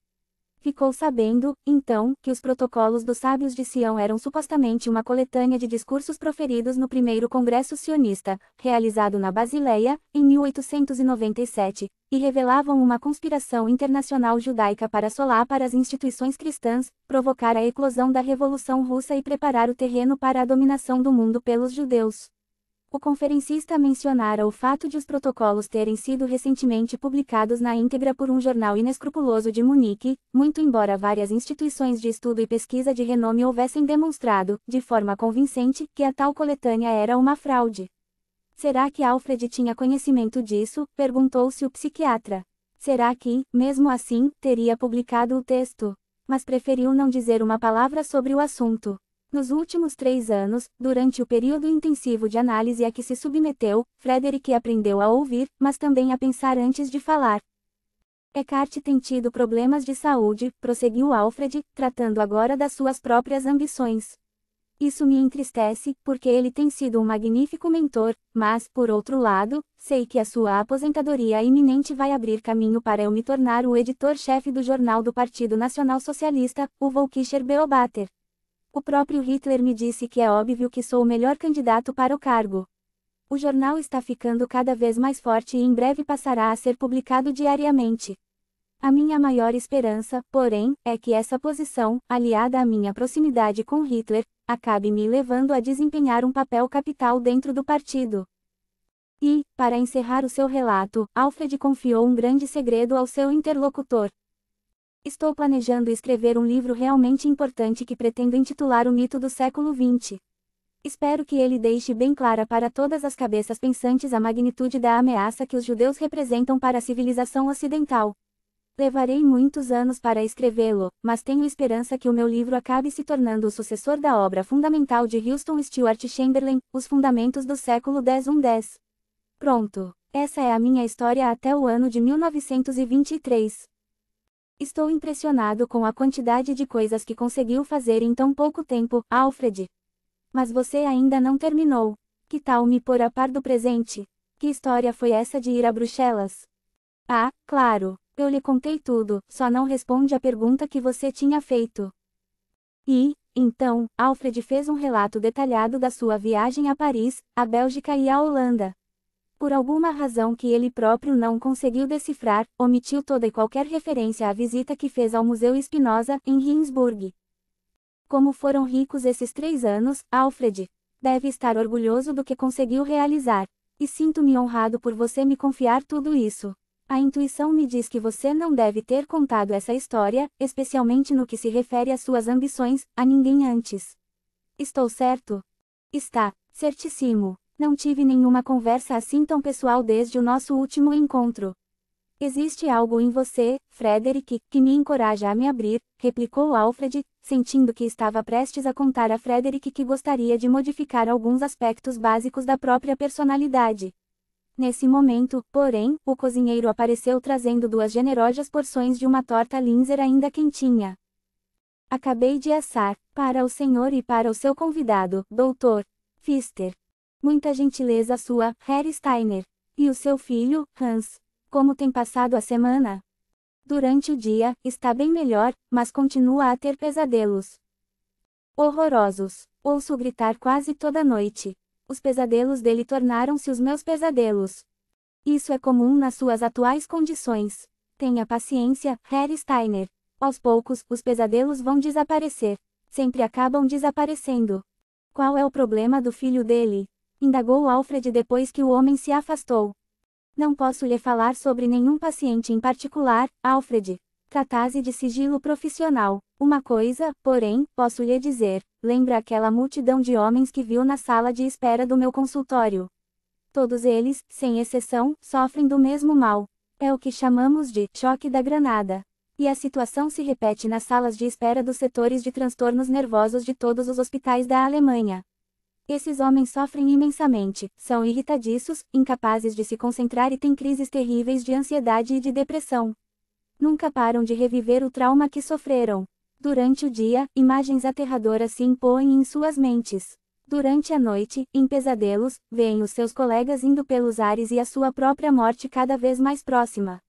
Ficou sabendo, então, que os protocolos dos sábios de Sião eram supostamente uma coletânea de discursos proferidos no primeiro Congresso Sionista, realizado na Basileia, em 1897, e revelavam uma conspiração internacional judaica para para as instituições cristãs, provocar a eclosão da Revolução Russa e preparar o terreno para a dominação do mundo pelos judeus o conferencista mencionara o fato de os protocolos terem sido recentemente publicados na íntegra por um jornal inescrupuloso de Munique, muito embora várias instituições de estudo e pesquisa de renome houvessem demonstrado, de forma convincente, que a tal coletânea era uma fraude. Será que Alfred tinha conhecimento disso? perguntou-se o psiquiatra. Será que, mesmo assim, teria publicado o texto? Mas preferiu não dizer uma palavra sobre o assunto. Nos últimos três anos, durante o período intensivo de análise a que se submeteu, Frederick aprendeu a ouvir, mas também a pensar antes de falar. Eckhart tem tido problemas de saúde, prosseguiu Alfred, tratando agora das suas próprias ambições. Isso me entristece, porque ele tem sido um magnífico mentor, mas, por outro lado, sei que a sua aposentadoria iminente vai abrir caminho para eu me tornar o editor-chefe do jornal do Partido Nacional Socialista, o Volkischer Beobater. O próprio Hitler me disse que é óbvio que sou o melhor candidato para o cargo. O jornal está ficando cada vez mais forte e em breve passará a ser publicado diariamente. A minha maior esperança, porém, é que essa posição, aliada à minha proximidade com Hitler, acabe me levando a desempenhar um papel capital dentro do partido. E, para encerrar o seu relato, Alfred confiou um grande segredo ao seu interlocutor. Estou planejando escrever um livro realmente importante que pretendo intitular O Mito do Século XX. Espero que ele deixe bem clara para todas as cabeças pensantes a magnitude da ameaça que os judeus representam para a civilização ocidental. Levarei muitos anos para escrevê-lo, mas tenho esperança que o meu livro acabe se tornando o sucessor da obra fundamental de Houston Stuart Chamberlain, Os Fundamentos do Século x 10 Pronto. Essa é a minha história até o ano de 1923. Estou impressionado com a quantidade de coisas que conseguiu fazer em tão pouco tempo, Alfred. Mas você ainda não terminou. Que tal me pôr a par do presente? Que história foi essa de ir a Bruxelas? Ah, claro, eu lhe contei tudo, só não responde a pergunta que você tinha feito. E, então, Alfred fez um relato detalhado da sua viagem a Paris, a Bélgica e a Holanda por alguma razão que ele próprio não conseguiu decifrar, omitiu toda e qualquer referência à visita que fez ao Museu Spinoza, em Rinsburg. Como foram ricos esses três anos, Alfred deve estar orgulhoso do que conseguiu realizar. E sinto-me honrado por você me confiar tudo isso. A intuição me diz que você não deve ter contado essa história, especialmente no que se refere às suas ambições, a ninguém antes. Estou certo? Está, certíssimo. Não tive nenhuma conversa assim tão pessoal desde o nosso último encontro. Existe algo em você, Frederick, que me encoraja a me abrir, replicou Alfred, sentindo que estava prestes a contar a Frederick que gostaria de modificar alguns aspectos básicos da própria personalidade. Nesse momento, porém, o cozinheiro apareceu trazendo duas generosas porções de uma torta linzer ainda quentinha. Acabei de assar, para o senhor e para o seu convidado, doutor. Fister. Muita gentileza sua, Harry Steiner. E o seu filho, Hans. Como tem passado a semana? Durante o dia, está bem melhor, mas continua a ter pesadelos. Horrorosos. Ouço gritar quase toda noite. Os pesadelos dele tornaram-se os meus pesadelos. Isso é comum nas suas atuais condições. Tenha paciência, Harry Steiner. Aos poucos, os pesadelos vão desaparecer. Sempre acabam desaparecendo. Qual é o problema do filho dele? Indagou Alfred depois que o homem se afastou. Não posso lhe falar sobre nenhum paciente em particular, Alfred. Tratase de sigilo profissional. Uma coisa, porém, posso lhe dizer: lembra aquela multidão de homens que viu na sala de espera do meu consultório. Todos eles, sem exceção, sofrem do mesmo mal. É o que chamamos de choque da granada. E a situação se repete nas salas de espera dos setores de transtornos nervosos de todos os hospitais da Alemanha. Esses homens sofrem imensamente, são irritadiços, incapazes de se concentrar e têm crises terríveis de ansiedade e de depressão. Nunca param de reviver o trauma que sofreram. Durante o dia, imagens aterradoras se impõem em suas mentes. Durante a noite, em pesadelos, veem os seus colegas indo pelos ares e a sua própria morte cada vez mais próxima.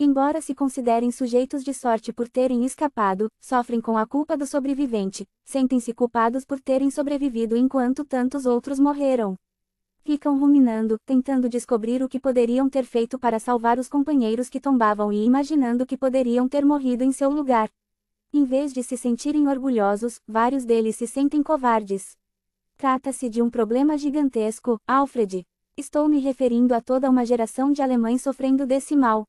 Embora se considerem sujeitos de sorte por terem escapado, sofrem com a culpa do sobrevivente, sentem-se culpados por terem sobrevivido enquanto tantos outros morreram. Ficam ruminando, tentando descobrir o que poderiam ter feito para salvar os companheiros que tombavam e imaginando que poderiam ter morrido em seu lugar. Em vez de se sentirem orgulhosos, vários deles se sentem covardes. Trata-se de um problema gigantesco, Alfred. Estou me referindo a toda uma geração de alemães sofrendo desse mal.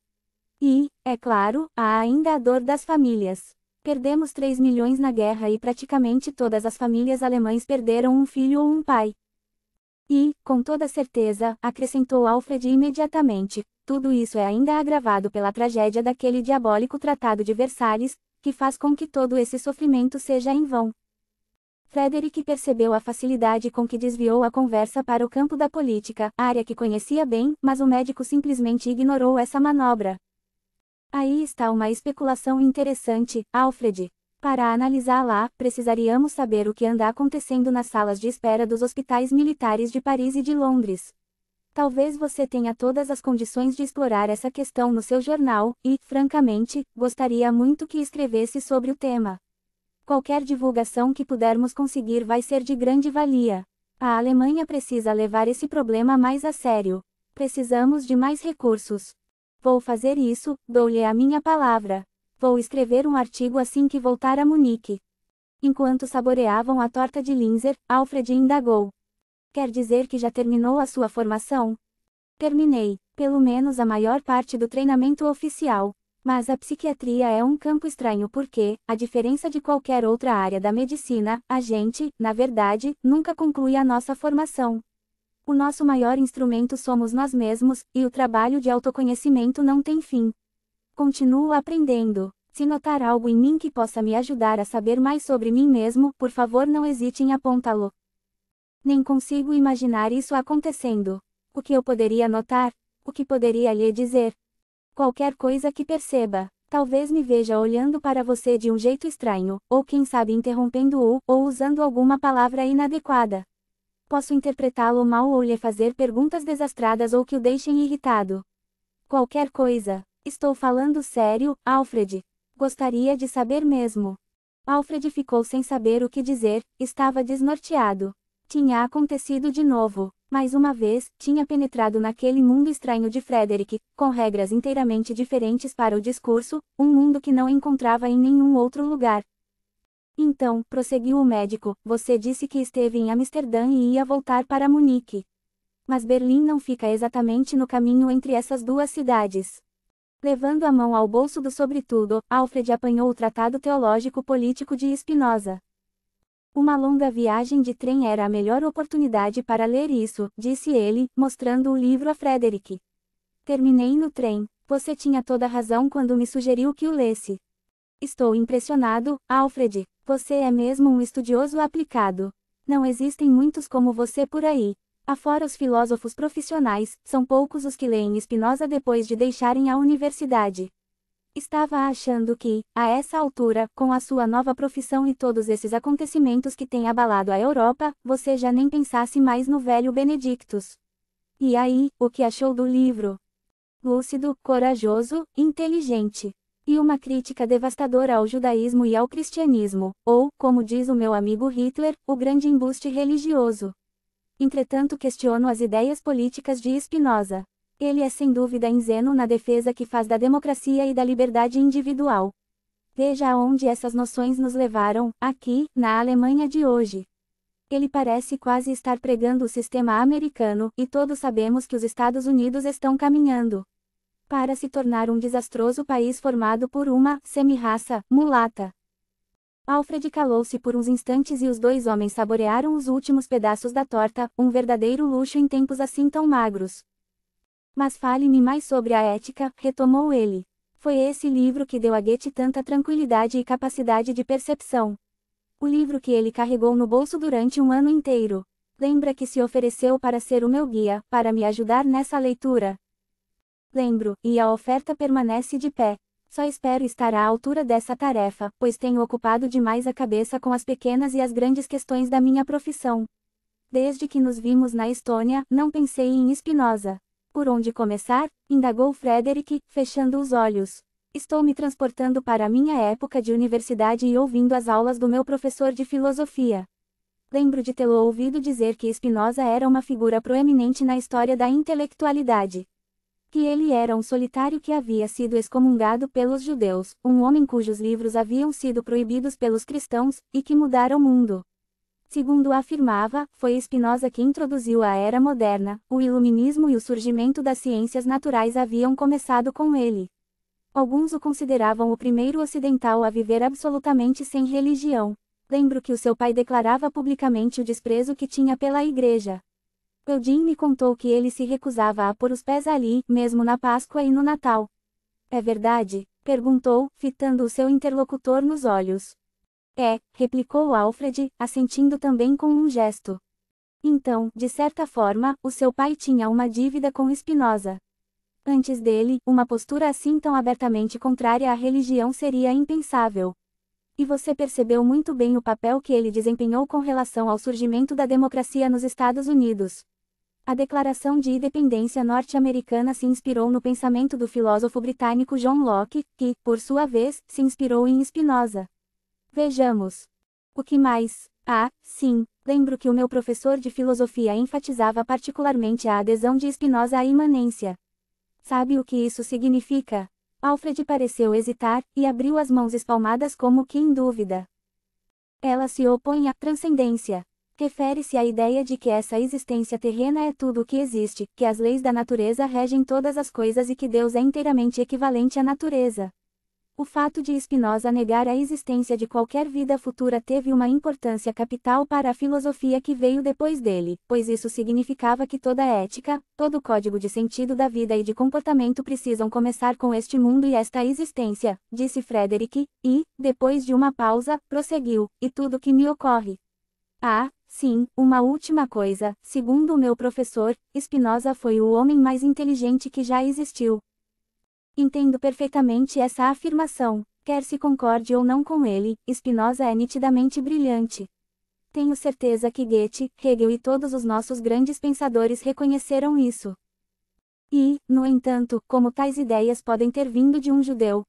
E, é claro, há ainda a dor das famílias. Perdemos 3 milhões na guerra e praticamente todas as famílias alemães perderam um filho ou um pai. E, com toda certeza, acrescentou Alfred imediatamente, tudo isso é ainda agravado pela tragédia daquele diabólico Tratado de Versalhes, que faz com que todo esse sofrimento seja em vão. Frederick percebeu a facilidade com que desviou a conversa para o campo da política, área que conhecia bem, mas o médico simplesmente ignorou essa manobra. Aí está uma especulação interessante, Alfred. Para analisar lá, precisaríamos saber o que anda acontecendo nas salas de espera dos hospitais militares de Paris e de Londres. Talvez você tenha todas as condições de explorar essa questão no seu jornal, e, francamente, gostaria muito que escrevesse sobre o tema. Qualquer divulgação que pudermos conseguir vai ser de grande valia. A Alemanha precisa levar esse problema mais a sério. Precisamos de mais recursos. Vou fazer isso, dou-lhe a minha palavra. Vou escrever um artigo assim que voltar a Munique. Enquanto saboreavam a torta de Linzer, Alfred indagou. Quer dizer que já terminou a sua formação? Terminei, pelo menos a maior parte do treinamento oficial. Mas a psiquiatria é um campo estranho porque, a diferença de qualquer outra área da medicina, a gente, na verdade, nunca conclui a nossa formação. O nosso maior instrumento somos nós mesmos, e o trabalho de autoconhecimento não tem fim. Continuo aprendendo. Se notar algo em mim que possa me ajudar a saber mais sobre mim mesmo, por favor não hesite em apontá-lo. Nem consigo imaginar isso acontecendo. O que eu poderia notar? O que poderia lhe dizer? Qualquer coisa que perceba. Talvez me veja olhando para você de um jeito estranho, ou quem sabe interrompendo-o, ou usando alguma palavra inadequada posso interpretá-lo mal ou lhe fazer perguntas desastradas ou que o deixem irritado. Qualquer coisa. Estou falando sério, Alfred. Gostaria de saber mesmo. Alfred ficou sem saber o que dizer, estava desnorteado. Tinha acontecido de novo. Mais uma vez, tinha penetrado naquele mundo estranho de Frederick, com regras inteiramente diferentes para o discurso, um mundo que não encontrava em nenhum outro lugar, então, prosseguiu o médico, você disse que esteve em Amsterdã e ia voltar para Munique. Mas Berlim não fica exatamente no caminho entre essas duas cidades. Levando a mão ao bolso do sobretudo, Alfred apanhou o Tratado Teológico Político de Spinoza. Uma longa viagem de trem era a melhor oportunidade para ler isso, disse ele, mostrando o livro a Frederick. Terminei no trem. Você tinha toda razão quando me sugeriu que o lesse. Estou impressionado, Alfred, você é mesmo um estudioso aplicado. Não existem muitos como você por aí. Afora os filósofos profissionais, são poucos os que leem Spinoza depois de deixarem a universidade. Estava achando que, a essa altura, com a sua nova profissão e todos esses acontecimentos que têm abalado a Europa, você já nem pensasse mais no velho Benedictus. E aí, o que achou do livro? Lúcido, corajoso, inteligente e uma crítica devastadora ao judaísmo e ao cristianismo, ou, como diz o meu amigo Hitler, o grande embuste religioso. Entretanto, questiono as ideias políticas de Spinoza. Ele é sem dúvida ingênuo na defesa que faz da democracia e da liberdade individual. Veja aonde essas noções nos levaram, aqui, na Alemanha de hoje. Ele parece quase estar pregando o sistema americano, e todos sabemos que os Estados Unidos estão caminhando para se tornar um desastroso país formado por uma semi-raça mulata. Alfred calou-se por uns instantes e os dois homens saborearam os últimos pedaços da torta, um verdadeiro luxo em tempos assim tão magros. Mas fale-me mais sobre a ética, retomou ele. Foi esse livro que deu a Goethe tanta tranquilidade e capacidade de percepção. O livro que ele carregou no bolso durante um ano inteiro. Lembra que se ofereceu para ser o meu guia, para me ajudar nessa leitura. Lembro, e a oferta permanece de pé. Só espero estar à altura dessa tarefa, pois tenho ocupado demais a cabeça com as pequenas e as grandes questões da minha profissão. Desde que nos vimos na Estônia, não pensei em Espinosa. Por onde começar? indagou Frederick, fechando os olhos. Estou me transportando para a minha época de universidade e ouvindo as aulas do meu professor de filosofia. Lembro de tê-lo ouvido dizer que Spinoza era uma figura proeminente na história da intelectualidade que ele era um solitário que havia sido excomungado pelos judeus, um homem cujos livros haviam sido proibidos pelos cristãos, e que mudara o mundo. Segundo afirmava, foi Spinoza que introduziu a era moderna, o iluminismo e o surgimento das ciências naturais haviam começado com ele. Alguns o consideravam o primeiro ocidental a viver absolutamente sem religião. Lembro que o seu pai declarava publicamente o desprezo que tinha pela igreja. Peldin me contou que ele se recusava a pôr os pés ali, mesmo na Páscoa e no Natal. É verdade? perguntou, fitando o seu interlocutor nos olhos. É, replicou Alfred, assentindo também com um gesto. Então, de certa forma, o seu pai tinha uma dívida com Espinosa. Antes dele, uma postura assim tão abertamente contrária à religião seria impensável. E você percebeu muito bem o papel que ele desempenhou com relação ao surgimento da democracia nos Estados Unidos. A declaração de independência norte-americana se inspirou no pensamento do filósofo britânico John Locke, que, por sua vez, se inspirou em Spinoza. Vejamos. O que mais? Ah, sim, lembro que o meu professor de filosofia enfatizava particularmente a adesão de Spinoza à imanência. Sabe o que isso significa? Alfred pareceu hesitar, e abriu as mãos espalmadas como que em dúvida. Ela se opõe à transcendência refere-se à ideia de que essa existência terrena é tudo o que existe, que as leis da natureza regem todas as coisas e que Deus é inteiramente equivalente à natureza. O fato de Spinoza negar a existência de qualquer vida futura teve uma importância capital para a filosofia que veio depois dele, pois isso significava que toda ética, todo código de sentido da vida e de comportamento precisam começar com este mundo e esta existência, disse Frederick, e, depois de uma pausa, prosseguiu, e tudo que me ocorre. Ah, Sim, uma última coisa, segundo o meu professor, Spinoza foi o homem mais inteligente que já existiu. Entendo perfeitamente essa afirmação, quer se concorde ou não com ele, Spinoza é nitidamente brilhante. Tenho certeza que Goethe, Hegel e todos os nossos grandes pensadores reconheceram isso. E, no entanto, como tais ideias podem ter vindo de um judeu?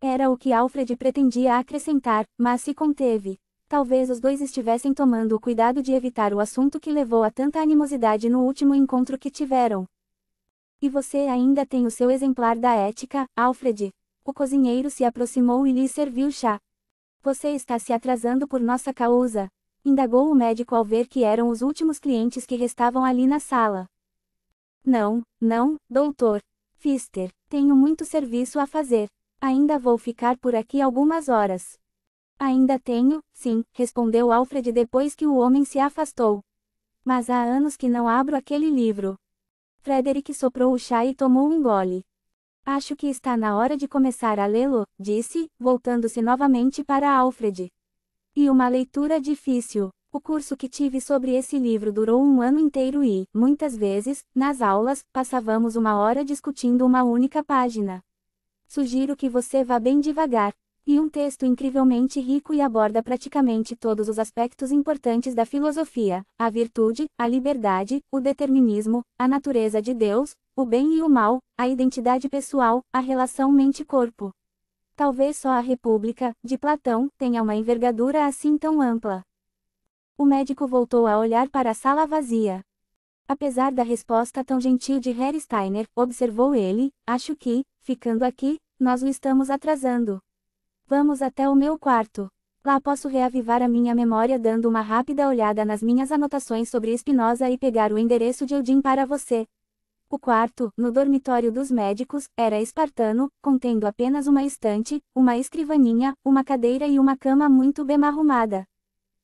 Era o que Alfred pretendia acrescentar, mas se conteve. Talvez os dois estivessem tomando o cuidado de evitar o assunto que levou a tanta animosidade no último encontro que tiveram. E você ainda tem o seu exemplar da ética, Alfred. O cozinheiro se aproximou e lhe serviu chá. Você está se atrasando por nossa causa, indagou o médico ao ver que eram os últimos clientes que restavam ali na sala. Não, não, doutor. Fister, tenho muito serviço a fazer. Ainda vou ficar por aqui algumas horas. Ainda tenho, sim, respondeu Alfred depois que o homem se afastou. Mas há anos que não abro aquele livro. Frederick soprou o chá e tomou um gole. Acho que está na hora de começar a lê-lo, disse, voltando-se novamente para Alfred. E uma leitura difícil. O curso que tive sobre esse livro durou um ano inteiro e, muitas vezes, nas aulas, passávamos uma hora discutindo uma única página. Sugiro que você vá bem devagar, e um texto incrivelmente rico e aborda praticamente todos os aspectos importantes da filosofia: a virtude, a liberdade, o determinismo, a natureza de Deus, o bem e o mal, a identidade pessoal, a relação mente-corpo. Talvez só a República, de Platão, tenha uma envergadura assim tão ampla. O médico voltou a olhar para a sala vazia. Apesar da resposta tão gentil de Harry Steiner, observou ele, acho que, ficando aqui, nós o estamos atrasando. Vamos até o meu quarto. Lá posso reavivar a minha memória dando uma rápida olhada nas minhas anotações sobre Spinoza e pegar o endereço de Eudin para você. O quarto, no dormitório dos médicos, era espartano, contendo apenas uma estante, uma escrivaninha, uma cadeira e uma cama muito bem arrumada.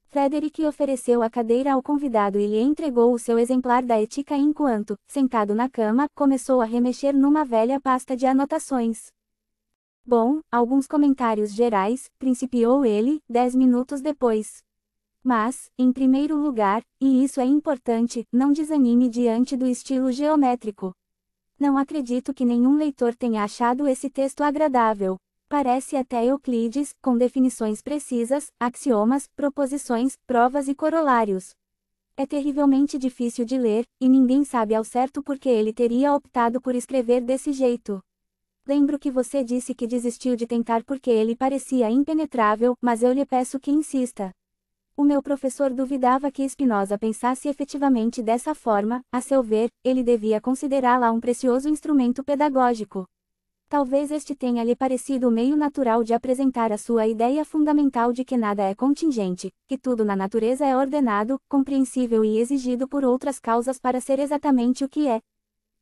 Frederick ofereceu a cadeira ao convidado e lhe entregou o seu exemplar da ética enquanto, sentado na cama, começou a remexer numa velha pasta de anotações. Bom, alguns comentários gerais, principiou ele, dez minutos depois. Mas, em primeiro lugar, e isso é importante, não desanime diante do estilo geométrico. Não acredito que nenhum leitor tenha achado esse texto agradável. Parece até Euclides, com definições precisas, axiomas, proposições, provas e corolários. É terrivelmente difícil de ler, e ninguém sabe ao certo por que ele teria optado por escrever desse jeito. Lembro que você disse que desistiu de tentar porque ele parecia impenetrável, mas eu lhe peço que insista. O meu professor duvidava que Spinoza pensasse efetivamente dessa forma, a seu ver, ele devia considerá-la um precioso instrumento pedagógico. Talvez este tenha lhe parecido o meio natural de apresentar a sua ideia fundamental de que nada é contingente, que tudo na natureza é ordenado, compreensível e exigido por outras causas para ser exatamente o que é,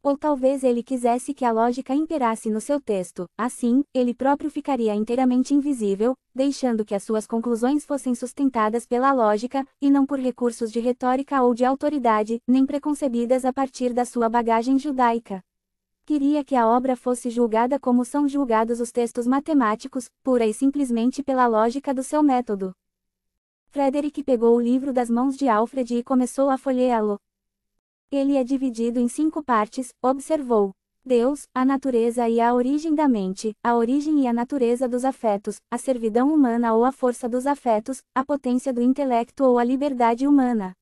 ou talvez ele quisesse que a lógica imperasse no seu texto, assim, ele próprio ficaria inteiramente invisível, deixando que as suas conclusões fossem sustentadas pela lógica, e não por recursos de retórica ou de autoridade, nem preconcebidas a partir da sua bagagem judaica. Queria que a obra fosse julgada como são julgados os textos matemáticos, pura e simplesmente pela lógica do seu método. Frederick pegou o livro das mãos de Alfred e começou a folheá-lo, ele é dividido em cinco partes, observou. Deus, a natureza e a origem da mente, a origem e a natureza dos afetos, a servidão humana ou a força dos afetos, a potência do intelecto ou a liberdade humana.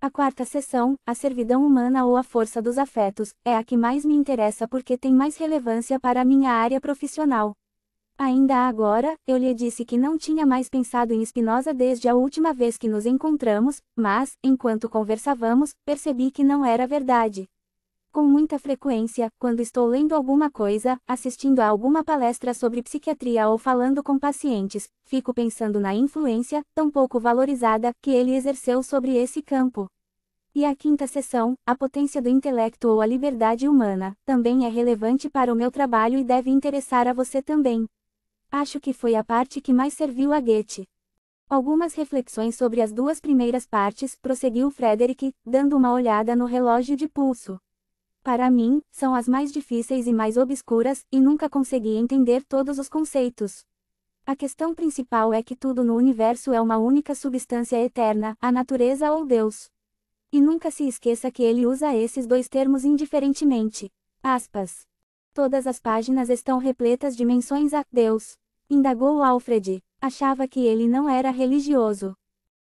A quarta seção, a servidão humana ou a força dos afetos, é a que mais me interessa porque tem mais relevância para a minha área profissional. Ainda agora, eu lhe disse que não tinha mais pensado em Spinoza desde a última vez que nos encontramos, mas, enquanto conversávamos, percebi que não era verdade. Com muita frequência, quando estou lendo alguma coisa, assistindo a alguma palestra sobre psiquiatria ou falando com pacientes, fico pensando na influência, tão pouco valorizada, que ele exerceu sobre esse campo. E a quinta sessão, a potência do intelecto ou a liberdade humana, também é relevante para o meu trabalho e deve interessar a você também. Acho que foi a parte que mais serviu a Goethe. Algumas reflexões sobre as duas primeiras partes, prosseguiu Frederick, dando uma olhada no relógio de pulso. Para mim, são as mais difíceis e mais obscuras, e nunca consegui entender todos os conceitos. A questão principal é que tudo no universo é uma única substância eterna, a natureza ou Deus. E nunca se esqueça que ele usa esses dois termos indiferentemente. Aspas. Todas as páginas estão repletas de menções a Deus. Indagou Alfred, achava que ele não era religioso.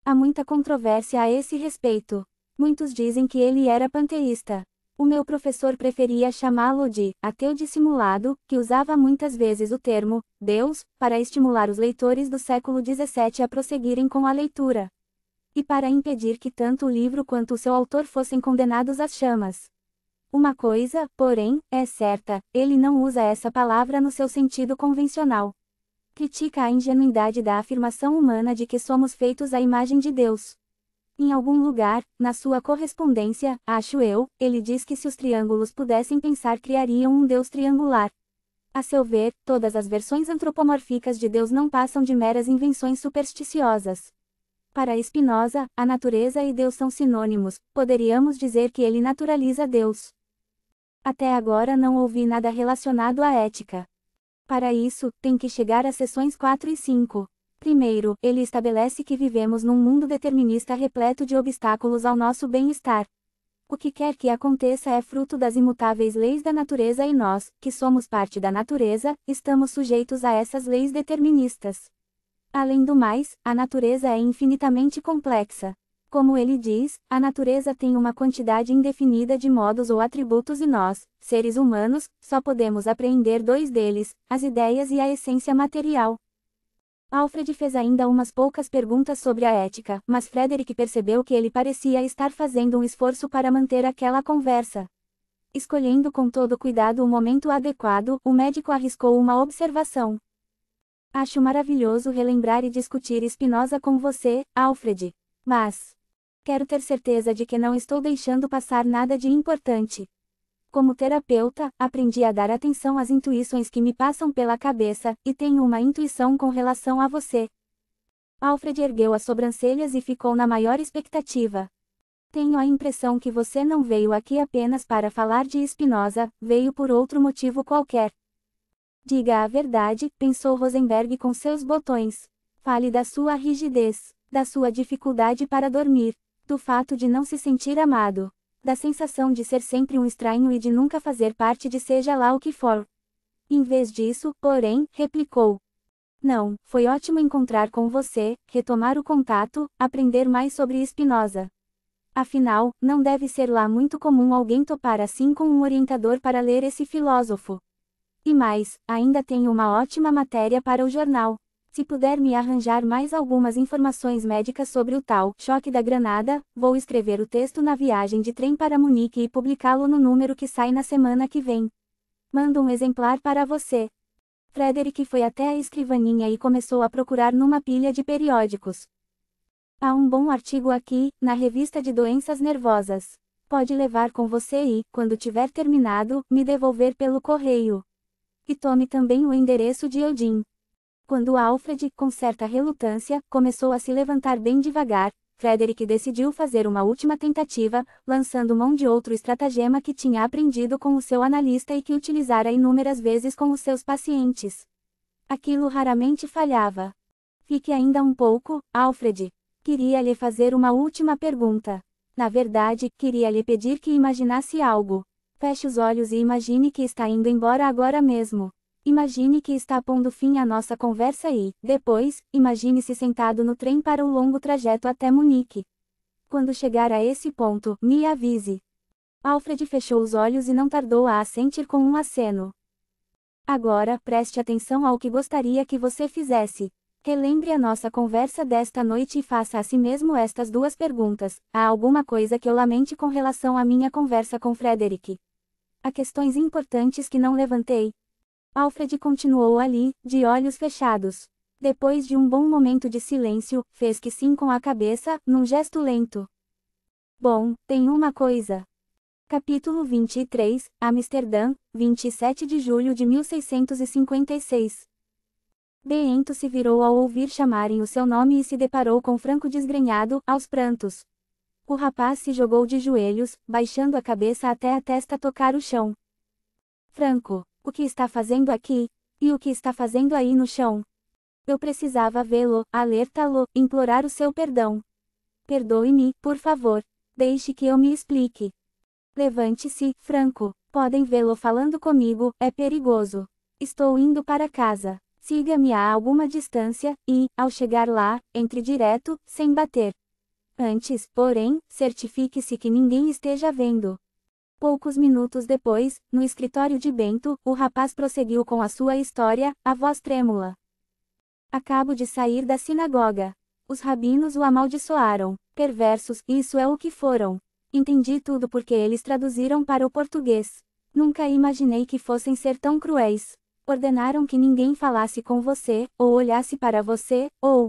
Há muita controvérsia a esse respeito. Muitos dizem que ele era panteísta. O meu professor preferia chamá-lo de ateu dissimulado, que usava muitas vezes o termo Deus para estimular os leitores do século XVII a prosseguirem com a leitura. E para impedir que tanto o livro quanto o seu autor fossem condenados às chamas. Uma coisa, porém, é certa: ele não usa essa palavra no seu sentido convencional critica a ingenuidade da afirmação humana de que somos feitos à imagem de Deus. Em algum lugar, na sua correspondência, acho eu, ele diz que se os triângulos pudessem pensar criariam um Deus triangular. A seu ver, todas as versões antropomórficas de Deus não passam de meras invenções supersticiosas. Para Spinoza, a natureza e Deus são sinônimos, poderíamos dizer que ele naturaliza Deus. Até agora não ouvi nada relacionado à ética. Para isso, tem que chegar às seções 4 e 5. Primeiro, ele estabelece que vivemos num mundo determinista repleto de obstáculos ao nosso bem-estar. O que quer que aconteça é fruto das imutáveis leis da natureza e nós, que somos parte da natureza, estamos sujeitos a essas leis deterministas. Além do mais, a natureza é infinitamente complexa. Como ele diz, a natureza tem uma quantidade indefinida de modos ou atributos e nós, seres humanos, só podemos apreender dois deles, as ideias e a essência material. Alfred fez ainda umas poucas perguntas sobre a ética, mas Frederick percebeu que ele parecia estar fazendo um esforço para manter aquela conversa. Escolhendo com todo cuidado o momento adequado, o médico arriscou uma observação. Acho maravilhoso relembrar e discutir Spinoza com você, Alfred. Mas, quero ter certeza de que não estou deixando passar nada de importante. Como terapeuta, aprendi a dar atenção às intuições que me passam pela cabeça, e tenho uma intuição com relação a você. Alfred ergueu as sobrancelhas e ficou na maior expectativa. Tenho a impressão que você não veio aqui apenas para falar de Spinoza, veio por outro motivo qualquer. Diga a verdade, pensou Rosenberg com seus botões. Fale da sua rigidez, da sua dificuldade para dormir, do fato de não se sentir amado, da sensação de ser sempre um estranho e de nunca fazer parte de seja lá o que for. Em vez disso, porém, replicou: Não, foi ótimo encontrar com você, retomar o contato, aprender mais sobre Spinoza. Afinal, não deve ser lá muito comum alguém topar assim com um orientador para ler esse filósofo. E mais, ainda tem uma ótima matéria para o jornal. Se puder me arranjar mais algumas informações médicas sobre o tal choque da granada, vou escrever o texto na viagem de trem para Munique e publicá-lo no número que sai na semana que vem. Mando um exemplar para você. Frederick foi até a escrivaninha e começou a procurar numa pilha de periódicos. Há um bom artigo aqui, na revista de doenças nervosas. Pode levar com você e, quando tiver terminado, me devolver pelo correio. E tome também o endereço de Eudin. Quando Alfred, com certa relutância, começou a se levantar bem devagar, Frederick decidiu fazer uma última tentativa, lançando mão de outro estratagema que tinha aprendido com o seu analista e que utilizara inúmeras vezes com os seus pacientes. Aquilo raramente falhava. Fique ainda um pouco, Alfred. Queria lhe fazer uma última pergunta. Na verdade, queria lhe pedir que imaginasse algo. Feche os olhos e imagine que está indo embora agora mesmo. Imagine que está pondo fim à nossa conversa e, depois, imagine-se sentado no trem para o longo trajeto até Munique. Quando chegar a esse ponto, me avise. Alfred fechou os olhos e não tardou a assentir com um aceno. Agora, preste atenção ao que gostaria que você fizesse. Relembre a nossa conversa desta noite e faça a si mesmo estas duas perguntas: há alguma coisa que eu lamente com relação à minha conversa com Frederick? Há questões importantes que não levantei, Alfred continuou ali, de olhos fechados. Depois de um bom momento de silêncio, fez que sim com a cabeça, num gesto lento. Bom, tem uma coisa. Capítulo 23, Amsterdã, 27 de julho de 1656. Bento se virou ao ouvir chamarem o seu nome e se deparou com Franco desgrenhado, aos prantos. O rapaz se jogou de joelhos, baixando a cabeça até a testa tocar o chão. Franco, o que está fazendo aqui? E o que está fazendo aí no chão? Eu precisava vê-lo, alertá-lo, implorar o seu perdão. Perdoe-me, por favor. Deixe que eu me explique. Levante-se, Franco. Podem vê-lo falando comigo, é perigoso. Estou indo para casa. Siga-me a alguma distância, e, ao chegar lá, entre direto, sem bater. Antes, porém, certifique-se que ninguém esteja vendo. Poucos minutos depois, no escritório de Bento, o rapaz prosseguiu com a sua história, a voz trêmula. Acabo de sair da sinagoga. Os rabinos o amaldiçoaram. Perversos, isso é o que foram. Entendi tudo porque eles traduziram para o português. Nunca imaginei que fossem ser tão cruéis. Ordenaram que ninguém falasse com você, ou olhasse para você, ou.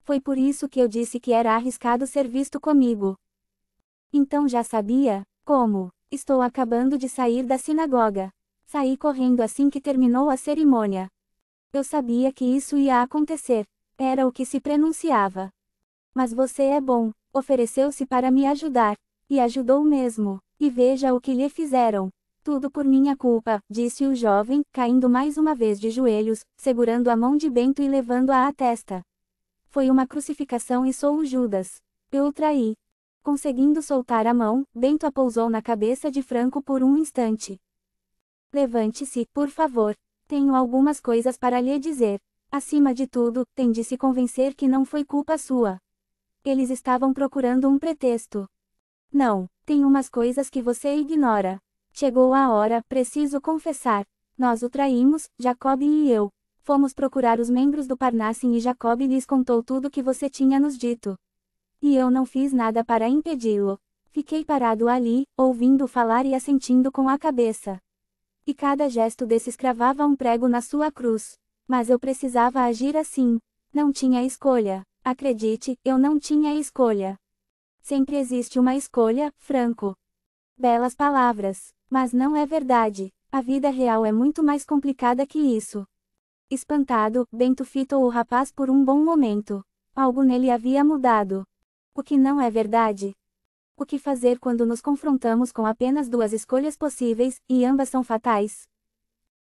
Foi por isso que eu disse que era arriscado ser visto comigo. Então já sabia, como? Estou acabando de sair da sinagoga. Saí correndo assim que terminou a cerimônia. Eu sabia que isso ia acontecer. Era o que se pronunciava. Mas você é bom, ofereceu-se para me ajudar. E ajudou mesmo. E veja o que lhe fizeram. Tudo por minha culpa, disse o jovem, caindo mais uma vez de joelhos, segurando a mão de Bento e levando-a à testa. Foi uma crucificação e sou o Judas. Eu o traí. Conseguindo soltar a mão, Bento apousou na cabeça de Franco por um instante. Levante-se, por favor. Tenho algumas coisas para lhe dizer. Acima de tudo, tem de se convencer que não foi culpa sua. Eles estavam procurando um pretexto. Não, tem umas coisas que você ignora. Chegou a hora, preciso confessar. Nós o traímos, Jacob e eu. Fomos procurar os membros do Parnassim e Jacob lhes contou tudo que você tinha nos dito. E eu não fiz nada para impedi-lo. Fiquei parado ali, ouvindo falar e assentindo com a cabeça. E cada gesto desses cravava um prego na sua cruz. Mas eu precisava agir assim. Não tinha escolha. Acredite, eu não tinha escolha. Sempre existe uma escolha, Franco. Belas palavras, mas não é verdade. A vida real é muito mais complicada que isso. Espantado, Bento fitou o rapaz por um bom momento. Algo nele havia mudado. O que não é verdade? O que fazer quando nos confrontamos com apenas duas escolhas possíveis, e ambas são fatais?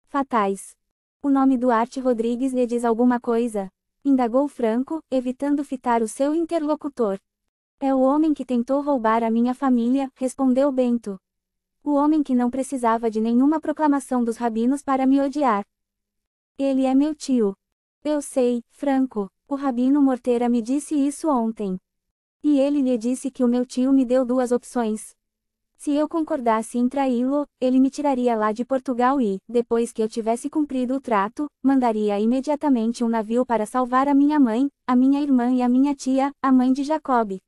Fatais. O nome Duarte Rodrigues lhe diz alguma coisa? Indagou Franco, evitando fitar o seu interlocutor. É o homem que tentou roubar a minha família, respondeu Bento. O homem que não precisava de nenhuma proclamação dos rabinos para me odiar. Ele é meu tio. Eu sei, Franco, o rabino Morteira me disse isso ontem. E ele lhe disse que o meu tio me deu duas opções. Se eu concordasse em traí-lo, ele me tiraria lá de Portugal e, depois que eu tivesse cumprido o trato, mandaria imediatamente um navio para salvar a minha mãe, a minha irmã e a minha tia, a mãe de Jacob.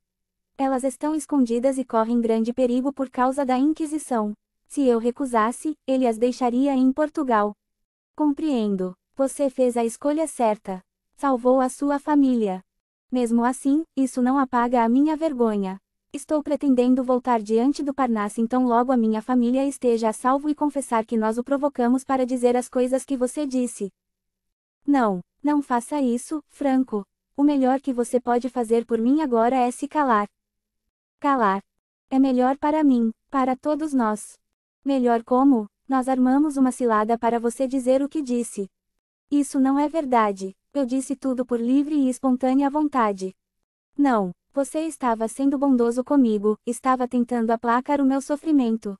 Elas estão escondidas e correm grande perigo por causa da Inquisição. Se eu recusasse, ele as deixaria em Portugal. Compreendo. Você fez a escolha certa. Salvou a sua família. Mesmo assim, isso não apaga a minha vergonha. Estou pretendendo voltar diante do Parnasse então logo a minha família esteja a salvo e confessar que nós o provocamos para dizer as coisas que você disse. Não, não faça isso, Franco. O melhor que você pode fazer por mim agora é se calar. Calar. É melhor para mim, para todos nós. Melhor como, nós armamos uma cilada para você dizer o que disse. Isso não é verdade. Eu disse tudo por livre e espontânea vontade. Não, você estava sendo bondoso comigo, estava tentando aplacar o meu sofrimento.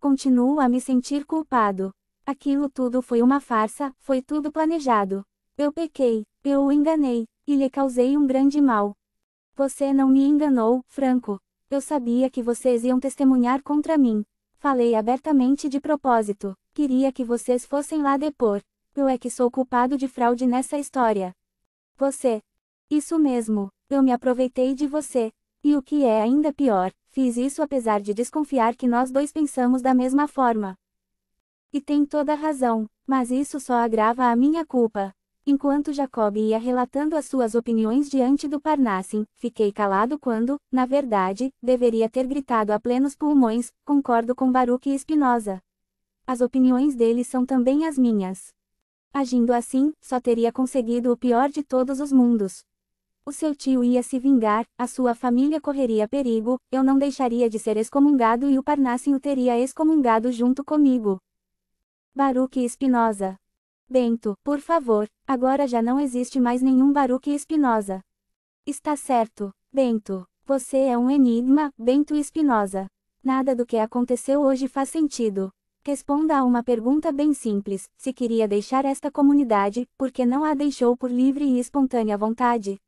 Continuo a me sentir culpado. Aquilo tudo foi uma farsa, foi tudo planejado. Eu pequei, eu o enganei, e lhe causei um grande mal. Você não me enganou, Franco. Eu sabia que vocês iam testemunhar contra mim. Falei abertamente de propósito. Queria que vocês fossem lá depor. Eu é que sou culpado de fraude nessa história. Você. Isso mesmo, eu me aproveitei de você. E o que é ainda pior, fiz isso apesar de desconfiar que nós dois pensamos da mesma forma. E tem toda razão, mas isso só agrava a minha culpa. Enquanto Jacob ia relatando as suas opiniões diante do Parnassim, fiquei calado quando, na verdade, deveria ter gritado a plenos pulmões, concordo com Baruch e Espinosa. As opiniões deles são também as minhas. Agindo assim, só teria conseguido o pior de todos os mundos. O seu tio ia se vingar, a sua família correria perigo, eu não deixaria de ser excomungado e o Parnassen o teria excomungado junto comigo. Baruque Espinosa. Bento, por favor, agora já não existe mais nenhum Baruque Espinosa. Está certo, Bento. Você é um enigma, Bento Espinosa. Nada do que aconteceu hoje faz sentido. Responda a uma pergunta bem simples: se queria deixar esta comunidade, por que não a deixou por livre e espontânea vontade?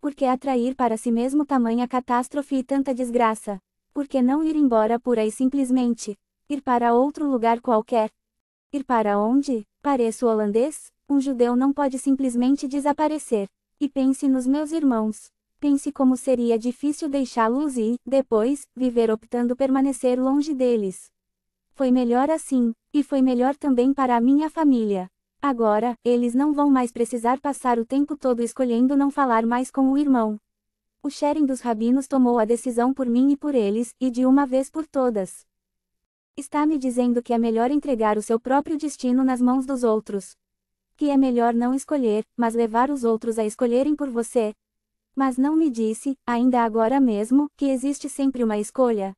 Por que atrair para si mesmo tamanha catástrofe e tanta desgraça? Por que não ir embora pura e simplesmente? Ir para outro lugar qualquer? Ir para onde? Pareço holandês? Um judeu não pode simplesmente desaparecer. E pense nos meus irmãos. Pense como seria difícil deixá-los e, depois, viver optando permanecer longe deles. Foi melhor assim, e foi melhor também para a minha família. Agora, eles não vão mais precisar passar o tempo todo escolhendo não falar mais com o irmão. O Sheren dos Rabinos tomou a decisão por mim e por eles, e de uma vez por todas. Está me dizendo que é melhor entregar o seu próprio destino nas mãos dos outros. Que é melhor não escolher, mas levar os outros a escolherem por você. Mas não me disse, ainda agora mesmo, que existe sempre uma escolha.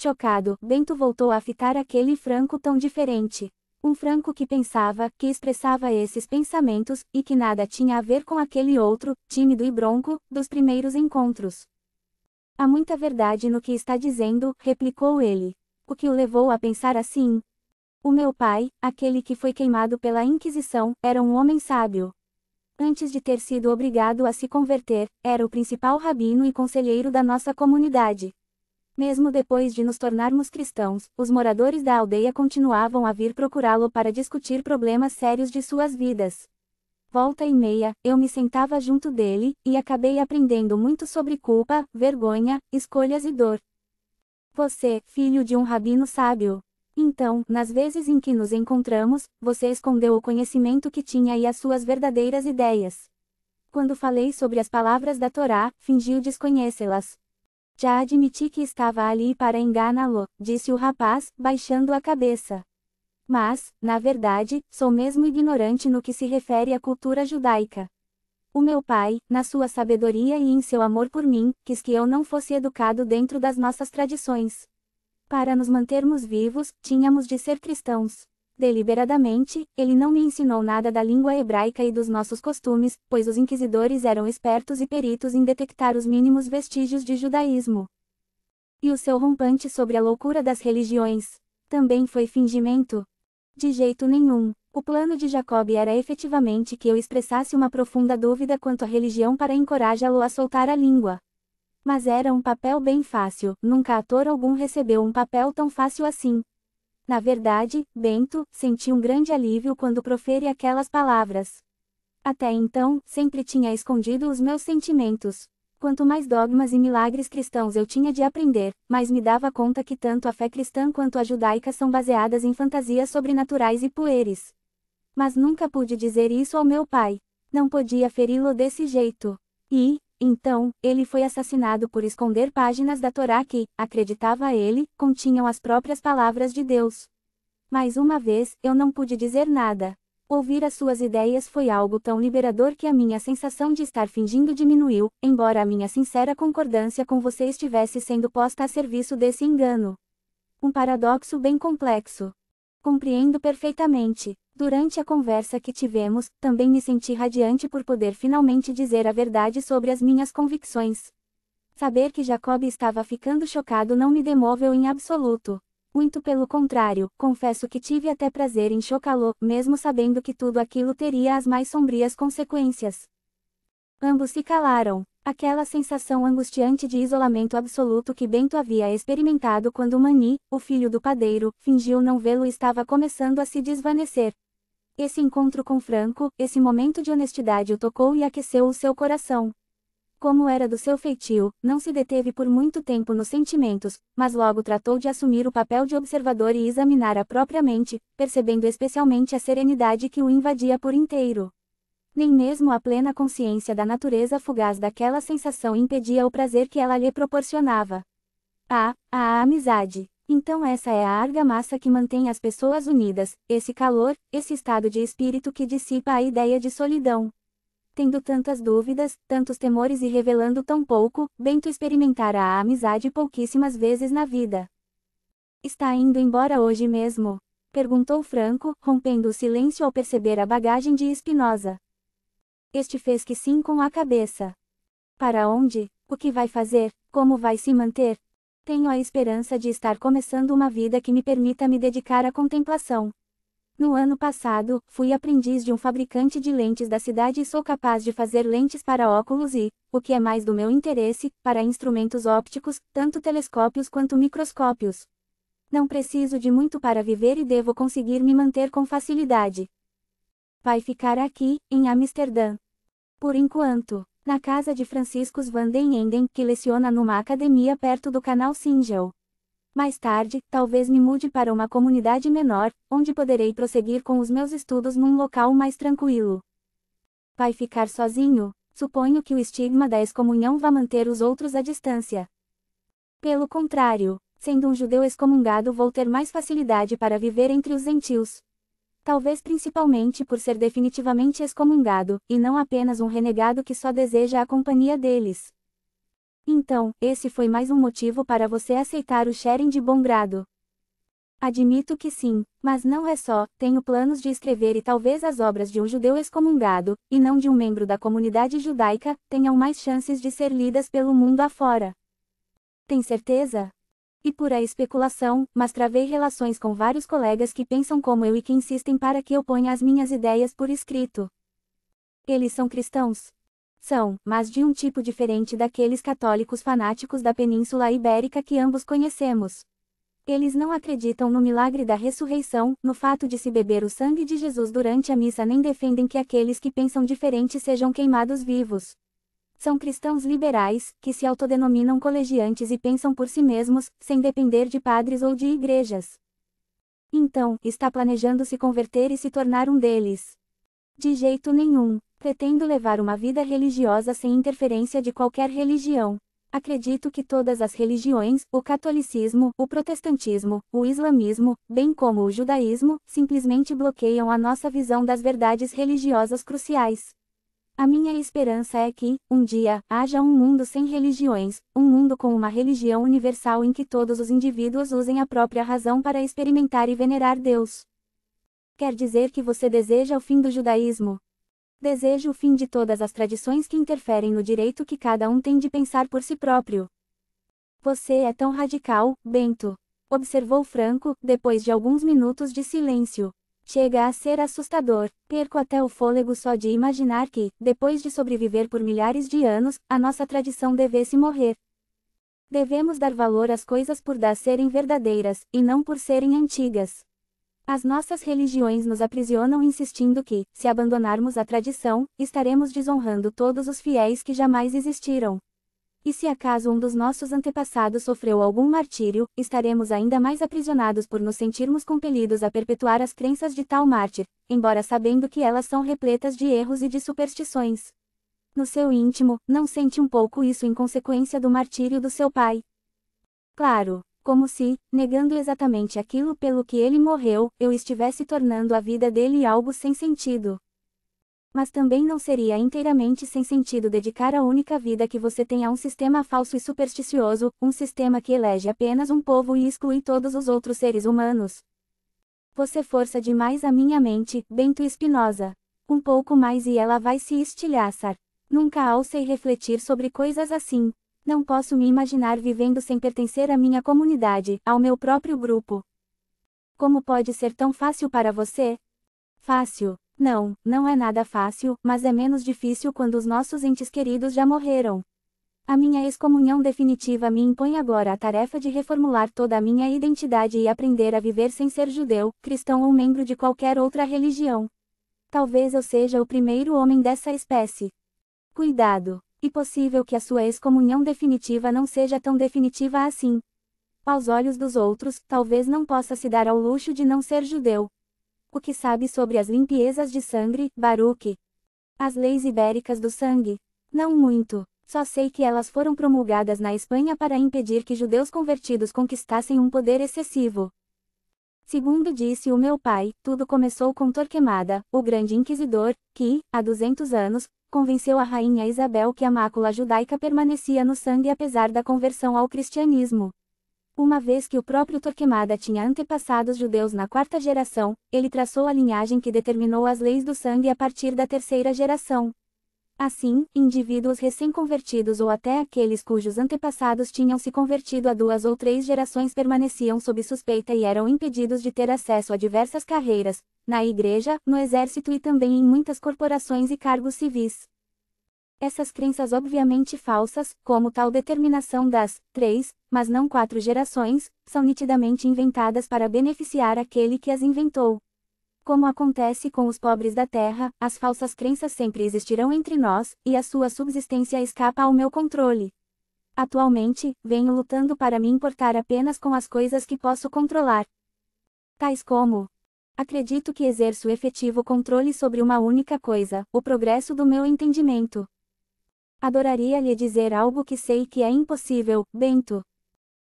Chocado, Bento voltou a fitar aquele Franco tão diferente. Um Franco que pensava, que expressava esses pensamentos, e que nada tinha a ver com aquele outro, tímido e bronco, dos primeiros encontros. Há muita verdade no que está dizendo, replicou ele. O que o levou a pensar assim? O meu pai, aquele que foi queimado pela Inquisição, era um homem sábio. Antes de ter sido obrigado a se converter, era o principal rabino e conselheiro da nossa comunidade. Mesmo depois de nos tornarmos cristãos, os moradores da aldeia continuavam a vir procurá-lo para discutir problemas sérios de suas vidas. Volta e meia, eu me sentava junto dele, e acabei aprendendo muito sobre culpa, vergonha, escolhas e dor. Você, filho de um rabino sábio. Então, nas vezes em que nos encontramos, você escondeu o conhecimento que tinha e as suas verdadeiras ideias. Quando falei sobre as palavras da Torá, fingiu desconhecê-las. Já admiti que estava ali para enganá-lo, disse o rapaz, baixando a cabeça. Mas, na verdade, sou mesmo ignorante no que se refere à cultura judaica. O meu pai, na sua sabedoria e em seu amor por mim, quis que eu não fosse educado dentro das nossas tradições. Para nos mantermos vivos, tínhamos de ser cristãos. Deliberadamente, ele não me ensinou nada da língua hebraica e dos nossos costumes, pois os inquisidores eram espertos e peritos em detectar os mínimos vestígios de judaísmo. E o seu rompante sobre a loucura das religiões também foi fingimento? De jeito nenhum. O plano de Jacob era efetivamente que eu expressasse uma profunda dúvida quanto à religião para encorajá-lo a soltar a língua. Mas era um papel bem fácil, nunca ator algum recebeu um papel tão fácil assim, na verdade, Bento, senti um grande alívio quando profere aquelas palavras. Até então, sempre tinha escondido os meus sentimentos. Quanto mais dogmas e milagres cristãos eu tinha de aprender, mais me dava conta que tanto a fé cristã quanto a judaica são baseadas em fantasias sobrenaturais e pueris. Mas nunca pude dizer isso ao meu pai. Não podia feri-lo desse jeito. E, então, ele foi assassinado por esconder páginas da Torá que, acreditava ele, continham as próprias palavras de Deus. Mais uma vez, eu não pude dizer nada. Ouvir as suas ideias foi algo tão liberador que a minha sensação de estar fingindo diminuiu, embora a minha sincera concordância com você estivesse sendo posta a serviço desse engano. Um paradoxo bem complexo. Compreendo perfeitamente. Durante a conversa que tivemos, também me senti radiante por poder finalmente dizer a verdade sobre as minhas convicções. Saber que Jacob estava ficando chocado não me demoveu em absoluto. Muito pelo contrário, confesso que tive até prazer em chocá-lo, mesmo sabendo que tudo aquilo teria as mais sombrias consequências. Ambos se calaram. Aquela sensação angustiante de isolamento absoluto que Bento havia experimentado quando Mani, o filho do padeiro, fingiu não vê-lo estava começando a se desvanecer. Esse encontro com Franco, esse momento de honestidade o tocou e aqueceu o seu coração. Como era do seu feitio, não se deteve por muito tempo nos sentimentos, mas logo tratou de assumir o papel de observador e examinar a própria mente, percebendo especialmente a serenidade que o invadia por inteiro. Nem mesmo a plena consciência da natureza fugaz daquela sensação impedia o prazer que ela lhe proporcionava. Ah, a amizade! Então essa é a argamassa que mantém as pessoas unidas, esse calor, esse estado de espírito que dissipa a ideia de solidão. Tendo tantas dúvidas, tantos temores e revelando tão pouco, Bento experimentará a amizade pouquíssimas vezes na vida. Está indo embora hoje mesmo? Perguntou Franco, rompendo o silêncio ao perceber a bagagem de Espinosa. Este fez que sim com a cabeça. Para onde? O que vai fazer? Como vai se manter? tenho a esperança de estar começando uma vida que me permita me dedicar à contemplação. No ano passado, fui aprendiz de um fabricante de lentes da cidade e sou capaz de fazer lentes para óculos e, o que é mais do meu interesse, para instrumentos ópticos, tanto telescópios quanto microscópios. Não preciso de muito para viver e devo conseguir me manter com facilidade. Vai ficar aqui, em Amsterdã. Por enquanto na casa de Franciscos van den Enden, que leciona numa academia perto do canal Singel. Mais tarde, talvez me mude para uma comunidade menor, onde poderei prosseguir com os meus estudos num local mais tranquilo. Vai ficar sozinho? Suponho que o estigma da excomunhão vá manter os outros à distância. Pelo contrário, sendo um judeu excomungado, vou ter mais facilidade para viver entre os gentios talvez principalmente por ser definitivamente excomungado, e não apenas um renegado que só deseja a companhia deles. Então, esse foi mais um motivo para você aceitar o sharing de bom grado. Admito que sim, mas não é só, tenho planos de escrever e talvez as obras de um judeu excomungado, e não de um membro da comunidade judaica, tenham mais chances de ser lidas pelo mundo afora. Tem certeza? E pura especulação, mas travei relações com vários colegas que pensam como eu e que insistem para que eu ponha as minhas ideias por escrito. Eles são cristãos? São, mas de um tipo diferente daqueles católicos fanáticos da Península Ibérica que ambos conhecemos. Eles não acreditam no milagre da ressurreição, no fato de se beber o sangue de Jesus durante a missa, nem defendem que aqueles que pensam diferente sejam queimados vivos. São cristãos liberais, que se autodenominam colegiantes e pensam por si mesmos, sem depender de padres ou de igrejas. Então, está planejando se converter e se tornar um deles. De jeito nenhum, pretendo levar uma vida religiosa sem interferência de qualquer religião. Acredito que todas as religiões, o catolicismo, o protestantismo, o islamismo, bem como o judaísmo, simplesmente bloqueiam a nossa visão das verdades religiosas cruciais. A minha esperança é que, um dia, haja um mundo sem religiões, um mundo com uma religião universal em que todos os indivíduos usem a própria razão para experimentar e venerar Deus. Quer dizer que você deseja o fim do judaísmo? Desejo o fim de todas as tradições que interferem no direito que cada um tem de pensar por si próprio. Você é tão radical, Bento. Observou Franco, depois de alguns minutos de silêncio. Chega a ser assustador, perco até o fôlego só de imaginar que, depois de sobreviver por milhares de anos, a nossa tradição devesse morrer. Devemos dar valor às coisas por dar serem verdadeiras, e não por serem antigas. As nossas religiões nos aprisionam insistindo que, se abandonarmos a tradição, estaremos desonrando todos os fiéis que jamais existiram. E se acaso um dos nossos antepassados sofreu algum martírio, estaremos ainda mais aprisionados por nos sentirmos compelidos a perpetuar as crenças de tal mártir, embora sabendo que elas são repletas de erros e de superstições. No seu íntimo, não sente um pouco isso em consequência do martírio do seu pai? Claro, como se, negando exatamente aquilo pelo que ele morreu, eu estivesse tornando a vida dele algo sem sentido. Mas também não seria inteiramente sem sentido dedicar a única vida que você tem a um sistema falso e supersticioso, um sistema que elege apenas um povo e exclui todos os outros seres humanos. Você força demais a minha mente, Bento Espinosa. Um pouco mais e ela vai se estilhaçar. Nunca alcei refletir sobre coisas assim. Não posso me imaginar vivendo sem pertencer à minha comunidade, ao meu próprio grupo. Como pode ser tão fácil para você? Fácil. Não, não é nada fácil, mas é menos difícil quando os nossos entes queridos já morreram. A minha excomunhão definitiva me impõe agora a tarefa de reformular toda a minha identidade e aprender a viver sem ser judeu, cristão ou membro de qualquer outra religião. Talvez eu seja o primeiro homem dessa espécie. Cuidado! E possível que a sua excomunhão definitiva não seja tão definitiva assim. Aos olhos dos outros, talvez não possa se dar ao luxo de não ser judeu, o que sabe sobre as limpezas de sangue, Baruque? As leis ibéricas do sangue? Não muito. Só sei que elas foram promulgadas na Espanha para impedir que judeus convertidos conquistassem um poder excessivo. Segundo disse o meu pai, tudo começou com Torquemada, o grande inquisidor, que, há 200 anos, convenceu a rainha Isabel que a mácula judaica permanecia no sangue apesar da conversão ao cristianismo. Uma vez que o próprio Torquemada tinha antepassados judeus na quarta geração, ele traçou a linhagem que determinou as leis do sangue a partir da terceira geração. Assim, indivíduos recém-convertidos ou até aqueles cujos antepassados tinham se convertido há duas ou três gerações permaneciam sob suspeita e eram impedidos de ter acesso a diversas carreiras, na igreja, no exército e também em muitas corporações e cargos civis. Essas crenças obviamente falsas, como tal determinação das três, mas não quatro gerações, são nitidamente inventadas para beneficiar aquele que as inventou. Como acontece com os pobres da terra, as falsas crenças sempre existirão entre nós, e a sua subsistência escapa ao meu controle. Atualmente, venho lutando para me importar apenas com as coisas que posso controlar. Tais como Acredito que exerço efetivo controle sobre uma única coisa, o progresso do meu entendimento. Adoraria lhe dizer algo que sei que é impossível, Bento.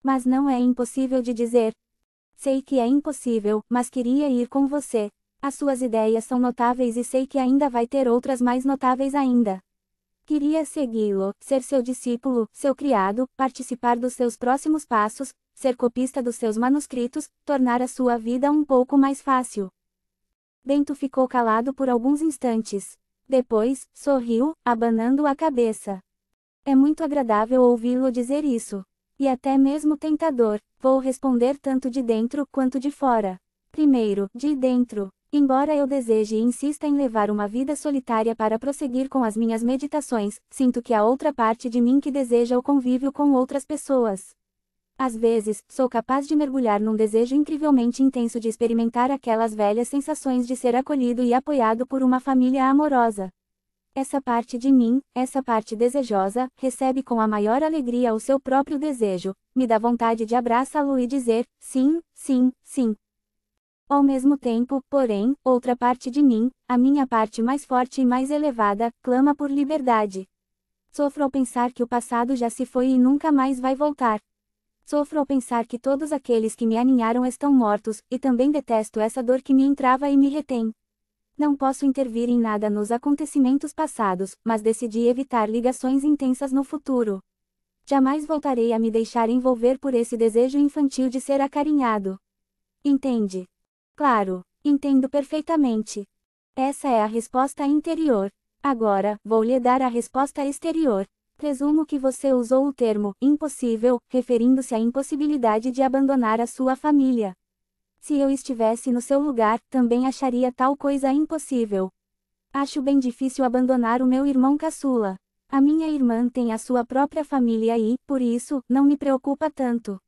Mas não é impossível de dizer. Sei que é impossível, mas queria ir com você. As suas ideias são notáveis e sei que ainda vai ter outras mais notáveis ainda. Queria segui-lo, ser seu discípulo, seu criado, participar dos seus próximos passos, ser copista dos seus manuscritos, tornar a sua vida um pouco mais fácil. Bento ficou calado por alguns instantes. Depois, sorriu, abanando a cabeça. É muito agradável ouvi-lo dizer isso. E até mesmo tentador, vou responder tanto de dentro quanto de fora. Primeiro, de dentro. Embora eu deseje e insista em levar uma vida solitária para prosseguir com as minhas meditações, sinto que há outra parte de mim que deseja o convívio com outras pessoas. Às vezes, sou capaz de mergulhar num desejo incrivelmente intenso de experimentar aquelas velhas sensações de ser acolhido e apoiado por uma família amorosa. Essa parte de mim, essa parte desejosa, recebe com a maior alegria o seu próprio desejo, me dá vontade de abraçá-lo e dizer: sim, sim, sim. Ao mesmo tempo, porém, outra parte de mim, a minha parte mais forte e mais elevada, clama por liberdade. Sofro ao pensar que o passado já se foi e nunca mais vai voltar. Sofro ao pensar que todos aqueles que me aninharam estão mortos, e também detesto essa dor que me entrava e me retém. Não posso intervir em nada nos acontecimentos passados, mas decidi evitar ligações intensas no futuro. Jamais voltarei a me deixar envolver por esse desejo infantil de ser acarinhado. Entende? Claro, entendo perfeitamente. Essa é a resposta interior. Agora, vou lhe dar a resposta exterior. Presumo que você usou o termo impossível, referindo-se à impossibilidade de abandonar a sua família. Se eu estivesse no seu lugar, também acharia tal coisa impossível. Acho bem difícil abandonar o meu irmão caçula. A minha irmã tem a sua própria família e, por isso, não me preocupa tanto.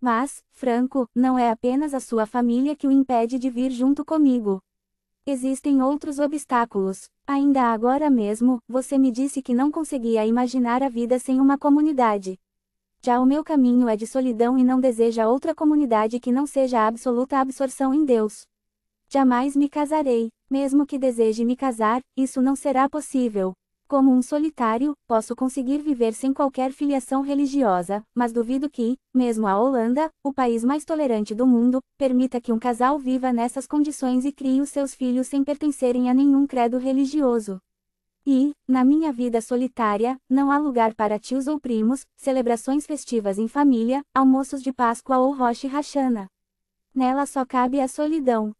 Mas, Franco, não é apenas a sua família que o impede de vir junto comigo. Existem outros obstáculos. Ainda agora mesmo, você me disse que não conseguia imaginar a vida sem uma comunidade. Já o meu caminho é de solidão e não deseja outra comunidade que não seja a absoluta absorção em Deus. Jamais me casarei, mesmo que deseje me casar, isso não será possível. Como um solitário, posso conseguir viver sem qualquer filiação religiosa, mas duvido que, mesmo a Holanda, o país mais tolerante do mundo, permita que um casal viva nessas condições e crie os seus filhos sem pertencerem a nenhum credo religioso. E, na minha vida solitária, não há lugar para tios ou primos, celebrações festivas em família, almoços de Páscoa ou Rosh Hashanah. Nela só cabe a solidão.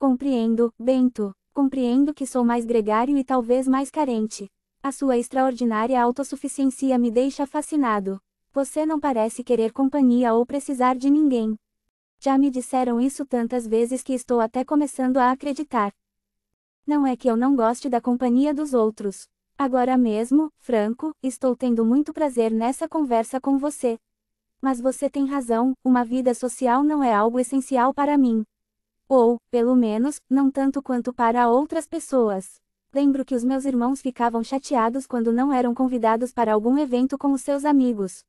Compreendo, Bento. Compreendo que sou mais gregário e talvez mais carente. A sua extraordinária autossuficiência me deixa fascinado. Você não parece querer companhia ou precisar de ninguém. Já me disseram isso tantas vezes que estou até começando a acreditar. Não é que eu não goste da companhia dos outros. Agora mesmo, Franco, estou tendo muito prazer nessa conversa com você. Mas você tem razão, uma vida social não é algo essencial para mim. Ou, pelo menos, não tanto quanto para outras pessoas. Lembro que os meus irmãos ficavam chateados quando não eram convidados para algum evento com os seus amigos.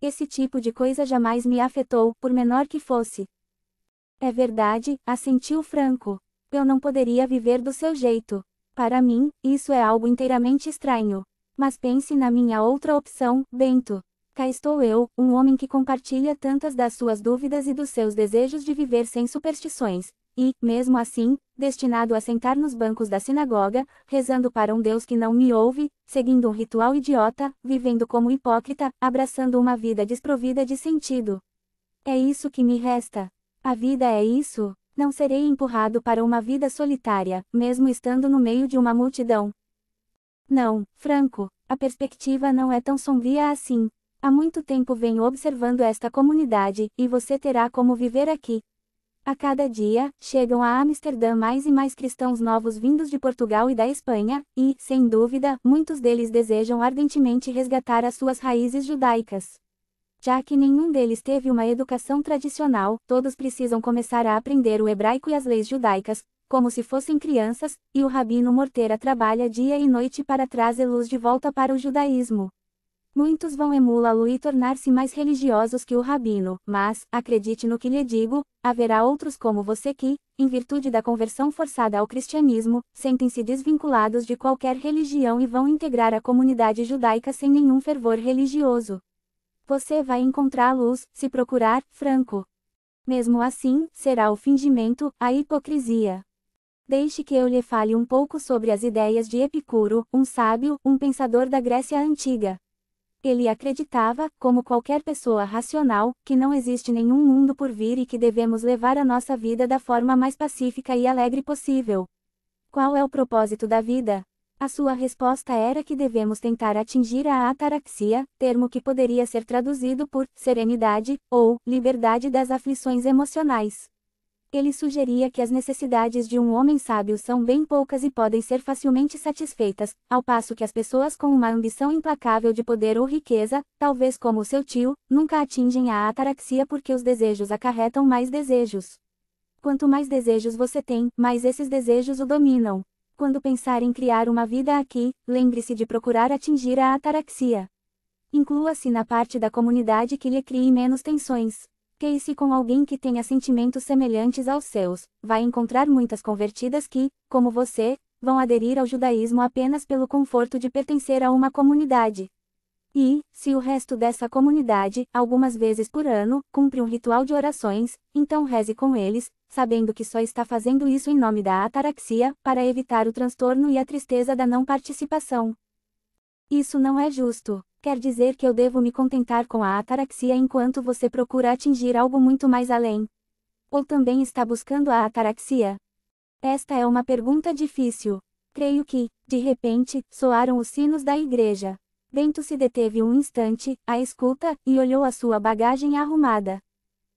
Esse tipo de coisa jamais me afetou, por menor que fosse. É verdade, assentiu Franco. Eu não poderia viver do seu jeito. Para mim, isso é algo inteiramente estranho. Mas pense na minha outra opção, Bento. Cá estou eu, um homem que compartilha tantas das suas dúvidas e dos seus desejos de viver sem superstições, e, mesmo assim, destinado a sentar nos bancos da sinagoga, rezando para um Deus que não me ouve, seguindo um ritual idiota, vivendo como hipócrita, abraçando uma vida desprovida de sentido. É isso que me resta. A vida é isso. Não serei empurrado para uma vida solitária, mesmo estando no meio de uma multidão. Não, Franco, a perspectiva não é tão sombria assim. Há muito tempo venho observando esta comunidade, e você terá como viver aqui, a cada dia, chegam a Amsterdã mais e mais cristãos novos vindos de Portugal e da Espanha, e, sem dúvida, muitos deles desejam ardentemente resgatar as suas raízes judaicas. Já que nenhum deles teve uma educação tradicional, todos precisam começar a aprender o hebraico e as leis judaicas, como se fossem crianças, e o rabino Morteira trabalha dia e noite para trazê-los de volta para o judaísmo. Muitos vão emulá-lo e tornar-se mais religiosos que o rabino, mas, acredite no que lhe digo, haverá outros como você que, em virtude da conversão forçada ao cristianismo, sentem-se desvinculados de qualquer religião e vão integrar a comunidade judaica sem nenhum fervor religioso. Você vai encontrá-los, se procurar, Franco. Mesmo assim, será o fingimento, a hipocrisia. Deixe que eu lhe fale um pouco sobre as ideias de Epicuro, um sábio, um pensador da Grécia Antiga. Ele acreditava, como qualquer pessoa racional, que não existe nenhum mundo por vir e que devemos levar a nossa vida da forma mais pacífica e alegre possível. Qual é o propósito da vida? A sua resposta era que devemos tentar atingir a ataraxia, termo que poderia ser traduzido por serenidade ou liberdade das aflições emocionais. Ele sugeria que as necessidades de um homem sábio são bem poucas e podem ser facilmente satisfeitas, ao passo que as pessoas com uma ambição implacável de poder ou riqueza, talvez como seu tio, nunca atingem a ataraxia porque os desejos acarretam mais desejos. Quanto mais desejos você tem, mais esses desejos o dominam. Quando pensar em criar uma vida aqui, lembre-se de procurar atingir a ataraxia. Inclua-se na parte da comunidade que lhe crie menos tensões. Case com alguém que tenha sentimentos semelhantes aos seus, vai encontrar muitas convertidas que, como você, vão aderir ao judaísmo apenas pelo conforto de pertencer a uma comunidade. E, se o resto dessa comunidade, algumas vezes por ano, cumpre um ritual de orações, então reze com eles, sabendo que só está fazendo isso em nome da ataraxia, para evitar o transtorno e a tristeza da não participação. Isso não é justo quer dizer que eu devo me contentar com a ataraxia enquanto você procura atingir algo muito mais além. Ou também está buscando a ataraxia? Esta é uma pergunta difícil. Creio que, de repente, soaram os sinos da igreja. Bento se deteve um instante, à escuta, e olhou a sua bagagem arrumada.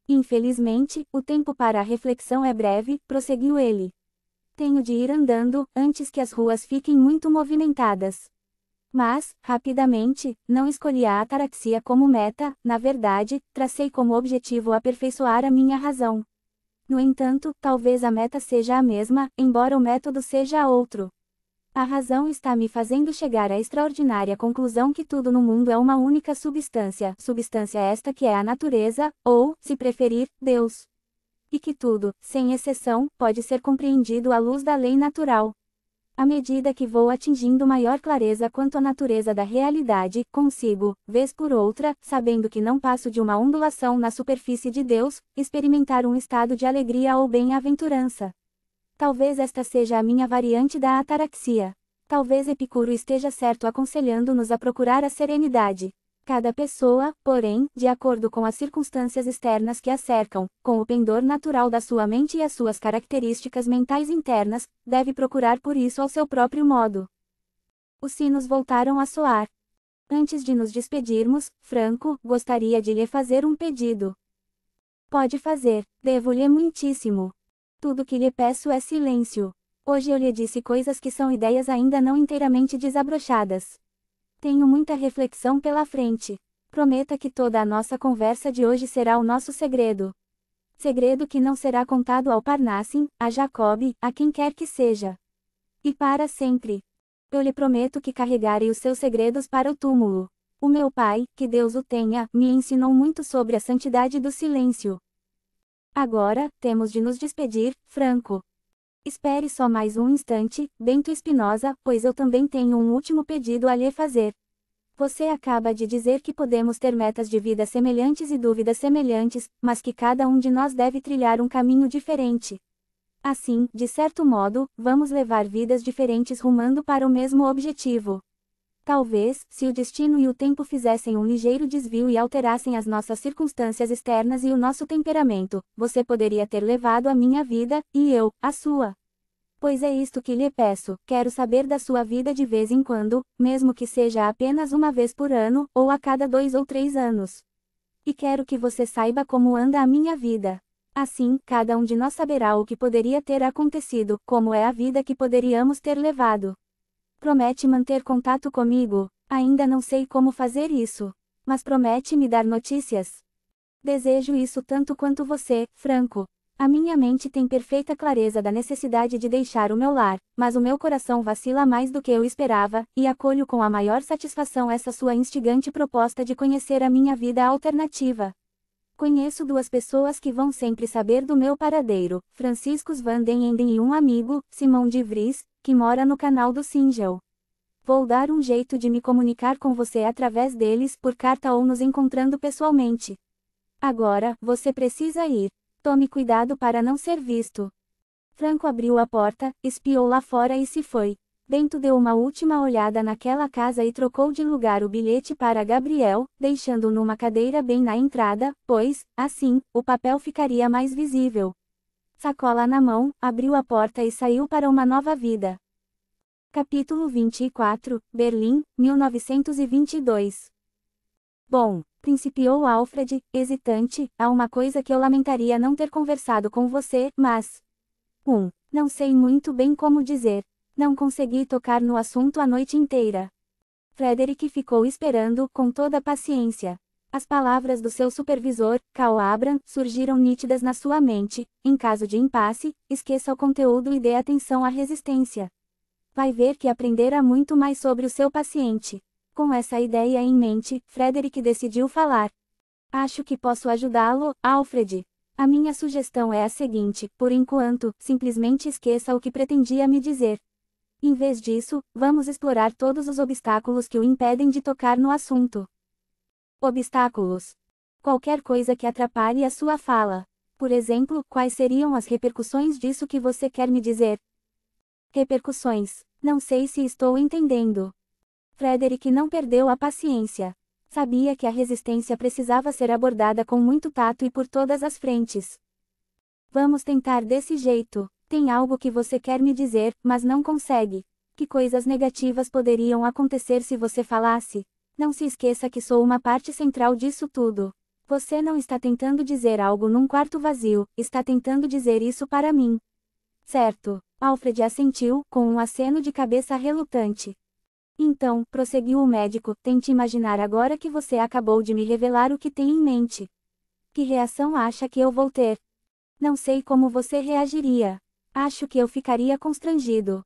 Infelizmente, o tempo para a reflexão é breve, prosseguiu ele. Tenho de ir andando, antes que as ruas fiquem muito movimentadas. Mas, rapidamente, não escolhi a ataraxia como meta, na verdade, tracei como objetivo aperfeiçoar a minha razão. No entanto, talvez a meta seja a mesma, embora o método seja outro. A razão está me fazendo chegar à extraordinária conclusão que tudo no mundo é uma única substância, substância esta que é a natureza, ou, se preferir, Deus. E que tudo, sem exceção, pode ser compreendido à luz da lei natural. À medida que vou atingindo maior clareza quanto à natureza da realidade, consigo, vez por outra, sabendo que não passo de uma ondulação na superfície de Deus, experimentar um estado de alegria ou bem-aventurança. Talvez esta seja a minha variante da ataraxia. Talvez Epicuro esteja certo aconselhando-nos a procurar a serenidade. Cada pessoa, porém, de acordo com as circunstâncias externas que a cercam, com o pendor natural da sua mente e as suas características mentais internas, deve procurar por isso ao seu próprio modo. Os sinos voltaram a soar. Antes de nos despedirmos, Franco, gostaria de lhe fazer um pedido. Pode fazer, devo-lhe muitíssimo. Tudo que lhe peço é silêncio. Hoje eu lhe disse coisas que são ideias ainda não inteiramente desabrochadas. Tenho muita reflexão pela frente. Prometa que toda a nossa conversa de hoje será o nosso segredo. Segredo que não será contado ao Parnassim, a Jacob, a quem quer que seja. E para sempre. Eu lhe prometo que carregarei os seus segredos para o túmulo. O meu pai, que Deus o tenha, me ensinou muito sobre a santidade do silêncio. Agora, temos de nos despedir, Franco. Espere só mais um instante, Bento Espinosa, pois eu também tenho um último pedido a lhe fazer. Você acaba de dizer que podemos ter metas de vida semelhantes e dúvidas semelhantes, mas que cada um de nós deve trilhar um caminho diferente. Assim, de certo modo, vamos levar vidas diferentes rumando para o mesmo objetivo. Talvez, se o destino e o tempo fizessem um ligeiro desvio e alterassem as nossas circunstâncias externas e o nosso temperamento, você poderia ter levado a minha vida, e eu, a sua. Pois é isto que lhe peço, quero saber da sua vida de vez em quando, mesmo que seja apenas uma vez por ano, ou a cada dois ou três anos. E quero que você saiba como anda a minha vida. Assim, cada um de nós saberá o que poderia ter acontecido, como é a vida que poderíamos ter levado. Promete manter contato comigo, ainda não sei como fazer isso, mas promete me dar notícias. Desejo isso tanto quanto você, Franco. A minha mente tem perfeita clareza da necessidade de deixar o meu lar, mas o meu coração vacila mais do que eu esperava, e acolho com a maior satisfação essa sua instigante proposta de conhecer a minha vida alternativa. Conheço duas pessoas que vão sempre saber do meu paradeiro, Franciscos Van Den Enden e um amigo, Simão de Vries, que mora no canal do Singel. Vou dar um jeito de me comunicar com você através deles por carta ou nos encontrando pessoalmente. Agora, você precisa ir. Tome cuidado para não ser visto. Franco abriu a porta, espiou lá fora e se foi. Bento deu uma última olhada naquela casa e trocou de lugar o bilhete para Gabriel, deixando-o numa cadeira bem na entrada, pois, assim, o papel ficaria mais visível sacola na mão, abriu a porta e saiu para uma nova vida. Capítulo 24, Berlim, 1922. Bom, principiou Alfred, hesitante, há uma coisa que eu lamentaria não ter conversado com você, mas. 1. Um, não sei muito bem como dizer. Não consegui tocar no assunto a noite inteira. Frederick ficou esperando, com toda a paciência. As palavras do seu supervisor, Cal Abram, surgiram nítidas na sua mente: em caso de impasse, esqueça o conteúdo e dê atenção à resistência. Vai ver que aprenderá muito mais sobre o seu paciente. Com essa ideia em mente, Frederick decidiu falar. Acho que posso ajudá-lo, Alfred. A minha sugestão é a seguinte: por enquanto, simplesmente esqueça o que pretendia me dizer. Em vez disso, vamos explorar todos os obstáculos que o impedem de tocar no assunto. Obstáculos. Qualquer coisa que atrapalhe a sua fala. Por exemplo, quais seriam as repercussões disso que você quer me dizer? Repercussões. Não sei se estou entendendo. Frederick não perdeu a paciência. Sabia que a resistência precisava ser abordada com muito tato e por todas as frentes. Vamos tentar desse jeito. Tem algo que você quer me dizer, mas não consegue. Que coisas negativas poderiam acontecer se você falasse? Não se esqueça que sou uma parte central disso tudo. Você não está tentando dizer algo num quarto vazio, está tentando dizer isso para mim. Certo. Alfred assentiu, com um aceno de cabeça relutante. Então, prosseguiu o médico, tente imaginar agora que você acabou de me revelar o que tem em mente. Que reação acha que eu vou ter? Não sei como você reagiria. Acho que eu ficaria constrangido.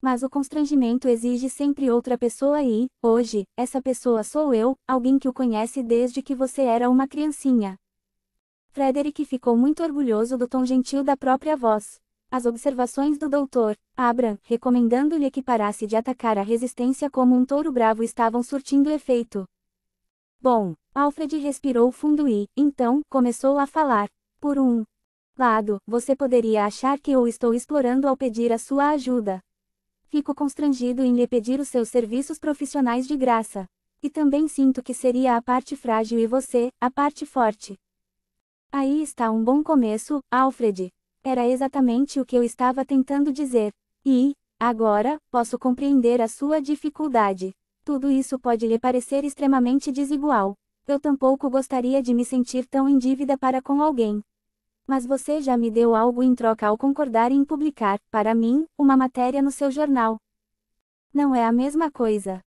Mas o constrangimento exige sempre outra pessoa e, hoje, essa pessoa sou eu, alguém que o conhece desde que você era uma criancinha. Frederick ficou muito orgulhoso do tom gentil da própria voz. As observações do doutor, Abram, recomendando-lhe que parasse de atacar a resistência como um touro bravo estavam surtindo efeito. Bom, Alfred respirou fundo e, então, começou a falar. Por um lado, você poderia achar que eu estou explorando ao pedir a sua ajuda fico constrangido em lhe pedir os seus serviços profissionais de graça. E também sinto que seria a parte frágil e você, a parte forte. Aí está um bom começo, Alfred. Era exatamente o que eu estava tentando dizer. E, agora, posso compreender a sua dificuldade. Tudo isso pode lhe parecer extremamente desigual. Eu tampouco gostaria de me sentir tão em dívida para com alguém mas você já me deu algo em troca ao concordar em publicar, para mim, uma matéria no seu jornal. Não é a mesma coisa.